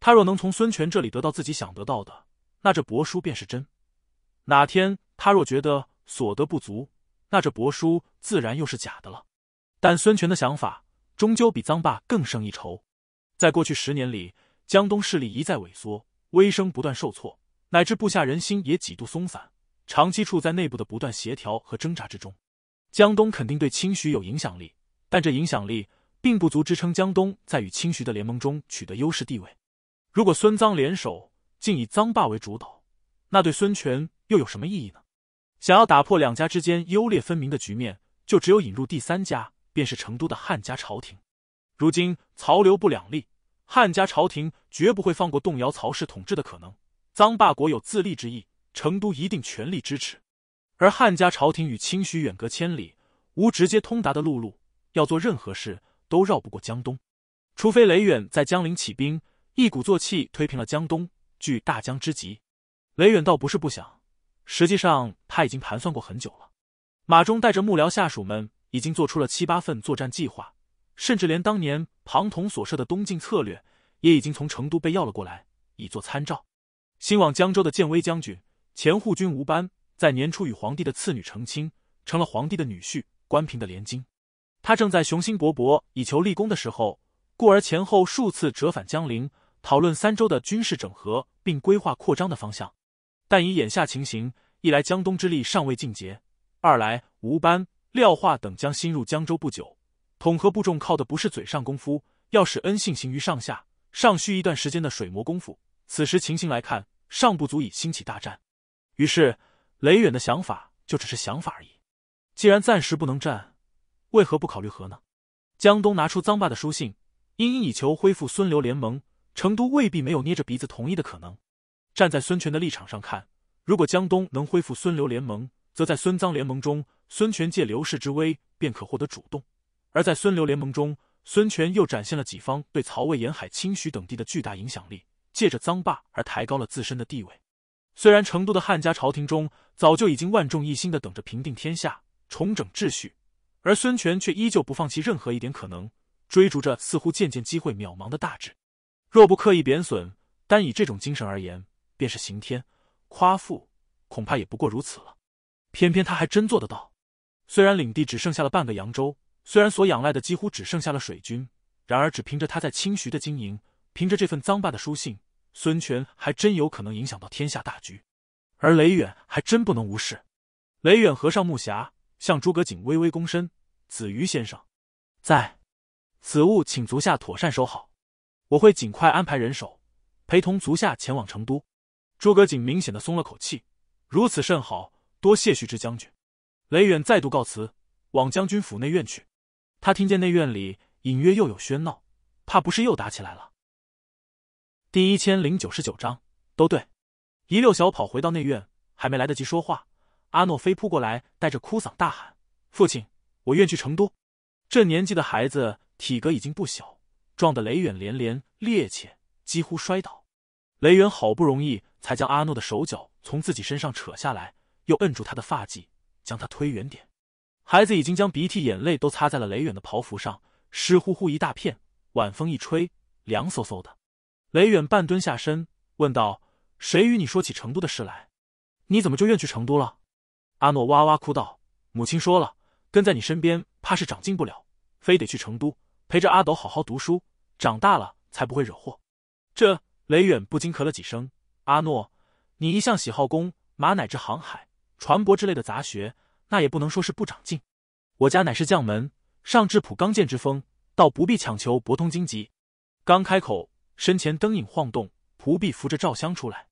他若能从孙权这里得到自己想得到的，那这帛书便是真；哪天他若觉得所得不足，那这帛书自然又是假的了。但孙权的想法终究比臧霸更胜一筹。在过去十年里，江东势力一再萎缩，威声不断受挫，乃至部下人心也几度松散，长期处在内部的不断协调和挣扎之中。江东肯定对清徐有影响力，但这影响力……并不足支撑江东在与清徐的联盟中取得优势地位。如果孙臧联手，竟以臧霸为主导，那对孙权又有什么意义呢？想要打破两家之间优劣分明的局面，就只有引入第三家，便是成都的汉家朝廷。如今曹刘不两立，汉家朝廷绝不会放过动摇曹氏统治的可能。臧霸国有自立之意，成都一定全力支持。而汉家朝廷与清徐远隔千里，无直接通达的陆路，要做任何事。都绕不过江东，除非雷远在江陵起兵，一鼓作气推平了江东，据大江之极。雷远倒不是不想，实际上他已经盘算过很久了。马忠带着幕僚下属们，已经做出了七八份作战计划，甚至连当年庞统所设的东进策略，也已经从成都被要了过来，以作参照。新往江州的建威将军前护军吴班，在年初与皇帝的次女成亲，成了皇帝的女婿，关平的连襟。他正在雄心勃勃以求立功的时候，故而前后数次折返江陵，讨论三州的军事整合并规划扩张的方向。但以眼下情形，一来江东之力尚未尽竭，二来吴班、廖化等将新入江州不久，统合部众，靠的不是嘴上功夫，要使恩信行于上下，尚需一段时间的水磨功夫。此时情形来看，尚不足以兴起大战。于是，雷远的想法就只是想法而已。既然暂时不能战。为何不考虑和呢？江东拿出臧霸的书信，殷殷以求恢复孙刘联盟。成都未必没有捏着鼻子同意的可能。站在孙权的立场上看，如果江东能恢复孙刘联盟，则在孙臧联盟中，孙权借刘氏之威便可获得主动；而在孙刘联盟中，孙权又展现了几方对曹魏沿海、清徐等地的巨大影响力，借着臧霸而抬高了自身的地位。虽然成都的汉家朝廷中早就已经万众一心的等着平定天下、重整秩序。而孙权却依旧不放弃任何一点可能，追逐着似乎渐渐机会渺茫的大志。若不刻意贬损，单以这种精神而言，便是刑天、夸父，恐怕也不过如此了。偏偏他还真做得到。虽然领地只剩下了半个扬州，虽然所仰赖的几乎只剩下了水军，然而只凭着他在清徐的经营，凭着这份臧霸的书信，孙权还真有可能影响到天下大局。而雷远还真不能无视。雷远合上木匣，向诸葛瑾微微躬身。子瑜先生，在此物，请足下妥善收好。我会尽快安排人手，陪同足下前往成都。诸葛瑾明显的松了口气，如此甚好，多谢徐之将军。雷远再度告辞，往将军府内院去。他听见内院里隐约又有喧闹，怕不是又打起来了。第一千零九十九章，都对。一溜小跑回到内院，还没来得及说话，阿诺飞扑过来，带着哭嗓大喊：“父亲！”我愿去成都，这年纪的孩子体格已经不小，撞得雷远连连趔趄，几乎摔倒。雷远好不容易才将阿诺的手脚从自己身上扯下来，又摁住他的发髻，将他推远点。孩子已经将鼻涕眼泪都擦在了雷远的袍服上，湿乎乎一大片。晚风一吹，凉飕飕的。雷远半蹲下身，问道：“谁与你说起成都的事来？你怎么就愿去成都了？”阿诺哇哇哭道：“母亲说了。”跟在你身边，怕是长进不了，非得去成都陪着阿斗好好读书，长大了才不会惹祸。这雷远不禁咳了几声。阿诺，你一向喜好弓马乃至航海、船舶之类的杂学，那也不能说是不长进。我家乃是将门，尚质朴刚健之风，倒不必强求博通经籍。刚开口，身前灯影晃动，仆婢扶着赵香出来。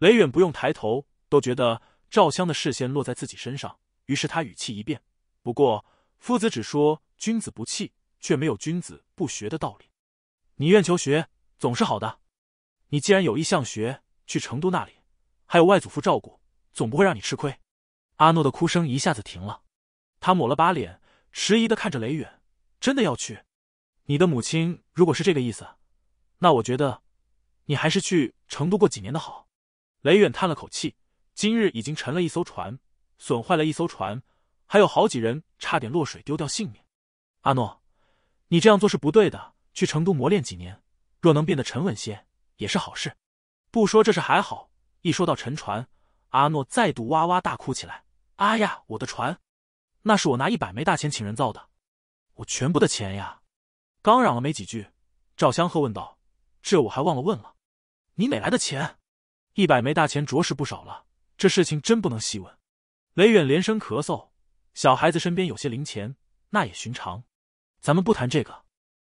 雷远不用抬头，都觉得赵香的视线落在自己身上，于是他语气一变。不过，夫子只说君子不器，却没有君子不学的道理。你愿求学，总是好的。你既然有意向学，去成都那里，还有外祖父照顾，总不会让你吃亏。阿诺的哭声一下子停了，他抹了把脸，迟疑的看着雷远：“真的要去？”你的母亲如果是这个意思，那我觉得，你还是去成都过几年的好。”雷远叹了口气：“今日已经沉了一艘船，损坏了一艘船。”还有好几人差点落水丢掉性命。阿诺，你这样做是不对的。去成都磨练几年，若能变得沉稳些，也是好事。不说这事还好，一说到沉船，阿诺再度哇哇大哭起来。啊呀，我的船！那是我拿一百枚大钱请人造的，我全部的钱呀！刚嚷了没几句，赵香鹤问道：“这我还忘了问了，你哪来的钱？一百枚大钱着实不少了，这事情真不能细问。”雷远连声咳嗽。小孩子身边有些零钱，那也寻常。咱们不谈这个。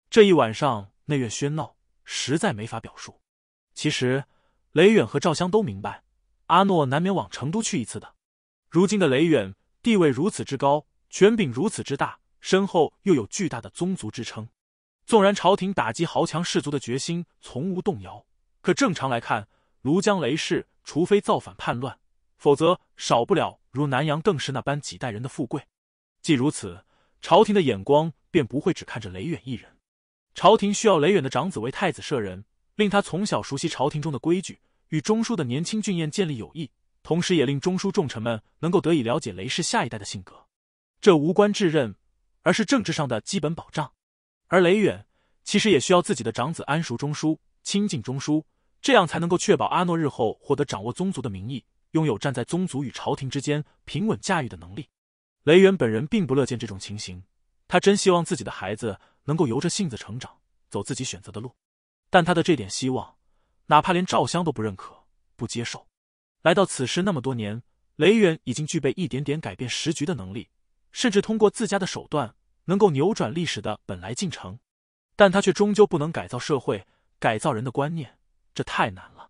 这一晚上内院喧闹，实在没法表述。其实，雷远和赵香都明白，阿诺难免往成都去一次的。如今的雷远地位如此之高，权柄如此之大，身后又有巨大的宗族支撑，纵然朝廷打击豪强士族的决心从无动摇，可正常来看，庐江雷氏除非造反叛乱。否则，少不了如南阳邓氏那般几代人的富贵。既如此，朝廷的眼光便不会只看着雷远一人。朝廷需要雷远的长子为太子舍人，令他从小熟悉朝廷中的规矩，与中枢的年轻俊彦建立友谊，同时也令中枢重臣们能够得以了解雷氏下一代的性格。这无关智任，而是政治上的基本保障。而雷远其实也需要自己的长子安熟中枢，亲近中枢，这样才能够确保阿诺日后获得掌握宗族的名义。拥有站在宗族与朝廷之间平稳驾驭的能力，雷远本人并不乐见这种情形。他真希望自己的孩子能够由着性子成长，走自己选择的路。但他的这点希望，哪怕连赵襄都不认可、不接受。来到此时那么多年，雷远已经具备一点点改变时局的能力，甚至通过自家的手段能够扭转历史的本来进程。但他却终究不能改造社会、改造人的观念，这太难了。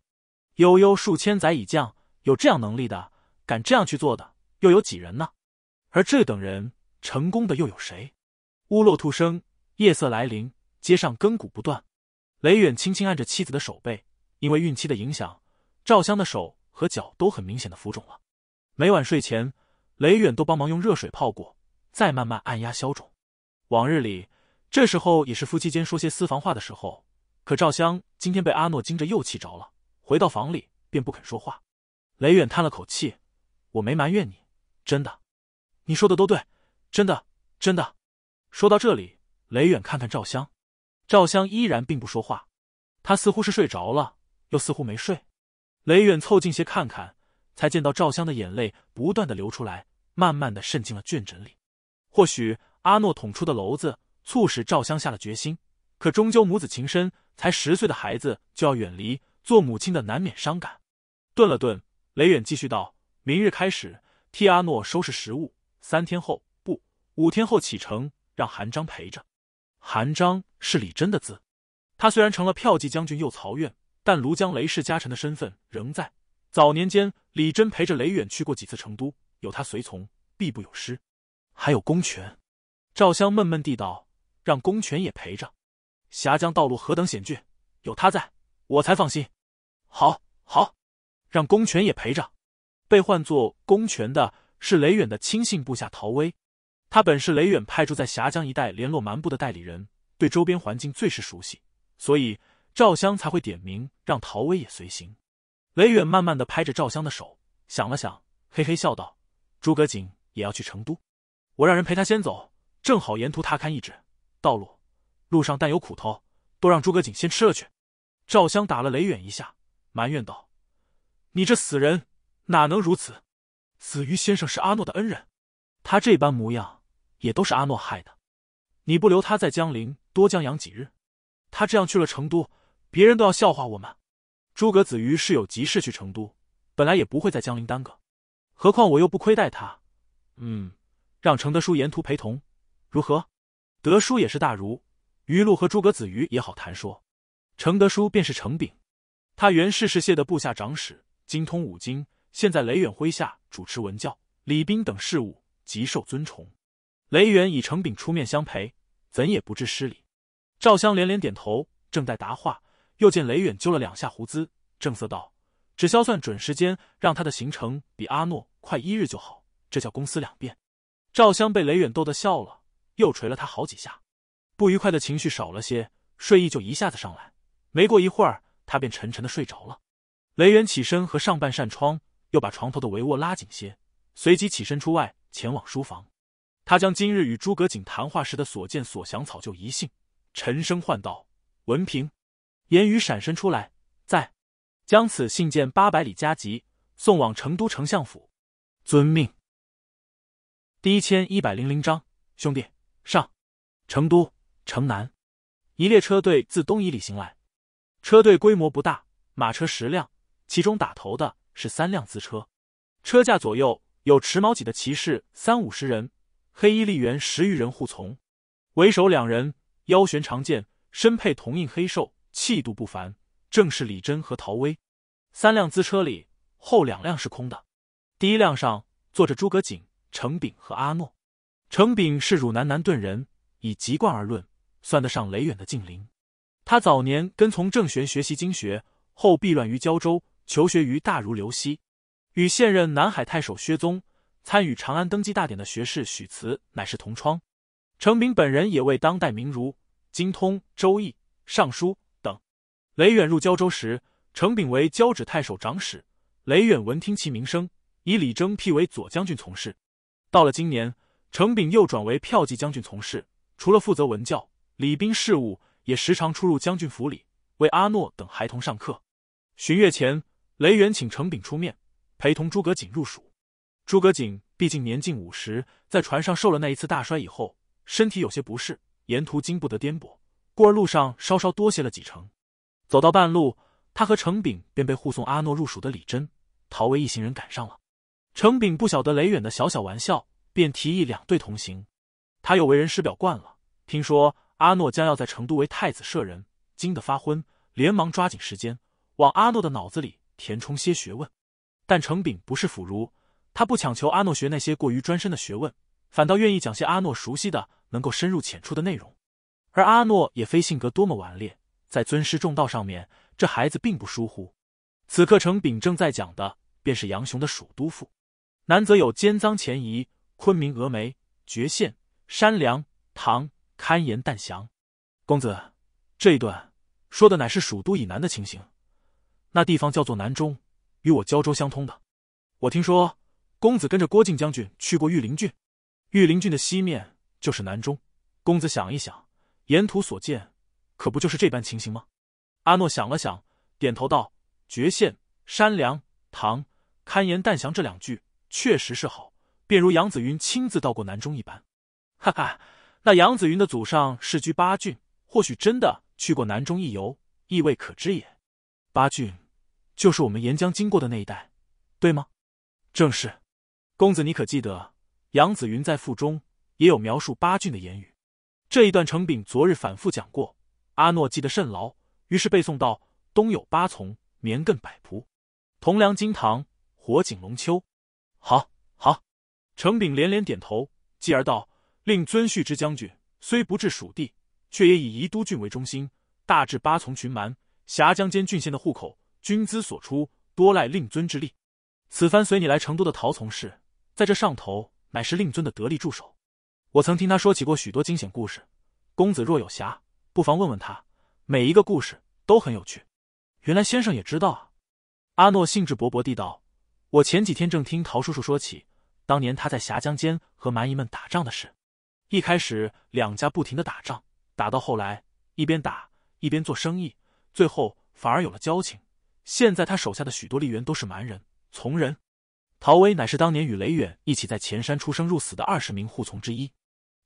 悠悠数千载已降，有这样能力的，敢这样去做的，又有几人呢？而这等人成功的又有谁？乌落兔生，夜色来临，街上更鼓不断。雷远轻轻按着妻子的手背，因为孕期的影响，赵香的手和脚都很明显的浮肿了。每晚睡前，雷远都帮忙用热水泡过，再慢慢按压消肿。往日里这时候也是夫妻间说些私房话的时候，可赵香今天被阿诺惊着又气着了，回到房里便不肯说话。雷远叹了口气，我没埋怨你，真的，你说的都对，真的，真的。说到这里，雷远看看赵香，赵香依然并不说话，他似乎是睡着了，又似乎没睡。雷远凑近些看看，才见到赵香的眼泪不断的流出来，慢慢的渗进了卷枕里。或许阿诺捅出的篓子促使赵香下了决心，可终究母子情深，才十岁的孩子就要远离，做母亲的难免伤感。顿了顿。雷远继续道：“明日开始替阿诺收拾食物，三天后不，五天后启程，让韩章陪着。韩章是李真的字，他虽然成了票骑将军右曹院，但庐江雷氏家臣的身份仍在。早年间，李真陪着雷远去过几次成都，有他随从，必不有失。还有公权。”赵襄闷闷地道：“让公权也陪着。峡江道路何等险峻，有他在，我才放心。”“好，好。”让公权也陪着。被唤作公权的是雷远的亲信部下陶威，他本是雷远派驻在峡江一带联络蛮部的代理人，对周边环境最是熟悉，所以赵襄才会点名让陶威也随行。雷远慢慢的拍着赵襄的手，想了想，嘿嘿笑道：“诸葛瑾也要去成都，我让人陪他先走，正好沿途踏勘一指道路，路上但有苦头，都让诸葛瑾先吃了去。”赵襄打了雷远一下，埋怨道。你这死人哪能如此？子瑜先生是阿诺的恩人，他这般模样也都是阿诺害的。你不留他在江陵多将养几日？他这样去了成都，别人都要笑话我们。诸葛子瑜是有急事去成都，本来也不会在江陵耽搁。何况我又不亏待他。嗯，让程德叔沿途陪同，如何？德叔也是大儒，余禄和诸葛子瑜也好谈说。程德叔便是程炳，他原是是谢的部下长史。精通五经，现在雷远麾下主持文教、礼宾等事务，极受尊崇。雷远以成炳出面相陪，怎也不致失礼。赵襄连连点头，正待答话，又见雷远揪了两下胡子，正色道：“只消算准时间，让他的行程比阿诺快一日就好，这叫公私两便。”赵襄被雷远逗得笑了，又捶了他好几下，不愉快的情绪少了些，睡意就一下子上来。没过一会儿，他便沉沉的睡着了。雷元起身，和上半扇窗，又把床头的帷幄拉紧些，随即起身出外，前往书房。他将今日与诸葛瑾谈话时的所见所想草就一信，沉声唤道：“文平。”言语闪身出来，在将此信件八百里加急送往成都丞相府。遵命。第一千一百零零章，兄弟上成都城南，一列车队自东夷里行来，车队规模不大，马车十辆。其中打头的是三辆资车，车架左右有持矛戟的骑士三五十人，黑衣吏员十余人护从。为首两人腰悬长剑，身佩铜印黑兽，气度不凡，正是李真和陶威。三辆资车里，后两辆是空的，第一辆上坐着诸葛瑾、程炳和阿诺。程炳是汝南南顿人，以籍贯而论，算得上雷远的近邻。他早年跟从郑玄学习经学，后避乱于胶州。求学于大儒刘希，与现任南海太守薛宗、参与长安登基大典的学士许慈乃是同窗。程炳本人也为当代名儒，精通《周易》《尚书》等。雷远入交州时，程炳为交趾太守长史。雷远闻听其名声，以李征辟为左将军从事。到了今年，程炳又转为骠骑将军从事，除了负责文教、礼兵事务，也时常出入将军府里，为阿诺等孩童上课。巡月前。雷远请程炳出面，陪同诸葛瑾入蜀。诸葛瑾毕竟年近五十，在船上受了那一次大摔以后，身体有些不适，沿途经不得颠簸，故而路上稍稍多歇了几程。走到半路，他和程炳便被护送阿诺入蜀的李真、陶维一行人赶上了。程炳不晓得雷远的小小玩笑，便提议两队同行。他又为人师表惯了，听说阿诺将要在成都为太子舍人，惊得发昏，连忙抓紧时间往阿诺的脑子里。填充些学问，但程炳不是腐儒，他不强求阿诺学那些过于专深的学问，反倒愿意讲些阿诺熟悉的、能够深入浅出的内容。而阿诺也非性格多么顽劣，在尊师重道上面，这孩子并不疏忽。此刻程炳正在讲的便是杨雄的《蜀都赋》，南则有滇、牂、前夷、昆明、峨眉、绝县、山梁、唐、堪岩、淡翔。公子，这一段说的乃是蜀都以南的情形。那地方叫做南中，与我胶州相通的。我听说公子跟着郭靖将军去过玉林郡，玉林郡的西面就是南中。公子想一想，沿途所见，可不就是这般情形吗？阿诺想了想，点头道：“绝县、山梁、唐、堪言、淡翔这两句，确实是好，便如杨子云亲自到过南中一般。”哈哈，那杨子云的祖上世居八郡，或许真的去过南中一游，亦未可知也。八郡。就是我们沿江经过的那一带，对吗？正是，公子你可记得杨子云在赋中也有描述八郡的言语，这一段程炳昨日反复讲过，阿诺记得甚牢，于是背诵道：“东有八丛，绵亘百蒲，铜梁金堂，火井龙丘。”好，好，程炳连连点头，继而道：“令尊序之将军虽不至蜀地，却也以宜都郡为中心，大致八丛群蛮，峡江间郡县的户口。”军资所出多赖令尊之力，此番随你来成都的陶从事，在这上头乃是令尊的得力助手。我曾听他说起过许多惊险故事，公子若有暇，不妨问问他。每一个故事都很有趣。原来先生也知道啊！阿诺兴致勃勃地道：“我前几天正听陶叔叔说起，当年他在峡江间和蛮夷们打仗的事。一开始两家不停的打仗，打到后来一边打一边做生意，最后反而有了交情。”现在他手下的许多力员都是蛮人从人，陶威乃是当年与雷远一起在前山出生入死的二十名护从之一。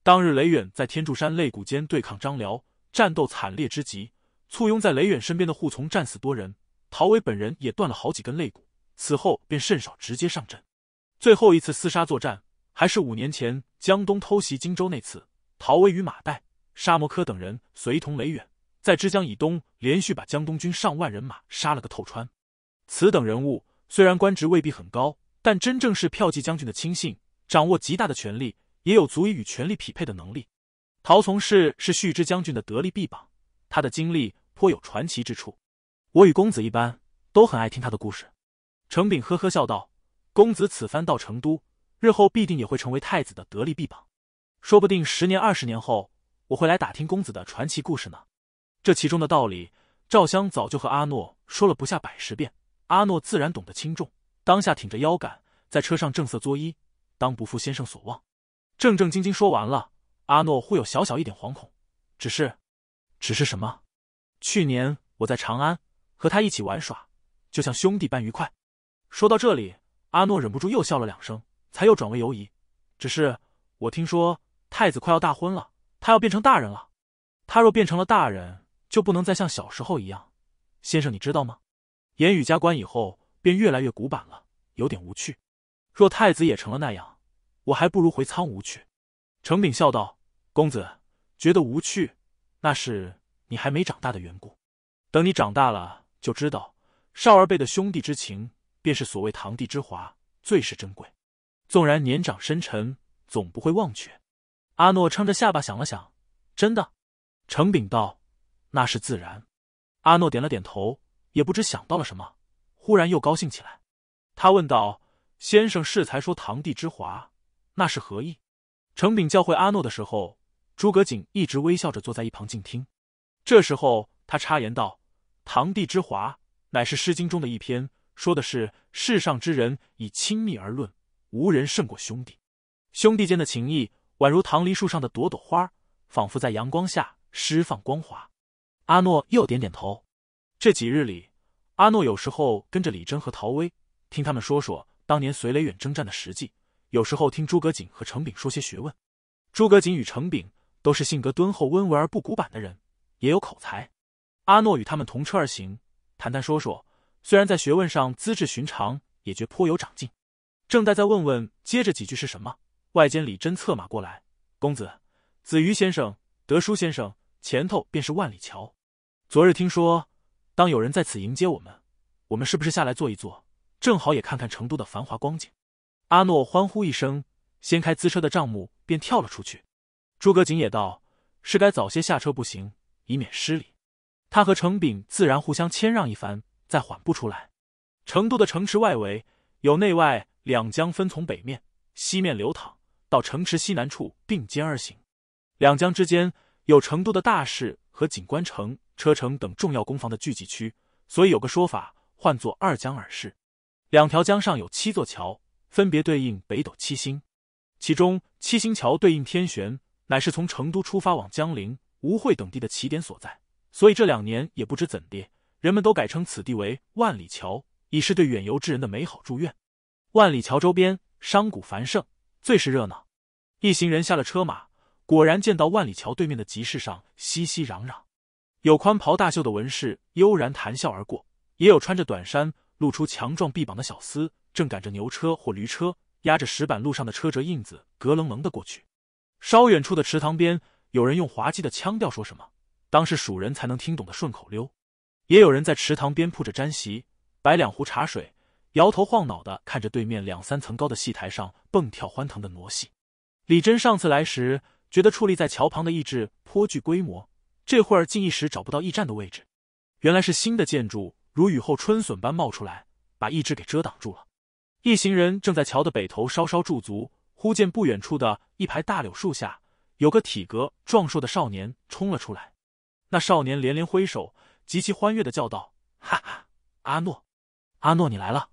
当日雷远在天柱山肋骨间对抗张辽，战斗惨烈之极，簇拥在雷远身边的护从战死多人，陶威本人也断了好几根肋骨。此后便甚少直接上阵，最后一次厮杀作战还是五年前江东偷袭荆州那次，陶威与马岱、沙摩柯等人随同雷远。在枝江以东，连续把江东军上万人马杀了个透穿。此等人物，虽然官职未必很高，但真正是票骑将军的亲信，掌握极大的权力，也有足以与权力匹配的能力。陶从事是旭之将军的得力臂膀，他的经历颇有传奇之处。我与公子一般，都很爱听他的故事。程炳呵呵笑道：“公子此番到成都，日后必定也会成为太子的得力臂膀。说不定十年、二十年后，我会来打听公子的传奇故事呢。”这其中的道理，赵襄早就和阿诺说了不下百十遍，阿诺自然懂得轻重，当下挺着腰杆在车上正色作揖，当不负先生所望。正正经经说完了，阿诺忽有小小一点惶恐，只是，只是什么？去年我在长安和他一起玩耍，就像兄弟般愉快。说到这里，阿诺忍不住又笑了两声，才又转为犹疑。只是我听说太子快要大婚了，他要变成大人了，他若变成了大人，就不能再像小时候一样，先生，你知道吗？言语加官以后，便越来越古板了，有点无趣。若太子也成了那样，我还不如回苍梧去。程炳笑道：“公子觉得无趣，那是你还没长大的缘故。等你长大了，就知道，少儿辈的兄弟之情，便是所谓堂弟之华，最是珍贵。纵然年长深沉，总不会忘却。”阿诺撑着下巴想了想：“真的？”程炳道。那是自然，阿诺点了点头，也不知想到了什么，忽然又高兴起来。他问道：“先生适才说‘堂弟之华’，那是何意？”程炳教会阿诺的时候，诸葛瑾一直微笑着坐在一旁静听。这时候，他插言道：“堂弟之华，乃是《诗经》中的一篇，说的是世上之人以亲密而论，无人胜过兄弟。兄弟间的情谊，宛如棠梨树上的朵朵花，仿佛在阳光下释放光华。”阿诺又点点头。这几日里，阿诺有时候跟着李真和陶威，听他们说说当年随雷远征战的实际；有时候听诸葛瑾和程炳说些学问。诸葛瑾与程炳都是性格敦厚、温文而不古板的人，也有口才。阿诺与他们同车而行，谈谈说说，虽然在学问上资质寻常，也觉颇有长进。正待再问问，接着几句是什么？外间李真策马过来：“公子，子瑜先生，德叔先生。”前头便是万里桥，昨日听说，当有人在此迎接我们，我们是不是下来坐一坐？正好也看看成都的繁华光景。阿诺欢呼一声，掀开资车的帐幕，便跳了出去。诸葛瑾也道：“是该早些下车，不行，以免失礼。”他和程炳自然互相谦让一番，再缓步出来。成都的城池外围有内外两江，分从北面、西面流淌，到城池西南处并肩而行，两江之间。有成都的大市和锦官城、车城等重要工防的聚集区，所以有个说法，唤作“二江耳市”。两条江上有七座桥，分别对应北斗七星，其中七星桥对应天玄，乃是从成都出发往江陵、吴会等地的起点所在。所以这两年也不知怎地，人们都改称此地为万里桥，以是对远游之人的美好祝愿。万里桥周边商贾繁盛，最是热闹。一行人下了车马。果然见到万里桥对面的集市上熙熙攘攘，有宽袍大袖的文士悠然谈笑而过，也有穿着短衫、露出强壮臂膀的小厮正赶着牛车或驴车，压着石板路上的车辙印子，格棱棱的过去。稍远处的池塘边，有人用滑稽的腔调说什么，当是蜀人才能听懂的顺口溜；也有人在池塘边铺着毡席，摆两壶茶水，摇头晃脑的看着对面两三层高的戏台上蹦跳欢腾的傩戏。李真上次来时。觉得矗立在桥旁的意志颇具规模，这会儿竟一时找不到驿站的位置。原来是新的建筑如雨后春笋般冒出来，把意志给遮挡住了。一行人正在桥的北头稍稍驻足，忽见不远处的一排大柳树下，有个体格壮硕的少年冲了出来。那少年连连挥手，极其欢悦的叫道：“哈哈，阿诺，阿诺，你来了！”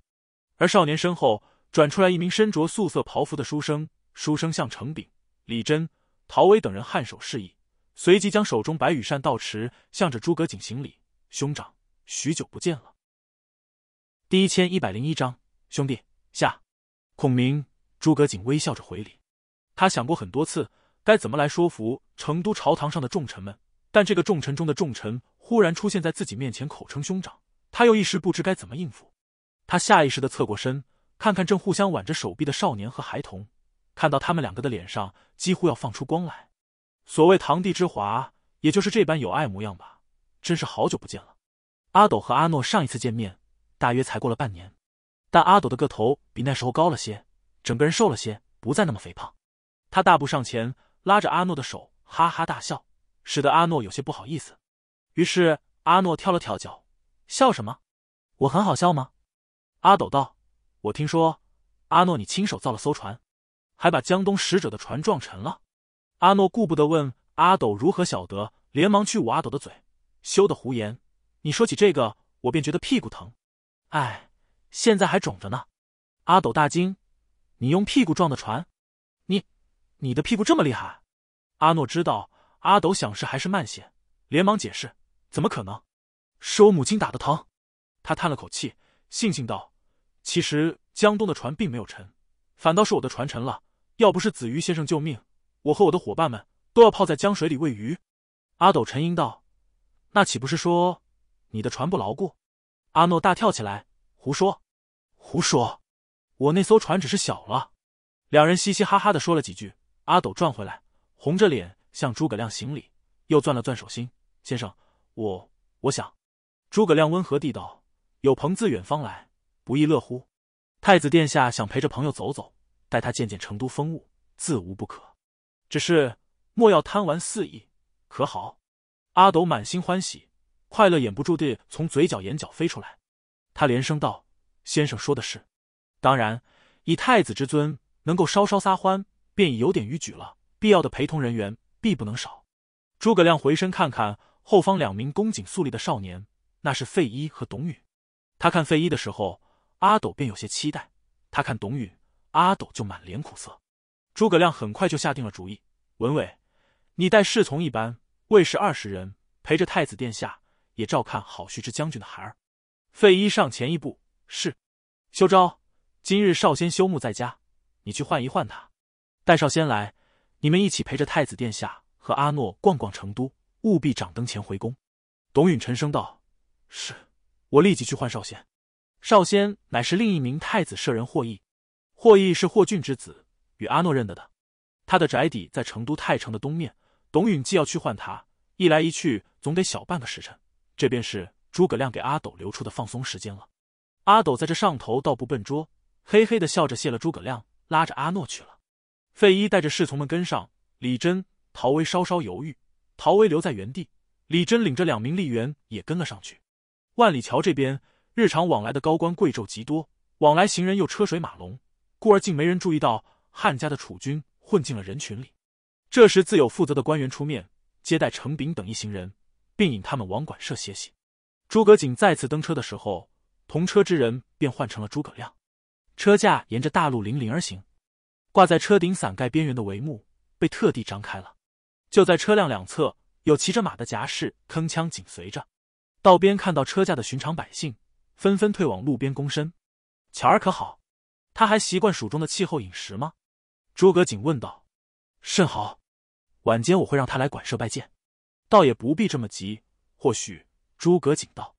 而少年身后转出来一名身着素色袍服的书生，书生像程炳、李真。陶威等人颔首示意，随即将手中白羽扇倒持，向着诸葛瑾行礼：“兄长，许久不见了。”第一千一百零一章，兄弟下。孔明，诸葛瑾微笑着回礼。他想过很多次该怎么来说服成都朝堂上的重臣们，但这个重臣中的重臣忽然出现在自己面前，口称兄长，他又一时不知该怎么应付。他下意识的侧过身，看看正互相挽着手臂的少年和孩童。看到他们两个的脸上几乎要放出光来，所谓堂弟之华，也就是这般有爱模样吧。真是好久不见了，阿斗和阿诺上一次见面，大约才过了半年。但阿斗的个头比那时候高了些，整个人瘦了些，不再那么肥胖。他大步上前，拉着阿诺的手，哈哈大笑，使得阿诺有些不好意思。于是阿诺跳了跳脚，笑什么？我很好笑吗？阿斗道：“我听说，阿诺你亲手造了艘船。”还把江东使者的船撞沉了，阿诺顾不得问阿斗如何晓得，连忙去捂阿斗的嘴，羞得胡言。你说起这个，我便觉得屁股疼，哎，现在还肿着呢。阿斗大惊：“你用屁股撞的船？你，你的屁股这么厉害？”阿诺知道阿斗想事还是慢些，连忙解释：“怎么可能？是我母亲打的疼。”他叹了口气，悻悻道：“其实江东的船并没有沉，反倒是我的船沉了。”要不是子瑜先生救命，我和我的伙伴们都要泡在江水里喂鱼。阿斗沉吟道：“那岂不是说，你的船不牢固？”阿诺大跳起来：“胡说，胡说！我那艘船只是小了。”两人嘻嘻哈哈的说了几句。阿斗转回来，红着脸向诸葛亮行礼，又攥了攥手心。先生，我我想。诸葛亮温和地道：“有朋自远方来，不亦乐乎？”太子殿下想陪着朋友走走。带他见见成都风物，自无不可。只是莫要贪玩肆意，可好？阿斗满心欢喜，快乐掩不住地从嘴角眼角飞出来。他连声道：“先生说的是。当然，以太子之尊，能够稍稍撒欢，便已有点逾矩了。必要的陪同人员必不能少。”诸葛亮回身看看后方两名恭谨肃立的少年，那是费祎和董允。他看费祎的时候，阿斗便有些期待；他看董允。阿斗就满脸苦涩。诸葛亮很快就下定了主意：“文伟，你带侍从一班，卫士二十人，陪着太子殿下，也照看好徐之将军的孩儿。”费祎上前一步：“是。”修昭，今日少仙休沐在家，你去换一换他。带少仙来，你们一起陪着太子殿下和阿诺逛逛成都，务必掌灯前回宫。”董允沉声道：“是，我立即去换少仙。”少仙乃是另一名太子舍人，获益。霍毅是霍俊之子，与阿诺认得的。他的宅邸在成都太城的东面。董允既要去唤他，一来一去总得小半个时辰，这便是诸葛亮给阿斗留出的放松时间了。阿斗在这上头倒不笨拙，嘿嘿的笑着谢了诸葛亮，拉着阿诺去了。费祎带着侍从们跟上。李真、陶威稍稍犹豫，陶威留在原地，李真领着两名吏员也跟了上去。万里桥这边，日常往来的高官贵胄极多，往来行人又车水马龙。故而竟没人注意到汉家的楚军混进了人群里。这时，自有负责的官员出面接待程炳等一行人，并引他们往馆舍歇息。诸葛瑾再次登车的时候，同车之人便换成了诸葛亮。车驾沿着大路粼粼而行，挂在车顶伞盖边缘的帷幕被特地张开了。就在车辆两侧，有骑着马的夹士铿锵紧随着。道边看到车架的寻常百姓，纷纷退往路边躬身。巧儿可好？他还习惯蜀中的气候饮食吗？诸葛瑾问道。甚好，晚间我会让他来馆舍拜见，倒也不必这么急。或许诸葛瑾道，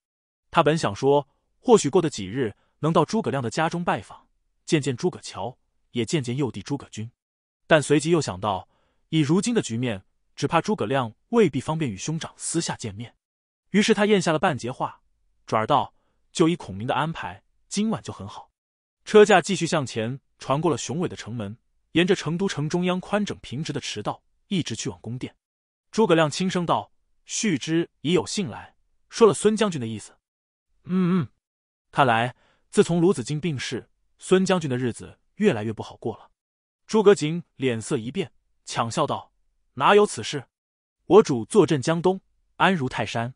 他本想说或许过的几日能到诸葛亮的家中拜访，见见诸葛乔，也见见幼弟诸葛均，但随即又想到以如今的局面，只怕诸葛亮未必方便与兄长私下见面，于是他咽下了半截话，转而道：就依孔明的安排，今晚就很好。车驾继续向前，穿过了雄伟的城门，沿着成都城中央宽整平直的驰道，一直去往宫殿。诸葛亮轻声道：“旭之已有信来，说了孙将军的意思。”“嗯嗯。”看来，自从鲁子敬病逝，孙将军的日子越来越不好过了。诸葛瑾脸色一变，强笑道：“哪有此事？我主坐镇江东，安如泰山。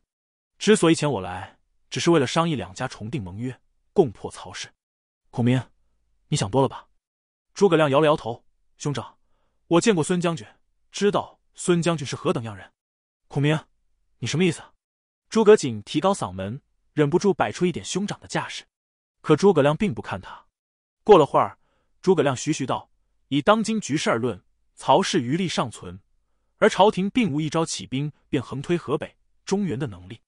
之所以遣我来，只是为了商议两家重定盟约，共破曹氏。”孔明，你想多了吧？诸葛亮摇了摇头。兄长，我见过孙将军，知道孙将军是何等样人。孔明，你什么意思？诸葛瑾提高嗓门，忍不住摆出一点兄长的架势。可诸葛亮并不看他。过了会儿，诸葛亮徐徐道：“以当今局势而论，曹氏余力尚存，而朝廷并无一招起兵便横推河北、中原的能力。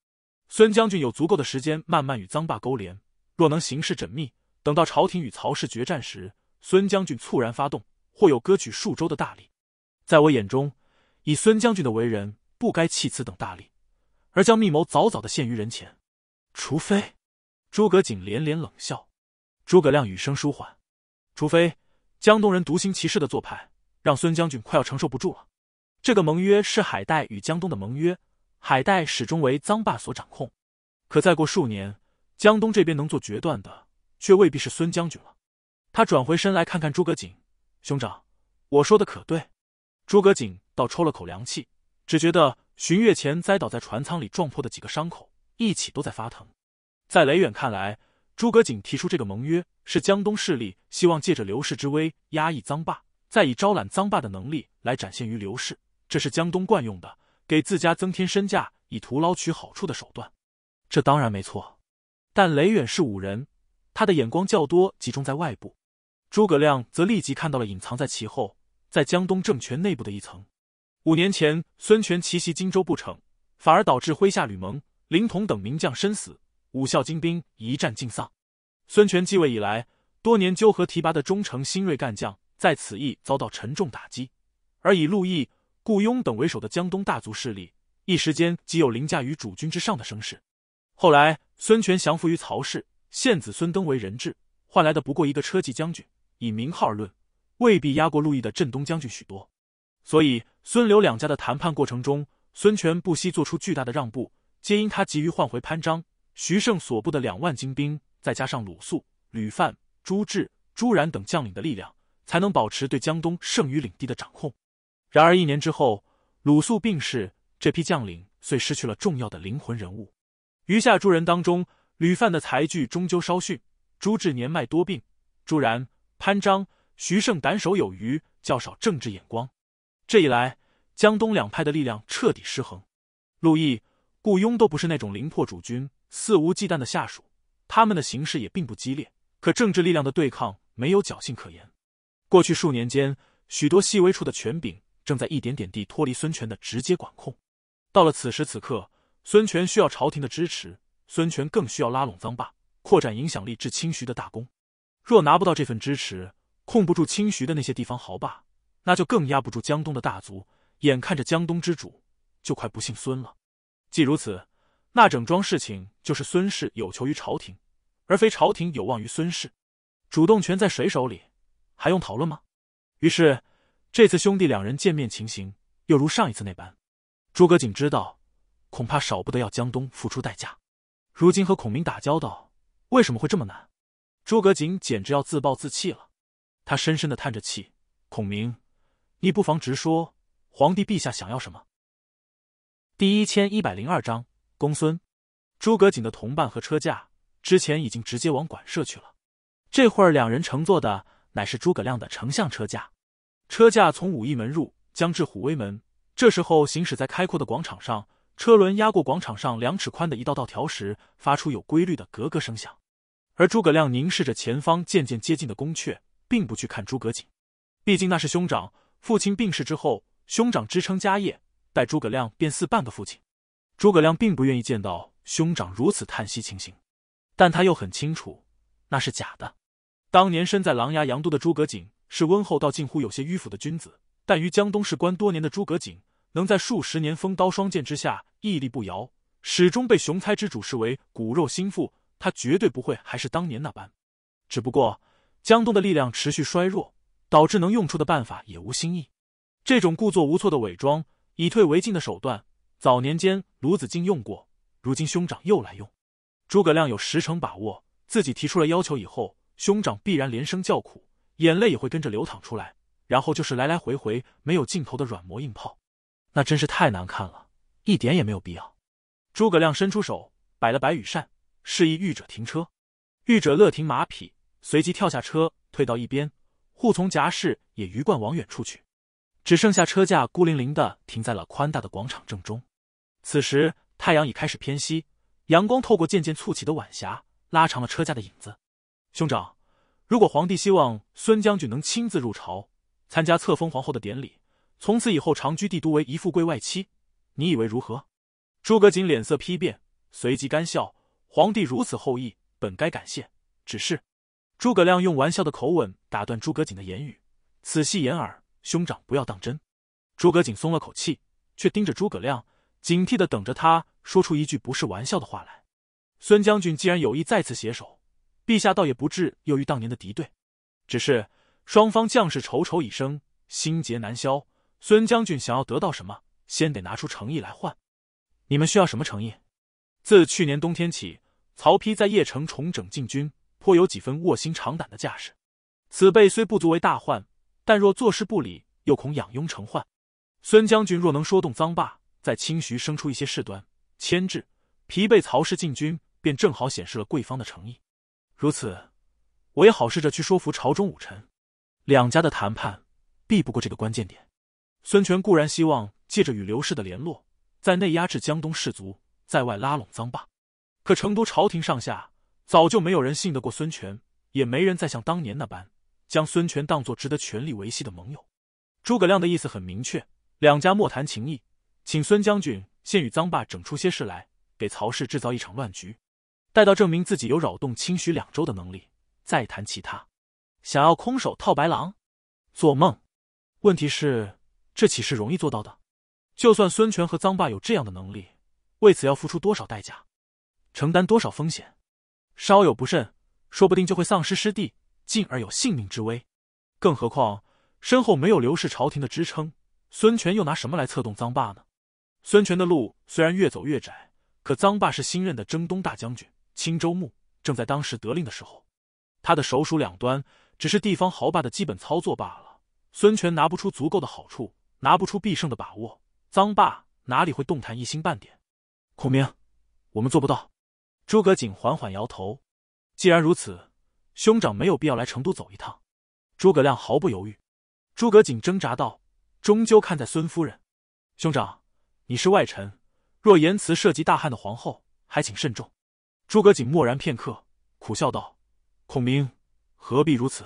孙将军有足够的时间慢慢与臧霸勾连，若能行事缜密。”等到朝廷与曹氏决战时，孙将军猝然发动，或有割取数州的大利。在我眼中，以孙将军的为人，不该弃此等大利，而将密谋早早的献于人前。除非，诸葛瑾连连冷笑。诸葛亮语声舒缓。除非江东人独行其事的做派，让孙将军快要承受不住了。这个盟约是海岱与江东的盟约，海岱始终为臧霸所掌控。可再过数年，江东这边能做决断的。却未必是孙将军了。他转回身来看看诸葛瑾，兄长，我说的可对？诸葛瑾倒抽了口凉气，只觉得巡月前栽倒在船舱里撞破的几个伤口一起都在发疼。在雷远看来，诸葛瑾提出这个盟约，是江东势力希望借着刘氏之威压抑臧霸，再以招揽臧霸的能力来展现于刘氏，这是江东惯用的给自家增添身价以图捞取好处的手段。这当然没错，但雷远是五人。他的眼光较多集中在外部，诸葛亮则立即看到了隐藏在其后、在江东政权内部的一层。五年前，孙权奇袭荆州不成，反而导致麾下吕蒙、凌统等名将身死，五校精兵一战尽丧。孙权继位以来，多年纠合提拔的忠诚新锐干将在此役遭到沉重打击，而以陆毅、顾雍等为首的江东大族势力，一时间即有凌驾于主君之上的声势。后来，孙权降服于曹氏。献子孙登为人质，换来的不过一个车骑将军。以名号而论，未必压过陆毅的镇东将军许多。所以，孙刘两家的谈判过程中，孙权不惜做出巨大的让步，皆因他急于换回潘璋、徐盛所部的两万精兵，再加上鲁肃、吕范、朱治、朱然等将领的力量，才能保持对江东剩余领地的掌控。然而，一年之后，鲁肃病逝，这批将领遂失去了重要的灵魂人物。余下诸人当中，吕范的才具终究稍逊，朱治年迈多病，朱然、潘璋、徐盛胆手有余，较少政治眼光。这一来，江东两派的力量彻底失衡。陆毅、顾雍都不是那种凌破主君、肆无忌惮的下属，他们的形势也并不激烈。可政治力量的对抗没有侥幸可言。过去数年间，许多细微处的权柄正在一点点地脱离孙权的直接管控。到了此时此刻，孙权需要朝廷的支持。孙权更需要拉拢臧霸，扩展影响力至清徐的大功。若拿不到这份支持，控不住清徐的那些地方豪霸，那就更压不住江东的大族。眼看着江东之主就快不姓孙了。既如此，那整桩事情就是孙氏有求于朝廷，而非朝廷有望于孙氏。主动权在谁手里，还用讨论吗？于是，这次兄弟两人见面情形又如上一次那般。诸葛瑾知道，恐怕少不得要江东付出代价。如今和孔明打交道，为什么会这么难？诸葛瑾简直要自暴自弃了。他深深的叹着气。孔明，你不妨直说，皇帝陛下想要什么？第一千一百零二章公孙。诸葛瑾的同伴和车驾之前已经直接往馆舍去了，这会儿两人乘坐的乃是诸葛亮的丞相车驾。车驾从武义门入，将至虎威门。这时候行驶在开阔的广场上。车轮压过广场上两尺宽的一道道条时，发出有规律的咯咯声响，而诸葛亮凝视着前方渐渐接近的宫阙，并不去看诸葛瑾，毕竟那是兄长。父亲病逝之后，兄长支撑家业，待诸葛亮便似半个父亲。诸葛亮并不愿意见到兄长如此叹息情形，但他又很清楚那是假的。当年身在琅琊阳都的诸葛瑾是温厚到近乎有些迂腐的君子，但于江东事官多年的诸葛瑾。能在数十年风刀霜剑之下屹立不摇，始终被雄猜之主视为骨肉心腹，他绝对不会还是当年那般。只不过江东的力量持续衰弱，导致能用出的办法也无新意。这种故作无措的伪装、以退为进的手段，早年间卢子敬用过，如今兄长又来用。诸葛亮有十成把握，自己提出了要求以后，兄长必然连声叫苦，眼泪也会跟着流淌出来，然后就是来来回回没有尽头的软磨硬泡。那真是太难看了，一点也没有必要。诸葛亮伸出手，摆了摆羽扇，示意御者停车。御者勒停马匹，随即跳下车，退到一边。护从夹士也鱼贯往远处去，只剩下车架孤零零的停在了宽大的广场正中。此时太阳已开始偏西，阳光透过渐渐簇起的晚霞，拉长了车架的影子。兄长，如果皇帝希望孙将军能亲自入朝，参加册封皇后的典礼。从此以后，长居帝都为一富贵外戚，你以为如何？诸葛瑾脸色批变，随即干笑。皇帝如此厚意，本该感谢。只是，诸葛亮用玩笑的口吻打断诸葛瑾的言语：“此戏言耳，兄长不要当真。”诸葛瑾松了口气，却盯着诸葛亮，警惕的等着他说出一句不是玩笑的话来。孙将军既然有意再次携手，陛下倒也不至又与当年的敌对。只是双方将士仇仇已生，心结难消。孙将军想要得到什么，先得拿出诚意来换。你们需要什么诚意？自去年冬天起，曹丕在邺城重整禁军，颇有几分卧薪尝胆的架势。此辈虽不足为大患，但若坐视不理，又恐养痈成患。孙将军若能说动臧霸，在清徐生出一些事端，牵制疲惫曹氏禁军，便正好显示了贵方的诚意。如此，我也好试着去说服朝中武臣。两家的谈判避不过这个关键点。孙权固然希望借着与刘氏的联络，在内压制江东士族，在外拉拢臧霸，可成都朝廷上下早就没有人信得过孙权，也没人再像当年那般将孙权当作值得全力维系的盟友。诸葛亮的意思很明确：两家莫谈情谊，请孙将军先与臧霸整出些事来，给曹氏制造一场乱局，待到证明自己有扰动清徐两州的能力，再谈其他。想要空手套白狼，做梦！问题是。这岂是容易做到的？就算孙权和臧霸有这样的能力，为此要付出多少代价，承担多少风险？稍有不慎，说不定就会丧失失地，进而有性命之危。更何况身后没有刘氏朝廷的支撑，孙权又拿什么来策动臧霸呢？孙权的路虽然越走越窄，可臧霸是新任的征东大将军、青州牧，正在当时得令的时候，他的首鼠两端只是地方豪霸的基本操作罢了。孙权拿不出足够的好处。拿不出必胜的把握，臧霸哪里会动弹一星半点？孔明，我们做不到。诸葛瑾缓缓摇头。既然如此，兄长没有必要来成都走一趟。诸葛亮毫不犹豫。诸葛瑾挣扎道：“终究看在孙夫人，兄长，你是外臣，若言辞涉及大汉的皇后，还请慎重。”诸葛瑾默然片刻，苦笑道：“孔明，何必如此？”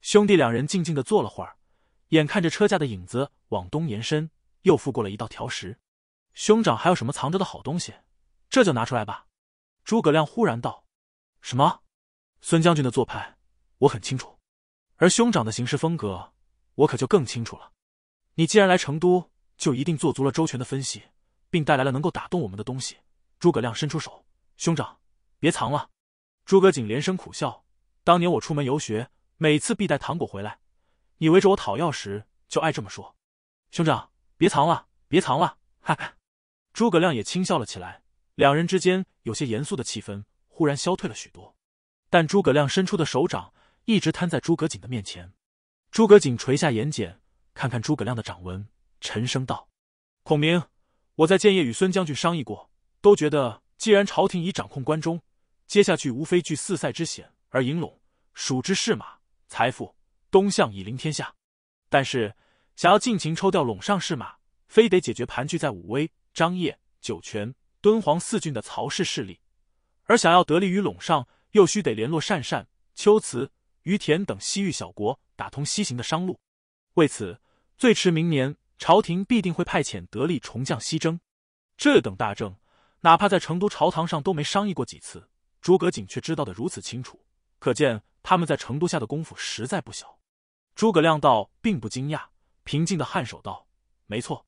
兄弟两人静静的坐了会儿。眼看着车架的影子往东延伸，又覆过了一道条石。兄长还有什么藏着的好东西？这就拿出来吧。诸葛亮忽然道：“什么？孙将军的做派我很清楚，而兄长的行事风格我可就更清楚了。你既然来成都，就一定做足了周全的分析，并带来了能够打动我们的东西。”诸葛亮伸出手：“兄长，别藏了。”诸葛瑾连声苦笑：“当年我出门游学，每次必带糖果回来。”你围着我讨要时就爱这么说，兄长，别藏了，别藏了！哈哈，诸葛亮也轻笑了起来。两人之间有些严肃的气氛忽然消退了许多，但诸葛亮伸出的手掌一直摊在诸葛瑾的面前。诸葛瑾垂下眼睑，看看诸葛亮的掌纹，沉声道：“孔明，我在建业与孙将军商议过，都觉得既然朝廷已掌控关中，接下去无非聚四塞之险而迎拢蜀之士马、财富。”东向以临天下，但是想要尽情抽调陇上士马，非得解决盘踞在武威、张掖、酒泉、敦煌四郡的曹氏势力；而想要得力于陇上，又需得联络鄯善、秋辞、于田等西域小国，打通西行的商路。为此，最迟明年，朝廷必定会派遣得力重将西征。这等大政，哪怕在成都朝堂上都没商议过几次，诸葛瑾却知道的如此清楚，可见他们在成都下的功夫实在不小。诸葛亮道，并不惊讶，平静的颔首道：“没错，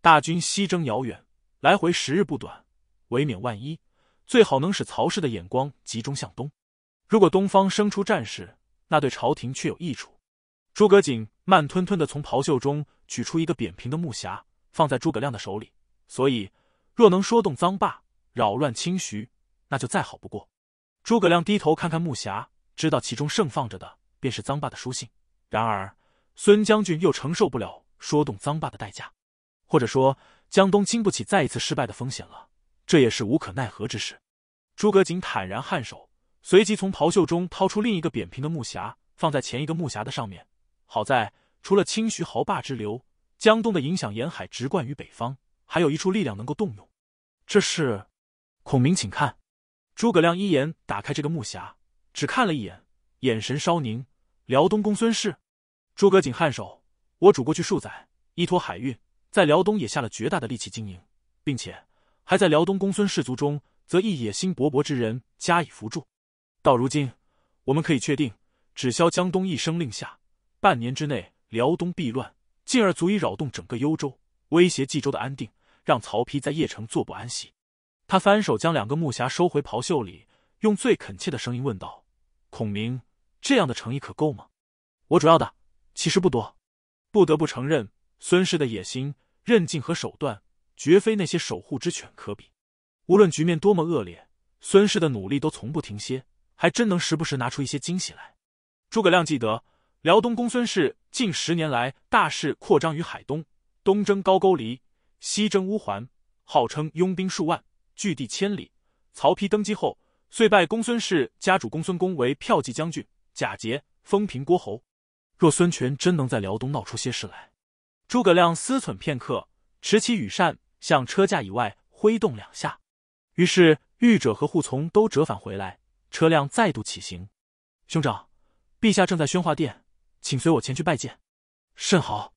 大军西征遥远，来回时日不短，唯免万一，最好能使曹氏的眼光集中向东。如果东方生出战事，那对朝廷却有益处。”诸葛瑾慢吞吞的从袍袖中取出一个扁平的木匣，放在诸葛亮的手里。所以，若能说动臧霸，扰乱清徐，那就再好不过。诸葛亮低头看看木匣，知道其中盛放着的，便是臧霸的书信。然而，孙将军又承受不了说动臧霸的代价，或者说江东经不起再一次失败的风险了，这也是无可奈何之事。诸葛瑾坦然颔首，随即从袍袖中掏出另一个扁平的木匣，放在前一个木匣的上面。好在除了青徐豪霸之流，江东的影响沿海直贯于北方，还有一处力量能够动用。这是，孔明，请看。诸葛亮一眼打开这个木匣，只看了一眼，眼神稍凝。辽东公孙氏，诸葛瑾颔首。我主过去数载，依托海运，在辽东也下了绝大的力气经营，并且还在辽东公孙氏族中，则一野心勃勃之人加以扶助。到如今，我们可以确定，只消江东一声令下，半年之内辽东必乱，进而足以扰动整个幽州，威胁冀州的安定，让曹丕在邺城坐不安息。他翻手将两个木匣收回袍袖里，用最恳切的声音问道：“孔明。”这样的诚意可够吗？我主要的其实不多，不得不承认，孙氏的野心、韧劲和手段，绝非那些守护之犬可比。无论局面多么恶劣，孙氏的努力都从不停歇，还真能时不时拿出一些惊喜来。诸葛亮记得，辽东公孙氏近十年来大势扩张于海东，东征高句丽，西征乌桓，号称拥兵数万，据地千里。曹丕登基后，遂拜公孙氏家主公孙恭为骠骑将军。贾节封平郭侯，若孙权真能在辽东闹出些事来，诸葛亮思忖片刻，持起羽扇向车架以外挥动两下，于是御者和扈从都折返回来，车辆再度起行。兄长，陛下正在宣化殿，请随我前去拜见。甚好。